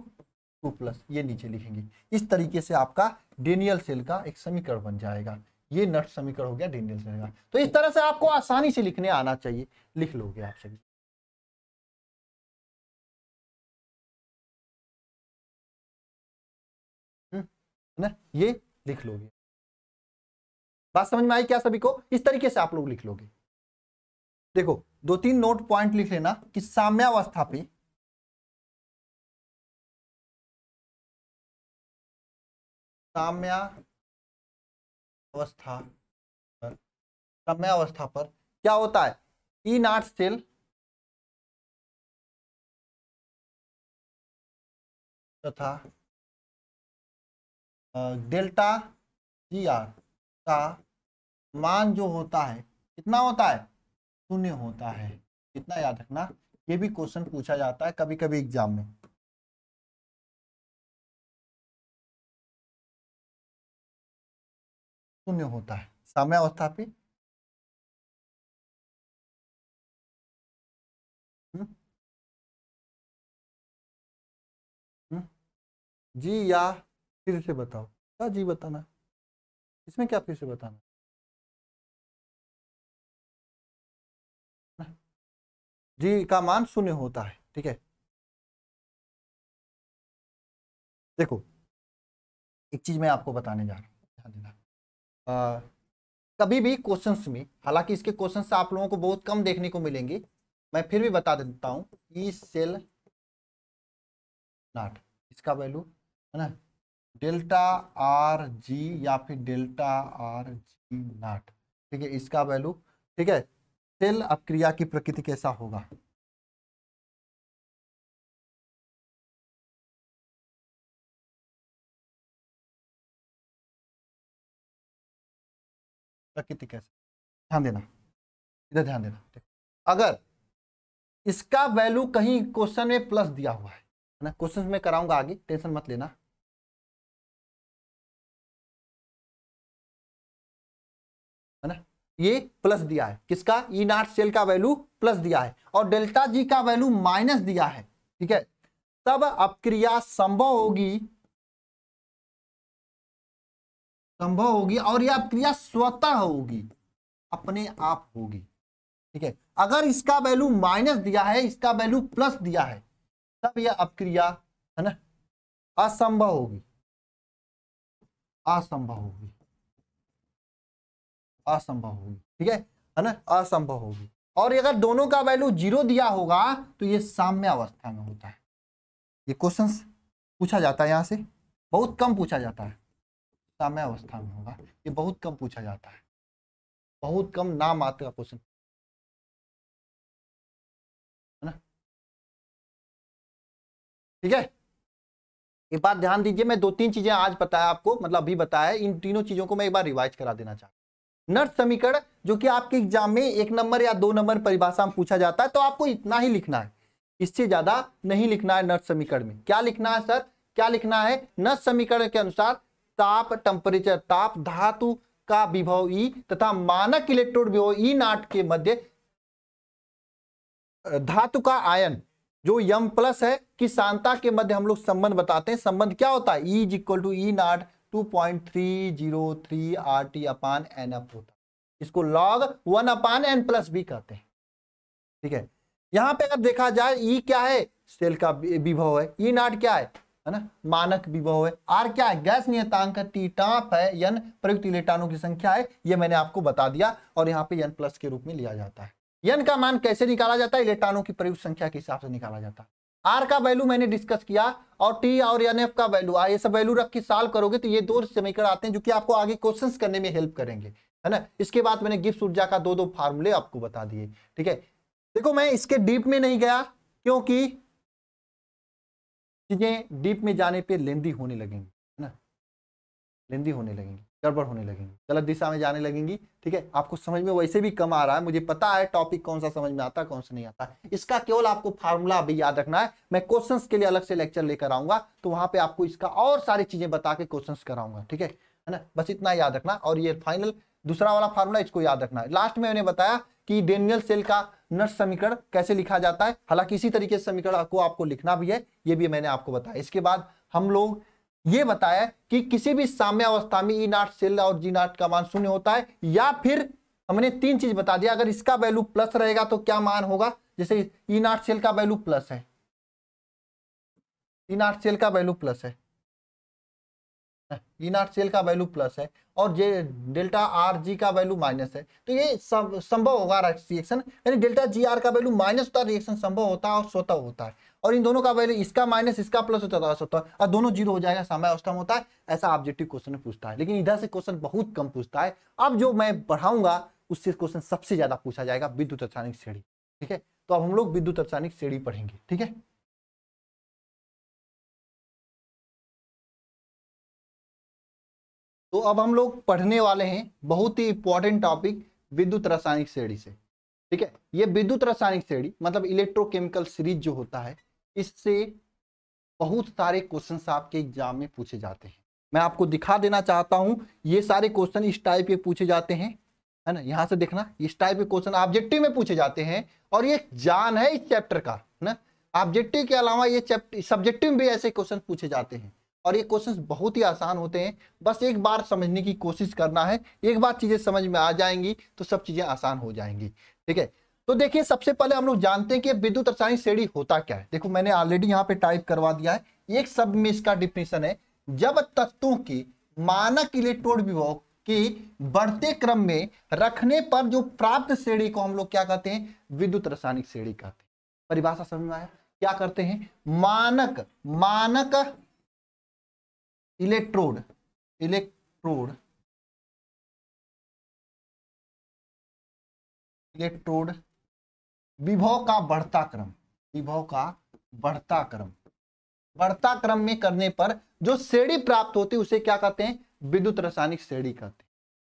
टू प्लस ये नीचे लिखेंगे इस तरीके से आपका डेनियल सेल का एक समीकरण बन जाएगा ये नट समीकरण हो गया डेनियल सेल का तो इस तरह से आपको आसानी से लिखने आना चाहिए लिख लोगे आप सभी हम्म, ना ये लिख लोगे बात समझ में आई क्या सभी को इस तरीके से आप लोग लिख लोगे देखो दो तीन नोट पॉइंट लिख लेना कि साम्यावस्था पे साम्यावस्था पर समय पर क्या होता है ई नॉट सेल तथा डेल्टा जी आर का मान जो होता है कितना होता है शून्य होता है इतना याद रखना ये भी क्वेश्चन पूछा जाता है कभी कभी एग्जाम में शून्य होता है साम्य अवस्था पे हम्म। हम्म। जी या फिर से बताओ क्या हाँ जी बताना इसमें क्या फिर से बताना जी का मान शून्य होता है ठीक है देखो एक चीज मैं आपको बताने जा रहा हूँ कभी भी क्वेश्चंस में हालांकि इसके क्वेश्चंस आप लोगों को बहुत कम देखने को मिलेंगे मैं फिर भी बता देता हूँ ई सेल नॉट इसका वैल्यू है ना डेल्टा आर जी या फिर डेल्टा आर जी नॉट ठीक है इसका वैल्यू ठीक है सेल अपक्रिया की प्रकृति कैसा होगा प्रकृति कैसा ध्यान देना इधर ध्यान देना अगर इसका वैल्यू कहीं क्वेश्चन में प्लस दिया हुआ है ना क्वेश्चन में कराऊंगा आगे टेंशन मत लेना ये प्लस दिया है किसका ई e नॉट सेल का वैल्यू प्लस दिया है और डेल्टा जी का वैल्यू माइनस दिया है ठीक है तब अपक्रिया संभव होगी संभव होगी और यह अपक्रिया स्वतः होगी अपने आप होगी ठीक है अगर इसका वैल्यू माइनस दिया है इसका वैल्यू प्लस दिया है तब यह अपक्रिया है ना असंभव होगी असंभव होगी असंभव होगी ठीक है है ना असंभव होगी और अगर दोनों का वैल्यू जीरो दिया होगा तो ये साम्य अवस्था में होता है ये क्वेश्चन पूछा जाता है यहाँ से बहुत कम पूछा जाता है साम्य अवस्था में होगा ये बहुत कम पूछा जाता है बहुत कम नाम आते का क्वेश्चन है ना ठीक है एक बात ध्यान दीजिए मैं दो तीन चीजें आज बताया आपको मतलब अभी बताया इन तीनों चीजों को मैं एक बार रिवाइज करा देना चाहता हूँ नर्स समीकरण जो कि आपके एग्जाम में एक नंबर या दो नंबर परिभाषा में पूछा जाता है तो आपको इतना ही लिखना है इससे ज्यादा नहीं लिखना है नर्स समीकरण में क्या लिखना है सर क्या लिखना है नर्स समीकरण के अनुसार ताप टेम्परेचर ताप धातु का विभव ई e तथा मानक इलेक्ट्रोड विभव ई e नाट के मध्य धातु का आयन जो यम प्लस है कि सांता के मध्य हम लोग संबंध बताते हैं संबंध क्या होता है E is equal to E naught upon N होता इसको अपान एन प्लस बी कहते हैं ठीक है यहाँ पे अगर देखा जाए e क्या है सेल का विभव है e क्या है है ना मानक विभव है क्या है गैस नियतांक टीटाप है यन प्रयुक्त इलेक्ट्रॉनों की संख्या है ये मैंने आपको बता दिया और यहाँ पे यन प्लस के रूप में लिया जाता है यन का मान कैसे निकाला जाता है इलेक्ट्रॉनों की प्रयुक्त संख्या के हिसाब से निकाला जाता है आर का वैल्यू मैंने डिस्कस किया और टी और एन एफ का वैल्यू ये सब वैल्यू रख के साल करोगे तो ये दो समीकरण आते हैं जो कि आपको आगे क्वेश्चन करने में हेल्प करेंगे है ना इसके बाद मैंने गिफ्ट ऊर्जा का दो दो फार्मूले आपको बता दिए ठीक है देखो मैं इसके डीप में नहीं गया क्योंकि चीजें डीप में जाने पे लेंदी होने लगेंगी है ना लेंदी होने लगेंगी गड़बड़ होने लगेंगी गलत दिशा में जाने लगेंगी ठीक है आपको समझ में वैसे भी कम आ रहा है मुझे पता है टॉपिक कौन सा समझ में आता है कौन सा नहीं आता इसका केवल आपको फार्मूला भी याद रखना है मैं क्वेश्चन के लिए अलग से लेक्चर लेकर आऊंगा तो वहां पर आपको इसका और सारी चीजें बता के क्वेश्चन कराऊंगा ठीक है है ना बस इतना याद रखना और ये फाइनल दूसरा वाला फार्मूला इसको याद रखना है लास्ट में मैंने बताया कि डेनियल सेल का नर्स समीकरण कैसे लिखा जाता है हालांकि इसी तरीके से समीकरण को आपको लिखना भी है ये भी मैंने आपको बताया इसके बाद हम लोग यह बताया कि किसी भी साम्य अवस्था में ई नाट सेल और जी नाट का मान शून्य होता है या फिर हमने तीन चीज बता दिया अगर इसका वैल्यू प्लस रहेगा तो क्या मान होगा जैसे ई नाट सेल का वैल्यू प्लस है ई नाट सेल का वैल्यू प्लस है जी नॉट सेल का वैल्यू प्लस है और जे डेल्टा आर जी का वैल्यू माइनस है तो ये संभव होगा रिएक्शन यानी डेल्टा जी आर का वैल्यू माइनस होता रिएक्शन संभव होता है और स्वतः होता है और इन दोनों का वैल्यू इसका माइनस इसका प्लस होता है तो स्वतः और दोनों जीरो हो जाएगा समय अवस्तम होता है ऐसा ऑब्जेक्टिव क्वेश्चन पूछता है लेकिन इधर से क्वेश्चन बहुत कम पूछता है अब जो मैं पढ़ाऊंगा उससे क्वेश्चन सबसे ज्यादा पूछा जाएगा विद्युत रासायनिक श्रेणी ठीक है तो अब हम लोग विद्युत रासायनिक श्रेणी पढ़ेंगे ठीक है तो अब हम लोग पढ़ने वाले हैं बहुत ही इंपॉर्टेंट टॉपिक विद्युत रासायनिक श्रेणी से ठीक है ये विद्युत रासायनिक श्रेणी मतलब इलेक्ट्रोकेमिकल सीरीज जो होता है इससे बहुत सारे क्वेश्चन आपके एग्जाम में पूछे जाते हैं मैं आपको दिखा देना चाहता हूं ये सारे क्वेश्चन इस टाइप के पूछे जाते हैं है ना यहाँ से देखना इस टाइप के क्वेश्चन ऑब्जेक्टिव में पूछे जाते हैं और ये जान है इस चैप्टर का है ना ऑब्जेक्टिव के अलावा ये चैप्टर सब्जेक्टिव में भी ऐसे क्वेश्चन पूछे जाते हैं और ये क्वेश्चंस बहुत ही आसान होते हैं बस एक बार समझने की कोशिश करना है एक बार चीज़ें समझ में आ जाएंगी तो सब चीज़ें आसान हो जाएंगी ठीक है तो देखिए सबसे पहले हम लोग जानते हैं कि विद्युत रसायन श्रेणी होता क्या है देखो मैंने ऑलरेडी यहाँ पे टाइप करवा दिया है एक शब्द में इसका डिफिनेशन है जब तत्वों की मानक इलेक्ट्रोड विभव की बढ़ते क्रम में रखने पर जो प्राप्त श्रेणी को हम लोग क्या कहते हैं विद्युत रासायनिक श्रेणी कहते हैं परिभाषा समझ में आया क्या करते हैं मानक मानक इलेक्ट्रोड इलेक्ट्रोड इलेक्ट्रोड विभव का बढ़ता क्रम विभव का बढ़ता क्रम बढ़ता क्रम में करने पर जो श्रेणी प्राप्त होती है उसे क्या कहते हैं विद्युत रासायनिक श्रेणी कहते हैं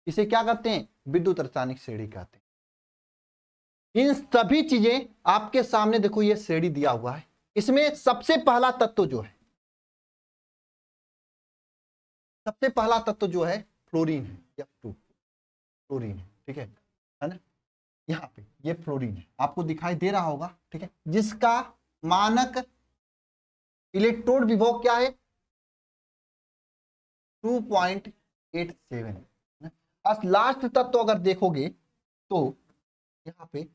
इसे क्या कहते हैं विद्युत रासायनिक श्रेणी कहते हैं इन सभी चीजें आपके सामने देखो ये श्रेणी दिया हुआ है इसमें सबसे पहला तत्व जो है सबसे पहला तत्व तो जो है फ्लोरीन है या टू फ्लोरीन है ठीक है है ना यहाँ पे ये फ्लोरीन है आपको दिखाई दे रहा होगा ठीक है जिसका मानक इलेक्ट्रोड विभव क्या है 2.87 है अब लास्ट तत्व तो अगर देखोगे तो यहाँ पे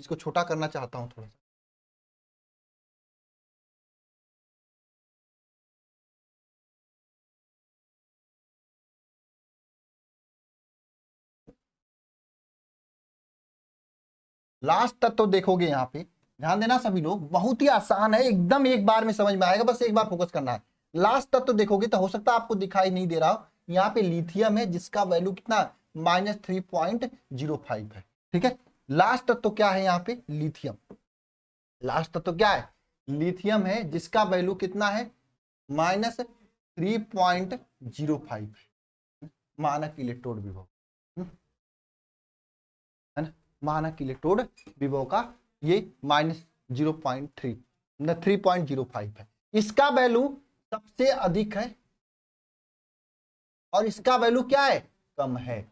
इसको छोटा करना चाहता हूं थोड़ा सा लास्ट तत्व तो देखोगे यहाँ पे ध्यान देना सभी लोग बहुत ही आसान है एकदम एक बार में समझ में आएगा बस एक बार फोकस करना है लास्ट तत्व तो देखोगे तो हो सकता है आपको दिखाई नहीं दे रहा हो यहाँ पे लिथियम है जिसका वैल्यू कितना minus three point zero five है ठीक है लास्ट तत्व तो क्या है यहाँ पे लिथियम लास्ट तत्व तो क्या है लिथियम है जिसका वैल्यू कितना है minus three point zero five मानक इलेक्ट्रोड विभव मानक इलेक्ट्रोड विवो का ये माइनस जीरो पॉइंट थ्री न मतलब थ्री पॉइंट जीरो फाइव है इसका वैल्यू सबसे अधिक है और इसका वैल्यू क्या है कम है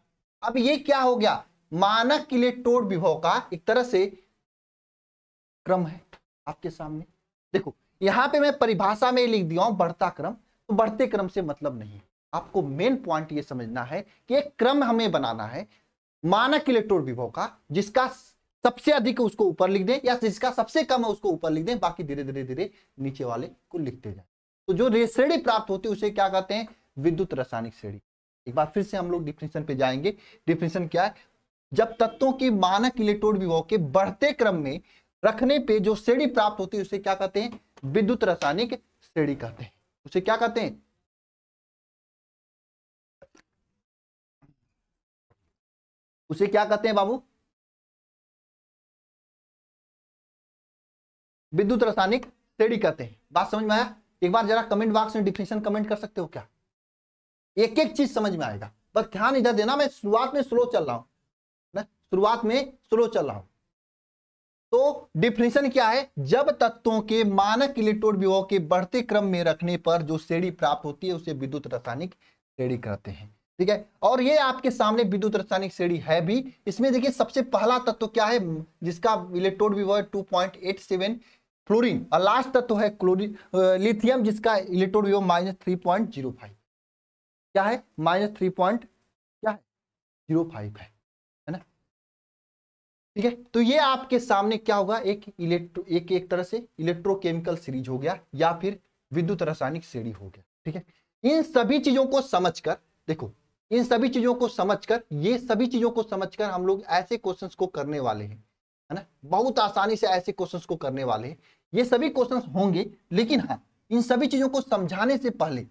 अब ये क्या हो गया मानक इलेक्ट्रोड विभव का एक तरह से क्रम है आपके सामने देखो यहां पे मैं परिभाषा में लिख दिया हूं बढ़ता क्रम तो बढ़ते क्रम से मतलब नहीं आपको मेन पॉइंट ये समझना है कि एक क्रम हमें बनाना है मानक इलेक्ट्रोड विभव का जिसका सबसे अधिक उसको ऊपर लिख दें या जिसका सबसे कम है उसको ऊपर लिख दें बाकी धीरे धीरे धीरे नीचे वाले को लिखते जाए तो जो श्रेणी प्राप्त होती है उसे क्या कहते हैं विद्युत रासायनिक श्रेणी एक बार फिर से हम लोग डिफिनेशन पे जाएंगे डिफिनेशन क्या है जब तत्वों की मानक इलेक्ट्रोड विभव के बढ़ते क्रम में रखने पे जो श्रेणी प्राप्त होती है उसे क्या कहते हैं विद्युत रासायनिक श्रेणी कहते हैं उसे क्या कहते हैं उसे क्या कहते हैं बाबू विद्युत रासायनिक श्रेणी कहते हैं बात समझ में आया एक बार जरा कमेंट बॉक्स में डिफिनेशन कमेंट कर सकते हो क्या एक एक चीज समझ में आएगा बस ध्यान इधर देना मैं शुरुआत में स्लो चल रहा हूं ना शुरुआत में स्लो चल रहा हूं तो डिफिनेशन क्या है जब तत्वों के मानक इलेक्ट्रोड विभव के बढ़ते क्रम में रखने पर जो श्रेणी प्राप्त होती है उसे विद्युत रासायनिक श्रेणी कहते हैं ठीक है और ये आपके सामने विद्युत रासायनिक श्रेणी है भी इसमें देखिए सबसे पहला तत्व क्या है जिसका इलेक्ट्रोड भी है सेवन फ्लोरीन और लास्ट तत्व है क्लोरीन लिथियम जिसका इलेक्ट्रोड भी minus three point zero five क्या है माइनस थ्री पॉइंट क्या है जीरो फाइव है है ना ठीक है तो ये आपके सामने क्या होगा एक इलेक्ट्रो एक एक तरह से इलेक्ट्रोकेमिकल सीरीज हो गया या फिर विद्युत रासायनिक श्रेणी हो गया ठीक है इन सभी चीजों को समझकर देखो इन सभी चीजों को समझकर ये सभी चीजों को समझकर हम लोग ऐसे क्वेश्चंस को करने वाले हैं है ना बहुत आसानी से ऐसे क्वेश्चंस को करने वाले हैं ये सभी क्वेश्चंस होंगे लेकिन हाँ इन सभी चीजों को समझाने से पहले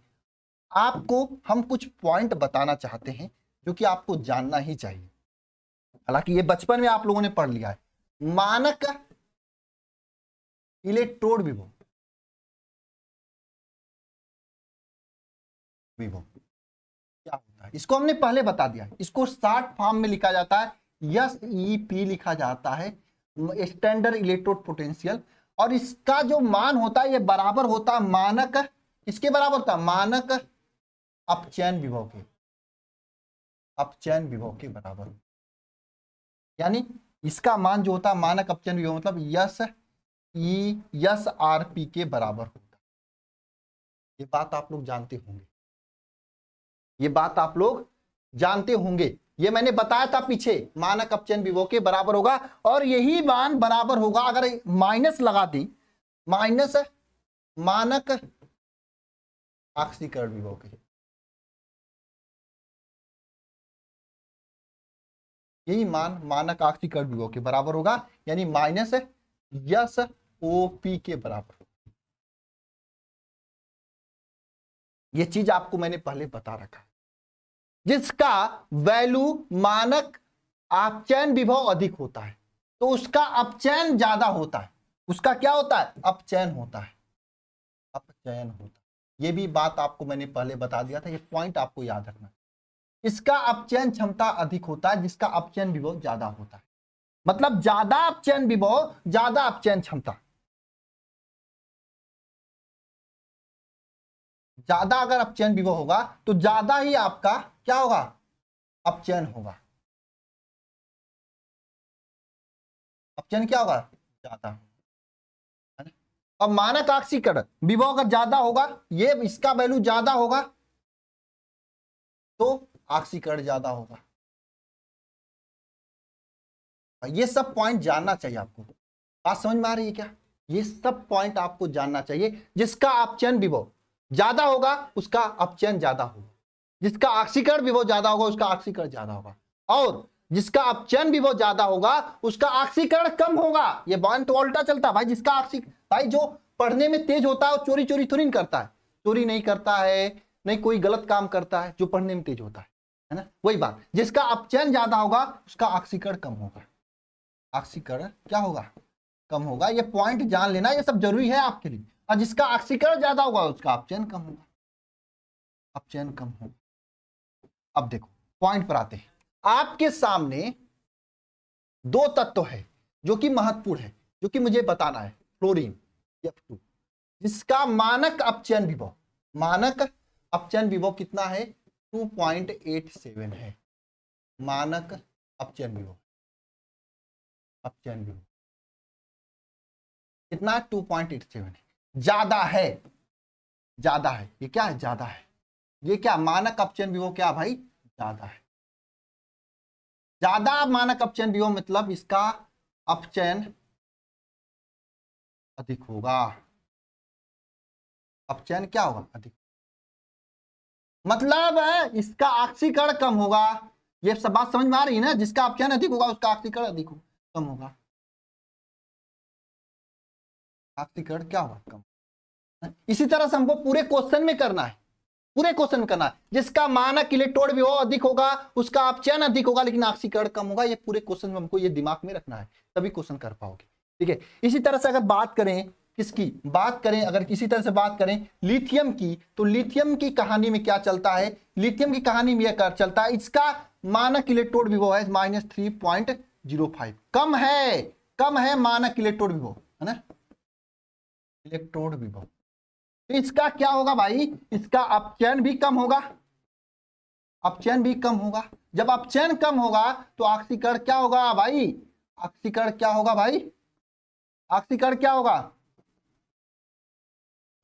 आपको हम कुछ पॉइंट बताना चाहते हैं जो कि आपको जानना ही चाहिए हालांकि ये बचपन में आप लोगों ने पढ़ लिया है मानक इलेक्ट्रोड विभो विभो इसको हमने पहले बता दिया इसको शार्ट फॉर्म में लिखा जाता है यस ई पी लिखा जाता है स्टैंडर्ड इलेक्ट्रोड पोटेंशियल और इसका जो मान होता है ये बराबर होता है मानक इसके बराबर होता मानक अपचैन विभव के अपचैन विभव के बराबर यानी इसका मान जो होता है मानक अपचैन विभव मतलब S E S R P के बराबर होता ये बात आप लोग जानते होंगे ये बात आप लोग जानते होंगे ये मैंने बताया था पीछे मानक अपचयन विभव के बराबर होगा और यही मान बराबर होगा अगर माइनस लगा दी माइनस मानक ऑक्सीकरण विभव के यही मान मानक ऑक्सीकरण विभव के बराबर होगा यानी माइनस यस ओ पी के बराबर होगा ये चीज आपको मैंने पहले बता रखा है जिसका वैल्यू मानक अपचयन विभव अधिक होता है तो उसका अपचयन ज्यादा होता है उसका क्या होता है अपचयन होता है अपचयन होता है ये भी बात आपको मैंने पहले बता दिया था ये पॉइंट आपको याद रखना इसका अपचयन क्षमता अधिक होता है जिसका अपचयन विभव ज्यादा होता है मतलब ज्यादा अपचयन विभव ज्यादा अपचयन क्षमता ज़्यादा अगर अपचयन विभव होगा तो ज़्यादा ही आपका क्या होगा अपचयन होगा अपचयन क्या होगा ज़्यादा अब मानक आक्षीकरण विभव अगर ज्यादा होगा ये इसका वैल्यू ज्यादा होगा तो आक्षीकरण ज्यादा होगा ये सब पॉइंट जानना चाहिए आपको बात समझ में आ रही है क्या ये सब पॉइंट आपको जानना चाहिए जिसका आप चयन विभव ज्यादा होगा उसका अपचयन ज्यादा होगा जिसका ऑक्सीकरण विभव ज्यादा होगा उसका ऑक्सीकरण ज्यादा होगा और जिसका अपचयन विभव ज्यादा होगा उसका ऑक्सीकरण कम होगा ये बॉन तो उल्टा चलता भाई जिसका ऑक्सी भाई जो पढ़ने में तेज होता है वो चोरी चोरी थोड़ी नहीं करता है चोरी नहीं करता है नहीं कोई गलत काम करता है जो पढ़ने में तेज होता है है ना वही बात जिसका अपचयन ज्यादा होगा उसका ऑक्सीकरण कम होगा ऑक्सीकरण क्या होगा कम होगा ये पॉइंट जान लेना ये सब जरूरी है आपके लिए और हाँ, जिसका ऑक्सीकरण ज्यादा होगा उसका अपचयन कम होगा अपचयन कम होगा अब देखो पॉइंट पर आते हैं आपके सामने दो तत्व है जो कि महत्वपूर्ण है जो कि मुझे बताना है फ्लोरीन F2 जिसका मानक अपचयन विभव मानक अपचयन विभव कितना है 2.87 है मानक अपचयन विभव अपचयन विभव कितना 2.87 है ज्यादा है ज्यादा है ये क्या है ज्यादा है ये क्या मानक अपचयन हो क्या भाई ज्यादा है ज्यादा मानक अपचयन हो मतलब इसका अपचयन अधिक होगा अपचयन क्या होगा अधिक मतलब इसका आक्सीकरण कम होगा ये सब बात समझ में आ रही है ना जिसका अपचयन अधिक होगा उसका ऑक्सीकरण अधिक होगा कम होगा प्राप्तिकरण क्या हुआ कम इसी तरह से हमको पूरे क्वेश्चन में करना है पूरे क्वेश्चन में करना है जिसका मानक इलेक्ट्रोड विभव अधिक होगा उसका अपचयन अधिक होगा लेकिन ऑक्सीकरण कम होगा ये पूरे क्वेश्चन में हमको ये दिमाग में रखना है तभी क्वेश्चन कर पाओगे ठीक है इसी तरह से अगर बात करें किसकी बात करें अगर किसी तरह से बात करें लिथियम की तो लिथियम की कहानी में क्या चलता है लिथियम की कहानी में यह कर चलता है इसका मानक इलेक्ट्रोड विभव है माइनस कम है कम है मानक इलेक्ट्रोड विभव है ना इलेक्ट्रोड विभव तो इसका क्या होगा भाई इसका अपचयन भी कम होगा अपचयन भी कम होगा जब अपचयन कम होगा तो ऑक्सीकरण क्या होगा भाई ऑक्सीकरण क्या होगा भाई ऑक्सीकरण क्या होगा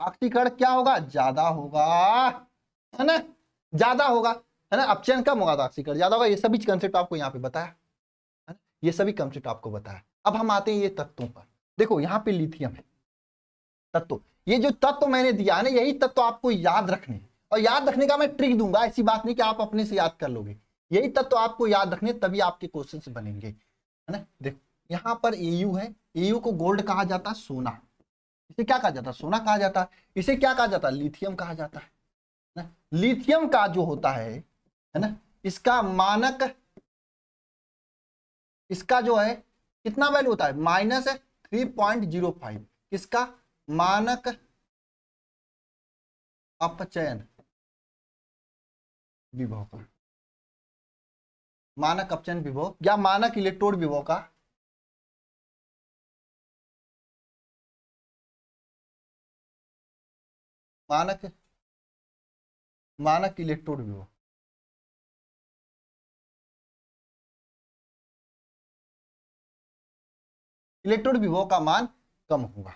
ऑक्सीकरण क्या होगा ज्यादा होगा है ना ज्यादा होगा है ना अपचयन कम होगा तो ऑक्सीकरण ज्यादा होगा ये सभी कंसेप्ट आपको यहाँ पे बताया है ना ये सभी कंसेप्ट आपको बताया अब हम आते हैं ये तत्वों पर देखो यहाँ पे लिथियम है तत्व ये जो तत्व मैंने दिया है ना यही तत्व आपको याद रखने और याद रखने का मैं ट्रिक दूंगा ऐसी बात नहीं कि आप अपने से याद कर लोगे यही तत्व आपको याद रखने तभी आपके क्वेश्चन बनेंगे है ना देखो यहाँ पर एयू है एयू को गोल्ड कहा जाता है सोना इसे क्या कहा जाता है सोना कहा जाता है इसे क्या कहा जाता है लिथियम कहा जाता है ना लिथियम का जो होता है है ना इसका मानक इसका जो है कितना वैल्यू होता है minus three point zero five इसका मानक अपचयन विभव का मानक अपचयन विभव या मानक इलेक्ट्रोड विभव का मानक मानक इलेक्ट्रोड विभव इलेक्ट्रोड विभव का मान कम होगा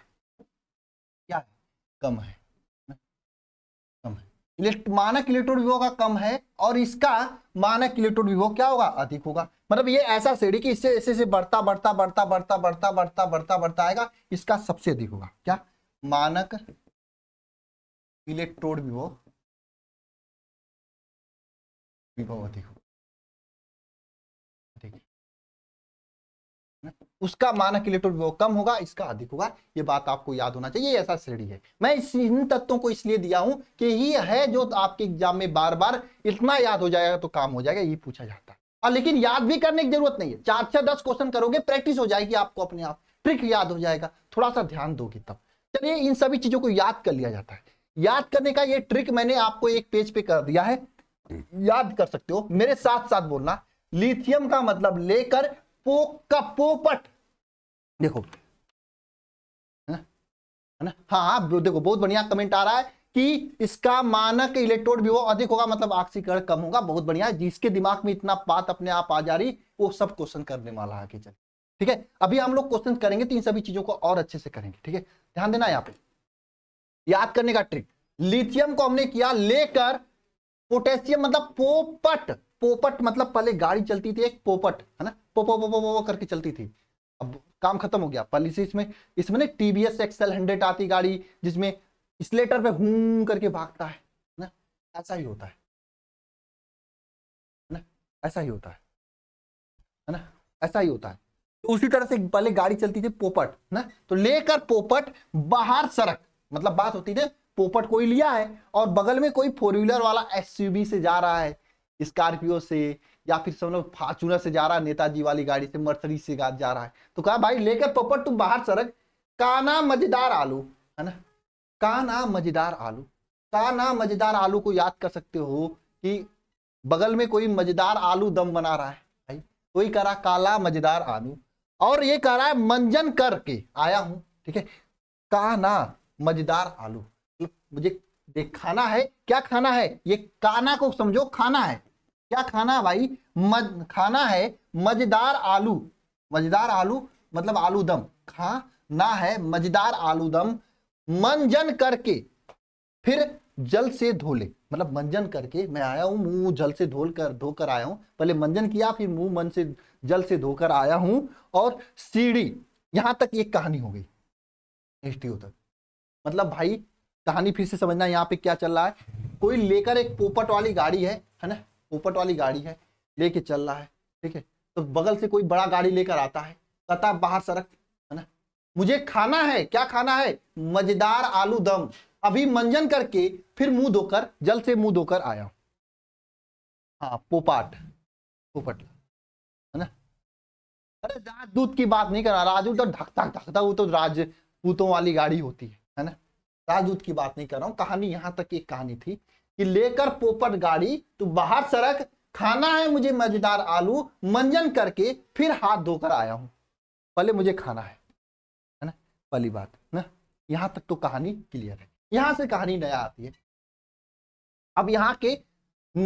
कम है कम है इलेक्ट मानक इलेक्ट्रोड विभव का कम है और इसका मानक इलेक्ट्रोड विभव क्या होगा अधिक होगा मतलब ये ऐसा सीढ़ी कि इससे ऐसे ऐसे बढ़ता बढ़ता बढ़ता बढ़ता बढ़ता बढ़ता बढ़ता बढ़ता आएगा इसका सबसे अधिक होगा क्या मानक इलेक्ट्रोड विभव विभव अधिक होगा उसका मानक इलेक्ट्रॉन तो विभव कम होगा इसका अधिक होगा ये बात आपको याद होना चाहिए ऐसा श्रेणी है मैं इस इन तत्वों को इसलिए दिया हूं कि ये है जो आपके एग्जाम में बार बार इतना याद हो जाएगा तो काम हो जाएगा ये पूछा जाता है और हाँ, लेकिन याद भी करने की जरूरत नहीं है चार छह दस क्वेश्चन करोगे प्रैक्टिस हो जाएगी आपको अपने आप ट्रिक याद हो जाएगा थोड़ा सा ध्यान दोगे तब चलिए इन सभी चीजों को याद कर लिया जाता है याद करने का ये ट्रिक मैंने आपको एक पेज पे कर दिया है याद कर सकते हो मेरे साथ साथ बोलना लिथियम का मतलब लेकर पोक का पोपट देखो है ना हाँ, हाँ देखो बहुत बढ़िया कमेंट आ रहा है कि इसका मानक इलेक्ट्रोड वो अधिक होगा मतलब ऑक्सीकरण कम होगा बहुत बढ़िया जिसके दिमाग में इतना बात अपने आप आ जा रही वो सब क्वेश्चन करने वाला है आगे चल ठीक है अभी हम लोग क्वेश्चन करेंगे तो इन सभी चीजों को और अच्छे से करेंगे ठीक है ध्यान देना यहाँ पे याद करने का ट्रिक लिथियम को हमने किया लेकर पोटेशियम मतलब पोपट पोपट मतलब पहले गाड़ी चलती थी एक पोपट है ना पो पो पो पो करके चलती थी अब काम खत्म हो गया पॉलिसी इसमें इसमें ना T V S XL hundred आती गाड़ी जिसमें स्लेटर पे हूं करके भागता है ना ऐसा ही होता है ना ऐसा ही होता है है ना ऐसा ही होता है उसी तरह से पहले गाड़ी चलती थी पोपट ना तो लेकर पोपट बाहर सड़क मतलब बात होती थी पोपट कोई लिया है और बगल में कोई फोर व्हीलर वाला एसयूवी से जा रहा है स्कॉर्पियो से या फिर समझ फार्चूनर से जा रहा है नेताजी वाली गाड़ी से मर्सरी से जा रहा है तो कहा भाई लेकर पोपट तुम बाहर सड़क काना मजेदार आलू है ना काना मजेदार आलू काना मजेदार आलू को याद कर सकते हो कि बगल में कोई मजेदार आलू दम बना रहा है भाई कोई कह रहा काला मजेदार आलू और ये कह रहा है मंजन करके आया हूं ठीक है काना मजेदार आलू मुझे खाना है क्या खाना है ये काना को समझो खाना है क्या खाना है भाई मज खाना है मजेदार आलू मजेदार आलू मतलब आलू दम खाना है मजेदार आलू दम मंजन करके फिर जल से धो ले मतलब मंजन करके मैं आया हूँ मुंह जल से धोल कर धोकर आया हूँ पहले मंजन किया फिर मुंह मन से जल से धोकर आया हूँ और सीढ़ी यहाँ तक एक कहानी हो गई एस तक मतलब भाई कहानी फिर से समझना यहाँ पे क्या चल रहा है कोई लेकर एक पोपट वाली गाड़ी है है ना पोपट वाली गाड़ी है लेके चल रहा है ठीक है तो बगल से कोई बड़ा गाड़ी लेकर आता है कता बाहर सड़क है ना मुझे खाना है क्या खाना है मजेदार आलू दम अभी मंजन करके फिर मुंह धोकर जल से मुंह धोकर आया हूं हाँ पोपाट पोपट है ना अरे राजदूत की बात नहीं कर रहा राजदूत तो ढकता ढकता वो तो राजपूतों वाली गाड़ी होती है है ना राजदूत की बात नहीं कर रहा हूँ कहानी यहाँ तक एक कहानी थी कि लेकर पोपट गाड़ी तो बाहर सड़क खाना है मुझे मजेदार आलू मंजन करके फिर हाथ धोकर आया हूं पहले मुझे खाना है है ना पहली बात ना यहां तक तो कहानी क्लियर है यहां से कहानी नया आती है अब यहाँ के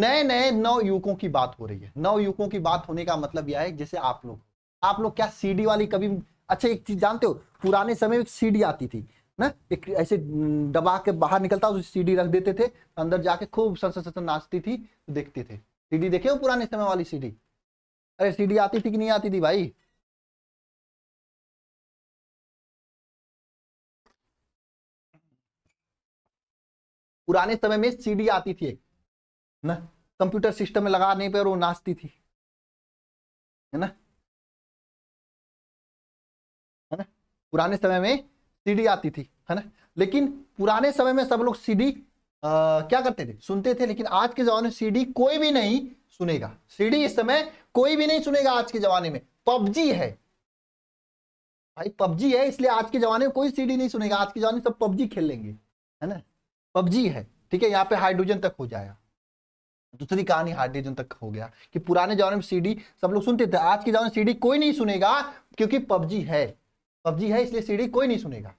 नए नए नौ युवकों की बात हो रही है नौ युवकों की बात होने का मतलब यह है जैसे आप लोग आप लोग क्या सीडी वाली कभी अच्छा एक चीज जानते हो पुराने समय में सीडी आती थी ना एक ऐसे दबा के बाहर निकलता उसे सीडी रख देते थे अंदर जाके खूब सन सर नाचती थी देखते थे सीडी देखे हो पुराने समय वाली सीडी अरे सीडी आती थी कि नहीं आती थी भाई पुराने समय में सीडी आती थी ना कंप्यूटर सिस्टम में लगा पे और वो नाचती थी है ना है ना पुराने समय में सीडी आती थी है ना लेकिन पुराने समय में सब लोग सीडी क्या करते थे सुनते थे लेकिन आज के जमाने में सीडी कोई भी नहीं सुनेगा सीडी इस समय कोई भी नहीं सुनेगा आज के जमाने में पबजी है भाई पबजी है इसलिए आज के जमाने में कोई सीडी नहीं सुनेगा आज के जमाने में सब पबजी खेल लेंगे है ना पबजी है ठीक है यहाँ पे हाइड्रोजन तक हो जाएगा दूसरी कहानी हाइड्रोजन तक हो गया कि पुराने जमाने में सीडी सब लोग सुनते थे आज के जमाने में सीडी कोई नहीं सुनेगा क्योंकि पबजी है पबजी है इसलिए सीढ़ी कोई नहीं सुनेगा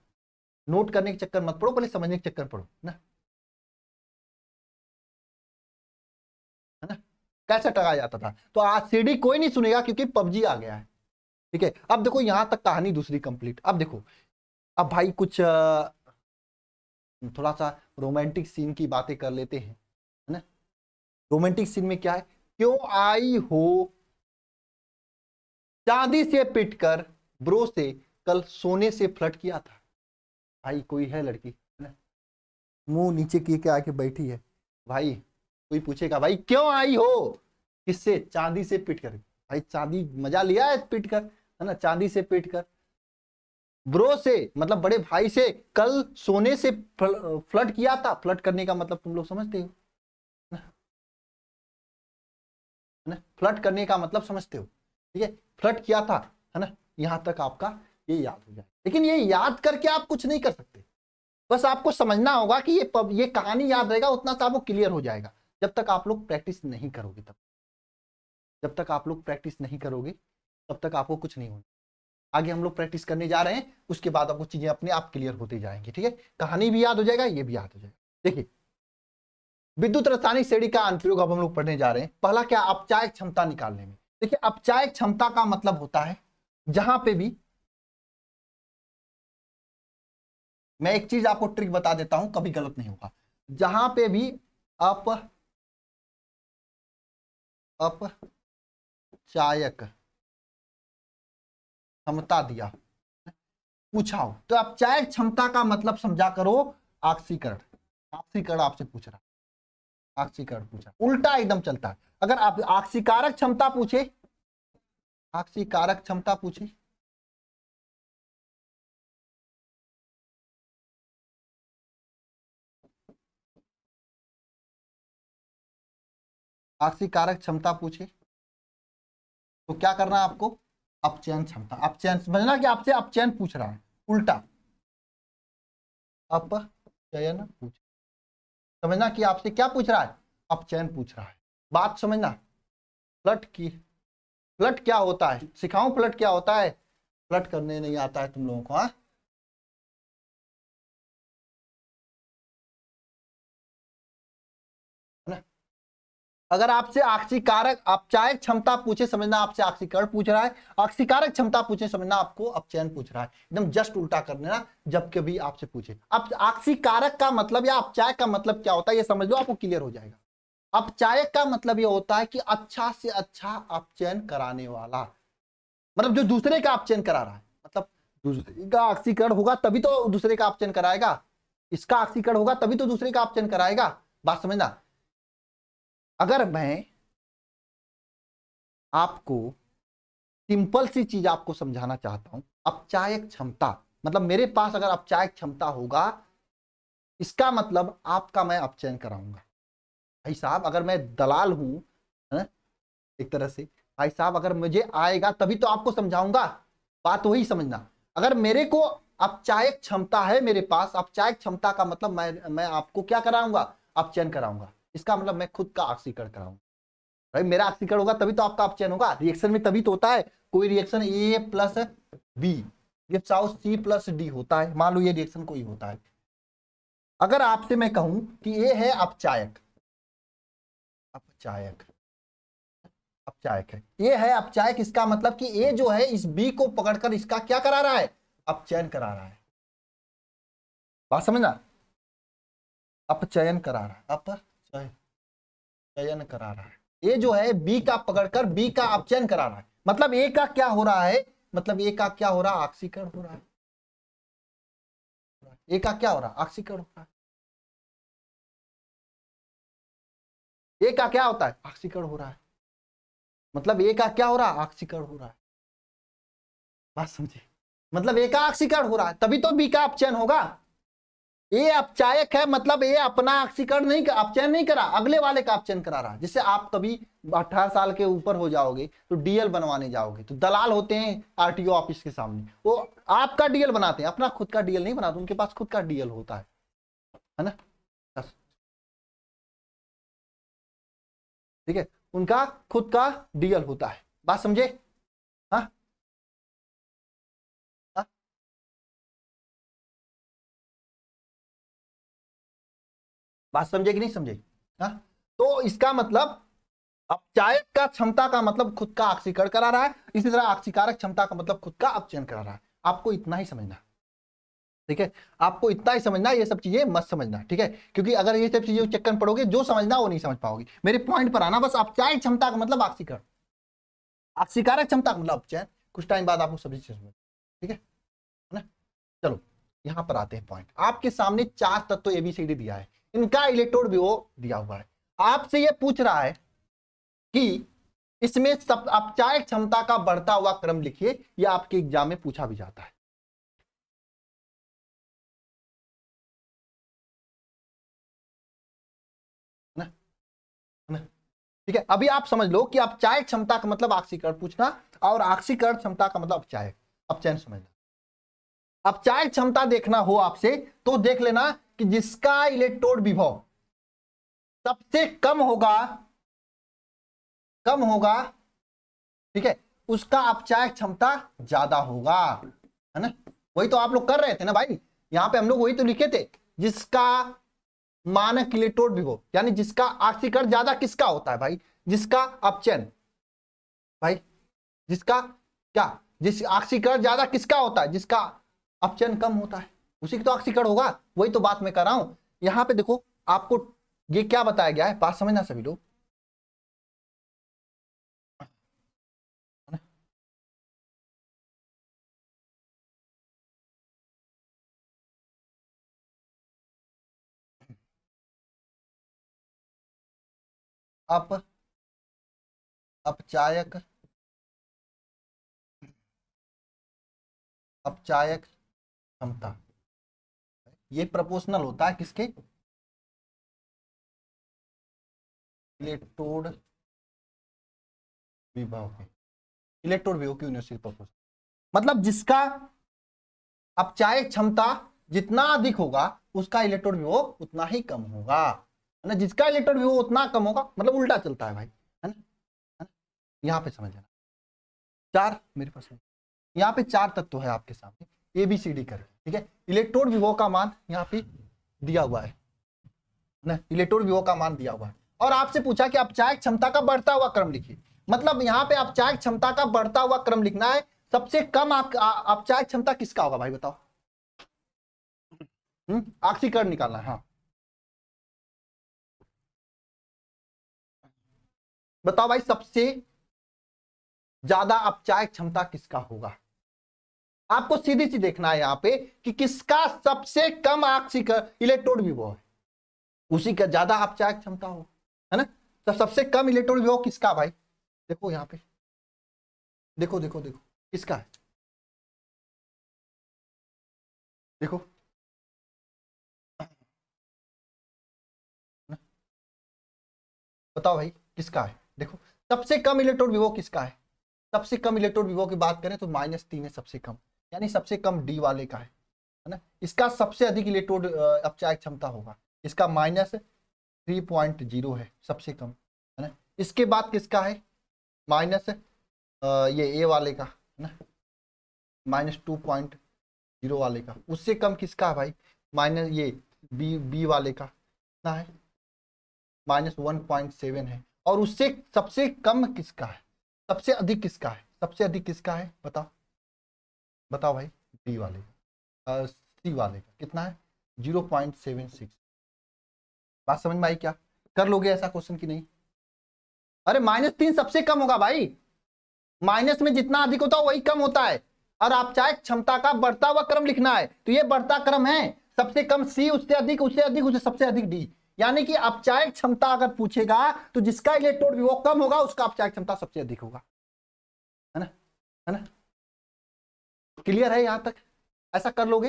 नोट करने के चक्कर मत पड़ो पहले समझने के चक्कर पड़ो ना है ना कैसे टगा जाता था तो आज सीढ़ी कोई नहीं सुनेगा क्योंकि पबजी आ गया है ठीक है अब देखो यहां तक कहानी दूसरी कंप्लीट अब देखो अब भाई कुछ थोड़ा सा रोमांटिक सीन की बातें कर लेते हैं है ना रोमांटिक सीन में क्या है क्यों आई हो चांदी से पिटकर ब्रो से कल सोने से फ्लट किया था भाई कोई है लड़की है ना मुंह नीचे किए के आके बैठी है भाई कोई पूछेगा भाई क्यों आई हो किससे चांदी से पीट कर भाई चांदी मजा लिया है पिट कर है ना चांदी से पीट कर ब्रो से मतलब बड़े भाई से कल सोने से फ्लट किया था फ्लट करने का मतलब तुम लोग समझते हो ना फ्लट करने का मतलब समझते हो ठीक है फ्लट किया था है ना यहां तक आपका ये याद हो जाए लेकिन ये याद करके आप कुछ नहीं कर सकते बस आपको समझना होगा कि ये पब, ये कहानी याद रहेगा उतना तो आपको क्लियर हो जाएगा जब तक आप लोग प्रैक्टिस नहीं करोगे तब जब तक आप लोग प्रैक्टिस नहीं करोगे तब तक आपको कुछ नहीं होगा आगे हम लोग प्रैक्टिस करने जा रहे हैं उसके बाद आपको चीजें अपने आप क्लियर होती जाएंगी ठीक है कहानी भी याद हो जाएगा ये भी याद हो जाएगा देखिए विद्युत रासायनिक श्रेणी का अनुप्रयोग अब हम लोग पढ़ने जा रहे हैं पहला क्या अपचायक क्षमता निकालने में देखिए अपचायक क्षमता का मतलब होता है जहां पे भी मैं एक चीज आपको ट्रिक बता देता हूं कभी गलत नहीं होगा जहां पे भी अप चायक क्षमता दिया पूछा हो तो चाय क्षमता का मतलब समझा करो ऑक्सीकरण ऑक्सीकरण आपसे पूछ रहा ऑक्सीकरण पूछा उल्टा एकदम चलता है अगर आप ऑक्सीकारक क्षमता पूछे ऑक्सीकारक क्षमता पूछे पारसी कारक क्षमता पूछे तो क्या करना है आपको अपचयन क्षमता अपचयन समझना कि आपसे अपचयन पूछ रहा है उल्टा अपचयन पूछ समझना कि आपसे क्या पूछ रहा है अपचयन पूछ रहा है बात समझना प्लट की प्लट क्या होता है सिखाऊं प्लट क्या होता है प्लट करने नहीं आता है तुम लोगों को हाँ अगर आपसे आक्षीकारक औपचारिक क्षमता पूछे समझना आपसे आक्षीकरण पूछ रहा है आक्षीकारक क्षमता पूछे समझना आपको अपचयन पूछ रहा है एकदम जस्ट उल्टा कर देना जब कभी आपसे पूछे अब आक्षीकारक का मतलब या अपचायक का मतलब क्या होता है ये समझ लो आपको क्लियर हो जाएगा अपचायक का मतलब ये होता है कि अच्छा से अच्छा अपचयन कराने वाला मतलब जो दूसरे का अपचयन करा रहा है मतलब का आक्सीकरण होगा तभी तो दूसरे का अपचयन कराएगा इसका आक्सीकरण होगा तभी तो दूसरे का अपचयन कराएगा बात समझना अगर मैं आपको सिंपल सी चीज आपको समझाना चाहता हूं अपचायक क्षमता मतलब मेरे पास अगर अपचायक क्षमता होगा इसका मतलब आपका मैं अपचयन कराऊंगा भाई साहब अगर मैं दलाल हूं एक तरह से भाई साहब अगर मुझे आएगा तभी तो आपको समझाऊंगा बात वही समझना अगर मेरे को अपचायक क्षमता है मेरे पास अपचायक क्षमता का मतलब मैं मैं आपको क्या कराऊंगा अपचयन कराऊंगा इसका मतलब मैं खुद का ऑक्सीकरण कराऊंगा भाई मेरा ऑक्सीकरण होगा तभी तो आपका अपचयन होगा रिएक्शन में तभी तो होता है कोई रिएक्शन ए प्लस बी ये साउथ सी प्लस डी होता है मान लो ये रिएक्शन कोई होता है अगर आपसे मैं कहूं कि ये है अपचायक अपचायक अपचायक है ये है अपचायक इसका मतलब कि ये जो है इस बी को पकड़कर इसका क्या करा रहा है अपचयन करा रहा है बात समझना अपचयन करा रहा है अपर चयन करा रहा है ए जो है बी का पकड़कर बी का अपचयन करा रहा है मतलब ए का क्या हो रहा है मतलब ए का क्या हो रहा है ऑक्सीकरण हो रहा है ए का क्या हो रहा है ऑक्सीकरण हो रहा है ए का क्या होता है ऑक्सीकरण हो रहा है मतलब ए का क्या हो रहा है ऑक्सीकरण हो रहा है बात समझे मतलब ए का ऑक्सीकरण हो रहा है तभी तो बी का अपचयन होगा ये अपचायक है मतलब ये अपना ऑक्सीकरण नहीं अपचयन नहीं करा अगले वाले का अपचयन करा रहा जिससे आप कभी अठारह साल के ऊपर हो जाओगे तो डीएल बनवाने जाओगे तो दलाल होते हैं आरटीओ ऑफिस के सामने वो आपका डीएल बनाते हैं अपना खुद का डीएल नहीं बनाते उनके पास खुद का डीएल होता है है ना ठीक है उनका खुद का डीएल होता है बात समझे बात समझे कि नहीं समझे हाँ? तो इसका मतलब अपचायक का क्षमता का मतलब खुद का आक्षीकरण करा रहा है इसी तरह आक्सीकारक क्षमता का मतलब खुद का अपचयन करा रहा है आपको इतना ही समझना ठीक है आपको इतना ही समझना ये सब चीजें मत समझना ठीक है क्योंकि अगर ये सब चीजें चक्कर पड़ोगे जो समझना वो नहीं समझ पाओगे मेरे पॉइंट पर आना बस अपचायक क्षमता का मतलब आक्सीकरण आक्सीकारक क्षमता का मतलब अपचयन कुछ टाइम बाद आपको सभी चीज समझ ठीक है ना चलो यहां पर आते हैं पॉइंट आपके सामने चार तत्व एबीसीडी दिया है इनका इलेक्ट्रोड भी वो दिया हुआ है आपसे ये पूछ रहा है कि इसमें सब अपचाय क्षमता का बढ़ता हुआ क्रम लिखिए यह आपके एग्जाम में पूछा भी जाता है ना? ना? ठीक है अभी आप समझ लो कि अपचाय क्षमता का मतलब ऑक्सीकरण पूछना और ऑक्सीकरण क्षमता का मतलब अपचाय अपचयन समझना अब क्षमता देखना हो आपसे तो देख लेना कि जिसका इलेक्ट्रोड विभव सबसे कम होगा कम होगा ठीक है उसका अपचाय क्षमता ज्यादा होगा है ना वही तो आप लोग कर रहे थे ना भाई यहां पे हम लोग वही तो लिखे थे जिसका मानक इलेक्ट्रोड विभो यानी जिसका आक्सीकरण ज्यादा किसका होता है भाई जिसका अपचयन भाई जिसका क्या जिस आक्सीकरण ज्यादा किसका होता है जिसका अपचयन कम होता है उसी की तो ऑक्सीकरण होगा वही तो बात मैं कर रहा हूं यहां पे देखो आपको ये क्या बताया गया है बात समझना सभी लोग अप अपचायक अपचायक क्षमता ये प्रोपोर्शनल होता है किसके इलेक्ट्रोड विभव के इलेक्ट्रोड विभव की यूनिवर्सिटी प्रपोर्शनल मतलब जिसका अब चाहे क्षमता जितना अधिक होगा उसका इलेक्ट्रोड विभव उतना ही कम होगा है ना जिसका इलेक्ट्रोड विभव उतना कम होगा मतलब उल्टा चलता है भाई है ना यहाँ पे समझ लेना चार मेरे पास यहाँ पे चार तत्व है आपके सामने ए बी सी डी कर ठीक है इलेक्ट्रोड विभो का मान यहाँ पे दिया हुआ है ना इलेक्ट्रोड विभो का मान दिया हुआ है और आपसे पूछा कि आप चाय क्षमता का बढ़ता हुआ क्रम लिखिए मतलब यहाँ पे आप चाय क्षमता का बढ़ता हुआ क्रम लिखना है सबसे कम आप चाय क्षमता किसका होगा भाई बताओ हम्म? आक्सीकरण निकालना है हाँ बताओ भाई सबसे ज्यादा अपचाय क्षमता किसका होगा आपको सीधी सी देखना है यहाँ पे कि किसका सबसे कम आक्षिक इलेक्ट्रोड विभव है उसी का ज्यादा आप अपचायक क्षमता हो है ना तो सबसे कम इलेक्ट्रोड विभो किसका भाई देखो यहां पे देखो देखो देखो किसका है देखो बताओ भाई किसका है देखो सबसे कम इलेक्ट्रोड विभव किसका है सबसे कम इलेक्ट्रोड विभव की बात करें तो माइनस तीन है सबसे कम यानी सबसे कम डी वाले का है है ना इसका सबसे अधिक इलेक्ट्रोड अपचायक क्षमता होगा इसका माइनस थ्री पॉइंट जीरो है सबसे कम है ना इसके बाद किसका है माइनस ये ए वाले का है ना माइनस टू पॉइंट जीरो वाले का उससे कम किसका है भाई माइनस ये बी बी वाले का कितना है माइनस वन पॉइंट सेवन है और उससे सबसे कम किसका है सबसे अधिक किसका है सबसे अधिक किसका है बताओ बताओ भाई बी वाले का सी वाले का कितना है जीरो पॉइंट सेवन सिक्स बात समझ में आई क्या कर लोगे ऐसा क्वेश्चन की नहीं अरे माइनस तीन सबसे कम होगा भाई माइनस में जितना अधिक होता है वही कम होता है और आप चाहे क्षमता का बढ़ता हुआ क्रम लिखना है तो ये बढ़ता क्रम है सबसे कम सी उससे अधिक उससे अधिक उससे सबसे अधिक डी यानी कि अपचायक क्षमता अगर पूछेगा तो जिसका इलेक्ट्रोड विभव कम होगा उसका अपचायक क्षमता सबसे अधिक होगा है ना है ना क्लियर है यहां तक ऐसा कर लोगे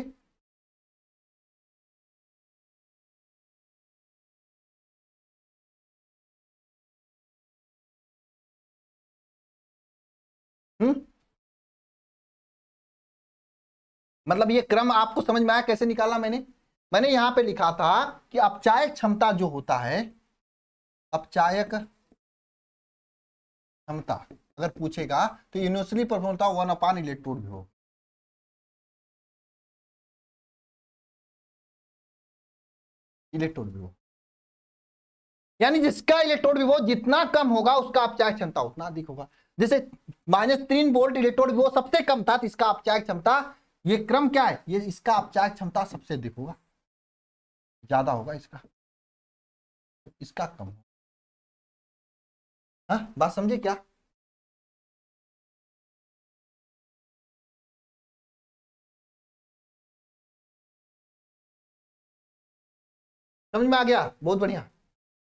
हम्म मतलब ये क्रम आपको समझ में आया कैसे निकाला मैंने मैंने यहां पे लिखा था कि अपचायक क्षमता जो होता है अपचायक क्षमता अगर पूछेगा तो यूनिवर्सली परफॉर्म होता है वन अपान इलेक्ट्रोड भी हो इलेक्ट्रोड विभव यानी जिसका इलेक्ट्रोड विभव जितना कम होगा उसका अपचाय क्षमता उतना अधिक होगा जैसे माइनस तीन वोल्ट इलेक्ट्रोड विभव सबसे कम था तो इसका अपचाय क्षमता ये क्रम क्या है ये इसका अपचाय क्षमता सबसे अधिक होगा ज्यादा होगा इसका इसका कम होगा हाँ, बात समझे क्या समझ में आ गया बहुत बढ़िया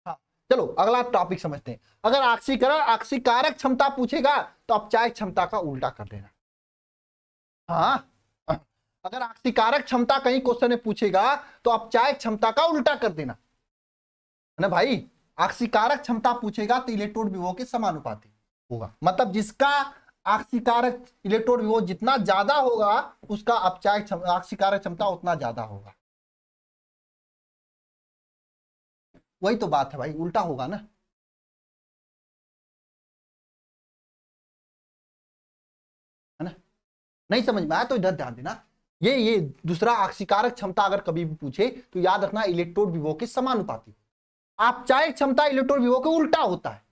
हाँ, चलो अगला टॉपिक समझते हैं अगर आक्सीकरण आक्सीकारक क्षमता पूछेगा तो औपचारिक क्षमता का उल्टा कर देना हाँ अगर आक्सीकारक क्षमता कहीं क्वेश्चन में पूछेगा तो औपचारिक क्षमता का उल्टा कर देना है ना भाई आक्सीकारक क्षमता पूछेगा तो इलेक्ट्रोड विभो के समानुपाती होगा मतलब जिसका आक्सीकारक इलेक्ट्रोड विभो जितना ज्यादा होगा उसका औपचारिक आक्सीकारक क्षमता उतना ज्यादा होगा वही तो बात है भाई उल्टा होगा ना है ना नहीं समझ में आया तो इधर ध्यान देना ये ये दूसरा आक्षिकारक क्षमता अगर कभी भी पूछे तो याद रखना इलेक्ट्रोड विभव के समानुपाती आप चाहे क्षमता इलेक्ट्रोड विभव के उल्टा होता है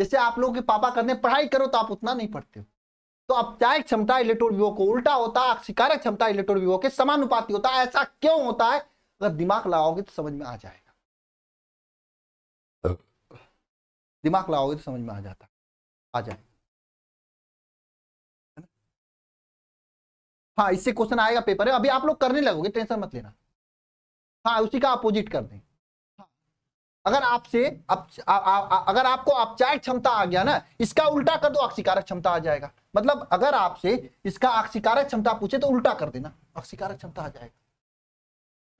जैसे आप लोगों के पापा करने पढ़ाई करो तो आप उतना नहीं पढ़ते हो तो आप चाहे क्षमता इलेक्ट्रोड विभव को उल्टा होता है आक्सीकारक क्षमता इलेक्ट्रोड विभव के समानुपाती होता है ऐसा क्यों होता है अगर दिमाग लगाओगे तो समझ में आ जाएगा दिमाग लगाओगे तो समझ में आ जाता आ जाए हाँ इससे क्वेश्चन आएगा पेपर है अभी आप लोग करने लगोगे टेंशन मत लेना हाँ उसी का अपोजिट कर दें हाँ। अगर आपसे आप, अगर आपको औपचारिक क्षमता आ गया ना इसका उल्टा कर दो अक्षिकारक क्षमता आ जाएगा मतलब अगर आपसे इसका अक्षिकारक क्षमता पूछे तो उल्टा कर देना अक्षिकारक क्षमता आ जाएगा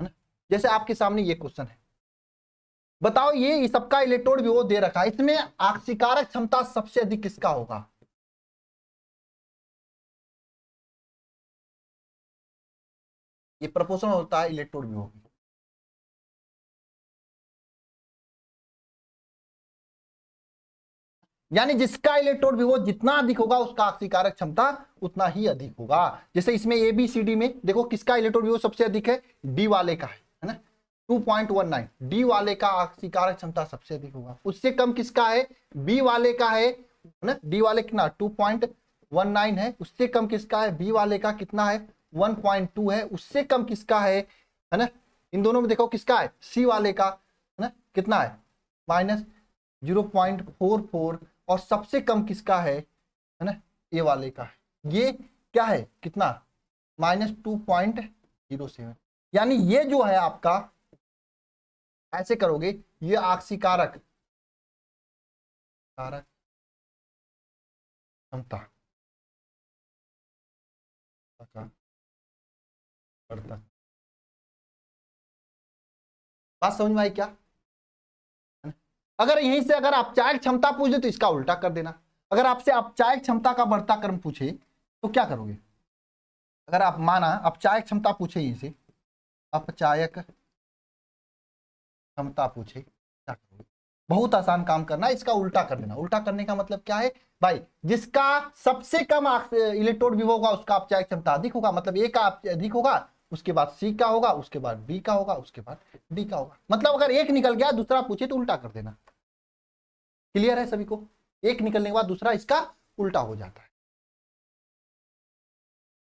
है ना जैसे आपके सामने ये क्वेश्चन है बताओ ये सबका इलेक्ट्रोड भी वो दे रखा है इसमें आक्षिकारक क्षमता सबसे अधिक किसका होगा ये प्रपोशन होता है इलेक्ट्रोड भी यानी जिसका इलेक्ट्रोड विभो जितना अधिक होगा उसका आक्षिकारक क्षमता उतना ही अधिक होगा जैसे इसमें ए बी सी डी में देखो किसका इलेक्ट्रोड विभो सबसे अधिक है डी वाले का है 2.19 डी वाले का स्वीकारक क्षमता सबसे अधिक होगा उससे कम किसका है बी वाले का है ना डी वाले कितना 2.19 है उससे कम किसका है बी वाले का कितना है 1.2 है उससे कम किसका है है ना इन दोनों में देखो किसका है सी वाले का है ना कितना है minus zero point four four और सबसे कम किसका है है ना ए वाले का ये क्या है कितना minus two point zero seven यानी ये जो है आपका ऐसे करोगे ये आक्सी कारक कारक क्षमता बात समझ में आई क्या अगर यहीं से अगर औपचारिक क्षमता पूछ दे तो इसका उल्टा कर देना अगर आपसे औपचारिक क्षमता का बढ़ता क्रम पूछे तो क्या करोगे अगर आप माना औपचारिक क्षमता पूछे यहीं से अपचायक क्षमता पूछे क्या करोगे बहुत आसान काम करना इसका उल्टा कर देना उल्टा करने का मतलब क्या है भाई जिसका सबसे कम इलेक्ट्रोड भी होगा उसका औपचारिक क्षमता अधिक होगा मतलब ए का अधिक होगा उसके बाद सी का होगा उसके बाद बी का होगा उसके बाद डी का होगा मतलब अगर एक निकल गया दूसरा पूछे तो उल्टा कर देना क्लियर है सभी को एक निकलने के बाद दूसरा इसका उल्टा हो जाता है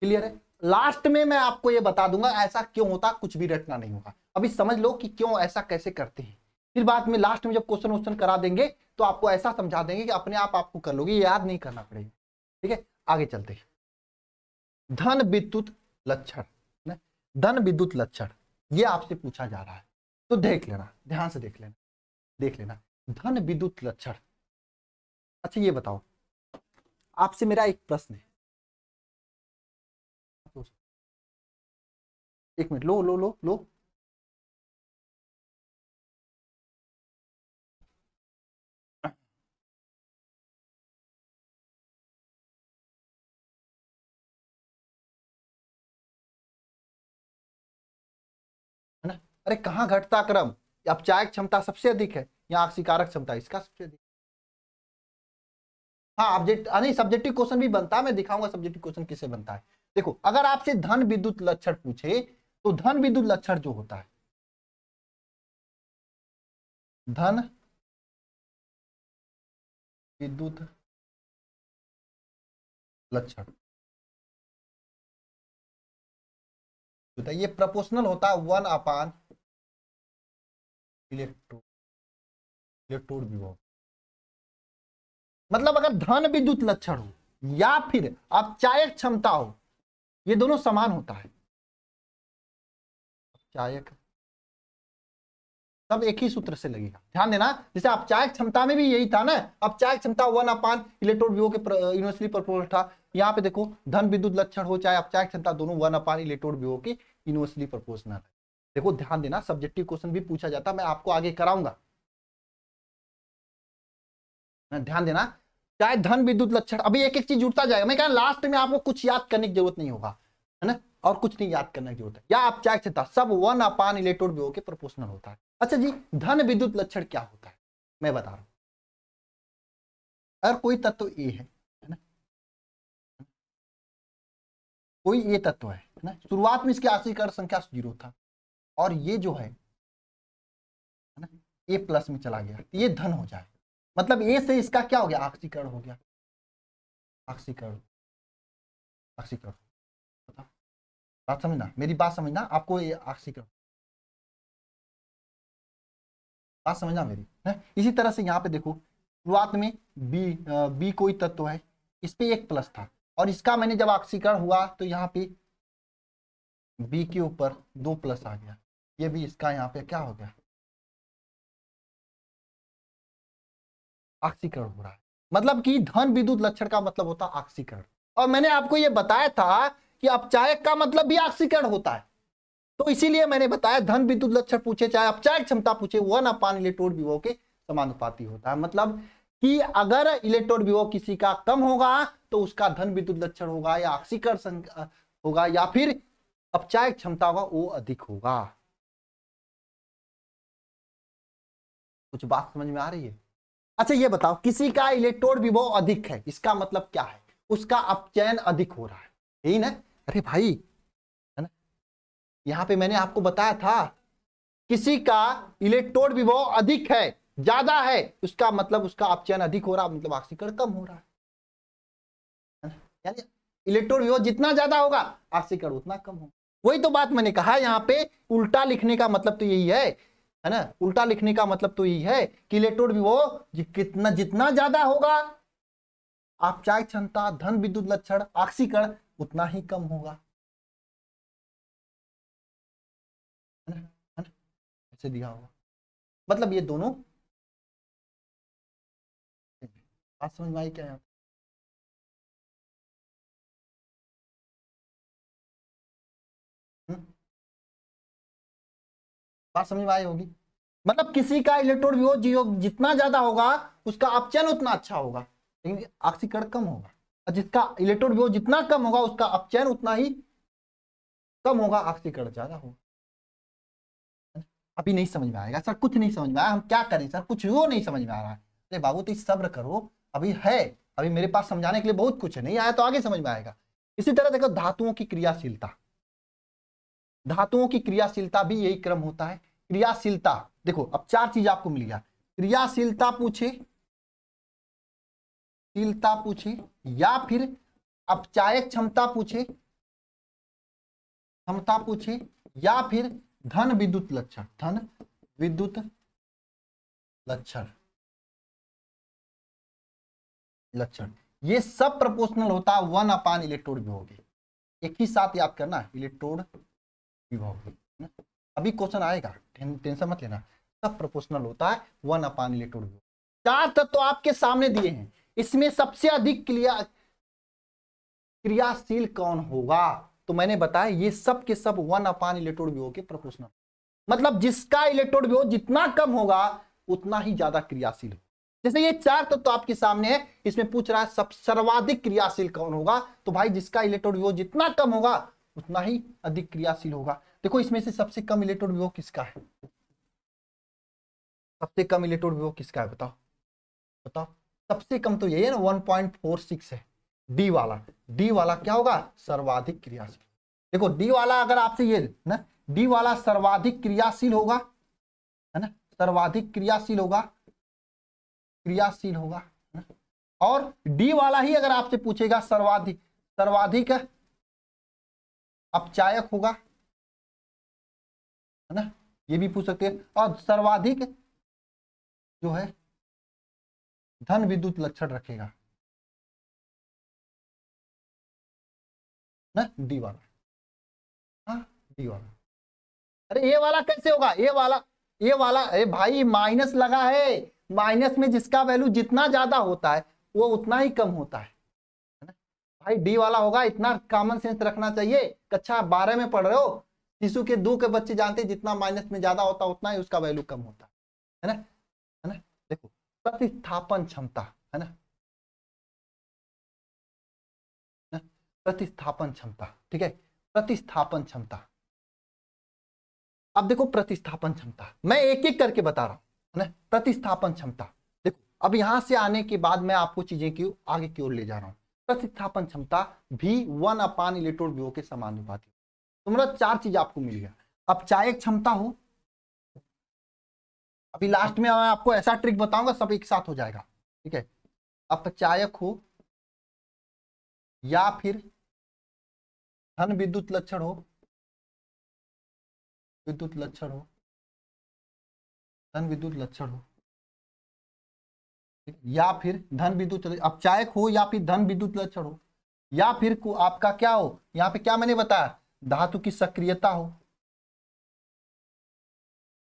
क्लियर है लास्ट में मैं आपको ये बता दूंगा ऐसा क्यों होता कुछ भी रटना नहीं होगा अभी समझ लो कि क्यों ऐसा कैसे करते हैं फिर बाद में लास्ट में जब क्वेश्चन वोश्चन करा देंगे तो आपको ऐसा समझा देंगे कि अपने आप आपको कर लोगे याद नहीं करना पड़ेगा ठीक है आगे चलते धन विद्युत लक्षण धन विद्युत लक्षण ये आपसे पूछा जा रहा है तो देख लेना ध्यान से देख लेना देख लेना धन विद्युत लक्षण अच्छा ये बताओ आपसे मेरा एक प्रश्न है एक मिनट लो लो लो लो है ना अरे कहा घटता क्रम अपचायक क्षमता सबसे अधिक है या अक्षिकारक क्षमता इसका सबसे अधिक हाँ ऑब्जेक्ट अरे सब्जेक्टिव क्वेश्चन भी बनता है मैं दिखाऊंगा सब्जेक्टिव क्वेश्चन किसे बनता है देखो अगर आपसे धन विद्युत लक्षण पूछे तो धन विद्युत लक्षण जो होता है धन विद्युत लक्षण ये प्रपोर्शनल होता है वन अपान इलेक्ट्रो इलेक्ट्रोड विभव मतलब अगर धन विद्युत लक्षण हो या फिर आप अपचायक क्षमता हो ये दोनों समान होता है चायक सब एक ही सूत्र से लगेगा ध्यान देना जैसे आप चायक क्षमता में भी यही था ना अब चायक क्षमता वन अपान इलेक्ट्रोड विवो के यूनिवर्सिटी प्रपोजल था यहाँ पे देखो धन विद्युत लक्षण हो चाहे आप चायक क्षमता दोनों वन अपान इलेक्ट्रोड विवो के यूनिवर्सिटी प्रपोजनल देखो ध्यान देना सब्जेक्टिव क्वेश्चन भी पूछा जाता मैं आपको आगे कराऊंगा ध्यान देना चाहे धन विद्युत लक्षण अभी एक एक चीज जुड़ता जाएगा मैं कह लास्ट में आपको कुछ याद करने की जरूरत नहीं होगा है ना और कुछ नहीं याद करने की जरूरत है या आप चाहे क्षेत्र सब वन अपान इलेक्ट्रोड विभव के प्रोपोर्शनल होता है अच्छा जी धन विद्युत लक्षण क्या होता है मैं बता रहा हूं अगर कोई तत्व ए है ना कोई ए तत्व है ना शुरुआत में इसकी आशीकरण संख्या जीरो था और ये जो है ना ए प्लस में चला गया ये धन हो जाए मतलब ए से इसका क्या हो गया आक्सीकरण हो गया आक्सीकरण आक्सीकरण बात समझना मेरी बात समझना आपको ये आखिरी बात समझना मेरी है इसी तरह से यहाँ पे देखो शुरुआत में बी आ, बी कोई तत्व है इस पर एक प्लस था और इसका मैंने जब आक्सीकरण हुआ तो यहाँ पे बी के ऊपर दो प्लस आ गया ये भी इसका यहाँ पे क्या हो गया आक्सीकरण हो रहा है मतलब कि धन विद्युत लक्षण का मतलब होता आक्सीकरण और मैंने आपको ये बताया था कि अपचायक का मतलब भी ऑक्सीकरण होता है तो इसीलिए मैंने बताया धन विद्युत लक्षण पूछे चाहे अपचायक क्षमता पूछे ना पान इलेक्ट्रोड विवो के समानुपाती होता है मतलब कि अगर इलेक्ट्रोड विवो किसी का कम होगा तो उसका धन विद्युत लक्षण होगा या ऑक्सीकर होगा या फिर अपचायक क्षमता होगा वो अधिक होगा कुछ बात समझ में आ रही है अच्छा ये बताओ किसी का इलेक्ट्रोड विभव अधिक है इसका मतलब क्या है उसका अपचयन अधिक हो रहा है यही ना अरे भाई है ना यहाँ पे मैंने आपको बताया था किसी का इलेक्ट्रोड विभव अधिक है ज्यादा है उसका मतलब उसका अपचयन अधिक हो रहा मतलब ऑक्सीकरण कम हो रहा है यानी इलेक्ट्रोड विभव जितना ज्यादा होगा ऑक्सीकरण उतना कम होगा वही तो बात मैंने कहा यहाँ पे उल्टा लिखने का मतलब तो यही है है ना उल्टा लिखने का मतलब तो यही है कि इलेक्ट्रोड विभव कितना जितना ज्यादा होगा आप चाय क्षमता धन विद्युत लक्षण ऑक्सीकरण उतना ही कम होगा ऐसे दिया होगा मतलब ये दोनों बात समझ में आई क्या यहाँ हम्म। बात समझ में आई होगी मतलब किसी का इलेक्ट्रोड जितना ज्यादा होगा उसका अपचयन उतना अच्छा होगा लेकिन ऑक्सीकरण कम होगा जिसका इलेक्ट्रॉन विभव जितना कम होगा उसका अपचयन उतना ही कम होगा ऑक्सीकरण ज्यादा होगा अभी नहीं समझ में आएगा सर कुछ नहीं समझ में आया हम क्या करें सर कुछ वो नहीं समझ में आ रहा है अरे बाबू तो सब्र करो अभी है अभी मेरे पास समझाने के लिए बहुत कुछ है नहीं आया तो आगे समझ में आएगा इसी तरह देखो धातुओं की क्रियाशीलता धातुओं की क्रियाशीलता भी यही क्रम होता है क्रियाशीलता देखो अब चार चीज आपको मिल गया क्रियाशीलता पूछे शीलता पूछे या फिर अपचायक क्षमता पूछे क्षमता पूछे या फिर धन विद्युत लक्षण धन विद्युत लक्षण लक्षण ये सब प्रोपोर्शनल होता है वन अपान इलेक्ट्रोड विभव के एक ही साथ याद करना इलेक्ट्रोड विभव अभी क्वेश्चन आएगा टेंशन मत लेना सब प्रोपोर्शनल होता है वन अपान इलेक्ट्रोड विभव चार तत्व तो आपके सामने दिए हैं इसमें सबसे अधिक क्रिया क्रियाशील कौन होगा तो मैंने बताया ये सब के सब वन अपान इलेक्ट्रोड व्यो के प्रोपोर्शनल मतलब जिसका इलेक्ट्रोड व्यो जितना कम होगा उतना ही ज्यादा क्रियाशील जैसे ये चार तत्व तो आपके सामने है इसमें पूछ रहा है सब सर्वाधिक क्रियाशील कौन होगा तो भाई जिसका इलेक्ट्रोड व्यो जितना कम होगा उतना ही अधिक क्रियाशील होगा देखो इसमें से सबसे कम इलेक्ट्रोड व्यो किसका है सबसे कम इलेक्ट्रोड व्यो किसका है बताओ बताओ सबसे कम तो यही है ना वन पॉइंट फोर सिक्स है डी वाला डी वाला क्या होगा सर्वाधिक क्रियाशील देखो डी वाला अगर आपसे ये ना डी वाला सर्वाधिक क्रियाशील होगा है ना सर्वाधिक क्रियाशील होगा क्रियाशील होगा और डी वाला ही अगर आपसे पूछेगा सर्वाधिक सर्वाधिक अपचायक होगा है ना ये भी पूछ सकते हैं और सर्वाधिक जो है धन विद्युत लक्षण रखेगा ना डी वाला हाँ डी वाला अरे ये वाला कैसे होगा ये वाला ये वाला अरे भाई माइनस लगा है माइनस में जिसका वैल्यू जितना ज्यादा होता है वो उतना ही कम होता है ना भाई डी वाला होगा इतना कॉमन सेंस रखना चाहिए कक्षा बारह में पढ़ रहे हो शिशु के दो के बच्चे जानते जितना माइनस में ज्यादा होता उतना ही उसका वैल्यू कम होता है ना है ना देखो प्रतिस्थापन क्षमता है ना प्रतिस्थापन क्षमता ठीक है प्रतिस्थापन क्षमता अब देखो प्रतिस्थापन क्षमता मैं एक एक करके बता रहा हूं है ना प्रतिस्थापन क्षमता देखो अब यहां से आने के बाद मैं आपको चीजें क्यों आगे की ओर ले जा रहा हूं प्रतिस्थापन क्षमता भी वन अपान इलेक्ट्रोड व्यू के समानुपाती तुम्हारा तो मतलब चार चीज आपको मिल गया अब चाहे क्षमता हो अभी लास्ट में मैं आपको ऐसा ट्रिक बताऊंगा सब एक साथ हो जाएगा ठीक है अपचायक हो या फिर धन विद्युत लक्षण हो विद्युत लक्षण हो धन विद्युत लक्षण हो या फिर धन विद्युत अपचायक हो या फिर धन विद्युत लक्षण हो या फिर को आपका क्या हो यहाँ पे क्या मैंने बताया धातु की सक्रियता हो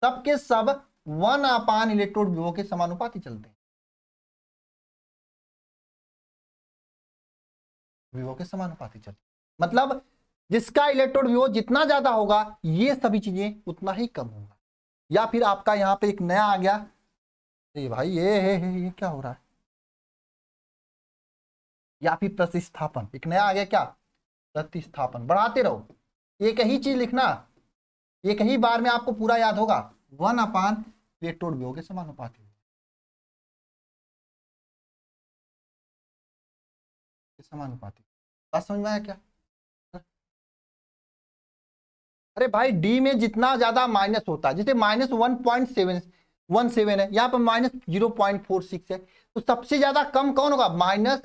सबके सब वन अपान इलेक्ट्रोड विभव के समानुपाती चलते हैं विभव के समानुपाती चलते हैं। मतलब जिसका इलेक्ट्रोड विभव जितना ज्यादा होगा ये सभी चीजें उतना ही कम होगा या फिर आपका यहां पे एक नया आ गया ये भाई ये है ये, ये क्या हो रहा है या फिर प्रतिस्थापन एक नया आ गया क्या प्रतिस्थापन बढ़ाते रहो एक ही चीज लिखना एक ही बार में आपको पूरा याद होगा वन अपान इलेक्ट्रोड विभव के समानुपाती समानुपाती बात समझ में आया क्या हाँ। अरे भाई डी में जितना ज्यादा माइनस होता है जैसे minus one point seven one seven है यहाँ पर minus zero point four six है तो सबसे ज्यादा कम कौन होगा माइनस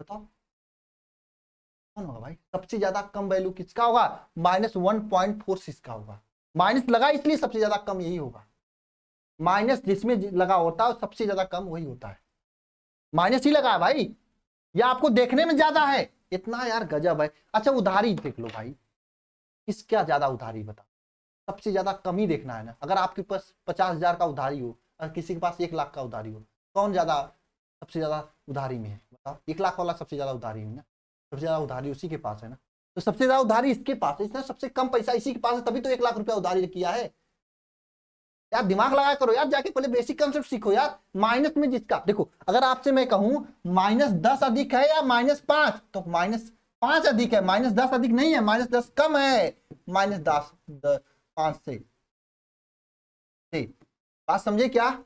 बताओ कौन होगा भाई सबसे ज्यादा कम वैल्यू किसका होगा minus one point four six का होगा माइनस लगा इसलिए सबसे ज़्यादा कम यही होगा माइनस जिसमें लगा होता है सबसे ज़्यादा कम वही होता है माइनस ही लगा है भाई या आपको देखने में ज़्यादा है इतना यार गजब है अच्छा उधारी देख लो भाई इसका ज़्यादा उधारी बता सबसे ज़्यादा कम ही देखना है ना अगर आपके पास पचास हज़ार का उधारी हो और किसी के पास एक लाख का उधारी हो कौन ज़्यादा सबसे ज़्यादा उधारी में है बताओ एक लाख वाला सबसे ज़्यादा उधारी में ना सबसे ज़्यादा उधारी उसी के पास है ना तो सबसे ज्यादा उधारी इसके पास इसने सबसे कम पैसा इसी के पास है तभी तो एक लाख रुपया उधारी किया है यार दिमाग लगाया करो यार जाके पहले बेसिक कॉन्सेप्ट सीखो यार माइनस में जिसका देखो अगर आपसे मैं कहूं माइनस दस अधिक है या माइनस पांच तो माइनस पांच अधिक है माइनस दस अधिक नहीं है माइनस दस कम है माइनस दस पांच से बात समझे क्या क्या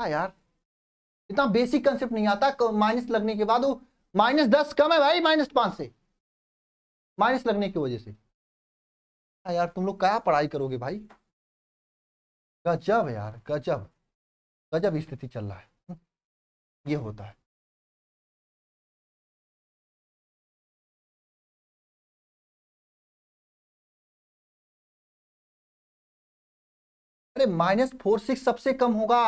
हाँ यार इतना बेसिक कंसेप्ट नहीं आता माइनस लगने के बाद वो माइनस दस कम है भाई माइनस पांच से माइनस लगने की वजह से हाँ यार तुम लोग क्या पढ़ाई करोगे भाई गजब यार गजब गजब स्थिति चल रहा है हम्म, ये होता है अरे माइनस फोर सिक्स सबसे कम होगा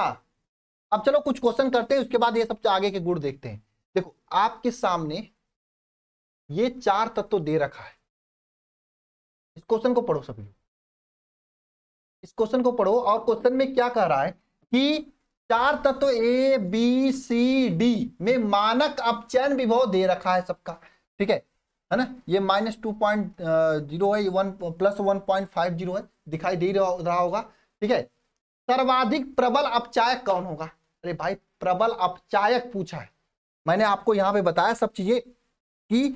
अब चलो कुछ क्वेश्चन करते हैं उसके बाद ये सब आगे के गुण देखते हैं देखो आपके सामने ये चार तत्व दे रखा है इस क्वेश्चन को पढ़ो सभी इस क्वेश्चन को पढ़ो और क्वेश्चन में क्या कह रहा है कि चार तत्व ए बी सी डी में मानक अपचयन विभव दे रखा है सबका ठीक है है ना ये माइनस टू पॉइंट जीरो है one plus one point five zero है दिखाई दे रहा होगा ठीक है सर्वाधिक प्रबल अपचायक कौन होगा अरे भाई प्रबल अपचायक पूछा है मैंने आपको यहाँ पे बताया सब चीजें कि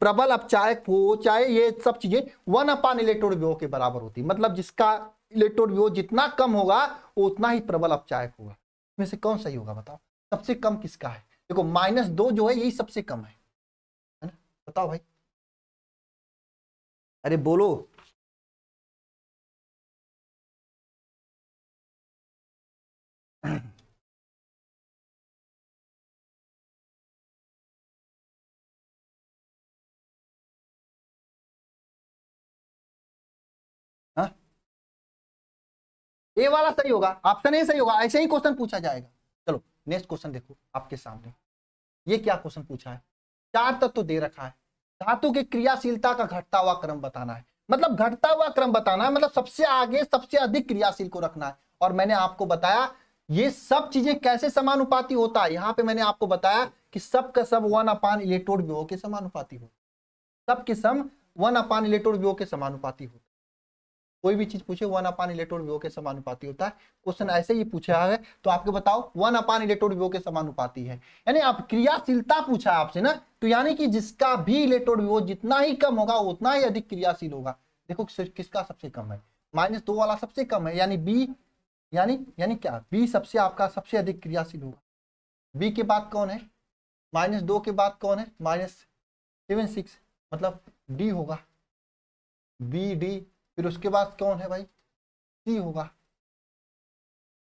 प्रबल अपचायक हो चाहे ये सब चीजें वन अपान इलेक्ट्रोड व्यो के बराबर होती है मतलब जिसका इलेक्ट्रोड व्यो जितना कम होगा वो उतना ही प्रबल अपचायक होगा इसमें से कौन सही होगा बताओ सबसे कम किसका है देखो माइनस दो जो है यही सबसे कम है है ना बताओ भाई अरे बोलो ए वाला सही होगा ऑप्शन ए सही होगा ऐसे ही क्वेश्चन पूछा जाएगा चलो नेक्स्ट क्वेश्चन देखो आपके सामने ये क्या क्वेश्चन पूछा है चार तत्व दे रखा है धातु की क्रियाशीलता का घटता हुआ क्रम बताना है मतलब घटता हुआ क्रम बताना है मतलब सबसे आगे सबसे अधिक क्रियाशील को रखना है और मैंने आपको बताया ये सब चीजें कैसे समानुपाती होता है यहाँ पे मैंने आपको बताया कि सब का सब वन अपान इलेक्ट्रोड व्यो के समानुपाती हो सब के सम वन अपान इलेक्ट्रोड ब्यूरो के समानुपाती हो कोई भी चीज पूछे वन अपान इलेक्ट्रोड विभव के समानुपाती होता है क्वेश्चन ऐसे ही पूछा है तो आपको बताओ वन अपान इलेक्ट्रोड विभव के समानुपाती है यानी आप क्रियाशीलता पूछा आपसे ना तो यानी कि जिसका भी इलेक्ट्रोड विभव जितना ही कम होगा उतना ही अधिक क्रियाशील होगा देखो किसका सबसे कम है माइनस दो वाला सबसे कम है यानी बी यानी यानी क्या बी सबसे आपका सबसे अधिक क्रियाशील होगा बी के बाद कौन है माइनस दो के बाद कौन है माइनस सेवन सिक्स मतलब डी होगा बी डी फिर उसके बाद कौन है भाई सी होगा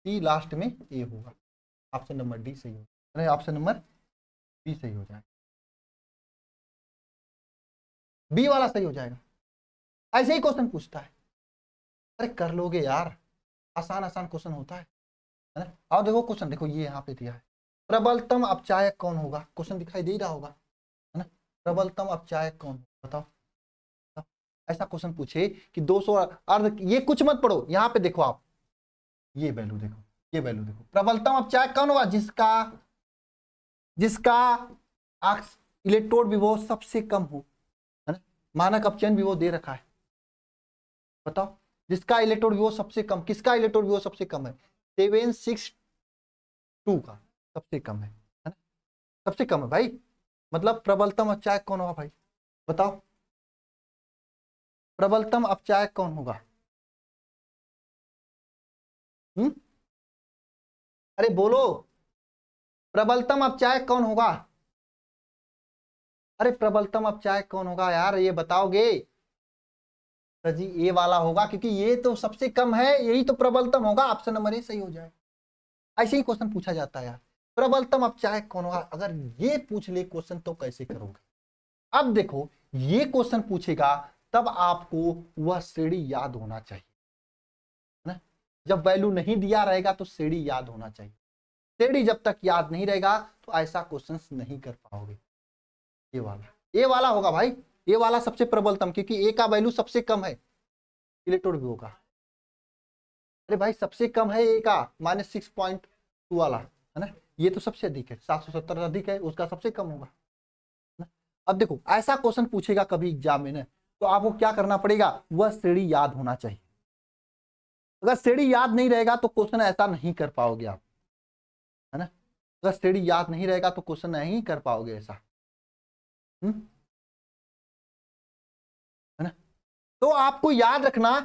सी लास्ट में ए होगा ऑप्शन नंबर डी सही होगा ऑप्शन नंबर बी सही हो जाएगा बी वाला सही हो जाएगा ऐसे ही क्वेश्चन पूछता है अरे कर लोगे यार आसान आसान क्वेश्चन होता है है ना और देखो क्वेश्चन देखो ये यहाँ पे दिया है प्रबलतम अपचायक कौन होगा क्वेश्चन दिखाई दे रहा होगा है ना प्रबलतम अपचायक कौन बताओ ऐसा क्वेश्चन पूछे कि 200 अर्ध ये कुछ मत पढ़ो यहाँ पे देखो आप ये वैल्यू देखो ये वैल्यू देखो प्रबलतम चाहे कौन हुआ जिसका जिसका इलेक्ट्रोड विवो सबसे कम हो है ना मानक अपचयन विवो दे रखा है बताओ जिसका इलेक्ट्रोड विवो सबसे कम किसका इलेक्ट्रोड विवो सबसे कम है सेवन सिक्स टू का सबसे कम है है ना सबसे कम है भाई मतलब प्रबलतम चाहे कौन हुआ भाई बताओ प्रबलतम अपचायक कौन होगा हुँ? हम्म? अरे बोलो प्रबलतम अपचायक कौन होगा अरे प्रबलतम अपचायक कौन होगा यार ये बताओगे जी ए वाला होगा क्योंकि ये तो सबसे कम है यही तो प्रबलतम होगा ऑप्शन नंबर ए सही हो जाए ऐसे ही क्वेश्चन पूछा जाता है यार प्रबलतम अपचायक कौन होगा अगर ये पूछ ले क्वेश्चन तो कैसे करोगे अब देखो ये क्वेश्चन पूछेगा तब आपको वह श्रेणी याद होना चाहिए ना जब वैल्यू नहीं दिया रहेगा तो श्रेणी याद होना चाहिए श्रेणी जब तक याद नहीं रहेगा तो ऐसा क्वेश्चन नहीं कर पाओगे ये वाला ये वाला होगा भाई ये वाला सबसे प्रबलतम क्योंकि ए का वैल्यू सबसे कम है इलेक्ट्रोड भी होगा अरे भाई सबसे कम है ए का माइनस सिक्स पॉइंट टू वाला है ना ये तो सबसे अधिक है सात सौ सत्तर अधिक है उसका सबसे कम होगा अब देखो ऐसा क्वेश्चन पूछेगा कभी एग्जाम में ना तो आपको क्या करना पड़ेगा वह श्रेणी याद होना चाहिए अगर श्रेणी याद नहीं रहेगा तो क्वेश्चन ऐसा नहीं कर पाओगे आप है ना अगर श्रेणी याद नहीं रहेगा तो क्वेश्चन नहीं कर पाओगे ऐसा हम्म? है ना तो आपको याद रखना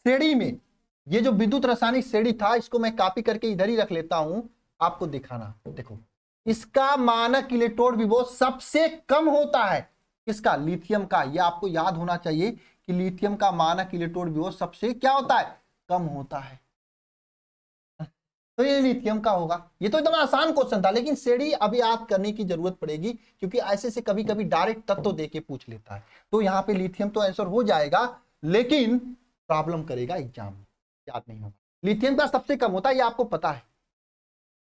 श्रेणी में ये जो विद्युत रासायनिक श्रेणी था इसको मैं कॉपी करके इधर ही रख लेता हूं आपको दिखाना देखो इसका मानक इलेक्ट्रोड विभो सबसे कम होता है किसका लिथियम का यह आपको याद होना चाहिए कि लिथियम का मानक इलेक्ट्रोड विभव सबसे क्या होता है कम होता है तो ये लिथियम का होगा ये तो एकदम आसान क्वेश्चन था लेकिन सीढ़ी अभी याद करने की जरूरत पड़ेगी क्योंकि ऐसे से कभी कभी डायरेक्ट तत्व दे के पूछ लेता है तो यहाँ पे लिथियम तो आंसर हो जाएगा लेकिन प्रॉब्लम करेगा एग्जाम में याद नहीं होगा लिथियम का सबसे कम होता है ये आपको पता है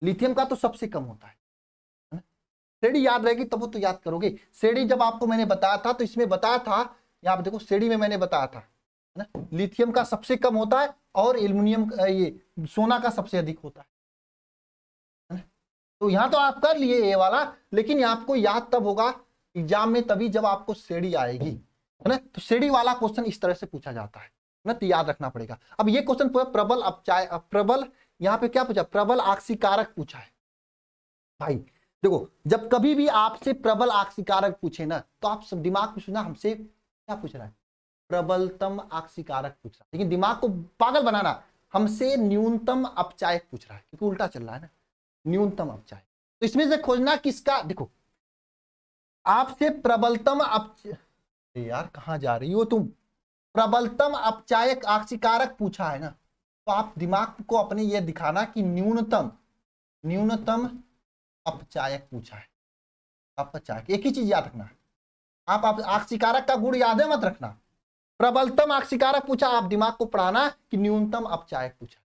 लिथियम का तो सबसे कम होता है सीढ़ी याद रहेगी तब तो याद करोगे सीढ़ी जब आपको मैंने बताया था तो इसमें बताया था यहाँ पे देखो सीढ़ी में मैंने बताया था है ना लिथियम का सबसे कम होता है और एल्यूमिनियम ये सोना का सबसे अधिक होता है तो यहाँ तो आप कर लिए ये वाला लेकिन आपको याद तब होगा एग्जाम में तभी जब आपको सीढ़ी आएगी है ना तो सीढ़ी वाला क्वेश्चन इस तरह से पूछा जाता है ना तो याद रखना पड़ेगा अब ये क्वेश्चन प्रबल अपचाय प्रबल यहाँ पे क्या पूछा प्रबल आक्सी कारक पूछा है भाई देखो जब कभी भी आपसे प्रबल आक्षिकारक पूछे ना तो आप सब दिमाग में सुना हमसे क्या पूछ रहा है प्रबलतम आक्षिकारक पूछ रहा है लेकिन दिमाग को पागल बनाना हमसे न्यूनतम अपचायक पूछ रहा है क्योंकि उल्टा चल रहा है ना न्यूनतम अपचायक तो इसमें से खोजना किसका देखो आपसे प्रबलतम अप यार कहा जा रही हो तुम प्रबलतम अपचायक आक्षिकारक पूछा है ना तो आप दिमाग को अपने यह दिखाना कि न्यूनतम न्यूनतम अपचायक पूछा है अपचायक एक ही चीज याद रखना आप, आप आक्षिकारक का गुण याद मत रखना प्रबलतम आक्षिकारक पूछा आप दिमाग को पढ़ाना कि न्यूनतम अपचायक पूछा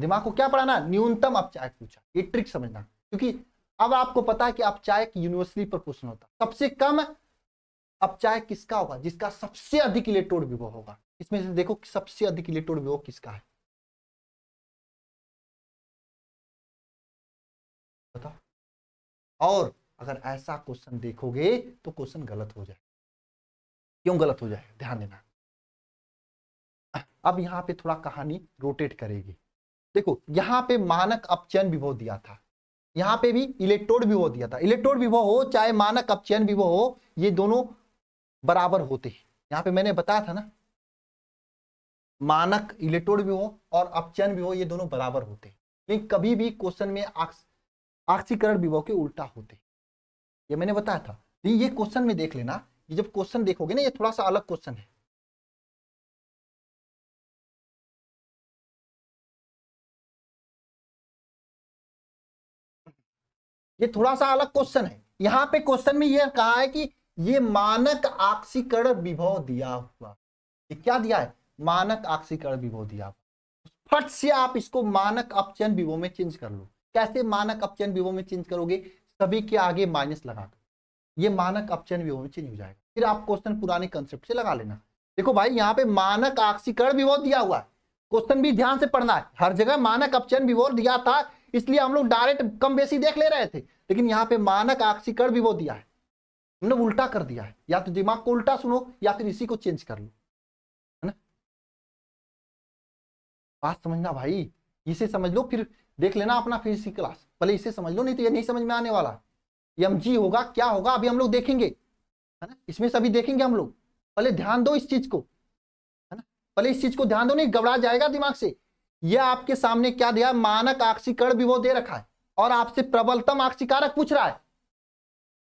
दिमाग को क्या पढ़ाना न्यूनतम अपचायक पूछा ये ट्रिक समझना क्योंकि अब आपको पता है कि अपचायक यूनिवर्सली प्रपोर्शन होता सबसे कम अपचायक किसका होगा जिसका सबसे अधिक इलेक्ट्रोड विभव होगा इसमें से देखो सबसे अधिक इलेक्ट्रोड विभव किसका है बताओ और अगर ऐसा क्वेश्चन देखोगे तो क्वेश्चन गलत हो जाए क्यों गलत हो जाए ध्यान देना अब यहाँ पे थोड़ा कहानी रोटेट करेगी देखो यहाँ पे मानक अपचयन विभव दिया था यहाँ पे भी इलेक्ट्रोड विभव दिया था इलेक्ट्रोड विभव हो चाहे मानक अपचयन विभव हो ये दोनों बराबर होते हैं यहाँ पे मैंने बताया था ना मानक इलेक्ट्रोड विभव और अपचयन विभव ये दोनों बराबर होते हैं लेकिन कभी भी क्वेश्चन में आक्षीकरण विभव के उल्टा होते हैं ये मैंने बताया था तो ये क्वेश्चन में देख लेना ये जब क्वेश्चन देखोगे ना ये थोड़ा सा अलग क्वेश्चन है ये थोड़ा सा अलग क्वेश्चन है यहां पे क्वेश्चन में ये कहा है कि ये मानक आक्षीकरण विभव दिया हुआ ये क्या दिया है मानक आक्षीकरण विभव दिया हुआ फट से आप इसको मानक अपचयन विभव में चेंज कर लो कैसे मानक अपचयन विभव में चेंज करोगे सभी के आगे माइनस लगाकर ये मानक अपचयन विभव में चेंज हो जाएगा फिर आप क्वेश्चन पुराने कंसेप्ट से लगा लेना देखो भाई यहाँ पे मानक आक्सीकरण विभव दिया हुआ है क्वेश्चन भी ध्यान से पढ़ना है हर जगह मानक अपचयन विभव दिया था इसलिए हम लोग डायरेक्ट कम बेसी देख ले रहे थे लेकिन यहाँ पे मानक आक्सीकरण विभव दिया है हमने उल्टा कर दिया है या तो दिमाग को उल्टा सुनो या फिर इसी को चेंज कर लो है ना बात समझना भाई इसे समझ लो फिर देख लेना अपना फिजिक्स क्लास पहले इसे समझ लो नहीं तो ये नहीं समझ में आने वाला एम जी होगा क्या होगा अभी हम लोग देखेंगे है ना इसमें सभी देखेंगे हम लोग पहले ध्यान दो इस चीज को है ना पहले इस चीज को ध्यान दो नहीं घबरा जाएगा दिमाग से यह आपके सामने क्या दिया मानक भी वो दे रखा है और आपसे प्रबलतम आक्सीकारक पूछ रहा है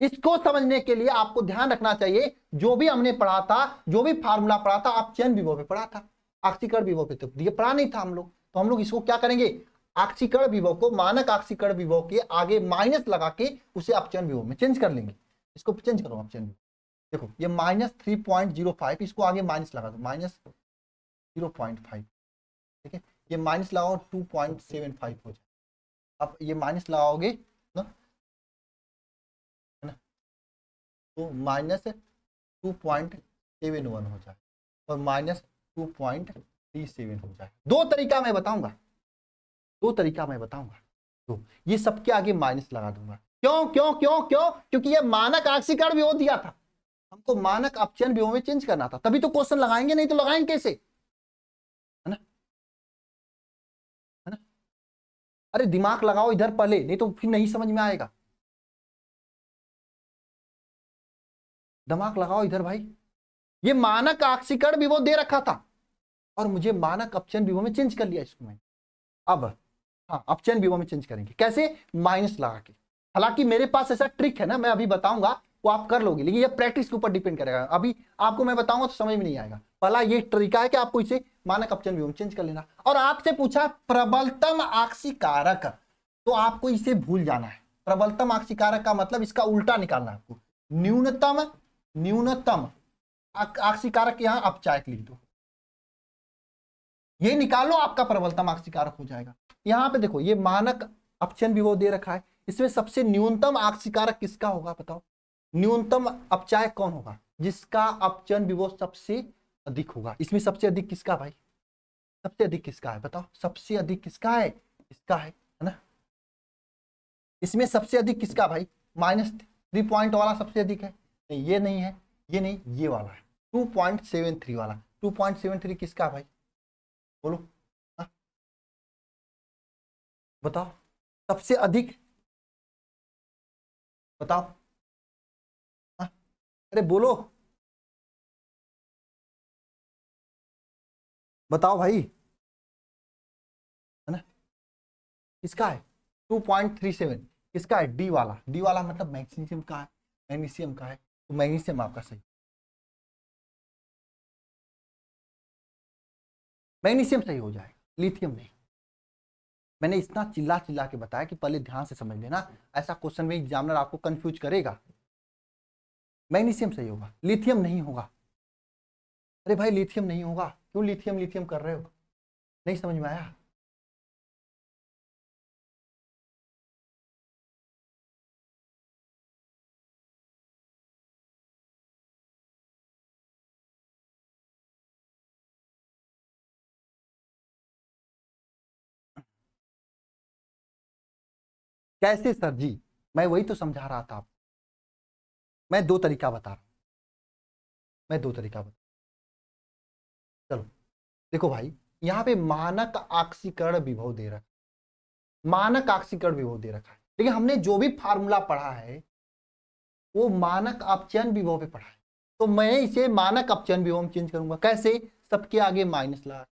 इसको समझने के लिए आपको ध्यान रखना चाहिए जो भी हमने पढ़ा था जो भी फार्मूला पढ़ा था आप चयन विभो पे पढ़ा था आक्सीकरण विभो पे तो ये पढ़ा नहीं था हम लोग तो हम लोग इसको क्या करेंगे आक्षीकरण विभव को मानक आक्षीकरण विभव के आगे माइनस लगा के उसे अपचयन विभव में चेंज कर लेंगे इसको चेंज करो अपचयन विभव देखो ये minus three point zero five इसको आगे माइनस लगा दो माइनस जीरो पॉइंट फाइव ठीक है ये माइनस लगाओ टू पॉइंट सेवन फाइव हो जाए अब ये माइनस लगाओगे ना है ना तो minus two point seven one हो जाए और minus two point three seven हो जाए दो तरीका मैं बताऊंगा दो तरीका मैं बताऊंगा तो ये सबके आगे माइनस लगा दूंगा क्यों क्यों क्यों क्यों क्योंकि ये मानक आक्सीकरण भी हो दिया था हमको मानक अपचयन भी में चेंज करना था तभी तो क्वेश्चन लगाएंगे नहीं तो लगाएंगे कैसे है ना है ना अरे दिमाग लगाओ इधर पहले नहीं तो फिर नहीं समझ में आएगा दिमाग लगाओ इधर भाई ये मानक आक्सीकरण विभो दे रखा था और मुझे मानक अपचयन विभो में चेंज कर लिया इसको मैंने अब हाँ अब चैन बीवा में चेंज करेंगे कैसे माइनस लगा के हालांकि मेरे पास ऐसा ट्रिक है ना मैं अभी बताऊंगा वो आप कर लोगे लेकिन ये प्रैक्टिस के ऊपर डिपेंड करेगा अभी आपको मैं बताऊंगा तो समझ में नहीं आएगा पहला ये तरीका है कि आपको इसे मानक ऑप्शन भी चेंज कर लेना और आपसे पूछा प्रबलतम आक्सी कारक तो आपको इसे भूल जाना है प्रबलतम आक्सी कारक का मतलब इसका उल्टा निकालना है आपको न्यूनतम न्यूनतम आक्सी कारक यहाँ अपचायक लिख दो ये निकालो आपका प्रबलतम आक्षिकारक हो जाएगा यहाँ पे देखो ये मानक ऑप्शन भी वो दे रखा है इसमें सबसे न्यूनतम आक्षिकारक किसका होगा बताओ न्यूनतम अपचाय कौन होगा जिसका अपचयन वो सबसे अधिक होगा इसमें सबसे अधिक किसका भाई सबसे अधिक किसका है बताओ सबसे अधिक किसका है इसका है है ना इसमें सबसे अधिक किसका भाई माइनस थ्री पॉइंट वाला सबसे अधिक है नहीं ये नहीं है ये नहीं ये वाला है टू पॉइंट सेवन थ्री वाला टू पॉइंट सेवन थ्री किसका भाई बोलो हाँ। बताओ सबसे अधिक बताओ हाँ। अरे बोलो बताओ भाई है ना किसका है टू पॉइंट थ्री सेवन किसका है डी वाला डी वाला मतलब मैग्नीशियम का है मैग्नीशियम का है तो मैग्नीशियम आपका सही मैग्नीशियम सही हो जाएगा लिथियम नहीं मैंने इतना चिल्ला चिल्ला के बताया कि पहले ध्यान से समझ लेना ऐसा क्वेश्चन में एग्जामिनर आपको कंफ्यूज करेगा मैग्नीशियम सही होगा लिथियम नहीं होगा अरे भाई लिथियम नहीं होगा क्यों लिथियम लिथियम कर रहे हो नहीं समझ में आया कैसे सर जी मैं वही तो समझा रहा था आपको मैं दो तरीका बता रहा मैं दो तरीका बता चलो देखो भाई यहाँ पे मानक आक्सीकरण विभव दे रखा मानक आक्सीकरण विभव दे रखा है लेकिन हमने जो भी फार्मूला पढ़ा है वो मानक अपचयन विभव पे पढ़ा है तो मैं इसे मानक अपचयन विभव में चेंज करूंगा कैसे सबके आगे माइनस लगा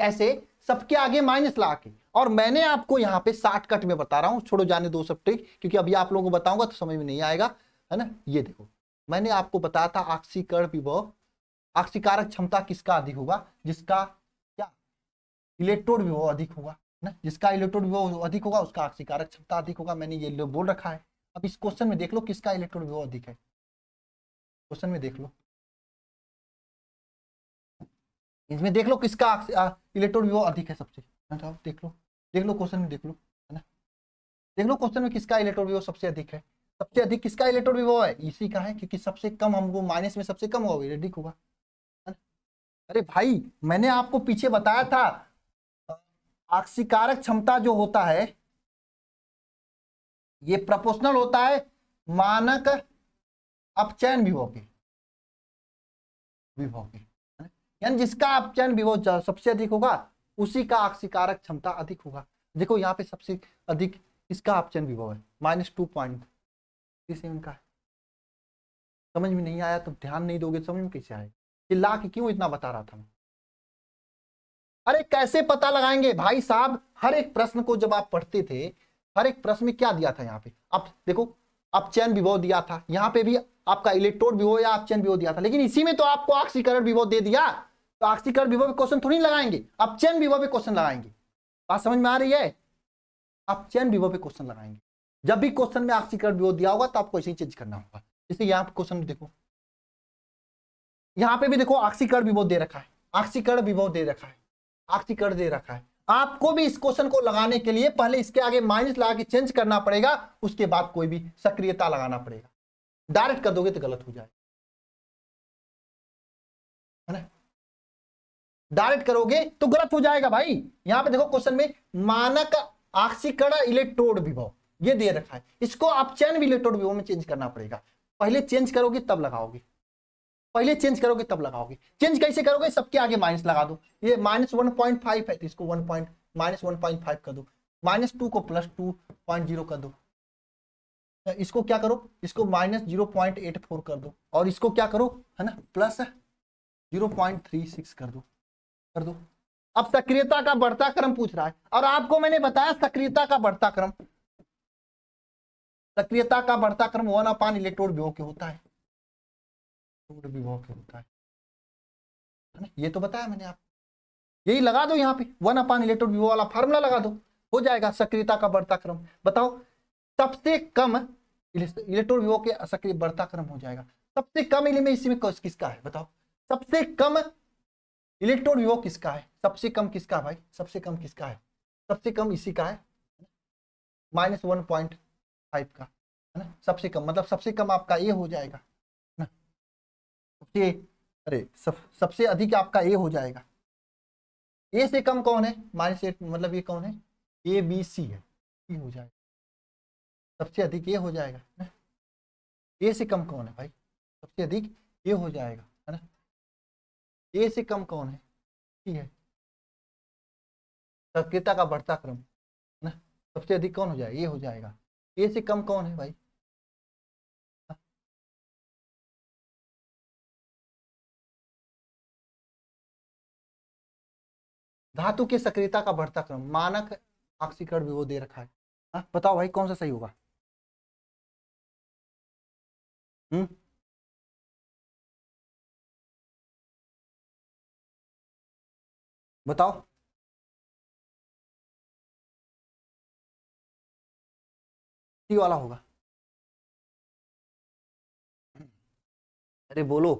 कैसे सबके आगे माइनस ला के और मैंने आपको यहाँ पे शॉर्ट कट में बता रहा हूँ छोड़ो जाने दो सब ट्रिक क्योंकि अभी आप लोगों को बताऊंगा तो समझ में नहीं आएगा है ना ये देखो मैंने आपको बताया था आक्सीकरण विभव आक्सीकारक क्षमता किसका अधिक होगा जिसका क्या इलेक्ट्रोड विभव अधिक होगा ना जिसका इलेक्ट्रोड विभव अधिक होगा उसका आक्सीकारक क्षमता अधिक होगा मैंने ये बोल रखा है अब इस क्वेश्चन में देख लो किसका इलेक्ट्रोड विभव अधिक है क्वेश्चन में देख लो इसमें देख लो किसका इलेक्ट्रॉन विभव अधिक है सबसे हाँ, देख लो देख लो क्वेश्चन में देख लो है ना देख लो क्वेश्चन में किसका इलेक्ट्रॉन विभव सबसे अधिक है सबसे अधिक किसका इलेक्ट्रॉन विभव है इसी का है क्योंकि सबसे कम हमको माइनस में सबसे कम होगा अधिक होगा अरे भाई मैंने आपको पीछे बताया था आक्सीकारक क्षमता जो होता है ये प्रोपोर्शनल होता है मानक अपचयन विभव के विभव के यानी जिसका अपचयन चयन विभव सबसे अधिक होगा उसी का अक्षिकारक क्षमता अधिक होगा देखो यहाँ पे सबसे अधिक इसका आप चयन विभव है माइनस टू पॉइंट का समझ में नहीं आया तो ध्यान नहीं दोगे समझ में कैसे आए कि लाख क्यों इतना बता रहा था मैं अरे कैसे पता लगाएंगे भाई साहब हर एक प्रश्न को जब आप पढ़ते थे हर एक प्रश्न में क्या दिया था यहाँ पे अब देखो अपचयन विभव दिया था यहाँ पे भी आपका इलेक्ट्रोड विभो या अपचयन विभो दिया था लेकिन इसी में तो आपको ऑक्सीकरण विभो दे दिया तो ऑक्सीकरण विभो पे क्वेश्चन थोड़ी लगाएंगे अपचयन विभो पे क्वेश्चन लगाएंगे बात समझ में आ रही है अपचयन विभो पे क्वेश्चन लगाएंगे जब भी क्वेश्चन में ऑक्सीकरण विभो दिया होगा तो आपको ऐसे ही चेंज करना होगा जैसे यहाँ पे क्वेश्चन देखो यहाँ पे भी देखो ऑक्सीकरण विभो दे रखा है ऑक्सीकरण विभव दे रखा है ऑक्सीकरण दे रखा है आपको भी इस क्वेश्चन को लगाने के लिए पहले इसके आगे माइनस लगा के चेंज करना पड़ेगा उसके बाद कोई भी सक्रियता लगाना पड़ेगा डायरेक्ट कर दोगे तो गलत हो जाएगा है ना डायरेक्ट करोगे तो गलत हो जाएगा भाई यहां पे देखो क्वेश्चन में मानक ऑक्सीकरण इलेक्ट्रोड विभव ये दे रखा है इसको आप चैन इलेक्ट्रोड विभव में चेंज करना पड़ेगा पहले चेंज करोगे तब लगाओगे पहले चेंज करोगे तब लगाओगे चेंज कैसे करोगे सबके आगे माइनस लगा दो ये माइनस वन पॉइंट फाइव है तो इसको one point minus one point five कर दो माइनस टू को प्लस टू पॉइंट जीरो कर दो तो इसको क्या करो इसको minus zero point eight four कर दो और इसको क्या करो है ना plus zero point three six कर दो कर दो अब सक्रियता का बढ़ता क्रम पूछ रहा है और आपको मैंने बताया सक्रियता का बढ़ता क्रम सक्रियता का बढ़ता क्रम वन अपान इलेक्ट्रोड विभव के होता है के होता है ये तो बताया मैंने आपको यही लगा दो यहाँ पे वन अपान इलेक्ट्रोड विभव वाला फार्मूला लगा दो हो जाएगा सक्रियता का बढ़ता क्रम बताओ सबसे कम इलेक्ट्रॉन विभव के सक्रिय बढ़ता क्रम हो जाएगा सबसे कम एलिमेंट इसी में किसका है बताओ सबसे कम इलेक्ट्रॉन विभव किसका है सबसे कम किसका भाई सबसे कम किसका है सबसे कम इसी का है माइनस वन पॉइंट फाइव का है ना सबसे कम मतलब सबसे कम आपका ए हो जाएगा ना सबसे अरे सब सबसे अधिक आपका ए हो जाएगा ए से कम कौन है माइनस एट मतलब ये कौन है ए बी सी है ए हो जाएगा सबसे अधिक ये हो जाएगा है ना ए से कम कौन है भाई सबसे अधिक ये हो जाएगा है ना ए से कम कौन है ठीक है सक्रियता का बढ़ता क्रम है ना सबसे अधिक कौन हो जाएगा ये हो जाएगा ए से कम कौन है भाई धातु की सक्रियता का बढ़ता क्रम मानक आक्सीकरण भी वो दे रखा है आ, हाँ, बताओ भाई कौन सा सही होगा हुँ? Hmm? बताओ टी वाला होगा अरे बोलो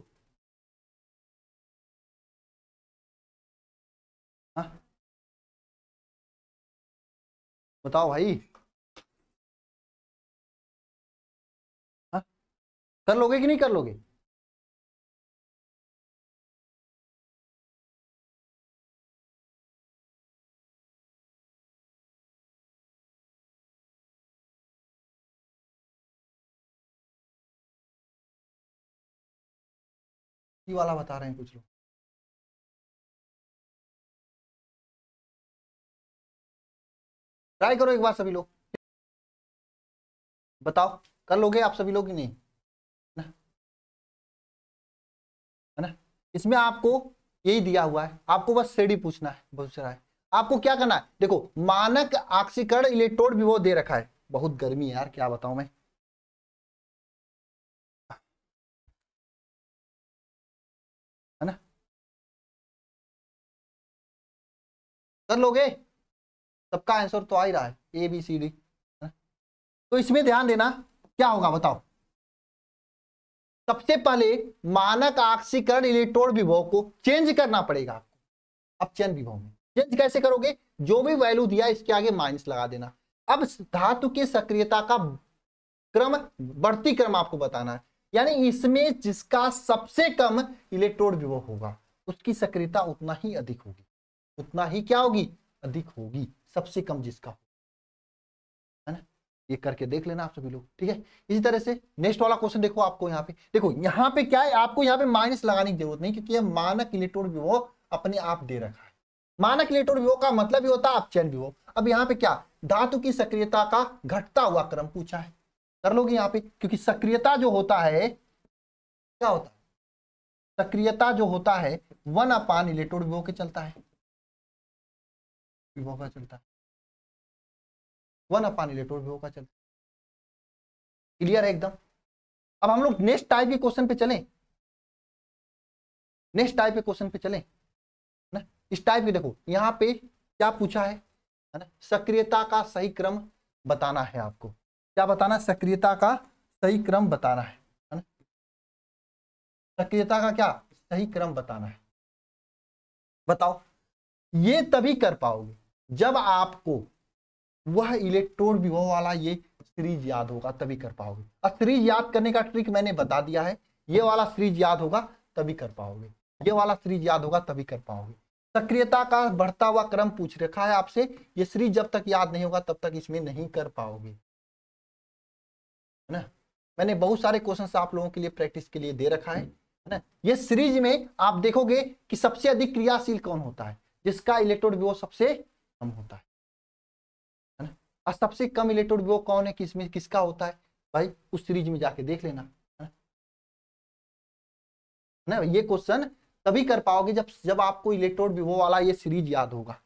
हाँ बताओ भाई कर लोगे कि नहीं कर लोगे वाला बता रहे हैं कुछ लोग ट्राई करो एक बार सभी लोग बताओ कर लोगे आप सभी लोग कि नहीं है ना इसमें आपको यही दिया हुआ है आपको बस सीढ़ी पूछना है बहुत सारा है आपको क्या करना है देखो मानक ऑक्सीकरण इलेक्ट्रोड भी वो दे रखा है बहुत गर्मी यार क्या बताऊं मैं है ना कर लोगे सबका आंसर तो आ ही रहा है ए बी सी डी तो इसमें ध्यान देना क्या होगा बताओ सबसे पहले मानक ऑक्सीकरण इलेक्ट्रोड विभव को चेंज करना पड़ेगा आपको चयन विभव में चेंज कैसे करोगे जो भी वैल्यू दिया इसके आगे माइनस लगा देना अब धातु की सक्रियता का क्रम बढ़ती क्रम आपको बताना है यानी इसमें जिसका सबसे कम इलेक्ट्रोड विभव होगा उसकी सक्रियता उतना ही अधिक होगी उतना ही क्या होगी अधिक होगी सबसे कम जिसका हो ये करके देख लेना आप सभी लोग ठीक है इसी तरह से नेक्स्ट वाला क्वेश्चन देखो आपको यहाँ पे देखो यहाँ पे क्या है आपको यहाँ पे माइनस लगाने की जरूरत नहीं क्योंकि ये मानक इलेक्ट्रॉन विवो अपने आप दे रखा है मानक इलेक्ट्रॉन विवो का मतलब ही होता है आप चैन विवो अब यहाँ पे क्या धातु की सक्रियता का घटता हुआ क्रम पूछा है कर लोगे यहाँ पे क्योंकि सक्रियता जो होता है क्या होता है सक्रियता जो होता है वन अपान इलेक्ट्रॉन विवो के चलता है विवो का चलता है वन अपान इलेक्ट्रोड भी होगा चलता क्लियर है एकदम अब हम लोग नेक्स्ट टाइप के क्वेश्चन पे चलें नेक्स्ट टाइप के क्वेश्चन पे चलें ना इस टाइप के देखो यहाँ पे क्या पूछा है है ना सक्रियता का सही क्रम बताना है आपको क्या बताना सक्रियता का सही क्रम बताना है है ना सक्रियता का क्या सही क्रम बताना है बताओ ये तभी कर पाओगे जब आपको वह इलेक्ट्रोड विभव वाला ये सीरीज याद होगा तभी कर पाओगे अब सीरीज याद करने का ट्रिक मैंने बता दिया है ये वाला सीरीज याद होगा तभी कर पाओगे ये वाला सीरीज याद होगा तभी कर पाओगे सक्रियता का बढ़ता हुआ क्रम पूछ रखा है आपसे ये सीरीज जब तक याद नहीं होगा तब तक इसमें नहीं कर पाओगे है ना मैंने बहुत सारे क्वेश्चन आप लोगों के लिए प्रैक्टिस के लिए दे रखा है ना ये सीरीज में आप देखोगे कि सबसे अधिक क्रियाशील कौन होता है जिसका इलेक्ट्रोड विभव सबसे कम होता है और सबसे कम इलेक्ट्रोड वो कौन है किसमें किसका होता है भाई उस सीरीज में जाके देख लेना ना ये क्वेश्चन तभी कर पाओगे जब जब आपको इलेक्ट्रोड विवो वाला ये सीरीज याद होगा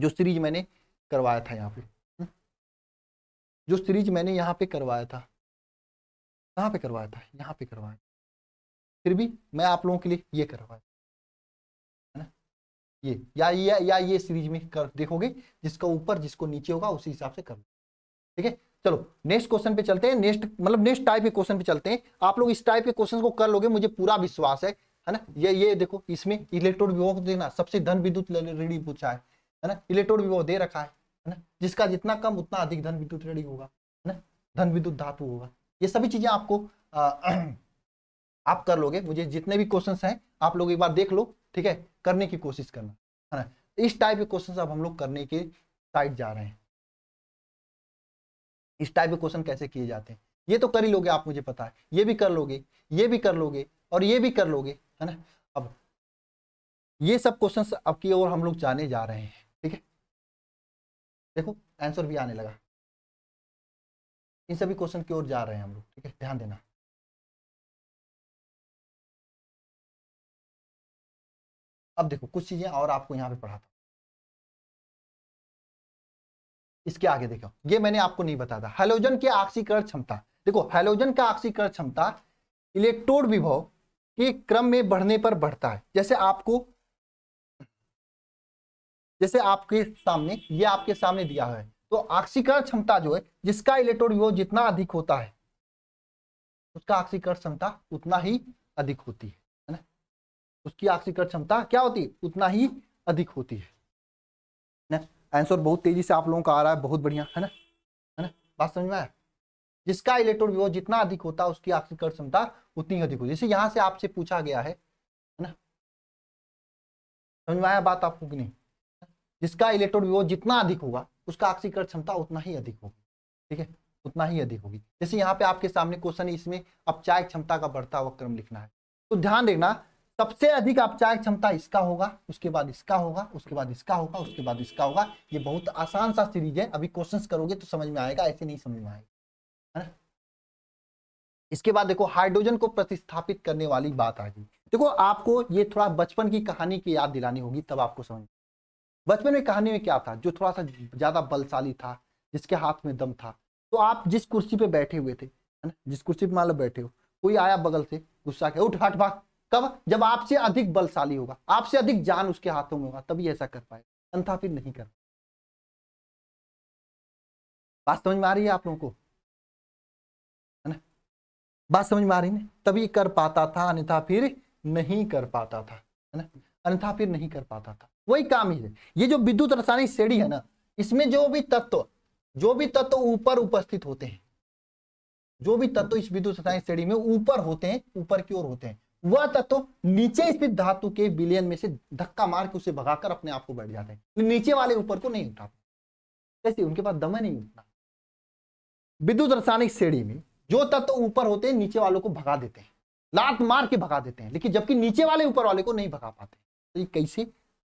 जो सीरीज मैंने करवाया था यहाँ पे जो सीरीज मैंने यहाँ पे करवाया था कहाँ पे करवाया था यहाँ पे करवाया फिर भी मैं आप लोगों के लिए ये करवाया ये या ये या ये सीरीज में कर देखोगे जिसका ऊपर जिसको नीचे होगा उसी हिसाब से कर ठीक है चलो नेक्स्ट क्वेश्चन पे चलते हैं नेक्स्ट मतलब नेक्स्ट टाइप के क्वेश्चन पे चलते हैं आप लोग इस टाइप के क्वेश्चन को कर लोगे मुझे पूरा विश्वास है है ना ये ये देखो इसमें इलेक्ट्रोड विभोग देना सबसे धन विद्युत रेडी पूछा है है ना इलेक्ट्रोड विभोग दे रखा है है ना जिसका जितना कम उतना अधिक धन विद्युत रेडी होगा है ना धन विद्युत धातु होगा ये सभी चीजें आपको आप कर लोगे मुझे जितने भी क्वेश्चंस हैं आप लोग एक बार देख लो ठीक है करने की कोशिश करना है ना इस टाइप के क्वेश्चन अब हम लोग करने के साइड जा रहे हैं इस टाइप के क्वेश्चन कैसे किए जाते हैं ये तो कर ही लोगे आप मुझे पता है ये भी कर लोगे ये भी कर लोगे और ये भी कर लोगे है ना अब ये सब क्वेश्चंस अब की ओर हम लोग जाने जा रहे हैं ठीक है देखो आंसर भी आने लगा इन सभी क्वेश्चन की ओर जा रहे हैं हम लोग ठीक है ध्यान देना अब देखो कुछ चीजें और आपको यहाँ पे पढ़ाता इसके आगे देखो ये मैंने आपको नहीं बताया हेलोजन की आक्सीकरण क्षमता देखो हेलोजन का आक्सीकरण क्षमता इलेक्ट्रोड विभव के क्रम में बढ़ने पर बढ़ता है जैसे आपको जैसे आपके सामने ये आपके सामने दिया है तो आक्सीकरण क्षमता जो है जिसका इलेक्ट्रोड विभव जितना अधिक होता है उसका आक्सीकरण क्षमता उतना ही अधिक होती है उसकी ऑक्सीकरण क्षमता क्या होती है उतना ही अधिक होती है ना आंसर बहुत तेजी से आप लोगों का आ रहा है बहुत बढ़िया है ना है ना बात समझ में आया जिसका इलेक्ट्रॉन विभव जितना अधिक होता है उसकी ऑक्सीकरण क्षमता उतनी अधिक होती है जैसे यहाँ से आपसे पूछा गया है ना समझ में आया बात आपको कि नहीं जिसका इलेक्ट्रॉन विभव जितना अधिक होगा उसका ऑक्सीकरण क्षमता उतना ही अधिक होगी ठीक है उतना ही अधिक होगी जैसे यहाँ पे आपके सामने क्वेश्चन है इसमें अपचायक क्षमता का बढ़ता हुआ क्रम लिखना है तो ध्यान देखना सबसे अधिक औपचारिक क्षमता इसका होगा उसके बाद इसका होगा उसके बाद इसका होगा उसके बाद इसका होगा ये बहुत आसान सा सीरीज है अभी क्वेश्चन करोगे तो समझ में आएगा ऐसे नहीं समझ में आएगा है ना इसके बाद देखो हाइड्रोजन को प्रतिस्थापित करने वाली बात आ गई देखो आपको ये थोड़ा बचपन की कहानी की याद दिलानी होगी तब आपको समझ बचपन में कहानी में क्या था जो थोड़ा सा ज्यादा बलशाली था जिसके हाथ में दम था तो आप जिस कुर्सी पे बैठे हुए थे है ना जिस कुर्सी पे मान लो बैठे हो कोई आया बगल से गुस्सा के उठ हट भाग तब जब आपसे अधिक बलशाली होगा आपसे अधिक जान उसके हाथों में होगा तभी ऐसा कर पाएगा अंथा फिर नहीं कर बात समझ में आ रही है आप लोगों को है ना बात समझ में आ रही है तभी कर पाता था अन्यथा फिर नहीं कर पाता था है ना अन्यथा फिर नहीं कर पाता था वही काम ही है ये जो विद्युत रासायनिक श्रेणी है ना इसमें जो भी तत्व जो भी तत्व ऊपर उपस्थित होते हैं जो भी तत्व इस विद्युत रासायनिक श्रेणी में ऊपर होते हैं ऊपर की ओर होते हैं वह तत्व नीचे स्थित धातु के विलयन में से धक्का मार के उसे भगाकर अपने आप को बैठ जाते हैं नीचे वाले ऊपर को नहीं उठा जैसे उनके पास दमन नहीं उठता विद्युत रासायनिक श्रेणी में जो तत्व ऊपर होते हैं नीचे वालों को भगा देते हैं लात मार के भगा देते हैं लेकिन जबकि नीचे वाले ऊपर वाले को नहीं भगा पाते तो ये कैसे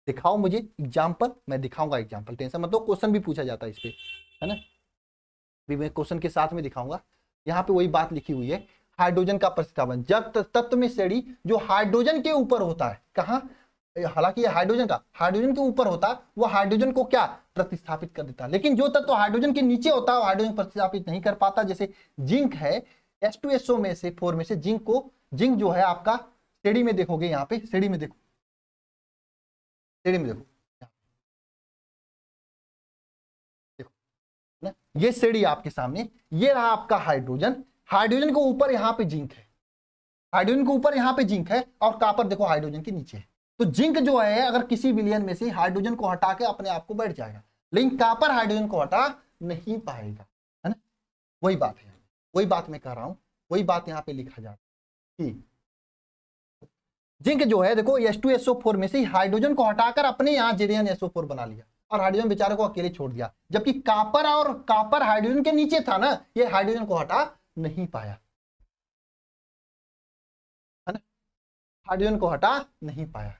दिखाओ मुझे एग्जाम्पल मैं दिखाऊंगा एग्जाम्पल तो टेंशन मतलब क्वेश्चन तो भी पूछा जाता है इस पर है ना भी मैं क्वेश्चन के साथ में दिखाऊंगा यहाँ पे वही बात लिखी हुई है हाइड्रोजन का प्रतिस्थापन जब तत्व में श्रेणी जो हाइड्रोजन के ऊपर होता है कहा हालांकि हाइड्रोजन का हाइड्रोजन के ऊपर होता वह हाइड्रोजन को क्या प्रतिस्थापित कर देता लेकिन जो तत्व हाइड्रोजन के नीचे होता है हाइड्रोजन प्रतिस्थापित नहीं कर पाता जैसे जिंक है एस टू एसओ में से फोर में से जिंक को जिंक जो है आपका श्रेणी में देखोगे यहाँ पे श्रेणी में देखो श्रेणी में देखो देखो ना ये श्रेणी आपके सामने ये रहा आपका हाइड्रोजन हाइड्रोजन को ऊपर यहाँ पे जिंक है हाइड्रोजन के ऊपर यहाँ पे जिंक है और कापर देखो हाइड्रोजन के नीचे है तो जिंक जो है अगर किसी विलियन में से हाइड्रोजन को हटा के अपने आप को बैठ जाएगा लेकिन कापर हाइड्रोजन को हटा नहीं पाएगा है ना वही बात है वही बात मैं कह रहा हूँ वही बात यहाँ पे लिखा जा रहा है जिंक जो है देखो एस टू एसओ फोर में से हाइड्रोजन को हटाकर अपने यहाँ जेरियन एसओ फोर बना लिया और हाइड्रोजन बेचारे को अकेले छोड़ दिया जबकि कापर और कापर हाइड्रोजन के नीचे था ना ये हाइड्रोजन को हटा नहीं पाया है ना हाइड्रोजन को हटा नहीं पाया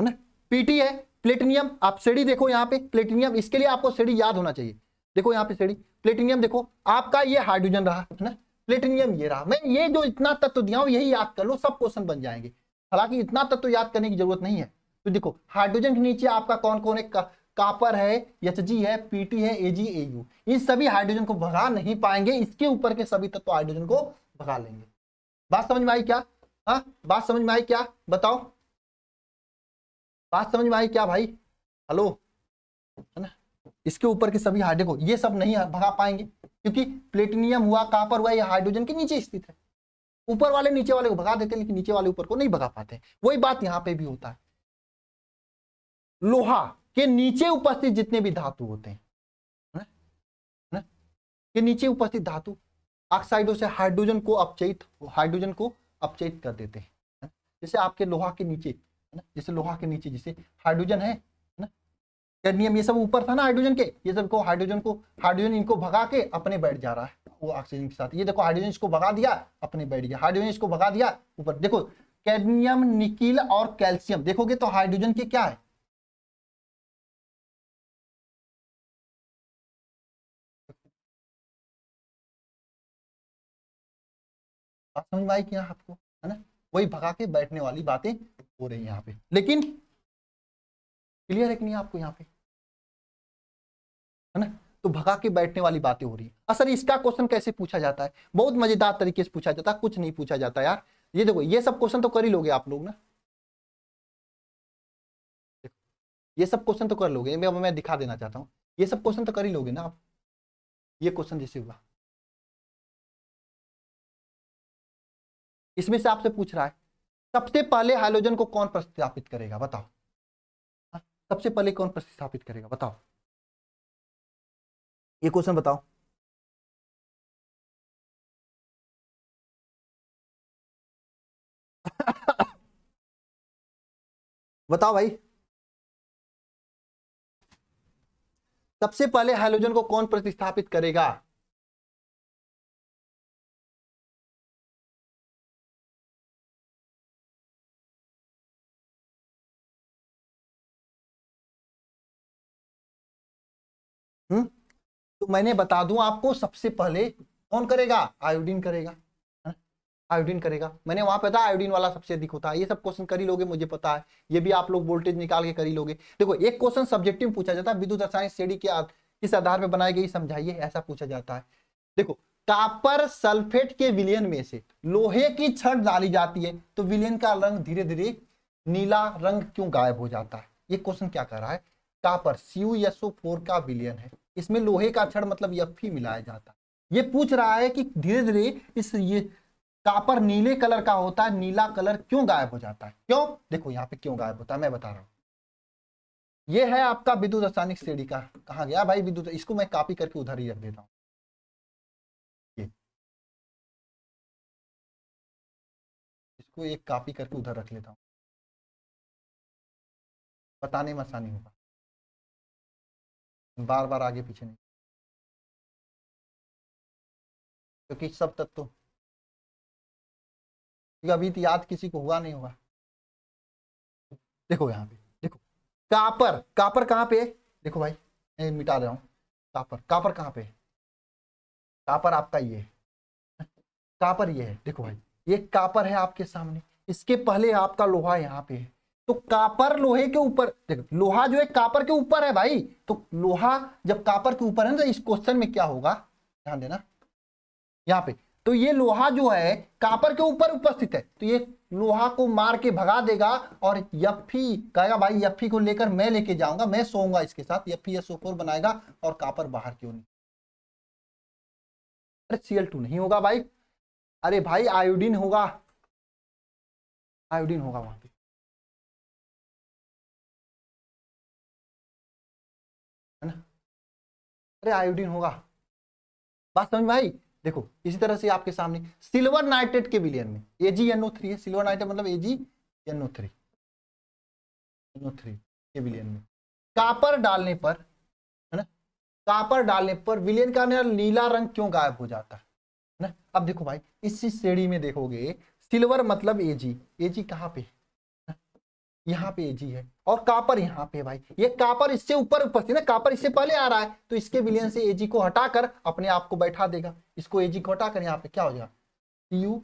है ना पीटी है प्लेटिनियम आप सीढ़ी देखो यहां पे प्लेटिनियम इसके लिए आपको सीढ़ी याद होना चाहिए देखो यहाँ पे सीढ़ी प्लेटिनियम देखो आपका ये हाइड्रोजन रहा है ना प्लेटिनियम ये रहा मैं ये जो इतना तत्व दिया हूं यही याद कर लो सब क्वेश्चन बन जाएंगे हालांकि इतना तत्व याद करने की जरूरत नहीं है तो देखो हाइड्रोजन के नीचे आपका कौन कौन है कापर है एच है पीटी है एजी एयू इन सभी हाइड्रोजन को भगा नहीं पाएंगे इसके ऊपर के सभी तत्व हाइड्रोजन को भगा लेंगे बात समझ में आई क्या हाँ बात समझ में आई क्या बताओ बात समझ में आई क्या भाई हेलो है ना इसके ऊपर के सभी हाइड्रोजन को ये सब नहीं भगा पाएंगे क्योंकि प्लेटिनियम हुआ कापर हुआ यह हाइड्रोजन के नीचे स्थित है ऊपर वाले नीचे वाले को भगा देते लेकिन नीचे वाले ऊपर को नहीं भगा पाते वही बात यहाँ पे भी होता है लोहा के नीचे उपस्थित जितने भी धातु होते हैं ना? ना? के नीचे उपस्थित धातु ऑक्साइडों से हाइड्रोजन को अपचयित हाइड्रोजन को अपचयित कर देते हैं जैसे आपके लोहा के नीचे है ना जैसे लोहा के नीचे जैसे हाइड्रोजन है ना ये सब ऊपर था ना हाइड्रोजन के ये सब को हाइड्रोजन को हाइड्रोजन इनको भगा के अपने बैठ जा रहा है वो ऑक्सीजन के साथ ये देखो हाइड्रोजन इसको भगा दिया अपने बैठ गया हाइड्रोजन इसको भगा दिया ऊपर देखो कैडमियम निकिल और कैल्शियम देखोगे तो हाइड्रोजन के क्या है बात समझ में आई क्या हाँ आपको है ना वही भगा के बैठने वाली बातें हो रही है यहाँ पे लेकिन क्लियर है कि नहीं आपको यहाँ पे है ना तो भगा के बैठने वाली बातें हो रही है असर इसका क्वेश्चन कैसे पूछा जाता है बहुत मजेदार तरीके से पूछा जाता है कुछ नहीं पूछा जाता यार ये देखो ये सब क्वेश्चन तो कर ही लोगे आप लोग ना ये सब क्वेश्चन तो कर लोगे मैं मैं दिखा देना चाहता हूँ ये सब क्वेश्चन तो कर ही लोगे ना आप ये क्वेश्चन जैसे हुआ इसमें से आपसे पूछ रहा है सबसे पहले हाइड्रोजन को कौन प्रतिस्थापित करेगा बताओ हाँ, सबसे पहले कौन प्रतिस्थापित करेगा बताओ ये क्वेश्चन बताओ बताओ भाई सबसे पहले हाइड्रोजन को कौन प्रतिस्थापित करेगा मैंने बता दूं आपको सबसे पहले कौन करेगा आयोडीन करेगा हाँ? आयोडीन करेगा मैंने वहां पे था आयोडीन वाला सबसे अधिक होता है ये सब क्वेश्चन करी लोगे मुझे पता है ये भी आप लोग वोल्टेज निकाल के करी लोगे देखो एक क्वेश्चन सब्जेक्टिव पूछा जाता है विद्युत रसायन श्रेणी के किस आधार पर बनाई गई समझाइए ऐसा पूछा जाता है देखो कापर सल्फेट के विलियन में से लोहे की छत डाली जाती है तो विलियन का रंग धीरे धीरे नीला रंग क्यों गायब हो जाता है ये क्वेश्चन क्या कर रहा है कापर सीयूएसओ फोर का विलियन है इसमें लोहे का क्षण मतलब ही मिलाया जाता है ये पूछ रहा है कि धीरे धीरे इस ये कापर नीले कलर का होता है नीला कलर क्यों गायब हो जाता है क्यों देखो यहाँ पे क्यों गायब होता है मैं बता रहा हूँ ये है आपका विद्युत रासायनिक श्रेणी का कहा गया भाई विद्युत इसको मैं कॉपी करके उधर ही रख देता हूँ इसको एक कॉपी करके उधर रख लेता हूँ बताने में आसानी होगा बार बार आगे पीछे नहीं क्योंकि तो सब तत्व तो अभी तो याद किसी को हुआ नहीं हुआ देखो यहाँ पे देखो कापर कापर कहाँ पे देखो भाई मैं मिटा रहा हूँ कापर कापर कहाँ पे कापर आपका ये है कापर ये है देखो भाई ये कापर है आपके सामने इसके पहले आपका लोहा यहाँ पे है तो कापर लोहे के ऊपर लोहा जो है कापर के ऊपर है भाई तो लोहा जब कापर के ऊपर है ना तो इस क्वेश्चन में क्या होगा ध्यान देना यहाँ पे तो ये लोहा जो है कापर के ऊपर उपस्थित है तो ये लोहा को मार के भगा देगा और यफ्फी कहेगा भाई यफ्फी को लेकर मैं लेके जाऊंगा मैं सोऊंगा इसके साथ यफ्फी या सोफोर बनाएगा और कापर बाहर क्यों नहीं अरे सीएल टू नहीं होगा भाई अरे भाई आयोडीन होगा आयोडीन होगा वहां पे है ना अरे आयोडीन होगा बात समझ भाई देखो इसी तरह से आपके सामने सिल्वर नाइट्रेट के विलियन में एनओ थ्री है सिल्वर नाइट्रेट मतलब एनओ थ्री एनओ थ्री के विलियन में कापर डालने पर है ना कापर डालने पर विलियन का नीला रंग क्यों गायब हो जाता है ना अब देखो भाई इसी श्रेणी में देखोगे सिल्वर मतलब एजी एजी कहाँ पे है यहाँ पे एजी है और कापर यहाँ पे भाई ये कापर इससे ऊपर उपस्थित है कापर इससे पहले आ रहा है तो इसके विलियन से एजी को हटाकर अपने आप को बैठा देगा इसको एजी को हटाकर यहाँ पे क्या हो जाएगा टी यू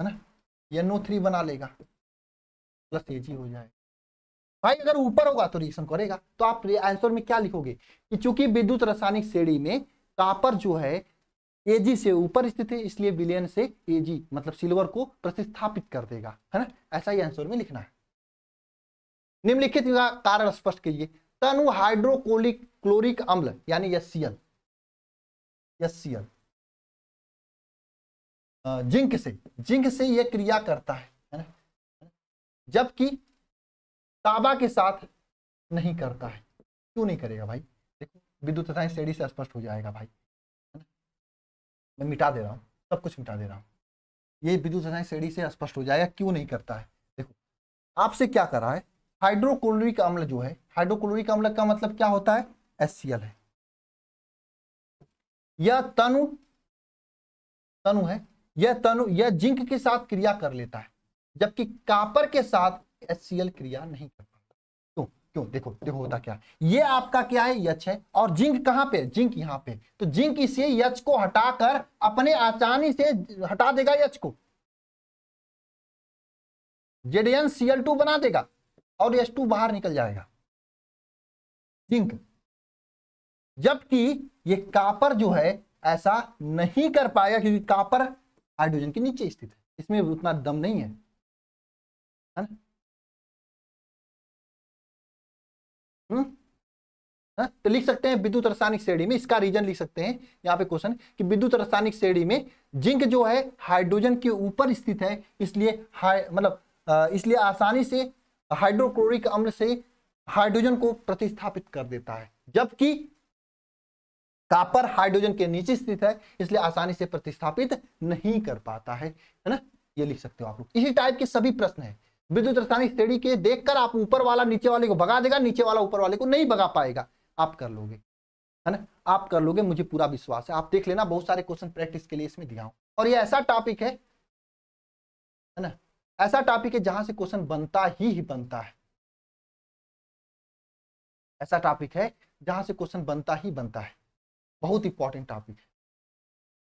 है ना ये नो थ्री बना लेगा प्लस एजी हो जाएगा भाई अगर ऊपर होगा तो रिएक्शन करेगा तो आप आंसर में क्या लिखोगे कि चूंकि विद्युत रासायनिक श्रेणी में कापर जो है एजी से ऊपर स्थित है इसलिए विलियन से एजी मतलब सिल्वर को प्रतिस्थापित कर देगा है ना ऐसा ही आंसर में लिखना है निम्नलिखित का कारण स्पष्ट कीजिए तनु हाइड्रोकोलिक क्लोरिक अम्ल यानी एससीएल एससीएल जिंक से जिंक से यह क्रिया करता है जबकि ताबा के साथ नहीं करता है क्यों नहीं करेगा भाई देखो विद्युत तथा श्रेणी से स्पष्ट हो जाएगा भाई मैं मिटा दे रहा हूँ सब कुछ मिटा दे रहा हूँ ये विद्युत तथा श्रेणी से स्पष्ट हो जाएगा क्यों नहीं करता है देखो आपसे क्या करा है हाइड्रोक्लोरिक अम्ल जो है हाइड्रोक्लोरिक अम्ल का मतलब क्या होता है एस है यह तनु तनु है यह तनु यह जिंक के साथ क्रिया कर लेता है जबकि कापर के साथ एस क्रिया नहीं कर पाता क्यों क्यों देखो देखो होता क्या यह ये आपका क्या है यच है और जिंक कहां पे जिंक यहां पे तो जिंक इसे यच को हटाकर अपने आसानी से हटा देगा यच को ZN CL C L two बना देगा और एस टू बाहर निकल जाएगा जिंक जबकि ये कापर जो है ऐसा नहीं कर पाएगा क्योंकि कापर हाइड्रोजन के नीचे स्थित है इसमें उतना दम नहीं है है हम्म? हा? तो लिख सकते हैं विद्युत रासायनिक श्रेणी में इसका रीजन लिख सकते हैं यहां पे क्वेश्चन कि विद्युत रासायनिक श्रेणी में जिंक जो है हाइड्रोजन के ऊपर स्थित है इसलिए मतलब इसलिए आसानी से हाइड्रोक्लोरिक अम्ल से हाइड्रोजन को प्रतिस्थापित कर देता है जबकि कापर हाइड्रोजन के नीचे स्थित है इसलिए आसानी से प्रतिस्थापित नहीं कर पाता है है ना ये लिख सकते हो आप लोग इसी टाइप के सभी प्रश्न है विद्युत रासायनिक श्रेणी के देखकर आप ऊपर वाला नीचे वाले को भगा देगा नीचे वाला ऊपर वाले को नहीं भगा पाएगा आप कर लोगे है ना आप कर लोगे मुझे पूरा विश्वास है आप देख लेना बहुत सारे क्वेश्चन प्रैक्टिस के लिए इसमें दिया हूं और ये ऐसा टॉपिक है ना ऐसा टॉपिक है जहां से क्वेश्चन बनता ही ही बनता है ऐसा टॉपिक है जहां से क्वेश्चन बनता ही बनता है बहुत इंपॉर्टेंट टॉपिक है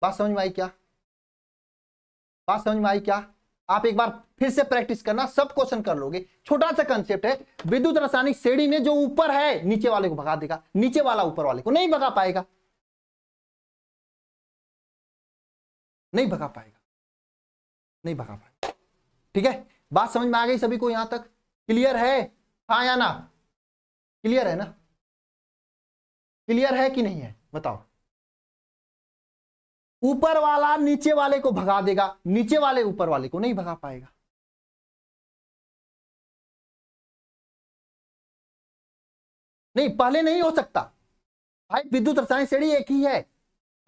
बात समझ में आई क्या बात समझ में आई क्या आप एक बार फिर से प्रैक्टिस करना सब क्वेश्चन कर लोगे छोटा सा कंसेप्ट है विद्युत रासायनिक श्रेणी में जो ऊपर है नीचे वाले को भगा देगा नीचे वाला ऊपर वाले को नहीं भगा पाएगा नहीं भगा पाएगा नहीं भगा पाएगा ठीक है बात समझ में आ गई सभी को यहां तक क्लियर है हाँ या ना क्लियर है ना क्लियर है कि नहीं है बताओ ऊपर वाला नीचे वाले को भगा देगा नीचे वाले ऊपर वाले को नहीं भगा पाएगा नहीं पहले नहीं हो सकता भाई विद्युत रसायन श्रेणी एक ही है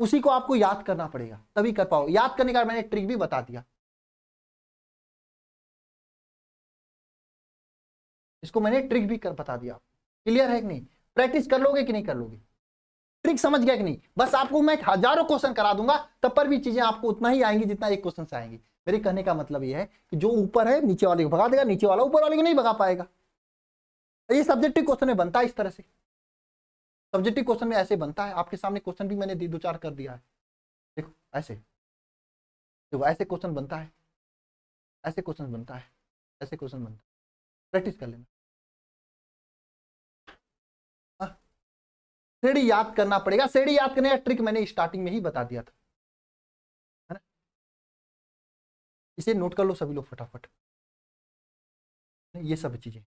उसी को आपको याद करना पड़ेगा तभी कर पाओ याद करने का मैंने ट्रिक भी बता दिया इसको मैंने ट्रिक भी कर बता दिया क्लियर है कि नहीं प्रैक्टिस कर लोगे कि नहीं कर लोगे ट्रिक समझ गया कि नहीं बस आपको मैं हजारों क्वेश्चन करा दूंगा तब पर भी चीजें आपको उतना ही आएंगी जितना एक क्वेश्चन से आएंगे मेरे कहने का मतलब यह है कि जो ऊपर है नीचे वाले को भगा देगा नीचे वाला ऊपर वाले को नहीं भगा पाएगा ये सब्जेक्टिव क्वेश्चन में बनता है इस तरह से सब्जेक्टिव क्वेश्चन में ऐसे बनता है आपके सामने क्वेश्चन भी मैंने दो चार कर दिया है देखो ऐसे देखो ऐसे क्वेश्चन बनता है ऐसे क्वेश्चन बनता है ऐसे क्वेश्चन बनता है प्रैक्टिस कर लेना श्रेणी याद करना पड़ेगा श्रेणी याद करने का ट्रिक मैंने स्टार्टिंग में ही बता दिया था है ना इसे नोट कर लो सभी लोग फटाफट ये सब चीजें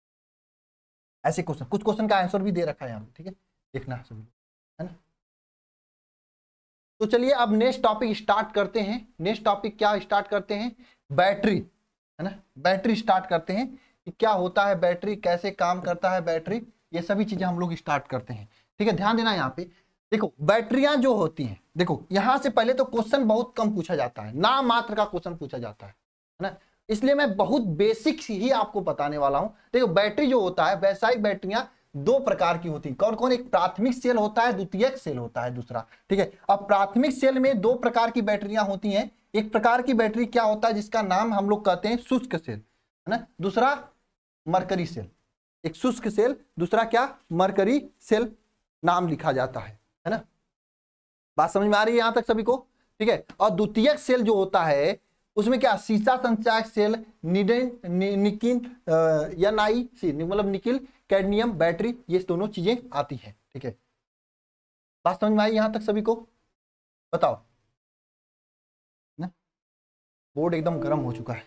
ऐसे क्वेश्चन कुछ क्वेश्चन का आंसर भी दे रखा है यहाँ ठीक है देखना सभी है ना तो चलिए अब नेक्स्ट टॉपिक स्टार्ट करते हैं नेक्स्ट टॉपिक क्या स्टार्ट करते हैं बैटरी है ना बैटरी स्टार्ट करते हैं कि क्या होता है बैटरी कैसे काम करता है बैटरी ये सभी चीज़ें हम लोग स्टार्ट करते हैं ठीक है ध्यान देना यहाँ पे देखो बैटरियां जो होती हैं देखो यहां से पहले तो क्वेश्चन बहुत कम पूछा जाता है ना मात्र का क्वेश्चन पूछा जाता है ना इसलिए मैं बहुत बेसिक ही आपको बताने वाला हूं देखो बैटरी जो होता है व्यावसायिक बैटरियां दो प्रकार की होती है कौन कौन एक प्राथमिक सेल होता है द्वितीयक सेल होता है दूसरा ठीक है अब प्राथमिक सेल में दो प्रकार की बैटरियां होती हैं एक प्रकार की बैटरी क्या होता है जिसका नाम हम लोग कहते हैं शुष्क सेल है ना दूसरा मरकरी सेल एक शुष्क सेल दूसरा क्या मरकरी सेल नाम लिखा जाता है है ना बात समझ में आ रही है यहां तक सभी को ठीक है और द्वितीय सेल जो होता है उसमें क्या शीशा संचायक सेल निडे नि, निकिन सी मतलब निकिल कैडनियम बैटरी ये दोनों चीजें आती हैं ठीक है बात समझ में आई यहां तक सभी को बताओ बोर्ड एकदम गर्म हो चुका है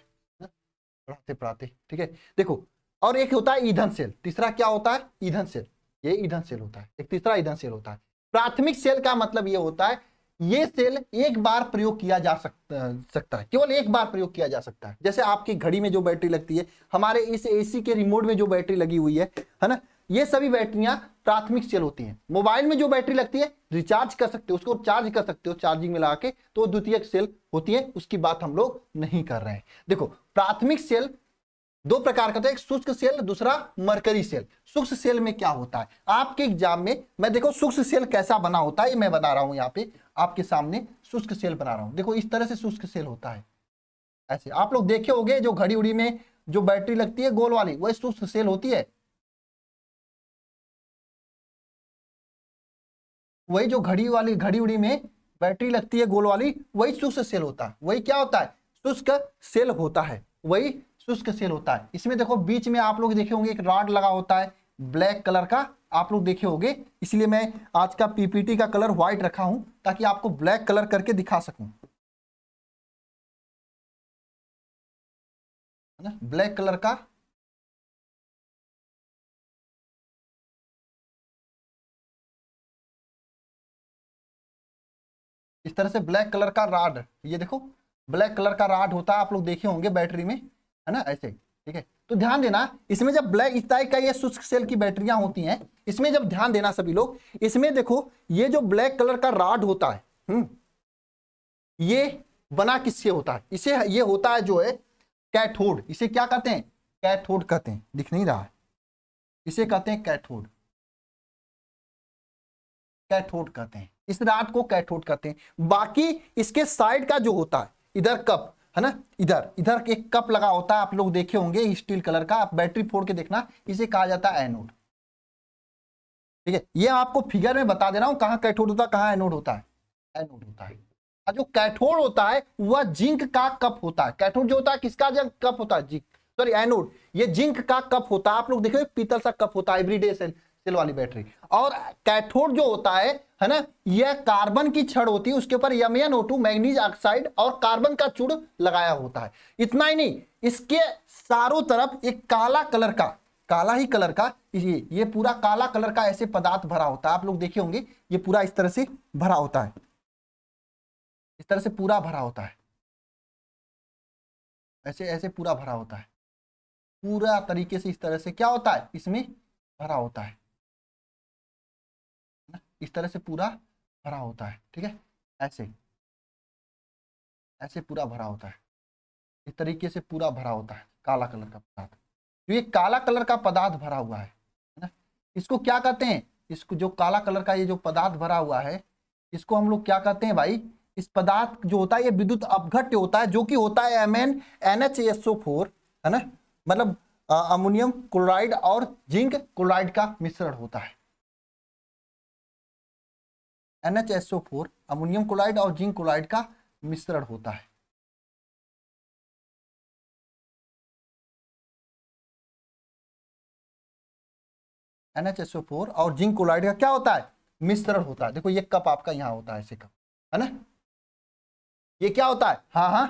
पढ़ाते पढ़ाते ठीक है देखो और एक होता है ईंधन सेल तीसरा क्या होता है ईंधन सेल ये ईंधन सेल होता है एक तीसरा ईंधन सेल होता है प्राथमिक सेल का मतलब ये होता है ये सेल एक बार प्रयोग किया जा सकता है केवल एक बार प्रयोग किया जा सकता है जैसे आपकी घड़ी में जो बैटरी लगती है हमारे इस एसी के रिमोट में जो बैटरी लगी हुई है है ना ये सभी बैटरियां प्राथमिक सेल होती हैं मोबाइल में जो बैटरी लगती है रिचार्ज कर सकते हो उसको चार्ज कर सकते हो चार्जिंग में लगा के तो द्वितीय सेल होती है उसकी बात हम लोग नहीं कर रहे हैं देखो प्राथमिक सेल दो प्रकार का तो एक शुष्क सेल दूसरा मरकरी सेल शुष्क सेल में क्या होता है आपके एग्जाम में मैं देखो शुष्क सेल कैसा बना होता है मैं बना रहा हूं यहाँ पे आपके सामने शुष्क सेल बना रहा हूं देखो इस तरह से शुष्क सेल होता है ऐसे आप लोग देखे हो जो घड़ी उड़ी में जो बैटरी लगती है गोल वाली वही शुष्क सेल होती है वही जो घड़ी वाली घड़ी उड़ी में बैटरी लगती है गोल वाली वही शुष्क सेल होता है वही क्या होता है शुष्क सेल होता है वही शुष्क सेल होता है इसमें देखो बीच में आप लोग देखे होंगे एक रॉड लगा होता है ब्लैक कलर का आप लोग देखे होंगे इसलिए मैं आज का पीपीटी का कलर व्हाइट रखा हूं ताकि आपको ब्लैक कलर करके दिखा सकूं ना ब्लैक कलर का इस तरह से ब्लैक कलर का राड ये देखो ब्लैक कलर का राड होता है आप लोग देखे होंगे बैटरी में है ना ऐसे ठीक है तो ध्यान देना इसमें जब ब्लैक इस टाइप का ये शुष्क सेल की बैटरियां होती हैं इसमें जब ध्यान देना सभी लोग इसमें देखो ये जो ब्लैक कलर का राड होता है हम्म ये बना किससे होता है इसे ये होता है जो है कैथोड इसे क्या कहते हैं कैथोड कहते हैं दिख नहीं रहा है इसे कहते हैं कैथोड कैथोड कहते हैं इस राड को कैथोड कहते हैं बाकी इसके साइड का जो होता है इधर कप है ना इधर इधर एक कप लगा होता है आप लोग देखे होंगे स्टील कलर का आप बैटरी फोड़ के देखना इसे कहा जाता है एनोड ठीक है ये आपको फिगर में बता दे रहा हूं कहाँ कैथोड होता है कहाँ एनोड होता है एनोड होता है जो कैथोड होता है वह जिंक का कप होता है कैथोड जो होता है किसका जब कप होता है जिंक सॉरी एनोड ये जिंक का कप होता है आप लोग देखो पीतल सा कप होता है एवरीडे सेल सेल वाली बैटरी और कैथोड जो होता है है ना यह कार्बन की छड़ होती है उसके ऊपर यमयन ओटू मैग्नीज ऑक्साइड और कार्बन का चूड़ लगाया होता है इतना ही नहीं इसके चारों तरफ एक काला कलर का काला ही कलर का ये ये पूरा काला कलर का ऐसे पदार्थ भरा होता है आप लोग देखे होंगे ये पूरा इस तरह से भरा होता है इस तरह से पूरा भरा होता है ऐसे ऐसे पूरा भरा होता है पूरा तरीके से इस तरह से क्या होता है इसमें भरा होता है इस तरह से पूरा भरा होता है ठीक है ऐसे ऐसे पूरा भरा होता है इस तरीके से पूरा भरा होता है काला कलर का पदार्थ जो तो ये काला कलर का पदार्थ भरा हुआ है ना इसको क्या कहते हैं इसको जो काला कलर का ये जो पदार्थ भरा हुआ है इसको हम लोग क्या कहते हैं भाई इस पदार्थ जो होता है ये विद्युत अपघट्य होता है जो कि होता है M N N H S O four है ना मतलब अमोनियम क्लोराइड और जिंक क्लोराइड का मिश्रण होता है NHSO4 अमोनियम क्लोराइड और जिंक क्लोराइड का मिश्रण होता है NHSO4 और जिंक क्लोराइड का क्या होता है मिश्रण होता है देखो ये कप आपका यहाँ होता है ऐसे कप है ना ये क्या होता है हाँ हाँ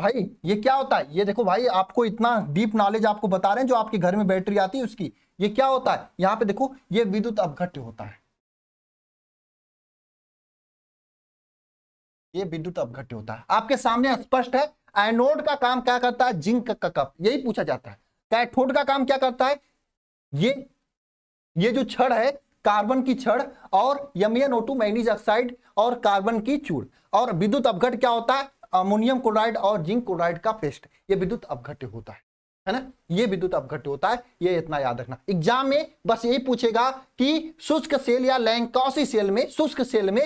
भाई ये क्या होता है ये देखो भाई आपको इतना डीप नॉलेज आपको बता रहे हैं जो आपके घर में बैटरी आती है उसकी ये क्या होता है यहाँ पे देखो ये विद्युत अपघट्य होता है ये विद्युत अवघट्य होता है आपके सामने स्पष्ट है एनोड का काम क्या करता है जिंक का कप यही पूछा जाता है कैथोड का काम क्या करता है ये ये जो छड़ है कार्बन की छड़ और यमियन ओटू मैनीज ऑक्साइड और कार्बन की चूड़ और विद्युत अपघट क्या होता है अमोनियम क्लोराइड और जिंक क्लोराइड का पेस्ट ये विद्युत अवघट होता है है ना ये विद्युत अवघट होता है ये इतना याद रखना एग्जाम में बस यही पूछेगा कि शुष्क सेल या लैंकॉसी सेल में शुष्क सेल में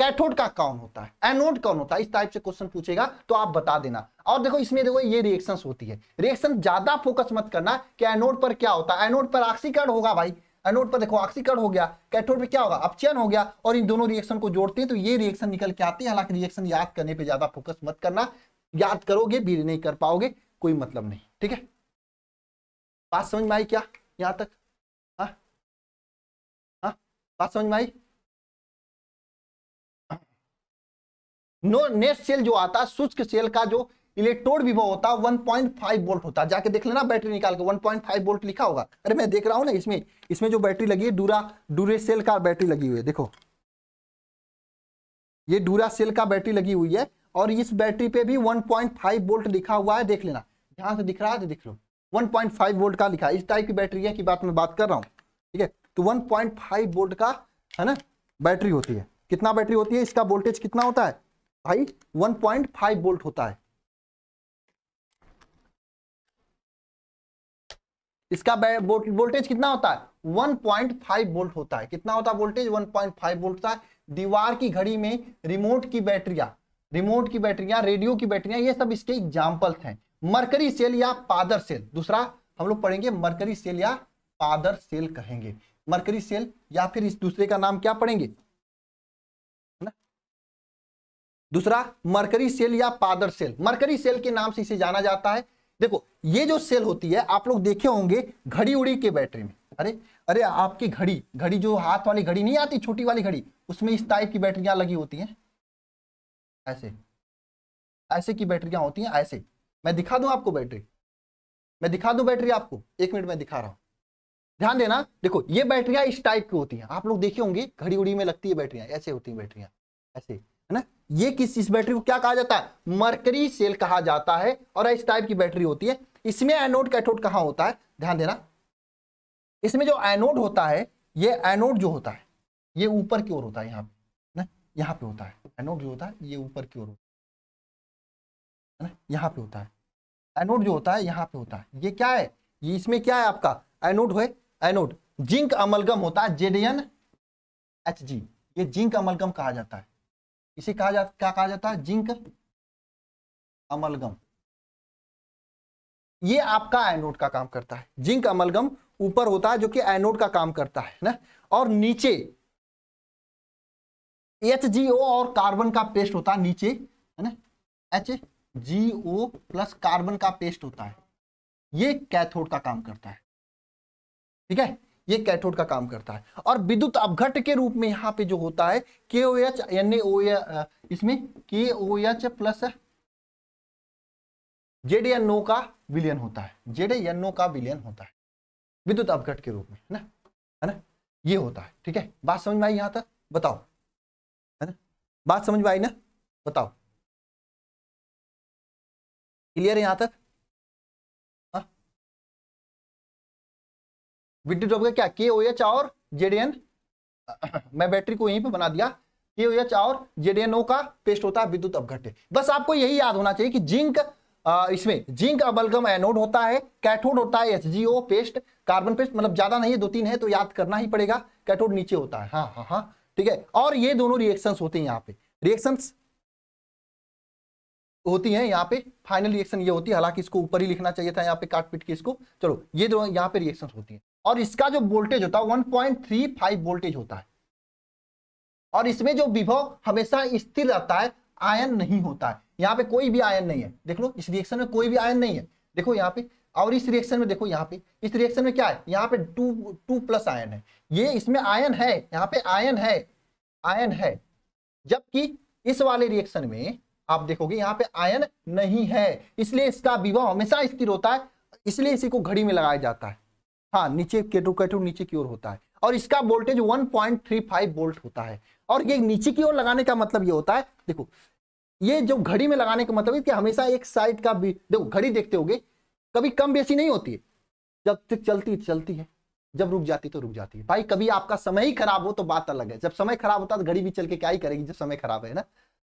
कैथोड का कौन होता है एनोड कौन होता है इस टाइप से क्वेश्चन पूछेगा तो आप बता देना और देखो इसमें देखो ये रिएक्शंस होती है रिएक्शन ज्यादा फोकस मत करना कि एनोड पर क्या होता है एनोड पर ऑक्सीकर्ड होगा भाई एनोड पर देखो ऑक्सीकर्ड हो गया कैथोड पर क्या होगा अपचयन हो गया और इन दोनों रिएक्शन को जोड़ते हैं तो ये रिएक्शन निकल के आते हैं हालांकि रिएक्शन याद करने पर ज्यादा फोकस मत करना याद करोगे भी नहीं कर पाओगे कोई मतलब नहीं ठीक है बात समझ में आई क्या यहां तक हाँ हाँ बात समझ में आई नो नेट सेल जो आता है शुष्क सेल का जो इलेक्ट्रोड विभव होता है 1.5 वोल्ट होता है जाके देख लेना बैटरी निकाल के 1.5 वोल्ट लिखा होगा अरे मैं देख रहा हूँ ना इसमें इसमें जो बैटरी लगी है डूरा डूरे सेल का बैटरी लगी हुई है देखो ये डूरा सेल का बैटरी लगी हुई है और इस बैटरी पे भी 1.5 वोल्ट लिखा हुआ है देख लेना यहाँ से दिख रहा है तो दिख लो 1.5 वोल्ट का लिखा है इस टाइप की बैटरी है की बात मैं बात कर रहा हूँ ठीक है तो फाइव वोल्ट का है ना बैटरी होती है कितना बैटरी होती है इसका वोल्टेज कितना होता है भाई 1.5 वोल्ट होता है इसका वोल्टेज कितना होता है 1.5 वोल्ट होता है कितना होता है वोल्टेज 1.5 वोल्ट होता है दीवार की घड़ी में रिमोट की बैटरिया रिमोट की बैटरिया रेडियो की बैटरिया ये सब इसके एग्जाम्पल्स हैं मरकरी सेल या पादर सेल दूसरा हम लोग पढ़ेंगे मरकरी सेल या पादर सेल कहेंगे मरकरी सेल या फिर इस दूसरे का नाम क्या पढ़ेंगे दूसरा मरकरी सेल या पादर सेल मरकरी सेल के नाम से इसे जाना जाता है देखो ये जो सेल होती है आप लोग देखे होंगे घड़ी उड़ी के बैटरी में अरे अरे आपकी घड़ी घड़ी जो हाथ वाली घड़ी नहीं आती छोटी वाली घड़ी उसमें इस टाइप की बैटरियां लगी होती हैं ऐसे ऐसे की बैटरियां होती हैं ऐसे मैं दिखा दूं आपको बैटरी मैं दिखा दूं बैटरी आपको एक मिनट में दिखा रहा हूं ध्यान देना देखो ये बैटरियां इस टाइप की होती हैं आप लोग देखे होंगे घड़ी उड़ी में लगती है बैटरियां ऐसे होती हैं बैटरियां ऐसे है ना ये किस इस बैटरी को क्या कहा जाता है मरकरी सेल कहा जाता है और इस टाइप की बैटरी होती है इसमें एनोड कैथोड कहाँ होता है ध्यान देना इसमें जो एनोड होता है ये एनोड जो होता है ये ऊपर की ओर होता है यहाँ पे ना यहाँ पे होता है एनोड जो होता है ये ऊपर की ओर होता है ना यहाँ पे होता है एनोड जो होता है यहाँ पे होता है ये क्या है ये इसमें क्या है आपका एनोड है एनोड जिंक अमलगम होता है जेडियन एच जी ये जिंक अमलगम कहा जाता है इसे कहा जा क्या कहा जाता है जिंक अमलगम ये आपका एनोड का काम करता है जिंक अमलगम ऊपर होता है जो कि एनोड का काम करता है ना और नीचे एच और कार्बन का पेस्ट होता है नीचे है ना एच ओ प्लस कार्बन का पेस्ट होता है ये कैथोड का काम करता है ठीक है ये कैथोड का काम करता है और विद्युत अपघट के रूप में यहाँ पे जो होता है K O H N A इसमें K O H plus Z N O का विलियन होता है जेड एन ओ का विलियन होता है विद्युत अपघट के रूप में है ना है ना ये होता है ठीक है बात समझ में आई यहां तक बताओ है ना बात समझ में आई ना बताओ क्लियर है यहां तक विद्युत का क्या के ओ एच और जेडीएन मैं बैटरी को यहीं पे बना दिया के ओ एच और जेडीएनओ का पेस्ट होता है विद्युत अपघट्य बस आपको यही याद होना चाहिए कि जिंक इसमें जिंक अबलगम एनोड होता है कैथोड होता है एचजीओ पेस्ट कार्बन पेस्ट मतलब ज्यादा नहीं है दो तीन है तो याद करना ही पड़ेगा कैथोड नीचे होता है हाँ हाँ हाँ ठीक है और ये दोनों रिएक्शंस होते हैं यहाँ पे रिएक्शंस होती हैं यहाँ पे फाइनल रिएक्शन ये होती है हालांकि इसको ऊपर ही लिखना चाहिए था यहाँ पे काट पीट के इसको चलो ये दोनों यहाँ पे रिएक्शन होती है और इसका जो वोल्टेज होता है 1.35 वोल्टेज होता है और इसमें जो विभव हमेशा स्थिर रहता है आयन नहीं होता है यहाँ पे कोई भी आयन नहीं है देख लो इस रिएक्शन में कोई भी आयन नहीं है देखो यहाँ पे और इस रिएक्शन में देखो यहाँ पे इस रिएक्शन में क्या है यहाँ पे टू टू प्लस आयन है ये इसमें आयन है यहाँ पे आयन है आयन है जबकि इस वाले रिएक्शन में आप देखोगे यहाँ पे आयन नहीं है इसलिए इसका विभव हमेशा स्थिर होता है इसलिए इसी को घड़ी में लगाया जाता है हाँ नीचे केटू केटोकैटो नीचे की ओर होता है और इसका वोल्टेज 1.35 वोल्ट होता है और ये नीचे की ओर लगाने का मतलब ये होता है देखो ये जो घड़ी में लगाने का मतलब है कि हमेशा एक साइड का भी देखो घड़ी देखते होगे कभी कम बेसी नहीं होती है जब तक चलती चलती है जब रुक जाती तो रुक जाती है भाई कभी आपका समय ही खराब हो तो बात अलग है जब समय खराब होता है तो घड़ी भी चल के क्या ही करेगी जब समय खराब है ना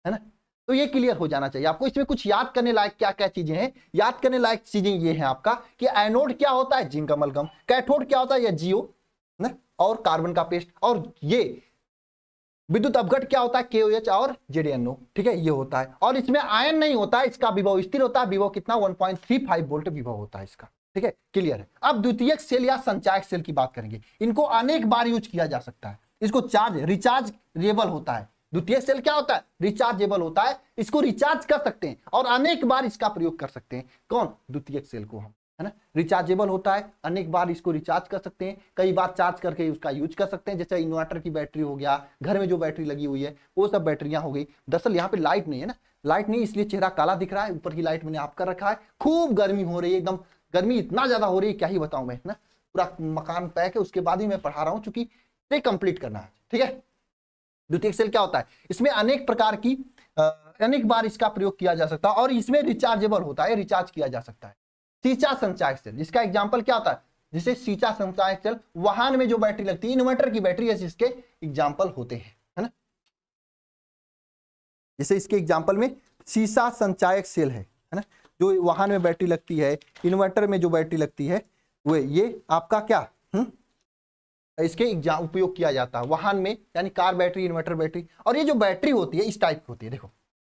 है ना तो ये क्लियर हो जाना चाहिए आपको इसमें कुछ याद करने लायक क्या क्या चीजें हैं याद करने लायक चीजें ये हैं आपका कि एनोड क्या होता है जिंक अमलगम कैथोड क्या होता है या जियो ना और कार्बन का पेस्ट और ये विद्युत अवगट क्या होता है के और जेडीएनओ ठीक है ये होता है और इसमें आयन नहीं होता है इसका विभव स्थिर होता है विभव कितना वन वोल्ट विभव होता है इसका ठीक है क्लियर है अब द्वितीय सेल या संचायक सेल की बात करेंगे इनको अनेक बार यूज किया जा सकता है इसको चार्ज रिचार्ज रेबल होता है द्वितीय सेल क्या होता है रिचार्जेबल होता है इसको रिचार्ज कर सकते हैं और अनेक बार इसका प्रयोग कर सकते हैं कौन द्वितीय सेल को हम है ना रिचार्जेबल होता है अनेक बार इसको रिचार्ज कर सकते हैं कई बार चार्ज करके उसका यूज कर सकते हैं जैसे इन्वर्टर की बैटरी हो गया घर में जो बैटरी लगी हुई है वो सब बैटरियां हो गई दरअसल यहाँ पे लाइट नहीं है ना लाइट नहीं इसलिए चेहरा काला दिख रहा है ऊपर की लाइट मैंने आप कर रखा है खूब गर्मी हो रही है एकदम गर्मी इतना ज्यादा हो रही है क्या ही बताऊं मैं ना पूरा मकान पैक है उसके बाद ही मैं पढ़ा रहा हूँ चूंकि कंप्लीट करना है ठीक है द्वितीय सेल क्या होता है इसमें अनेक प्रकार की अनेक बार इसका प्रयोग किया जा सकता है और इसमें रिचार्जेबल होता है रिचार्ज किया जा सकता है सीचा संचायक सेल जिसका एग्जाम्पल क्या होता है जिसे सीचा संचायक सेल वाहन में जो बैटरी लगती है इन्वर्टर की बैटरी है जिसके एग्जाम्पल होते हैं है ना जैसे इसके एग्जाम्पल में सीसा संचायक सेल है है ना जो वाहन में बैटरी लगती है इन्वर्टर में जो बैटरी लगती है वे ये आपका क्या हुँ? हम्म, इसके एग्जाम उपयोग किया जाता है वाहन में यानी कार बैटरी इन्वर्टर बैटरी और ये जो बैटरी होती है इस टाइप की होती है देखो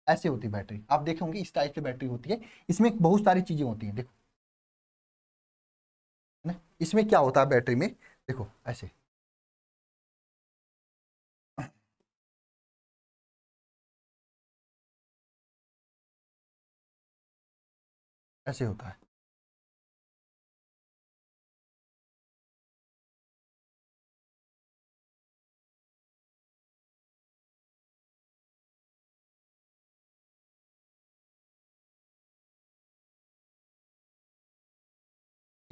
ऐसे होती है बैटरी आप देखे होंगे इस टाइप की बैटरी होती है इसमें बहुत सारी चीज़ें होती हैं देखो ना इसमें क्या होता है बैटरी में देखो ऐसे ऐसे होता है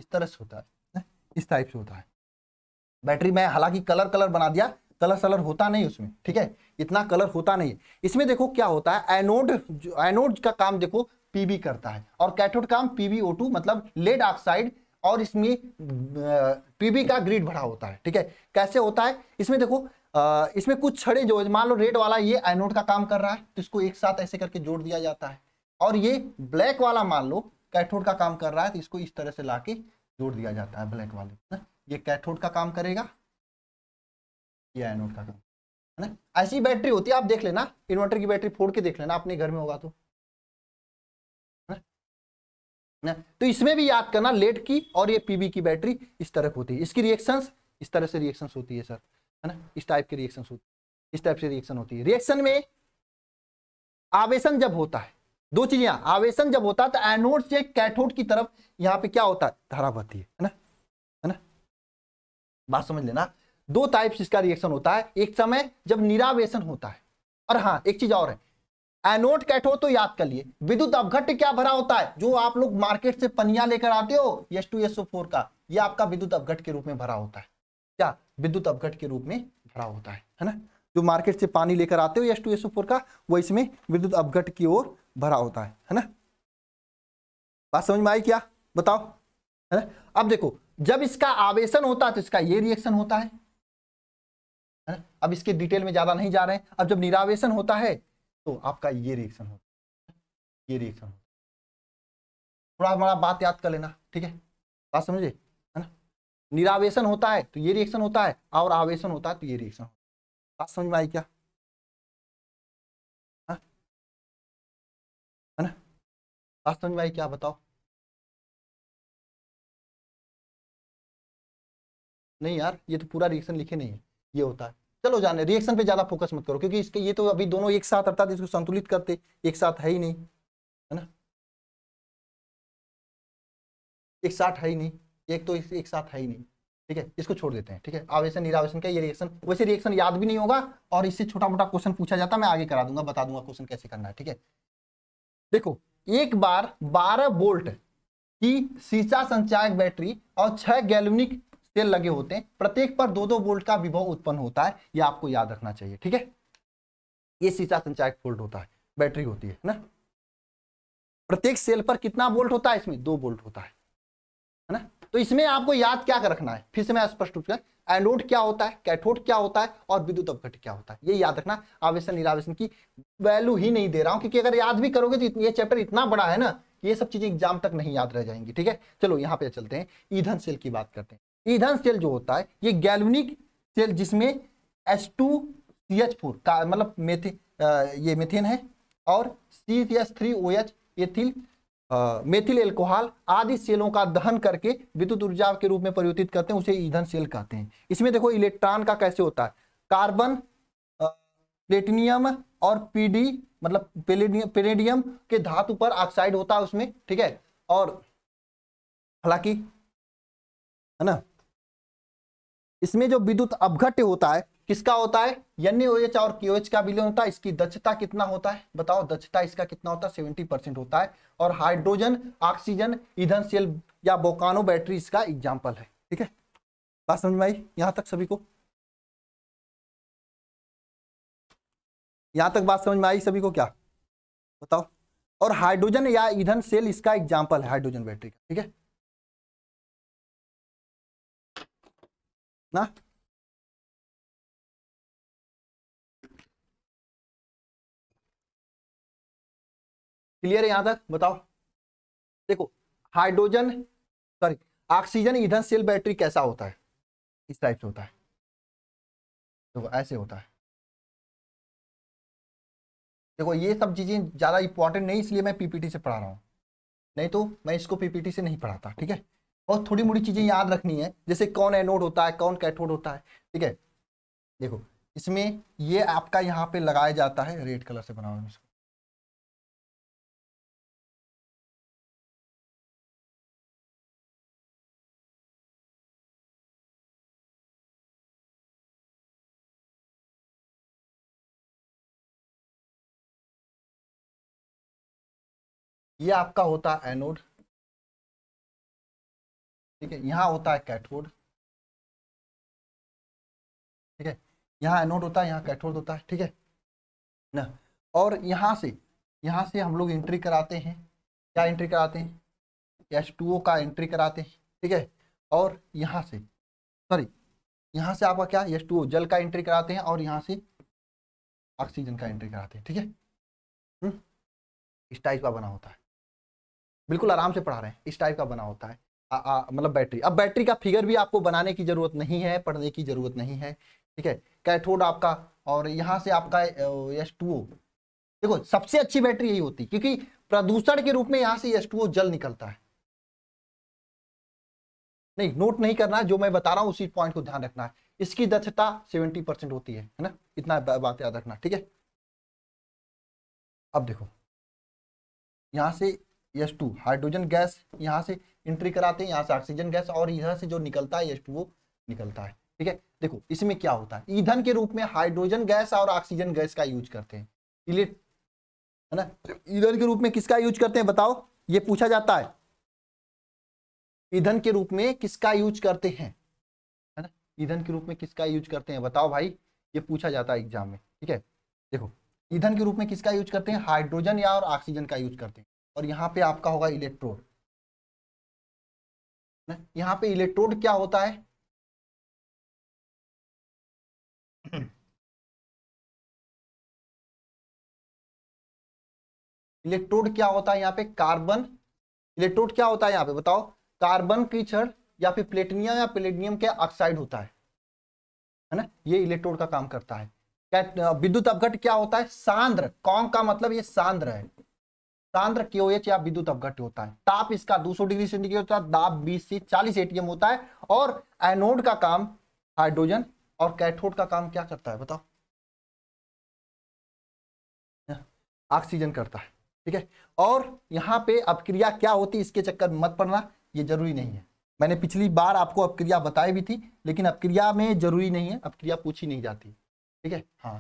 इस तरह से होता है इस टाइप से होता है बैटरी में हालांकि कलर कलर बना दिया कलर सलर होता नहीं उसमें ठीक है इतना कलर होता नहीं इसमें देखो क्या होता है एनोड एनोड का काम देखो पीबी करता है और कैथोड काम पीबी पीबीओ मतलब लेड ऑक्साइड और इसमें पीबी का ग्रिड भरा होता है ठीक है कैसे होता है इसमें देखो आ, इसमें कुछ छड़े जो मान लो रेड वाला ये एनोड का काम कर रहा है तो इसको एक साथ ऐसे करके जोड़ दिया जाता है और ये ब्लैक वाला मान लो कैथोड का काम कर रहा है तो इसको इस तरह से लाके जोड़ दिया जाता है ब्लैक वाले ना ये कैथोड का काम करेगा ये एनोड का काम है ना ऐसी बैटरी होती है आप देख लेना इन्वर्टर की बैटरी फोड़ के देख लेना अपने घर में होगा तो तो इसमें भी याद करना लेट की और ये पीबी की बैटरी इस तरह होती है इसकी रिएक्शंस इस तरह से रिएक्शंस होती है सर है ना इस टाइप के रिएक्शंस होती है इस टाइप से रिएक्शन होती है रिएक्शन में आवेशन जब होता है दो चीजें आवेशन जब होता है तो एनोड से कैथोड की तरफ यहाँ पे क्या होता है धारा बहती है ना है ना बात समझ लेना दो टाइप इसका रिएक्शन होता है एक समय जब निरावेशन होता है और हाँ एक चीज और है एनोड कैथोड तो याद कर लिए विद्युत अवघट क्या भरा होता है जो आप लोग मार्केट से पनिया लेकर आते हो एस टू एस फोर का यह आपका विद्युत अवघट के रूप में भरा होता है क्या विद्युत अवघट के रूप में भरा होता है है ना जो मार्केट से पानी लेकर आते हो एस टू एस फोर का वो इसमें विद्युत अवघट की ओर भरा होता है है ना बात समझ में आई क्या बताओ है ना अब देखो जब इसका आवेशन होता है तो इसका ये रिएक्शन होता है है ना अब इसके डिटेल में ज्यादा नहीं जा रहे हैं अब जब निरावेशन होता है तो आपका ये रिएक्शन होता है ये रिएक्शन होता है थोड़ा हमारा बात याद कर लेना ठीक है बात समझे है ना निरावेशन होता है तो ये रिएक्शन होता है और आवेशन होता है तो ये रिएक्शन होता है बात समझ में आई क्या बात समझ क्या बताओ नहीं यार ये तो पूरा रिएक्शन लिखे नहीं है ये होता है चलो जाने रिएक्शन पे ज्यादा फोकस मत करो क्योंकि इसके ये तो अभी दोनों एक साथ अर्थात इसको संतुलित करते एक साथ है ही नहीं है ना एक साथ है ही नहीं एक तो एक साथ है ही नहीं ठीक है इसको छोड़ देते हैं ठीक है आवेशन निरावेशन का ये रिएक्शन वैसे रिएक्शन याद भी नहीं होगा और इससे छोटा मोटा क्वेश्चन पूछा जाता मैं आगे करा दूंगा बता दूंगा क्वेश्चन कैसे करना है ठीक है देखो एक बार 12 बोल्ट की शीशा संचायक बैटरी और छह गैलोनिक सेल लगे होते हैं प्रत्येक पर दो दो वोल्ट का विभव उत्पन्न होता है यह आपको याद रखना चाहिए ठीक है ये शीशा संचायक वोल्ट होता है बैटरी होती है ना प्रत्येक सेल पर कितना वोल्ट होता है इसमें दो वोल्ट होता है है ना तो इसमें आपको याद क्या कर रखना है फिर से मैं स्पष्ट रूप से एनोड क्या होता है कैथोड क्या होता है और विद्युत अपघट क्या होता है ये याद रखना आवेशन निरावेशन की वैल्यू ही नहीं दे रहा हूं क्योंकि अगर याद भी करोगे तो ये चैप्टर इतना बड़ा है ना ये सब चीजें एग्जाम तक नहीं याद रह जाएंगी ठीक है चलो यहाँ पे चलते हैं ईधन सेल की बात करते हैं ईधन सेल जो होता है ये गैलुनिक सेल जिसमें S two C H four का मतलब मेथे ये मेथेन है और C H three O H ethyl methyl alcohol आदि सेलों का दहन करके विद्युत ऊर्जा के रूप में परिवर्तित करते हैं उसे ईंधन सेल कहते हैं इसमें देखो इलेक्ट्रॉन का कैसे होता है कार्बन प्लेटिनियम और पीडी मतलब पेलेडियम के धातु पर ऑक्साइड होता है उसमें ठीक है और हालांकि है ना इसमें जो विद्युत अपघट्य होता है किसका होता है एनएच e और KOH का विलयन होता है इसकी दक्षता कितना होता है बताओ दक्षता इसका कितना होता है सेवेंटी परसेंट होता है और हाइड्रोजन ऑक्सीजन ईधन सेल या बोकानो बैटरी इसका एग्जाम्पल है ठीक है बात समझ में आई यहां तक सभी को यहां तक बात समझ में आई सभी को क्या बताओ और हाइड्रोजन या ईधन सेल इसका एग्जाम्पल है हाइड्रोजन बैटरी का ठीक है ना क्लियर है यहां तक बताओ देखो हाइड्रोजन सॉरी ऑक्सीजन ईंधन सेल बैटरी कैसा होता है इस टाइप से होता है देखो ऐसे होता है देखो ये सब चीज़ें ज़्यादा इंपॉर्टेंट नहीं इसलिए मैं पीपीटी से पढ़ा रहा हूँ नहीं तो मैं इसको पीपीटी से नहीं पढ़ाता ठीक है और थोड़ी मोड़ी चीज़ें याद रखनी है जैसे कौन एनोड होता है कौन कैथोड होता है ठीक है देखो इसमें ये आपका यहाँ पे लगाया जाता है रेड कलर से बना हुआ इसको ये आपका होता है एनोड ठीक है यहाँ होता है कैथोड ठीक है यहाँ एनोड होता है यहाँ कैथोड होता है ठीक है ना और यहाँ से यहाँ से हम लोग एंट्री कराते हैं क्या एंट्री कराते हैं एच टू ओ का एंट्री कराते हैं ठीक है और यहाँ से सॉरी यहाँ से आपका क्या एच टू ओ जल का एंट्री कराते हैं और यहाँ से ऑक्सीजन का एंट्री कराते हैं ठीक है हम्म, इस टाइप का बना होता है बिल्कुल आराम से पढ़ा रहे हैं इस टाइप का बना होता है मतलब बैटरी अब बैटरी का फिगर भी आपको बनाने की ज़रूरत नहीं है पढ़ने की ज़रूरत नहीं है ठीक है कैथोड आपका और यहाँ से आपका एस टू देखो सबसे अच्छी बैटरी यही होती क्योंकि प्रदूषण के रूप में यहाँ से एस टू जल निकलता है नहीं नोट नहीं करना जो मैं बता रहा हूँ उसी पॉइंट को ध्यान रखना है इसकी दक्षता सेवेंटी परसेंट होती है है ना इतना बात याद रखना ठीक है अब देखो यहाँ से एस टू हाइड्रोजन गैस यहाँ से एंट्री कराते हैं यहाँ से ऑक्सीजन गैस और यहाँ से जो निकलता है एस टू वो निकलता है ठीक है देखो इसमें क्या होता है ईंधन के रूप में हाइड्रोजन गैस और ऑक्सीजन गैस का यूज करते हैं इले है ना ईंधन के रूप में किसका यूज करते हैं बताओ ये पूछा जाता है ईंधन के रूप में किसका यूज करते हैं है ना ईंधन के रूप में किसका यूज करते हैं बताओ भाई ये पूछा जाता है एग्जाम में ठीक है देखो ईंधन के रूप में किसका यूज करते हैं हाइड्रोजन या और ऑक्सीजन का यूज करते हैं और यहाँ पे आपका होगा इलेक्ट्रोड यहाँ पे इलेक्ट्रोड क्या होता है इलेक्ट्रोड क्या होता है यहाँ पे कार्बन इलेक्ट्रोड क्या होता है यहाँ पे बताओ कार्बन की छड़ या फिर प्लेटिनियम या प्लेटिनियम के ऑक्साइड होता है है ना ये इलेक्ट्रोड का काम करता है विद्युत अवघट क्या होता है सांद्र कौन का मतलब ये सांद्र है तांत्र क्योएच या विद्युत अपघट होता है ताप इसका 200 डिग्री सेंटीग्रेड होता है दाप 20 से 40 एटीएम होता है और एनोड का काम हाइड्रोजन और कैथोड का काम क्या करता है बताओ ऑक्सीजन करता है ठीक है और यहाँ पे अपक्रिया क्या होती है इसके चक्कर मत पड़ना ये जरूरी नहीं है मैंने पिछली बार आपको अपक्रिया बताई भी थी लेकिन अपक्रिया में जरूरी नहीं है अपक्रिया पूछी नहीं जाती ठीक है हाँ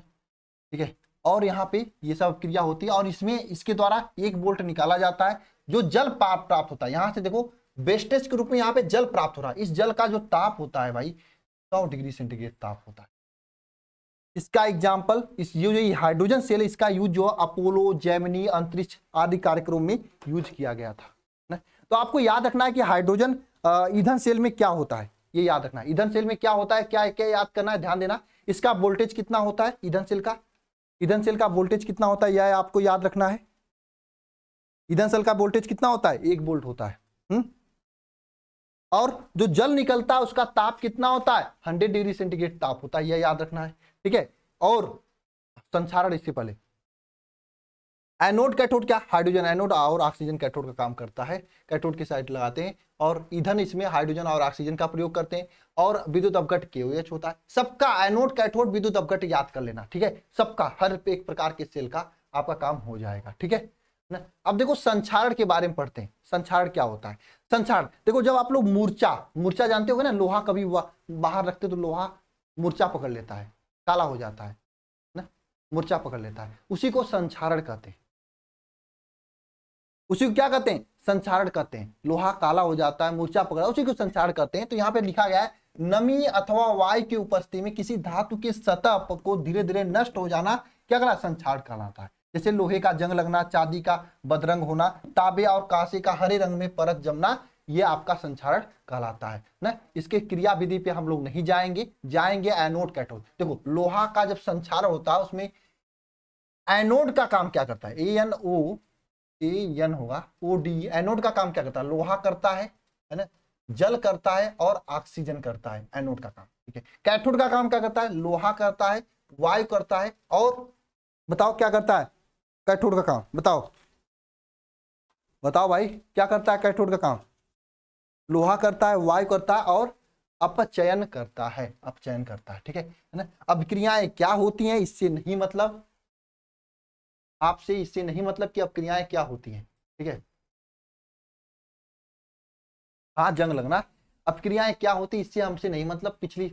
ठीक है और यहाँ पे ये सब क्रिया होती है और इसमें इसके द्वारा एक बोल्ट निकाला जाता है जो जल प्राप्त होता है यहाँ से देखो वेस्टेज के रूप में यहाँ पे जल प्राप्त हो रहा है इस जल का जो ताप होता है भाई सौ डिग्री सेंटीग्रेड ताप होता है इसका एग्जाम्पल इस यूज हाइड्रोजन सेल इसका यूज जो अपोलो जैमिनी अंतरिक्ष आदि कार्यक्रम में यूज किया गया था ना तो आपको याद रखना है कि हाइड्रोजन ईंधन सेल में क्या होता है ये याद रखना है ईंधन सेल में क्या होता है क्या क्या याद करना है ध्यान देना इसका वोल्टेज कितना होता है ईंधन सेल का ईधन सेल का वोल्टेज कितना होता है यह आपको याद रखना है इधन सेल का वोल्टेज कितना होता है एक वोल्ट होता है हुँ? हम्म? और जो जल निकलता है उसका ताप कितना होता है हंड्रेड डिग्री सेंटीग्रेड ताप होता है यह याद रखना है ठीक है और संसारण इससे पहले एनोड कैथोड क्या हाइड्रोजन एनोड और ऑक्सीजन कैथोड का काम करता है कैथोड की साइड लगाते हैं और ईंधन इसमें हाइड्रोजन और ऑक्सीजन का प्रयोग करते हैं और विद्युत अवगट के होता है सबका एनोड कैथोड विद्युत अवगट याद कर लेना ठीक है सबका हर एक प्रकार के सेल का आपका काम हो जाएगा ठीक है ना अब देखो संचारण के बारे में पढ़ते हैं संचारण क्या होता है संचारण देखो जब आप लोग मूर्चा मूर्चा जानते हो ना लोहा कभी बाहर रखते तो लोहा मूर्चा पकड़ लेता है काला हो जाता है ना मूर्चा पकड़ लेता है उसी को संचारण कहते हैं उसी को क्या कहते हैं संचारण कहते हैं लोहा काला हो जाता है मूर्चा पकड़ा उसी को संसारण कहते हैं तो यहाँ पे लिखा गया है नमी अथवा वायु की उपस्थिति में किसी धातु के सतह को धीरे धीरे नष्ट हो जाना क्या कहना संचार कहलाता है जैसे लोहे का जंग लगना चांदी का बदरंग होना ताबे और कासे का हरे रंग में परत जमना ये आपका संचारण कहलाता है ना इसके क्रिया विधि पे हम लोग नहीं जाएंगे जाएंगे एनोड कैटोड देखो लोहा का जब संसारण होता है उसमें एनोड का काम क्या करता है A N O A N होगा ओ डी एनोड का काम क्या करता है लोहा करता है है ना जल करता है और ऑक्सीजन करता है एनोड का काम ठीक है कैथोड का काम क्या करता है लोहा करता है वायु करता है और बताओ क्या करता है कैथोड का काम बताओ बताओ भाई क्या करता है कैथोड का काम लोहा करता है वायु करता है और अपचयन करता है अपचयन करता है ठीक है ना अभिक्रियाएं क्या होती हैं इससे नहीं मतलब आपसे इससे नहीं मतलब कि अपक्रियाएं क्या होती हैं ठीक है हाँ जंग लगना अपक्रियाएं क्या होती इससे हमसे नहीं मतलब पिछली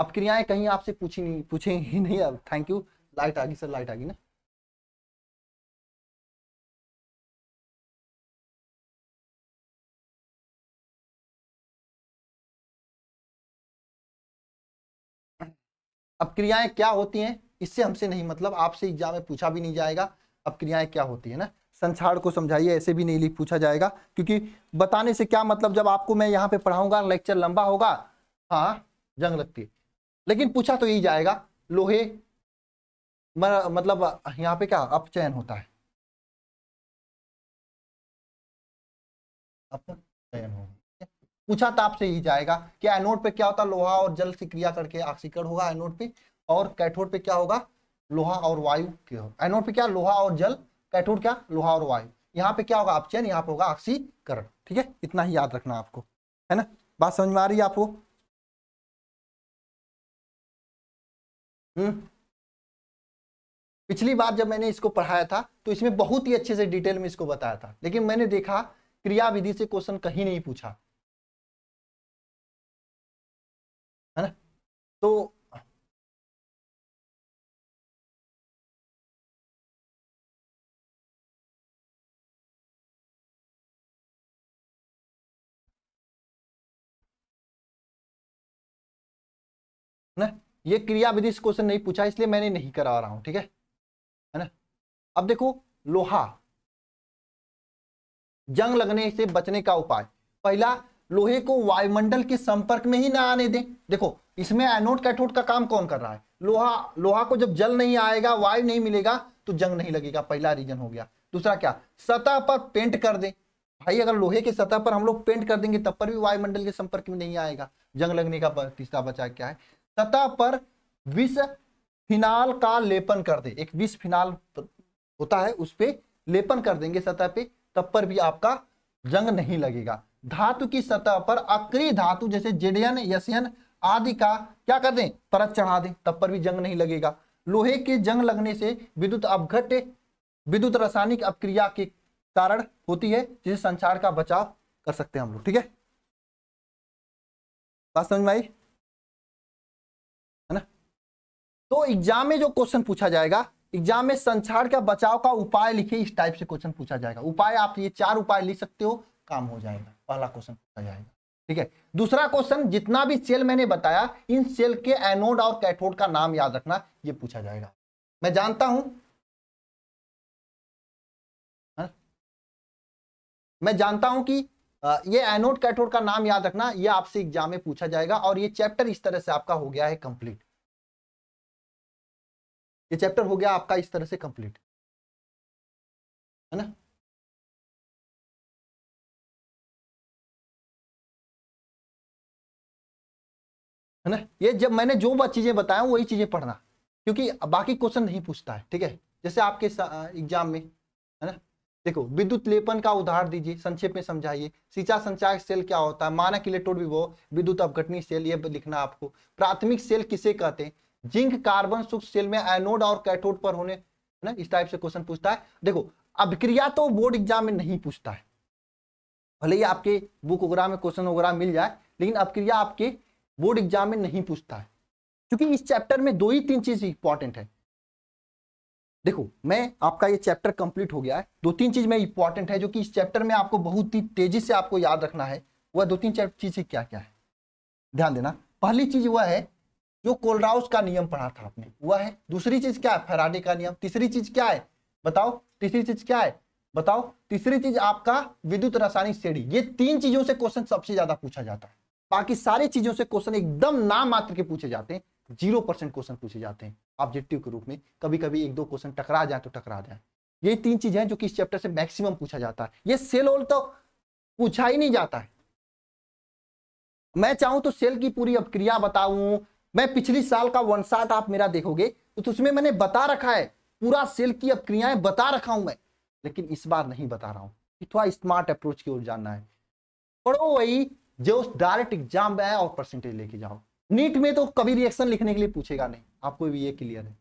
अपक्रियाएं कहीं आपसे पूछी नहीं पूछे ही नहीं अब थैंक यू लाइट आ गई सर लाइट आ गई ना अब क्रियाएं क्या होती हैं इससे हमसे नहीं मतलब आपसे एग्जाम में पूछा भी नहीं जाएगा अब क्रियाएं क्या होती है ना संसार को समझाइए ऐसे भी नहीं पूछा जाएगा क्योंकि बताने से क्या मतलब जब आपको मैं यहाँ पे पढ़ाऊंगा लेक्चर लंबा होगा हाँ जंग लगती है लेकिन पूछा तो यही जाएगा लोहे मर, मतलब यहाँ पे क्या अपचयन होता है अपचयन होगा पूछा ताप तो से ही जाएगा कि एनोड पे क्या होता लोहा और जल से क्रिया करके ऑक्सीकरण होगा एनोड पे और कैथोड पे क्या होगा लोहा और वायु के एनोड पे क्या लोहा और जल कैटोड क्या लोहा और वायु यहाँ पे क्या होगा अपचयन यहाँ पे होगा ऑक्सीकरण ठीक है इतना ही याद रखना आपको है ना बात समझ में आ रही है आपको हम्म। पिछली बार जब मैंने इसको पढ़ाया था तो इसमें बहुत ही अच्छे से डिटेल में इसको बताया था लेकिन मैंने देखा क्रिया विधि से क्वेश्चन कहीं नहीं पूछा है ना तो ये क्रिया विधि से क्वेश्चन नहीं पूछा इसलिए मैंने नहीं करा रहा हूं ठीक है है ना अब देखो लोहा जंग लगने से बचने का उपाय पहला लोहे को वायुमंडल के संपर्क में ही ना आने दें देखो इसमें एनोड कैथोड का काम कौन कर रहा है लोहा लोहा को जब जल नहीं आएगा वायु नहीं मिलेगा तो जंग नहीं लगेगा पहला रीजन हो गया दूसरा क्या सतह पर पेंट कर दें भाई अगर लोहे की सतह पर हम लोग पेंट कर देंगे तब पर भी वायुमंडल के संपर्क में नहीं आएगा जंग लगने का तीसरा बचा क्या है सतह पर विष फिनाल का लेपन कर दे एक विष फिनाल होता है उस पर लेपन कर देंगे सतह पे तब पर भी आपका जंग नहीं लगेगा धातु की सतह पर अक्री धातु जैसे जेडियन यशियन आदि का क्या कर दें परत चढ़ा दें तब पर भी जंग नहीं लगेगा लोहे के जंग लगने से विद्युत अपघट विद्युत रासायनिक अपक्रिया के कारण होती है जिसे संचार का बचाव कर सकते हैं हम लोग ठीक है बात समझ में आई तो एग्जाम में जो क्वेश्चन पूछा जाएगा एग्जाम में संचार का बचाव का उपाय लिखे इस टाइप से क्वेश्चन पूछा जाएगा उपाय आप ये चार उपाय लिख सकते हो काम हो जाएगा पहला क्वेश्चन पूछा जाएगा ठीक है दूसरा क्वेश्चन जितना भी सेल मैंने बताया इन सेल के एनोड और कैथोड का नाम याद रखना ये पूछा जाएगा मैं जानता हूं हा? मैं जानता हूं कि ये एनोड कैथोड का नाम याद रखना ये आपसे एग्जाम में पूछा जाएगा और ये चैप्टर इस तरह से आपका हो गया है कंप्लीट ये चैप्टर हो गया आपका इस तरह से कंप्लीट है ना है ना ये जब मैंने जो चीज़ें बताया वही चीज़ें पढ़ना क्योंकि बाकी क्वेश्चन नहीं पूछता है ठीक है जैसे आपके एग्जाम में है ना देखो विद्युत लेपन का उदाहरण दीजिए संक्षेप में समझाइए सिंचा संचार सेल क्या होता है मानक इलेक्ट्रोड विभो विद्युत अपघटनी सेल ये लिखना आपको प्राथमिक सेल किसे कहते हैं जिंक कार्बन सूक्ष्म सेल में एनोड और कैथोड पर होने ना इस टाइप से क्वेश्चन पूछता है देखो अभिक्रिया तो बोर्ड एग्जाम में नहीं पूछता है भले ही आपके बुक वगैरह में क्वेश्चन वगैरह मिल जाए लेकिन अभिक्रिया आपके बोर्ड एग्जाम में नहीं पूछता है क्योंकि इस चैप्टर में दो ही तीन चीज इंपॉर्टेंट है देखो मैं आपका ये चैप्टर कंप्लीट हो गया है दो तीन चीज में इंपॉर्टेंट है जो कि इस चैप्टर में आपको बहुत ही तेजी से आपको याद रखना है वह दो तीन चीज क्या क्या है ध्यान देना पहली चीज वह है जो कोलराउस का नियम पढ़ा था आपने हुआ है दूसरी चीज क्या है फेराडे का नियम तीसरी चीज क्या है बताओ तीसरी चीज क्या है बताओ तीसरी चीज आपका विद्युत रासायनिक श्रेणी ये तीन चीजों से क्वेश्चन सबसे ज्यादा पूछा जाता है बाकी सारी चीजों से क्वेश्चन एकदम नाम मात्र के पूछे जाते हैं जीरो परसेंट क्वेश्चन पूछे जाते हैं ऑब्जेक्टिव के रूप में कभी कभी एक दो क्वेश्चन टकरा जाए तो टकरा जाए ये तीन चीजें हैं जो कि इस चैप्टर से मैक्सिमम पूछा जाता है ये सेल ऑल तो पूछा ही नहीं जाता है मैं चाहूं तो सेल की पूरी अब क्रिया बताऊं मैं पिछली साल का वन शार्ट आप मेरा देखोगे तो उसमें मैंने बता रखा है पूरा सेल की अब क्रियाएं बता रखा हूं मैं लेकिन इस बार नहीं बता रहा हूं कि थोड़ा स्मार्ट अप्रोच की ओर जानना है पढ़ो वही जो डायरेक्ट एग्जाम में और परसेंटेज लेके जाओ नीट में तो कभी रिएक्शन लिखने के लिए पूछेगा नहीं आपको भी ये क्लियर है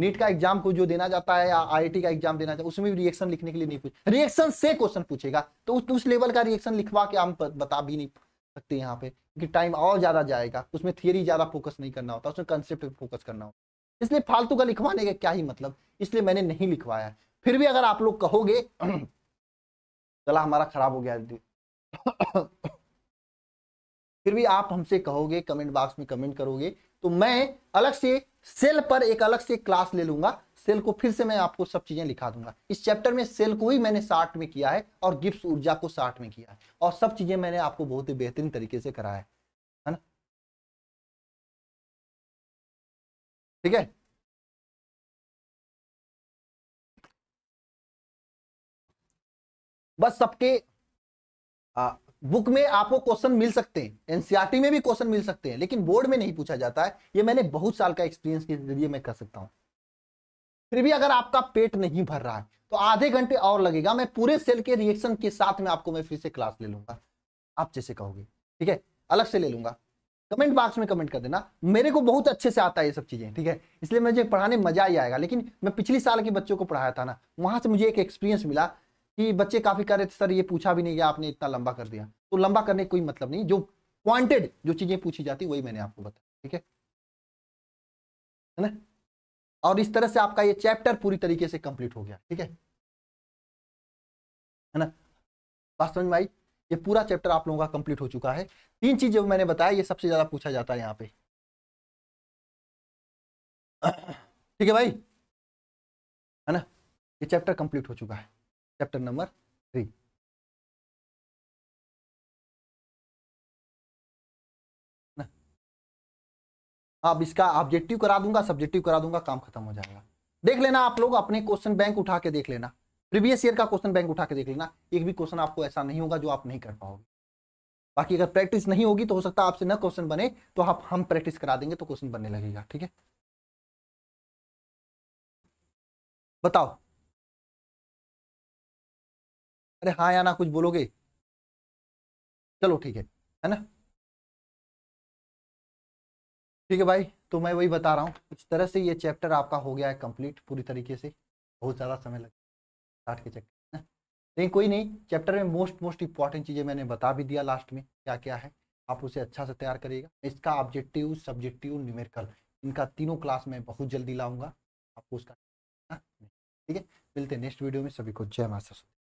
नीट का एग्जाम को जो देना जाता है या आई का एग्जाम देना चाहता है उसमें भी रिएक्शन लिखने के लिए नहीं पूछ रिएक्शन से क्वेश्चन पूछेगा तो उस, उस लेवल का रिएक्शन लिखवा के हम बता भी नहीं सकते हैं यहाँ पे क्योंकि टाइम और ज़्यादा जाएगा तो उसमें थियरी ज़्यादा फोकस नहीं करना होता उसमें कंसेप्ट फोकस करना होता इसलिए फालतू का लिखवाने का क्या ही मतलब इसलिए मैंने नहीं लिखवाया फिर भी अगर आप लोग कहोगे गला हमारा ख़राब हो गया फिर भी आप हमसे कहोगे कमेंट बॉक्स में कमेंट करोगे तो मैं अलग से सेल पर एक अलग से क्लास ले लूंगा सेल को फिर से मैं आपको सब चीजें लिखा दूंगा इस चैप्टर में सेल को ही मैंने साठ में किया है और गिप्स ऊर्जा को साठ में किया है और सब चीजें मैंने आपको बहुत ही बेहतरीन तरीके से कराया है है ना ठीक है बस सबके बुक में आपको क्वेश्चन मिल सकते हैं एनसीआरटी में भी क्वेश्चन मिल सकते हैं लेकिन बोर्ड में नहीं पूछा जाता है ये मैंने बहुत साल का एक्सपीरियंस के जरिए मैं कर सकता हूं फिर भी अगर आपका पेट नहीं भर रहा है तो आधे घंटे और लगेगा मैं पूरे सेल के रिएक्शन के साथ में आपको मैं फिर से क्लास ले लूंगा आप जैसे कहोगे ठीक है अलग से ले लूंगा कमेंट बॉक्स में कमेंट कर देना मेरे को बहुत अच्छे से आता है ये सब चीजें ठीक है इसलिए मुझे पढ़ाने मजा ही आएगा लेकिन मैं पिछले साल के बच्चों को पढ़ाया था ना वहां से मुझे एक एक्सपीरियंस मिला कि बच्चे काफी कर रहे थे सर ये पूछा भी नहीं गया आपने इतना लंबा कर दिया तो लंबा करने कोई मतलब नहीं जो पॉइंटेड जो चीजें पूछी जाती वही मैंने आपको बताया ठीक है ना और इस तरह से आपका ये चैप्टर पूरी तरीके से कंप्लीट हो गया ठीक है है ना बात समझ में आई ये पूरा चैप्टर आप लोगों का कंप्लीट हो चुका है तीन चीज जो मैंने बताया ये सबसे ज्यादा पूछा जाता है यहाँ पे ठीक है भाई है ना ये चैप्टर कंप्लीट हो चुका है चैप्टर नंबर थ्री अब इसका ऑब्जेक्टिव करा दूंगा सब्जेक्टिव करा दूंगा काम खत्म हो जाएगा देख लेना आप लोग अपने क्वेश्चन बैंक उठा के देख लेना प्रीवियस ईयर का क्वेश्चन बैंक उठा के देख लेना एक भी क्वेश्चन आपको ऐसा नहीं होगा जो आप नहीं कर पाओगे बाकी अगर प्रैक्टिस नहीं होगी तो हो सकता है आपसे न क्वेश्चन बने तो आप हम प्रैक्टिस करा देंगे तो क्वेश्चन बनने लगेगा ठीक है बताओ अरे हाँ या ना कुछ बोलोगे चलो ठीक है है ना ठीक है भाई तो मैं वही बता रहा हूँ इस तरह से ये चैप्टर आपका हो गया है कंप्लीट पूरी तरीके से बहुत ज़्यादा समय लग स्टार्ट के चक्कर नहीं लेकिन कोई नहीं चैप्टर में मोस्ट मोस्ट इंपॉर्टेंट चीज़ें मैंने बता भी दिया लास्ट में क्या क्या है आप उसे अच्छा से तैयार करिएगा इसका ऑब्जेक्टिव सब्जेक्टिव न्यूमेरिकल इनका तीनों क्लास में बहुत जल्दी लाऊंगा आपको उसका हाँ, ठीक है मिलते हैं नेक्स्ट वीडियो में सभी को जय मास्टर